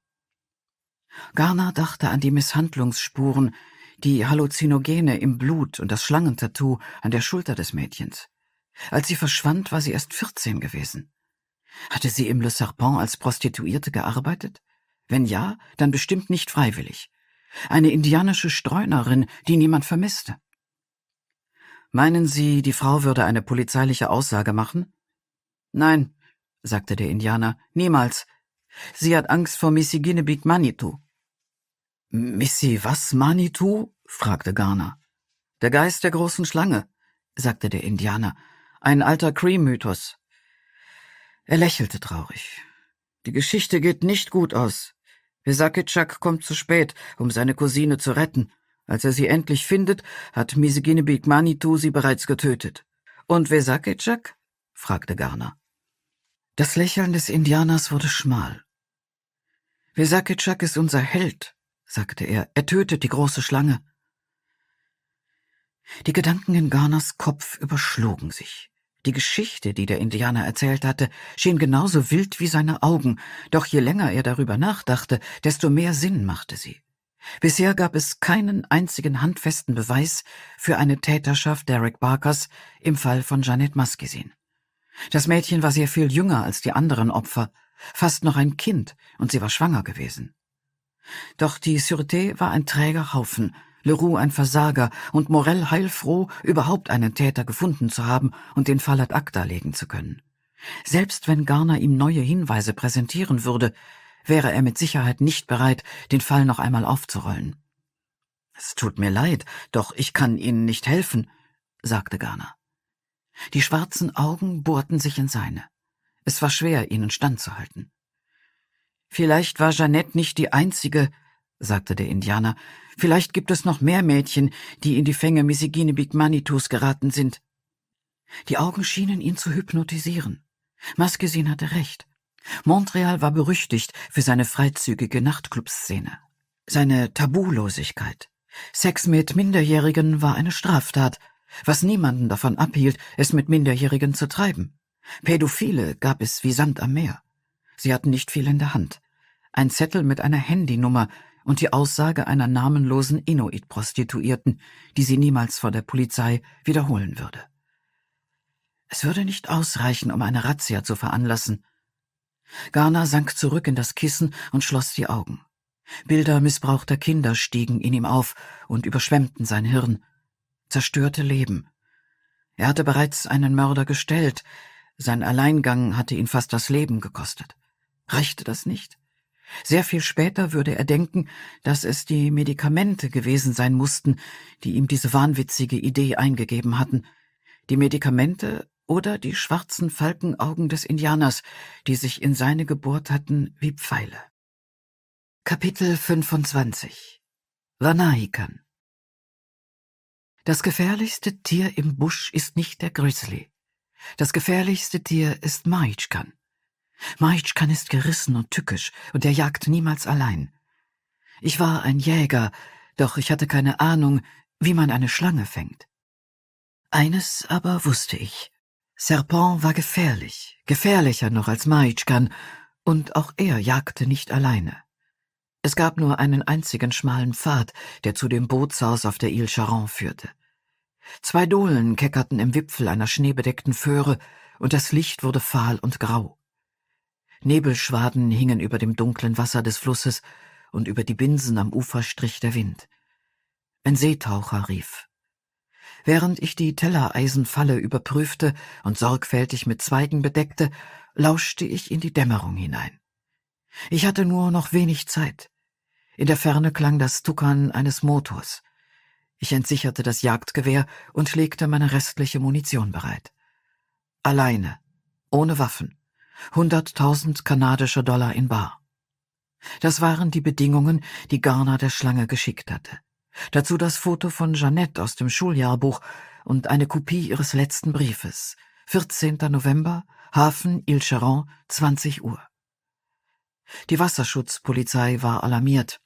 Garner dachte an die Misshandlungsspuren, die Halluzinogene im Blut und das Schlangentattoo an der Schulter des Mädchens. Als sie verschwand, war sie erst 14 gewesen. Hatte sie im Le Serpent als Prostituierte gearbeitet? Wenn ja, dann bestimmt nicht freiwillig. Eine indianische Streunerin, die niemand vermisste. Meinen Sie, die Frau würde eine polizeiliche Aussage machen? Nein, sagte der Indianer, niemals. Sie hat Angst vor Missigine Big Manitou. Missy, was, Manitou? fragte Garner. Der Geist der großen Schlange, sagte der Indianer. Ein alter Cream-Mythos. Er lächelte traurig. Die Geschichte geht nicht gut aus. Wisakitschak kommt zu spät, um seine Cousine zu retten. Als er sie endlich findet, hat Misiginebik Manitou sie bereits getötet. Und Wesakitschak? fragte Garner. Das Lächeln des Indianers wurde schmal. Wesakitschak ist unser Held, sagte er, er tötet die große Schlange. Die Gedanken in Garners Kopf überschlugen sich. Die Geschichte, die der Indianer erzählt hatte, schien genauso wild wie seine Augen, doch je länger er darüber nachdachte, desto mehr Sinn machte sie. Bisher gab es keinen einzigen handfesten Beweis für eine Täterschaft Derek Barkers im Fall von Janet Maskisin. Das Mädchen war sehr viel jünger als die anderen Opfer, fast noch ein Kind, und sie war schwanger gewesen. Doch die Sûreté war ein träger Haufen, Leroux ein Versager und Morel heilfroh, überhaupt einen Täter gefunden zu haben und den Fall ad acta legen zu können. Selbst wenn Garner ihm neue Hinweise präsentieren würde, wäre er mit Sicherheit nicht bereit, den Fall noch einmal aufzurollen. Es tut mir leid, doch ich kann Ihnen nicht helfen, sagte Garner. Die schwarzen Augen bohrten sich in seine. Es war schwer, ihnen standzuhalten. Vielleicht war Jeannette nicht die einzige, sagte der Indianer. Vielleicht gibt es noch mehr Mädchen, die in die Fänge Missigine Big Manitus geraten sind. Die Augen schienen ihn zu hypnotisieren. Maskesin hatte recht. Montreal war berüchtigt für seine freizügige Nachtclubszene. Seine Tabulosigkeit. Sex mit Minderjährigen war eine Straftat, was niemanden davon abhielt, es mit Minderjährigen zu treiben. Pädophile gab es wie Sand am Meer. Sie hatten nicht viel in der Hand. Ein Zettel mit einer Handynummer und die Aussage einer namenlosen Inuit-Prostituierten, die sie niemals vor der Polizei wiederholen würde. Es würde nicht ausreichen, um eine Razzia zu veranlassen. Garner sank zurück in das Kissen und schloss die Augen. Bilder missbrauchter Kinder stiegen in ihm auf und überschwemmten sein Hirn. Zerstörte Leben. Er hatte bereits einen Mörder gestellt. Sein Alleingang hatte ihn fast das Leben gekostet. Reichte das nicht? Sehr viel später würde er denken, dass es die Medikamente gewesen sein mussten, die ihm diese wahnwitzige Idee eingegeben hatten. Die Medikamente oder die schwarzen Falkenaugen des Indianers, die sich in seine gebohrt hatten wie Pfeile. Kapitel 25 Wanahikan Das gefährlichste Tier im Busch ist nicht der Grizzly. Das gefährlichste Tier ist Maitschkan. Maitschkan ist gerissen und tückisch, und er jagt niemals allein. Ich war ein Jäger, doch ich hatte keine Ahnung, wie man eine Schlange fängt. Eines aber wusste ich. Serpent war gefährlich, gefährlicher noch als Maitschkan, und auch er jagte nicht alleine. Es gab nur einen einzigen schmalen Pfad, der zu dem Bootshaus auf der Ile Charon führte. Zwei Dohlen keckerten im Wipfel einer schneebedeckten Föhre, und das Licht wurde fahl und grau. Nebelschwaden hingen über dem dunklen Wasser des Flusses, und über die Binsen am Ufer strich der Wind. Ein Seetaucher rief. Während ich die Tellereisenfalle überprüfte und sorgfältig mit Zweigen bedeckte, lauschte ich in die Dämmerung hinein. Ich hatte nur noch wenig Zeit. In der Ferne klang das Tuckern eines Motors. Ich entsicherte das Jagdgewehr und legte meine restliche Munition bereit. Alleine, ohne Waffen, 100.000 kanadische Dollar in bar. Das waren die Bedingungen, die Garner der Schlange geschickt hatte. Dazu das Foto von Jeannette aus dem Schuljahrbuch und eine Kopie ihres letzten Briefes. 14. November, Hafen Ile Charon, 20 Uhr. Die Wasserschutzpolizei war alarmiert.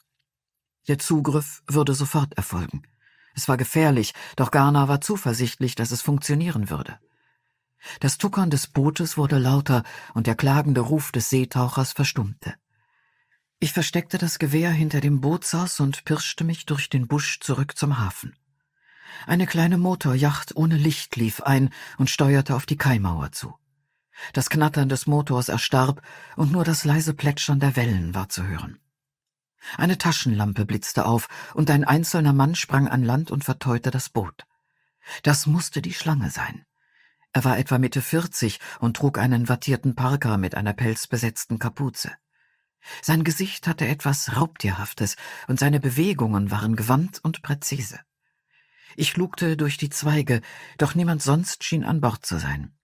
Der Zugriff würde sofort erfolgen. Es war gefährlich, doch Garner war zuversichtlich, dass es funktionieren würde. Das Tuckern des Bootes wurde lauter und der klagende Ruf des Seetauchers verstummte. Ich versteckte das Gewehr hinter dem Bootsaus und pirschte mich durch den Busch zurück zum Hafen. Eine kleine Motorjacht ohne Licht lief ein und steuerte auf die Kaimauer zu. Das Knattern des Motors erstarb und nur das leise Plätschern der Wellen war zu hören. Eine Taschenlampe blitzte auf und ein einzelner Mann sprang an Land und verteute das Boot. Das musste die Schlange sein. Er war etwa Mitte vierzig und trug einen wattierten Parker mit einer pelzbesetzten Kapuze. Sein Gesicht hatte etwas Raubtierhaftes, und seine Bewegungen waren gewandt und präzise. Ich lugte durch die Zweige, doch niemand sonst schien an Bord zu sein.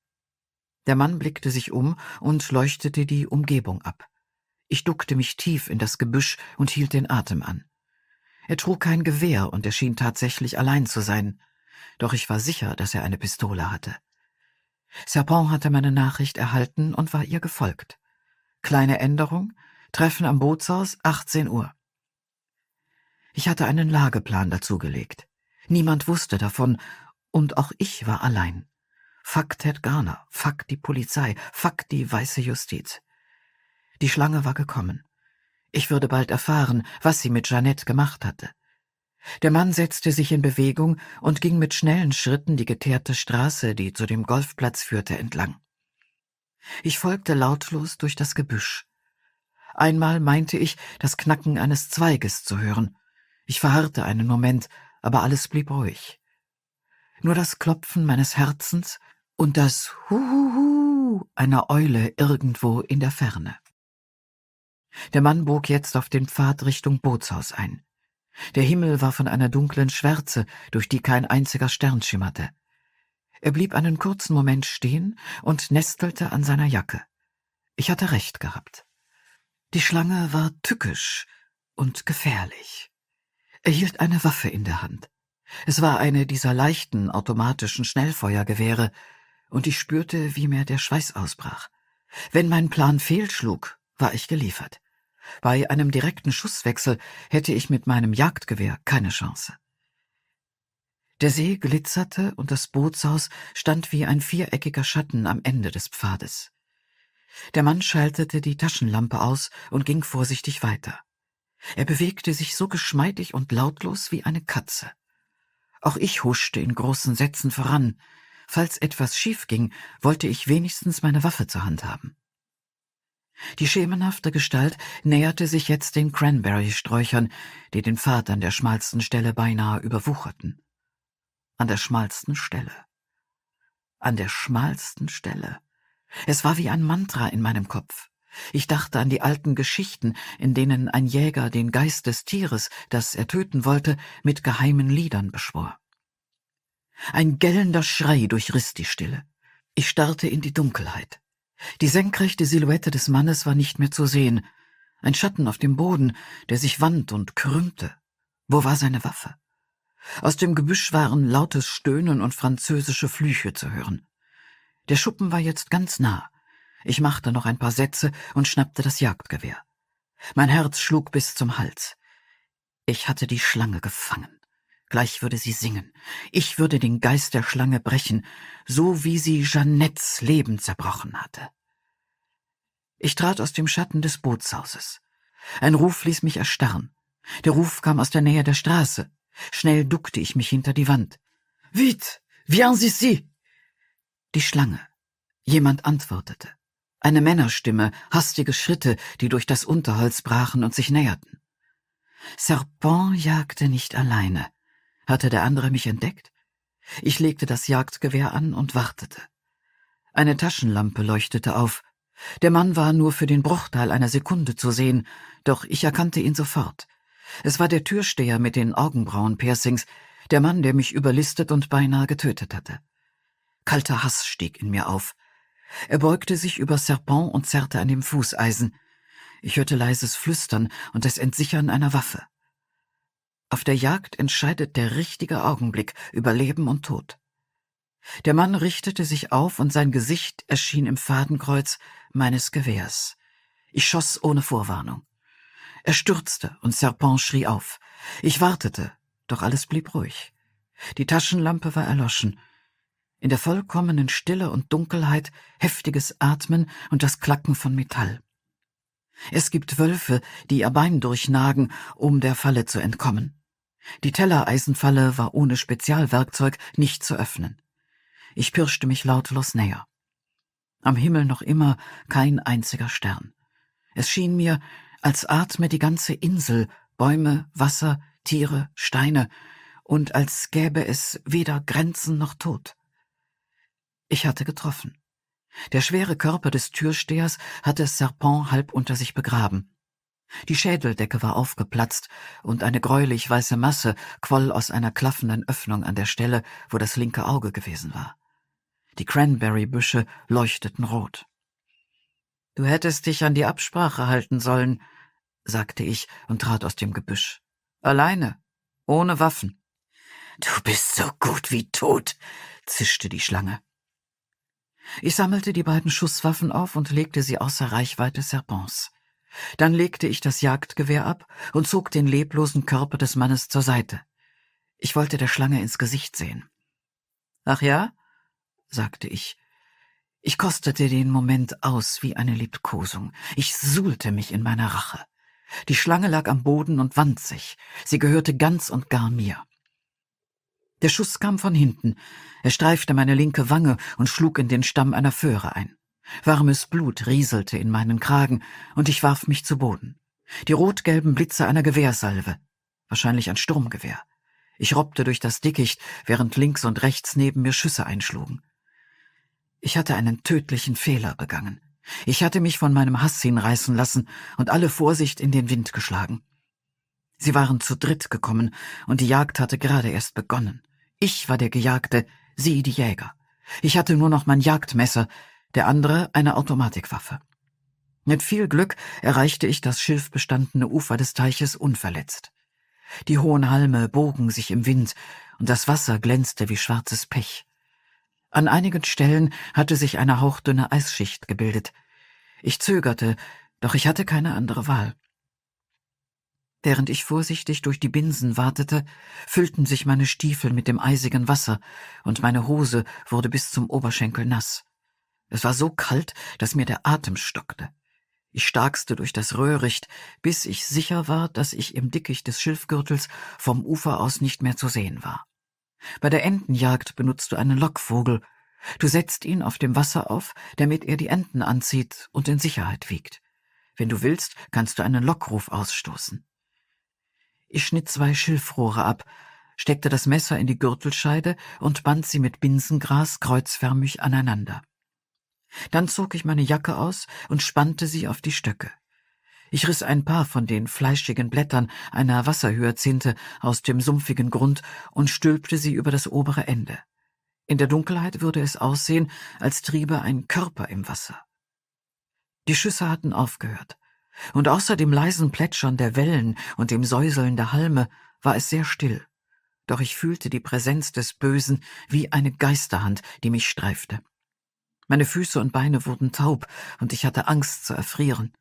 Der Mann blickte sich um und leuchtete die Umgebung ab. Ich duckte mich tief in das Gebüsch und hielt den Atem an. Er trug kein Gewehr und er schien tatsächlich allein zu sein, doch ich war sicher, dass er eine Pistole hatte. Serpent hatte meine Nachricht erhalten und war ihr gefolgt. Kleine Änderung, Treffen am Bootshaus, 18 Uhr. Ich hatte einen Lageplan dazugelegt. Niemand wusste davon, und auch ich war allein. Fuck Ted Garner, fuck die Polizei, fuck die weiße Justiz. Die Schlange war gekommen. Ich würde bald erfahren, was sie mit Jeannette gemacht hatte. Der Mann setzte sich in Bewegung und ging mit schnellen Schritten die geteerte Straße, die zu dem Golfplatz führte, entlang. Ich folgte lautlos durch das Gebüsch. Einmal meinte ich, das Knacken eines Zweiges zu hören. Ich verharrte einen Moment, aber alles blieb ruhig. Nur das Klopfen meines Herzens und das Huhuhu einer Eule irgendwo in der Ferne. Der Mann bog jetzt auf den Pfad Richtung Bootshaus ein. Der Himmel war von einer dunklen Schwärze, durch die kein einziger Stern schimmerte. Er blieb einen kurzen Moment stehen und nestelte an seiner Jacke. Ich hatte recht gehabt. Die Schlange war tückisch und gefährlich. Er hielt eine Waffe in der Hand. Es war eine dieser leichten automatischen Schnellfeuergewehre, und ich spürte, wie mir der Schweiß ausbrach. Wenn mein Plan fehlschlug, war ich geliefert. Bei einem direkten Schusswechsel hätte ich mit meinem Jagdgewehr keine Chance. Der See glitzerte und das Bootshaus stand wie ein viereckiger Schatten am Ende des Pfades. Der Mann schaltete die Taschenlampe aus und ging vorsichtig weiter. Er bewegte sich so geschmeidig und lautlos wie eine Katze. Auch ich huschte in großen Sätzen voran. Falls etwas schief ging, wollte ich wenigstens meine Waffe zur Hand haben. Die schemenhafte Gestalt näherte sich jetzt den Cranberry-Sträuchern, die den Pfad an der schmalsten Stelle beinahe überwucherten. An der schmalsten Stelle. An der schmalsten Stelle. Es war wie ein Mantra in meinem Kopf. Ich dachte an die alten Geschichten, in denen ein Jäger den Geist des Tieres, das er töten wollte, mit geheimen Liedern beschwor. Ein gellender Schrei durchriss die Stille. Ich starrte in die Dunkelheit. Die senkrechte Silhouette des Mannes war nicht mehr zu sehen. Ein Schatten auf dem Boden, der sich wand und krümmte. Wo war seine Waffe? Aus dem Gebüsch waren lautes Stöhnen und französische Flüche zu hören. Der Schuppen war jetzt ganz nah. Ich machte noch ein paar Sätze und schnappte das Jagdgewehr. Mein Herz schlug bis zum Hals. Ich hatte die Schlange gefangen. Gleich würde sie singen. Ich würde den Geist der Schlange brechen, so wie sie Jeannettes Leben zerbrochen hatte. Ich trat aus dem Schatten des Bootshauses. Ein Ruf ließ mich erstarren. Der Ruf kam aus der Nähe der Straße. Schnell duckte ich mich hinter die Wand. Vite, viens ici! Die Schlange. Jemand antwortete. Eine Männerstimme, hastige Schritte, die durch das Unterholz brachen und sich näherten. Serpent jagte nicht alleine. Hatte der andere mich entdeckt? Ich legte das Jagdgewehr an und wartete. Eine Taschenlampe leuchtete auf. Der Mann war nur für den Bruchteil einer Sekunde zu sehen, doch ich erkannte ihn sofort. Es war der Türsteher mit den Augenbrauen-Piercings, der Mann, der mich überlistet und beinahe getötet hatte. Kalter Hass stieg in mir auf. Er beugte sich über Serpent und zerrte an dem Fußeisen. Ich hörte leises Flüstern und das Entsichern einer Waffe. Auf der Jagd entscheidet der richtige Augenblick über Leben und Tod. Der Mann richtete sich auf und sein Gesicht erschien im Fadenkreuz meines Gewehrs. Ich schoss ohne Vorwarnung. Er stürzte und Serpent schrie auf. Ich wartete, doch alles blieb ruhig. Die Taschenlampe war erloschen. In der vollkommenen Stille und Dunkelheit heftiges Atmen und das Klacken von Metall. Es gibt Wölfe, die ihr Bein durchnagen, um der Falle zu entkommen. Die Tellereisenfalle war ohne Spezialwerkzeug nicht zu öffnen. Ich pirschte mich lautlos näher. Am Himmel noch immer kein einziger Stern. Es schien mir, als atme die ganze Insel, Bäume, Wasser, Tiere, Steine, und als gäbe es weder Grenzen noch Tod. Ich hatte getroffen. Der schwere Körper des Türstehers hatte Serpent halb unter sich begraben. Die Schädeldecke war aufgeplatzt, und eine gräulich weiße Masse quoll aus einer klaffenden Öffnung an der Stelle, wo das linke Auge gewesen war. Die Cranberry-Büsche leuchteten rot. Du hättest dich an die Absprache halten sollen, sagte ich und trat aus dem Gebüsch. Alleine, ohne Waffen. Du bist so gut wie tot, zischte die Schlange. Ich sammelte die beiden Schusswaffen auf und legte sie außer Reichweite Serpents. Dann legte ich das Jagdgewehr ab und zog den leblosen Körper des Mannes zur Seite. Ich wollte der Schlange ins Gesicht sehen. Ach ja? sagte ich. Ich kostete den Moment aus wie eine Liebkosung. Ich suhlte mich in meiner Rache. Die Schlange lag am Boden und wand sich. Sie gehörte ganz und gar mir. Der Schuss kam von hinten. Er streifte meine linke Wange und schlug in den Stamm einer Föhre ein. Warmes Blut rieselte in meinen Kragen, und ich warf mich zu Boden. Die rot-gelben Blitze einer Gewehrsalve, wahrscheinlich ein Sturmgewehr. Ich robbte durch das Dickicht, während links und rechts neben mir Schüsse einschlugen. Ich hatte einen tödlichen Fehler begangen. Ich hatte mich von meinem Hass hinreißen lassen und alle Vorsicht in den Wind geschlagen. Sie waren zu dritt gekommen, und die Jagd hatte gerade erst begonnen. Ich war der Gejagte, sie die Jäger. Ich hatte nur noch mein Jagdmesser, der andere eine Automatikwaffe. Mit viel Glück erreichte ich das schilfbestandene Ufer des Teiches unverletzt. Die hohen Halme bogen sich im Wind, und das Wasser glänzte wie schwarzes Pech. An einigen Stellen hatte sich eine hauchdünne Eisschicht gebildet. Ich zögerte, doch ich hatte keine andere Wahl. Während ich vorsichtig durch die Binsen wartete, füllten sich meine Stiefel mit dem eisigen Wasser, und meine Hose wurde bis zum Oberschenkel nass. Es war so kalt, dass mir der Atem stockte. Ich starkste durch das Röhricht, bis ich sicher war, dass ich im Dickicht des Schilfgürtels vom Ufer aus nicht mehr zu sehen war. Bei der Entenjagd benutzt du einen Lockvogel. Du setzt ihn auf dem Wasser auf, damit er die Enten anzieht und in Sicherheit wiegt. Wenn du willst, kannst du einen Lockruf ausstoßen. Ich schnitt zwei Schilfrohre ab, steckte das Messer in die Gürtelscheide und band sie mit Binsengras kreuzförmig aneinander. Dann zog ich meine Jacke aus und spannte sie auf die Stöcke. Ich riss ein paar von den fleischigen Blättern einer Wasserhyazinthe aus dem sumpfigen Grund und stülpte sie über das obere Ende. In der Dunkelheit würde es aussehen, als triebe ein Körper im Wasser. Die Schüsse hatten aufgehört, und außer dem leisen Plätschern der Wellen und dem Säuseln der Halme war es sehr still, doch ich fühlte die Präsenz des Bösen wie eine Geisterhand, die mich streifte. Meine Füße und Beine wurden taub, und ich hatte Angst zu erfrieren.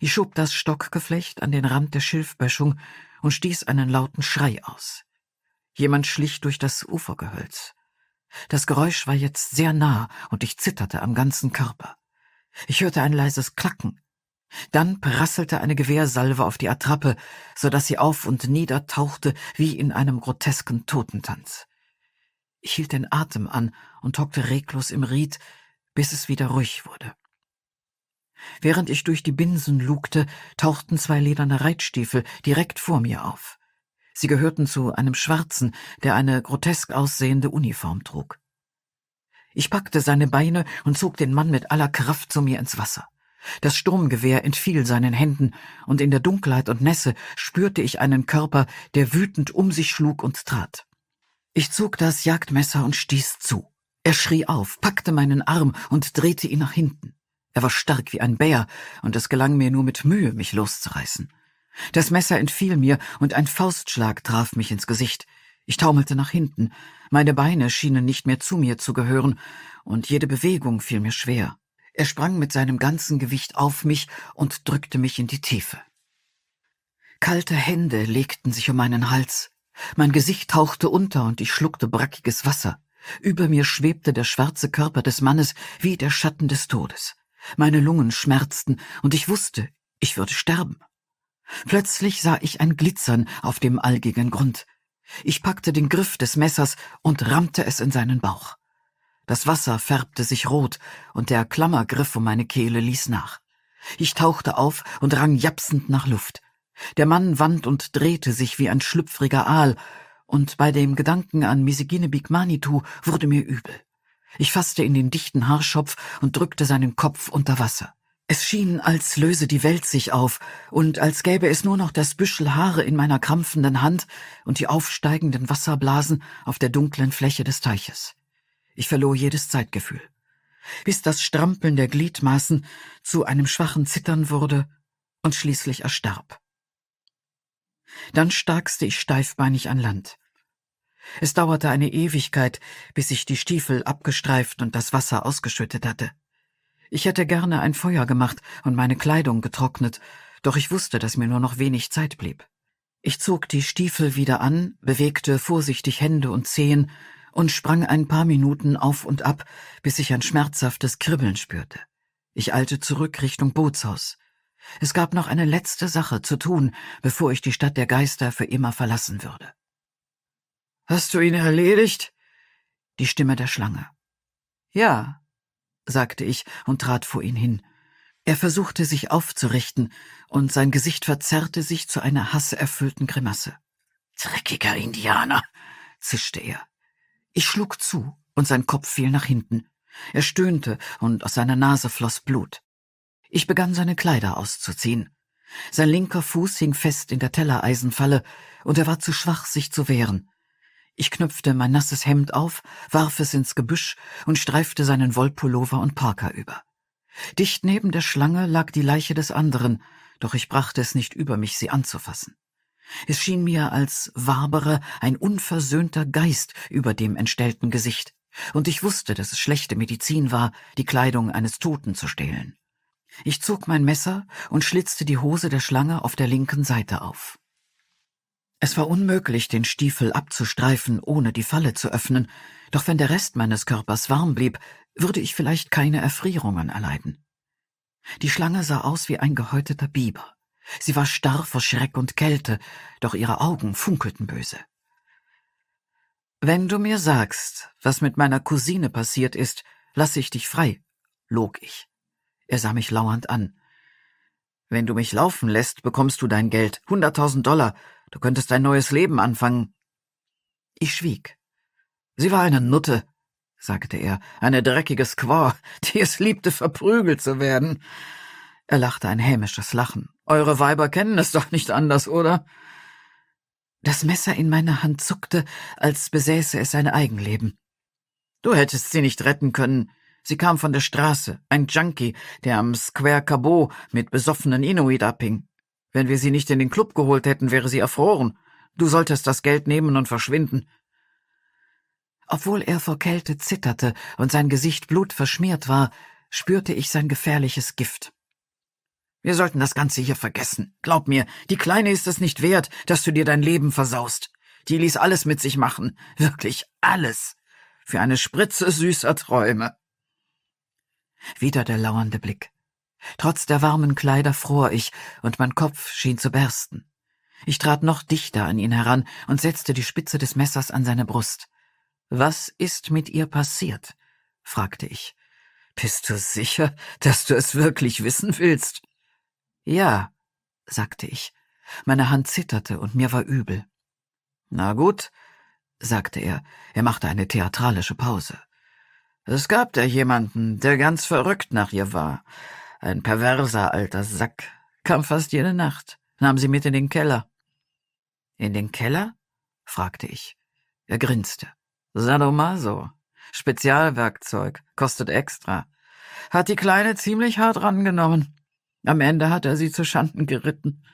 Ich schob das Stockgeflecht an den Rand der Schilfböschung und stieß einen lauten Schrei aus. Jemand schlich durch das Ufergehölz. Das Geräusch war jetzt sehr nah, und ich zitterte am ganzen Körper. Ich hörte ein leises Klacken. Dann prasselte eine Gewehrsalve auf die Attrappe, so dass sie auf und nieder tauchte wie in einem grotesken Totentanz. Ich hielt den Atem an und hockte reglos im Ried, bis es wieder ruhig wurde. Während ich durch die Binsen lugte, tauchten zwei lederne Reitstiefel direkt vor mir auf. Sie gehörten zu einem Schwarzen, der eine grotesk aussehende Uniform trug. Ich packte seine Beine und zog den Mann mit aller Kraft zu mir ins Wasser. Das Sturmgewehr entfiel seinen Händen, und in der Dunkelheit und Nässe spürte ich einen Körper, der wütend um sich schlug und trat. Ich zog das Jagdmesser und stieß zu. Er schrie auf, packte meinen Arm und drehte ihn nach hinten. Er war stark wie ein Bär, und es gelang mir nur mit Mühe, mich loszureißen. Das Messer entfiel mir, und ein Faustschlag traf mich ins Gesicht. Ich taumelte nach hinten, meine Beine schienen nicht mehr zu mir zu gehören, und jede Bewegung fiel mir schwer. Er sprang mit seinem ganzen Gewicht auf mich und drückte mich in die Tiefe. Kalte Hände legten sich um meinen Hals, mein Gesicht tauchte unter und ich schluckte brackiges Wasser. Über mir schwebte der schwarze Körper des Mannes wie der Schatten des Todes. Meine Lungen schmerzten und ich wusste, ich würde sterben. Plötzlich sah ich ein Glitzern auf dem algigen Grund. Ich packte den Griff des Messers und rammte es in seinen Bauch. Das Wasser färbte sich rot und der Klammergriff um meine Kehle ließ nach. Ich tauchte auf und rang japsend nach Luft. Der Mann wand und drehte sich wie ein schlüpfriger Aal, und bei dem Gedanken an Misigine Bigmanitu wurde mir übel. Ich fasste in den dichten Haarschopf und drückte seinen Kopf unter Wasser. Es schien, als löse die Welt sich auf und als gäbe es nur noch das Büschel Haare in meiner krampfenden Hand und die aufsteigenden Wasserblasen auf der dunklen Fläche des Teiches. Ich verlor jedes Zeitgefühl, bis das Strampeln der Gliedmaßen zu einem schwachen Zittern wurde und schließlich erstarb. Dann starkste ich steifbeinig an Land. Es dauerte eine Ewigkeit, bis ich die Stiefel abgestreift und das Wasser ausgeschüttet hatte. Ich hätte gerne ein Feuer gemacht und meine Kleidung getrocknet, doch ich wusste, dass mir nur noch wenig Zeit blieb. Ich zog die Stiefel wieder an, bewegte vorsichtig Hände und Zehen und sprang ein paar Minuten auf und ab, bis ich ein schmerzhaftes Kribbeln spürte. Ich eilte zurück Richtung Bootshaus. Es gab noch eine letzte Sache zu tun, bevor ich die Stadt der Geister für immer verlassen würde. Hast du ihn erledigt? Die Stimme der Schlange. Ja, sagte ich und trat vor ihn hin. Er versuchte sich aufzurichten, und sein Gesicht verzerrte sich zu einer hasserfüllten Grimasse. Dreckiger Indianer, zischte er. Ich schlug zu, und sein Kopf fiel nach hinten. Er stöhnte, und aus seiner Nase floss Blut. Ich begann seine Kleider auszuziehen. Sein linker Fuß hing fest in der Tellereisenfalle, und er war zu schwach, sich zu wehren. Ich knöpfte mein nasses Hemd auf, warf es ins Gebüsch und streifte seinen Wollpullover und Parker über. Dicht neben der Schlange lag die Leiche des anderen, doch ich brachte es nicht über mich, sie anzufassen. Es schien mir, als wabere ein unversöhnter Geist über dem entstellten Gesicht, und ich wusste, dass es schlechte Medizin war, die Kleidung eines Toten zu stehlen. Ich zog mein Messer und schlitzte die Hose der Schlange auf der linken Seite auf. Es war unmöglich, den Stiefel abzustreifen, ohne die Falle zu öffnen, doch wenn der Rest meines Körpers warm blieb, würde ich vielleicht keine Erfrierungen erleiden. Die Schlange sah aus wie ein gehäuteter Biber. Sie war starr vor Schreck und Kälte, doch ihre Augen funkelten böse. Wenn du mir sagst, was mit meiner Cousine passiert ist, lasse ich dich frei, log ich. Er sah mich lauernd an. Wenn du mich laufen lässt, bekommst du dein Geld. Hunderttausend Dollar. Du könntest ein neues Leben anfangen. Ich schwieg. Sie war eine Nutte, sagte er, eine dreckige Squaw, die es liebte, verprügelt zu werden. Er lachte ein hämisches Lachen. Eure Weiber kennen es doch nicht anders, oder? Das Messer in meiner Hand zuckte, als besäße es sein Eigenleben. Du hättest sie nicht retten können. Sie kam von der Straße, ein Junkie, der am Square Cabot mit besoffenen Inuit abhing. Wenn wir sie nicht in den Club geholt hätten, wäre sie erfroren. Du solltest das Geld nehmen und verschwinden. Obwohl er vor Kälte zitterte und sein Gesicht blutverschmiert war, spürte ich sein gefährliches Gift. Wir sollten das Ganze hier vergessen. Glaub mir, die Kleine ist es nicht wert, dass du dir dein Leben versaust. Die ließ alles mit sich machen. Wirklich alles. Für eine Spritze süßer Träume. Wieder der lauernde Blick. Trotz der warmen Kleider fror ich, und mein Kopf schien zu bersten. Ich trat noch dichter an ihn heran und setzte die Spitze des Messers an seine Brust. Was ist mit ihr passiert? fragte ich. Bist du sicher, dass du es wirklich wissen willst? Ja, sagte ich. Meine Hand zitterte und mir war übel. Na gut, sagte er. Er machte eine theatralische Pause. Es gab da jemanden, der ganz verrückt nach ihr war. Ein perverser alter Sack. Kam fast jede Nacht, nahm sie mit in den Keller. In den Keller? fragte ich. Er grinste. Sadomaso. Spezialwerkzeug. Kostet extra. Hat die Kleine ziemlich hart rangenommen. Am Ende hat er sie zu Schanden geritten.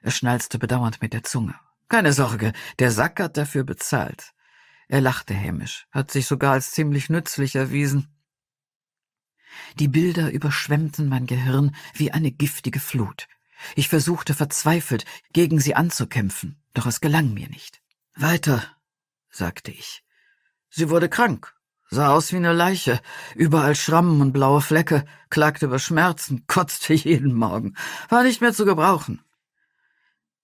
Er schnalzte bedauernd mit der Zunge. Keine Sorge, der Sack hat dafür bezahlt. Er lachte hämisch, hat sich sogar als ziemlich nützlich erwiesen. Die Bilder überschwemmten mein Gehirn wie eine giftige Flut. Ich versuchte verzweifelt, gegen sie anzukämpfen, doch es gelang mir nicht. Weiter, sagte ich. Sie wurde krank, sah aus wie eine Leiche, überall Schrammen und blaue Flecke, klagte über Schmerzen, kotzte jeden Morgen, war nicht mehr zu gebrauchen.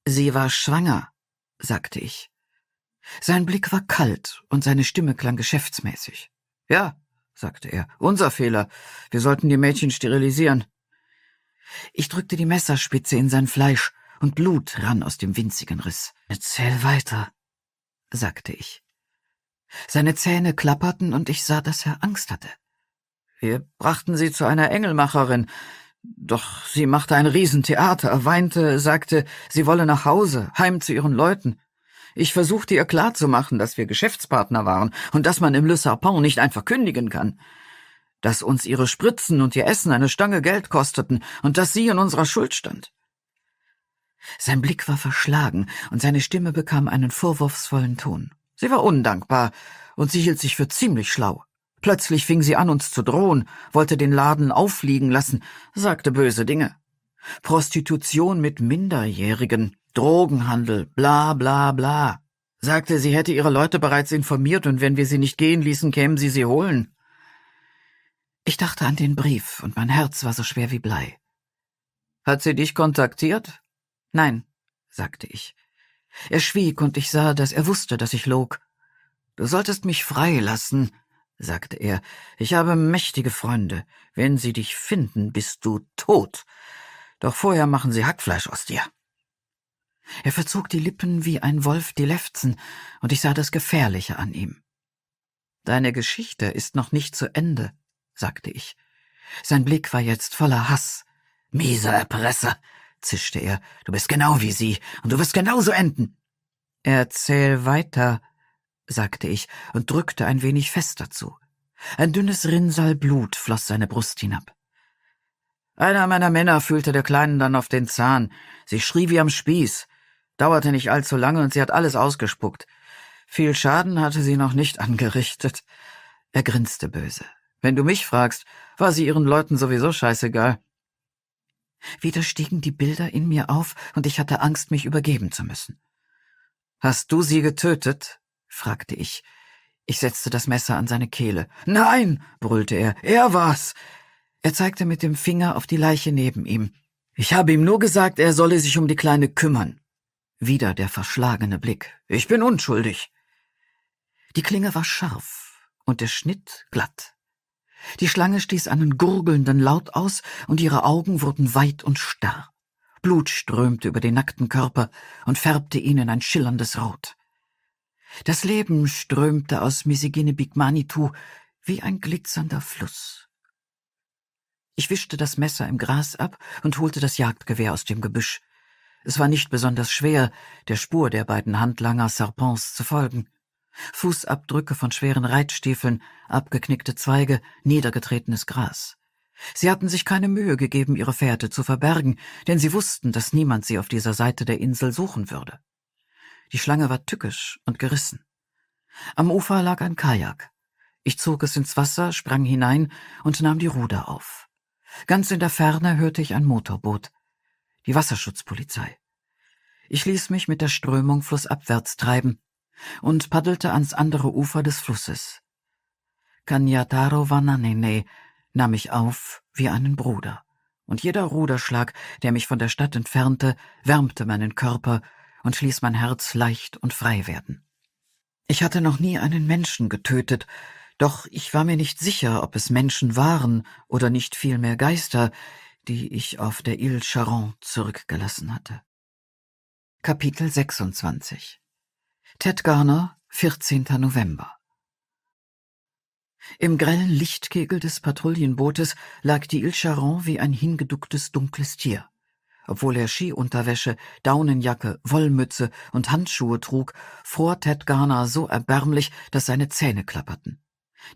Sie war schwanger, sagte ich. Sein Blick war kalt und seine Stimme klang geschäftsmäßig. Ja, sagte er, unser Fehler. Wir sollten die Mädchen sterilisieren. Ich drückte die Messerspitze in sein Fleisch und Blut rann aus dem winzigen Riss. Erzähl weiter, sagte ich. Seine Zähne klapperten und ich sah, dass er Angst hatte. Wir brachten sie zu einer Engelmacherin, doch sie machte ein Riesentheater, weinte, sagte, sie wolle nach Hause, heim zu ihren Leuten. Ich versuchte ihr klarzumachen, dass wir Geschäftspartner waren und dass man im Le Sarpent nicht einfach kündigen kann. Dass uns ihre Spritzen und ihr Essen eine Stange Geld kosteten und dass sie in unserer Schuld stand. Sein Blick war verschlagen und seine Stimme bekam einen vorwurfsvollen Ton. Sie war undankbar und sie hielt sich für ziemlich schlau. Plötzlich fing sie an, uns zu drohen, wollte den Laden auffliegen lassen, sagte böse Dinge. Prostitution mit Minderjährigen, Drogenhandel, bla bla bla. Sagte, sie hätte ihre Leute bereits informiert und wenn wir sie nicht gehen ließen, kämen sie sie holen. Ich dachte an den Brief und mein Herz war so schwer wie Blei. Hat sie dich kontaktiert? Nein, sagte ich. Er schwieg und ich sah, dass er wusste, dass ich log. Du solltest mich freilassen, sagte er. Ich habe mächtige Freunde. Wenn sie dich finden, bist du tot. Doch vorher machen sie Hackfleisch aus dir. Er verzog die Lippen wie ein Wolf die Lefzen, und ich sah das Gefährliche an ihm. Deine Geschichte ist noch nicht zu Ende, sagte ich. Sein Blick war jetzt voller Hass. Mieser Erpresser, zischte er, du bist genau wie sie, und du wirst genauso enden. Erzähl weiter, sagte ich und drückte ein wenig fester zu. Ein dünnes Rinnsal Blut floss seine Brust hinab. Einer meiner Männer fühlte der Kleinen dann auf den Zahn. Sie schrie wie am Spieß. Dauerte nicht allzu lange und sie hat alles ausgespuckt. Viel Schaden hatte sie noch nicht angerichtet. Er grinste böse. Wenn du mich fragst, war sie ihren Leuten sowieso scheißegal. Wieder stiegen die Bilder in mir auf und ich hatte Angst, mich übergeben zu müssen. Hast du sie getötet? fragte ich. Ich setzte das Messer an seine Kehle. Nein, brüllte er, er war's. Er zeigte mit dem Finger auf die Leiche neben ihm. Ich habe ihm nur gesagt, er solle sich um die Kleine kümmern. Wieder der verschlagene Blick. Ich bin unschuldig. Die Klinge war scharf und der Schnitt glatt. Die Schlange stieß einen gurgelnden Laut aus, und ihre Augen wurden weit und starr. Blut strömte über den nackten Körper und färbte ihn in ein schillerndes Rot. Das Leben strömte aus Misigine Bigmanitu wie ein glitzernder Fluss. Ich wischte das Messer im Gras ab und holte das Jagdgewehr aus dem Gebüsch. Es war nicht besonders schwer, der Spur der beiden Handlanger Serpents zu folgen. Fußabdrücke von schweren Reitstiefeln, abgeknickte Zweige, niedergetretenes Gras. Sie hatten sich keine Mühe gegeben, ihre Fährte zu verbergen, denn sie wussten, dass niemand sie auf dieser Seite der Insel suchen würde. Die Schlange war tückisch und gerissen. Am Ufer lag ein Kajak. Ich zog es ins Wasser, sprang hinein und nahm die Ruder auf. Ganz in der Ferne hörte ich ein Motorboot. Die Wasserschutzpolizei. Ich ließ mich mit der Strömung flussabwärts treiben und paddelte ans andere Ufer des Flusses. Kanyataro Wananene nahm mich auf wie einen Bruder, und jeder Ruderschlag, der mich von der Stadt entfernte, wärmte meinen Körper und ließ mein Herz leicht und frei werden. Ich hatte noch nie einen Menschen getötet, doch ich war mir nicht sicher, ob es Menschen waren oder nicht vielmehr Geister, die ich auf der Ile Charon zurückgelassen hatte. Kapitel 26 Ted Garner, 14. November Im grellen Lichtkegel des Patrouillenbootes lag die Il Charon wie ein hingeducktes dunkles Tier. Obwohl er Skiunterwäsche, Daunenjacke, Wollmütze und Handschuhe trug, fror Ted Garner so erbärmlich, dass seine Zähne klapperten.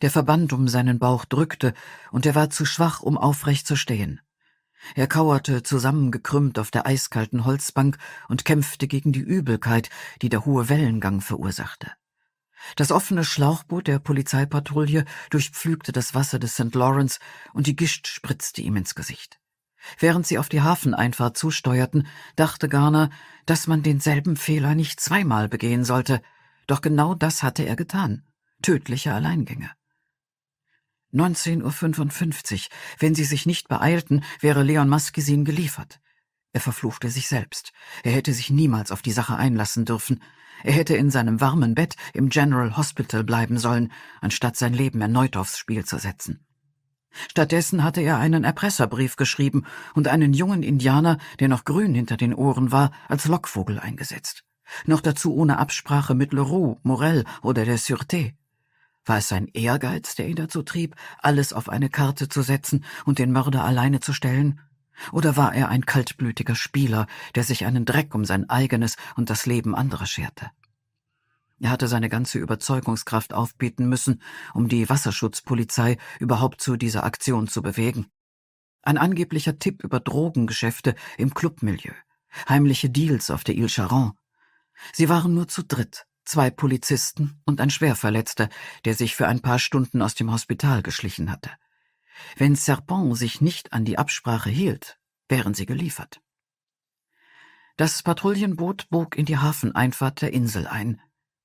Der Verband um seinen Bauch drückte, und er war zu schwach, um aufrecht zu stehen. Er kauerte zusammengekrümmt auf der eiskalten Holzbank und kämpfte gegen die Übelkeit, die der hohe Wellengang verursachte. Das offene Schlauchboot der Polizeipatrouille durchpflügte das Wasser des St. Lawrence und die Gischt spritzte ihm ins Gesicht. Während sie auf die Hafeneinfahrt zusteuerten, dachte Garner, dass man denselben Fehler nicht zweimal begehen sollte, doch genau das hatte er getan tödliche Alleingänge. 19.55 Uhr. Wenn sie sich nicht beeilten, wäre Leon Maskesin geliefert. Er verfluchte sich selbst. Er hätte sich niemals auf die Sache einlassen dürfen. Er hätte in seinem warmen Bett im General Hospital bleiben sollen, anstatt sein Leben erneut aufs Spiel zu setzen. Stattdessen hatte er einen Erpresserbrief geschrieben und einen jungen Indianer, der noch grün hinter den Ohren war, als Lockvogel eingesetzt. Noch dazu ohne Absprache mit Leroux, Morel oder der Sûreté. War es sein Ehrgeiz, der ihn dazu trieb, alles auf eine Karte zu setzen und den Mörder alleine zu stellen? Oder war er ein kaltblütiger Spieler, der sich einen Dreck um sein eigenes und das Leben anderer scherte? Er hatte seine ganze Überzeugungskraft aufbieten müssen, um die Wasserschutzpolizei überhaupt zu dieser Aktion zu bewegen. Ein angeblicher Tipp über Drogengeschäfte im Clubmilieu, heimliche Deals auf der Ile Charon. Sie waren nur zu dritt, zwei Polizisten und ein Schwerverletzter, der sich für ein paar Stunden aus dem Hospital geschlichen hatte. Wenn Serpent sich nicht an die Absprache hielt, wären sie geliefert. Das Patrouillenboot bog in die Hafeneinfahrt der Insel ein.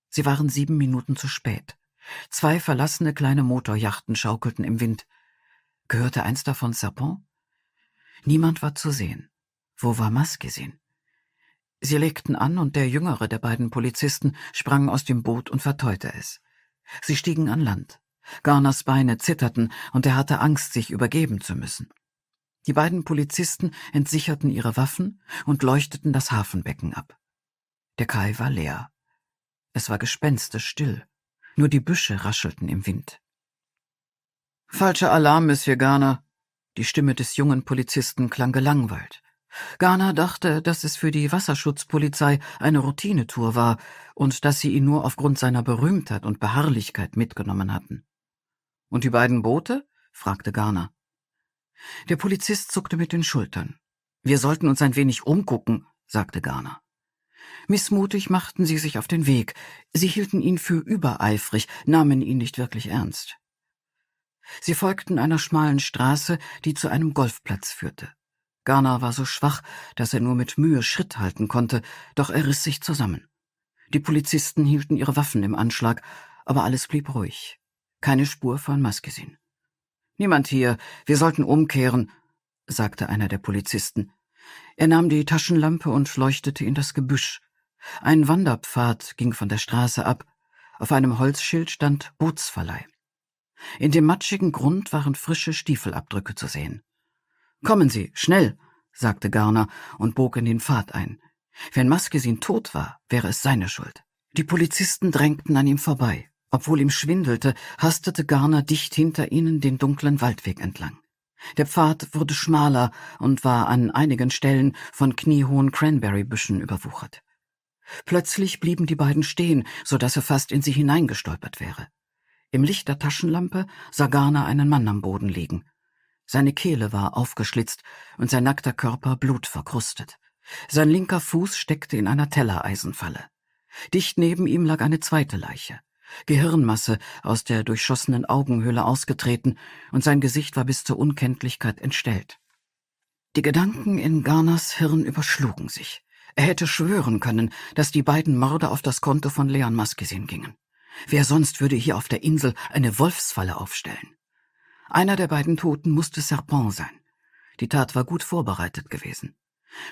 Sie waren sieben Minuten zu spät. Zwei verlassene kleine Motorjachten schaukelten im Wind. Gehörte eins davon Serpent? Niemand war zu sehen. Wo war Maskesin? Sie legten an und der jüngere der beiden Polizisten sprang aus dem Boot und verteute es. Sie stiegen an Land. Garners Beine zitterten und er hatte Angst, sich übergeben zu müssen. Die beiden Polizisten entsicherten ihre Waffen und leuchteten das Hafenbecken ab. Der Kai war leer. Es war gespenstisch still. Nur die Büsche raschelten im Wind. Falscher Alarm, Monsieur Garner. Die Stimme des jungen Polizisten klang gelangweilt. Garner dachte, dass es für die Wasserschutzpolizei eine Routinetour war und dass sie ihn nur aufgrund seiner Berühmtheit und Beharrlichkeit mitgenommen hatten. Und die beiden Boote? fragte Garner. Der Polizist zuckte mit den Schultern. Wir sollten uns ein wenig umgucken, sagte Garner. Missmutig machten sie sich auf den Weg. Sie hielten ihn für übereifrig, nahmen ihn nicht wirklich ernst. Sie folgten einer schmalen Straße, die zu einem Golfplatz führte. Garner war so schwach, dass er nur mit Mühe Schritt halten konnte, doch er riss sich zusammen. Die Polizisten hielten ihre Waffen im Anschlag, aber alles blieb ruhig. Keine Spur von Maskesin. Niemand hier, wir sollten umkehren, sagte einer der Polizisten. Er nahm die Taschenlampe und leuchtete in das Gebüsch. Ein Wanderpfad ging von der Straße ab. Auf einem Holzschild stand Bootsverleih. In dem matschigen Grund waren frische Stiefelabdrücke zu sehen. Kommen Sie, schnell, sagte Garner und bog in den Pfad ein. Wenn Maskesin tot war, wäre es seine Schuld. Die Polizisten drängten an ihm vorbei. Obwohl ihm schwindelte, hastete Garner dicht hinter ihnen den dunklen Waldweg entlang. Der Pfad wurde schmaler und war an einigen Stellen von kniehohen Cranberrybüschen überwuchert. Plötzlich blieben die beiden stehen, so dass er fast in sie hineingestolpert wäre. Im Licht der Taschenlampe sah Garner einen Mann am Boden liegen. Seine Kehle war aufgeschlitzt und sein nackter Körper blutverkrustet. Sein linker Fuß steckte in einer Tellereisenfalle. Dicht neben ihm lag eine zweite Leiche. Gehirnmasse aus der durchschossenen Augenhöhle ausgetreten und sein Gesicht war bis zur Unkenntlichkeit entstellt. Die Gedanken in Garners Hirn überschlugen sich. Er hätte schwören können, dass die beiden Mörder auf das Konto von Leon Maskesin gingen. Wer sonst würde hier auf der Insel eine Wolfsfalle aufstellen? Einer der beiden Toten musste Serpent sein. Die Tat war gut vorbereitet gewesen.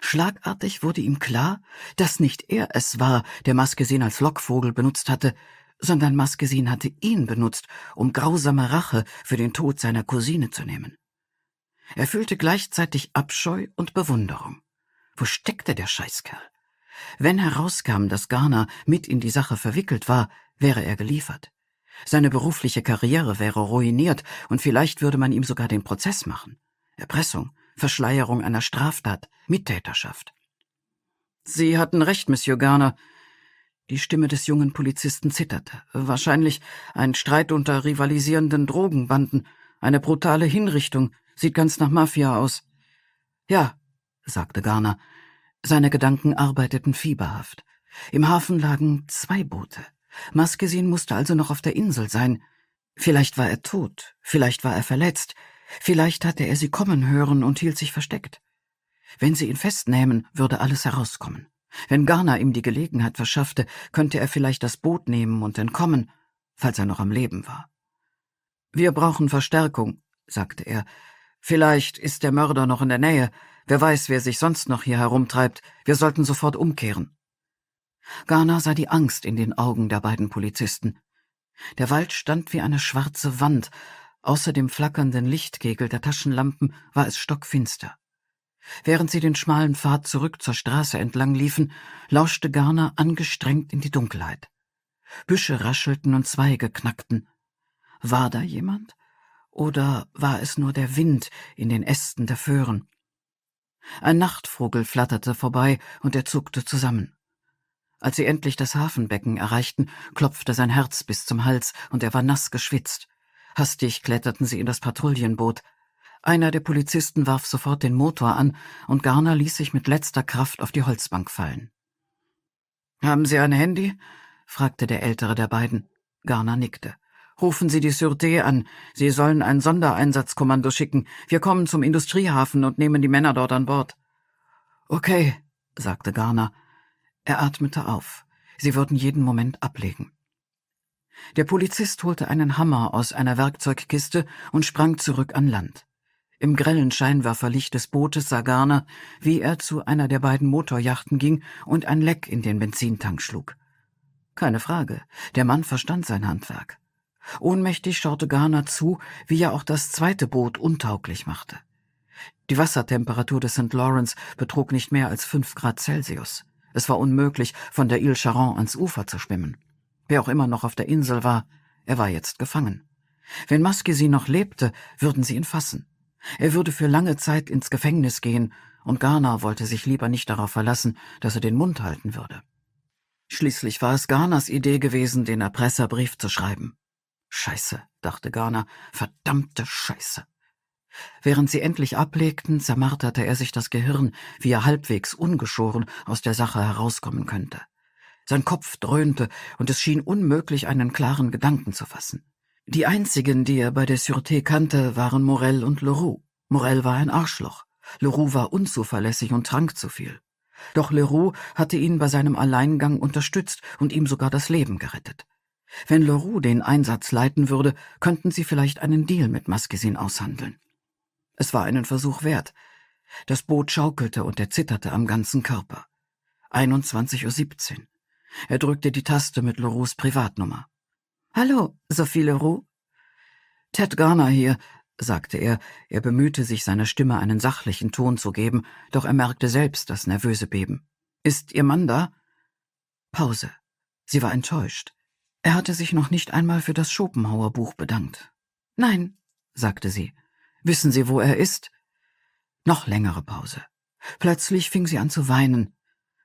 Schlagartig wurde ihm klar, dass nicht er es war, der Maskesin als Lockvogel benutzt hatte, sondern Maskesin hatte ihn benutzt, um grausame Rache für den Tod seiner Cousine zu nehmen. Er fühlte gleichzeitig Abscheu und Bewunderung. Wo steckte der Scheißkerl? Wenn herauskam, dass Garner mit in die Sache verwickelt war, wäre er geliefert. Seine berufliche Karriere wäre ruiniert und vielleicht würde man ihm sogar den Prozess machen. Erpressung, Verschleierung einer Straftat, Mittäterschaft. Sie hatten recht, Monsieur Garner. Die Stimme des jungen Polizisten zitterte. Wahrscheinlich ein Streit unter rivalisierenden Drogenbanden, eine brutale Hinrichtung, sieht ganz nach Mafia aus. Ja, sagte Garner. Seine Gedanken arbeiteten fieberhaft. Im Hafen lagen zwei Boote. Maskesin musste also noch auf der Insel sein. Vielleicht war er tot, vielleicht war er verletzt, vielleicht hatte er sie kommen hören und hielt sich versteckt. Wenn sie ihn festnähmen, würde alles herauskommen. Wenn Garner ihm die Gelegenheit verschaffte, könnte er vielleicht das Boot nehmen und entkommen, falls er noch am Leben war. Wir brauchen Verstärkung, sagte er. Vielleicht ist der Mörder noch in der Nähe. Wer weiß, wer sich sonst noch hier herumtreibt. Wir sollten sofort umkehren. Garner sah die Angst in den Augen der beiden Polizisten. Der Wald stand wie eine schwarze Wand, außer dem flackernden Lichtkegel der Taschenlampen war es stockfinster. Während sie den schmalen Pfad zurück zur Straße entlang liefen, lauschte Garner angestrengt in die Dunkelheit. Büsche raschelten und Zweige knackten. War da jemand? Oder war es nur der Wind in den Ästen der Föhren? Ein Nachtvogel flatterte vorbei und er zuckte zusammen. Als sie endlich das Hafenbecken erreichten, klopfte sein Herz bis zum Hals und er war nass geschwitzt. Hastig kletterten sie in das Patrouillenboot. Einer der Polizisten warf sofort den Motor an und Garner ließ sich mit letzter Kraft auf die Holzbank fallen. Haben Sie ein Handy? fragte der ältere der beiden. Garner nickte. Rufen Sie die Sûreté an. Sie sollen ein Sondereinsatzkommando schicken. Wir kommen zum Industriehafen und nehmen die Männer dort an Bord. Okay, sagte Garner er atmete auf. Sie würden jeden Moment ablegen. Der Polizist holte einen Hammer aus einer Werkzeugkiste und sprang zurück an Land. Im grellen Scheinwerferlicht des Bootes sah Garner, wie er zu einer der beiden Motorjachten ging und ein Leck in den Benzintank schlug. Keine Frage, der Mann verstand sein Handwerk. Ohnmächtig schaute Garner zu, wie er auch das zweite Boot untauglich machte. Die Wassertemperatur des St. Lawrence betrug nicht mehr als fünf Grad Celsius. Es war unmöglich, von der Ile Charon ans Ufer zu schwimmen. Wer auch immer noch auf der Insel war, er war jetzt gefangen. Wenn Maskesi noch lebte, würden sie ihn fassen. Er würde für lange Zeit ins Gefängnis gehen, und Ghana wollte sich lieber nicht darauf verlassen, dass er den Mund halten würde. Schließlich war es Ghanas Idee gewesen, den Erpresserbrief zu schreiben. Scheiße, dachte Ghana, verdammte Scheiße. Während sie endlich ablegten, zermarterte er sich das Gehirn, wie er halbwegs ungeschoren aus der Sache herauskommen könnte. Sein Kopf dröhnte, und es schien unmöglich, einen klaren Gedanken zu fassen. Die einzigen, die er bei der Sûreté kannte, waren Morel und Leroux. Morel war ein Arschloch. Leroux war unzuverlässig und trank zu viel. Doch Leroux hatte ihn bei seinem Alleingang unterstützt und ihm sogar das Leben gerettet. Wenn Leroux den Einsatz leiten würde, könnten sie vielleicht einen Deal mit Maskesin aushandeln. Es war einen Versuch wert. Das Boot schaukelte und er zitterte am ganzen Körper. 21.17 Uhr. Er drückte die Taste mit Leroux's Privatnummer. Hallo, Sophie Leroux? Ted Garner hier, sagte er. Er bemühte sich, seiner Stimme einen sachlichen Ton zu geben, doch er merkte selbst das nervöse Beben. Ist Ihr Mann da? Pause. Sie war enttäuscht. Er hatte sich noch nicht einmal für das Schopenhauer Buch bedankt. Nein, sagte sie. Wissen Sie, wo er ist? Noch längere Pause. Plötzlich fing sie an zu weinen.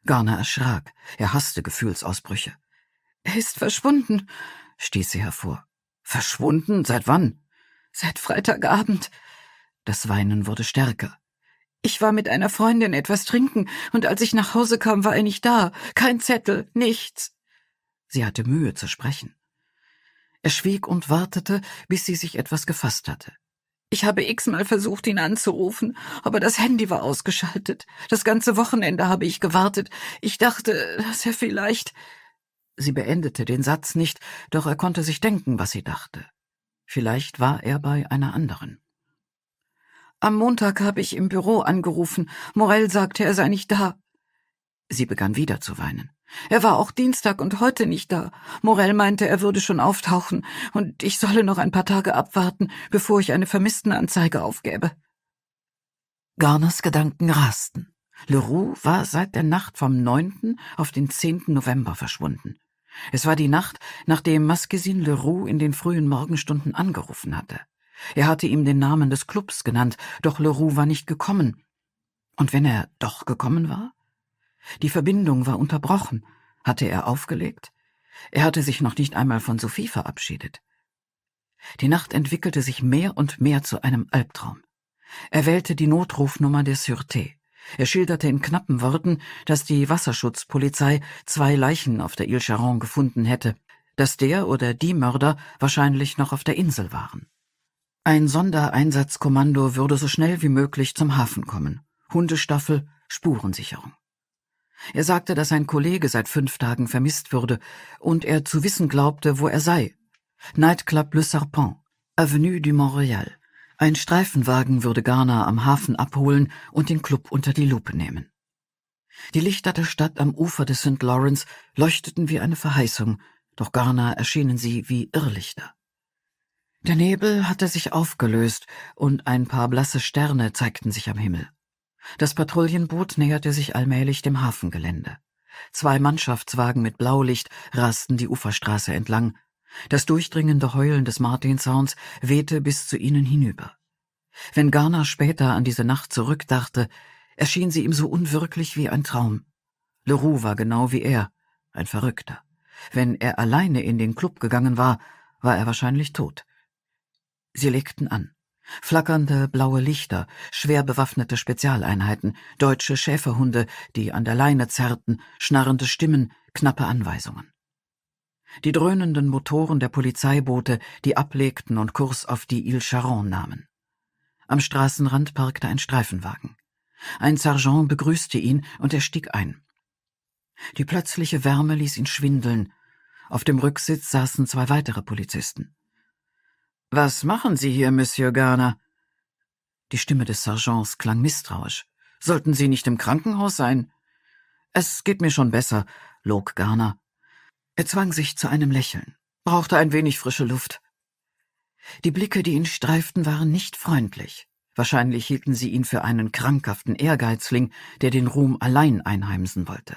Garner erschrak. Er hasste Gefühlsausbrüche. Er ist verschwunden, stieß sie hervor. Verschwunden? Seit wann? Seit Freitagabend. Das Weinen wurde stärker. Ich war mit einer Freundin etwas trinken, und als ich nach Hause kam, war er nicht da. Kein Zettel, nichts. Sie hatte Mühe zu sprechen. Er schwieg und wartete, bis sie sich etwas gefasst hatte. Ich habe x-mal versucht, ihn anzurufen, aber das Handy war ausgeschaltet. Das ganze Wochenende habe ich gewartet. Ich dachte, dass er vielleicht. Sie beendete den Satz nicht, doch er konnte sich denken, was sie dachte. Vielleicht war er bei einer anderen. Am Montag habe ich im Büro angerufen. Morell sagte, er sei nicht da. Sie begann wieder zu weinen. Er war auch Dienstag und heute nicht da. Morell meinte, er würde schon auftauchen und ich solle noch ein paar Tage abwarten, bevor ich eine Vermisstenanzeige aufgäbe. Garners Gedanken rasten. Leroux war seit der Nacht vom 9. auf den 10. November verschwunden. Es war die Nacht, nachdem Masquezin Leroux in den frühen Morgenstunden angerufen hatte. Er hatte ihm den Namen des Clubs genannt, doch Leroux war nicht gekommen. Und wenn er doch gekommen war, die Verbindung war unterbrochen. Hatte er aufgelegt? Er hatte sich noch nicht einmal von Sophie verabschiedet. Die Nacht entwickelte sich mehr und mehr zu einem Albtraum. Er wählte die Notrufnummer der Sûreté. Er schilderte in knappen Worten, dass die Wasserschutzpolizei zwei Leichen auf der Ile Charon gefunden hätte, dass der oder die Mörder wahrscheinlich noch auf der Insel waren. Ein Sondereinsatzkommando würde so schnell wie möglich zum Hafen kommen. Hundestaffel, Spurensicherung. Er sagte, dass sein Kollege seit fünf Tagen vermisst würde und er zu wissen glaubte, wo er sei. Nightclub Le Serpent, Avenue du Montréal. Ein Streifenwagen würde Garner am Hafen abholen und den Club unter die Lupe nehmen. Die Lichter der Stadt am Ufer des St. Lawrence leuchteten wie eine Verheißung, doch Garner erschienen sie wie Irrlichter. Der Nebel hatte sich aufgelöst und ein paar blasse Sterne zeigten sich am Himmel. Das Patrouillenboot näherte sich allmählich dem Hafengelände. Zwei Mannschaftswagen mit Blaulicht rasten die Uferstraße entlang. Das durchdringende Heulen des Martinsounds wehte bis zu ihnen hinüber. Wenn Garner später an diese Nacht zurückdachte, erschien sie ihm so unwirklich wie ein Traum. Leroux war genau wie er, ein Verrückter. Wenn er alleine in den Club gegangen war, war er wahrscheinlich tot. Sie legten an. Flackernde blaue Lichter, schwer bewaffnete Spezialeinheiten, deutsche Schäferhunde, die an der Leine zerrten, schnarrende Stimmen, knappe Anweisungen. Die dröhnenden Motoren der Polizeiboote, die ablegten und Kurs auf die Ile Charon nahmen. Am Straßenrand parkte ein Streifenwagen. Ein Sergeant begrüßte ihn und er stieg ein. Die plötzliche Wärme ließ ihn schwindeln. Auf dem Rücksitz saßen zwei weitere Polizisten. Was machen Sie hier, Monsieur Garner? Die Stimme des Sergeants klang misstrauisch. Sollten Sie nicht im Krankenhaus sein? Es geht mir schon besser, log Garner. Er zwang sich zu einem Lächeln, brauchte ein wenig frische Luft. Die Blicke, die ihn streiften, waren nicht freundlich. Wahrscheinlich hielten sie ihn für einen krankhaften Ehrgeizling, der den Ruhm allein einheimsen wollte.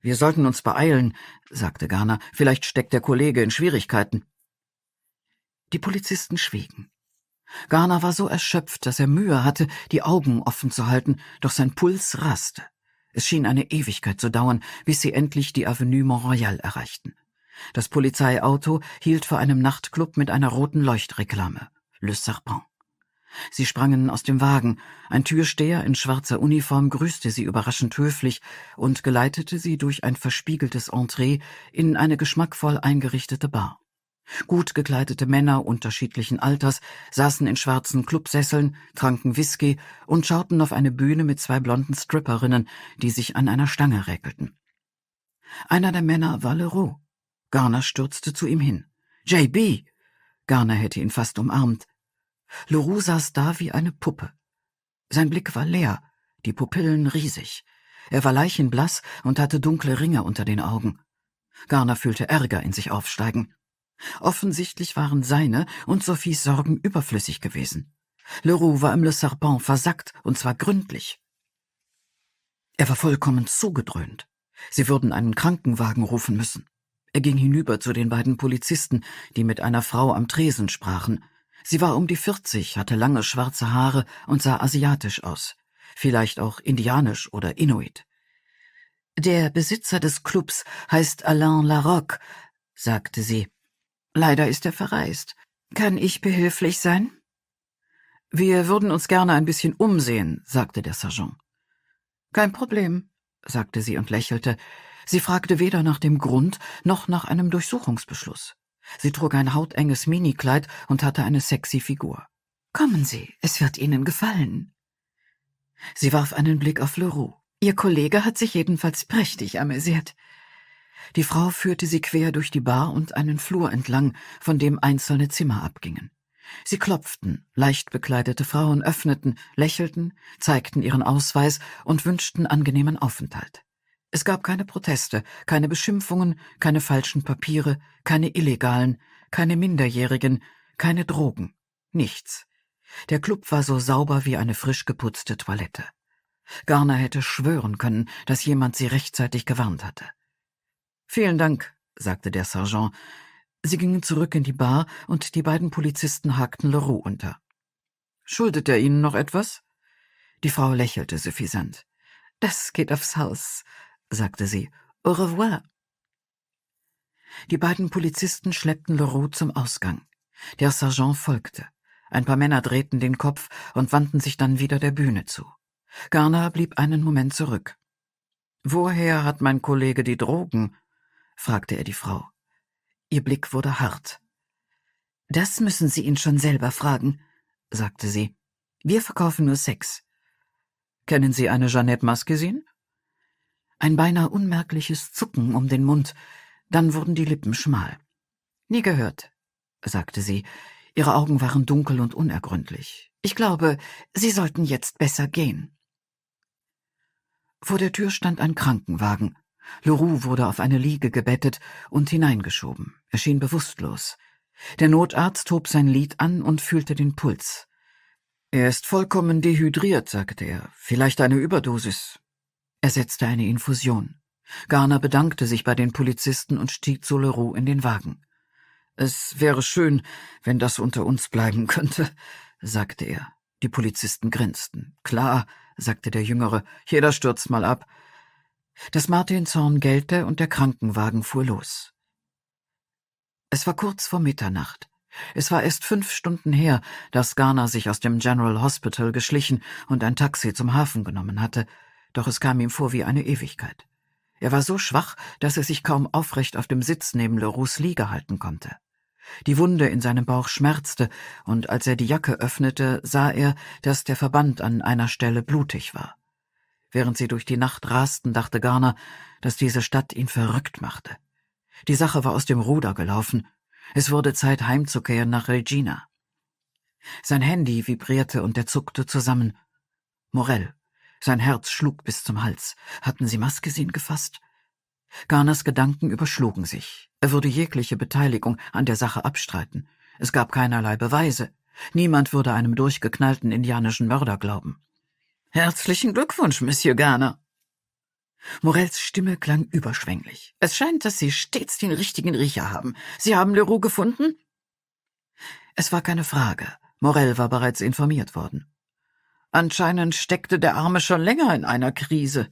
Wir sollten uns beeilen, sagte Garner, vielleicht steckt der Kollege in Schwierigkeiten. Die Polizisten schwiegen. Garner war so erschöpft, dass er Mühe hatte, die Augen offen zu halten, doch sein Puls raste. Es schien eine Ewigkeit zu dauern, bis sie endlich die Avenue Mont-Royal erreichten. Das Polizeiauto hielt vor einem Nachtclub mit einer roten Leuchtreklame, Le Serpent. Sie sprangen aus dem Wagen. Ein Türsteher in schwarzer Uniform grüßte sie überraschend höflich und geleitete sie durch ein verspiegeltes Entree in eine geschmackvoll eingerichtete Bar. Gut gekleidete Männer unterschiedlichen Alters saßen in schwarzen Clubsesseln, tranken Whisky und schauten auf eine Bühne mit zwei blonden Stripperinnen, die sich an einer Stange räkelten. Einer der Männer war Leroux. Garner stürzte zu ihm hin. JB! Garner hätte ihn fast umarmt. Leroux saß da wie eine Puppe. Sein Blick war leer, die Pupillen riesig. Er war leichenblass und hatte dunkle Ringe unter den Augen. Garner fühlte Ärger in sich aufsteigen. Offensichtlich waren seine und Sophies Sorgen überflüssig gewesen. Leroux war im Le Serpent versackt, und zwar gründlich. Er war vollkommen zugedröhnt. Sie würden einen Krankenwagen rufen müssen. Er ging hinüber zu den beiden Polizisten, die mit einer Frau am Tresen sprachen. Sie war um die vierzig, hatte lange schwarze Haare und sah asiatisch aus, vielleicht auch indianisch oder Inuit. Der Besitzer des Clubs heißt Alain Larocque, sagte sie Leider ist er verreist. Kann ich behilflich sein? Wir würden uns gerne ein bisschen umsehen, sagte der Sergeant. Kein Problem, sagte sie und lächelte. Sie fragte weder nach dem Grund noch nach einem Durchsuchungsbeschluss. Sie trug ein hautenges Minikleid und hatte eine sexy Figur. Kommen Sie, es wird Ihnen gefallen. Sie warf einen Blick auf Leroux. Ihr Kollege hat sich jedenfalls prächtig amüsiert. Die Frau führte sie quer durch die Bar und einen Flur entlang, von dem einzelne Zimmer abgingen. Sie klopften, leicht bekleidete Frauen öffneten, lächelten, zeigten ihren Ausweis und wünschten angenehmen Aufenthalt. Es gab keine Proteste, keine Beschimpfungen, keine falschen Papiere, keine illegalen, keine Minderjährigen, keine Drogen, nichts. Der Club war so sauber wie eine frisch geputzte Toilette. Garner hätte schwören können, dass jemand sie rechtzeitig gewarnt hatte. Vielen Dank, sagte der Sergeant. Sie gingen zurück in die Bar und die beiden Polizisten hakten Leroux unter. Schuldet er Ihnen noch etwas? Die Frau lächelte suffisant. Das geht aufs Haus, sagte sie. Au revoir. Die beiden Polizisten schleppten Leroux zum Ausgang. Der Sergeant folgte. Ein paar Männer drehten den Kopf und wandten sich dann wieder der Bühne zu. Garner blieb einen Moment zurück. Woher hat mein Kollege die Drogen? fragte er die Frau. Ihr Blick wurde hart. Das müssen Sie ihn schon selber fragen, sagte sie. Wir verkaufen nur Sex. Kennen Sie eine Jeannette Maske sehen? Ein beinahe unmerkliches Zucken um den Mund, dann wurden die Lippen schmal. Nie gehört, sagte sie. Ihre Augen waren dunkel und unergründlich. Ich glaube, Sie sollten jetzt besser gehen. Vor der Tür stand ein Krankenwagen. Leroux wurde auf eine Liege gebettet und hineingeschoben. Er schien bewusstlos. Der Notarzt hob sein Lied an und fühlte den Puls. Er ist vollkommen dehydriert, sagte er. Vielleicht eine Überdosis. Er setzte eine Infusion. Garner bedankte sich bei den Polizisten und stieg zu Leroux in den Wagen. Es wäre schön, wenn das unter uns bleiben könnte, sagte er. Die Polizisten grinsten. Klar, sagte der Jüngere, jeder stürzt mal ab. Das Martinshorn gellte und der Krankenwagen fuhr los. Es war kurz vor Mitternacht. Es war erst fünf Stunden her, dass Garner sich aus dem General Hospital geschlichen und ein Taxi zum Hafen genommen hatte, doch es kam ihm vor wie eine Ewigkeit. Er war so schwach, dass er sich kaum aufrecht auf dem Sitz neben Leroux Liege halten konnte. Die Wunde in seinem Bauch schmerzte, und als er die Jacke öffnete, sah er, dass der Verband an einer Stelle blutig war. Während sie durch die Nacht rasten, dachte Garner, dass diese Stadt ihn verrückt machte. Die Sache war aus dem Ruder gelaufen. Es wurde Zeit, heimzukehren nach Regina. Sein Handy vibrierte und er zuckte zusammen. Morell. Sein Herz schlug bis zum Hals. Hatten sie Maskesin gefasst? Garners Gedanken überschlugen sich. Er würde jegliche Beteiligung an der Sache abstreiten. Es gab keinerlei Beweise. Niemand würde einem durchgeknallten indianischen Mörder glauben. Herzlichen Glückwunsch, Monsieur Garner. Morells Stimme klang überschwänglich. Es scheint, dass Sie stets den richtigen Riecher haben. Sie haben Leroux gefunden? Es war keine Frage. Morell war bereits informiert worden. Anscheinend steckte der Arme schon länger in einer Krise.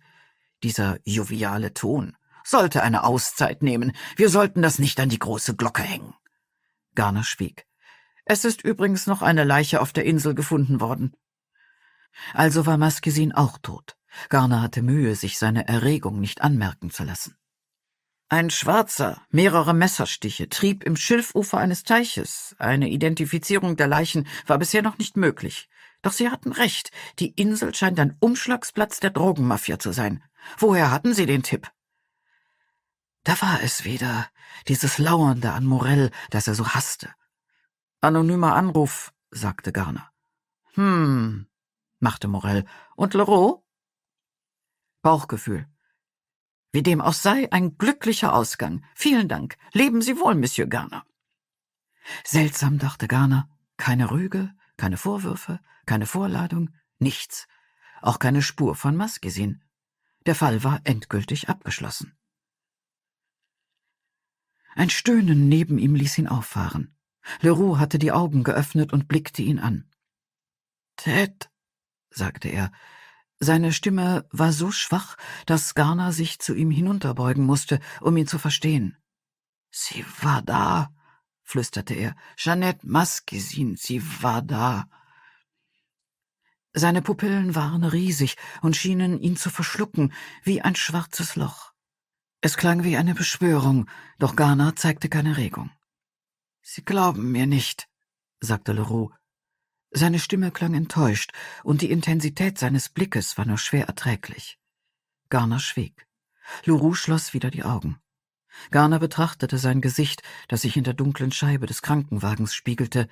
Dieser joviale Ton sollte eine Auszeit nehmen. Wir sollten das nicht an die große Glocke hängen. Garner schwieg. Es ist übrigens noch eine Leiche auf der Insel gefunden worden. Also war Maskesin auch tot. Garner hatte Mühe, sich seine Erregung nicht anmerken zu lassen. Ein Schwarzer, mehrere Messerstiche, trieb im Schilfufer eines Teiches. Eine Identifizierung der Leichen war bisher noch nicht möglich. Doch sie hatten recht. Die Insel scheint ein Umschlagsplatz der Drogenmafia zu sein. Woher hatten sie den Tipp? Da war es wieder, dieses Lauernde an Morell, das er so hasste. Anonymer Anruf, sagte Garner. Hm, machte Morel. Und Leroux? Bauchgefühl. Wie dem auch sei, ein glücklicher Ausgang. Vielen Dank. Leben Sie wohl, Monsieur Garner. Seltsam, dachte Garner. Keine Rüge, keine Vorwürfe, keine Vorladung, nichts. Auch keine Spur von Maskesin. Der Fall war endgültig abgeschlossen. Ein Stöhnen neben ihm ließ ihn auffahren. Leroux hatte die Augen geöffnet und blickte ihn an. Ted, sagte er. Seine Stimme war so schwach, dass Garner sich zu ihm hinunterbeugen musste, um ihn zu verstehen. Sie war da, flüsterte er. Jeanette Maskesin, sie war da. Seine Pupillen waren riesig und schienen ihn zu verschlucken, wie ein schwarzes Loch. Es klang wie eine Beschwörung, doch Garner zeigte keine Regung. Sie glauben mir nicht, sagte Leroux. Seine Stimme klang enttäuscht, und die Intensität seines Blickes war nur schwer erträglich. Garner schwieg. Leroux schloss wieder die Augen. Garner betrachtete sein Gesicht, das sich in der dunklen Scheibe des Krankenwagens spiegelte,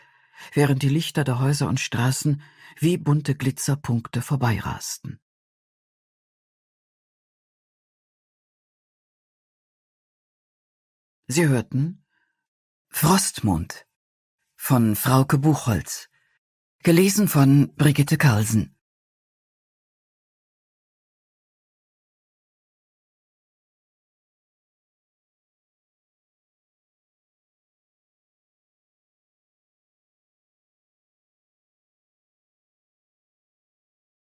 während die Lichter der Häuser und Straßen wie bunte Glitzerpunkte vorbeirasten. Sie hörten Frostmond von Frauke Buchholz. Gelesen von Brigitte Carlsen.